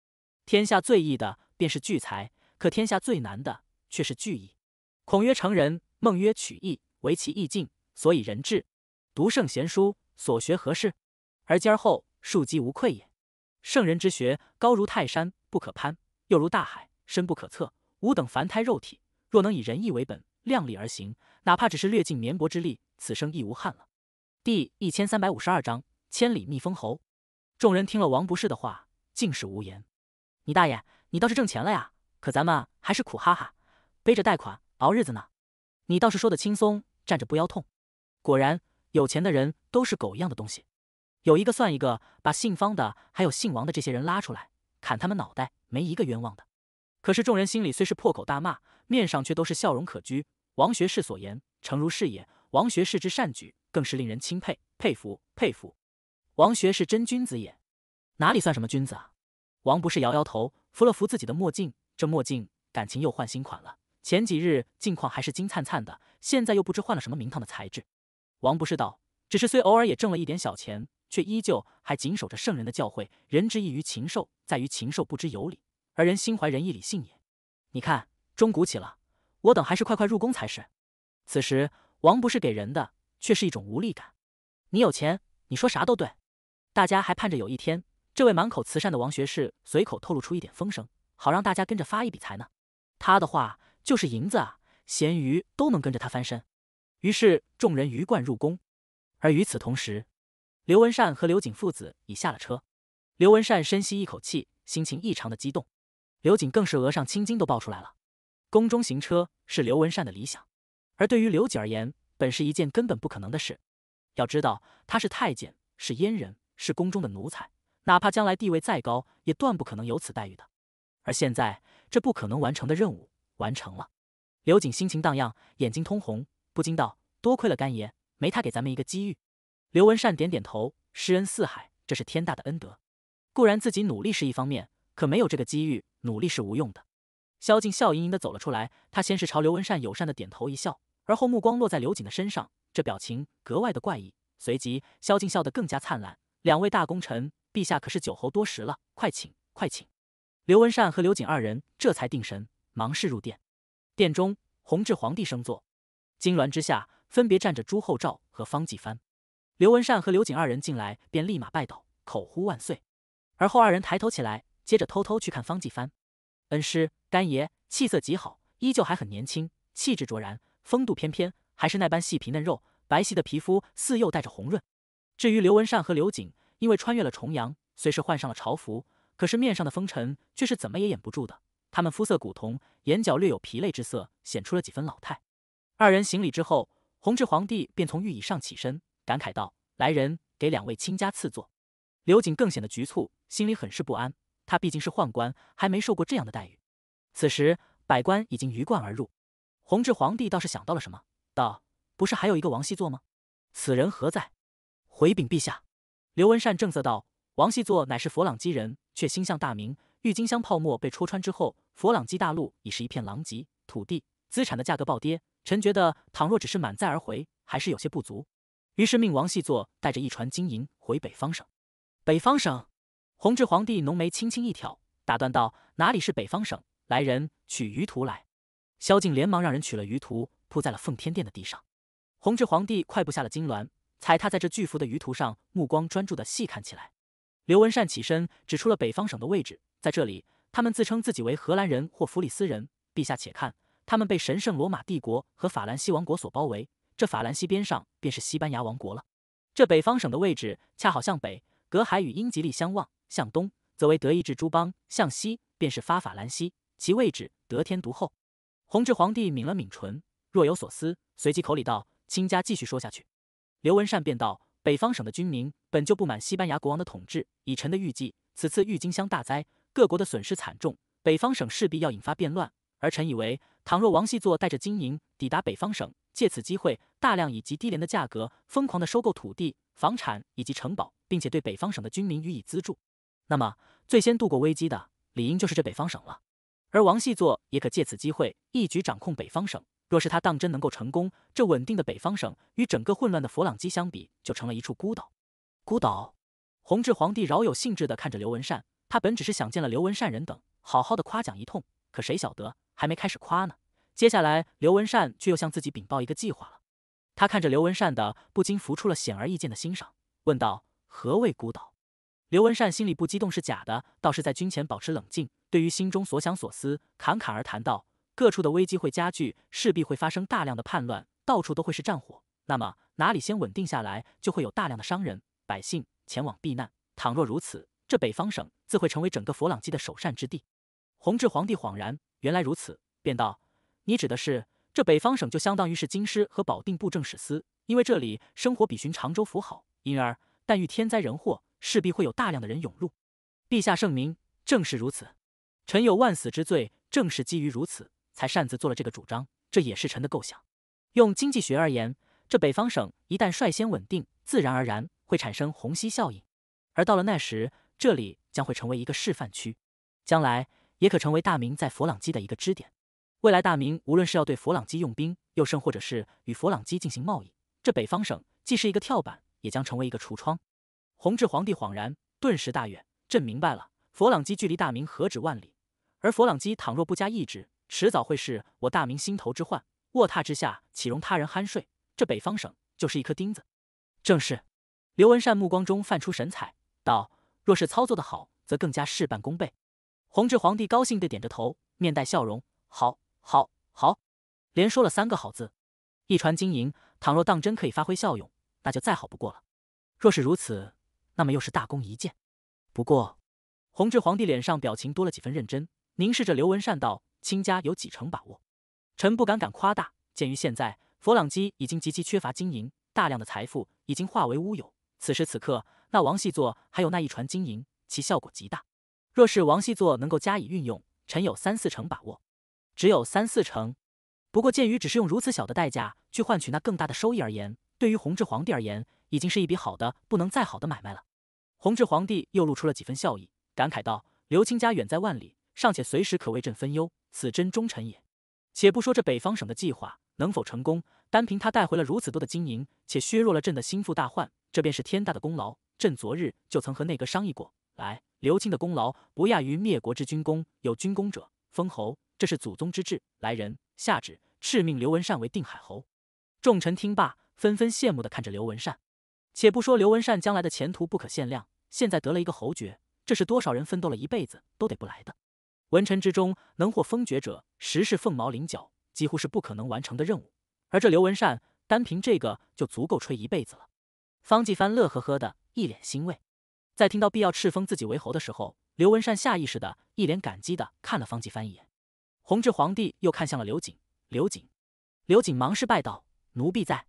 天下最易的便是聚财，可天下最难的却是聚义。孔曰成人，孟曰取义，唯其义尽。所以人志，读圣贤书，所学何事？而今而后，庶几无愧也。圣人之学，高如泰山，不可攀；又如大海，深不可测。吾等凡胎肉体，若能以仁义为本，量力而行，哪怕只是略尽绵薄之力，此生亦无憾了。第一千三百五十二章：千里觅封侯。众人听了王不是的话，竟是无言。你大爷，你倒是挣钱了呀！可咱们还是苦哈哈，背着贷款熬日子呢。你倒是说的轻松，站着不腰痛。果然，有钱的人都是狗一样的东西。有一个算一个，把姓方的还有姓王的这些人拉出来，砍他们脑袋，没一个冤枉的。可是众人心里虽是破口大骂，面上却都是笑容可掬。王学士所言诚如是也。王学士之善举更是令人钦佩、佩服、佩服。王学士真君子也，哪里算什么君子啊？王不是摇摇头，扶了扶自己的墨镜，这墨镜感情又换新款了。前几日镜框还是金灿灿的，现在又不知换了什么名堂的材质。王不是道，只是虽偶尔也挣了一点小钱，却依旧还谨守着圣人的教诲。人之异于禽兽，在于禽兽不知有理，而人心怀仁义礼信也。你看，钟鼓起了，我等还是快快入宫才是。此时，王不是给人的却是一种无力感。你有钱，你说啥都对。大家还盼着有一天，这位满口慈善的王学士随口透露出一点风声，好让大家跟着发一笔财呢。他的话就是银子，啊，咸鱼都能跟着他翻身。于是众人鱼贯入宫，而与此同时，刘文善和刘瑾父子已下了车。刘文善深吸一口气，心情异常的激动。刘瑾更是额上青筋都爆出来了。宫中行车是刘文善的理想，而对于刘瑾而言，本是一件根本不可能的事。要知道，他是太监，是阉人，是宫中的奴才，哪怕将来地位再高，也断不可能有此待遇的。而现在，这不可能完成的任务完成了，刘瑾心情荡漾，眼睛通红。不禁道：“多亏了干爷，没他给咱们一个机遇。”刘文善点点头：“施恩四海，这是天大的恩德。固然自己努力是一方面，可没有这个机遇，努力是无用的。”萧敬笑盈盈的走了出来，他先是朝刘文善友善的点头一笑，而后目光落在刘瑾的身上，这表情格外的怪异。随即，萧敬笑得更加灿烂：“两位大功臣，陛下可是久候多时了，快请，快请。”刘文善和刘瑾二人这才定神，忙是入殿。殿中，弘治皇帝升座，金銮之下，分别站着朱厚照和方继藩、刘文善和刘瑾二人进来，便立马拜倒，口呼万岁。而后二人抬头起来，接着偷偷去看方继藩，恩师干爷气色极好，依旧还很年轻，气质卓然，风度翩翩，还是那般细皮嫩肉，白皙的皮肤似又带着红润。至于刘文善和刘瑾，因为穿越了重阳，虽是换上了朝服，可是面上的风尘却是怎么也掩不住的。他们肤色古铜，眼角略有疲累之色，显出了几分老态。二人行礼之后，弘治皇帝便从御椅上起身，感慨道：“来人，给两位亲家赐座。”刘瑾更显得局促，心里很是不安。他毕竟是宦官，还没受过这样的待遇。此时，百官已经鱼贯而入。弘治皇帝倒是想到了什么，道：“不是还有一个王熙作吗？此人何在？”回禀陛下，刘文善正色道：“王熙作乃是佛朗基人，却心向大明。郁金香泡沫被戳穿之后，佛朗基大陆已是一片狼藉，土地资产的价格暴跌。”臣觉得，倘若只是满载而回，还是有些不足。于是命王细作带着一船金银回北方省。北方省，弘治皇帝浓眉轻轻一挑，打断道：“哪里是北方省？来人，取鱼图来。”萧敬连忙让人取了鱼图，铺在了奉天殿的地上。弘治皇帝快步下了金銮，踩踏在这巨幅的鱼图上，目光专注的细看起来。刘文善起身指出了北方省的位置，在这里，他们自称自己为荷兰人或弗里斯人。陛下且看。他们被神圣罗马帝国和法兰西王国所包围，这法兰西边上便是西班牙王国了。这北方省的位置恰好向北隔海与英吉利相望，向东则为德意志诸邦，向西便是发法兰西，其位置得天独厚。弘治皇帝抿了抿唇，若有所思，随即口里道：“卿家继续说下去。”刘文善便道：“北方省的军民本就不满西班牙国王的统治，以臣的预计，此次郁金香大灾，各国的损失惨重，北方省势必要引发变乱。”而臣以为，倘若王细作带着金银抵达北方省，借此机会大量以极低廉的价格疯狂的收购土地、房产以及城堡，并且对北方省的军民予以资助，那么最先度过危机的理应就是这北方省了。而王细作也可借此机会一举掌控北方省。若是他当真能够成功，这稳定的北方省与整个混乱的佛朗基相比，就成了一处孤岛。孤岛。弘治皇帝饶有兴致的看着刘文善，他本只是想见了刘文善人等，好好的夸奖一通。可谁晓得，还没开始夸呢，接下来刘文善却又向自己禀报一个计划了。他看着刘文善的，不禁浮出了显而易见的欣赏，问道：“何谓孤岛？”刘文善心里不激动是假的，倒是在军前保持冷静，对于心中所想所思，侃侃而谈到：各处的危机会加剧，势必会发生大量的叛乱，到处都会是战火。那么哪里先稳定下来，就会有大量的商人、百姓前往避难。倘若如此，这北方省自会成为整个佛朗基的首善之地。弘治皇帝恍然，原来如此，便道：“你指的是这北方省，就相当于是京师和保定布政使司，因为这里生活比寻常州府好，因而但遇天灾人祸，势必会有大量的人涌入。陛下圣明，正是如此。臣有万死之罪，正是基于如此，才擅自做了这个主张。这也是臣的构想。用经济学而言，这北方省一旦率先稳定，自然而然会产生虹吸效应，而到了那时，这里将会成为一个示范区，将来。”也可成为大明在佛朗基的一个支点。未来大明无论是要对佛朗基用兵，又胜，或者是与佛朗基进行贸易，这北方省既是一个跳板，也将成为一个橱窗。弘治皇帝恍然，顿时大悦：“朕明白了，佛朗基距离大明何止万里，而佛朗基倘若不加抑制，迟早会是我大明心头之患。卧榻之下岂容他人酣睡？这北方省就是一颗钉子。”正是。刘文善目光中泛出神采，道：“若是操作得好，则更加事半功倍。”弘治皇帝高兴地点着头，面带笑容，好，好，好，连说了三个好字。一船金银，倘若当真可以发挥效用，那就再好不过了。若是如此，那么又是大功一件。不过，弘治皇帝脸上表情多了几分认真，凝视着刘文善道：“卿家有几成把握？”臣不敢敢夸大。鉴于现在佛朗机已经极其缺乏金银，大量的财富已经化为乌有。此时此刻，那王细作还有那一船金银，其效果极大。若是王细作能够加以运用，臣有三四成把握。只有三四成。不过鉴于只是用如此小的代价去换取那更大的收益而言，对于弘治皇帝而言，已经是一笔好的不能再好的买卖了。弘治皇帝又露出了几分笑意，感慨道：“刘卿家远在万里，尚且随时可为朕分忧，此真忠臣也。且不说这北方省的计划能否成功，单凭他带回了如此多的金银，且削弱了朕的心腹大患，这便是天大的功劳。朕昨日就曾和内阁商议过。”来，刘钦的功劳不亚于灭国之军功，有军功者封侯，这是祖宗之志。来人，下旨，敕命刘文善为定海侯。众臣听罢，纷纷羡慕地看着刘文善。且不说刘文善将来的前途不可限量，现在得了一个侯爵，这是多少人奋斗了一辈子都得不来的。文臣之中能获封爵者，实是凤毛麟角，几乎是不可能完成的任务。而这刘文善，单凭这个就足够吹一辈子了。方继藩乐呵呵的，一脸欣慰。在听到必要敕封自己为侯的时候，刘文善下意识的一脸感激的看了方继藩一眼。弘治皇帝又看向了刘瑾，刘瑾，刘瑾忙是拜道：“奴婢在。”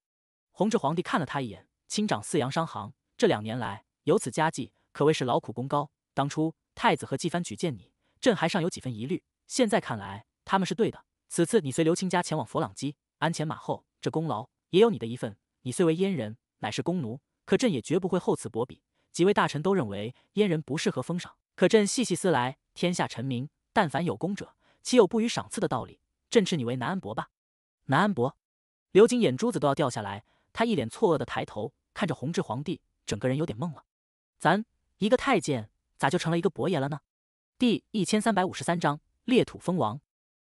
弘治皇帝看了他一眼，亲掌四阳商行，这两年来有此佳绩，可谓是劳苦功高。当初太子和继藩举荐你，朕还尚有几分疑虑，现在看来他们是对的。此次你随刘卿家前往佛朗基，鞍前马后，这功劳也有你的一份。你虽为阉人，乃是公奴，可朕也绝不会厚此薄彼。几位大臣都认为阉人不适合封赏，可朕细细思来，天下臣民，但凡有功者，岂有不予赏赐的道理？朕赐你为南安伯吧。南安伯，刘瑾眼珠子都要掉下来，他一脸错愕的抬头看着弘治皇帝，整个人有点懵了。咱一个太监，咋就成了一个伯爷了呢？第一千三百五十三章裂土封王，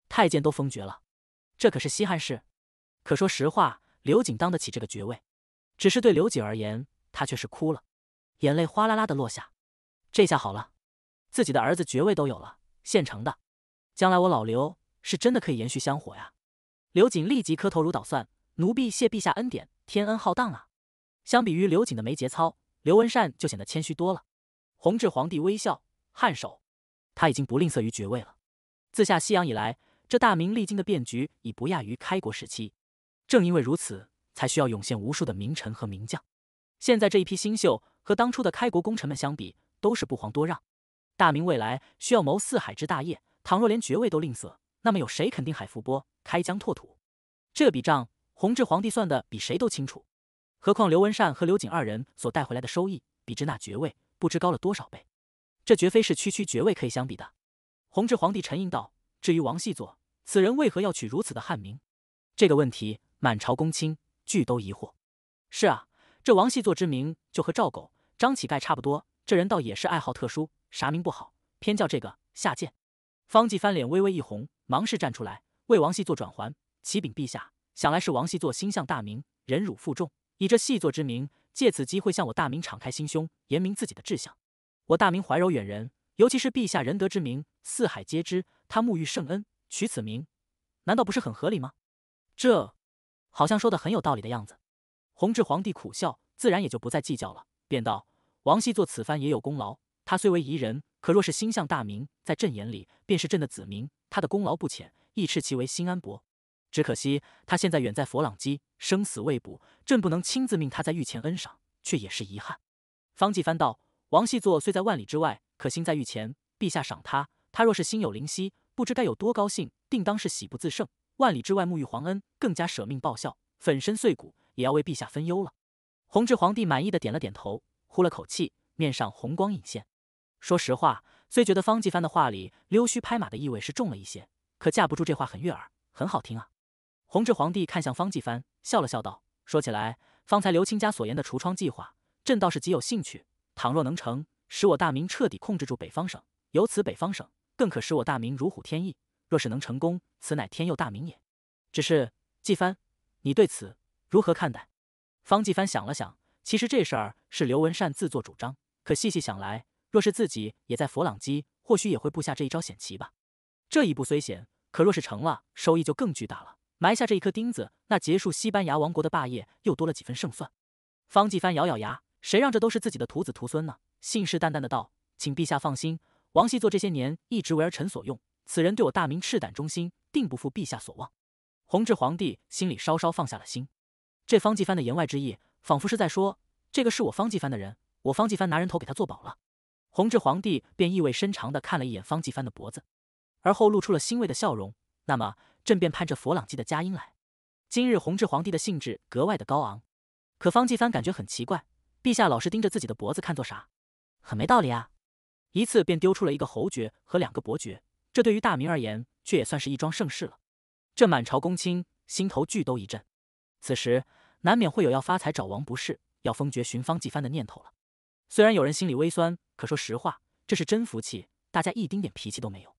太监都封爵了，这可是稀罕事。可说实话，刘瑾当得起这个爵位。只是对刘瑾而言，他却是哭了。眼泪哗啦啦的落下，这下好了，自己的儿子爵位都有了，现成的，将来我老刘是真的可以延续香火呀！刘瑾立即磕头如捣蒜，奴婢谢陛下恩典，天恩浩荡啊！相比于刘瑾的没节操，刘文善就显得谦虚多了。弘治皇帝微笑颔首，他已经不吝啬于爵位了。自下西洋以来，这大明历经的变局已不亚于开国时期，正因为如此，才需要涌现无数的名臣和名将。现在这一批新秀。和当初的开国功臣们相比，都是不遑多让。大明未来需要谋四海之大业，倘若连爵位都吝啬，那么有谁肯定海福波开疆拓土？这笔账，弘治皇帝算的比谁都清楚。何况刘文善和刘瑾二人所带回来的收益，比之那爵位，不知高了多少倍。这绝非是区区爵位可以相比的。弘治皇帝沉吟道：“至于王细作，此人为何要取如此的汉名？”这个问题，满朝公卿俱都疑惑。是啊，这王细作之名，就和赵狗。张乞丐差不多，这人倒也是爱好特殊，啥名不好，偏叫这个下贱。方济翻脸微微一红，忙是站出来为王细作转圜。启禀陛下，想来是王细作心向大明，忍辱负重，以这细作之名，借此机会向我大明敞开心胸，言明自己的志向。我大明怀柔远人，尤其是陛下仁德之名，四海皆知。他沐浴圣恩，取此名，难道不是很合理吗？这好像说的很有道理的样子。弘治皇帝苦笑，自然也就不再计较了，便道。王熙祚此番也有功劳，他虽为夷人，可若是心向大明，在朕眼里便是朕的子民，他的功劳不浅，亦斥其为新安伯。只可惜他现在远在佛朗基，生死未卜，朕不能亲自命他在御前恩赏，却也是遗憾。方继藩道：“王熙作虽在万里之外，可心在御前，陛下赏他，他若是心有灵犀，不知该有多高兴，定当是喜不自胜。万里之外沐浴皇恩，更加舍命报效，粉身碎骨也要为陛下分忧了。”弘治皇帝满意的点了点头。呼了口气，面上红光隐现。说实话，虽觉得方继藩的话里溜须拍马的意味是重了一些，可架不住这话很悦耳，很好听啊。弘治皇帝看向方继藩，笑了笑道：“说起来，方才刘清家所言的橱窗计划，朕倒是极有兴趣。倘若能成，使我大明彻底控制住北方省，由此北方省更可使我大明如虎添翼。若是能成功，此乃天佑大明也。只是，继藩，你对此如何看待？”方继藩想了想。其实这事儿是刘文善自作主张，可细细想来，若是自己也在佛朗基，或许也会布下这一招险棋吧。这一步虽险，可若是成了，收益就更巨大了。埋下这一颗钉子，那结束西班牙王国的霸业又多了几分胜算。方继帆咬咬牙，谁让这都是自己的徒子徒孙呢？信誓旦旦的道：“请陛下放心，王熙作这些年一直为儿臣所用，此人对我大明赤胆忠心，定不负陛下所望。”弘治皇帝心里稍稍放下了心。这方继藩的言外之意。仿佛是在说：“这个是我方继藩的人，我方继藩拿人头给他做保了。”弘治皇帝便意味深长的看了一眼方继藩的脖子，而后露出了欣慰的笑容。那么，朕便盼着佛朗基的佳音来。今日弘治皇帝的兴致格外的高昂，可方继藩感觉很奇怪，陛下老是盯着自己的脖子看做啥，很没道理啊！一次便丢出了一个侯爵和两个伯爵，这对于大明而言，却也算是一桩盛事了。这满朝公卿心头俱都一震。此时。难免会有要发财找王不是，要封爵寻方继藩的念头了。虽然有人心里微酸，可说实话，这是真福气。大家一丁点脾气都没有，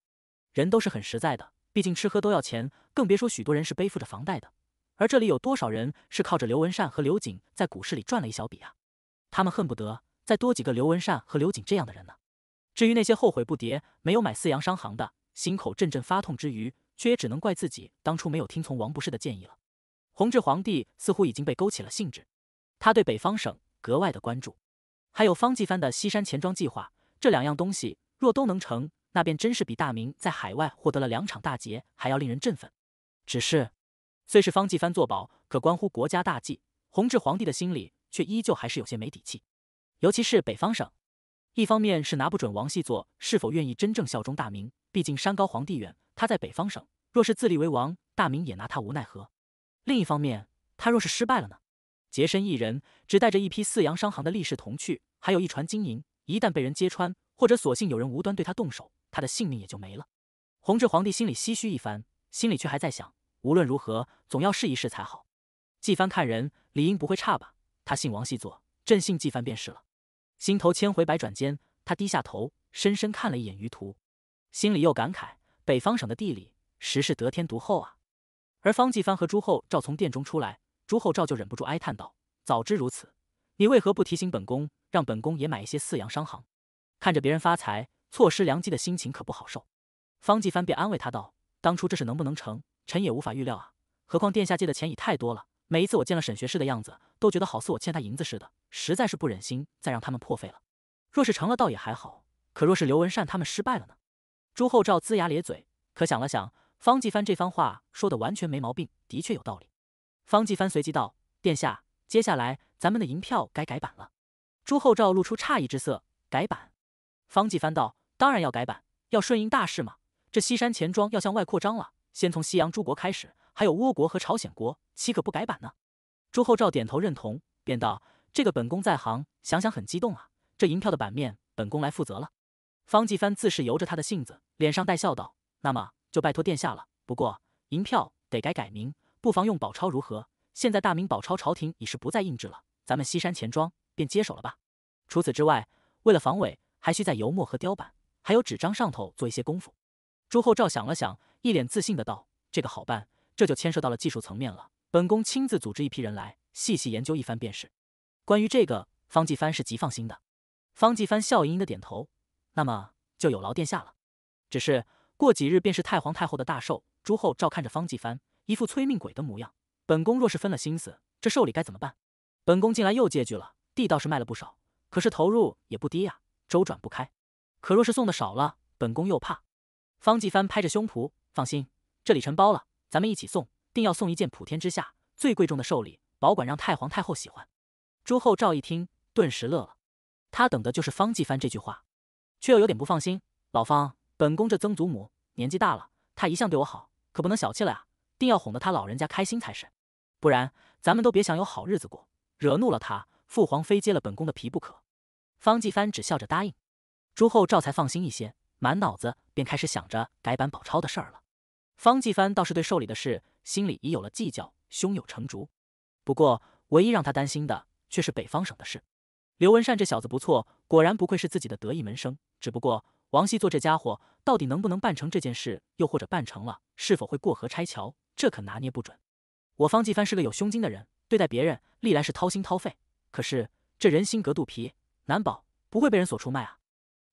人都是很实在的。毕竟吃喝都要钱，更别说许多人是背负着房贷的。而这里有多少人是靠着刘文善和刘瑾在股市里赚了一小笔啊？他们恨不得再多几个刘文善和刘瑾这样的人呢。至于那些后悔不迭没有买四洋商行的，心口阵阵发痛之余，却也只能怪自己当初没有听从王不是的建议了。弘治皇帝似乎已经被勾起了兴致，他对北方省格外的关注，还有方继藩的西山钱庄计划，这两样东西若都能成，那便真是比大明在海外获得了两场大捷还要令人振奋。只是虽是方继藩作保，可关乎国家大计，弘治皇帝的心里却依旧还是有些没底气。尤其是北方省，一方面是拿不准王细作是否愿意真正效忠大明，毕竟山高皇帝远，他在北方省若是自立为王，大明也拿他无奈何。另一方面，他若是失败了呢？杰身一人，只带着一批四洋商行的力士同去，还有一船金银，一旦被人揭穿，或者索性有人无端对他动手，他的性命也就没了。弘治皇帝心里唏嘘一番，心里却还在想：无论如何，总要试一试才好。纪帆看人，理应不会差吧？他姓王，细作，朕信纪帆便是了。心头千回百转间，他低下头，深深看了一眼舆图，心里又感慨：北方省的地理实是得天独厚啊。而方继帆和朱厚照从殿中出来，朱厚照就忍不住哀叹道：“早知如此，你为何不提醒本宫，让本宫也买一些饲养商行？看着别人发财，错失良机的心情可不好受。”方继帆便安慰他道：“当初这事能不能成，臣也无法预料啊。何况殿下借的钱已太多了，每一次我见了沈学士的样子，都觉得好似我欠他银子似的，实在是不忍心再让他们破费了。若是成了，倒也还好；可若是刘文善他们失败了呢？”朱厚照龇牙咧嘴，可想了想。方继藩这番话说的完全没毛病，的确有道理。方继藩随即道：“殿下，接下来咱们的银票该改版了。”朱厚照露出诧异之色：“改版？”方继藩道：“当然要改版，要顺应大势嘛。这西山钱庄要向外扩张了，先从西洋诸国开始，还有倭国和朝鲜国，岂可不改版呢？”朱厚照点头认同，便道：“这个本宫在行，想想很激动啊。这银票的版面，本宫来负责了。”方继藩自是由着他的性子，脸上带笑道：“那么。”就拜托殿下了。不过银票得改改名，不妨用宝钞如何？现在大明宝钞朝廷已是不再印制了，咱们西山钱庄便接手了吧。除此之外，为了防伪，还需在油墨和雕版，还有纸张上头做一些功夫。朱厚照想了想，一脸自信的道：“这个好办，这就牵涉到了技术层面了。本宫亲自组织一批人来细细研究一番便是。”关于这个，方继帆是极放心的。方继帆笑盈盈的点头：“那么就有劳殿下了。只是……”过几日便是太皇太后的大寿，朱厚照看着方继藩，一副催命鬼的模样，本宫若是分了心思，这寿礼该怎么办？本宫近来又借据了地，倒是卖了不少，可是投入也不低呀，周转不开。可若是送的少了，本宫又怕。方继藩拍着胸脯，放心，这礼臣包了，咱们一起送，定要送一件普天之下最贵重的寿礼，保管让太皇太后喜欢。朱厚照一听，顿时乐了，他等的就是方继藩这句话，却又有点不放心，老方。本宫这曾祖母年纪大了，她一向对我好，可不能小气了呀！定要哄得她老人家开心才是，不然咱们都别想有好日子过。惹怒了她，父皇非揭了本宫的皮不可。方继帆只笑着答应，朱厚照才放心一些，满脑子便开始想着改版宝钞的事儿了。方继帆倒是对寿礼的事心里已有了计较，胸有成竹。不过，唯一让他担心的却是北方省的事。刘文善这小子不错，果然不愧是自己的得意门生。只不过……王细作这家伙到底能不能办成这件事？又或者办成了，是否会过河拆桥？这可拿捏不准。我方继帆是个有胸襟的人，对待别人历来是掏心掏肺。可是这人心隔肚皮，难保不会被人所出卖啊！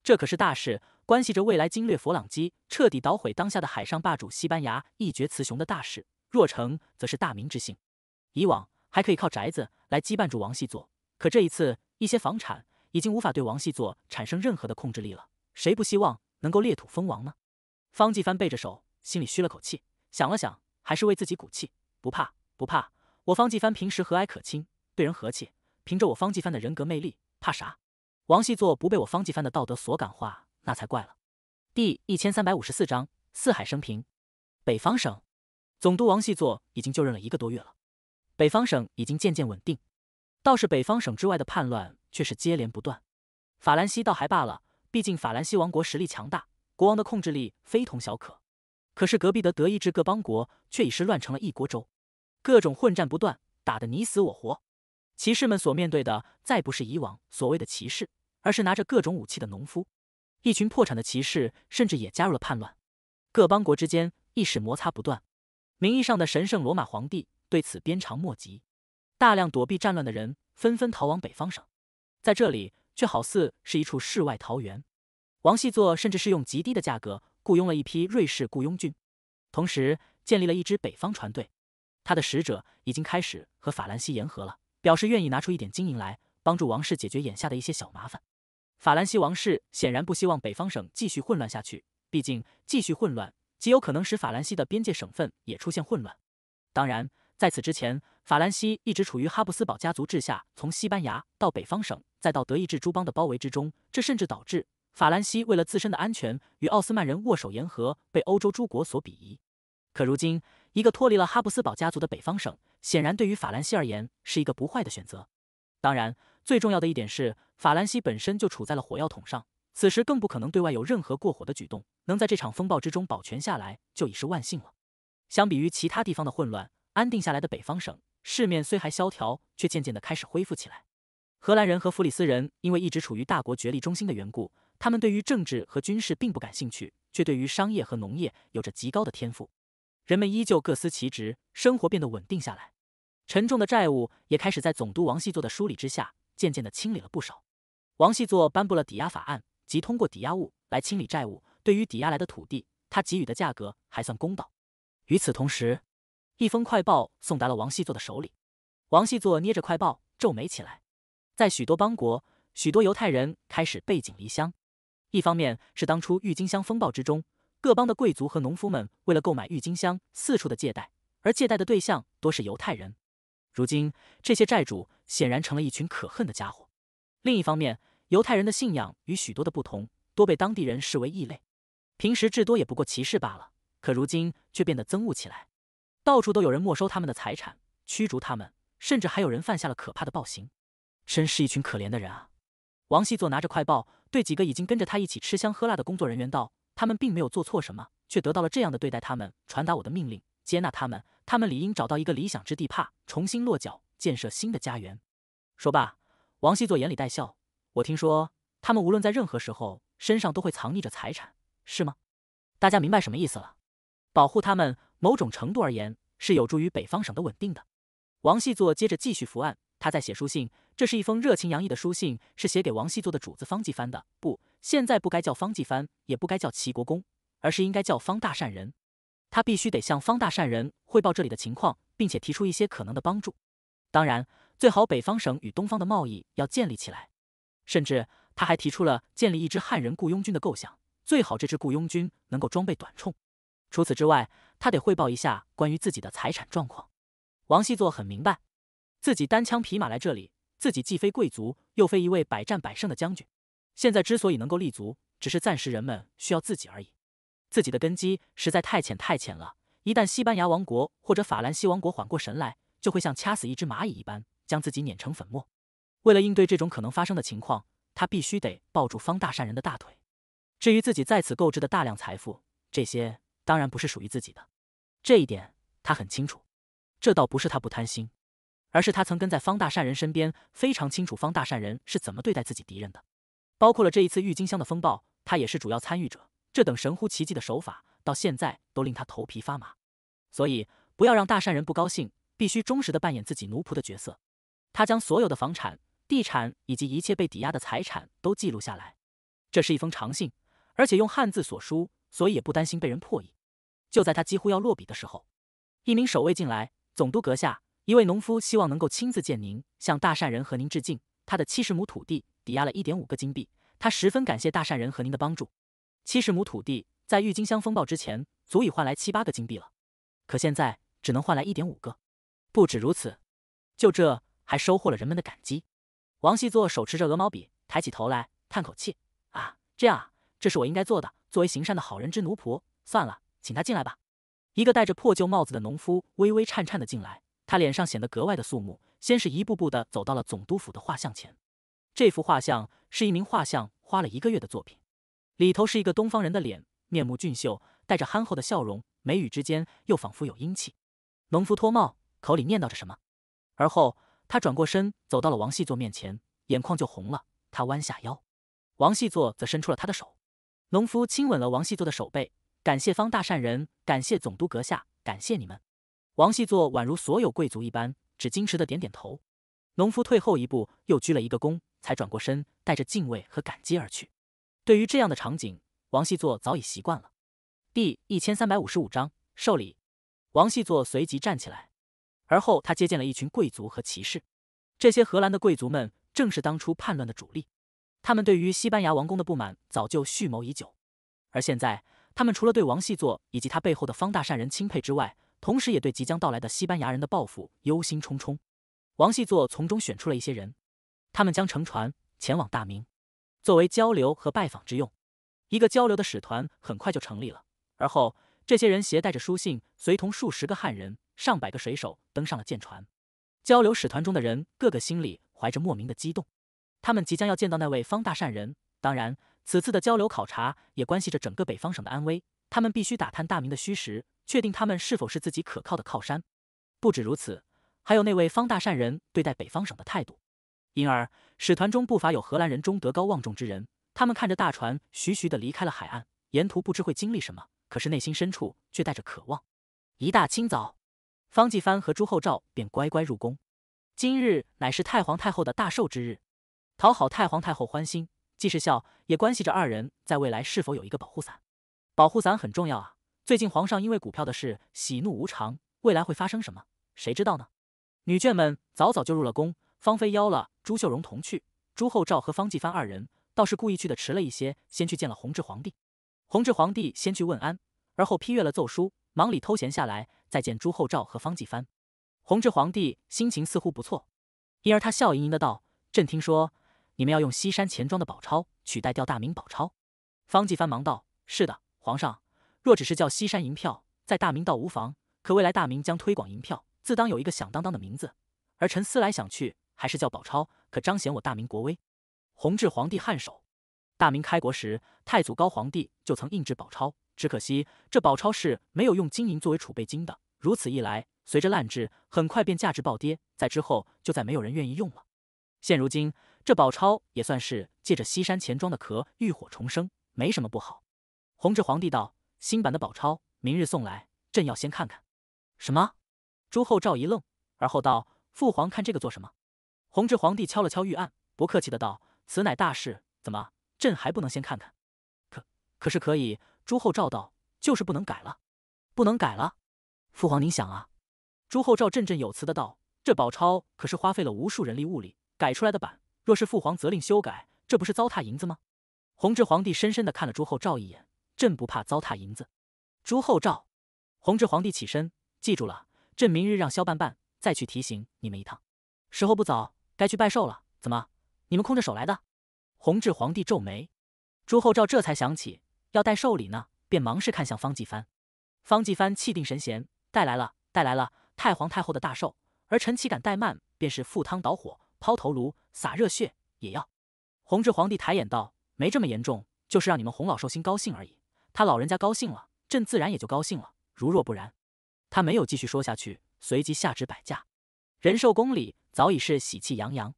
这可是大事，关系着未来经略佛朗机、彻底捣毁当下的海上霸主西班牙、一决雌雄的大事。若成，则是大明之幸。以往还可以靠宅子来羁绊住王细作，可这一次，一些房产已经无法对王细作产生任何的控制力了。谁不希望能够裂土封王呢？方继帆背着手，心里嘘了口气，想了想，还是为自己鼓气：“不怕，不怕！我方继帆平时和蔼可亲，对人和气，凭着我方继帆的人格魅力，怕啥？王细作不被我方继帆的道德所感化，那才怪了。”第一千三百五十四章四海升平。北方省总督王细作已经就任了一个多月了，北方省已经渐渐稳定，倒是北方省之外的叛乱却是接连不断。法兰西倒还罢了。毕竟，法兰西王国实力强大，国王的控制力非同小可。可是，隔壁的德意志各邦国却已是乱成了一锅粥，各种混战不断，打得你死我活。骑士们所面对的，再不是以往所谓的骑士，而是拿着各种武器的农夫。一群破产的骑士甚至也加入了叛乱。各邦国之间亦是摩擦不断，名义上的神圣罗马皇帝对此鞭长莫及。大量躲避战乱的人纷纷逃往北方省，在这里。却好似是一处世外桃源。王细作甚至是用极低的价格雇佣了一批瑞士雇佣军，同时建立了一支北方船队。他的使者已经开始和法兰西言和了，表示愿意拿出一点金银来帮助王室解决眼下的一些小麻烦。法兰西王室显然不希望北方省继续混乱下去，毕竟继续混乱极有可能使法兰西的边界省份也出现混乱。当然。在此之前，法兰西一直处于哈布斯堡家族治下，从西班牙到北方省，再到德意志诸邦的包围之中。这甚至导致法兰西为了自身的安全，与奥斯曼人握手言和，被欧洲诸国所鄙夷。可如今，一个脱离了哈布斯堡家族的北方省，显然对于法兰西而言是一个不坏的选择。当然，最重要的一点是，法兰西本身就处在了火药桶上，此时更不可能对外有任何过火的举动。能在这场风暴之中保全下来，就已是万幸了。相比于其他地方的混乱，安定下来的北方省，市面虽还萧条，却渐渐的开始恢复起来。荷兰人和弗里斯人因为一直处于大国角力中心的缘故，他们对于政治和军事并不感兴趣，却对于商业和农业有着极高的天赋。人们依旧各司其职，生活变得稳定下来。沉重的债务也开始在总督王细作的梳理之下，渐渐的清理了不少。王细作颁布了抵押法案，即通过抵押物来清理债务。对于抵押来的土地，他给予的价格还算公道。与此同时，一封快报送达了王细作的手里，王细作捏着快报皱眉起来。在许多邦国，许多犹太人开始背井离乡。一方面是当初郁金香风暴之中，各邦的贵族和农夫们为了购买郁金香四处的借贷，而借贷的对象多是犹太人。如今这些债主显然成了一群可恨的家伙。另一方面，犹太人的信仰与许多的不同，多被当地人视为异类。平时至多也不过歧视罢了，可如今却变得憎恶起来。到处都有人没收他们的财产，驱逐他们，甚至还有人犯下了可怕的暴行，真是一群可怜的人啊！王细作拿着快报，对几个已经跟着他一起吃香喝辣的工作人员道：“他们并没有做错什么，却得到了这样的对待。他们传达我的命令，接纳他们，他们理应找到一个理想之地，怕重新落脚，建设新的家园。”说罢，王细作眼里带笑：“我听说他们无论在任何时候，身上都会藏匿着财产，是吗？大家明白什么意思了？保护他们。”某种程度而言，是有助于北方省的稳定的。王细作接着继续伏案，他在写书信。这是一封热情洋溢的书信，是写给王细作的主子方继藩的。不，现在不该叫方继藩，也不该叫齐国公，而是应该叫方大善人。他必须得向方大善人汇报这里的情况，并且提出一些可能的帮助。当然，最好北方省与东方的贸易要建立起来。甚至他还提出了建立一支汉人雇佣军的构想，最好这支雇佣军能够装备短冲。除此之外，他得汇报一下关于自己的财产状况。王细作很明白，自己单枪匹马来这里，自己既非贵族，又非一位百战百胜的将军。现在之所以能够立足，只是暂时人们需要自己而已。自己的根基实在太浅太浅了，一旦西班牙王国或者法兰西王国缓过神来，就会像掐死一只蚂蚁一般将自己碾成粉末。为了应对这种可能发生的情况，他必须得抱住方大善人的大腿。至于自己在此购置的大量财富，这些。当然不是属于自己的，这一点他很清楚。这倒不是他不贪心，而是他曾跟在方大善人身边，非常清楚方大善人是怎么对待自己敌人的。包括了这一次郁金香的风暴，他也是主要参与者。这等神乎其技的手法，到现在都令他头皮发麻。所以，不要让大善人不高兴，必须忠实的扮演自己奴仆的角色。他将所有的房产、地产以及一切被抵押的财产都记录下来。这是一封长信，而且用汉字所书。所以也不担心被人破译。就在他几乎要落笔的时候，一名守卫进来：“总督阁下，一位农夫希望能够亲自见您，向大善人和您致敬。他的七十亩土地抵押了一点五个金币，他十分感谢大善人和您的帮助。七十亩土地在郁金香风暴之前，足以换来七八个金币了，可现在只能换来一点五个。不止如此，就这还收获了人们的感激。”王细作手持着鹅毛笔，抬起头来，叹口气：“啊，这样啊，这是我应该做的。”作为行善的好人之奴仆，算了，请他进来吧。一个戴着破旧帽子的农夫微微颤颤的进来，他脸上显得格外的肃穆。先是一步步的走到了总督府的画像前，这幅画像是一名画像花了一个月的作品，里头是一个东方人的脸，面目俊秀，带着憨厚的笑容，眉宇之间又仿佛有英气。农夫脱帽，口里念叨着什么，而后他转过身走到了王细作面前，眼眶就红了。他弯下腰，王细作则伸出了他的手。农夫亲吻了王细作的手背，感谢方大善人，感谢总督阁下，感谢你们。王细作宛如所有贵族一般，只矜持的点点头。农夫退后一步，又鞠了一个躬，才转过身，带着敬畏和感激而去。对于这样的场景，王细作早已习惯了。第一千三百五十五章受礼。王细作随即站起来，而后他接见了一群贵族和骑士。这些荷兰的贵族们，正是当初叛乱的主力。他们对于西班牙王宫的不满早就蓄谋已久，而现在他们除了对王细作以及他背后的方大善人钦佩之外，同时也对即将到来的西班牙人的报复忧心忡忡。王细作从中选出了一些人，他们将乘船前往大明，作为交流和拜访之用。一个交流的使团很快就成立了，而后这些人携带着书信，随同数十个汉人、上百个水手登上了舰船。交流使团中的人个个心里怀着莫名的激动。他们即将要见到那位方大善人，当然，此次的交流考察也关系着整个北方省的安危，他们必须打探大明的虚实，确定他们是否是自己可靠的靠山。不止如此，还有那位方大善人对待北方省的态度。因而，使团中不乏有荷兰人中德高望重之人。他们看着大船徐徐的离开了海岸，沿途不知会经历什么，可是内心深处却带着渴望。一大清早，方继藩和朱厚照便乖乖入宫。今日乃是太皇太后的大寿之日。讨好太皇太后欢心，既是笑，也关系着二人在未来是否有一个保护伞。保护伞很重要啊！最近皇上因为股票的事喜怒无常，未来会发生什么，谁知道呢？女眷们早早就入了宫，芳妃邀了朱秀荣同去，朱厚照和方继藩二人倒是故意去的迟了一些，先去见了弘治皇帝。弘治皇帝先去问安，而后批阅了奏书，忙里偷闲下来，再见朱厚照和方继藩。弘治皇帝心情似乎不错，因而他笑盈盈的道：“朕听说。”你们要用西山钱庄的宝钞取代掉大明宝钞，方继藩忙道：“是的，皇上。若只是叫西山银票，在大明倒无妨。可未来大明将推广银票，自当有一个响当当的名字。儿臣思来想去，还是叫宝钞，可彰显我大明国威。”弘治皇帝颔首。大明开国时，太祖高皇帝就曾印制宝钞，只可惜这宝钞是没有用金银作为储备金的。如此一来，随着烂制，很快便价值暴跌。在之后，就再没有人愿意用了。现如今。这宝钞也算是借着西山钱庄的壳浴火重生，没什么不好。弘治皇帝道：“新版的宝钞明日送来，朕要先看看。”什么？朱厚照一愣，而后道：“父皇看这个做什么？”弘治皇帝敲了敲玉案，不客气的道：“此乃大事，怎么朕还不能先看看？”可可是可以，朱厚照道：“就是不能改了，不能改了。”父皇您想啊？朱厚照振振有词的道：“这宝钞可是花费了无数人力物力改出来的版。”若是父皇责令修改，这不是糟蹋银子吗？弘治皇帝深深的看了朱厚照一眼，朕不怕糟蹋银子。朱厚照，弘治皇帝起身，记住了，朕明日让萧半半再去提醒你们一趟。时候不早，该去拜寿了。怎么，你们空着手来的？弘治皇帝皱眉。朱厚照这才想起要带寿礼呢，便忙是看向方继藩。方继藩气定神闲，带来了，带来了太皇太后的大寿，而臣岂敢怠慢，便是赴汤蹈火。抛头颅、洒热血也要。弘治皇帝抬眼道：“没这么严重，就是让你们洪老寿星高兴而已。他老人家高兴了，朕自然也就高兴了。如若不然，他没有继续说下去，随即下旨摆驾。仁寿宫里早已是喜气洋洋，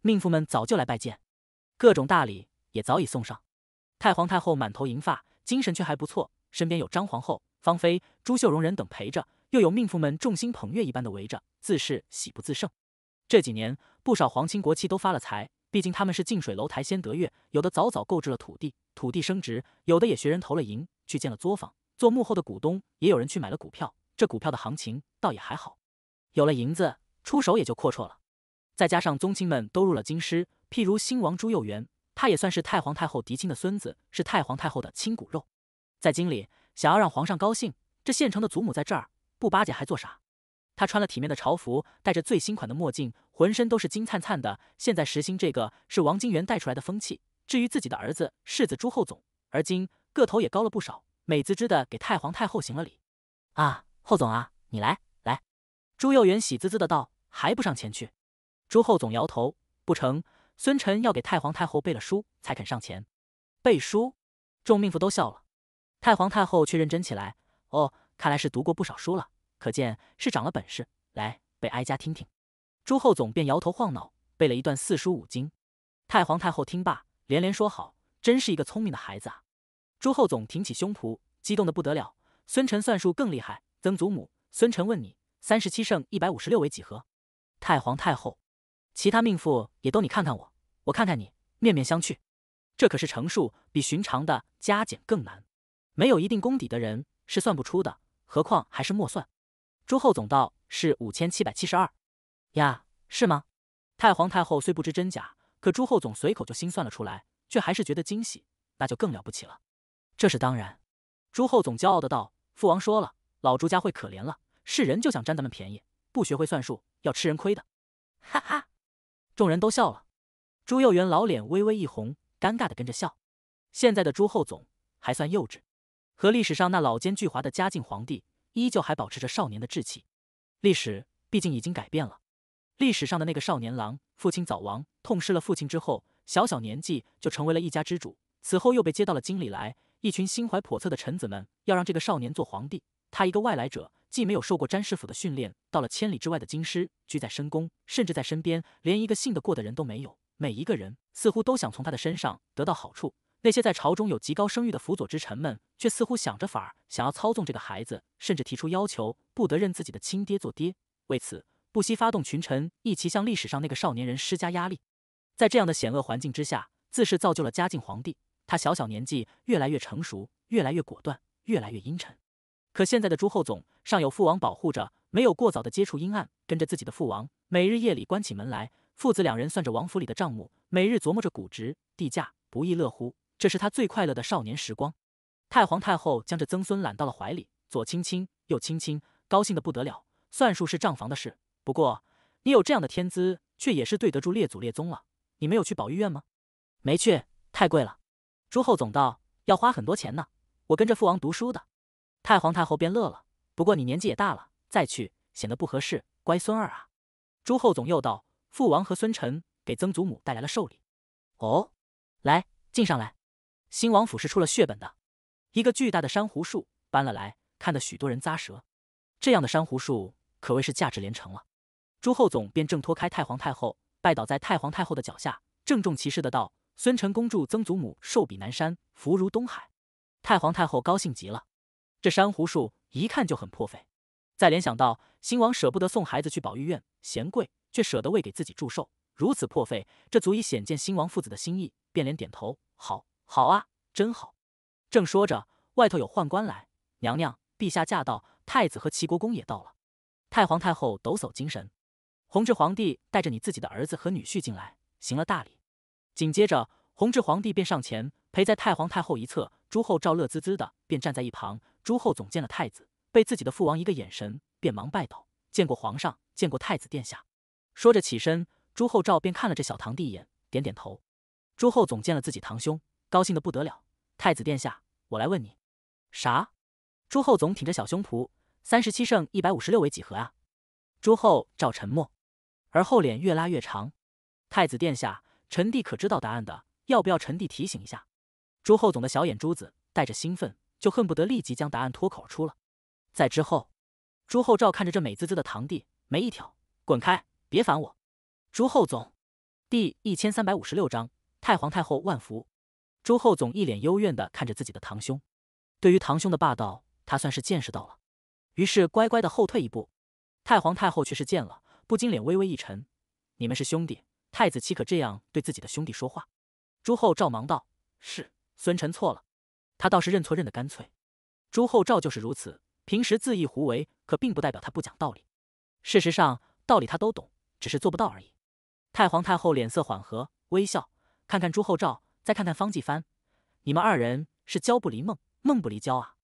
命妇们早就来拜见，各种大礼也早已送上。太皇太后满头银发，精神却还不错，身边有张皇后、芳妃、朱秀容人等陪着，又有命妇们众星捧月一般的围着，自是喜不自胜。”这几年，不少皇亲国戚都发了财，毕竟他们是近水楼台先得月。有的早早购置了土地，土地升值；有的也学人投了银，去建了作坊，做幕后的股东；也有人去买了股票，这股票的行情倒也还好。有了银子，出手也就阔绰了。再加上宗亲们都入了京师，譬如新王朱佑元，他也算是太皇太后嫡亲的孙子，是太皇太后的亲骨肉。在京里，想要让皇上高兴，这现成的祖母在这儿，不巴结还做啥？他穿了体面的朝服，戴着最新款的墨镜，浑身都是金灿灿的。现在时兴这个是王金元带出来的风气。至于自己的儿子，世子朱厚总，而今个头也高了不少，美滋滋的给太皇太后行了礼。啊，厚总啊，你来来。朱幼元喜滋滋的道：“还不上前去？”朱厚总摇头：“不成，孙臣要给太皇太后背了书才肯上前。”背书，众命妇都笑了，太皇太后却认真起来：“哦，看来是读过不少书了。”可见是长了本事，来被哀家听听。朱厚总便摇头晃脑背了一段四书五经。太皇太后听罢连连说好，真是一个聪明的孩子啊！朱厚总挺起胸脯，激动的不得了。孙晨算术更厉害，曾祖母，孙晨问你，三十七胜一百五十六为几何？太皇太后，其他命妇也都你看看我，我看看你，面面相觑。这可是乘数，比寻常的加减更难，没有一定功底的人是算不出的，何况还是默算。朱厚总道：“是五千七百七十二，呀，是吗？”太皇太后虽不知真假，可朱厚总随口就心算了出来，却还是觉得惊喜，那就更了不起了。这是当然，朱厚总骄傲的道：“父王说了，老朱家会可怜了，是人就想占咱们便宜，不学会算术要吃人亏的。”哈哈，众人都笑了。朱幼元老脸微微一红，尴尬的跟着笑。现在的朱厚总还算幼稚，和历史上那老奸巨猾的嘉靖皇帝。依旧还保持着少年的志气，历史毕竟已经改变了。历史上的那个少年郎，父亲早亡，痛失了父亲之后，小小年纪就成为了一家之主。此后又被接到了京里来，一群心怀叵测的臣子们要让这个少年做皇帝。他一个外来者，既没有受过詹师府的训练，到了千里之外的京师，居在深宫，甚至在身边连一个信得过的人都没有。每一个人似乎都想从他的身上得到好处。那些在朝中有极高声誉的辅佐之臣们，却似乎想着法儿想要操纵这个孩子，甚至提出要求不得认自己的亲爹做爹，为此不惜发动群臣一齐向历史上那个少年人施加压力。在这样的险恶环境之下，自是造就了嘉靖皇帝。他小小年纪越来越成熟，越来越果断，越来越阴沉。可现在的朱厚总尚有父王保护着，没有过早的接触阴暗，跟着自己的父王，每日夜里关起门来，父子两人算着王府里的账目，每日琢磨着股值、地价，不亦乐乎。这是他最快乐的少年时光。太皇太后将这曾孙揽到了怀里，左亲亲，右亲亲，高兴的不得了。算术是账房的事，不过你有这样的天资，却也是对得住列祖列宗了。你没有去保育院吗？没去，太贵了。朱厚总道，要花很多钱呢。我跟着父王读书的。太皇太后便乐了。不过你年纪也大了，再去显得不合适。乖孙儿啊。朱厚总又道，父王和孙臣给曾祖母带来了寿礼。哦，来，敬上来。新王府是出了血本的，一个巨大的珊瑚树搬了来，看得许多人咂舌。这样的珊瑚树可谓是价值连城了。朱厚总便挣脱开太皇太后，拜倒在太皇太后的脚下，郑重其事的道：“孙臣恭祝曾祖母寿比南山，福如东海。”太皇太后高兴极了。这珊瑚树一看就很破费，再联想到新王舍不得送孩子去保育院，嫌贵，却舍得为给自己祝寿，如此破费，这足以显见新王父子的心意。便连点头，好。好啊，真好！正说着，外头有宦官来，娘娘、陛下驾到，太子和齐国公也到了。太皇太后抖擞精神，弘治皇帝带着你自己的儿子和女婿进来，行了大礼。紧接着，弘治皇帝便上前陪在太皇太后一侧。朱厚照乐滋滋的便站在一旁。朱厚总见了太子，被自己的父王一个眼神，便忙拜倒：“见过皇上，见过太子殿下。”说着起身，朱厚照便看了这小堂弟一眼，点点头。朱厚总见了自己堂兄。高兴的不得了，太子殿下，我来问你，啥？朱厚总挺着小胸脯，三十七胜一百五十六为几何啊？朱厚照沉默，而后脸越拉越长。太子殿下，臣弟可知道答案的？要不要臣弟提醒一下？朱厚总的小眼珠子带着兴奋，就恨不得立即将答案脱口而出了。在之后，朱厚照看着这美滋滋的堂弟，眉一挑，滚开，别烦我。朱厚总，第一千三百五十六章太皇太后万福。朱厚总一脸幽怨的看着自己的堂兄，对于堂兄的霸道，他算是见识到了，于是乖乖的后退一步。太皇太后却是见了，不禁脸微微一沉：“你们是兄弟，太子岂可这样对自己的兄弟说话？”朱厚照忙道：“是，孙臣错了。”他倒是认错认得干脆。朱厚照就是如此，平时恣意胡为，可并不代表他不讲道理。事实上，道理他都懂，只是做不到而已。太皇太后脸色缓和，微笑，看看朱厚照。再看看方继帆，你们二人是交不离梦，梦不离交啊！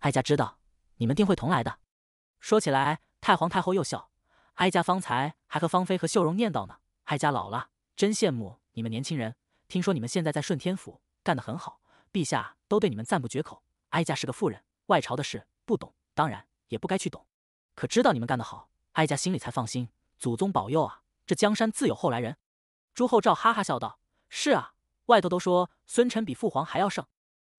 哀家知道你们定会同来的。说起来，太皇太后又笑，哀家方才还和芳妃和秀容念叨呢。哀家老了，真羡慕你们年轻人。听说你们现在在顺天府干得很好，陛下都对你们赞不绝口。哀家是个妇人，外朝的事不懂，当然也不该去懂。可知道你们干得好，哀家心里才放心。祖宗保佑啊，这江山自有后来人。朱厚照哈哈笑道：“是啊。”外头都说孙臣比父皇还要胜，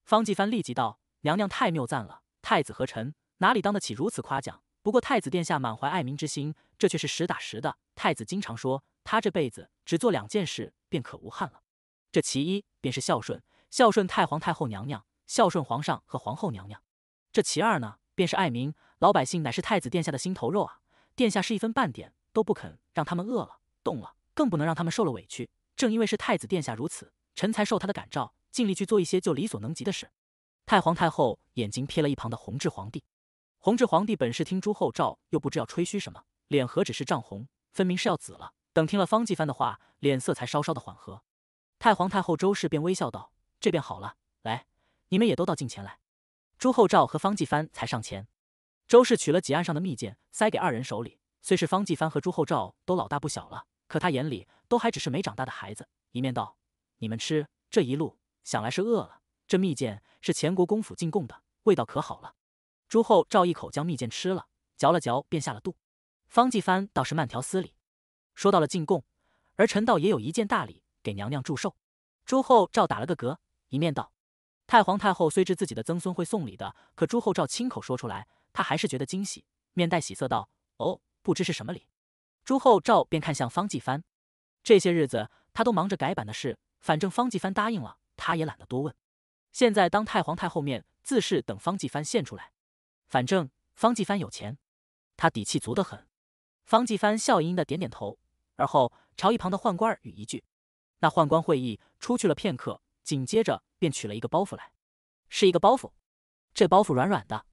方继藩立即道：“娘娘太谬赞了，太子和臣哪里当得起如此夸奖？不过太子殿下满怀爱民之心，这却是实打实的。太子经常说，他这辈子只做两件事，便可无憾了。这其一便是孝顺，孝顺太皇太后娘娘，孝顺皇上和皇后娘娘。这其二呢，便是爱民，老百姓乃是太子殿下的心头肉啊。殿下是一分半点都不肯让他们饿了、冻了，更不能让他们受了委屈。正因为是太子殿下如此。”臣才受他的感召，尽力去做一些就力所能及的事。太皇太后眼睛瞥了一旁的弘治皇帝，弘治皇帝本是听朱厚照又不知要吹嘘什么，脸何止是涨红，分明是要紫了。等听了方继藩的话，脸色才稍稍的缓和。太皇太后周氏便微笑道：“这便好了，来，你们也都到近前来。”朱厚照和方继藩才上前，周氏取了几案上的密件，塞给二人手里，虽是方继藩和朱厚照都老大不小了，可他眼里都还只是没长大的孩子，一面道。你们吃这一路，想来是饿了。这蜜饯是前国公府进贡的，味道可好了。朱厚照一口将蜜饯吃了，嚼了嚼便下了肚。方继藩倒是慢条斯理，说到了进贡，而陈道也有一件大礼给娘娘祝寿。朱厚照打了个嗝，一面道：“太皇太后虽知自己的曾孙会送礼的，可朱厚照亲口说出来，他还是觉得惊喜，面带喜色道：‘哦，不知是什么礼。’”朱厚照便看向方继藩，这些日子他都忙着改版的事。反正方继帆答应了，他也懒得多问。现在当太皇太后面，自是等方继帆献出来。反正方继帆有钱，他底气足得很。方继帆笑盈盈的点点头，而后朝一旁的宦官儿语一句：“那宦官会意，出去了片刻，紧接着便取了一个包袱来，是一个包袱。这包袱软软的，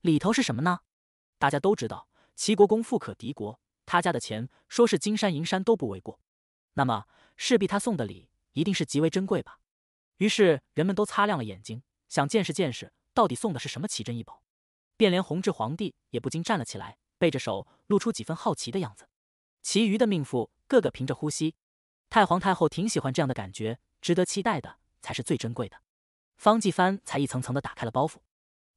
里头是什么呢？大家都知道齐国公富可敌国，他家的钱说是金山银山都不为过。那么势必他送的礼。”一定是极为珍贵吧？于是人们都擦亮了眼睛，想见识见识到底送的是什么奇珍异宝。便连弘治皇帝也不禁站了起来，背着手，露出几分好奇的样子。其余的命妇个个屏着呼吸。太皇太后挺喜欢这样的感觉，值得期待的才是最珍贵的。方继藩才一层层的打开了包袱，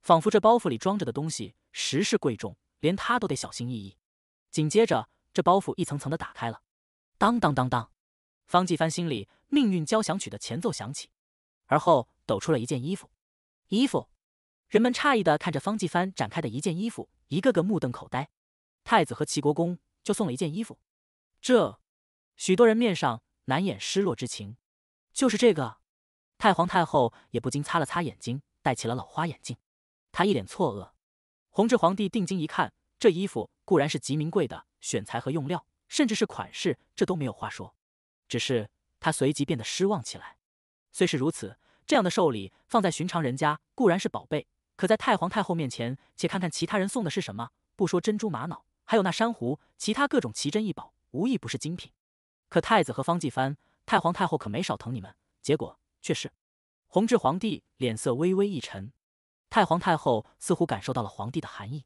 仿佛这包袱里装着的东西实是贵重，连他都得小心翼翼。紧接着，这包袱一层层的打开了，当当当当，方继藩心里。命运交响曲的前奏响起，而后抖出了一件衣服。衣服，人们诧异的看着方继帆展开的一件衣服，一个个目瞪口呆。太子和齐国公就送了一件衣服，这许多人面上难掩失落之情。就是这个，太皇太后也不禁擦了擦眼睛，戴起了老花眼镜，她一脸错愕。弘治皇帝定睛一看，这衣服固然是极名贵的，选材和用料，甚至是款式，这都没有话说，只是。他随即变得失望起来。虽是如此，这样的寿礼放在寻常人家固然是宝贝，可在太皇太后面前，且看看其他人送的是什么。不说珍珠玛瑙，还有那珊瑚，其他各种奇珍异宝，无一不是精品。可太子和方继藩，太皇太后可没少疼你们，结果却是……弘治皇帝脸色微微一沉，太皇太后似乎感受到了皇帝的寒意，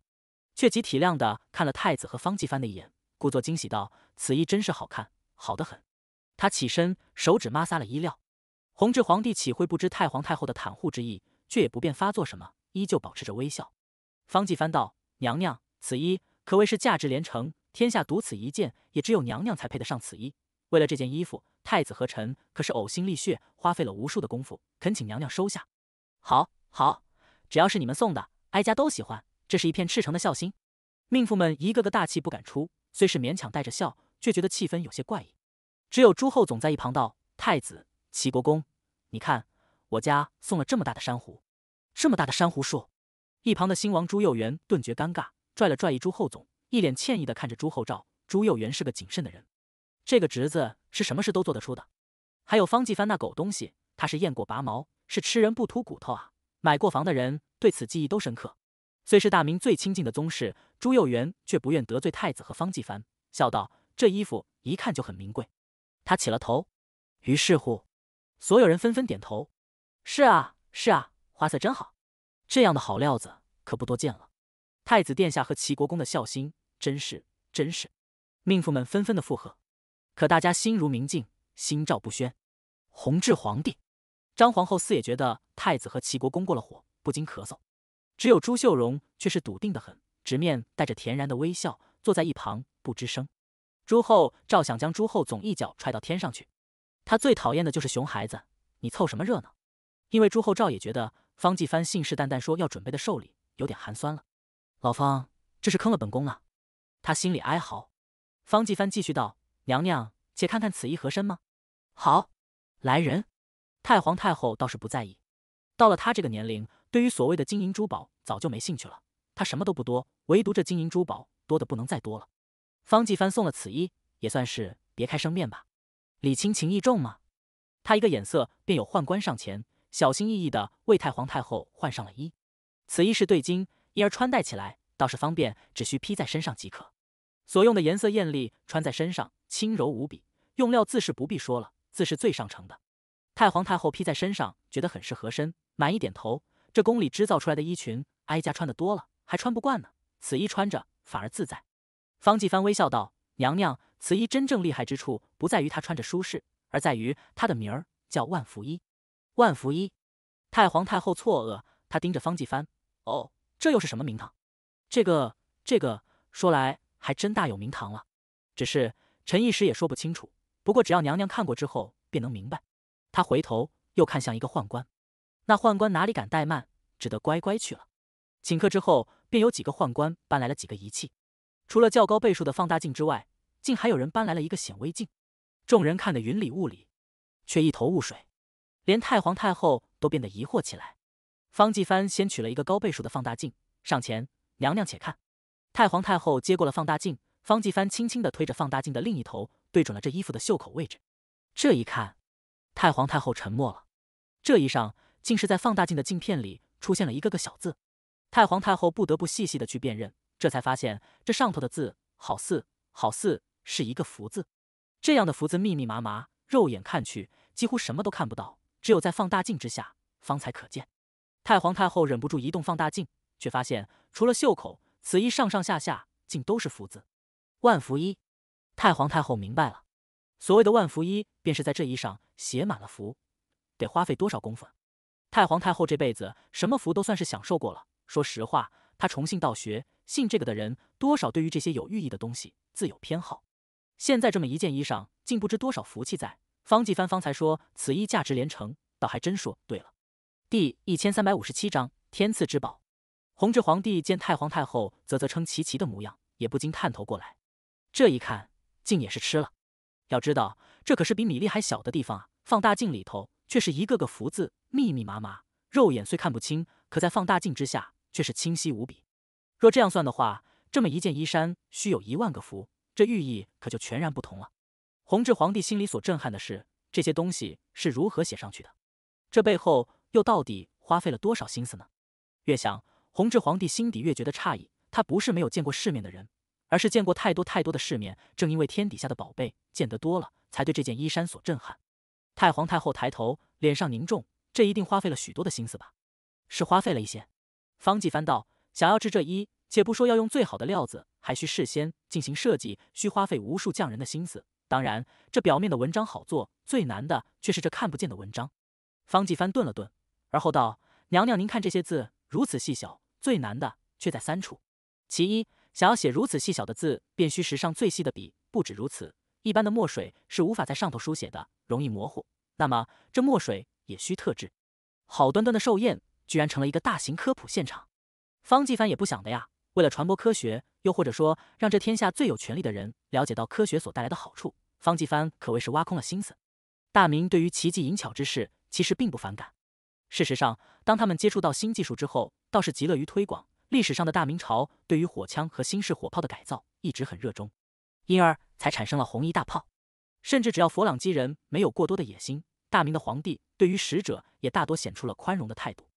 却极体谅的看了太子和方继藩的一眼，故作惊喜道：“此衣真是好看，好得很。”他起身，手指抹挲了衣料。弘治皇帝岂会不知太皇太后的袒护之意，却也不便发作什么，依旧保持着微笑。方继帆道：“娘娘，此衣可谓是价值连城，天下独此一件，也只有娘娘才配得上此衣。为了这件衣服，太子和臣可是呕心沥血，花费了无数的功夫，恳请娘娘收下。”“好，好，只要是你们送的，哀家都喜欢。这是一片赤诚的孝心。”命妇们一个个大气不敢出，虽是勉强带着笑，却觉得气氛有些怪异。只有朱厚总在一旁道：“太子，齐国公，你看我家送了这么大的珊瑚，这么大的珊瑚树。”一旁的新王朱佑元顿觉尴尬，拽了拽一朱厚总，一脸歉意的看着朱厚照。朱佑元是个谨慎的人，这个侄子是什么事都做得出的。还有方继藩那狗东西，他是雁过拔毛，是吃人不吐骨头啊！买过房的人对此记忆都深刻。虽是大明最亲近的宗室，朱佑元却不愿得罪太子和方继藩，笑道：“这衣服一看就很名贵。”他起了头，于是乎，所有人纷纷点头。是啊，是啊，花色真好，这样的好料子可不多见了。太子殿下和齐国公的孝心，真是真是。命妇们纷纷的附和，可大家心如明镜，心照不宣。弘治皇帝，张皇后似也觉得太子和齐国公过了火，不禁咳嗽。只有朱秀荣却是笃定的很，直面带着恬然的微笑，坐在一旁不吱声。朱厚照想将朱厚总一脚踹到天上去，他最讨厌的就是熊孩子，你凑什么热闹？因为朱厚照也觉得方继藩信誓旦旦说要准备的寿礼有点寒酸了，老方这是坑了本宫啊！他心里哀嚎。方继藩继续道：“娘娘且看看此衣合身吗？”好，来人。太皇太后倒是不在意，到了他这个年龄，对于所谓的金银珠宝早就没兴趣了。他什么都不多，唯独这金银珠宝多的不能再多了。方继藩送了此衣，也算是别开生面吧。礼轻情意重吗？他一个眼色，便有宦官上前，小心翼翼地为太皇太后换上了衣。此衣是对襟，因而穿戴起来倒是方便，只需披在身上即可。所用的颜色艳丽，穿在身上轻柔无比。用料自是不必说了，自是最上乘的。太皇太后披在身上，觉得很是合身，满意点头。这宫里织造出来的衣裙，哀家穿的多了，还穿不惯呢。此衣穿着反而自在。方继帆微笑道：“娘娘，此衣真正厉害之处，不在于她穿着舒适，而在于她的名儿叫万福衣。”万福衣。太皇太后错愕，她盯着方继帆：“哦，这又是什么名堂？”“这个……这个……说来还真大有名堂了，只是臣一时也说不清楚。不过只要娘娘看过之后，便能明白。”他回头又看向一个宦官，那宦官哪里敢怠慢，只得乖乖去了。顷刻之后，便有几个宦官搬来了几个仪器。除了较高倍数的放大镜之外，竟还有人搬来了一个显微镜，众人看得云里雾里，却一头雾水，连太皇太后都变得疑惑起来。方继帆先取了一个高倍数的放大镜上前，娘娘且看。太皇太后接过了放大镜，方继帆轻轻的推着放大镜的另一头，对准了这衣服的袖口位置。这一看，太皇太后沉默了。这衣上竟是在放大镜的镜片里出现了一个个小字，太皇太后不得不细细的去辨认。这才发现，这上头的字好似好似是一个福字，这样的福字密密麻麻，肉眼看去几乎什么都看不到，只有在放大镜之下方才可见。太皇太后忍不住移动放大镜，却发现除了袖口，此衣上上下下竟都是福字。万福衣！太皇太后明白了，所谓的万福衣，便是在这衣上写满了福。得花费多少功夫？太皇太后这辈子什么福都算是享受过了，说实话。他崇信道学，信这个的人多少对于这些有寓意的东西自有偏好。现在这么一件衣裳，竟不知多少福气在。方继藩方才说此衣价值连城，倒还真说对了。第一千三百五十七章天赐之宝。弘治皇帝见太皇太后啧啧称奇奇的模样，也不禁探头过来。这一看，竟也是吃了。要知道，这可是比米粒还小的地方啊！放大镜里头却是一个个福字，密密麻麻。肉眼虽看不清，可在放大镜之下。却是清晰无比。若这样算的话，这么一件衣衫需有一万个福，这寓意可就全然不同了。弘治皇帝心里所震撼的是这些东西是如何写上去的，这背后又到底花费了多少心思呢？越想，弘治皇帝心底越觉得诧异。他不是没有见过世面的人，而是见过太多太多的世面。正因为天底下的宝贝见得多了，才对这件衣衫所震撼。太皇太后抬头，脸上凝重，这一定花费了许多的心思吧？是花费了一些。方继帆道：“想要制这衣，且不说要用最好的料子，还需事先进行设计，需花费无数匠人的心思。当然，这表面的文章好做，最难的却是这看不见的文章。”方继帆顿了顿，而后道：“娘娘，您看这些字如此细小，最难的却在三处。其一，想要写如此细小的字，便需时上最细的笔。不止如此，一般的墨水是无法在上头书写的，容易模糊。那么这墨水也需特制。好端端的寿宴。”居然成了一个大型科普现场，方继帆也不想的呀。为了传播科学，又或者说让这天下最有权力的人了解到科学所带来的好处，方继帆可谓是挖空了心思。大明对于奇迹淫巧之事其实并不反感，事实上，当他们接触到新技术之后，倒是极乐于推广。历史上的大明朝对于火枪和新式火炮的改造一直很热衷，因而才产生了红衣大炮。甚至只要佛朗机人没有过多的野心，大明的皇帝对于使者也大多显出了宽容的态度。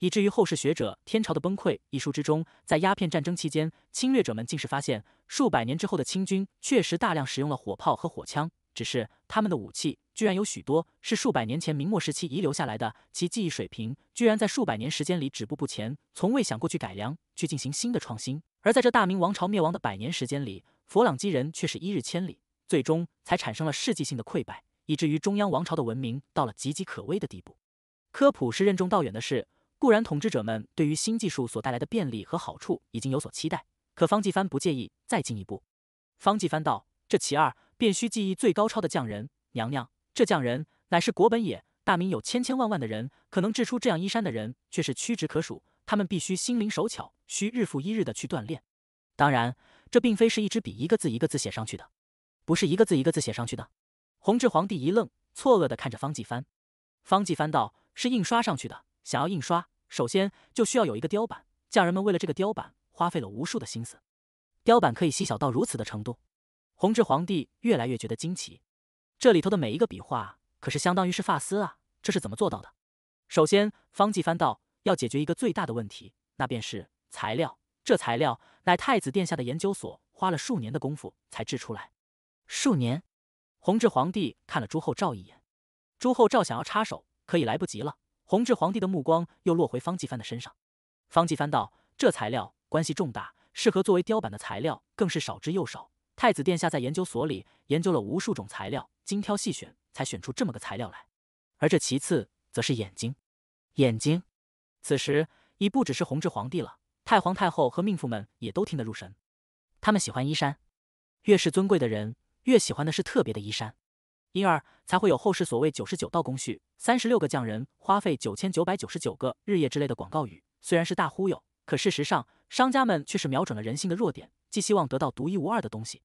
以至于后世学者《天朝的崩溃》一书之中，在鸦片战争期间，侵略者们竟是发现，数百年之后的清军确实大量使用了火炮和火枪，只是他们的武器居然有许多是数百年前明末时期遗留下来的，其技艺水平居然在数百年时间里止步不前，从未想过去改良，去进行新的创新。而在这大明王朝灭亡的百年时间里，佛朗机人却是一日千里，最终才产生了世纪性的溃败，以至于中央王朝的文明到了岌岌可危的地步。科普是任重道远的事。固然统治者们对于新技术所带来的便利和好处已经有所期待，可方继帆不介意再进一步。方继帆道：“这其二，便需技艺最高超的匠人。娘娘，这匠人乃是国本也。大明有千千万万的人，可能制出这样衣衫的人却是屈指可数。他们必须心灵手巧，需日复一日的去锻炼。当然，这并非是一支笔一个字一个字写上去的，不是一个字一个字写上去的。”弘治皇帝一愣，错愕地看着方继帆。方继帆道：“是印刷上去的。”想要印刷，首先就需要有一个雕版。匠人们为了这个雕版，花费了无数的心思。雕版可以细小到如此的程度，弘治皇帝越来越觉得惊奇。这里头的每一个笔画，可是相当于是发丝啊！这是怎么做到的？首先，方继翻道，要解决一个最大的问题，那便是材料。这材料乃太子殿下的研究所花了数年的功夫才制出来。数年，弘治皇帝看了朱厚照一眼，朱厚照想要插手，可以来不及了。弘治皇帝的目光又落回方继藩的身上。方继藩道：“这材料关系重大，适合作为雕版的材料更是少之又少。太子殿下在研究所里研究了无数种材料，精挑细选才选出这么个材料来。而这其次，则是眼睛。眼睛。此时已不只是弘治皇帝了，太皇太后和命妇们也都听得入神。他们喜欢衣衫，越是尊贵的人，越喜欢的是特别的衣衫。”因而才会有后世所谓“九十九道工序，三十六个匠人，花费九千九百九十九个日夜”之类的广告语。虽然是大忽悠，可事实上，商家们却是瞄准了人性的弱点，既希望得到独一无二的东西。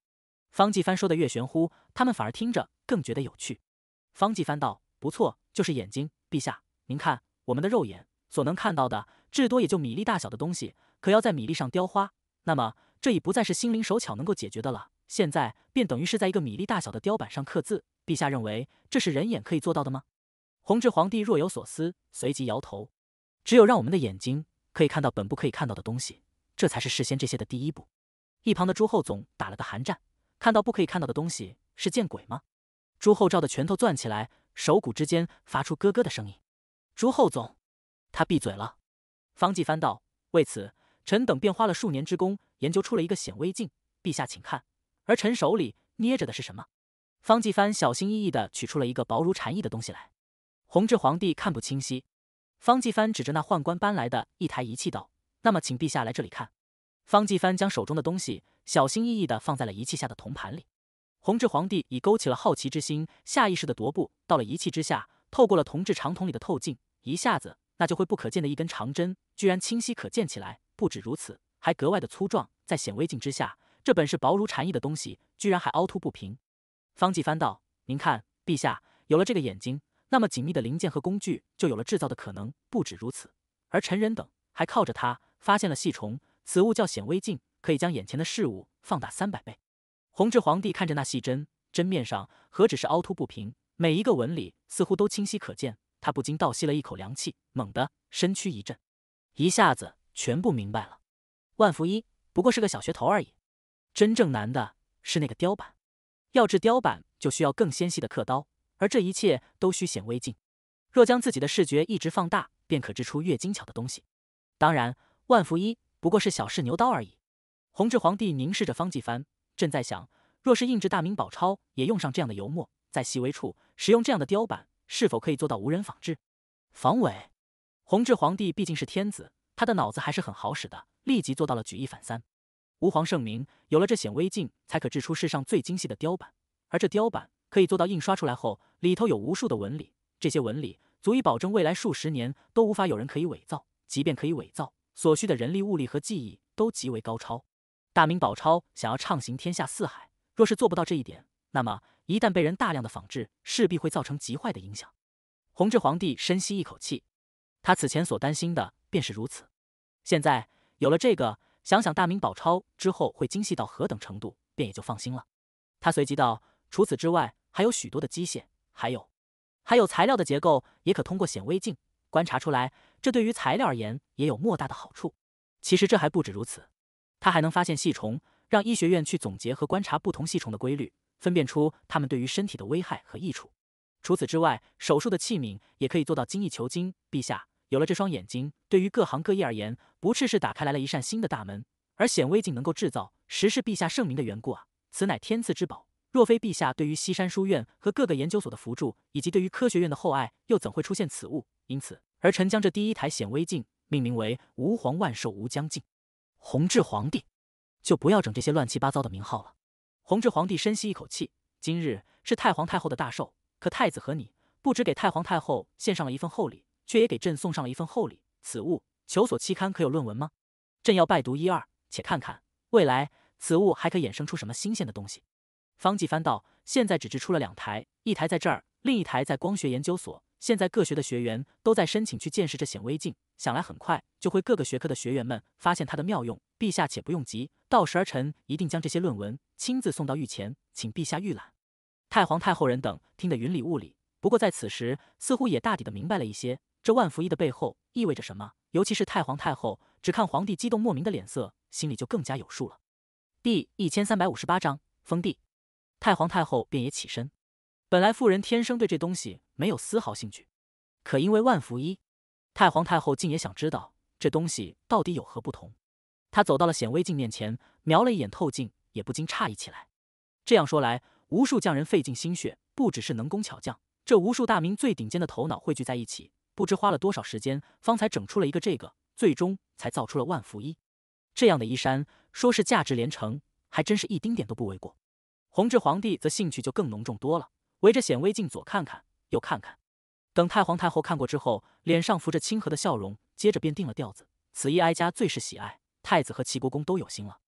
方继帆说的越玄乎，他们反而听着更觉得有趣。方继帆道：“不错，就是眼睛，陛下，您看，我们的肉眼所能看到的，至多也就米粒大小的东西。可要在米粒上雕花，那么这已不再是心灵手巧能够解决的了。”现在便等于是在一个米粒大小的雕板上刻字。陛下认为这是人眼可以做到的吗？弘治皇帝若有所思，随即摇头。只有让我们的眼睛可以看到本不可以看到的东西，这才是事先这些的第一步。一旁的朱厚总打了个寒战，看到不可以看到的东西是见鬼吗？朱厚照的拳头攥起来，手骨之间发出咯咯的声音。朱厚总，他闭嘴了。方继帆道：“为此，臣等便花了数年之功，研究出了一个显微镜。陛下，请看。”而臣手里捏着的是什么？方继帆小心翼翼的取出了一个薄如蝉翼的东西来。弘治皇帝看不清晰。方继帆指着那宦官搬来的一台仪器道：“那么，请陛下来这里看。”方继帆将手中的东西小心翼翼的放在了仪器下的铜盘里。弘治皇帝已勾起了好奇之心，下意识的踱步到了仪器之下，透过了铜制长筒里的透镜，一下子那就会不可见的一根长针，居然清晰可见起来。不止如此，还格外的粗壮，在显微镜之下。这本是薄如蝉翼的东西，居然还凹凸不平。方继帆道：“您看，陛下，有了这个眼睛，那么紧密的零件和工具就有了制造的可能。不止如此，而陈仁等还靠着他发现了细虫，此物叫显微镜，可以将眼前的事物放大三百倍。”弘治皇帝看着那细针，针面上何止是凹凸不平，每一个纹理似乎都清晰可见。他不禁倒吸了一口凉气，猛地身躯一震，一下子全部明白了。万福一不过是个小学头而已。真正难的是那个雕版，要制雕版就需要更纤细的刻刀，而这一切都需显微镜。若将自己的视觉一直放大，便可制出越精巧的东西。当然，万福一不过是小试牛刀而已。弘治皇帝凝视着方继藩，朕在想，若是印制大明宝钞也用上这样的油墨，在细微处使用这样的雕版，是否可以做到无人仿制、防伪？弘治皇帝毕竟是天子，他的脑子还是很好使的，立即做到了举一反三。吾皇圣明，有了这显微镜，才可制出世上最精细的雕版。而这雕版可以做到印刷出来后，里头有无数的纹理，这些纹理足以保证未来数十年都无法有人可以伪造。即便可以伪造，所需的人力物力和技艺都极为高超。大明宝钞想要畅行天下四海，若是做不到这一点，那么一旦被人大量的仿制，势必会造成极坏的影响。弘治皇帝深吸一口气，他此前所担心的便是如此。现在有了这个。想想大明宝钞之后会精细到何等程度，便也就放心了。他随即道：“除此之外，还有许多的机械，还有，还有材料的结构，也可通过显微镜观察出来。这对于材料而言，也有莫大的好处。其实这还不止如此，他还能发现细虫，让医学院去总结和观察不同细虫的规律，分辨出它们对于身体的危害和益处。除此之外，手术的器皿也可以做到精益求精，陛下。”有了这双眼睛，对于各行各业而言，不啻是打开来了一扇新的大门。而显微镜能够制造，实是陛下圣明的缘故啊！此乃天赐之宝，若非陛下对于西山书院和各个研究所的扶助，以及对于科学院的厚爱，又怎会出现此物？因此，儿臣将这第一台显微镜命名为“吾皇万寿无疆镜”。弘治皇帝，就不要整这些乱七八糟的名号了。弘治皇帝深吸一口气，今日是太皇太后的大寿，可太子和你不止给太皇太后献上了一份厚礼。却也给朕送上了一份厚礼。此物求索期刊可有论文吗？朕要拜读一二，且看看未来此物还可衍生出什么新鲜的东西。方继翻道：“现在只制出了两台，一台在这儿，另一台在光学研究所。现在各学的学员都在申请去见识这显微镜，想来很快就会各个学科的学员们发现它的妙用。陛下且不用急，到时儿臣一定将这些论文亲自送到御前，请陛下预览。太皇太后人等听得云里雾里，不过在此时似乎也大体的明白了一些。这万福衣的背后意味着什么？尤其是太皇太后，只看皇帝激动莫名的脸色，心里就更加有数了。第一千三百五十八章封地，太皇太后便也起身。本来妇人天生对这东西没有丝毫兴趣，可因为万福衣，太皇太后竟也想知道这东西到底有何不同。她走到了显微镜面前，瞄了一眼透镜，也不禁诧异起来。这样说来，无数匠人费尽心血，不只是能工巧匠，这无数大明最顶尖的头脑汇聚在一起。不知花了多少时间，方才整出了一个这个，最终才造出了万福衣。这样的衣衫，说是价值连城，还真是一丁点都不为过。弘治皇帝则兴趣就更浓重多了，围着显微镜左看看，右看看。等太皇太后看过之后，脸上浮着亲和的笑容，接着便定了调子：“此衣哀家最是喜爱，太子和齐国公都有心了。”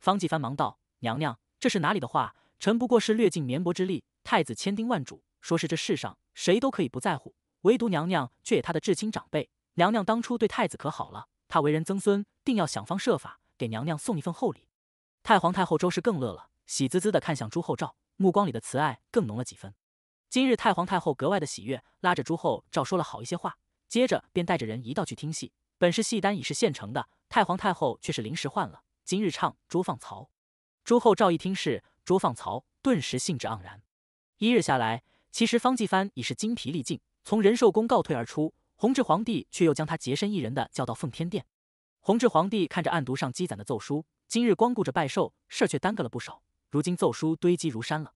方继藩忙道：“娘娘，这是哪里的话？臣不过是略尽绵薄之力。太子千叮万嘱，说是这世上谁都可以不在乎。”唯独娘娘却也她的至亲长辈。娘娘当初对太子可好了，她为人曾孙，定要想方设法给娘娘送一份厚礼。太皇太后周氏更乐了，喜滋滋的看向朱厚照，目光里的慈爱更浓了几分。今日太皇太后格外的喜悦，拉着朱厚照说了好一些话，接着便带着人一道去听戏。本是戏单已是现成的，太皇太后却是临时换了，今日唱《捉放曹》。朱厚照一听是《捉放曹》，顿时兴致盎然。一日下来，其实方继藩已是精疲力尽。从仁寿宫告退而出，弘治皇帝却又将他洁身一人的叫到奉天殿。弘治皇帝看着案牍上积攒的奏书，今日光顾着拜寿，事儿却耽搁了不少。如今奏书堆积如山了。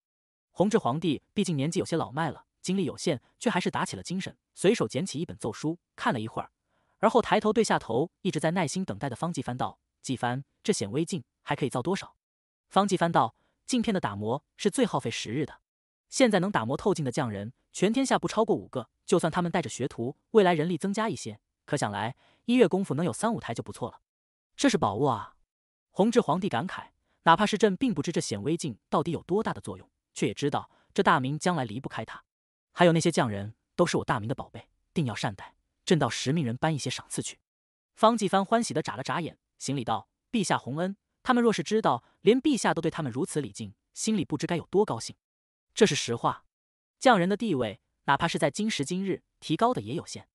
弘治皇帝毕竟年纪有些老迈了，精力有限，却还是打起了精神，随手捡起一本奏书看了一会儿，而后抬头对下头一直在耐心等待的方继翻道：“继藩，这显微镜还可以造多少？”方继翻道：“镜片的打磨是最耗费时日的，现在能打磨透镜的匠人，全天下不超过五个。”就算他们带着学徒，未来人力增加一些，可想来一月功夫能有三五台就不错了。这是宝物啊！弘治皇帝感慨，哪怕是朕并不知这显微镜到底有多大的作用，却也知道这大明将来离不开它。还有那些匠人，都是我大明的宝贝，定要善待。朕到时命人搬一些赏赐去。方继帆欢喜地眨了眨眼，行礼道：“陛下洪恩，他们若是知道连陛下都对他们如此礼敬，心里不知该有多高兴。”这是实话，匠人的地位。哪怕是在今时今日，提高的也有限。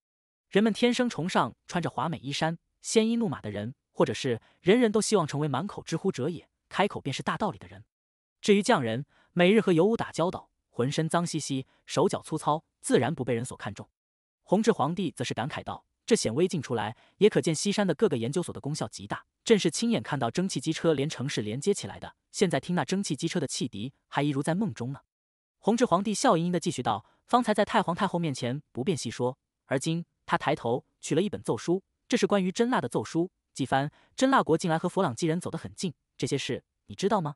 人们天生崇尚穿着华美衣衫、鲜衣怒马的人，或者是人人都希望成为满口知乎者也，开口便是大道理的人。至于匠人，每日和油污打交道，浑身脏兮兮，手脚粗糙，自然不被人所看重。弘治皇帝则是感慨道：“这显微镜出来，也可见西山的各个研究所的功效极大。朕是亲眼看到蒸汽机车连城市连接起来的，现在听那蒸汽机车的汽笛，还一如在梦中呢。”弘治皇帝笑盈盈地继续道：“方才在太皇太后面前不便细说，而今他抬头取了一本奏书，这是关于真腊的奏书。”季帆，真腊国近来和佛朗机人走得很近，这些事你知道吗？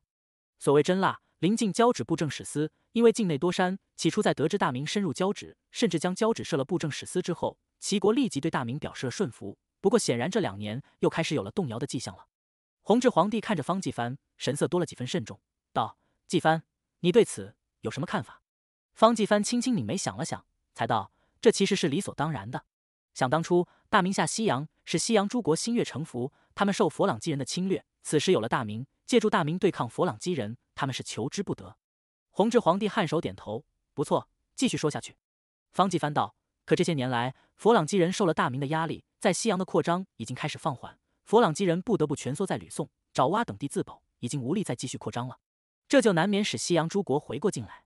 所谓真腊，临近交趾布政使司，因为境内多山，起初在得知大明深入交趾，甚至将交趾设了布政使司之后，齐国立即对大明表示了顺服。不过，显然这两年又开始有了动摇的迹象了。弘治皇帝看着方季帆，神色多了几分慎重，道：“季帆，你对此。”有什么看法？方继帆轻轻拧眉想了想，才道：“这其实是理所当然的。想当初，大明下西洋，是西洋诸国心悦诚服，他们受佛朗机人的侵略。此时有了大明，借助大明对抗佛朗机人，他们是求之不得。”弘治皇帝颔首点头：“不错，继续说下去。”方继帆道：“可这些年来，佛朗机人受了大明的压力，在西洋的扩张已经开始放缓。佛朗机人不得不蜷缩在吕宋、爪哇等地自保，已经无力再继续扩张了。”这就难免使西洋诸国回过劲来。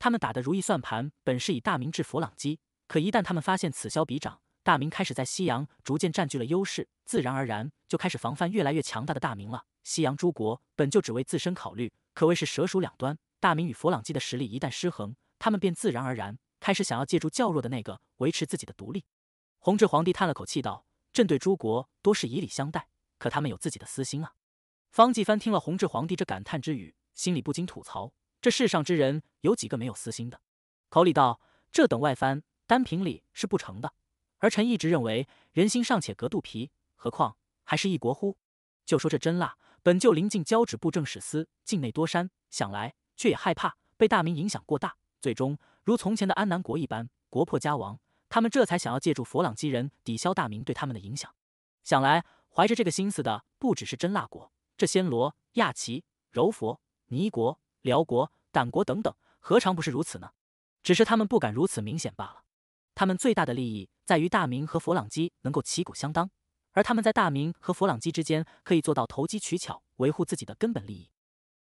他们打的如意算盘本是以大明制佛朗机，可一旦他们发现此消彼长，大明开始在西洋逐渐占据了优势，自然而然就开始防范越来越强大的大明了。西洋诸国本就只为自身考虑，可谓是蛇鼠两端。大明与佛朗机的实力一旦失衡，他们便自然而然开始想要借助较弱的那个维持自己的独立。弘治皇帝叹了口气道：“朕对诸国多是以礼相待，可他们有自己的私心啊。”方继藩听了弘治皇帝这感叹之语。心里不禁吐槽：这世上之人，有几个没有私心的？口里道：这等外藩，单凭理是不成的。儿臣一直认为，人心尚且隔肚皮，何况还是一国乎？就说这真腊，本就临近交趾布政使司，境内多山，想来却也害怕被大明影响过大，最终如从前的安南国一般，国破家亡。他们这才想要借助佛朗机人抵消大明对他们的影响。想来怀着这个心思的，不只是真腊国，这暹罗、亚齐、柔佛。尼国、辽国、党国等等，何尝不是如此呢？只是他们不敢如此明显罢了。他们最大的利益在于大明和佛朗基能够旗鼓相当，而他们在大明和佛朗基之间可以做到投机取巧，维护自己的根本利益。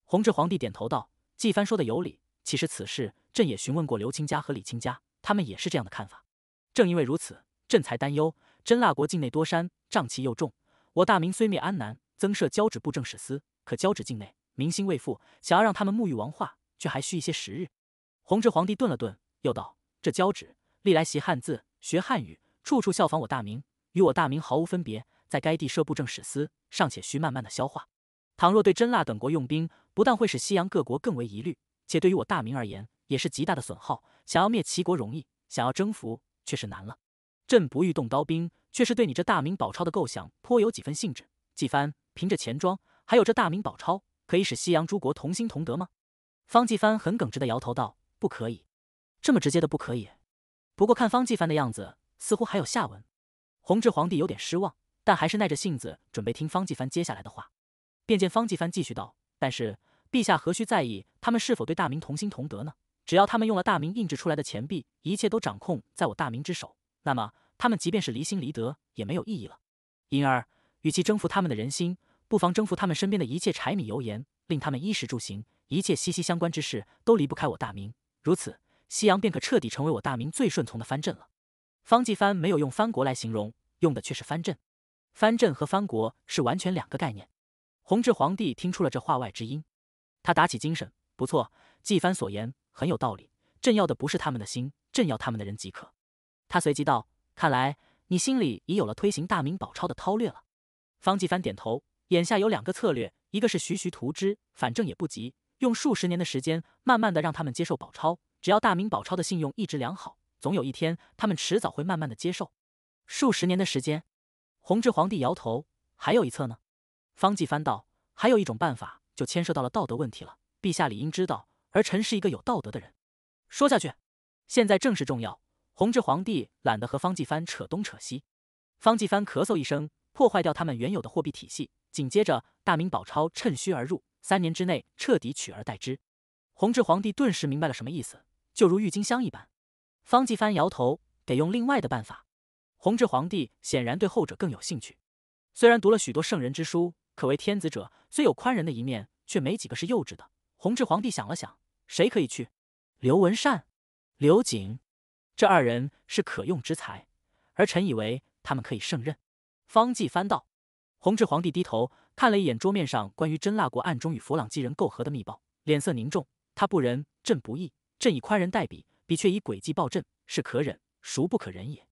弘治皇帝点头道：“纪帆说的有理。其实此事，朕也询问过刘清家和李清家，他们也是这样的看法。正因为如此，朕才担忧真腊国境内多山，瘴气又重。我大明虽灭安南，增设交趾布政使司，可交趾境内……”民心未复，想要让他们沐浴王化，却还需一些时日。弘治皇帝顿了顿，又道：“这交趾历来习汉字，学汉语，处处效仿我大明，与我大明毫无分别。在该地设布政使司，尚且需慢慢的消化。倘若对真腊等国用兵，不但会使西洋各国更为疑虑，且对于我大明而言，也是极大的损耗。想要灭齐国容易，想要征服却是难了。朕不欲动刀兵，却是对你这大明宝钞的构想颇有几分兴致。季帆，凭着钱庄，还有这大明宝钞。”可以使西洋诸国同心同德吗？方继帆很耿直的摇头道：“不可以。”这么直接的不可以。不过看方继帆的样子，似乎还有下文。弘治皇帝有点失望，但还是耐着性子准备听方继帆接下来的话。便见方继帆继续道：“但是，陛下何须在意他们是否对大明同心同德呢？只要他们用了大明印制出来的钱币，一切都掌控在我大明之手。那么，他们即便是离心离德，也没有意义了。因而，与其征服他们的人心，不妨征服他们身边的一切柴米油盐，令他们衣食住行一切息息相关之事都离不开我大明。如此，西洋便可彻底成为我大明最顺从的藩镇了。方继藩没有用藩国来形容，用的却是藩镇。藩镇和藩国是完全两个概念。弘治皇帝听出了这话外之音，他打起精神，不错，继藩所言很有道理。朕要的不是他们的心，朕要他们的人即可。他随即道：“看来你心里已有了推行大明宝钞的韬略了。”方继藩点头。眼下有两个策略，一个是徐徐图之，反正也不急，用数十年的时间，慢慢的让他们接受宝钞。只要大明宝钞的信用一直良好，总有一天他们迟早会慢慢的接受。数十年的时间，弘治皇帝摇头。还有一策呢？方继藩道，还有一种办法，就牵涉到了道德问题了。陛下理应知道，儿臣是一个有道德的人。说下去。现在正是重要。弘治皇帝懒得和方继藩扯东扯西。方继藩咳嗽一声。破坏掉他们原有的货币体系，紧接着大明宝钞趁虚而入，三年之内彻底取而代之。弘治皇帝顿时明白了什么意思，就如郁金香一般。方继帆摇头，得用另外的办法。弘治皇帝显然对后者更有兴趣。虽然读了许多圣人之书，可为天子者虽有宽仁的一面，却没几个是幼稚的。弘治皇帝想了想，谁可以去？刘文善、刘瑾，这二人是可用之才，而臣以为他们可以胜任。方继帆道：“弘治皇帝低头看了一眼桌面上关于真腊国暗中与佛朗机人媾和的密报，脸色凝重。他不仁，朕不义。朕以宽仁待彼，彼却以诡计报朕，是可忍，孰不可忍也？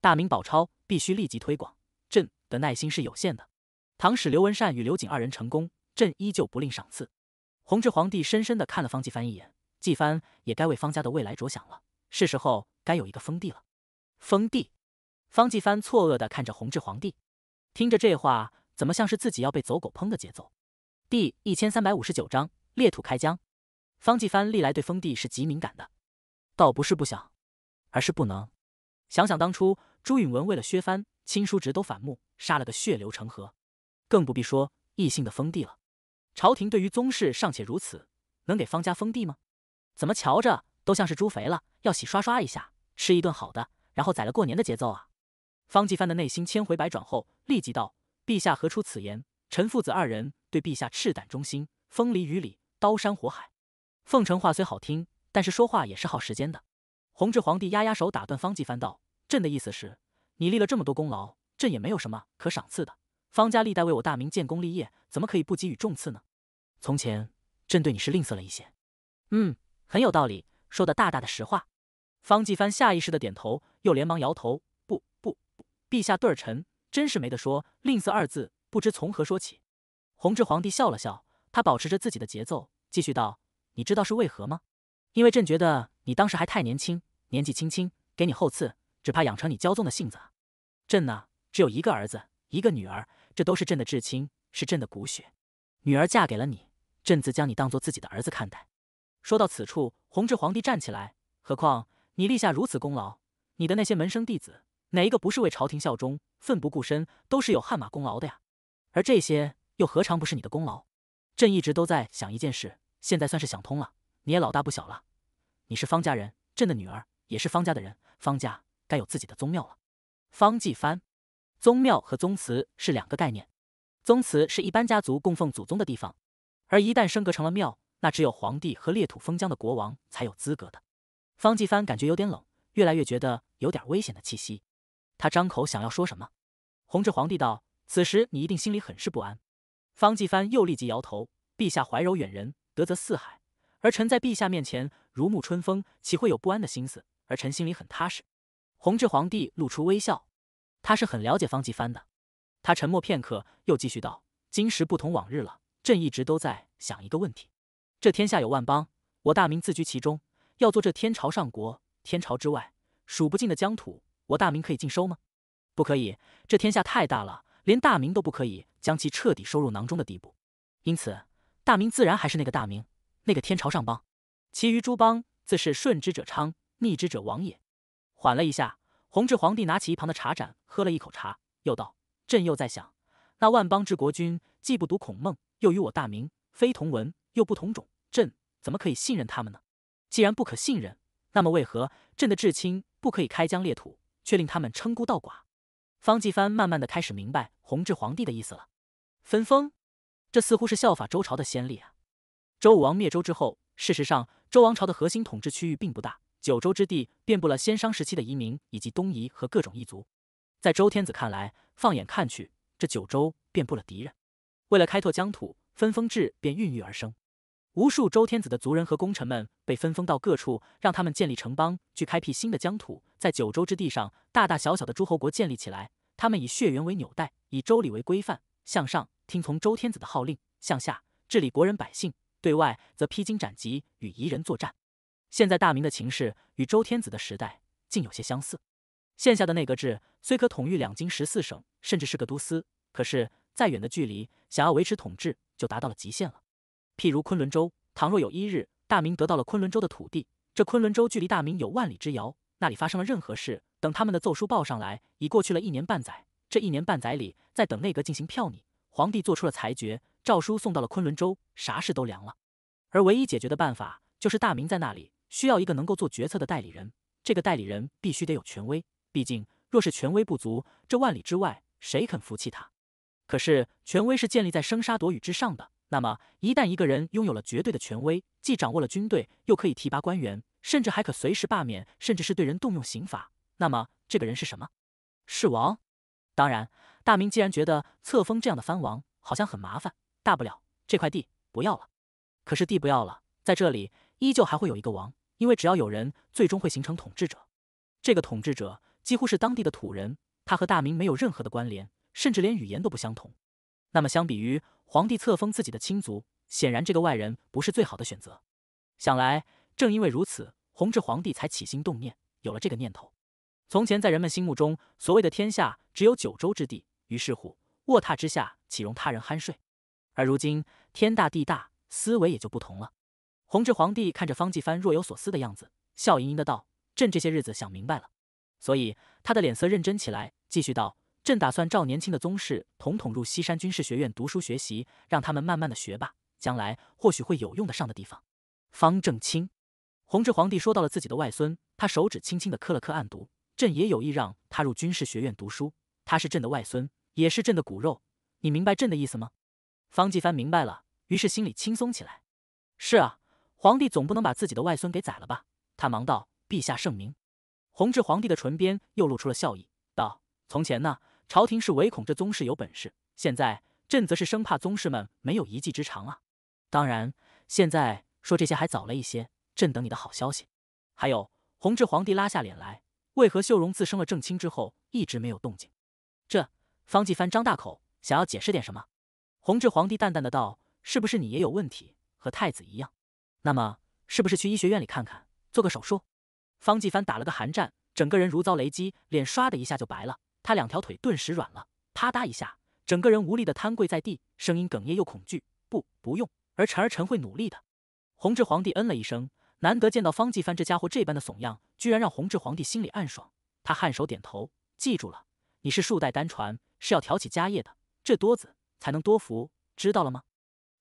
大明宝钞必须立即推广，朕的耐心是有限的。唐使刘文善与刘瑾二人成功，朕依旧不吝赏赐。”弘治皇帝深深地看了方继帆一眼，继帆也该为方家的未来着想了，是时候该有一个封地了。封地。方继藩错愕的看着弘治皇帝，听着这话，怎么像是自己要被走狗烹的节奏？第一千三百五十九章裂土开疆。方继藩历来对封地是极敏感的，倒不是不想，而是不能。想想当初朱允文为了削藩，亲叔侄都反目，杀了个血流成河，更不必说异姓的封地了。朝廷对于宗室尚且如此，能给方家封地吗？怎么瞧着都像是猪肥了，要洗刷刷一下，吃一顿好的，然后宰了过年的节奏啊！方继藩的内心千回百转后，立即道：“陛下何出此言？臣父子二人对陛下赤胆忠心，风里雨里，刀山火海。”奉承话虽好听，但是说话也是耗时间的。弘治皇帝压压手，打断方继藩道：“朕的意思是，你立了这么多功劳，朕也没有什么可赏赐的。方家历代为我大明建功立业，怎么可以不给予重赐呢？从前朕对你是吝啬了一些，嗯，很有道理，说的大大的实话。”方继藩下意识的点头，又连忙摇头。陛下对儿臣真是没得说，吝啬二字不知从何说起。弘治皇帝笑了笑，他保持着自己的节奏，继续道：“你知道是为何吗？因为朕觉得你当时还太年轻，年纪轻轻给你厚赐，只怕养成你骄纵的性子。朕呢，只有一个儿子，一个女儿，这都是朕的至亲，是朕的骨血。女儿嫁给了你，朕自将你当做自己的儿子看待。”说到此处，弘治皇帝站起来：“何况你立下如此功劳，你的那些门生弟子。”哪一个不是为朝廷效忠、奋不顾身，都是有汗马功劳的呀？而这些又何尝不是你的功劳？朕一直都在想一件事，现在算是想通了。你也老大不小了，你是方家人，朕的女儿也是方家的人，方家该有自己的宗庙了。方继藩，宗庙和宗祠是两个概念，宗祠是一般家族供奉祖宗的地方，而一旦升格成了庙，那只有皇帝和裂土封疆的国王才有资格的。方继藩感觉有点冷，越来越觉得有点危险的气息。他张口想要说什么，弘治皇帝道：“此时你一定心里很是不安。”方继藩又立即摇头：“陛下怀柔远人，德泽四海，而臣在陛下面前如沐春风，岂会有不安的心思？而臣心里很踏实。”弘治皇帝露出微笑，他是很了解方继藩的。他沉默片刻，又继续道：“今时不同往日了，朕一直都在想一个问题：这天下有万邦，我大明自居其中，要做这天朝上国，天朝之外数不尽的疆土。”我大明可以尽收吗？不可以，这天下太大了，连大明都不可以将其彻底收入囊中的地步。因此，大明自然还是那个大明，那个天朝上邦，其余诸邦自是顺之者昌，逆之者亡也。缓了一下，弘治皇帝拿起一旁的茶盏，喝了一口茶，又道：“朕又在想，那万邦之国君既不读孔孟，又与我大明非同文，又不同种，朕怎么可以信任他们呢？既然不可信任，那么为何朕的至亲不可以开疆裂土？”却令他们称孤道寡。方继帆慢慢的开始明白弘治皇帝的意思了。分封，这似乎是效法周朝的先例啊。周武王灭周之后，事实上周王朝的核心统治区域并不大，九州之地遍布了先商时期的移民以及东夷和各种异族。在周天子看来，放眼看去，这九州遍布了敌人。为了开拓疆土，分封制便孕育而生。无数周天子的族人和功臣们被分封到各处，让他们建立城邦，去开辟新的疆土。在九州之地上，大大小小的诸侯国建立起来。他们以血缘为纽带，以周礼为规范，向上听从周天子的号令，向下治理国人百姓，对外则披荆斩棘，与夷人作战。现在大明的情势与周天子的时代竟有些相似。现下的内阁制虽可统御两京十四省，甚至是个都司，可是再远的距离，想要维持统治就达到了极限了。譬如昆仑州，倘若有一日大明得到了昆仑州的土地，这昆仑州距离大明有万里之遥，那里发生了任何事，等他们的奏书报上来，已过去了一年半载。这一年半载里，在等内阁进行票拟，皇帝做出了裁决，诏书送到了昆仑州，啥事都凉了。而唯一解决的办法，就是大明在那里需要一个能够做决策的代理人，这个代理人必须得有权威，毕竟若是权威不足，这万里之外谁肯服气他？可是权威是建立在生杀夺予之上的。那么，一旦一个人拥有了绝对的权威，既掌握了军队，又可以提拔官员，甚至还可随时罢免，甚至是对人动用刑法，那么这个人是什么？是王。当然，大明既然觉得册封这样的藩王好像很麻烦，大不了这块地不要了。可是地不要了，在这里依旧还会有一个王，因为只要有人，最终会形成统治者。这个统治者几乎是当地的土人，他和大明没有任何的关联，甚至连语言都不相同。那么，相比于……皇帝册封自己的亲族，显然这个外人不是最好的选择。想来，正因为如此，弘治皇帝才起心动念，有了这个念头。从前，在人们心目中，所谓的天下只有九州之地，于是乎，卧榻之下岂容他人酣睡？而如今，天大地大，思维也就不同了。弘治皇帝看着方继藩若有所思的样子，笑盈盈的道：“朕这些日子想明白了。”所以，他的脸色认真起来，继续道。朕打算召年轻的宗室统统入西山军事学院读书学习，让他们慢慢的学吧，将来或许会有用得上的地方。方正清，弘治皇帝说到了自己的外孙，他手指轻轻的磕了磕案牍，朕也有意让他入军事学院读书，他是朕的外孙，也是朕的骨肉，你明白朕的意思吗？方继藩明白了，于是心里轻松起来。是啊，皇帝总不能把自己的外孙给宰了吧？他忙道：“陛下圣明。”弘治皇帝的唇边又露出了笑意，道：“从前呢？”朝廷是唯恐这宗室有本事，现在朕则是生怕宗室们没有一技之长啊！当然，现在说这些还早了一些，朕等你的好消息。还有，弘治皇帝拉下脸来，为何秀容自生了正亲之后一直没有动静？这方继藩张大口想要解释点什么，弘治皇帝淡淡的道：“是不是你也有问题，和太子一样？那么，是不是去医学院里看看，做个手术？”方继藩打了个寒战，整个人如遭雷击，脸唰的一下就白了。他两条腿顿时软了，啪嗒一下，整个人无力的瘫跪在地，声音哽咽又恐惧：“不，不用。”而臣儿臣会努力的。弘治皇帝嗯了一声，难得见到方继藩这家伙这般的怂样，居然让弘治皇帝心里暗爽。他颔首点头，记住了，你是数代单传，是要挑起家业的，这多子才能多福，知道了吗？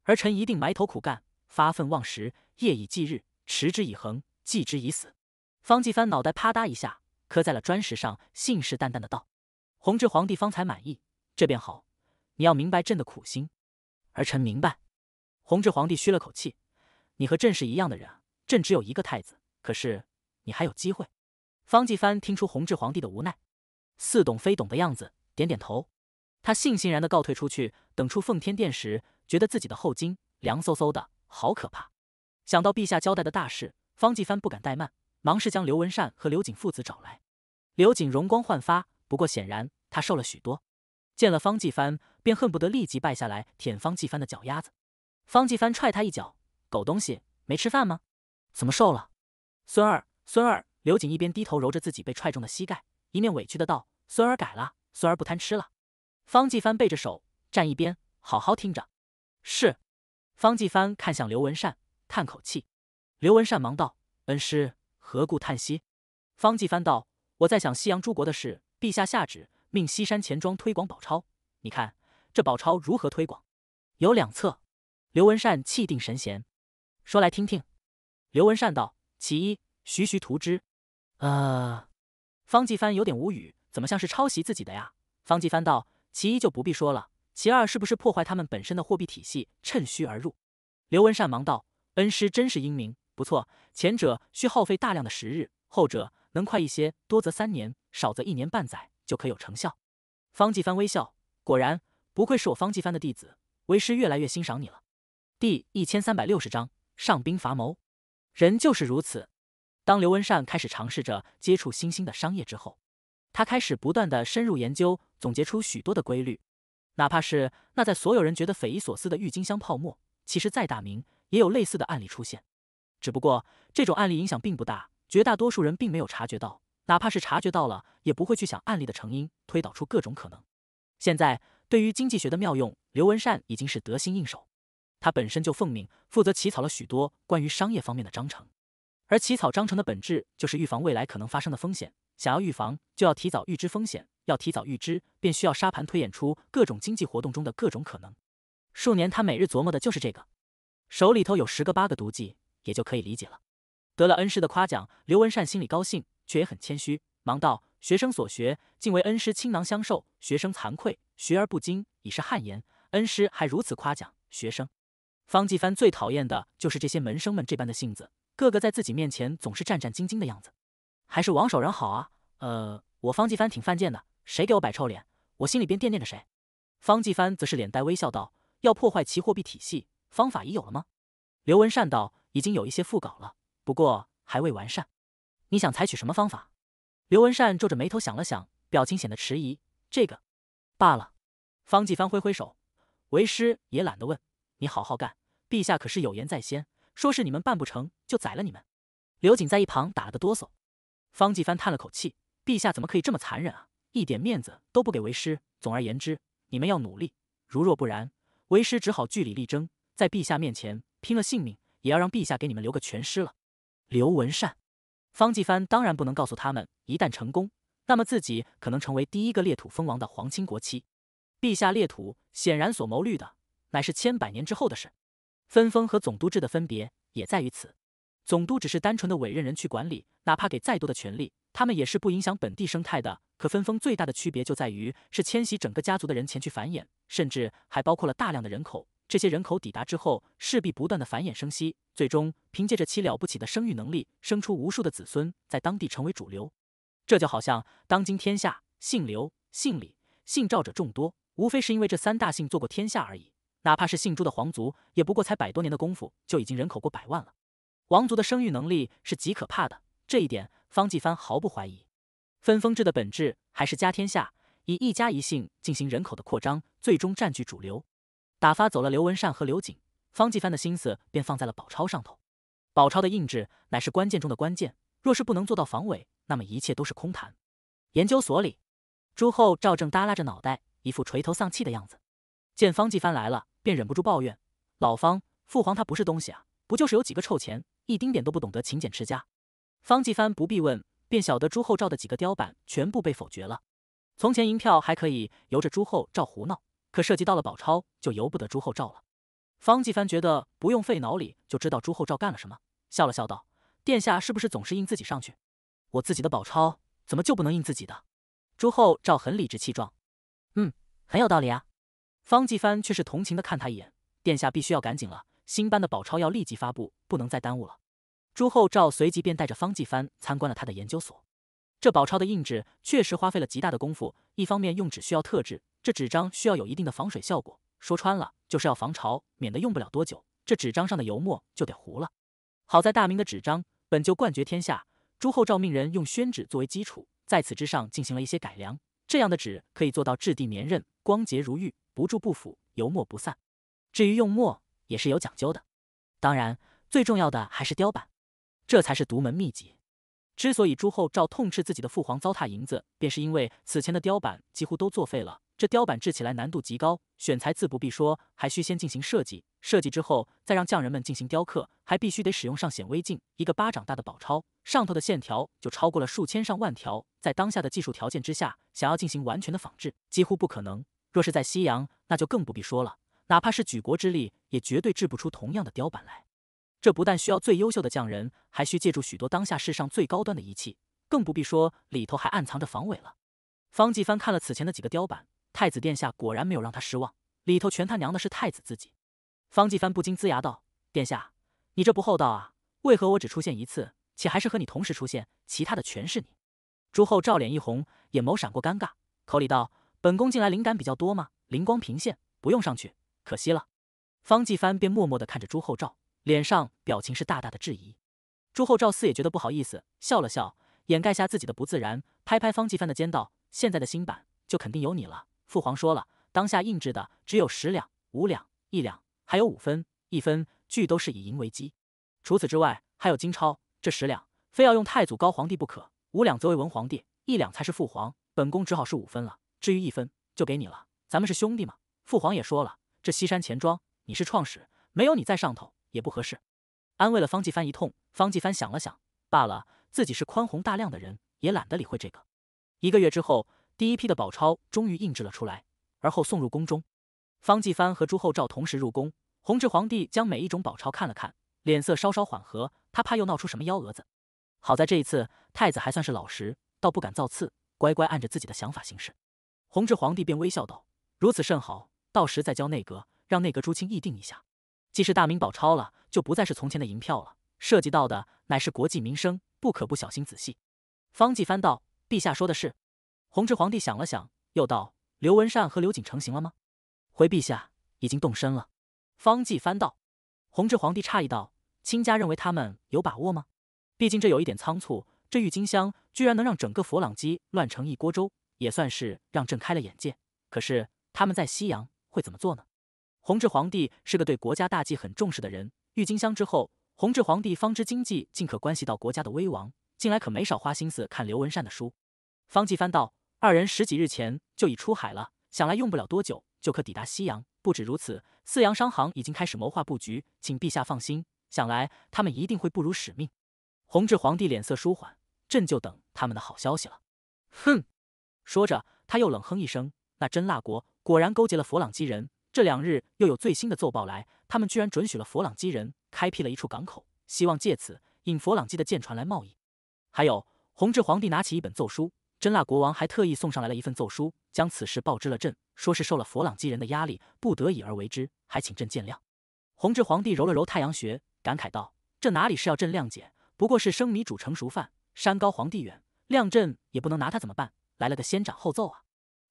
儿臣一定埋头苦干，发愤忘食，夜以继日，持之以恒，继之以死。方继藩脑袋啪嗒一下磕在了砖石上，信誓旦旦的道。弘治皇帝方才满意，这便好。你要明白朕的苦心，儿臣明白。弘治皇帝嘘了口气：“你和朕是一样的人，朕只有一个太子，可是你还有机会。”方继藩听出弘治皇帝的无奈，似懂非懂的样子，点点头。他悻悻然的告退出去。等出奉天殿时，觉得自己的后襟凉飕飕的，好可怕。想到陛下交代的大事，方继藩不敢怠慢，忙是将刘文善和刘瑾父子找来。刘瑾容光焕发，不过显然。他瘦了许多，见了方继帆便恨不得立即拜下来舔方继帆的脚丫子。方继帆踹他一脚：“狗东西，没吃饭吗？怎么瘦了？”孙儿，孙儿，刘瑾一边低头揉着自己被踹中的膝盖，一面委屈的道：“孙儿改了，孙儿不贪吃了。”方继帆背着手站一边，好好听着。是。方继帆看向刘文善，叹口气。刘文善忙道：“恩师何故叹息？”方继帆道：“我在想西洋诸国的事，陛下下旨。”命西山钱庄推广宝钞，你看这宝钞如何推广？有两策。刘文善气定神闲，说来听听。刘文善道：其一，徐徐图之。啊！方继藩有点无语，怎么像是抄袭自己的呀？方继藩道：其一就不必说了，其二是不是破坏他们本身的货币体系，趁虚而入？刘文善忙道：恩师真是英明，不错。前者需耗费大量的时日，后者能快一些，多则三年，少则一年半载。就可有成效。方继帆微笑，果然不愧是我方继帆的弟子，为师越来越欣赏你了。第一千三百六十章上兵伐谋。人就是如此。当刘文善开始尝试着接触新兴的商业之后，他开始不断的深入研究，总结出许多的规律。哪怕是那在所有人觉得匪夷所思的郁金香泡沫，其实再大名也有类似的案例出现，只不过这种案例影响并不大，绝大多数人并没有察觉到。哪怕是察觉到了，也不会去想案例的成因，推导出各种可能。现在对于经济学的妙用，刘文善已经是得心应手。他本身就奉命负责起草了许多关于商业方面的章程，而起草章程的本质就是预防未来可能发生的风险。想要预防，就要提早预知风险；要提早预知，便需要沙盘推演出各种经济活动中的各种可能。数年，他每日琢磨的就是这个。手里头有十个八个毒计，也就可以理解了。得了恩师的夸奖，刘文善心里高兴。却也很谦虚，忙道：“学生所学，竟为恩师倾囊相授，学生惭愧，学而不精，已是汗颜。恩师还如此夸奖学生。”方继帆最讨厌的就是这些门生们这般的性子，个个在自己面前总是战战兢兢的样子。还是王守仁好啊！呃，我方继帆挺犯贱的，谁给我摆臭脸，我心里便惦念着谁。方继帆则是脸带微笑道：“要破坏其货币体系，方法已有了吗？”刘文善道：“已经有一些副稿了，不过还未完善。”你想采取什么方法？刘文善皱着眉头想了想，表情显得迟疑。这个罢了。方继帆挥挥手，为师也懒得问。你好好干。陛下可是有言在先，说是你们办不成就宰了你们。刘瑾在一旁打了个哆嗦。方继帆叹了口气：陛下怎么可以这么残忍啊？一点面子都不给为师。总而言之，你们要努力。如若不然，为师只好据理力争，在陛下面前拼了性命，也要让陛下给你们留个全尸了。刘文善。方继藩当然不能告诉他们，一旦成功，那么自己可能成为第一个裂土封王的皇亲国戚。陛下裂土，显然所谋虑的乃是千百年之后的事。分封和总督制的分别也在于此，总督只是单纯的委任人去管理，哪怕给再多的权力，他们也是不影响本地生态的。可分封最大的区别就在于，是迁徙整个家族的人前去繁衍，甚至还包括了大量的人口。这些人口抵达之后，势必不断的繁衍生息，最终凭借着其了不起的生育能力，生出无数的子孙，在当地成为主流。这就好像当今天下姓刘、姓李、姓赵者众多，无非是因为这三大姓做过天下而已。哪怕是姓朱的皇族，也不过才百多年的功夫，就已经人口过百万了。王族的生育能力是极可怕的，这一点方继藩毫不怀疑。分封制的本质还是家天下，以一家一姓进行人口的扩张，最终占据主流。打发走了刘文善和刘瑾，方继藩的心思便放在了宝钞上头。宝钞的印制乃是关键中的关键，若是不能做到防伪，那么一切都是空谈。研究所里，朱厚照正耷拉着脑袋，一副垂头丧气的样子。见方继藩来了，便忍不住抱怨：“老方，父皇他不是东西啊！不就是有几个臭钱，一丁点都不懂得勤俭持家。”方继藩不必问，便晓得朱厚照的几个雕版全部被否决了。从前银票还可以由着朱厚照胡闹。可涉及到了宝钞，就由不得朱厚照了。方继帆觉得不用费脑力就知道朱厚照干了什么，笑了笑道：“殿下是不是总是印自己上去？我自己的宝钞怎么就不能印自己的？”朱厚照很理直气壮：“嗯，很有道理啊。”方继帆却是同情的看他一眼：“殿下必须要赶紧了，新班的宝钞要立即发布，不能再耽误了。”朱厚照随即便带着方继帆参观了他的研究所。这宝钞的印制确实花费了极大的功夫。一方面用纸需要特制，这纸张需要有一定的防水效果。说穿了，就是要防潮，免得用不了多久，这纸张上的油墨就得糊了。好在大明的纸张本就冠绝天下，朱厚照命人用宣纸作为基础，在此之上进行了一些改良。这样的纸可以做到质地绵韧、光洁如玉、不蛀不腐、油墨不散。至于用墨也是有讲究的，当然最重要的还是雕版，这才是独门秘籍。之所以朱厚照痛斥自己的父皇糟蹋银子，便是因为此前的雕版几乎都作废了。这雕版制起来难度极高，选材自不必说，还需先进行设计，设计之后再让匠人们进行雕刻，还必须得使用上显微镜。一个巴掌大的宝钞，上头的线条就超过了数千上万条，在当下的技术条件之下，想要进行完全的仿制，几乎不可能。若是在西洋，那就更不必说了，哪怕是举国之力，也绝对制不出同样的雕版来。这不但需要最优秀的匠人，还需借助许多当下世上最高端的仪器，更不必说里头还暗藏着防伪了。方继帆看了此前的几个雕版，太子殿下果然没有让他失望，里头全他娘的是太子自己。方继帆不禁呲牙道：“殿下，你这不厚道啊！为何我只出现一次，且还是和你同时出现，其他的全是你？”朱厚照脸一红，眼眸闪过尴尬，口里道：“本宫近来灵感比较多嘛，灵光频现，不用上去，可惜了。”方继帆便默默地看着朱厚照。脸上表情是大大的质疑，朱厚照似也觉得不好意思，笑了笑，掩盖下自己的不自然，拍拍方继帆的肩道：“现在的新版就肯定有你了。父皇说了，当下印制的只有十两、五两、一两，还有五分、一分，俱都是以银为基。除此之外，还有金钞。这十两非要用太祖高皇帝不可，五两则为文皇帝，一两才是父皇。本宫只好是五分了。至于一分，就给你了。咱们是兄弟嘛。父皇也说了，这西山钱庄你是创始，没有你在上头。”也不合适，安慰了方继帆一通。方继帆想了想，罢了，自己是宽宏大量的人，也懒得理会这个。一个月之后，第一批的宝钞终于印制了出来，而后送入宫中。方继帆和朱厚照同时入宫，弘治皇帝将每一种宝钞看了看，脸色稍稍缓和。他怕又闹出什么幺蛾子，好在这一次太子还算是老实，倒不敢造次，乖乖按着自己的想法行事。弘治皇帝便微笑道：“如此甚好，到时再交内阁，让内阁朱清议定一下。”既是大明宝钞了，就不再是从前的银票了。涉及到的乃是国计民生，不可不小心仔细。方继藩道：“陛下说的是。”弘治皇帝想了想，又道：“刘文善和刘瑾成行了吗？”回陛下，已经动身了。方继藩道：“弘治皇帝诧异道：‘亲家认为他们有把握吗？’毕竟这有一点仓促。这郁金香居然能让整个佛朗机乱成一锅粥，也算是让朕开了眼界。可是他们在西洋会怎么做呢？”弘治皇帝是个对国家大计很重视的人。郁金香之后，弘治皇帝方知经济竟可关系到国家的危亡，近来可没少花心思看刘文善的书。方继翻道：“二人十几日前就已出海了，想来用不了多久就可抵达西洋。不止如此，四洋商行已经开始谋划布局，请陛下放心，想来他们一定会不辱使命。”弘治皇帝脸色舒缓：“朕就等他们的好消息了。”哼，说着他又冷哼一声：“那真腊国果然勾结了佛朗机人。”这两日又有最新的奏报来，他们居然准许了佛朗基人开辟了一处港口，希望借此引佛朗基的舰船来贸易。还有，弘治皇帝拿起一本奏书，真腊国王还特意送上来了一份奏书，将此事报知了朕，说是受了佛朗基人的压力，不得已而为之，还请朕见谅。弘治皇帝揉了揉太阳穴，感慨道：“这哪里是要朕谅解？不过是生米煮成熟饭，山高皇帝远，谅朕也不能拿他怎么办？来了个先斩后奏啊！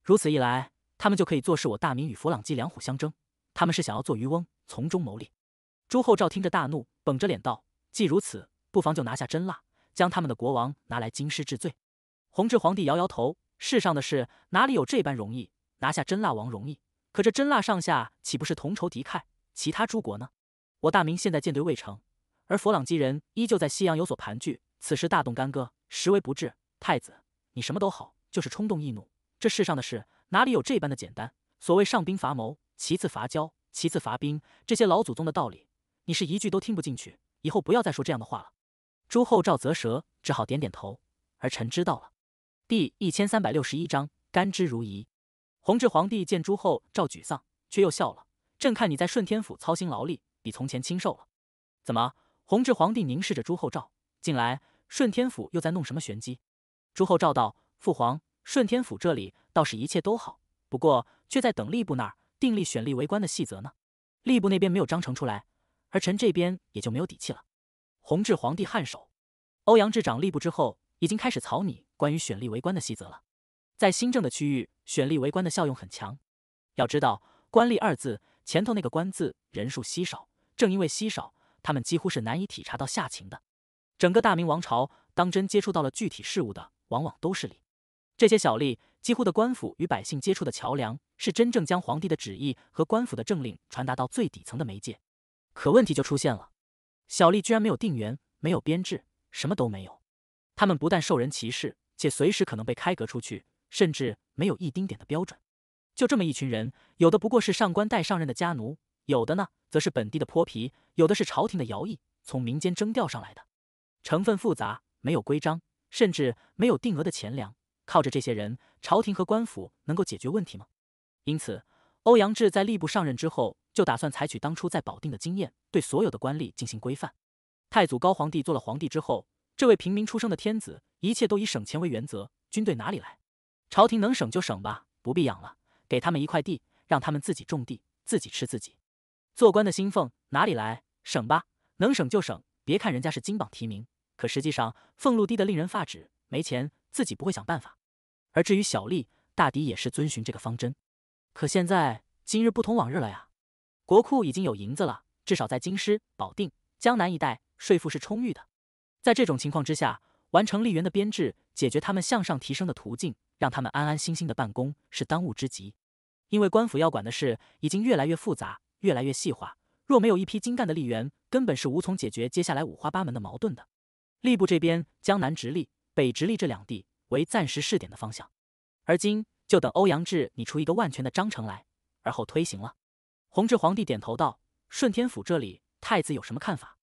如此一来。”他们就可以坐视我大明与佛朗基两虎相争，他们是想要做渔翁从中谋利。朱厚照听着大怒，绷着脸道：“既如此，不妨就拿下真腊，将他们的国王拿来京师治罪。”弘治皇帝摇摇头：“世上的事哪里有这般容易？拿下真腊王容易，可这真腊上下岂不是同仇敌忾？其他诸国呢？我大明现在舰队未成，而佛朗基人依旧在西洋有所盘踞，此时大动干戈，实为不智。太子，你什么都好，就是冲动易怒。这世上的事……”哪里有这般的简单？所谓上兵伐谋，其次伐交，其次伐兵，这些老祖宗的道理，你是一句都听不进去。以后不要再说这样的话了。朱厚照则舌，只好点点头。儿臣知道了。第一千三百六十一章甘之如饴。弘治皇帝见朱厚照沮丧，却又笑了。朕看你在顺天府操心劳力，比从前清瘦了。怎么？弘治皇帝凝视着朱厚照，近来顺天府又在弄什么玄机？朱厚照道：“父皇，顺天府这里……”倒是一切都好，不过却在等吏部那儿订立选吏为官的细则呢。吏部那边没有章程出来，而臣这边也就没有底气了。弘治皇帝颔首。欧阳治掌吏部之后，已经开始草拟关于选吏为官的细则了。在新政的区域，选吏为官的效用很强。要知道，“官吏”二字前头那个“官”字，人数稀少，正因为稀少，他们几乎是难以体察到下情的。整个大明王朝，当真接触到了具体事务的，往往都是吏。这些小吏几乎的官府与百姓接触的桥梁，是真正将皇帝的旨意和官府的政令传达到最底层的媒介。可问题就出现了，小吏居然没有定员，没有编制，什么都没有。他们不但受人歧视，且随时可能被开革出去，甚至没有一丁点的标准。就这么一群人，有的不过是上官带上任的家奴，有的呢则是本地的泼皮，有的是朝廷的徭役，从民间征调上来的，成分复杂，没有规章，甚至没有定额的钱粮。靠着这些人，朝廷和官府能够解决问题吗？因此，欧阳志在吏部上任之后，就打算采取当初在保定的经验，对所有的官吏进行规范。太祖高皇帝做了皇帝之后，这位平民出生的天子，一切都以省钱为原则。军队哪里来？朝廷能省就省吧，不必养了，给他们一块地，让他们自己种地，自己吃自己。做官的薪俸哪里来？省吧，能省就省。别看人家是金榜题名，可实际上俸禄低得令人发指，没钱。自己不会想办法，而至于小吏，大抵也是遵循这个方针。可现在今日不同往日了呀，国库已经有银子了，至少在京师、保定、江南一带，税赋是充裕的。在这种情况之下，完成吏员的编制，解决他们向上提升的途径，让他们安安心心的办公是当务之急。因为官府要管的事已经越来越复杂，越来越细化，若没有一批精干的吏员，根本是无从解决接下来五花八门的矛盾的。吏部这边，江南直隶。北直隶这两地为暂时试点的方向，而今就等欧阳志拟出一个万全的章程来，而后推行了。弘治皇帝点头道：“顺天府这里，太子有什么看法？”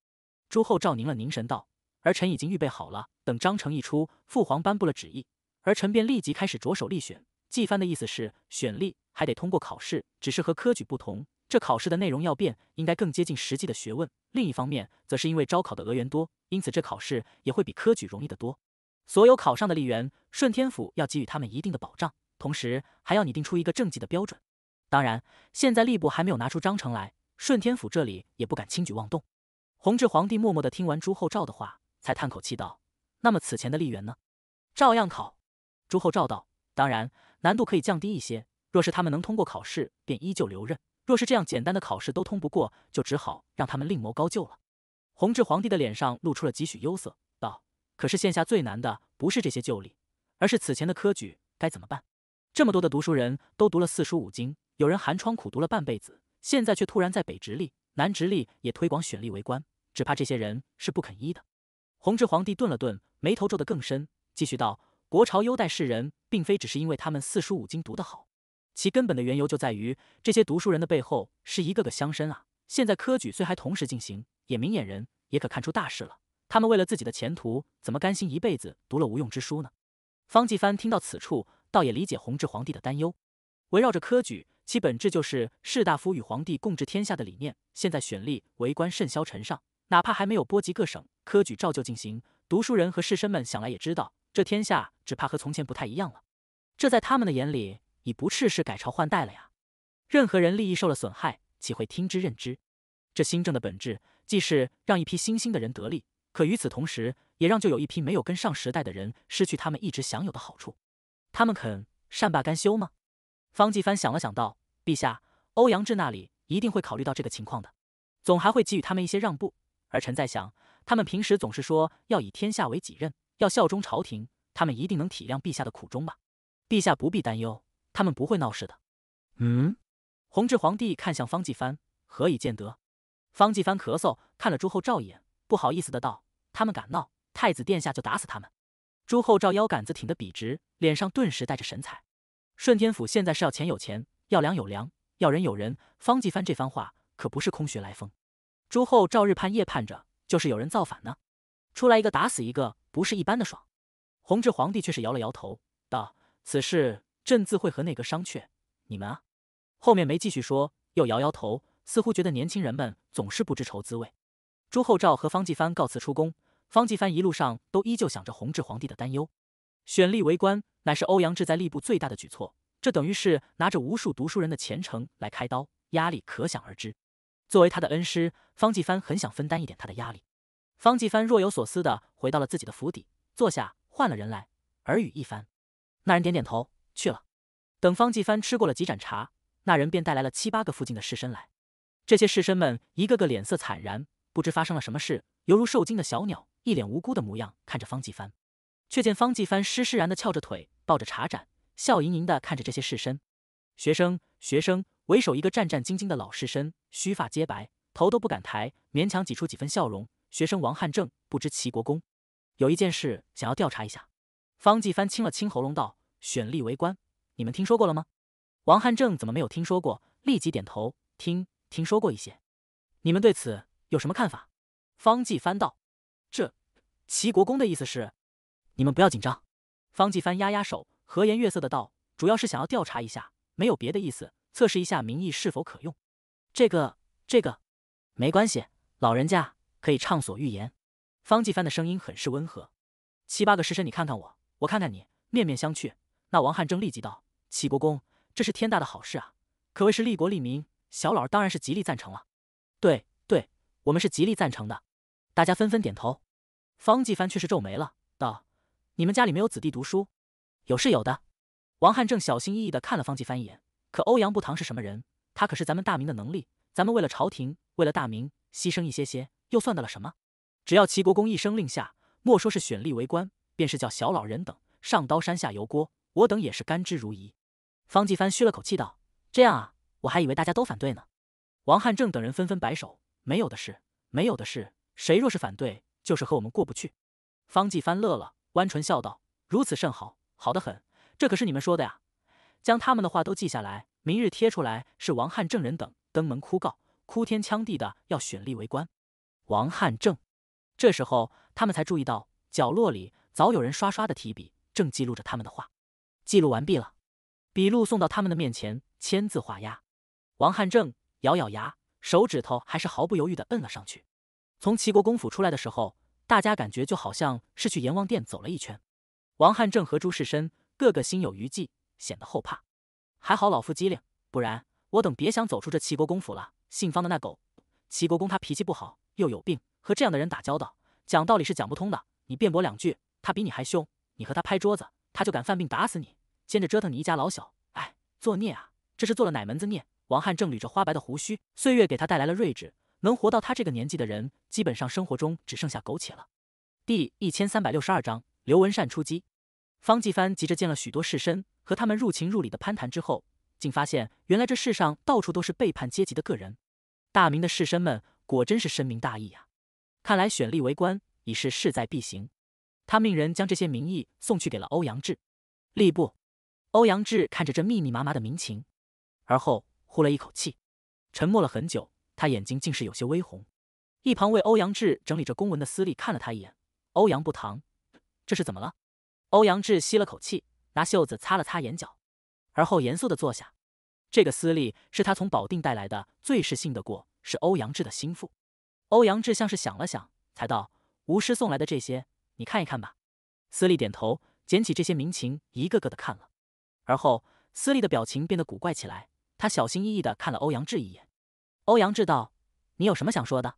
朱厚照凝了凝神道：“儿臣已经预备好了，等章程一出，父皇颁布了旨意，儿臣便立即开始着手立选。季藩的意思是，选吏还得通过考试，只是和科举不同，这考试的内容要变，应该更接近实际的学问。另一方面，则是因为招考的额员多，因此这考试也会比科举容易得多。”所有考上的吏员，顺天府要给予他们一定的保障，同时还要拟定出一个政绩的标准。当然，现在吏部还没有拿出章程来，顺天府这里也不敢轻举妄动。弘治皇帝默默的听完朱厚照的话，才叹口气道：“那么此前的吏员呢？照样考。”朱厚照道：“当然，难度可以降低一些。若是他们能通过考试，便依旧留任；若是这样简单的考试都通不过，就只好让他们另谋高就了。”弘治皇帝的脸上露出了几许忧色。可是，现下最难的不是这些旧例，而是此前的科举该怎么办？这么多的读书人都读了四书五经，有人寒窗苦读了半辈子，现在却突然在北直隶、南直隶也推广选吏为官，只怕这些人是不肯依的。弘治皇帝顿了顿，眉头皱得更深，继续道：“国朝优待士人，并非只是因为他们四书五经读得好，其根本的缘由就在于这些读书人的背后是一个个乡绅啊。现在科举虽还同时进行，也明眼人也可看出大事了。”他们为了自己的前途，怎么甘心一辈子读了无用之书呢？方继藩听到此处，倒也理解弘治皇帝的担忧。围绕着科举，其本质就是士大夫与皇帝共治天下的理念。现在选吏为官甚嚣尘上，哪怕还没有波及各省，科举照旧进行，读书人和士绅们想来也知道，这天下只怕和从前不太一样了。这在他们的眼里，已不啻是改朝换代了呀！任何人利益受了损害，岂会听之任之？这新政的本质，既是让一批新兴的人得利。可与此同时，也让就有一批没有跟上时代的人失去他们一直享有的好处，他们肯善罢甘休吗？方继帆想了想，道：“陛下，欧阳志那里一定会考虑到这个情况的，总还会给予他们一些让步。儿臣在想，他们平时总是说要以天下为己任，要效忠朝廷，他们一定能体谅陛下的苦衷吧？陛下不必担忧，他们不会闹事的。”嗯，弘治皇帝看向方继帆，何以见得？方继帆咳嗽，看了朱厚照一眼。不好意思的道：“他们敢闹，太子殿下就打死他们。”朱厚照腰杆子挺得笔直，脸上顿时带着神采。顺天府现在是要钱有钱，要粮有粮，要人有人。方继藩这番话可不是空穴来风。朱厚照日盼夜盼着，就是有人造反呢，出来一个打死一个，不是一般的爽。弘治皇帝却是摇了摇头，道：“此事朕自会和内阁商榷，你们啊，后面没继续说，又摇摇头，似乎觉得年轻人们总是不知愁滋味。”朱厚照和方继藩告辞出宫，方继藩一路上都依旧想着弘治皇帝的担忧。选立为官，乃是欧阳志在吏部最大的举措，这等于是拿着无数读书人的前程来开刀，压力可想而知。作为他的恩师，方继藩很想分担一点他的压力。方继藩若有所思地回到了自己的府邸，坐下，换了人来耳语一番。那人点点头，去了。等方继藩吃过了几盏茶，那人便带来了七八个附近的士绅来。这些士绅们一个个脸色惨然。不知发生了什么事，犹如受惊的小鸟，一脸无辜的模样看着方继帆，却见方继帆施施然的翘着腿，抱着茶盏，笑盈盈的看着这些士绅、学生、学生为首一个战战兢兢的老士绅，须发皆白，头都不敢抬，勉强挤出几分笑容。学生王汉正不知齐国公有一件事想要调查一下，方继帆清了清喉咙道：“选吏为官，你们听说过了吗？”王汉正怎么没有听说过？立即点头：“听听说过一些。”你们对此。有什么看法？方继帆道：“这齐国公的意思是，你们不要紧张。”方继帆压压手，和颜悦色的道：“主要是想要调查一下，没有别的意思，测试一下民意是否可用。”这个，这个，没关系，老人家可以畅所欲言。”方继帆的声音很是温和。七八个师辰，你看看我，我看看你，面面相觑。那王汉正立即道：“齐国公，这是天大的好事啊，可谓是利国利民，小老儿当然是极力赞成了。”对。我们是极力赞成的，大家纷纷点头。方继帆却是皱眉了，道：“你们家里没有子弟读书？有是有的。”王汉正小心翼翼的看了方继帆一眼。可欧阳不堂是什么人？他可是咱们大明的能力。咱们为了朝廷，为了大明，牺牲一些些，又算得了什么？只要齐国公一声令下，莫说是选立为官，便是叫小老人等上刀山下油锅，我等也是甘之如饴。方继帆嘘了口气，道：“这样啊，我还以为大家都反对呢。”王汉正等人纷纷摆手。没有的事，没有的事。谁若是反对，就是和我们过不去。方继帆乐了，弯唇笑道：“如此甚好，好的很。这可是你们说的呀，将他们的话都记下来，明日贴出来。”是王汉正人等登门哭告，哭天抢地的要选立为官。王汉正这时候他们才注意到，角落里早有人刷刷的提笔，正记录着他们的话。记录完毕了，笔录送到他们的面前签字画押。王汉正咬咬牙。手指头还是毫不犹豫地摁了上去。从齐国公府出来的时候，大家感觉就好像是去阎王殿走了一圈。王汉正和朱世深个个心有余悸，显得后怕。还好老夫机灵，不然我等别想走出这齐国公府了。姓方的那狗，齐国公他脾气不好，又有病，和这样的人打交道，讲道理是讲不通的。你辩驳两句，他比你还凶。你和他拍桌子，他就敢犯病打死你，接着折腾你一家老小。哎，作孽啊！这是做了哪门子孽？王翰正捋着花白的胡须，岁月给他带来了睿智。能活到他这个年纪的人，基本上生活中只剩下苟且了。第一千三百六十二章，刘文善出击。方继帆急着见了许多士绅，和他们入情入理的攀谈之后，竟发现原来这世上到处都是背叛阶级的个人。大明的士绅们果真是深明大义呀！看来选立为官已是势在必行。他命人将这些名义送去给了欧阳志。吏部，欧阳志看着这密密麻麻的民情，而后。呼了一口气，沉默了很久，他眼睛竟是有些微红。一旁为欧阳志整理着公文的司隶看了他一眼。欧阳不堂，这是怎么了？欧阳志吸了口气，拿袖子擦了擦眼角，而后严肃的坐下。这个司隶是他从保定带来的，最是信得过，是欧阳志的心腹。欧阳志像是想了想，才道：“吴师送来的这些，你看一看吧。”司隶点头，捡起这些民情，一个个的看了。而后，司隶的表情变得古怪起来。他小心翼翼的看了欧阳志一眼，欧阳志道：“你有什么想说的？”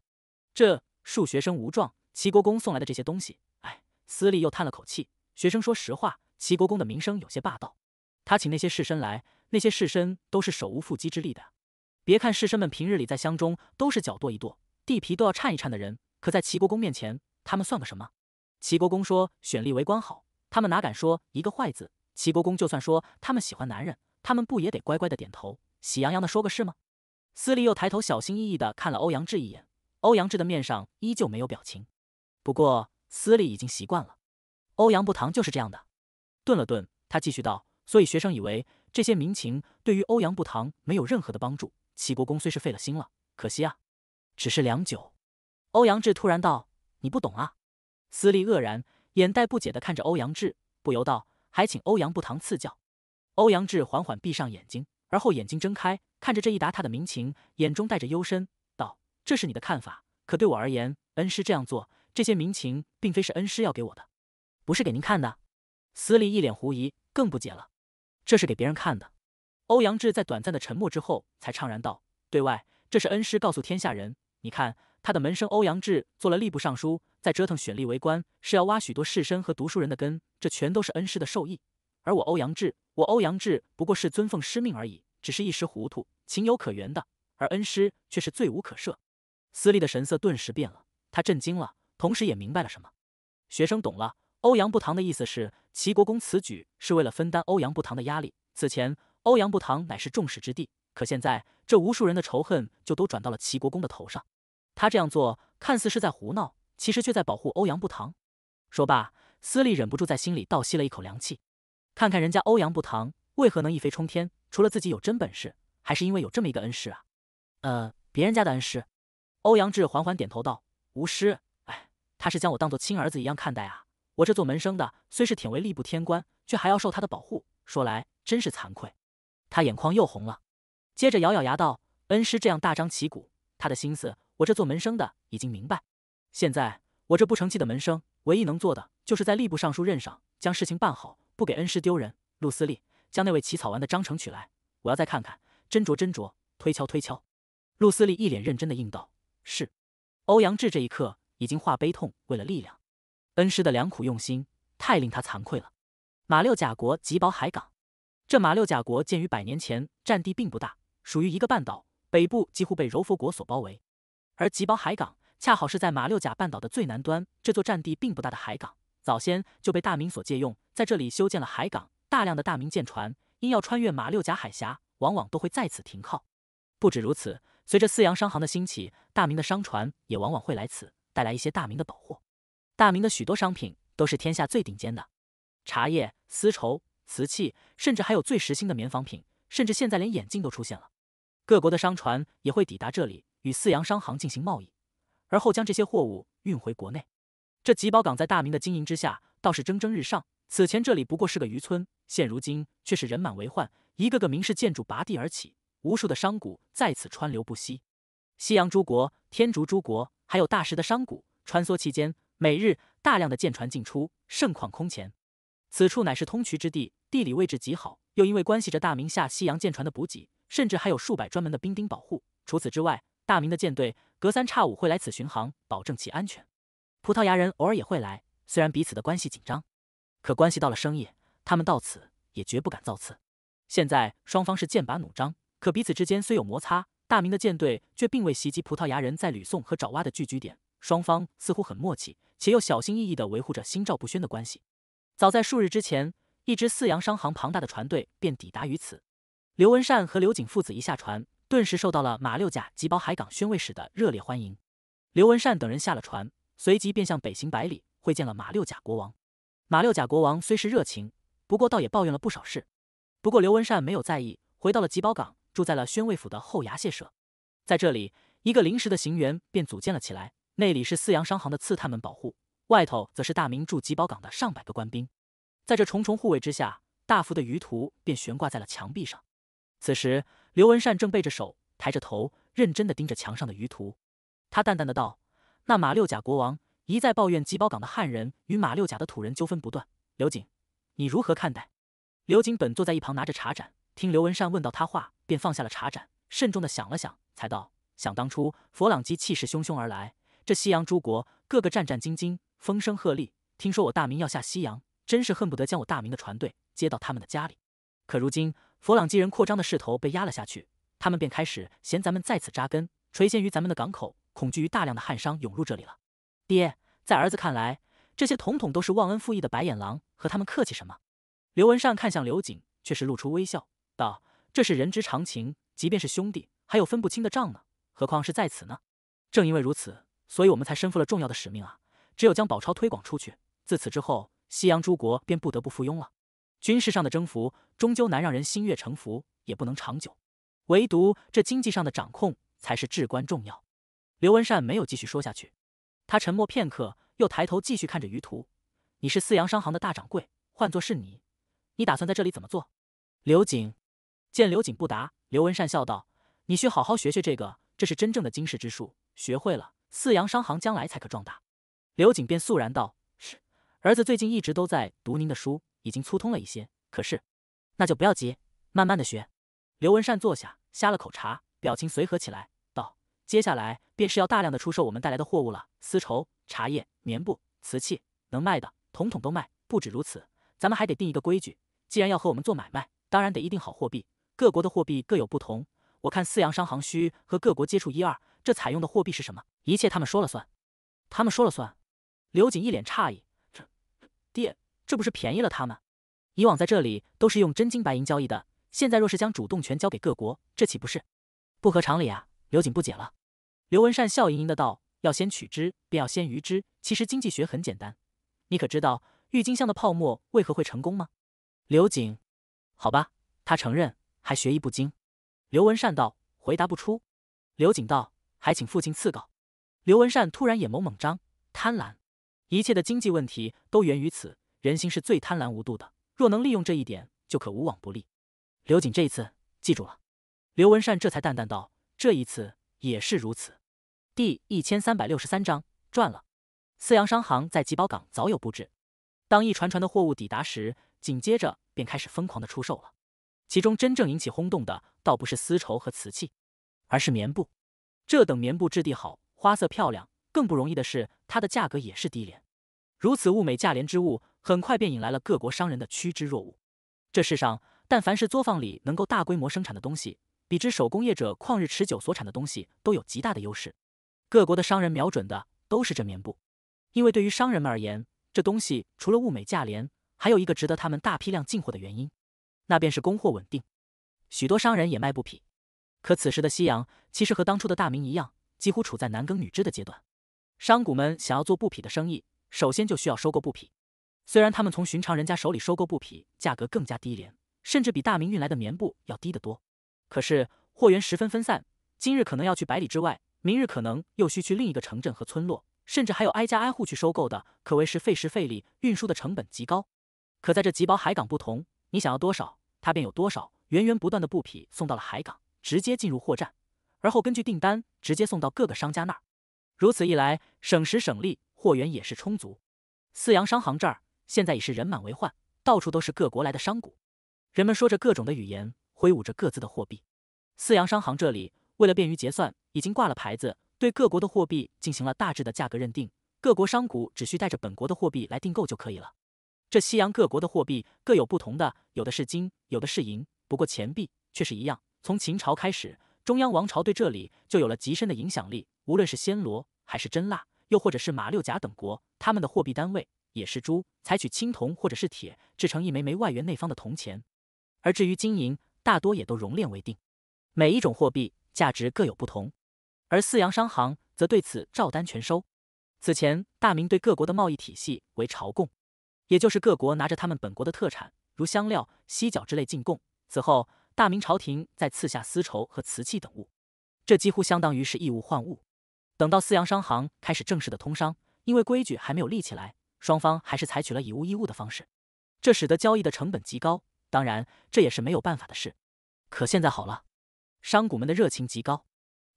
这数学生吴壮齐国公送来的这些东西，哎，司隶又叹了口气。学生说实话，齐国公的名声有些霸道。他请那些士绅来，那些士绅都是手无缚鸡之力的。别看士绅们平日里在乡中都是脚跺一跺，地皮都要颤一颤的人，可在齐国公面前，他们算个什么？齐国公说选立为官好，他们哪敢说一个坏字？齐国公就算说他们喜欢男人，他们不也得乖乖的点头？喜洋洋的说个事吗？司利又抬头小心翼翼的看了欧阳志一眼，欧阳志的面上依旧没有表情，不过司利已经习惯了，欧阳不堂就是这样的。顿了顿，他继续道：“所以学生以为这些民情对于欧阳不堂没有任何的帮助。齐国公虽是费了心了，可惜啊。”只是良久，欧阳志突然道：“你不懂啊。”司利愕然，眼带不解的看着欧阳志，不由道：“还请欧阳不堂赐教。”欧阳志缓缓闭上眼睛。而后眼睛睁开，看着这一沓他的民情，眼中带着幽深，道：“这是你的看法，可对我而言，恩师这样做，这些民情并非是恩师要给我的，不是给您看的。”司礼一脸狐疑，更不解了：“这是给别人看的。”欧阳志在短暂的沉默之后，才怅然道：“对外，这是恩师告诉天下人。你看，他的门生欧阳志做了吏部尚书，在折腾选吏为官，是要挖许多士绅和读书人的根，这全都是恩师的授意。”而我欧阳志，我欧阳志不过是遵奉师命而已，只是一时糊涂，情有可原的。而恩师却是罪无可赦。司隶的神色顿时变了，他震惊了，同时也明白了什么。学生懂了，欧阳不堂的意思是，齐国公此举是为了分担欧阳不堂的压力。此前，欧阳不堂乃是众矢之的，可现在，这无数人的仇恨就都转到了齐国公的头上。他这样做，看似是在胡闹，其实却在保护欧阳不堂。说罢，司隶忍不住在心里倒吸了一口凉气。看看人家欧阳不堂为何能一飞冲天，除了自己有真本事，还是因为有这么一个恩师啊！呃，别人家的恩师，欧阳志缓缓点头道：“吴师，哎，他是将我当做亲儿子一样看待啊！我这做门生的虽是挺为吏部天官，却还要受他的保护，说来真是惭愧。”他眼眶又红了，接着咬咬牙道：“恩师这样大张旗鼓，他的心思我这做门生的已经明白。现在我这不成器的门生，唯一能做的就是在吏部尚书任上将事情办好。”不给恩师丢人，陆司令将那位起草完的章程取来，我要再看看，斟酌斟酌，推敲推敲。陆司令一脸认真的应道：“是。”欧阳志这一刻已经化悲痛为了力量，恩师的良苦用心太令他惭愧了。马六甲国吉宝海港，这马六甲国建于百年前，占地并不大，属于一个半岛，北部几乎被柔佛国所包围，而吉宝海港恰好是在马六甲半岛的最南端。这座占地并不大的海港，早先就被大明所借用。在这里修建了海港，大量的大明舰船因要穿越马六甲海峡，往往都会在此停靠。不止如此，随着四洋商行的兴起，大明的商船也往往会来此，带来一些大明的宝货。大明的许多商品都是天下最顶尖的，茶叶、丝绸、瓷器，甚至还有最时兴的棉纺品，甚至现在连眼镜都出现了。各国的商船也会抵达这里，与四洋商行进行贸易，而后将这些货物运回国内。这吉宝港在大明的经营之下，倒是蒸蒸日上。此前这里不过是个渔村，现如今却是人满为患，一个个名士建筑拔地而起，无数的商贾在此川流不息。西洋诸国、天竺诸国，还有大食的商贾穿梭其间，每日大量的舰船进出，盛况空前。此处乃是通衢之地，地理位置极好，又因为关系着大明下西洋舰船的补给，甚至还有数百专门的兵丁保护。除此之外，大明的舰队隔三差五会来此巡航，保证其安全。葡萄牙人偶尔也会来，虽然彼此的关系紧张。可关系到了生意，他们到此也绝不敢造次。现在双方是剑拔弩张，可彼此之间虽有摩擦，大明的舰队却并未袭击葡萄牙人在吕宋和爪哇的聚居点。双方似乎很默契，且又小心翼翼地维护着心照不宣的关系。早在数日之前，一支四洋商行庞大的船队便抵达于此。刘文善和刘景父子一下船，顿时受到了马六甲及宝海港宣慰使的热烈欢迎。刘文善等人下了船，随即便向北行百里，会见了马六甲国王。马六甲国王虽是热情，不过倒也抱怨了不少事。不过刘文善没有在意，回到了吉宝港，住在了宣慰府的后衙歇舍。在这里，一个临时的行员便组建了起来。内里是四洋商行的刺探们保护，外头则是大明驻吉宝港的上百个官兵。在这重重护卫之下，大幅的舆图便悬挂在了墙壁上。此时，刘文善正背着手，抬着头，认真的盯着墙上的舆图。他淡淡的道：“那马六甲国王。”一再抱怨吉宝港的汉人与马六甲的土人纠纷不断。刘瑾，你如何看待？刘瑾本坐在一旁拿着茶盏，听刘文善问到他话，便放下了茶盏，慎重的想了想，才道：想当初佛朗机气势汹汹而来，这西洋诸国个个战战兢兢，风声鹤唳。听说我大明要下西洋，真是恨不得将我大明的船队接到他们的家里。可如今佛朗机人扩张的势头被压了下去，他们便开始嫌咱们在此扎根，垂涎于咱们的港口，恐惧于大量的汉商涌入这里了。爹，在儿子看来，这些统统都是忘恩负义的白眼狼，和他们客气什么？刘文善看向刘瑾，却是露出微笑，道：“这是人之常情，即便是兄弟，还有分不清的账呢，何况是在此呢？正因为如此，所以我们才身负了重要的使命啊！只有将宝钞推广出去，自此之后，西洋诸国便不得不附庸了。军事上的征服终究难让人心悦诚服，也不能长久，唯独这经济上的掌控才是至关重要。”刘文善没有继续说下去。他沉默片刻，又抬头继续看着余图。你是四阳商行的大掌柜，换作是你，你打算在这里怎么做？刘瑾见刘瑾不答，刘文善笑道：“你需好好学学这个，这是真正的经世之术。学会了，四阳商行将来才可壮大。”刘瑾便肃然道：“是，儿子最近一直都在读您的书，已经粗通了一些。可是……那就不要急，慢慢的学。”刘文善坐下，呷了口茶，表情随和起来。接下来便是要大量的出售我们带来的货物了，丝绸、茶叶、棉布、瓷器，能卖的统统都卖。不止如此，咱们还得定一个规矩，既然要和我们做买卖，当然得议定好货币。各国的货币各有不同，我看四洋商行需和各国接触一二，这采用的货币是什么？一切他们说了算。他们说了算？刘瑾一脸诧异，这爹，这不是便宜了他们？以往在这里都是用真金白银交易的，现在若是将主动权交给各国，这岂不是不合常理啊？刘瑾不解了。刘文善笑盈盈的道：“要先取之，便要先予之。其实经济学很简单，你可知道郁金香的泡沫为何会成功吗？”刘瑾：“好吧，他承认还学艺不精。刘文善道：“回答不出。”刘瑾道：“还请父亲赐告。”刘文善突然眼眸猛张，贪婪，一切的经济问题都源于此，人心是最贪婪无度的，若能利用这一点，就可无往不利。刘瑾这一次记住了。刘文善这才淡淡道：“这一次也是如此。”第一千三百六十三章赚了。四洋商行在吉宝港早有布置，当一船船的货物抵达时，紧接着便开始疯狂的出售了。其中真正引起轰动的，倒不是丝绸和瓷器，而是棉布。这等棉布质地好，花色漂亮，更不容易的是它的价格也是低廉。如此物美价廉之物，很快便引来了各国商人的趋之若鹜。这世上，但凡是作坊里能够大规模生产的东西，比之手工业者旷日持久所产的东西，都有极大的优势。各国的商人瞄准的都是这棉布，因为对于商人们而言，这东西除了物美价廉，还有一个值得他们大批量进货的原因，那便是供货稳定。许多商人也卖布匹，可此时的西洋其实和当初的大明一样，几乎处在男耕女织的阶段。商贾们想要做布匹的生意，首先就需要收购布匹。虽然他们从寻常人家手里收购布匹，价格更加低廉，甚至比大明运来的棉布要低得多，可是货源十分分散，今日可能要去百里之外。明日可能又需去另一个城镇和村落，甚至还有挨家挨户去收购的，可谓是费时费力，运输的成本极高。可在这吉宝海港不同，你想要多少，他便有多少，源源不断的布匹送到了海港，直接进入货站，而后根据订单直接送到各个商家那儿。如此一来，省时省力，货源也是充足。四洋商行这儿现在已是人满为患，到处都是各国来的商贾，人们说着各种的语言，挥舞着各自的货币。四洋商行这里。为了便于结算，已经挂了牌子，对各国的货币进行了大致的价格认定。各国商贾只需带着本国的货币来订购就可以了。这西洋各国的货币各有不同的，有的是金，有的是银，不过钱币却是一样。从秦朝开始，中央王朝对这里就有了极深的影响力。无论是暹罗还是真腊，又或者是马六甲等国，他们的货币单位也是铢，采取青铜或者是铁制成一枚枚外圆内方的铜钱。而至于金银，大多也都熔炼为锭。每一种货币。价值各有不同，而四洋商行则对此照单全收。此前，大明对各国的贸易体系为朝贡，也就是各国拿着他们本国的特产，如香料、犀角之类进贡，此后大明朝廷再赐下丝绸和瓷器等物，这几乎相当于是以物换物。等到四洋商行开始正式的通商，因为规矩还没有立起来，双方还是采取了以物易物的方式，这使得交易的成本极高。当然，这也是没有办法的事。可现在好了。商贾们的热情极高，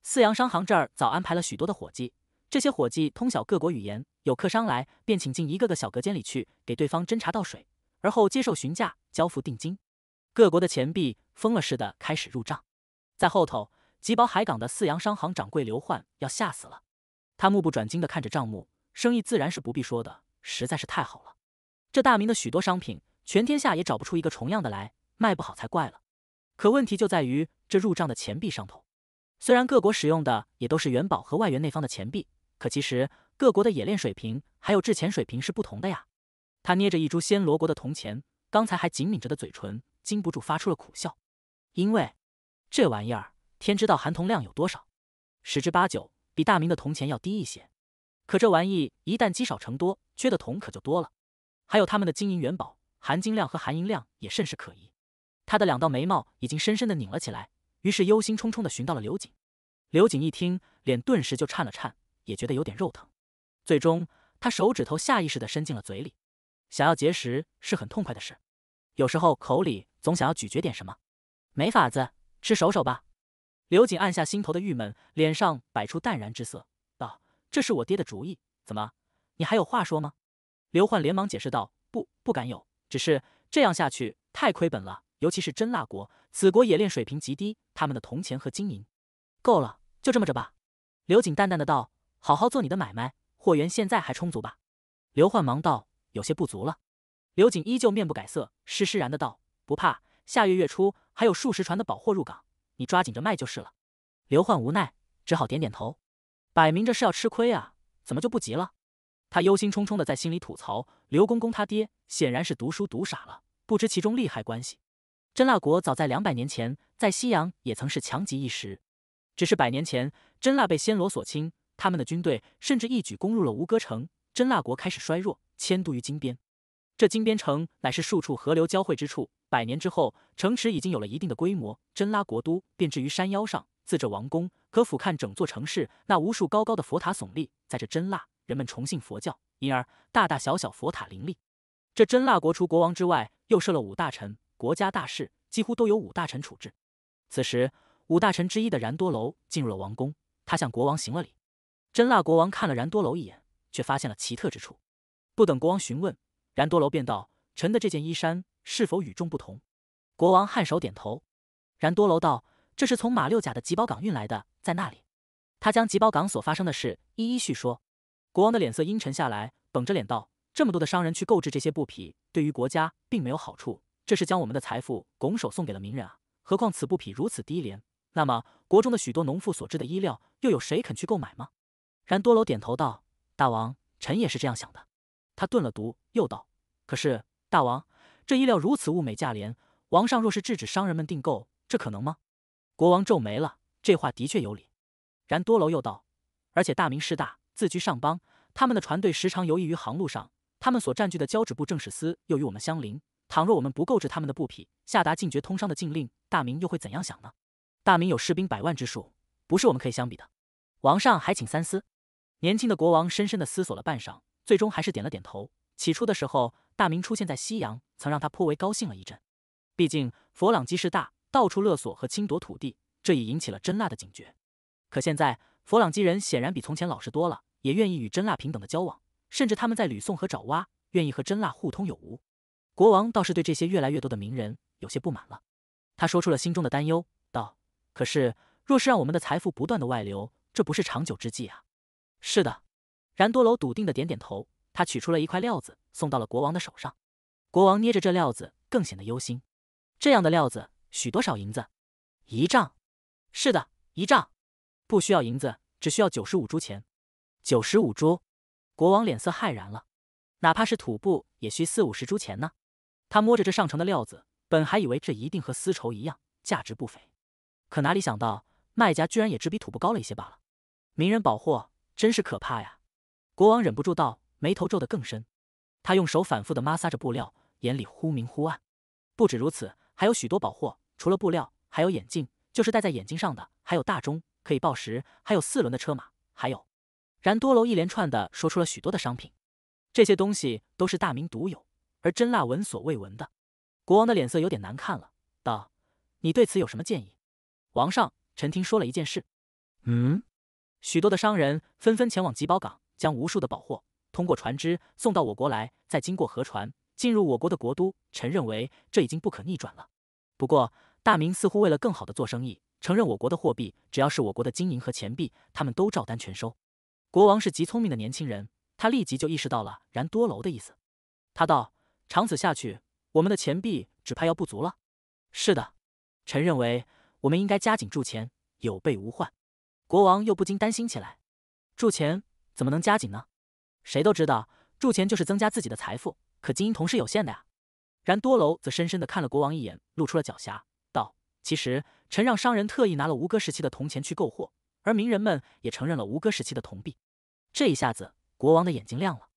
四洋商行这儿早安排了许多的伙计，这些伙计通晓各国语言，有客商来便请进一个个小隔间里去，给对方斟茶倒水，而后接受询价、交付定金。各国的钱币疯了似的开始入账，在后头，吉宝海港的四洋商行掌柜刘焕要吓死了，他目不转睛地看着账目，生意自然是不必说的，实在是太好了。这大明的许多商品，全天下也找不出一个重样的来，卖不好才怪了。可问题就在于这入账的钱币上头，虽然各国使用的也都是元宝和外圆那方的钱币，可其实各国的冶炼水平还有制钱水平是不同的呀。他捏着一株暹罗国的铜钱，刚才还紧抿着的嘴唇，禁不住发出了苦笑，因为这玩意儿天知道含铜量有多少，十之八九比大明的铜钱要低一些。可这玩意一旦积少成多，缺的铜可就多了。还有他们的金银元宝，含金量和含银量也甚是可疑。他的两道眉毛已经深深地拧了起来，于是忧心忡忡地寻到了刘瑾。刘瑾一听，脸顿时就颤了颤，也觉得有点肉疼。最终，他手指头下意识地伸进了嘴里，想要节食是很痛快的事。有时候口里总想要咀嚼点什么，没法子，吃手手吧。刘瑾按下心头的郁闷，脸上摆出淡然之色，道：“这是我爹的主意，怎么，你还有话说吗？”刘焕连忙解释道：“不，不敢有，只是这样下去太亏本了。”尤其是真腊国，此国冶炼水平极低，他们的铜钱和金银够了，就这么着吧。”刘瑾淡淡的道，“好好做你的买卖，货源现在还充足吧？”刘焕忙道：“有些不足了。”刘瑾依旧面不改色，施施然的道：“不怕，下月月初还有数十船的宝货入港，你抓紧着卖就是了。”刘焕无奈，只好点点头。摆明着是要吃亏啊，怎么就不急了？他忧心忡忡的在心里吐槽：“刘公公他爹显然是读书读傻了，不知其中利害关系。”真腊国早在两百年前，在西洋也曾是强极一时，只是百年前，真腊被暹罗所侵，他们的军队甚至一举攻入了吴哥城，真腊国开始衰弱，迁都于金边。这金边城乃是数处河流交汇之处，百年之后，城池已经有了一定的规模。真腊国都便置于山腰上，自这王宫可俯瞰整座城市。那无数高高的佛塔耸立在这真腊，人们崇信佛教，因而大大小小佛塔林立。这真腊国除国王之外，又设了五大臣。国家大事几乎都由五大臣处置。此时，五大臣之一的然多楼进入了王宫。他向国王行了礼。真腊国王看了然多楼一眼，却发现了奇特之处。不等国王询问，然多楼便道：“臣的这件衣衫是否与众不同？”国王颔首点头。然多楼道：“这是从马六甲的吉宝港运来的，在那里。”他将吉宝港所发生的事一一叙说。国王的脸色阴沉下来，绷着脸道：“这么多的商人去购置这些布匹，对于国家并没有好处。”这是将我们的财富拱手送给了名人啊！何况此布匹如此低廉，那么国中的许多农妇所制的衣料，又有谁肯去购买吗？然多楼点头道：“大王，臣也是这样想的。”他顿了读，又道：“可是，大王，这衣料如此物美价廉，王上若是制止商人们订购，这可能吗？”国王皱眉了，这话的确有理。然多楼又道：“而且大明势大，自居上邦，他们的船队时常游弋于航路上，他们所占据的交趾部政使司又与我们相邻。”倘若我们不购置他们的布匹，下达禁绝通商的禁令，大明又会怎样想呢？大明有士兵百万之数，不是我们可以相比的。王上还请三思。年轻的国王深深的思索了半晌，最终还是点了点头。起初的时候，大明出现在西洋，曾让他颇为高兴了一阵。毕竟佛朗机势大，到处勒索和侵夺土地，这已引起了真腊的警觉。可现在，佛朗机人显然比从前老实多了，也愿意与真腊平等的交往，甚至他们在吕宋和爪哇，愿意和真腊互通有无。国王倒是对这些越来越多的名人有些不满了，他说出了心中的担忧，道：“可是，若是让我们的财富不断的外流，这不是长久之计啊！”是的，然多楼笃定的点点头，他取出了一块料子，送到了国王的手上。国王捏着这料子，更显得忧心。这样的料子，许多少银子？一丈？是的，一丈，不需要银子，只需要九十五铢钱。九十五铢？国王脸色骇然了，哪怕是土布，也需四五十铢钱呢。他摸着这上乘的料子，本还以为这一定和丝绸一样价值不菲，可哪里想到卖家居然也只比土布高了一些罢了。名人宝货真是可怕呀！国王忍不住道，眉头皱得更深。他用手反复地摩挲着布料，眼里忽明忽暗。不止如此，还有许多宝货，除了布料，还有眼镜，就是戴在眼睛上的；还有大钟，可以报时；还有四轮的车马；还有……然多楼一连串的说出了许多的商品。这些东西都是大明独有。而真辣闻所未闻的，国王的脸色有点难看了，道：“你对此有什么建议？”王上，臣听说了一件事。嗯，许多的商人纷纷前往吉宝港，将无数的宝货通过船只送到我国来，再经过河船进入我国的国都。臣认为这已经不可逆转了。不过大明似乎为了更好的做生意，承认我国的货币，只要是我国的金银和钱币，他们都照单全收。国王是极聪明的年轻人，他立即就意识到了然多楼的意思。他道。长此下去，我们的钱币只怕要不足了。是的，臣认为我们应该加紧铸钱，有备无患。国王又不禁担心起来：铸钱怎么能加紧呢？谁都知道，铸钱就是增加自己的财富，可金银铜是有限的呀。然多楼则深深地看了国王一眼，露出了狡黠，道：“其实，臣让商人特意拿了吴哥时期的铜钱去购货，而名人们也承认了吴哥时期的铜币。这一下子，国王的眼睛亮了。”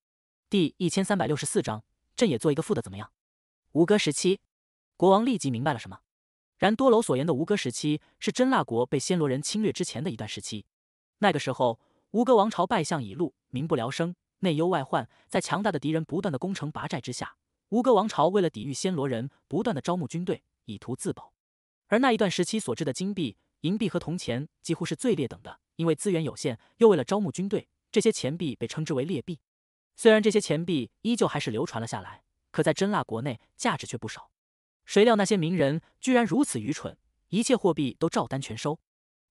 第一千三百六十四章。朕也做一个副的怎么样？吴哥时期，国王立即明白了什么？然多楼所言的吴哥时期是真腊国被暹罗人侵略之前的一段时期。那个时候，吴哥王朝败相已露，民不聊生，内忧外患，在强大的敌人不断的攻城拔寨之下，吴哥王朝为了抵御暹罗人，不断的招募军队以图自保。而那一段时期所制的金币、银币和铜钱几乎是最劣等的，因为资源有限，又为了招募军队，这些钱币被称之为劣币。虽然这些钱币依旧还是流传了下来，可在真腊国内价值却不少。谁料那些名人居然如此愚蠢，一切货币都照单全收。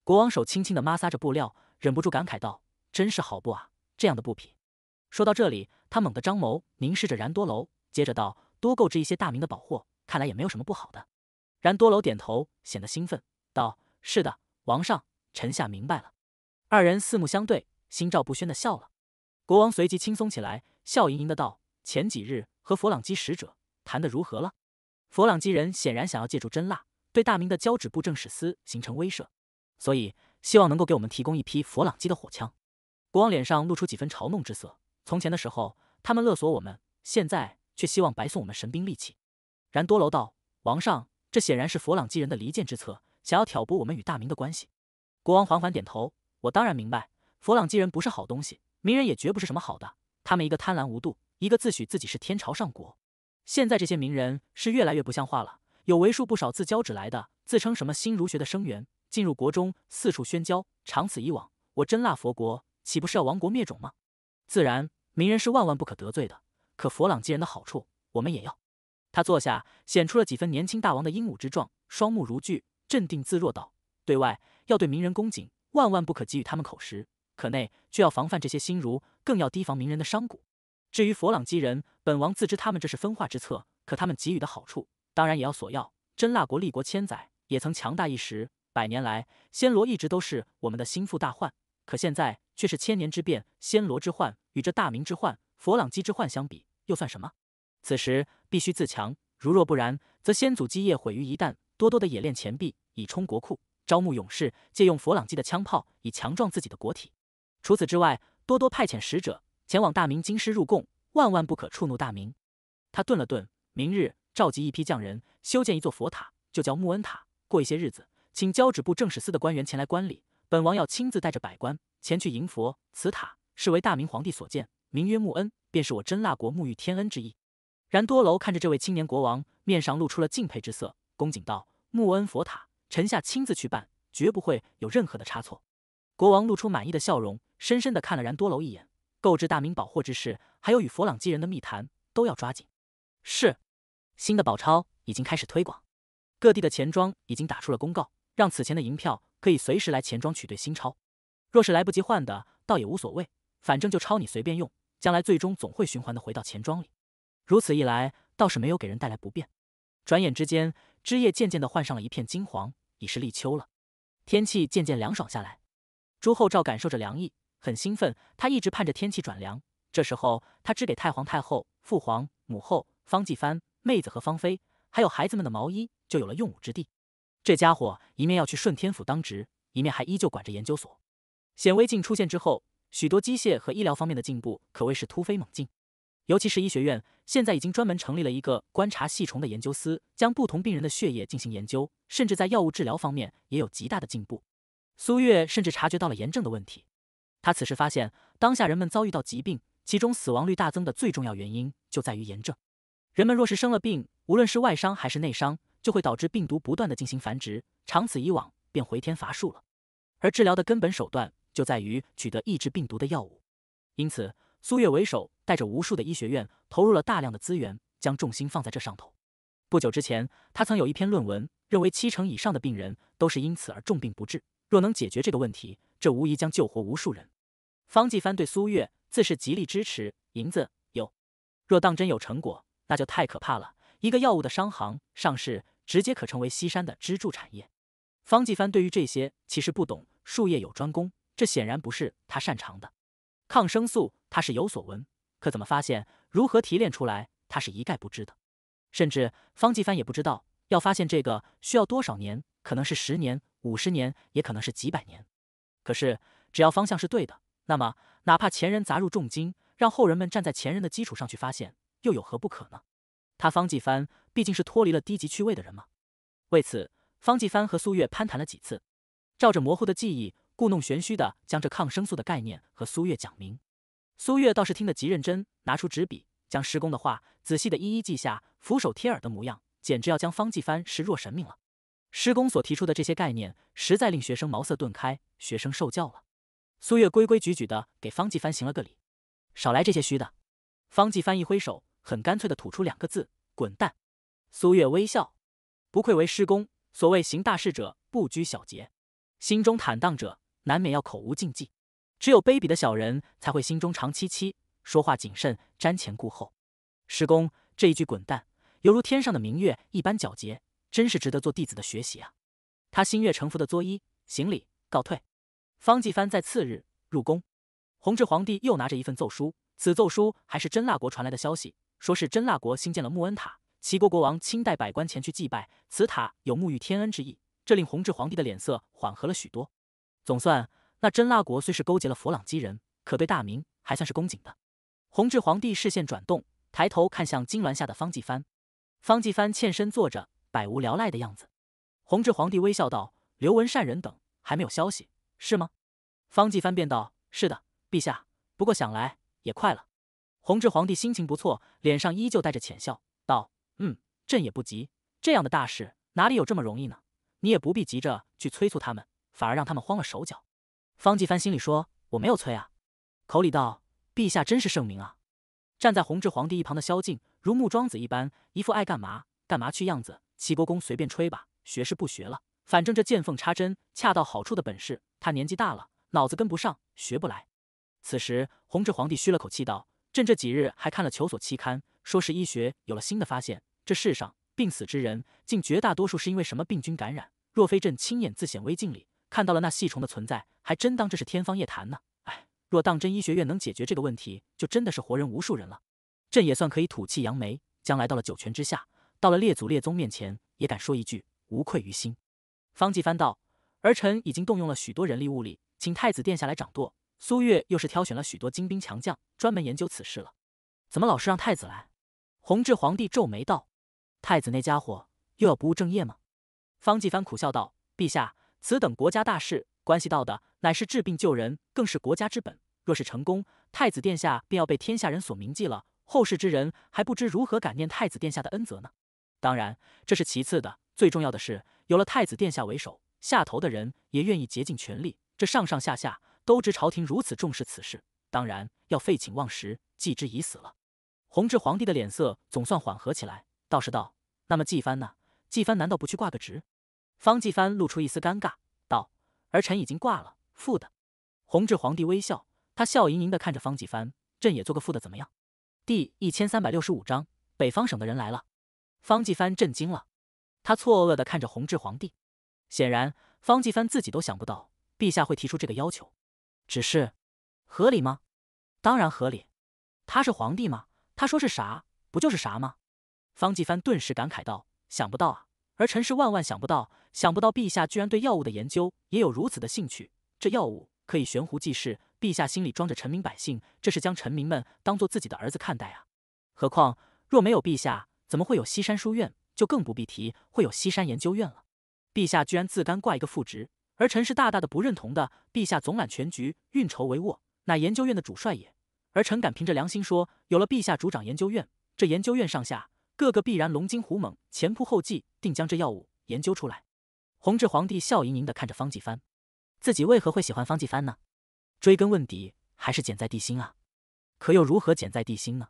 国王手轻轻地摩挲着布料，忍不住感慨道：“真是好布啊，这样的布匹。”说到这里，他猛地张眸凝视着然多楼，接着道：“多购置一些大明的宝货，看来也没有什么不好的。”然多楼点头，显得兴奋道：“是的，王上，臣下明白了。”二人四目相对，心照不宣地笑了。国王随即轻松起来，笑盈盈的道：“前几日和佛朗基使者谈的如何了？”佛朗基人显然想要借助真蜡对大明的交趾布政使司形成威慑，所以希望能够给我们提供一批佛朗基的火枪。国王脸上露出几分嘲弄之色：“从前的时候他们勒索我们，现在却希望白送我们神兵利器。”然多楼道，王上，这显然是佛朗基人的离间之策，想要挑拨我们与大明的关系。国王缓缓点头：“我当然明白，佛朗基人不是好东西。”名人也绝不是什么好的，他们一个贪婪无度，一个自诩自己是天朝上国。现在这些名人是越来越不像话了，有为数不少自交趾来的，自称什么新儒学的生源，进入国中四处宣教，长此以往，我真腊佛国岂不是要亡国灭种吗？自然，名人是万万不可得罪的。可佛朗机人的好处，我们也要。他坐下，显出了几分年轻大王的英武之状，双目如炬，镇定自若道：“对外要对名人恭谨，万万不可给予他们口实。”可内却要防范这些心儒，更要提防名人的商贾。至于佛朗机人，本王自知他们这是分化之策，可他们给予的好处，当然也要索要。真腊国立国千载，也曾强大一时，百年来，暹罗一直都是我们的心腹大患。可现在却是千年之变，暹罗之患与这大明之患、佛朗机之患相比，又算什么？此时必须自强，如若不然，则先祖基业毁于一旦。多多的冶炼钱币以充国库，招募勇士，借用佛朗机的枪炮以强壮自己的国体。除此之外，多多派遣使者前往大明京师入贡，万万不可触怒大明。他顿了顿，明日召集一批匠人修建一座佛塔，就叫穆恩塔。过一些日子，请交趾部正史司的官员前来观礼，本王要亲自带着百官前去迎佛。此塔是为大明皇帝所建，名曰穆恩，便是我真腊国沐浴天恩之意。然多楼看着这位青年国王，面上露出了敬佩之色，恭敬道：“穆恩佛塔，臣下亲自去办，绝不会有任何的差错。”国王露出满意的笑容。深深地看了然多楼一眼，购置大明宝货之事，还有与佛朗机人的密谈，都要抓紧。是，新的宝钞已经开始推广，各地的钱庄已经打出了公告，让此前的银票可以随时来钱庄取兑新钞。若是来不及换的，倒也无所谓，反正就钞你随便用，将来最终总会循环的回到钱庄里。如此一来，倒是没有给人带来不便。转眼之间，枝叶渐渐地换上了一片金黄，已是立秋了，天气渐渐凉爽下来。朱厚照感受着凉意。很兴奋，他一直盼着天气转凉。这时候，他织给太皇太后、父皇、母后、方继藩、妹子和芳妃，还有孩子们的毛衣，就有了用武之地。这家伙一面要去顺天府当值，一面还依旧管着研究所。显微镜出现之后，许多机械和医疗方面的进步可谓是突飞猛进，尤其是医学院现在已经专门成立了一个观察细虫的研究司，将不同病人的血液进行研究，甚至在药物治疗方面也有极大的进步。苏月甚至察觉到了炎症的问题。他此时发现，当下人们遭遇到疾病，其中死亡率大增的最重要原因，就在于炎症。人们若是生了病，无论是外伤还是内伤，就会导致病毒不断的进行繁殖，长此以往便回天乏术了。而治疗的根本手段，就在于取得抑制病毒的药物。因此，苏月为首，带着无数的医学院，投入了大量的资源，将重心放在这上头。不久之前，他曾有一篇论文，认为七成以上的病人都是因此而重病不治。若能解决这个问题，这无疑将救活无数人。方继帆对苏月自是极力支持。银子有，若当真有成果，那就太可怕了。一个药物的商行上市，直接可成为西山的支柱产业。方继帆对于这些其实不懂，术业有专攻，这显然不是他擅长的。抗生素他是有所闻，可怎么发现，如何提炼出来，他是一概不知的。甚至方继帆也不知道，要发现这个需要多少年，可能是十年、五十年，也可能是几百年。可是，只要方向是对的，那么哪怕前人砸入重金，让后人们站在前人的基础上去发现，又有何不可呢？他方继帆毕竟是脱离了低级趣味的人嘛。为此，方继帆和苏月攀谈了几次，照着模糊的记忆，故弄玄虚的将这抗生素的概念和苏月讲明。苏月倒是听得极认真，拿出纸笔将师公的话仔细的一一记下，俯首贴耳的模样，简直要将方继帆视若神明了。师公所提出的这些概念，实在令学生茅塞顿开。学生受教了。苏月规规矩矩的给方继帆行了个礼。少来这些虚的。方继帆一挥手，很干脆的吐出两个字：滚蛋。苏月微笑，不愧为师公。所谓行大事者不拘小节，心中坦荡者难免要口无禁忌。只有卑鄙的小人才会心中长戚戚，说话谨慎，瞻前顾后。师公这一句“滚蛋”犹如天上的明月一般皎洁，真是值得做弟子的学习啊！他心悦诚服的作揖行礼，告退。方继帆在次日入宫，弘治皇帝又拿着一份奏书，此奏书还是真腊国传来的消息，说是真腊国新建了穆恩塔，齐国国王亲带百官前去祭拜，此塔有沐浴天恩之意，这令弘治皇帝的脸色缓和了许多。总算那真腊国虽是勾结了佛朗机人，可对大明还算是恭谨的。弘治皇帝视线转动，抬头看向金銮下的方继帆，方继帆欠身坐着，百无聊赖的样子。弘治皇帝微笑道：“刘文善人等还没有消息。”是吗？方继藩便道：“是的，陛下。不过想来也快了。”弘治皇帝心情不错，脸上依旧带着浅笑，道：“嗯，朕也不急。这样的大事哪里有这么容易呢？你也不必急着去催促他们，反而让他们慌了手脚。”方继藩心里说：“我没有催啊。”口里道：“陛下真是圣明啊！”站在弘治皇帝一旁的萧敬，如木桩子一般，一副爱干嘛干嘛去样子。齐国公随便吹吧，学是不学了。反正这见缝插针、恰到好处的本事，他年纪大了，脑子跟不上，学不来。此时，弘治皇帝吁了口气道：“朕这几日还看了《求索》期刊，说是医学有了新的发现。这世上病死之人，竟绝大多数是因为什么病菌感染。若非朕亲眼自显微镜里看到了那细虫的存在，还真当这是天方夜谭呢。哎，若当真医学院能解决这个问题，就真的是活人无数人了。朕也算可以吐气扬眉，将来到了九泉之下，到了列祖列宗面前，也敢说一句无愧于心。”方继藩道：“儿臣已经动用了许多人力物力，请太子殿下来掌舵。苏月又是挑选了许多精兵强将，专门研究此事了。怎么老是让太子来？”弘治皇帝皱眉道：“太子那家伙又要不务正业吗？”方继藩苦笑道：“陛下，此等国家大事，关系到的乃是治病救人，更是国家之本。若是成功，太子殿下便要被天下人所铭记了，后世之人还不知如何感念太子殿下的恩泽呢。当然，这是其次的。”最重要的是，有了太子殿下为首，下头的人，也愿意竭尽全力。这上上下下都知朝廷如此重视此事，当然要废寝忘食，继之已死了。弘治皇帝的脸色总算缓和起来，道士道：“那么纪帆呢？纪帆难道不去挂个职？”方纪帆露出一丝尴尬，道：“儿臣已经挂了副的。”弘治皇帝微笑，他笑盈盈的看着方纪帆：“朕也做个副的怎么样？”第一千三百六十五章北方省的人来了。方纪帆震惊了。他错愕的看着弘治皇帝，显然方继藩自己都想不到陛下会提出这个要求，只是，合理吗？当然合理。他是皇帝吗？他说是啥，不就是啥吗？方继藩顿时感慨道：“想不到啊，而臣是万万想不到，想不到陛下居然对药物的研究也有如此的兴趣。这药物可以悬壶济世，陛下心里装着臣民百姓，这是将臣民们当做自己的儿子看待啊。何况若没有陛下，怎么会有西山书院？”就更不必提会有西山研究院了。陛下居然自甘挂一个副职，儿臣是大大的不认同的。陛下总揽全局，运筹帷幄，乃研究院的主帅也。儿臣敢凭着良心说，有了陛下主掌研究院，这研究院上下个个必然龙精虎猛，前仆后继，定将这药物研究出来。弘治皇帝笑盈盈地看着方继帆，自己为何会喜欢方继帆呢？追根问底，还是捡在地心啊。可又如何捡在地心呢？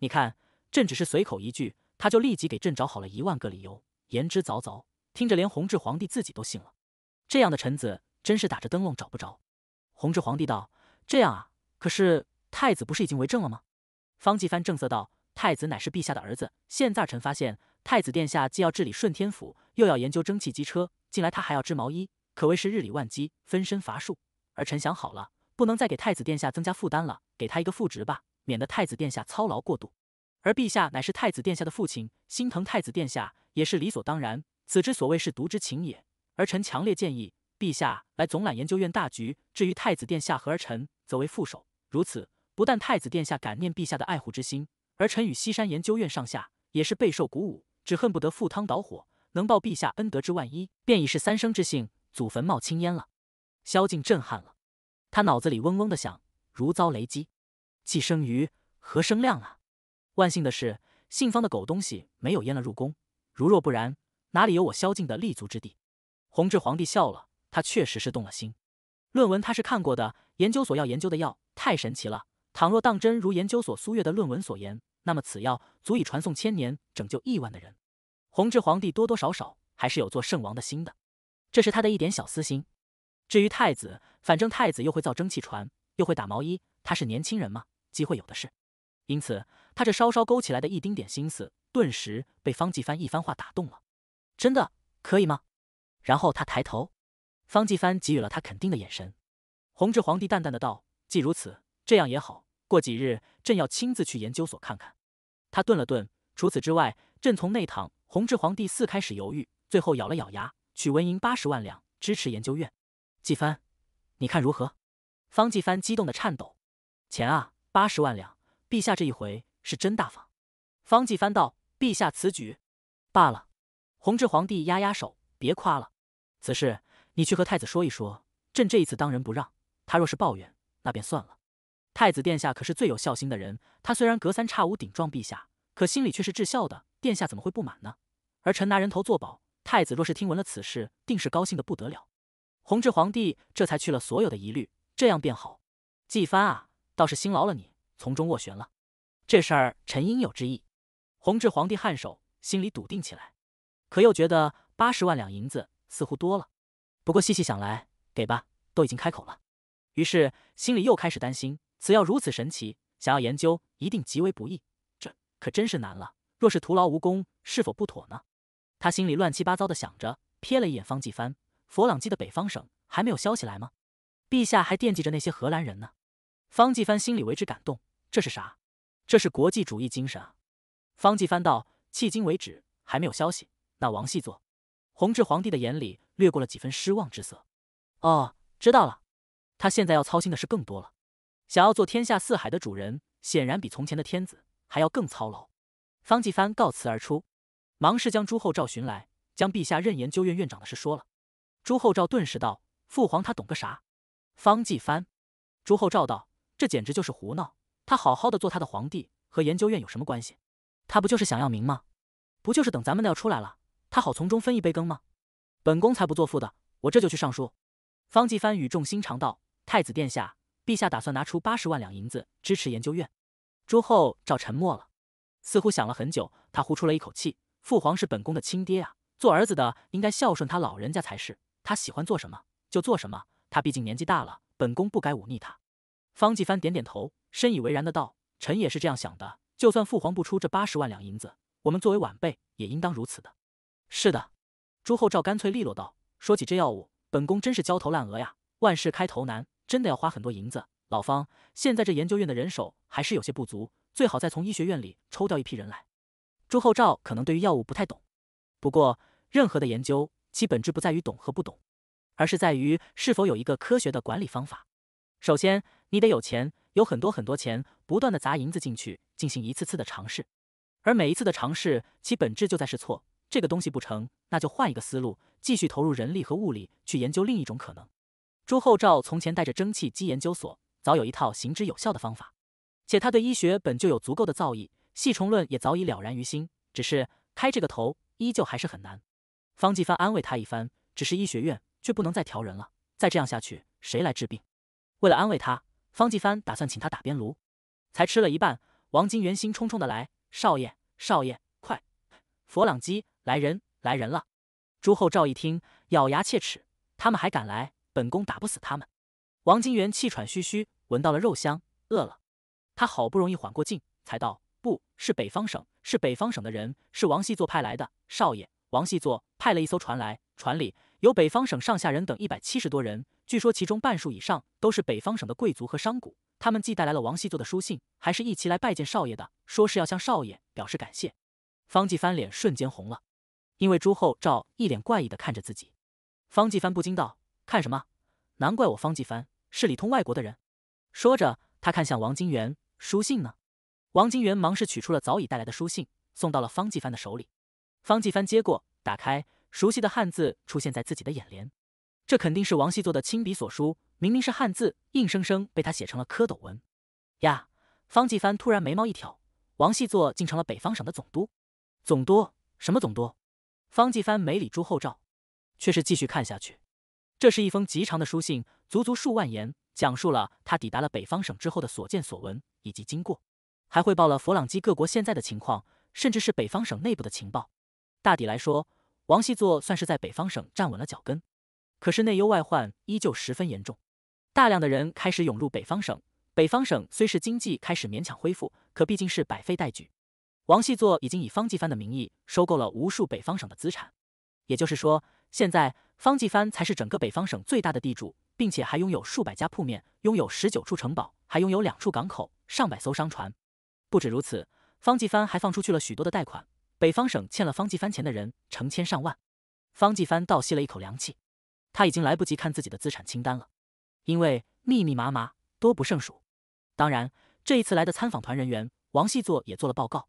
你看，朕只是随口一句。他就立即给朕找好了一万个理由，言之凿凿，听着连弘治皇帝自己都信了。这样的臣子真是打着灯笼找不着。弘治皇帝道：“这样啊，可是太子不是已经为政了吗？”方继藩正色道：“太子乃是陛下的儿子，现在臣发现，太子殿下既要治理顺天府，又要研究蒸汽机车，近来他还要织毛衣，可谓是日理万机，分身乏术。儿臣想好了，不能再给太子殿下增加负担了，给他一个副职吧，免得太子殿下操劳过度。”而陛下乃是太子殿下的父亲，心疼太子殿下也是理所当然。此之所谓是独之情也。儿臣强烈建议陛下来总揽研究院大局，至于太子殿下和儿臣，则为副手。如此，不但太子殿下感念陛下的爱护之心，儿臣与西山研究院上下也是备受鼓舞，只恨不得赴汤蹈火，能报陛下恩德之万一，便已是三生之幸，祖坟冒青烟了。萧敬震撼了，他脑子里嗡嗡的响，如遭雷击。既生瑜何生亮啊！万幸的是，信方的狗东西没有淹了入宫。如若不然，哪里有我萧敬的立足之地？弘治皇帝笑了，他确实是动了心。论文他是看过的，研究所要研究的药太神奇了。倘若当真如研究所苏月的论文所言，那么此药足以传颂千年，拯救亿万的人。弘治皇帝多多少少还是有做圣王的心的，这是他的一点小私心。至于太子，反正太子又会造蒸汽船，又会打毛衣，他是年轻人嘛，机会有的是。因此，他这稍稍勾起来的一丁点心思，顿时被方继帆一番话打动了。真的可以吗？然后他抬头，方继帆给予了他肯定的眼神。弘治皇帝淡淡的道：“既如此，这样也好。过几日，朕要亲自去研究所看看。”他顿了顿，除此之外，朕从内堂。弘治皇帝似开始犹豫，最后咬了咬牙，取纹银八十万两支持研究院。继帆，你看如何？方继帆激动的颤抖。钱啊，八十万两！陛下这一回是真大方，方继藩道：“陛下此举，罢了。”弘治皇帝压压手：“别夸了，此事你去和太子说一说。朕这一次当仁不让，他若是抱怨，那便算了。太子殿下可是最有孝心的人，他虽然隔三差五顶撞陛下，可心里却是至孝的。殿下怎么会不满呢？而臣拿人头作保，太子若是听闻了此事，定是高兴的不得了。”弘治皇帝这才去了所有的疑虑，这样便好。继藩啊，倒是辛劳了你。从中斡旋了，这事儿臣应有之义。弘治皇帝颔首，心里笃定起来，可又觉得八十万两银子似乎多了。不过细细想来，给吧，都已经开口了。于是心里又开始担心，此药如此神奇，想要研究一定极为不易，这可真是难了。若是徒劳无功，是否不妥呢？他心里乱七八糟的想着，瞥了一眼方继藩，佛朗机的北方省还没有消息来吗？陛下还惦记着那些荷兰人呢。方继藩心里为之感动。这是啥？这是国际主义精神啊！方继藩道：“迄今为止还没有消息。”那王细作，弘治皇帝的眼里掠过了几分失望之色。哦，知道了。他现在要操心的事更多了。想要做天下四海的主人，显然比从前的天子还要更操劳。方继藩告辞而出，忙是将朱厚照寻来，将陛下任研究院院长的事说了。朱厚照顿时道：“父皇他懂个啥？”方继藩，朱厚照道：“这简直就是胡闹。”他好好的做他的皇帝，和研究院有什么关系？他不就是想要名吗？不就是等咱们的要出来了，他好从中分一杯羹吗？本宫才不做负的，我这就去上书。方继藩语重心长道：“太子殿下，陛下打算拿出八十万两银子支持研究院。”朱厚照沉默了，似乎想了很久。他呼出了一口气：“父皇是本宫的亲爹啊，做儿子的应该孝顺他老人家才是。他喜欢做什么就做什么，他毕竟年纪大了，本宫不该忤逆他。”方继藩点点头，深以为然的道：“臣也是这样想的。就算父皇不出这八十万两银子，我们作为晚辈也应当如此的。”是的，朱厚照干脆利落道：“说起这药物，本宫真是焦头烂额呀。万事开头难，真的要花很多银子。老方，现在这研究院的人手还是有些不足，最好再从医学院里抽调一批人来。”朱厚照可能对于药物不太懂，不过任何的研究，其本质不在于懂和不懂，而是在于是否有一个科学的管理方法。首先，你得有钱，有很多很多钱，不断的砸银子进去，进行一次次的尝试。而每一次的尝试，其本质就在试错。这个东西不成，那就换一个思路，继续投入人力和物力去研究另一种可能。朱厚照从前带着蒸汽机研究所，早有一套行之有效的方法，且他对医学本就有足够的造诣，细虫论也早已了然于心。只是开这个头，依旧还是很难。方继帆安慰他一番，只是医学院却不能再调人了，再这样下去，谁来治病？为了安慰他，方继帆打算请他打边炉。才吃了一半，王金元心冲冲的来：“少爷，少爷，快！佛朗机来人，来人了！”朱厚照一听，咬牙切齿：“他们还敢来，本宫打不死他们！”王金元气喘吁吁，闻到了肉香，饿了。他好不容易缓过劲，才道：“不是北方省，是北方省的人，是王细作派来的。少爷，王细作派了一艘船来，船里有北方省上下人等一百七十多人。”据说其中半数以上都是北方省的贵族和商贾，他们既带来了王熙做的书信，还是一齐来拜见少爷的，说是要向少爷表示感谢。方继帆脸瞬间红了，因为朱厚照一脸怪异的看着自己。方继帆不禁道：“看什么？难怪我方继帆是里通外国的人。”说着，他看向王金元：“书信呢？”王金元忙是取出了早已带来的书信，送到了方继帆的手里。方继帆接过，打开，熟悉的汉字出现在自己的眼帘。这肯定是王细作的亲笔所书，明明是汉字，硬生生被他写成了蝌蚪文。呀！方继帆突然眉毛一挑，王细作竟成了北方省的总督。总督？什么总督？方继帆没理朱厚照，却是继续看下去。这是一封极长的书信，足足数万言，讲述了他抵达了北方省之后的所见所闻以及经过，还汇报了佛朗基各国现在的情况，甚至是北方省内部的情报。大抵来说，王细作算是在北方省站稳了脚跟。可是内忧外患依旧十分严重，大量的人开始涌入北方省。北方省虽是经济开始勉强恢复，可毕竟是百废待举。王细作已经以方继帆的名义收购了无数北方省的资产，也就是说，现在方继帆才是整个北方省最大的地主，并且还拥有数百家铺面，拥有十九处城堡，还拥有两处港口，上百艘商船。不止如此，方继帆还放出去了许多的贷款，北方省欠了方继帆钱的人成千上万。方继帆倒吸了一口凉气。他已经来不及看自己的资产清单了，因为密密麻麻，多不胜数。当然，这一次来的参访团人员，王细作也做了报告。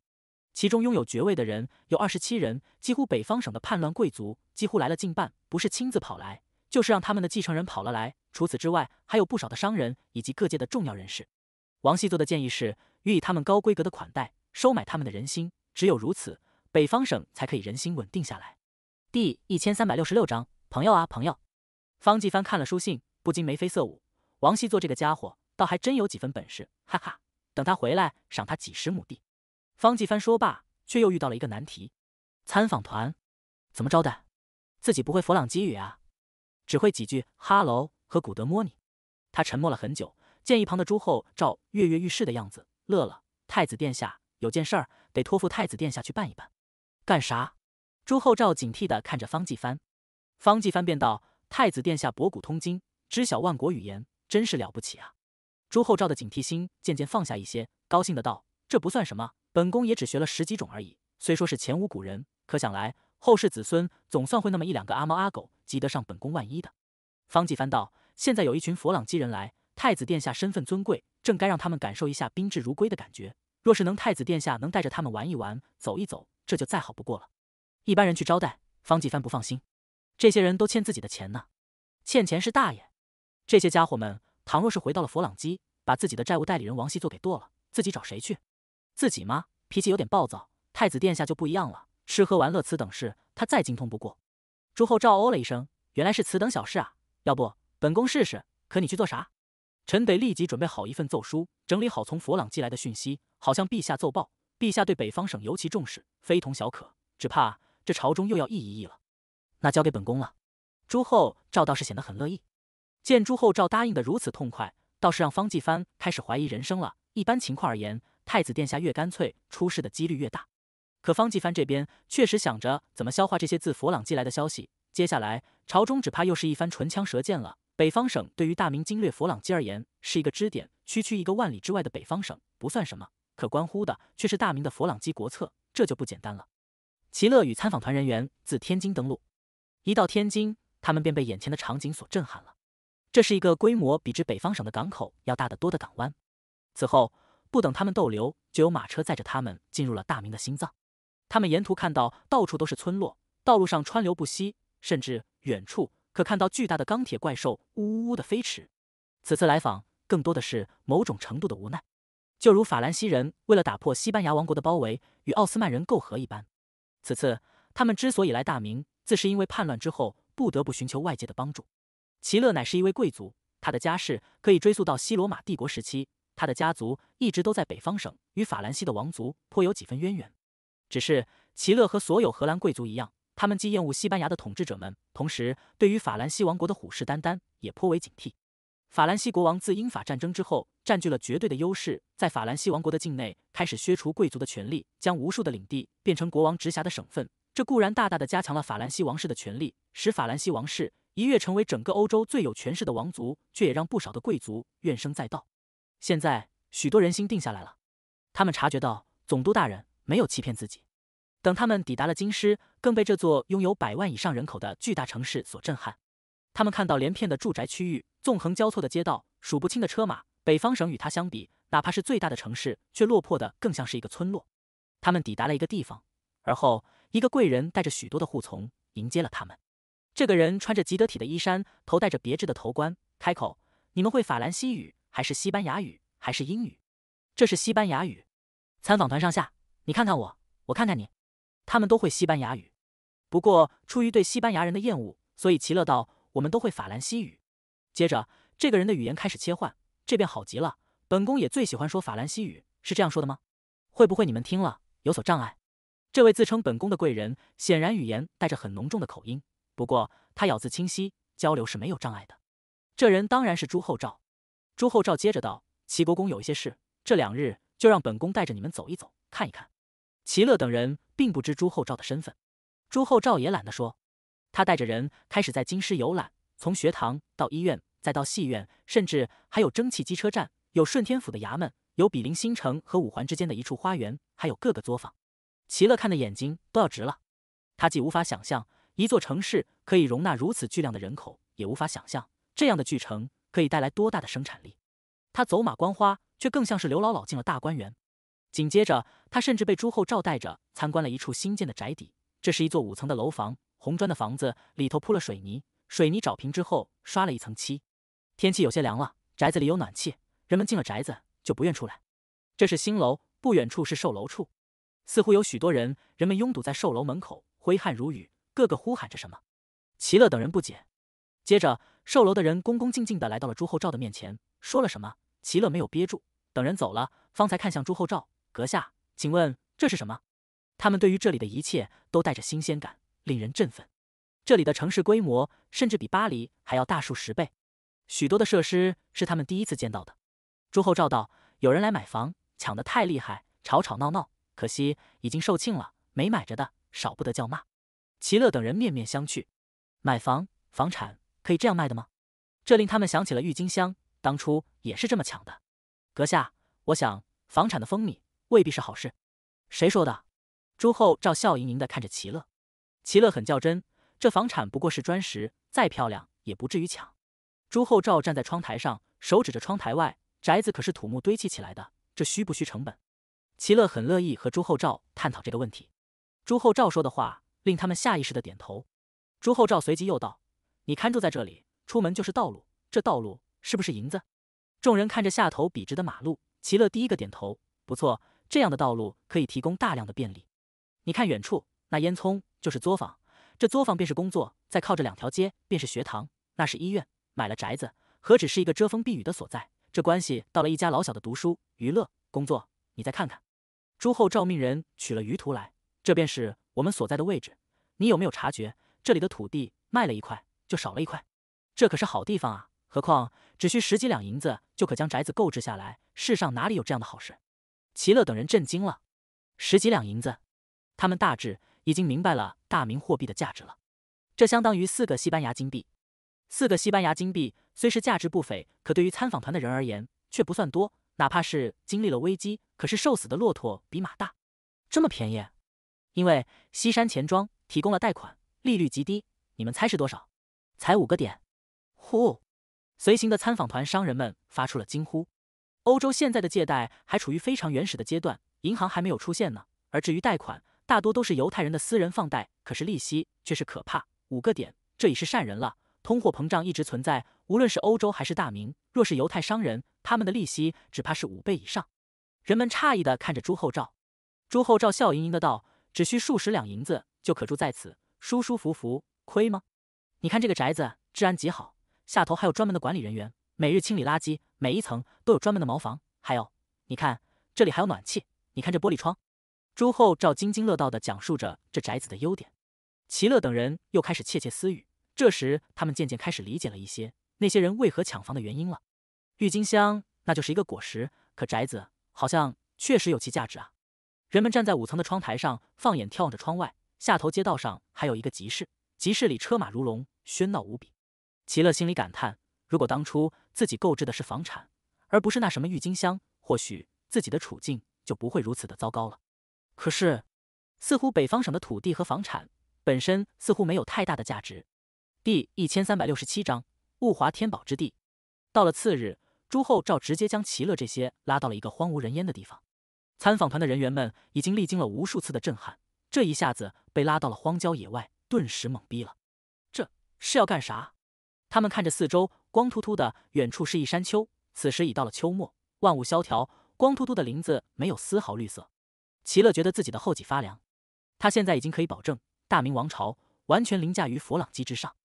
其中拥有爵位的人有二十七人，几乎北方省的叛乱贵族几乎来了近半，不是亲自跑来，就是让他们的继承人跑了来。除此之外，还有不少的商人以及各界的重要人士。王细作的建议是，予以他们高规格的款待，收买他们的人心。只有如此，北方省才可以人心稳定下来。第一千三百六十六章，朋友啊，朋友。方继帆看了书信，不禁眉飞色舞。王熙做这个家伙，倒还真有几分本事，哈哈！等他回来，赏他几十亩地。方继帆说罢，却又遇到了一个难题：参访团怎么招待？自己不会佛朗机语啊，只会几句“哈喽”和“古德摸你”。他沉默了很久，见一旁的朱厚照跃跃欲试的样子，乐了。太子殿下，有件事儿得托付太子殿下去办一办。干啥？朱厚照警惕地看着方继帆。方继帆便道。太子殿下博古通今，知晓万国语言，真是了不起啊！朱厚照的警惕心渐渐放下一些，高兴的道：“这不算什么，本宫也只学了十几种而已。虽说是前无古人，可想来后世子孙总算会那么一两个阿猫阿狗及得上本宫万一的。”方继藩道：“现在有一群佛朗机人来，太子殿下身份尊贵，正该让他们感受一下宾至如归的感觉。若是能太子殿下能带着他们玩一玩，走一走，这就再好不过了。一般人去招待，方继藩不放心。”这些人都欠自己的钱呢，欠钱是大爷。这些家伙们，倘若是回到了佛朗基，把自己的债务代理人王熙作给剁了，自己找谁去？自己吗？脾气有点暴躁。太子殿下就不一样了，吃喝玩乐此等事，他再精通不过。朱厚照哦了一声，原来是此等小事啊。要不本宫试试？可你去做啥？臣得立即准备好一份奏书，整理好从佛朗寄来的讯息，好向陛下奏报。陛下对北方省尤其重视，非同小可，只怕这朝中又要议一议了。那交给本宫了。朱厚照倒是显得很乐意，见朱厚照答应的如此痛快，倒是让方继藩开始怀疑人生了。一般情况而言，太子殿下越干脆，出事的几率越大。可方继藩这边确实想着怎么消化这些自佛朗机来的消息，接下来朝中只怕又是一番唇枪舌剑了。北方省对于大明经略佛朗基而言是一个支点，区区一个万里之外的北方省不算什么，可关乎的却是大明的佛朗基国策，这就不简单了。齐乐与参访团人员自天津登陆。一到天津，他们便被眼前的场景所震撼了。这是一个规模比之北方省的港口要大得多的港湾。此后，不等他们逗留，就有马车载着他们进入了大明的心脏。他们沿途看到到处都是村落，道路上川流不息，甚至远处可看到巨大的钢铁怪兽呜呜呜的飞驰。此次来访更多的是某种程度的无奈，就如法兰西人为了打破西班牙王国的包围与奥斯曼人媾和一般。此次他们之所以来大明。自是因为叛乱之后，不得不寻求外界的帮助。齐勒乃是一位贵族，他的家世可以追溯到西罗马帝国时期，他的家族一直都在北方省，与法兰西的王族颇有几分渊源。只是齐勒和所有荷兰贵族一样，他们既厌恶西班牙的统治者们，同时对于法兰西王国的虎视眈眈也颇为警惕。法兰西国王自英法战争之后占据了绝对的优势，在法兰西王国的境内开始削除贵族的权利，将无数的领地变成国王直辖的省份。这固然大大的加强了法兰西王室的权力，使法兰西王室一跃成为整个欧洲最有权势的王族，却也让不少的贵族怨声载道。现在许多人心定下来了，他们察觉到总督大人没有欺骗自己。等他们抵达了京师，更被这座拥有百万以上人口的巨大城市所震撼。他们看到连片的住宅区域、纵横交错的街道、数不清的车马。北方省与它相比，哪怕是最大的城市，却落魄的更像是一个村落。他们抵达了一个地方，而后。一个贵人带着许多的护从迎接了他们。这个人穿着吉得体的衣衫，头戴着别致的头冠，开口：“你们会法兰西语，还是西班牙语，还是英语？”“这是西班牙语。”参访团上下，你看看我，我看看你，他们都会西班牙语。不过出于对西班牙人的厌恶，所以齐乐道：“我们都会法兰西语。”接着，这个人的语言开始切换，这便好极了。本宫也最喜欢说法兰西语，是这样说的吗？会不会你们听了有所障碍？这位自称本宫的贵人，显然语言带着很浓重的口音，不过他咬字清晰，交流是没有障碍的。这人当然是朱厚照。朱厚照接着道：“齐国公有一些事，这两日就让本宫带着你们走一走，看一看。”齐乐等人并不知朱厚照的身份，朱厚照也懒得说。他带着人开始在京师游览，从学堂到医院，再到戏院，甚至还有蒸汽机车站，有顺天府的衙门，有比邻新城和五环之间的一处花园，还有各个作坊。齐乐看的眼睛都要直了，他既无法想象一座城市可以容纳如此巨量的人口，也无法想象这样的巨城可以带来多大的生产力。他走马观花，却更像是刘姥姥进了大观园。紧接着，他甚至被朱厚照带着参观了一处新建的宅邸。这是一座五层的楼房，红砖的房子，里头铺了水泥，水泥找平之后刷了一层漆。天气有些凉了，宅子里有暖气，人们进了宅子就不愿出来。这是新楼，不远处是售楼处。似乎有许多人，人们拥堵在售楼门口，挥汗如雨，个个呼喊着什么。齐乐等人不解。接着，售楼的人恭恭敬敬的来到了朱厚照的面前，说了什么。齐乐没有憋住，等人走了，方才看向朱厚照：“阁下，请问这是什么？”他们对于这里的一切都带着新鲜感，令人振奋。这里的城市规模甚至比巴黎还要大数十倍，许多的设施是他们第一次见到的。朱厚照道：“有人来买房，抢的太厉害，吵吵闹闹。”可惜已经售罄了，没买着的少不得叫骂。齐乐等人面面相觑，买房房产可以这样卖的吗？这令他们想起了郁金香，当初也是这么抢的。阁下，我想房产的风靡未必是好事。谁说的？朱厚照笑盈盈的看着齐乐，齐乐很较真，这房产不过是砖石，再漂亮也不至于抢。朱厚照站在窗台上，手指着窗台外，宅子可是土木堆砌起来的，这需不需成本？齐乐很乐意和朱厚照探讨这个问题，朱厚照说的话令他们下意识的点头。朱厚照随即又道：“你看住在这里，出门就是道路，这道路是不是银子？”众人看着下头笔直的马路，齐乐第一个点头：“不错，这样的道路可以提供大量的便利。你看远处那烟囱就是作坊，这作坊便是工作。再靠着两条街便是学堂，那是医院。买了宅子，何止是一个遮风避雨的所在，这关系到了一家老小的读书、娱乐、工作。你再看看。”朱厚照命人取了舆图来，这便是我们所在的位置。你有没有察觉，这里的土地卖了一块就少了一块？这可是好地方啊！何况只需十几两银子就可将宅子购置下来，世上哪里有这样的好事？齐乐等人震惊了。十几两银子，他们大致已经明白了大明货币的价值了。这相当于四个西班牙金币。四个西班牙金币虽是价值不菲，可对于参访团的人而言却不算多。哪怕是经历了危机，可是瘦死的骆驼比马大。这么便宜，因为西山钱庄提供了贷款，利率极低。你们猜是多少？才五个点！呼，随行的参访团商人们发出了惊呼。欧洲现在的借贷还处于非常原始的阶段，银行还没有出现呢。而至于贷款，大多都是犹太人的私人放贷，可是利息却是可怕，五个点，这已是善人了。通货膨胀一直存在。无论是欧洲还是大明，若是犹太商人，他们的利息只怕是五倍以上。人们诧异地看着朱厚照，朱厚照笑盈盈的道：“只需数十两银子就可住在此，舒舒服服，亏吗？你看这个宅子，治安极好，下头还有专门的管理人员，每日清理垃圾，每一层都有专门的茅房，还有，你看这里还有暖气，你看这玻璃窗。”朱厚照津津乐道的讲述着这宅子的优点，齐乐等人又开始窃窃私语。这时，他们渐渐开始理解了一些。那些人为何抢房的原因了？郁金香那就是一个果实，可宅子好像确实有其价值啊。人们站在五层的窗台上，放眼眺望着窗外下头街道上还有一个集市，集市里车马如龙，喧闹无比。齐乐心里感叹：如果当初自己购置的是房产，而不是那什么郁金香，或许自己的处境就不会如此的糟糕了。可是，似乎北方省的土地和房产本身似乎没有太大的价值。第一千三百六十七章。物华天宝之地，到了次日，朱厚照直接将齐乐这些拉到了一个荒无人烟的地方。参访团的人员们已经历经了无数次的震撼，这一下子被拉到了荒郊野外，顿时懵逼了。这是要干啥？他们看着四周光秃秃的，远处是一山丘。此时已到了秋末，万物萧条，光秃秃的林子没有丝毫绿色。齐乐觉得自己的后脊发凉。他现在已经可以保证，大明王朝完全凌驾于佛朗基之上。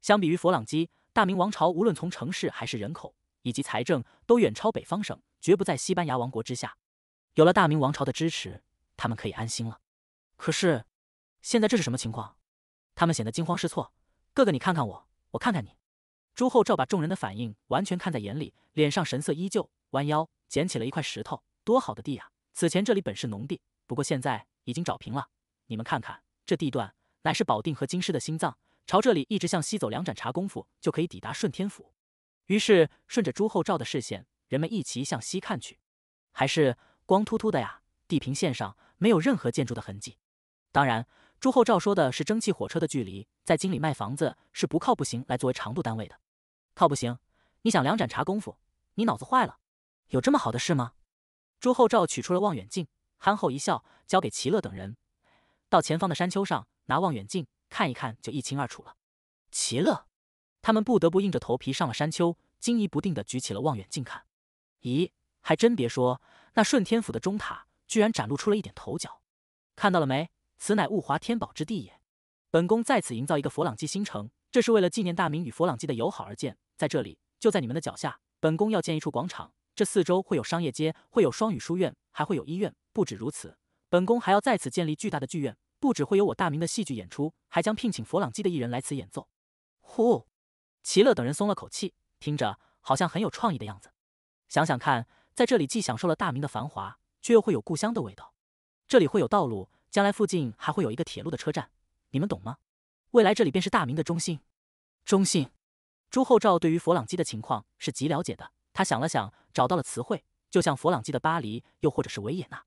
相比于佛朗基。大明王朝无论从城市还是人口以及财政，都远超北方省，绝不在西班牙王国之下。有了大明王朝的支持，他们可以安心了。可是，现在这是什么情况？他们显得惊慌失措，哥哥，你看看我，我看看你。朱厚照把众人的反应完全看在眼里，脸上神色依旧，弯腰捡起了一块石头。多好的地呀！此前这里本是农地，不过现在已经找平了。你们看看，这地段乃是保定和京师的心脏。朝这里一直向西走，两盏茶功夫就可以抵达顺天府。于是顺着朱厚照的视线，人们一齐向西看去，还是光秃秃的呀，地平线上没有任何建筑的痕迹。当然，朱厚照说的是蒸汽火车的距离，在京里卖房子是不靠步行来作为长度单位的，靠步行？你想两盏茶功夫？你脑子坏了？有这么好的事吗？朱厚照取出了望远镜，憨厚一笑，交给齐乐等人，到前方的山丘上拿望远镜。看一看就一清二楚了，奇乐，他们不得不硬着头皮上了山丘，惊疑不定地举起了望远镜看。咦，还真别说，那顺天府的中塔居然展露出了一点头角，看到了没？此乃物华天宝之地也。本宫在此营造一个佛朗机新城，这是为了纪念大明与佛朗机的友好而建。在这里，就在你们的脚下，本宫要建一处广场，这四周会有商业街，会有双语书院，还会有医院。不止如此，本宫还要在此建立巨大的剧院。不止会有我大明的戏剧演出，还将聘请佛朗基的艺人来此演奏。呼，齐乐等人松了口气，听着好像很有创意的样子。想想看，在这里既享受了大明的繁华，却又会有故乡的味道。这里会有道路，将来附近还会有一个铁路的车站，你们懂吗？未来这里便是大明的中心。中心，朱厚照对于佛朗基的情况是极了解的，他想了想，找到了词汇，就像佛朗基的巴黎，又或者是维也纳。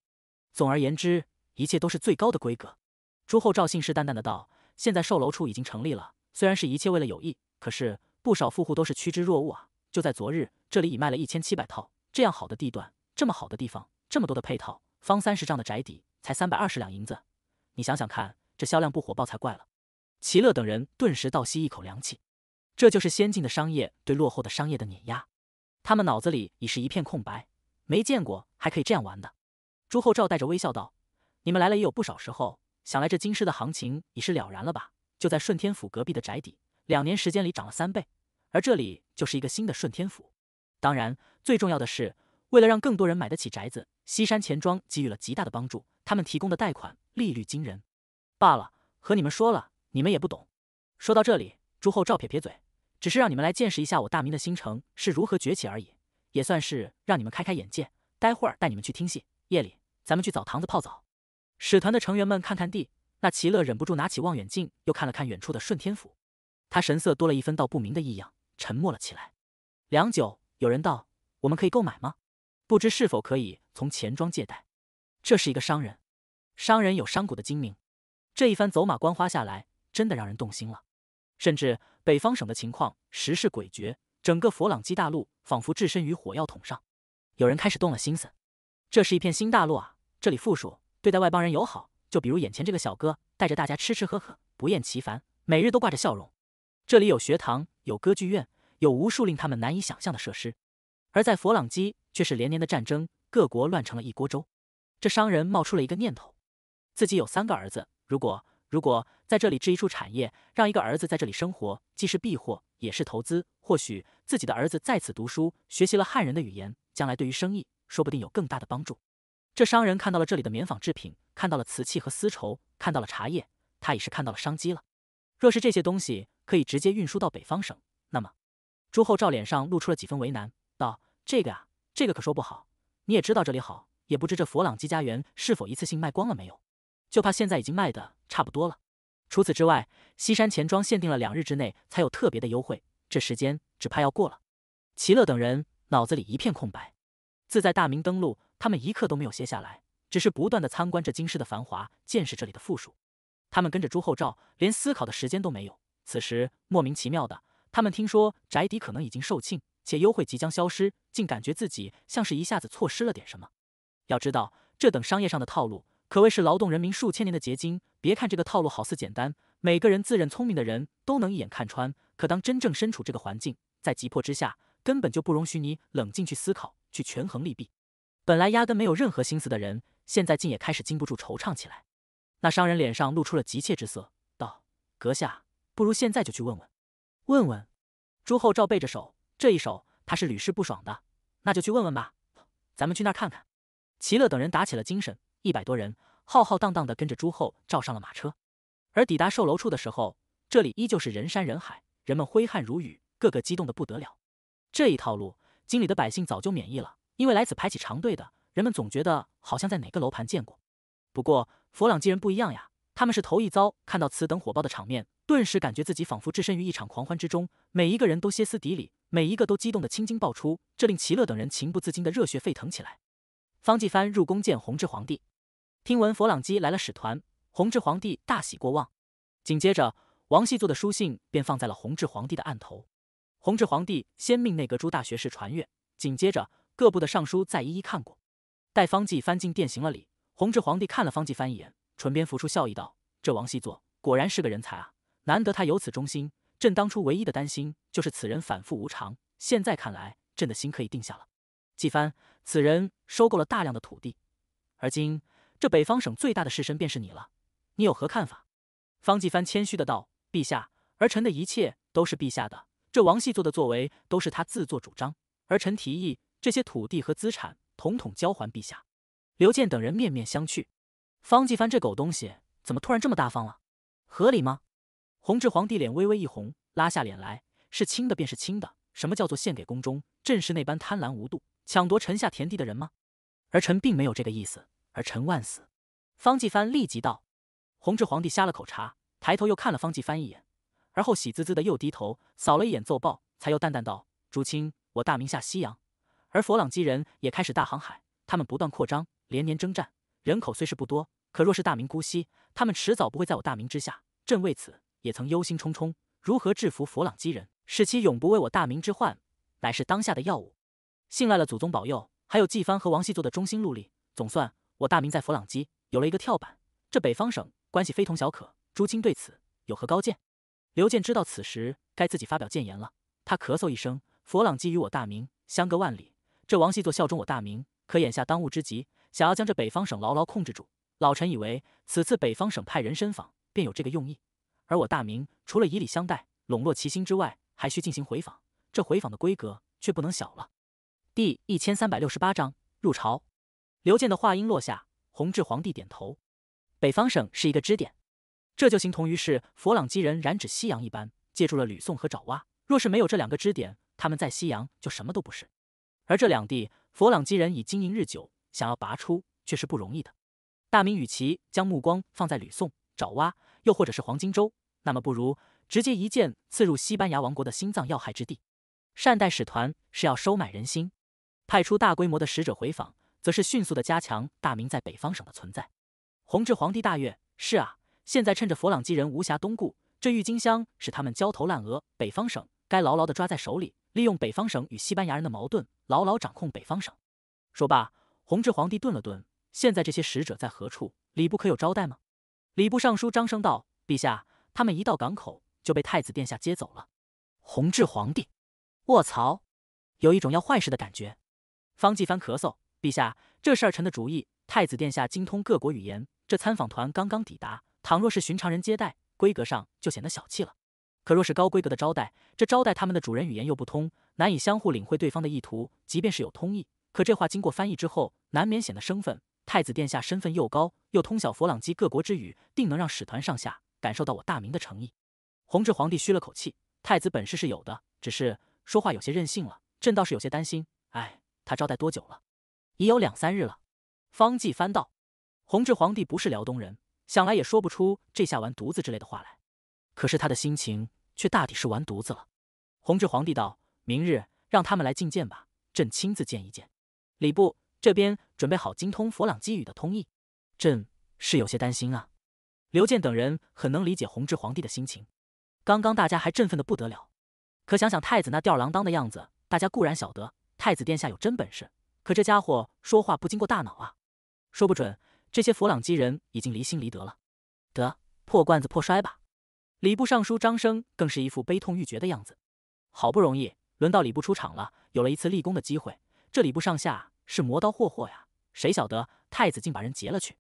总而言之，一切都是最高的规格。朱厚照信誓旦旦的道：“现在售楼处已经成立了，虽然是一切为了友谊，可是不少富户都是趋之若鹜啊！就在昨日，这里已卖了一千七百套。这样好的地段，这么好的地方，这么多的配套，方三十丈的宅邸才三百二十两银子，你想想看，这销量不火爆才怪了。”齐乐等人顿时倒吸一口凉气，这就是先进的商业对落后的商业的碾压，他们脑子里已是一片空白，没见过还可以这样玩的。朱厚照带着微笑道：“你们来了也有不少时候。”想来这京师的行情已是了然了吧？就在顺天府隔壁的宅邸，两年时间里涨了三倍，而这里就是一个新的顺天府。当然，最重要的是，为了让更多人买得起宅子，西山钱庄给予了极大的帮助，他们提供的贷款利率惊人。罢了，和你们说了，你们也不懂。说到这里，朱厚照撇撇嘴，只是让你们来见识一下我大明的新城是如何崛起而已，也算是让你们开开眼界。待会儿带你们去听戏，夜里咱们去澡堂子泡澡。使团的成员们看看地，那奇乐忍不住拿起望远镜，又看了看远处的顺天府，他神色多了一分道不明的异样，沉默了起来。良久，有人道：“我们可以购买吗？不知是否可以从钱庄借贷？”这是一个商人，商人有商贾的精明。这一番走马观花下来，真的让人动心了。甚至北方省的情况时事诡谲，整个佛朗基大陆仿佛置身于火药桶上。有人开始动了心思。这是一片新大陆啊，这里富庶。对待外邦人友好，就比如眼前这个小哥，带着大家吃吃喝喝，不厌其烦，每日都挂着笑容。这里有学堂，有歌剧院，有无数令他们难以想象的设施。而在佛朗基，却是连年的战争，各国乱成了一锅粥。这商人冒出了一个念头：自己有三个儿子，如果如果在这里置一处产业，让一个儿子在这里生活，既是避祸，也是投资。或许自己的儿子在此读书，学习了汉人的语言，将来对于生意，说不定有更大的帮助。这商人看到了这里的棉纺制品，看到了瓷器和丝绸，看到了茶叶，他已是看到了商机了。若是这些东西可以直接运输到北方省，那么朱厚照脸上露出了几分为难，道：“这个啊，这个可说不好。你也知道这里好，也不知这佛朗机家园是否一次性卖光了没有，就怕现在已经卖的差不多了。除此之外，西山钱庄限定了两日之内才有特别的优惠，这时间只怕要过了。”齐乐等人脑子里一片空白，自在大明登陆。他们一刻都没有歇下来，只是不断的参观着京师的繁华，见识这里的富庶。他们跟着朱厚照，连思考的时间都没有。此时莫名其妙的，他们听说宅邸可能已经售罄，且优惠即将消失，竟感觉自己像是一下子错失了点什么。要知道，这等商业上的套路，可谓是劳动人民数千年的结晶。别看这个套路好似简单，每个人自认聪明的人都能一眼看穿。可当真正身处这个环境，在急迫之下，根本就不容许你冷静去思考，去权衡利弊。本来压根没有任何心思的人，现在竟也开始禁不住惆怅起来。那商人脸上露出了急切之色，道：“阁下，不如现在就去问问，问问。”朱厚照背着手，这一手他是屡试不爽的。那就去问问吧，咱们去那儿看看。齐乐等人打起了精神，一百多人浩浩荡荡的跟着朱厚照上了马车。而抵达售楼处的时候，这里依旧是人山人海，人们挥汗如雨，个个激动的不得了。这一套路，京里的百姓早就免疫了。因为来此排起长队的人们总觉得好像在哪个楼盘见过，不过佛朗基人不一样呀，他们是头一遭看到此等火爆的场面，顿时感觉自己仿佛置身于一场狂欢之中，每一个人都歇斯底里，每一个都激动的青筋爆出，这令齐乐等人情不自禁的热血沸腾起来。方继帆入宫见弘治皇帝，听闻佛朗基来了使团，弘治皇帝大喜过望，紧接着王细作的书信便放在了弘治皇帝的案头，弘治皇帝先命内阁诸大学士传阅，紧接着。各部的尚书再一一看过，待方继翻进殿行了礼，弘治皇帝看了方继翻一眼，唇边浮出笑意道：“这王细作果然是个人才啊，难得他有此忠心。朕当初唯一的担心就是此人反复无常，现在看来，朕的心可以定下了。季帆，此人收购了大量的土地，而今这北方省最大的士绅便是你了，你有何看法？”方继藩谦虚的道：“陛下，儿臣的一切都是陛下的。这王细作的作为都是他自作主张，儿臣提议。”这些土地和资产统统交还陛下。刘健等人面面相觑，方继藩这狗东西怎么突然这么大方了？合理吗？弘治皇帝脸微微一红，拉下脸来，是亲的便是亲的，什么叫做献给宫中？朕是那般贪婪无度，抢夺臣下田地的人吗？儿臣并没有这个意思，儿臣万死。方继藩立即道。弘治皇帝呷了口茶，抬头又看了方继藩一眼，而后喜滋滋的又低头扫了一眼奏报，才又淡淡道：“竹清，我大明下西洋。”而佛朗基人也开始大航海，他们不断扩张，连年征战。人口虽是不多，可若是大明姑息，他们迟早不会在我大明之下。朕为此也曾忧心忡忡，如何制服佛朗基人，使其永不为我大明之患，乃是当下的要务。信赖了祖宗保佑，还有季帆和王熙做的忠心戮力，总算我大明在佛朗基有了一个跳板。这北方省关系非同小可，朱清对此有何高见？刘健知道此时该自己发表谏言了，他咳嗽一声，佛朗基与我大明相隔万里。这王细作效忠我大明，可眼下当务之急，想要将这北方省牢牢控制住。老臣以为，此次北方省派人参访，便有这个用意。而我大明除了以礼相待、笼络其心之外，还需进行回访。这回访的规格却不能小了。第一千三百六十八章入朝。刘健的话音落下，弘治皇帝点头。北方省是一个支点，这就形同于是佛朗机人染指西洋一般，借助了吕宋和爪哇。若是没有这两个支点，他们在西洋就什么都不是。而这两地佛朗机人已经营日久，想要拔出却是不容易的。大明与其将目光放在吕宋、爪哇，又或者是黄金州，那么不如直接一剑刺入西班牙王国的心脏要害之地。善待使团是要收买人心，派出大规模的使者回访，则是迅速的加强大明在北方省的存在。弘治皇帝大悦：“是啊，现在趁着佛朗机人无暇东顾，这郁金香使他们焦头烂额，北方省该牢牢的抓在手里。”利用北方省与西班牙人的矛盾，牢牢掌控北方省。说罢，弘治皇帝顿了顿，现在这些使者在何处？礼部可有招待吗？礼部尚书张生道：“陛下，他们一到港口就被太子殿下接走了。”弘治皇帝，卧槽，有一种要坏事的感觉。方继藩咳嗽：“陛下，这事儿臣的主意。太子殿下精通各国语言，这参访团刚刚抵达，倘若是寻常人接待，规格上就显得小气了。”可若是高规格的招待，这招待他们的主人语言又不通，难以相互领会对方的意图。即便是有通意，可这话经过翻译之后，难免显得生分。太子殿下身份又高，又通晓佛朗机各国之语，定能让使团上下感受到我大明的诚意。弘治皇帝吁了口气，太子本事是有的，只是说话有些任性了，朕倒是有些担心。哎，他招待多久了？已有两三日了。方继翻道，弘治皇帝不是辽东人，想来也说不出这下完犊子之类的话来。可是他的心情。却大抵是完犊子了。弘治皇帝道：“明日让他们来觐见吧，朕亲自见一见。”礼部这边准备好精通佛朗机语的通译。朕是有些担心啊。刘健等人很能理解弘治皇帝的心情。刚刚大家还振奋的不得了，可想想太子那吊儿郎当的样子，大家固然晓得太子殿下有真本事，可这家伙说话不经过大脑啊，说不准这些佛朗机人已经离心离德了。得破罐子破摔吧。礼部尚书张生更是一副悲痛欲绝的样子。好不容易轮到礼部出场了，有了一次立功的机会，这礼部上下是磨刀霍霍呀！谁晓得太子竟把人劫了去？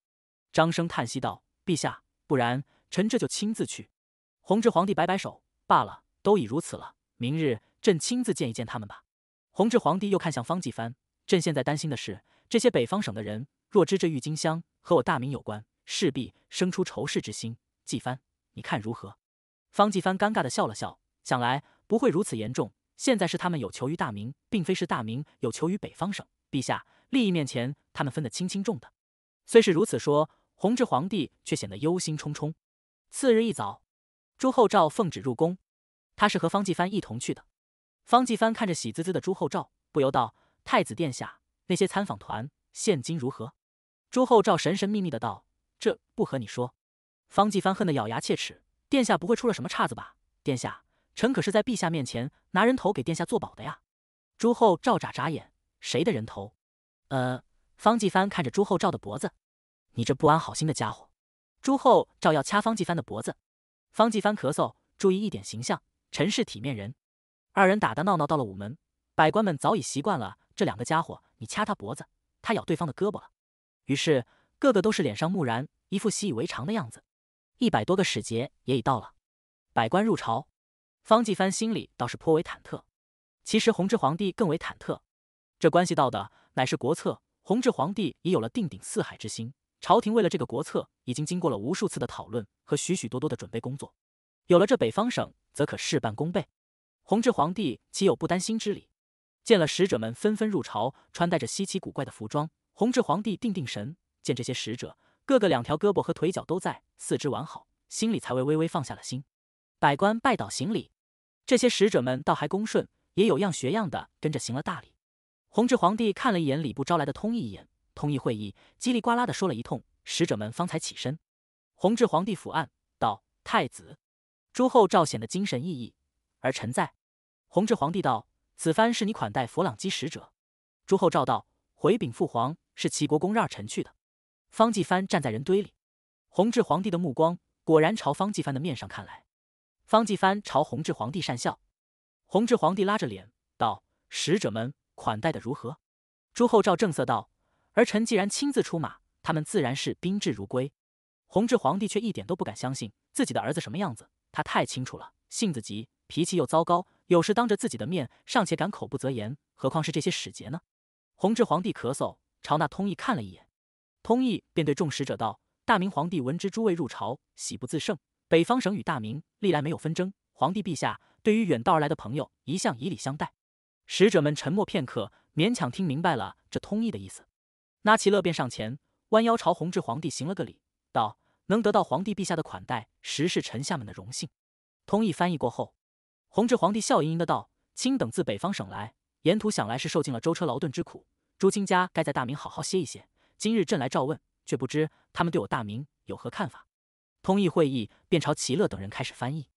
张生叹息道：“陛下，不然臣这就亲自去。”弘治皇帝摆摆手：“罢了，都已如此了，明日朕亲自见一见他们吧。”弘治皇帝又看向方继藩：“朕现在担心的是，这些北方省的人若知这郁金香和我大明有关，势必生出仇视之心。继藩，你看如何？”方继藩尴尬地笑了笑，想来不会如此严重。现在是他们有求于大明，并非是大明有求于北方省。陛下，利益面前，他们分得轻轻重的。虽是如此说，弘治皇帝却显得忧心忡忡。次日一早，朱厚照奉旨入宫，他是和方继藩一同去的。方继藩看着喜滋滋的朱厚照，不由道：“太子殿下，那些参访团现今如何？”朱厚照神神秘秘的道：“这不和你说。”方继藩恨得咬牙切齿。殿下不会出了什么岔子吧？殿下，臣可是在陛下面前拿人头给殿下做保的呀。朱厚照眨眨眼，谁的人头？呃，方继帆看着朱厚照的脖子，你这不安好心的家伙。朱厚照要掐方继帆的脖子，方继帆咳嗽，注意一点形象，臣是体面人。二人打打闹闹到了午门，百官们早已习惯了这两个家伙，你掐他脖子，他咬对方的胳膊了，于是个个都是脸上木然，一副习以为常的样子。一百多个使节也已到了，百官入朝，方继藩心里倒是颇为忐忑。其实弘治皇帝更为忐忑，这关系到的乃是国策。弘治皇帝已有了定鼎四海之心，朝廷为了这个国策，已经经过了无数次的讨论和许许多多的准备工作。有了这北方省，则可事半功倍。弘治皇帝岂有不担心之理？见了使者们纷纷入朝，穿戴着稀奇古怪的服装，弘治皇帝定定神，见这些使者。各个两条胳膊和腿脚都在，四肢完好，心里才为微微放下了心。百官拜倒行礼，这些使者们倒还恭顺，也有样学样的跟着行了大礼。弘治皇帝看了一眼礼部招来的通义一眼，通义会议叽里呱啦的说了一通，使者们方才起身。弘治皇帝抚案道：“太子，朱厚照显得精神奕奕。儿臣在。”弘治皇帝道：“此番是你款待佛朗机使者。”朱厚照道：“回禀父皇，是齐国公让臣去的。”方继藩站在人堆里，弘治皇帝的目光果然朝方继藩的面上看来。方继藩朝弘治皇帝讪笑，弘治皇帝拉着脸道：“使者们款待的如何？”朱厚照正色道：“儿臣既然亲自出马，他们自然是宾至如归。”弘治皇帝却一点都不敢相信自己的儿子什么样子，他太清楚了，性子急，脾气又糟糕，有时当着自己的面尚且敢口不择言，何况是这些使节呢？弘治皇帝咳嗽，朝那通译看了一眼。通义便对众使者道：“大明皇帝闻知诸位入朝，喜不自胜。北方省与大明历来没有纷争，皇帝陛下对于远道而来的朋友一向以礼相待。”使者们沉默片刻，勉强听明白了这通义的意思。那齐乐便上前，弯腰朝弘治皇帝行了个礼，道：“能得到皇帝陛下的款待，实是臣下们的荣幸。”通义翻译过后，弘治皇帝笑盈盈的道：“卿等自北方省来，沿途想来是受尽了舟车劳顿之苦，诸卿家该在大明好好歇一歇。”今日朕来召问，却不知他们对我大明有何看法？通议会议便朝齐乐等人开始翻译。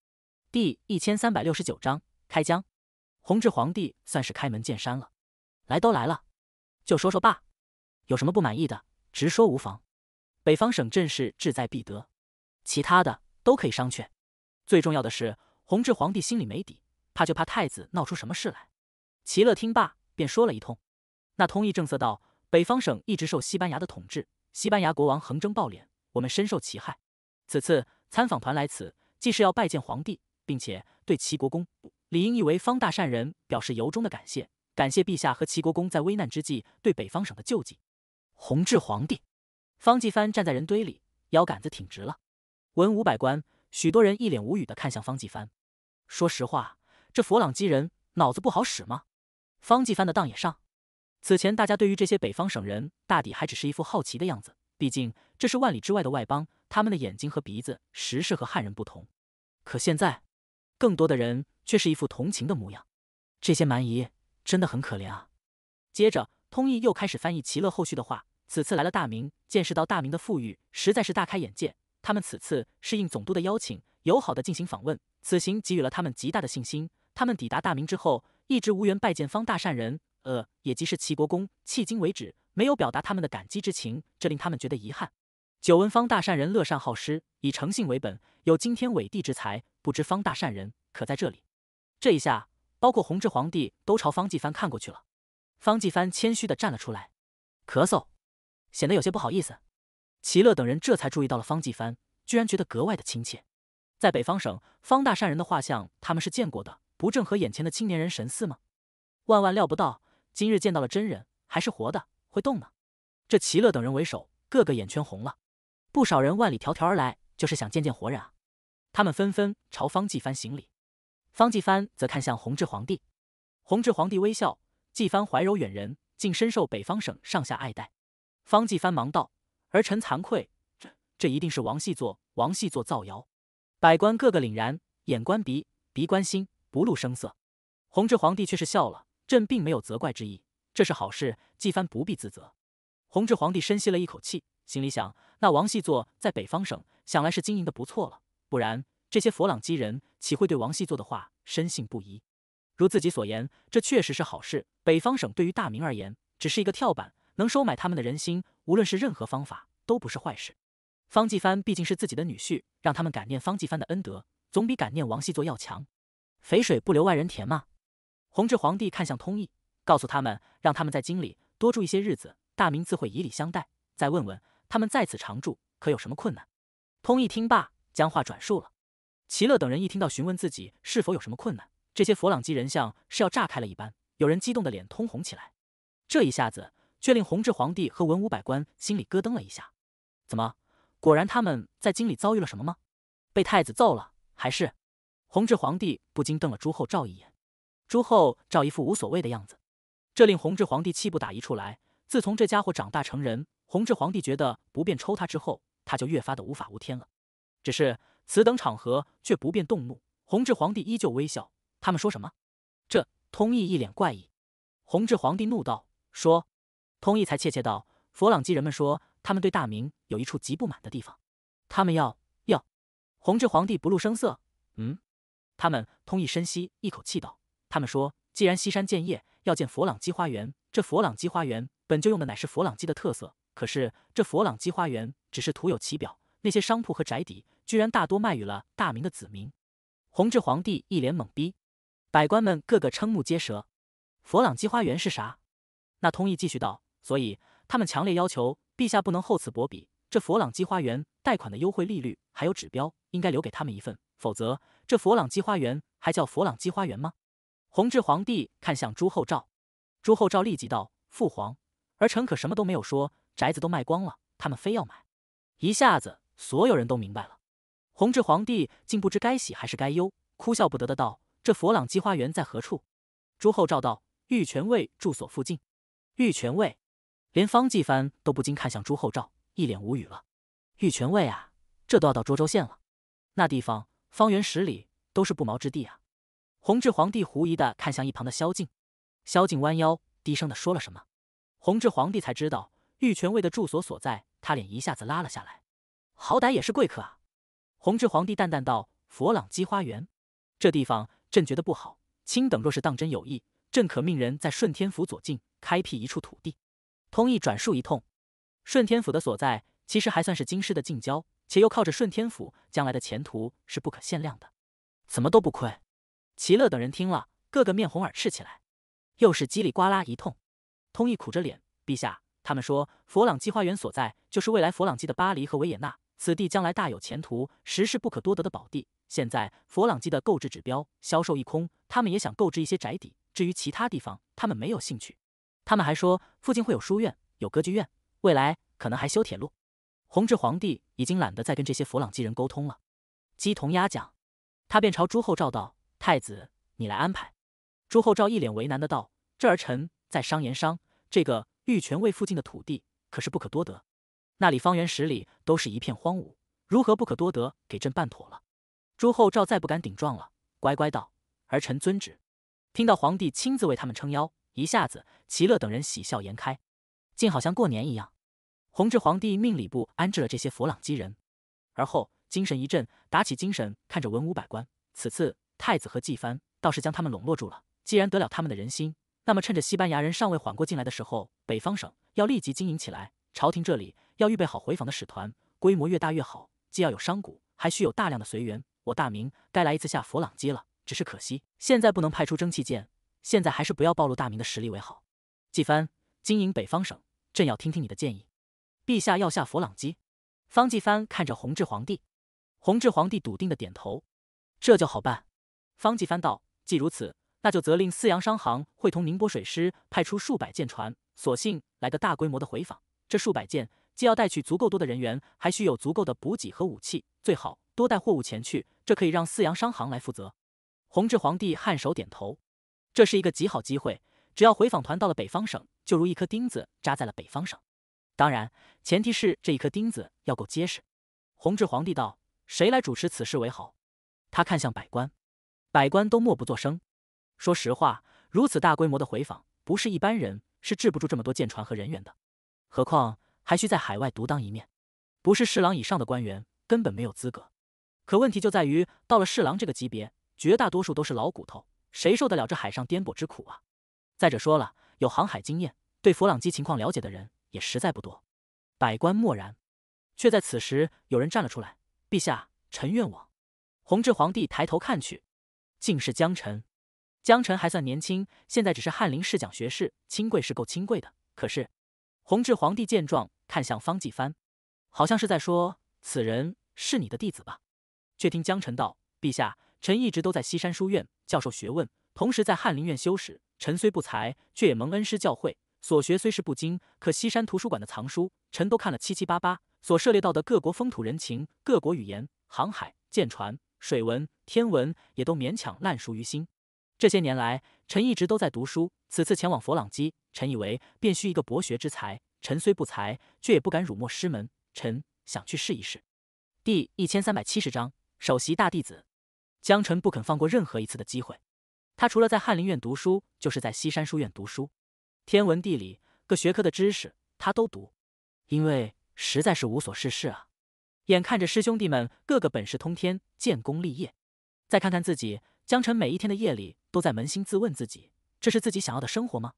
第一千三百六十九章开疆。弘治皇帝算是开门见山了，来都来了，就说说吧，有什么不满意的，直说无妨。北方省镇是志在必得，其他的都可以商榷。最重要的是，弘治皇帝心里没底，怕就怕太子闹出什么事来。齐乐听罢，便说了一通。那通议正色道。北方省一直受西班牙的统治，西班牙国王横征暴敛，我们深受其害。此次参访团来此，既是要拜见皇帝，并且对齐国公理应一为方大善人表示由衷的感谢，感谢陛下和齐国公在危难之际对北方省的救济。弘治皇帝，方继藩站在人堆里，腰杆子挺直了。文武百官，许多人一脸无语的看向方继藩。说实话，这佛朗机人脑子不好使吗？方继藩的当也上。此前，大家对于这些北方省人大抵还只是一副好奇的样子，毕竟这是万里之外的外邦，他们的眼睛和鼻子实是和汉人不同。可现在，更多的人却是一副同情的模样，这些蛮夷真的很可怜啊。接着，通义又开始翻译齐乐后续的话。此次来了大明，见识到大明的富裕，实在是大开眼界。他们此次是应总督的邀请，友好的进行访问，此行给予了他们极大的信心。他们抵达大明之后，一直无缘拜见方大善人。呃，也即是齐国公，迄今为止没有表达他们的感激之情，这令他们觉得遗憾。久闻方大善人乐善好施，以诚信为本，有惊天伟地之才，不知方大善人可在这里？这一下，包括弘治皇帝都朝方继藩看过去了。方继藩谦虚的站了出来，咳嗽，显得有些不好意思。齐乐等人这才注意到了方继藩，居然觉得格外的亲切。在北方省，方大善人的画像他们是见过的，不正和眼前的青年人神似吗？万万料不到。今日见到了真人，还是活的，会动呢。这齐乐等人为首，个个眼圈红了。不少人万里迢迢而来，就是想见见活人啊。他们纷纷朝方继帆行礼，方继帆则看向弘治皇帝。弘治皇帝微笑。继帆怀柔远人，竟深受北方省上下爱戴。方继帆忙道：“儿臣惭愧，这这一定是王细作，王细作造谣。”百官个个凛然，眼观鼻，鼻观心，不露声色。弘治皇帝却是笑了。朕并没有责怪之意，这是好事，纪帆不必自责。弘治皇帝深吸了一口气，心里想：那王细作在北方省，想来是经营的不错了，不然这些佛朗机人岂会对王细作的话深信不疑？如自己所言，这确实是好事。北方省对于大明而言，只是一个跳板，能收买他们的人心，无论是任何方法，都不是坏事。方继帆毕竟是自己的女婿，让他们感念方继帆的恩德，总比感念王细作要强。肥水不流外人田嘛。弘治皇帝看向通义，告诉他们，让他们在京里多住一些日子，大明自会以礼相待。再问问他们在此常住可有什么困难。通义听罢，将话转述了。齐乐等人一听到询问自己是否有什么困难，这些佛朗机人像是要炸开了一般，有人激动的脸通红起来。这一下子却令弘治皇帝和文武百官心里咯噔了一下。怎么，果然他们在京里遭遇了什么吗？被太子揍了还是？弘治皇帝不禁瞪了朱厚照一眼。朱厚照一副无所谓的样子，这令弘治皇帝气不打一处来。自从这家伙长大成人，弘治皇帝觉得不便抽他之后，他就越发的无法无天了。只是此等场合却不便动怒，弘治皇帝依旧微笑。他们说什么？这通义一脸怪异。弘治皇帝怒道：“说。”通义才怯怯道：“佛朗机人们说，他们对大明有一处极不满的地方，他们要要。”弘治皇帝不露声色，嗯。他们通义深吸一口气道。他们说，既然西山建业要建佛朗基花园，这佛朗基花园本就用的乃是佛朗基的特色。可是这佛朗基花园只是徒有其表，那些商铺和宅邸居然大多卖予了大明的子民。弘治皇帝一脸懵逼，百官们个个瞠目结舌。佛朗基花园是啥？那通译继续道，所以他们强烈要求陛下不能厚此薄彼。这佛朗基花园贷款的优惠利率还有指标，应该留给他们一份，否则这佛朗基花园还叫佛朗基花园吗？弘治皇帝看向朱厚照，朱厚照立即道：“父皇，儿臣可什么都没有说，宅子都卖光了，他们非要买。”一下子，所有人都明白了。弘治皇帝竟不知该喜还是该忧，哭笑不得的道：“这佛朗基花园在何处？”朱厚照道：“玉泉卫住所附近。”玉泉卫，连方继藩都不禁看向朱厚照，一脸无语了。玉泉卫啊，这都要到涿州县了，那地方方圆十里都是不毛之地啊。弘治皇帝狐疑的看向一旁的萧敬，萧敬弯腰低声的说了什么，弘治皇帝才知道玉泉卫的住所所在，他脸一下子拉了下来。好歹也是贵客啊！弘治皇帝淡淡道：“佛朗基花园，这地方朕觉得不好。卿等若是当真有意，朕可命人在顺天府左近开辟一处土地。”通意转述一通，顺天府的所在其实还算是京师的近郊，且又靠着顺天府，将来的前途是不可限量的，怎么都不亏。齐乐等人听了，个个面红耳赤起来，又是叽里呱啦一通。通义苦着脸：“陛下，他们说佛朗基花园所在就是未来佛朗基的巴黎和维也纳，此地将来大有前途，实是不可多得的宝地。现在佛朗基的购置指标销售一空，他们也想购置一些宅邸。至于其他地方，他们没有兴趣。他们还说附近会有书院，有歌剧院，未来可能还修铁路。”弘治皇帝已经懒得再跟这些佛朗基人沟通了，鸡同鸭讲，他便朝朱厚照道。太子，你来安排。朱厚照一脸为难的道：“这儿臣在商言商，这个玉泉卫附近的土地可是不可多得，那里方圆十里都是一片荒芜，如何不可多得？给朕办妥了。”朱厚照再不敢顶撞了，乖乖道：“儿臣遵旨。”听到皇帝亲自为他们撑腰，一下子齐乐等人喜笑颜开，竟好像过年一样。弘治皇帝命礼部安置了这些佛朗机人，而后精神一振，打起精神看着文武百官，此次。太子和纪帆倒是将他们笼络住了。既然得了他们的人心，那么趁着西班牙人尚未缓过劲来的时候，北方省要立即经营起来。朝廷这里要预备好回访的使团，规模越大越好。既要有商贾，还需有大量的随员。我大明该来一次下佛朗机了。只是可惜，现在不能派出蒸汽舰。现在还是不要暴露大明的实力为好。纪帆，经营北方省，朕要听听你的建议。陛下要下佛朗机。方继帆看着弘治皇帝，弘治皇帝笃定的点头。这就好办。方继帆道：“既如此，那就责令四洋商行会同宁波水师派出数百舰船，索性来个大规模的回访。这数百舰既要带去足够多的人员，还需有足够的补给和武器，最好多带货物前去。这可以让四洋商行来负责。”弘治皇帝颔首点头：“这是一个极好机会，只要回访团到了北方省，就如一颗钉子扎在了北方省。当然，前提是这一颗钉子要够结实。”弘治皇帝道：“谁来主持此事为好？”他看向百官。百官都默不作声。说实话，如此大规模的回访，不是一般人是治不住这么多舰船和人员的。何况还需在海外独当一面，不是侍郎以上的官员根本没有资格。可问题就在于，到了侍郎这个级别，绝大多数都是老骨头，谁受得了这海上颠簸之苦啊？再者说了，有航海经验、对佛朗机情况了解的人也实在不多。百官默然，却在此时有人站了出来：“陛下，臣愿往。”弘治皇帝抬头看去。竟是江晨，江晨还算年轻，现在只是翰林侍讲学士，清贵是够清贵的。可是，弘治皇帝见状，看向方继藩，好像是在说：“此人是你的弟子吧？”却听江晨道：“陛下，臣一直都在西山书院教授学问，同时在翰林院修史。臣虽不才，却也蒙恩师教诲，所学虽是不精，可西山图书馆的藏书，臣都看了七七八八。所涉猎到的各国风土人情、各国语言、航海、舰船。”水文、天文也都勉强烂熟于心。这些年来，臣一直都在读书。此次前往佛朗基，臣以为便需一个博学之才。臣虽不才，却也不敢辱没师门。臣想去试一试。第一千三百七十章首席大弟子江辰不肯放过任何一次的机会。他除了在翰林院读书，就是在西山书院读书。天文地理各学科的知识，他都读，因为实在是无所事事啊。眼看着师兄弟们个个本事通天，建功立业，再看看自己，江晨每一天的夜里都在扪心自问自己：这是自己想要的生活吗？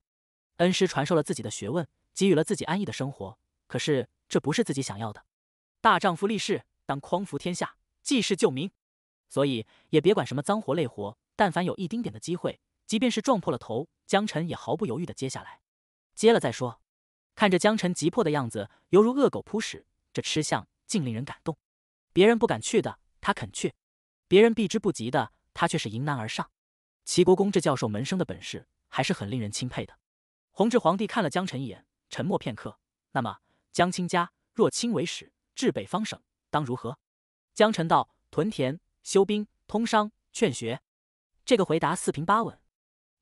恩师传授了自己的学问，给予了自己安逸的生活，可是这不是自己想要的。大丈夫立誓，当匡扶天下，济世救民，所以也别管什么脏活累活，但凡有一丁点的机会，即便是撞破了头，江晨也毫不犹豫的接下来，接了再说。看着江晨急迫的样子，犹如恶狗扑食，这吃相。竟令人感动，别人不敢去的，他肯去；别人避之不及的，他却是迎难而上。齐国公这教授门生的本事还是很令人钦佩的。弘治皇帝看了江辰一眼，沉默片刻。那么，江亲家若亲为使至北方省，当如何？江臣道：“屯田、修兵、通商、劝学。”这个回答四平八稳。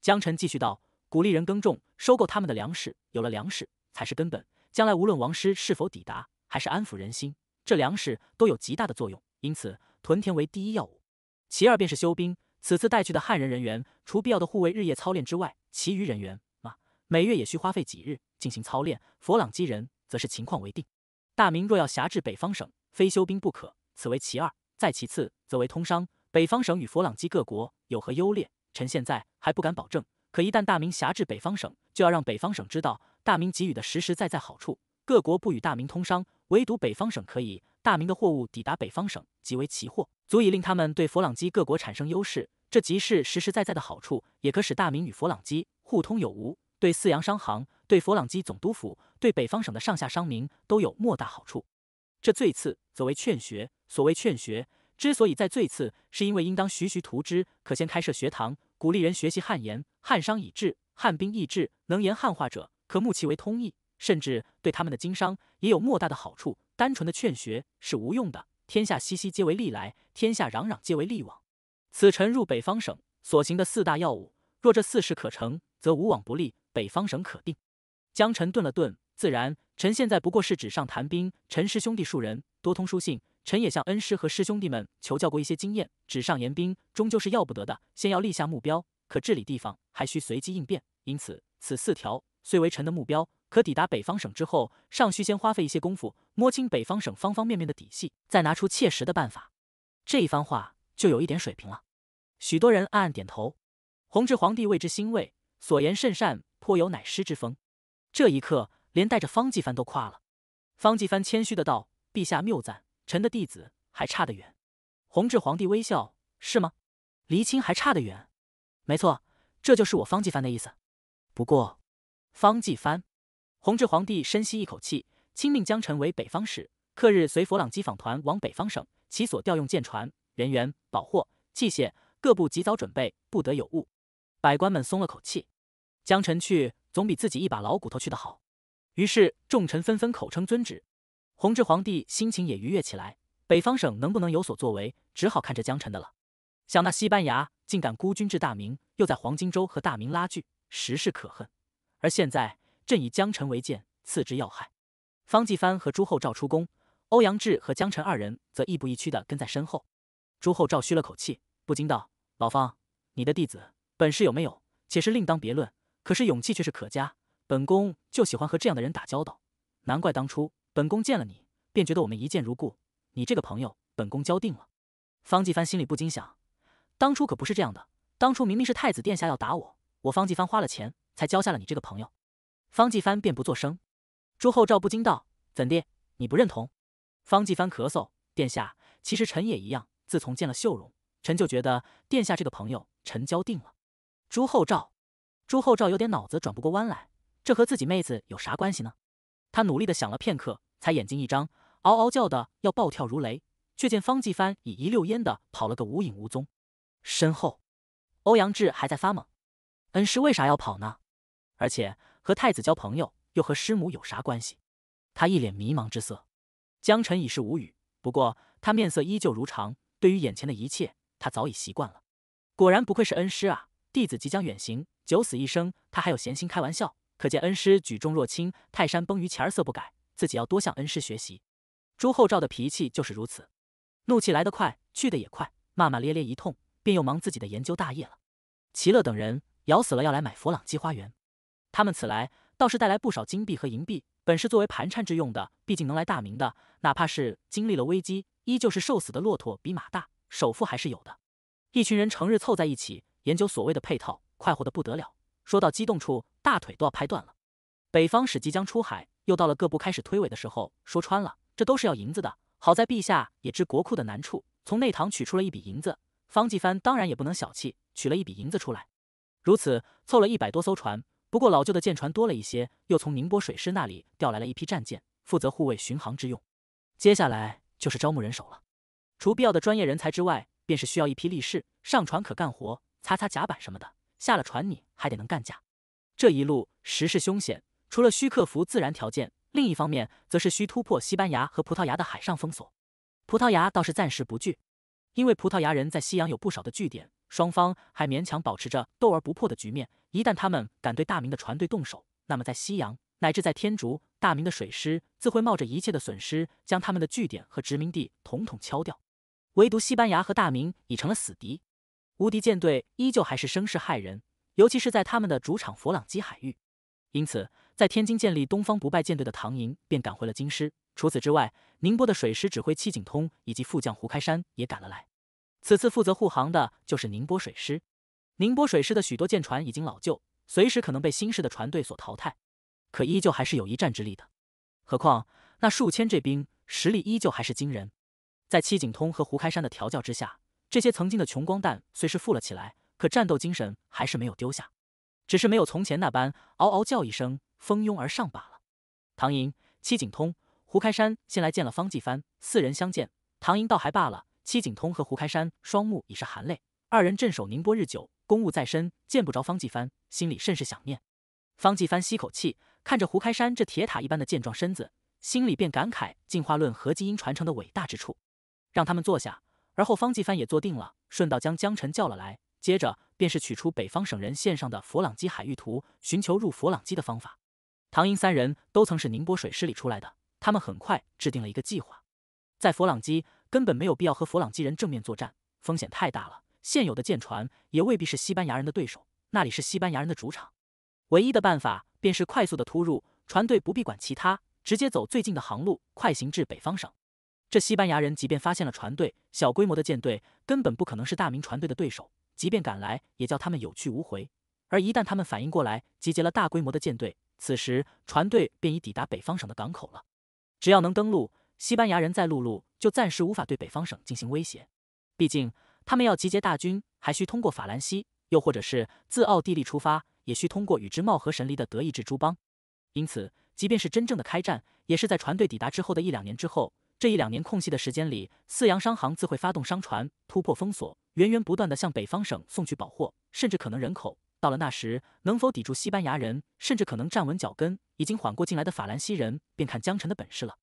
江辰继续道：“鼓励人耕种，收购他们的粮食，有了粮食才是根本。将来无论王师是否抵达，还是安抚人心。”这粮食都有极大的作用，因此屯田为第一要务，其二便是修兵。此次带去的汉人人员，除必要的护卫日夜操练之外，其余人员嘛，每月也需花费几日进行操练。佛朗基人则是情况为定。大明若要辖制北方省，非修兵不可，此为其二；再其次，则为通商。北方省与佛朗基各国有何优劣，臣现在还不敢保证。可一旦大明辖制北方省，就要让北方省知道大明给予的实实在在好处，各国不与大明通商。唯独北方省可以，大明的货物抵达北方省即为奇货，足以令他们对佛朗机各国产生优势。这即是实实在在的好处，也可使大明与佛朗机互通有无，对四洋商行、对佛朗机总督府、对北方省的上下商民都有莫大好处。这最次则为劝学。所谓劝学之所以在最次，是因为应当徐徐图之，可先开设学堂，鼓励人学习汉言、汉商、以治汉兵，以治能言汉话者，可目其为通译，甚至对他们的经商。也有莫大的好处，单纯的劝学是无用的。天下熙熙皆为利来，天下攘攘皆为利往。此臣入北方省所行的四大要务，若这四事可成，则无往不利，北方省可定。江臣顿了顿，自然，臣现在不过是纸上谈兵。陈师兄弟数人多通书信，臣也向恩师和师兄弟们求教过一些经验。纸上言兵终究是要不得的，先要立下目标，可治理地方还需随机应变。因此，此四条虽为臣的目标。可抵达北方省之后，尚需先花费一些功夫，摸清北方省方方面面的底细，再拿出切实的办法。这一番话就有一点水平了。许多人暗暗点头。弘治皇帝为之欣慰，所言甚善，颇有乃师之风。这一刻，连带着方继藩都夸了。方继藩谦虚的道：“陛下谬赞，臣的弟子还差得远。”弘治皇帝微笑：“是吗？离亲还差得远？没错，这就是我方继藩的意思。不过，方继藩。”弘治皇帝深吸一口气，亲命江臣为北方使，克日随佛朗机访团往北方省。其所调用舰船、人员、宝货、器械，各部及早准备，不得有误。百官们松了口气，江臣去总比自己一把老骨头去的好。于是众臣纷纷口称遵旨。弘治皇帝心情也愉悦起来。北方省能不能有所作为，只好看着江臣的了。想那西班牙竟敢孤军至大明，又在黄金州和大明拉锯，实是可恨。而现在。朕以江辰为剑，刺之要害。方继帆和朱厚照出宫，欧阳志和江辰二人则亦步亦趋的跟在身后。朱厚照吁了口气，不禁道：“老方，你的弟子本事有没有？且是另当别论，可是勇气却是可嘉。本宫就喜欢和这样的人打交道。难怪当初本宫见了你，便觉得我们一见如故。你这个朋友，本宫交定了。”方继帆心里不禁想：当初可不是这样的。当初明明是太子殿下要打我，我方继帆花了钱才交下了你这个朋友。方继帆便不作声，朱厚照不禁道：“怎地？你不认同？”方继帆咳嗽：“殿下，其实臣也一样。自从见了秀容，臣就觉得殿下这个朋友，臣交定了。”朱厚照，朱厚照有点脑子转不过弯来，这和自己妹子有啥关系呢？他努力的想了片刻，才眼睛一张，嗷嗷叫的要暴跳如雷，却见方继帆已一溜烟的跑了个无影无踪。身后，欧阳志还在发懵：“恩师为啥要跑呢？而且……”和太子交朋友，又和师母有啥关系？他一脸迷茫之色。江晨已是无语，不过他面色依旧如常。对于眼前的一切，他早已习惯了。果然不愧是恩师啊！弟子即将远行，九死一生，他还有闲心开玩笑，可见恩师举重若轻，泰山崩于前而色不改。自己要多向恩师学习。朱厚照的脾气就是如此，怒气来得快，去得也快，骂骂咧咧一通，便又忙自己的研究大业了。齐乐等人咬死了要来买佛朗机花园。他们此来倒是带来不少金币和银币，本是作为盘缠之用的。毕竟能来大明的，哪怕是经历了危机，依旧是瘦死的骆驼比马大，首付还是有的。一群人成日凑在一起研究所谓的配套，快活的不得了。说到激动处，大腿都要拍断了。北方使即将出海，又到了各部开始推诿的时候。说穿了，这都是要银子的。好在陛下也知国库的难处，从内堂取出了一笔银子。方继藩当然也不能小气，取了一笔银子出来，如此凑了一百多艘船。不过，老旧的舰船多了一些，又从宁波水师那里调来了一批战舰，负责护卫巡航之用。接下来就是招募人手了，除必要的专业人才之外，便是需要一批力士，上船可干活，擦擦甲板什么的；下了船，你还得能干架。这一路时势凶险，除了需克服自然条件，另一方面则是需突破西班牙和葡萄牙的海上封锁。葡萄牙倒是暂时不惧，因为葡萄牙人在西洋有不少的据点。双方还勉强保持着斗而不破的局面。一旦他们敢对大明的船队动手，那么在西洋乃至在天竺，大明的水师自会冒着一切的损失，将他们的据点和殖民地统统敲掉。唯独西班牙和大明已成了死敌，无敌舰队依旧还是声势骇人，尤其是在他们的主场佛朗基海域。因此，在天津建立东方不败舰队的唐寅便赶回了京师。除此之外，宁波的水师指挥戚景通以及副将胡开山也赶了来。此次负责护航的就是宁波水师，宁波水师的许多舰船已经老旧，随时可能被新式的船队所淘汰，可依旧还是有一战之力的。何况那数千这兵实力依旧还是惊人，在戚景通和胡开山的调教之下，这些曾经的穷光蛋虽是富了起来，可战斗精神还是没有丢下，只是没有从前那般嗷嗷叫一声蜂拥而上罢了。唐寅、戚景通、胡开山先来见了方继帆，四人相见，唐寅倒还罢了。戚景通和胡开山双目已是含泪，二人镇守宁波日久，公务在身，见不着方继帆，心里甚是想念。方继帆吸口气，看着胡开山这铁塔一般的健壮身子，心里便感慨进化论和基因传承的伟大之处。让他们坐下，而后方继帆也坐定了，顺道将江晨叫了来，接着便是取出北方省人献上的佛朗基海域图，寻求入佛朗基的方法。唐英三人都曾是宁波水师里出来的，他们很快制定了一个计划，在佛朗基。根本没有必要和佛朗机人正面作战，风险太大了。现有的舰船也未必是西班牙人的对手，那里是西班牙人的主场。唯一的办法便是快速的突入，船队不必管其他，直接走最近的航路，快行至北方省。这西班牙人即便发现了船队，小规模的舰队根本不可能是大明船队的对手，即便赶来，也叫他们有去无回。而一旦他们反应过来，集结了大规模的舰队，此时船队便已抵达北方省的港口了。只要能登陆。西班牙人在陆路就暂时无法对北方省进行威胁，毕竟他们要集结大军，还需通过法兰西，又或者是自奥地利出发，也需通过与之貌合神离的德意志诸邦。因此，即便是真正的开战，也是在船队抵达之后的一两年之后。这一两年空隙的时间里，四洋商行自会发动商船突破封锁，源源不断的向北方省送去宝货，甚至可能人口。到了那时，能否抵住西班牙人，甚至可能站稳脚跟，已经缓过劲来的法兰西人，便看江辰的本事了。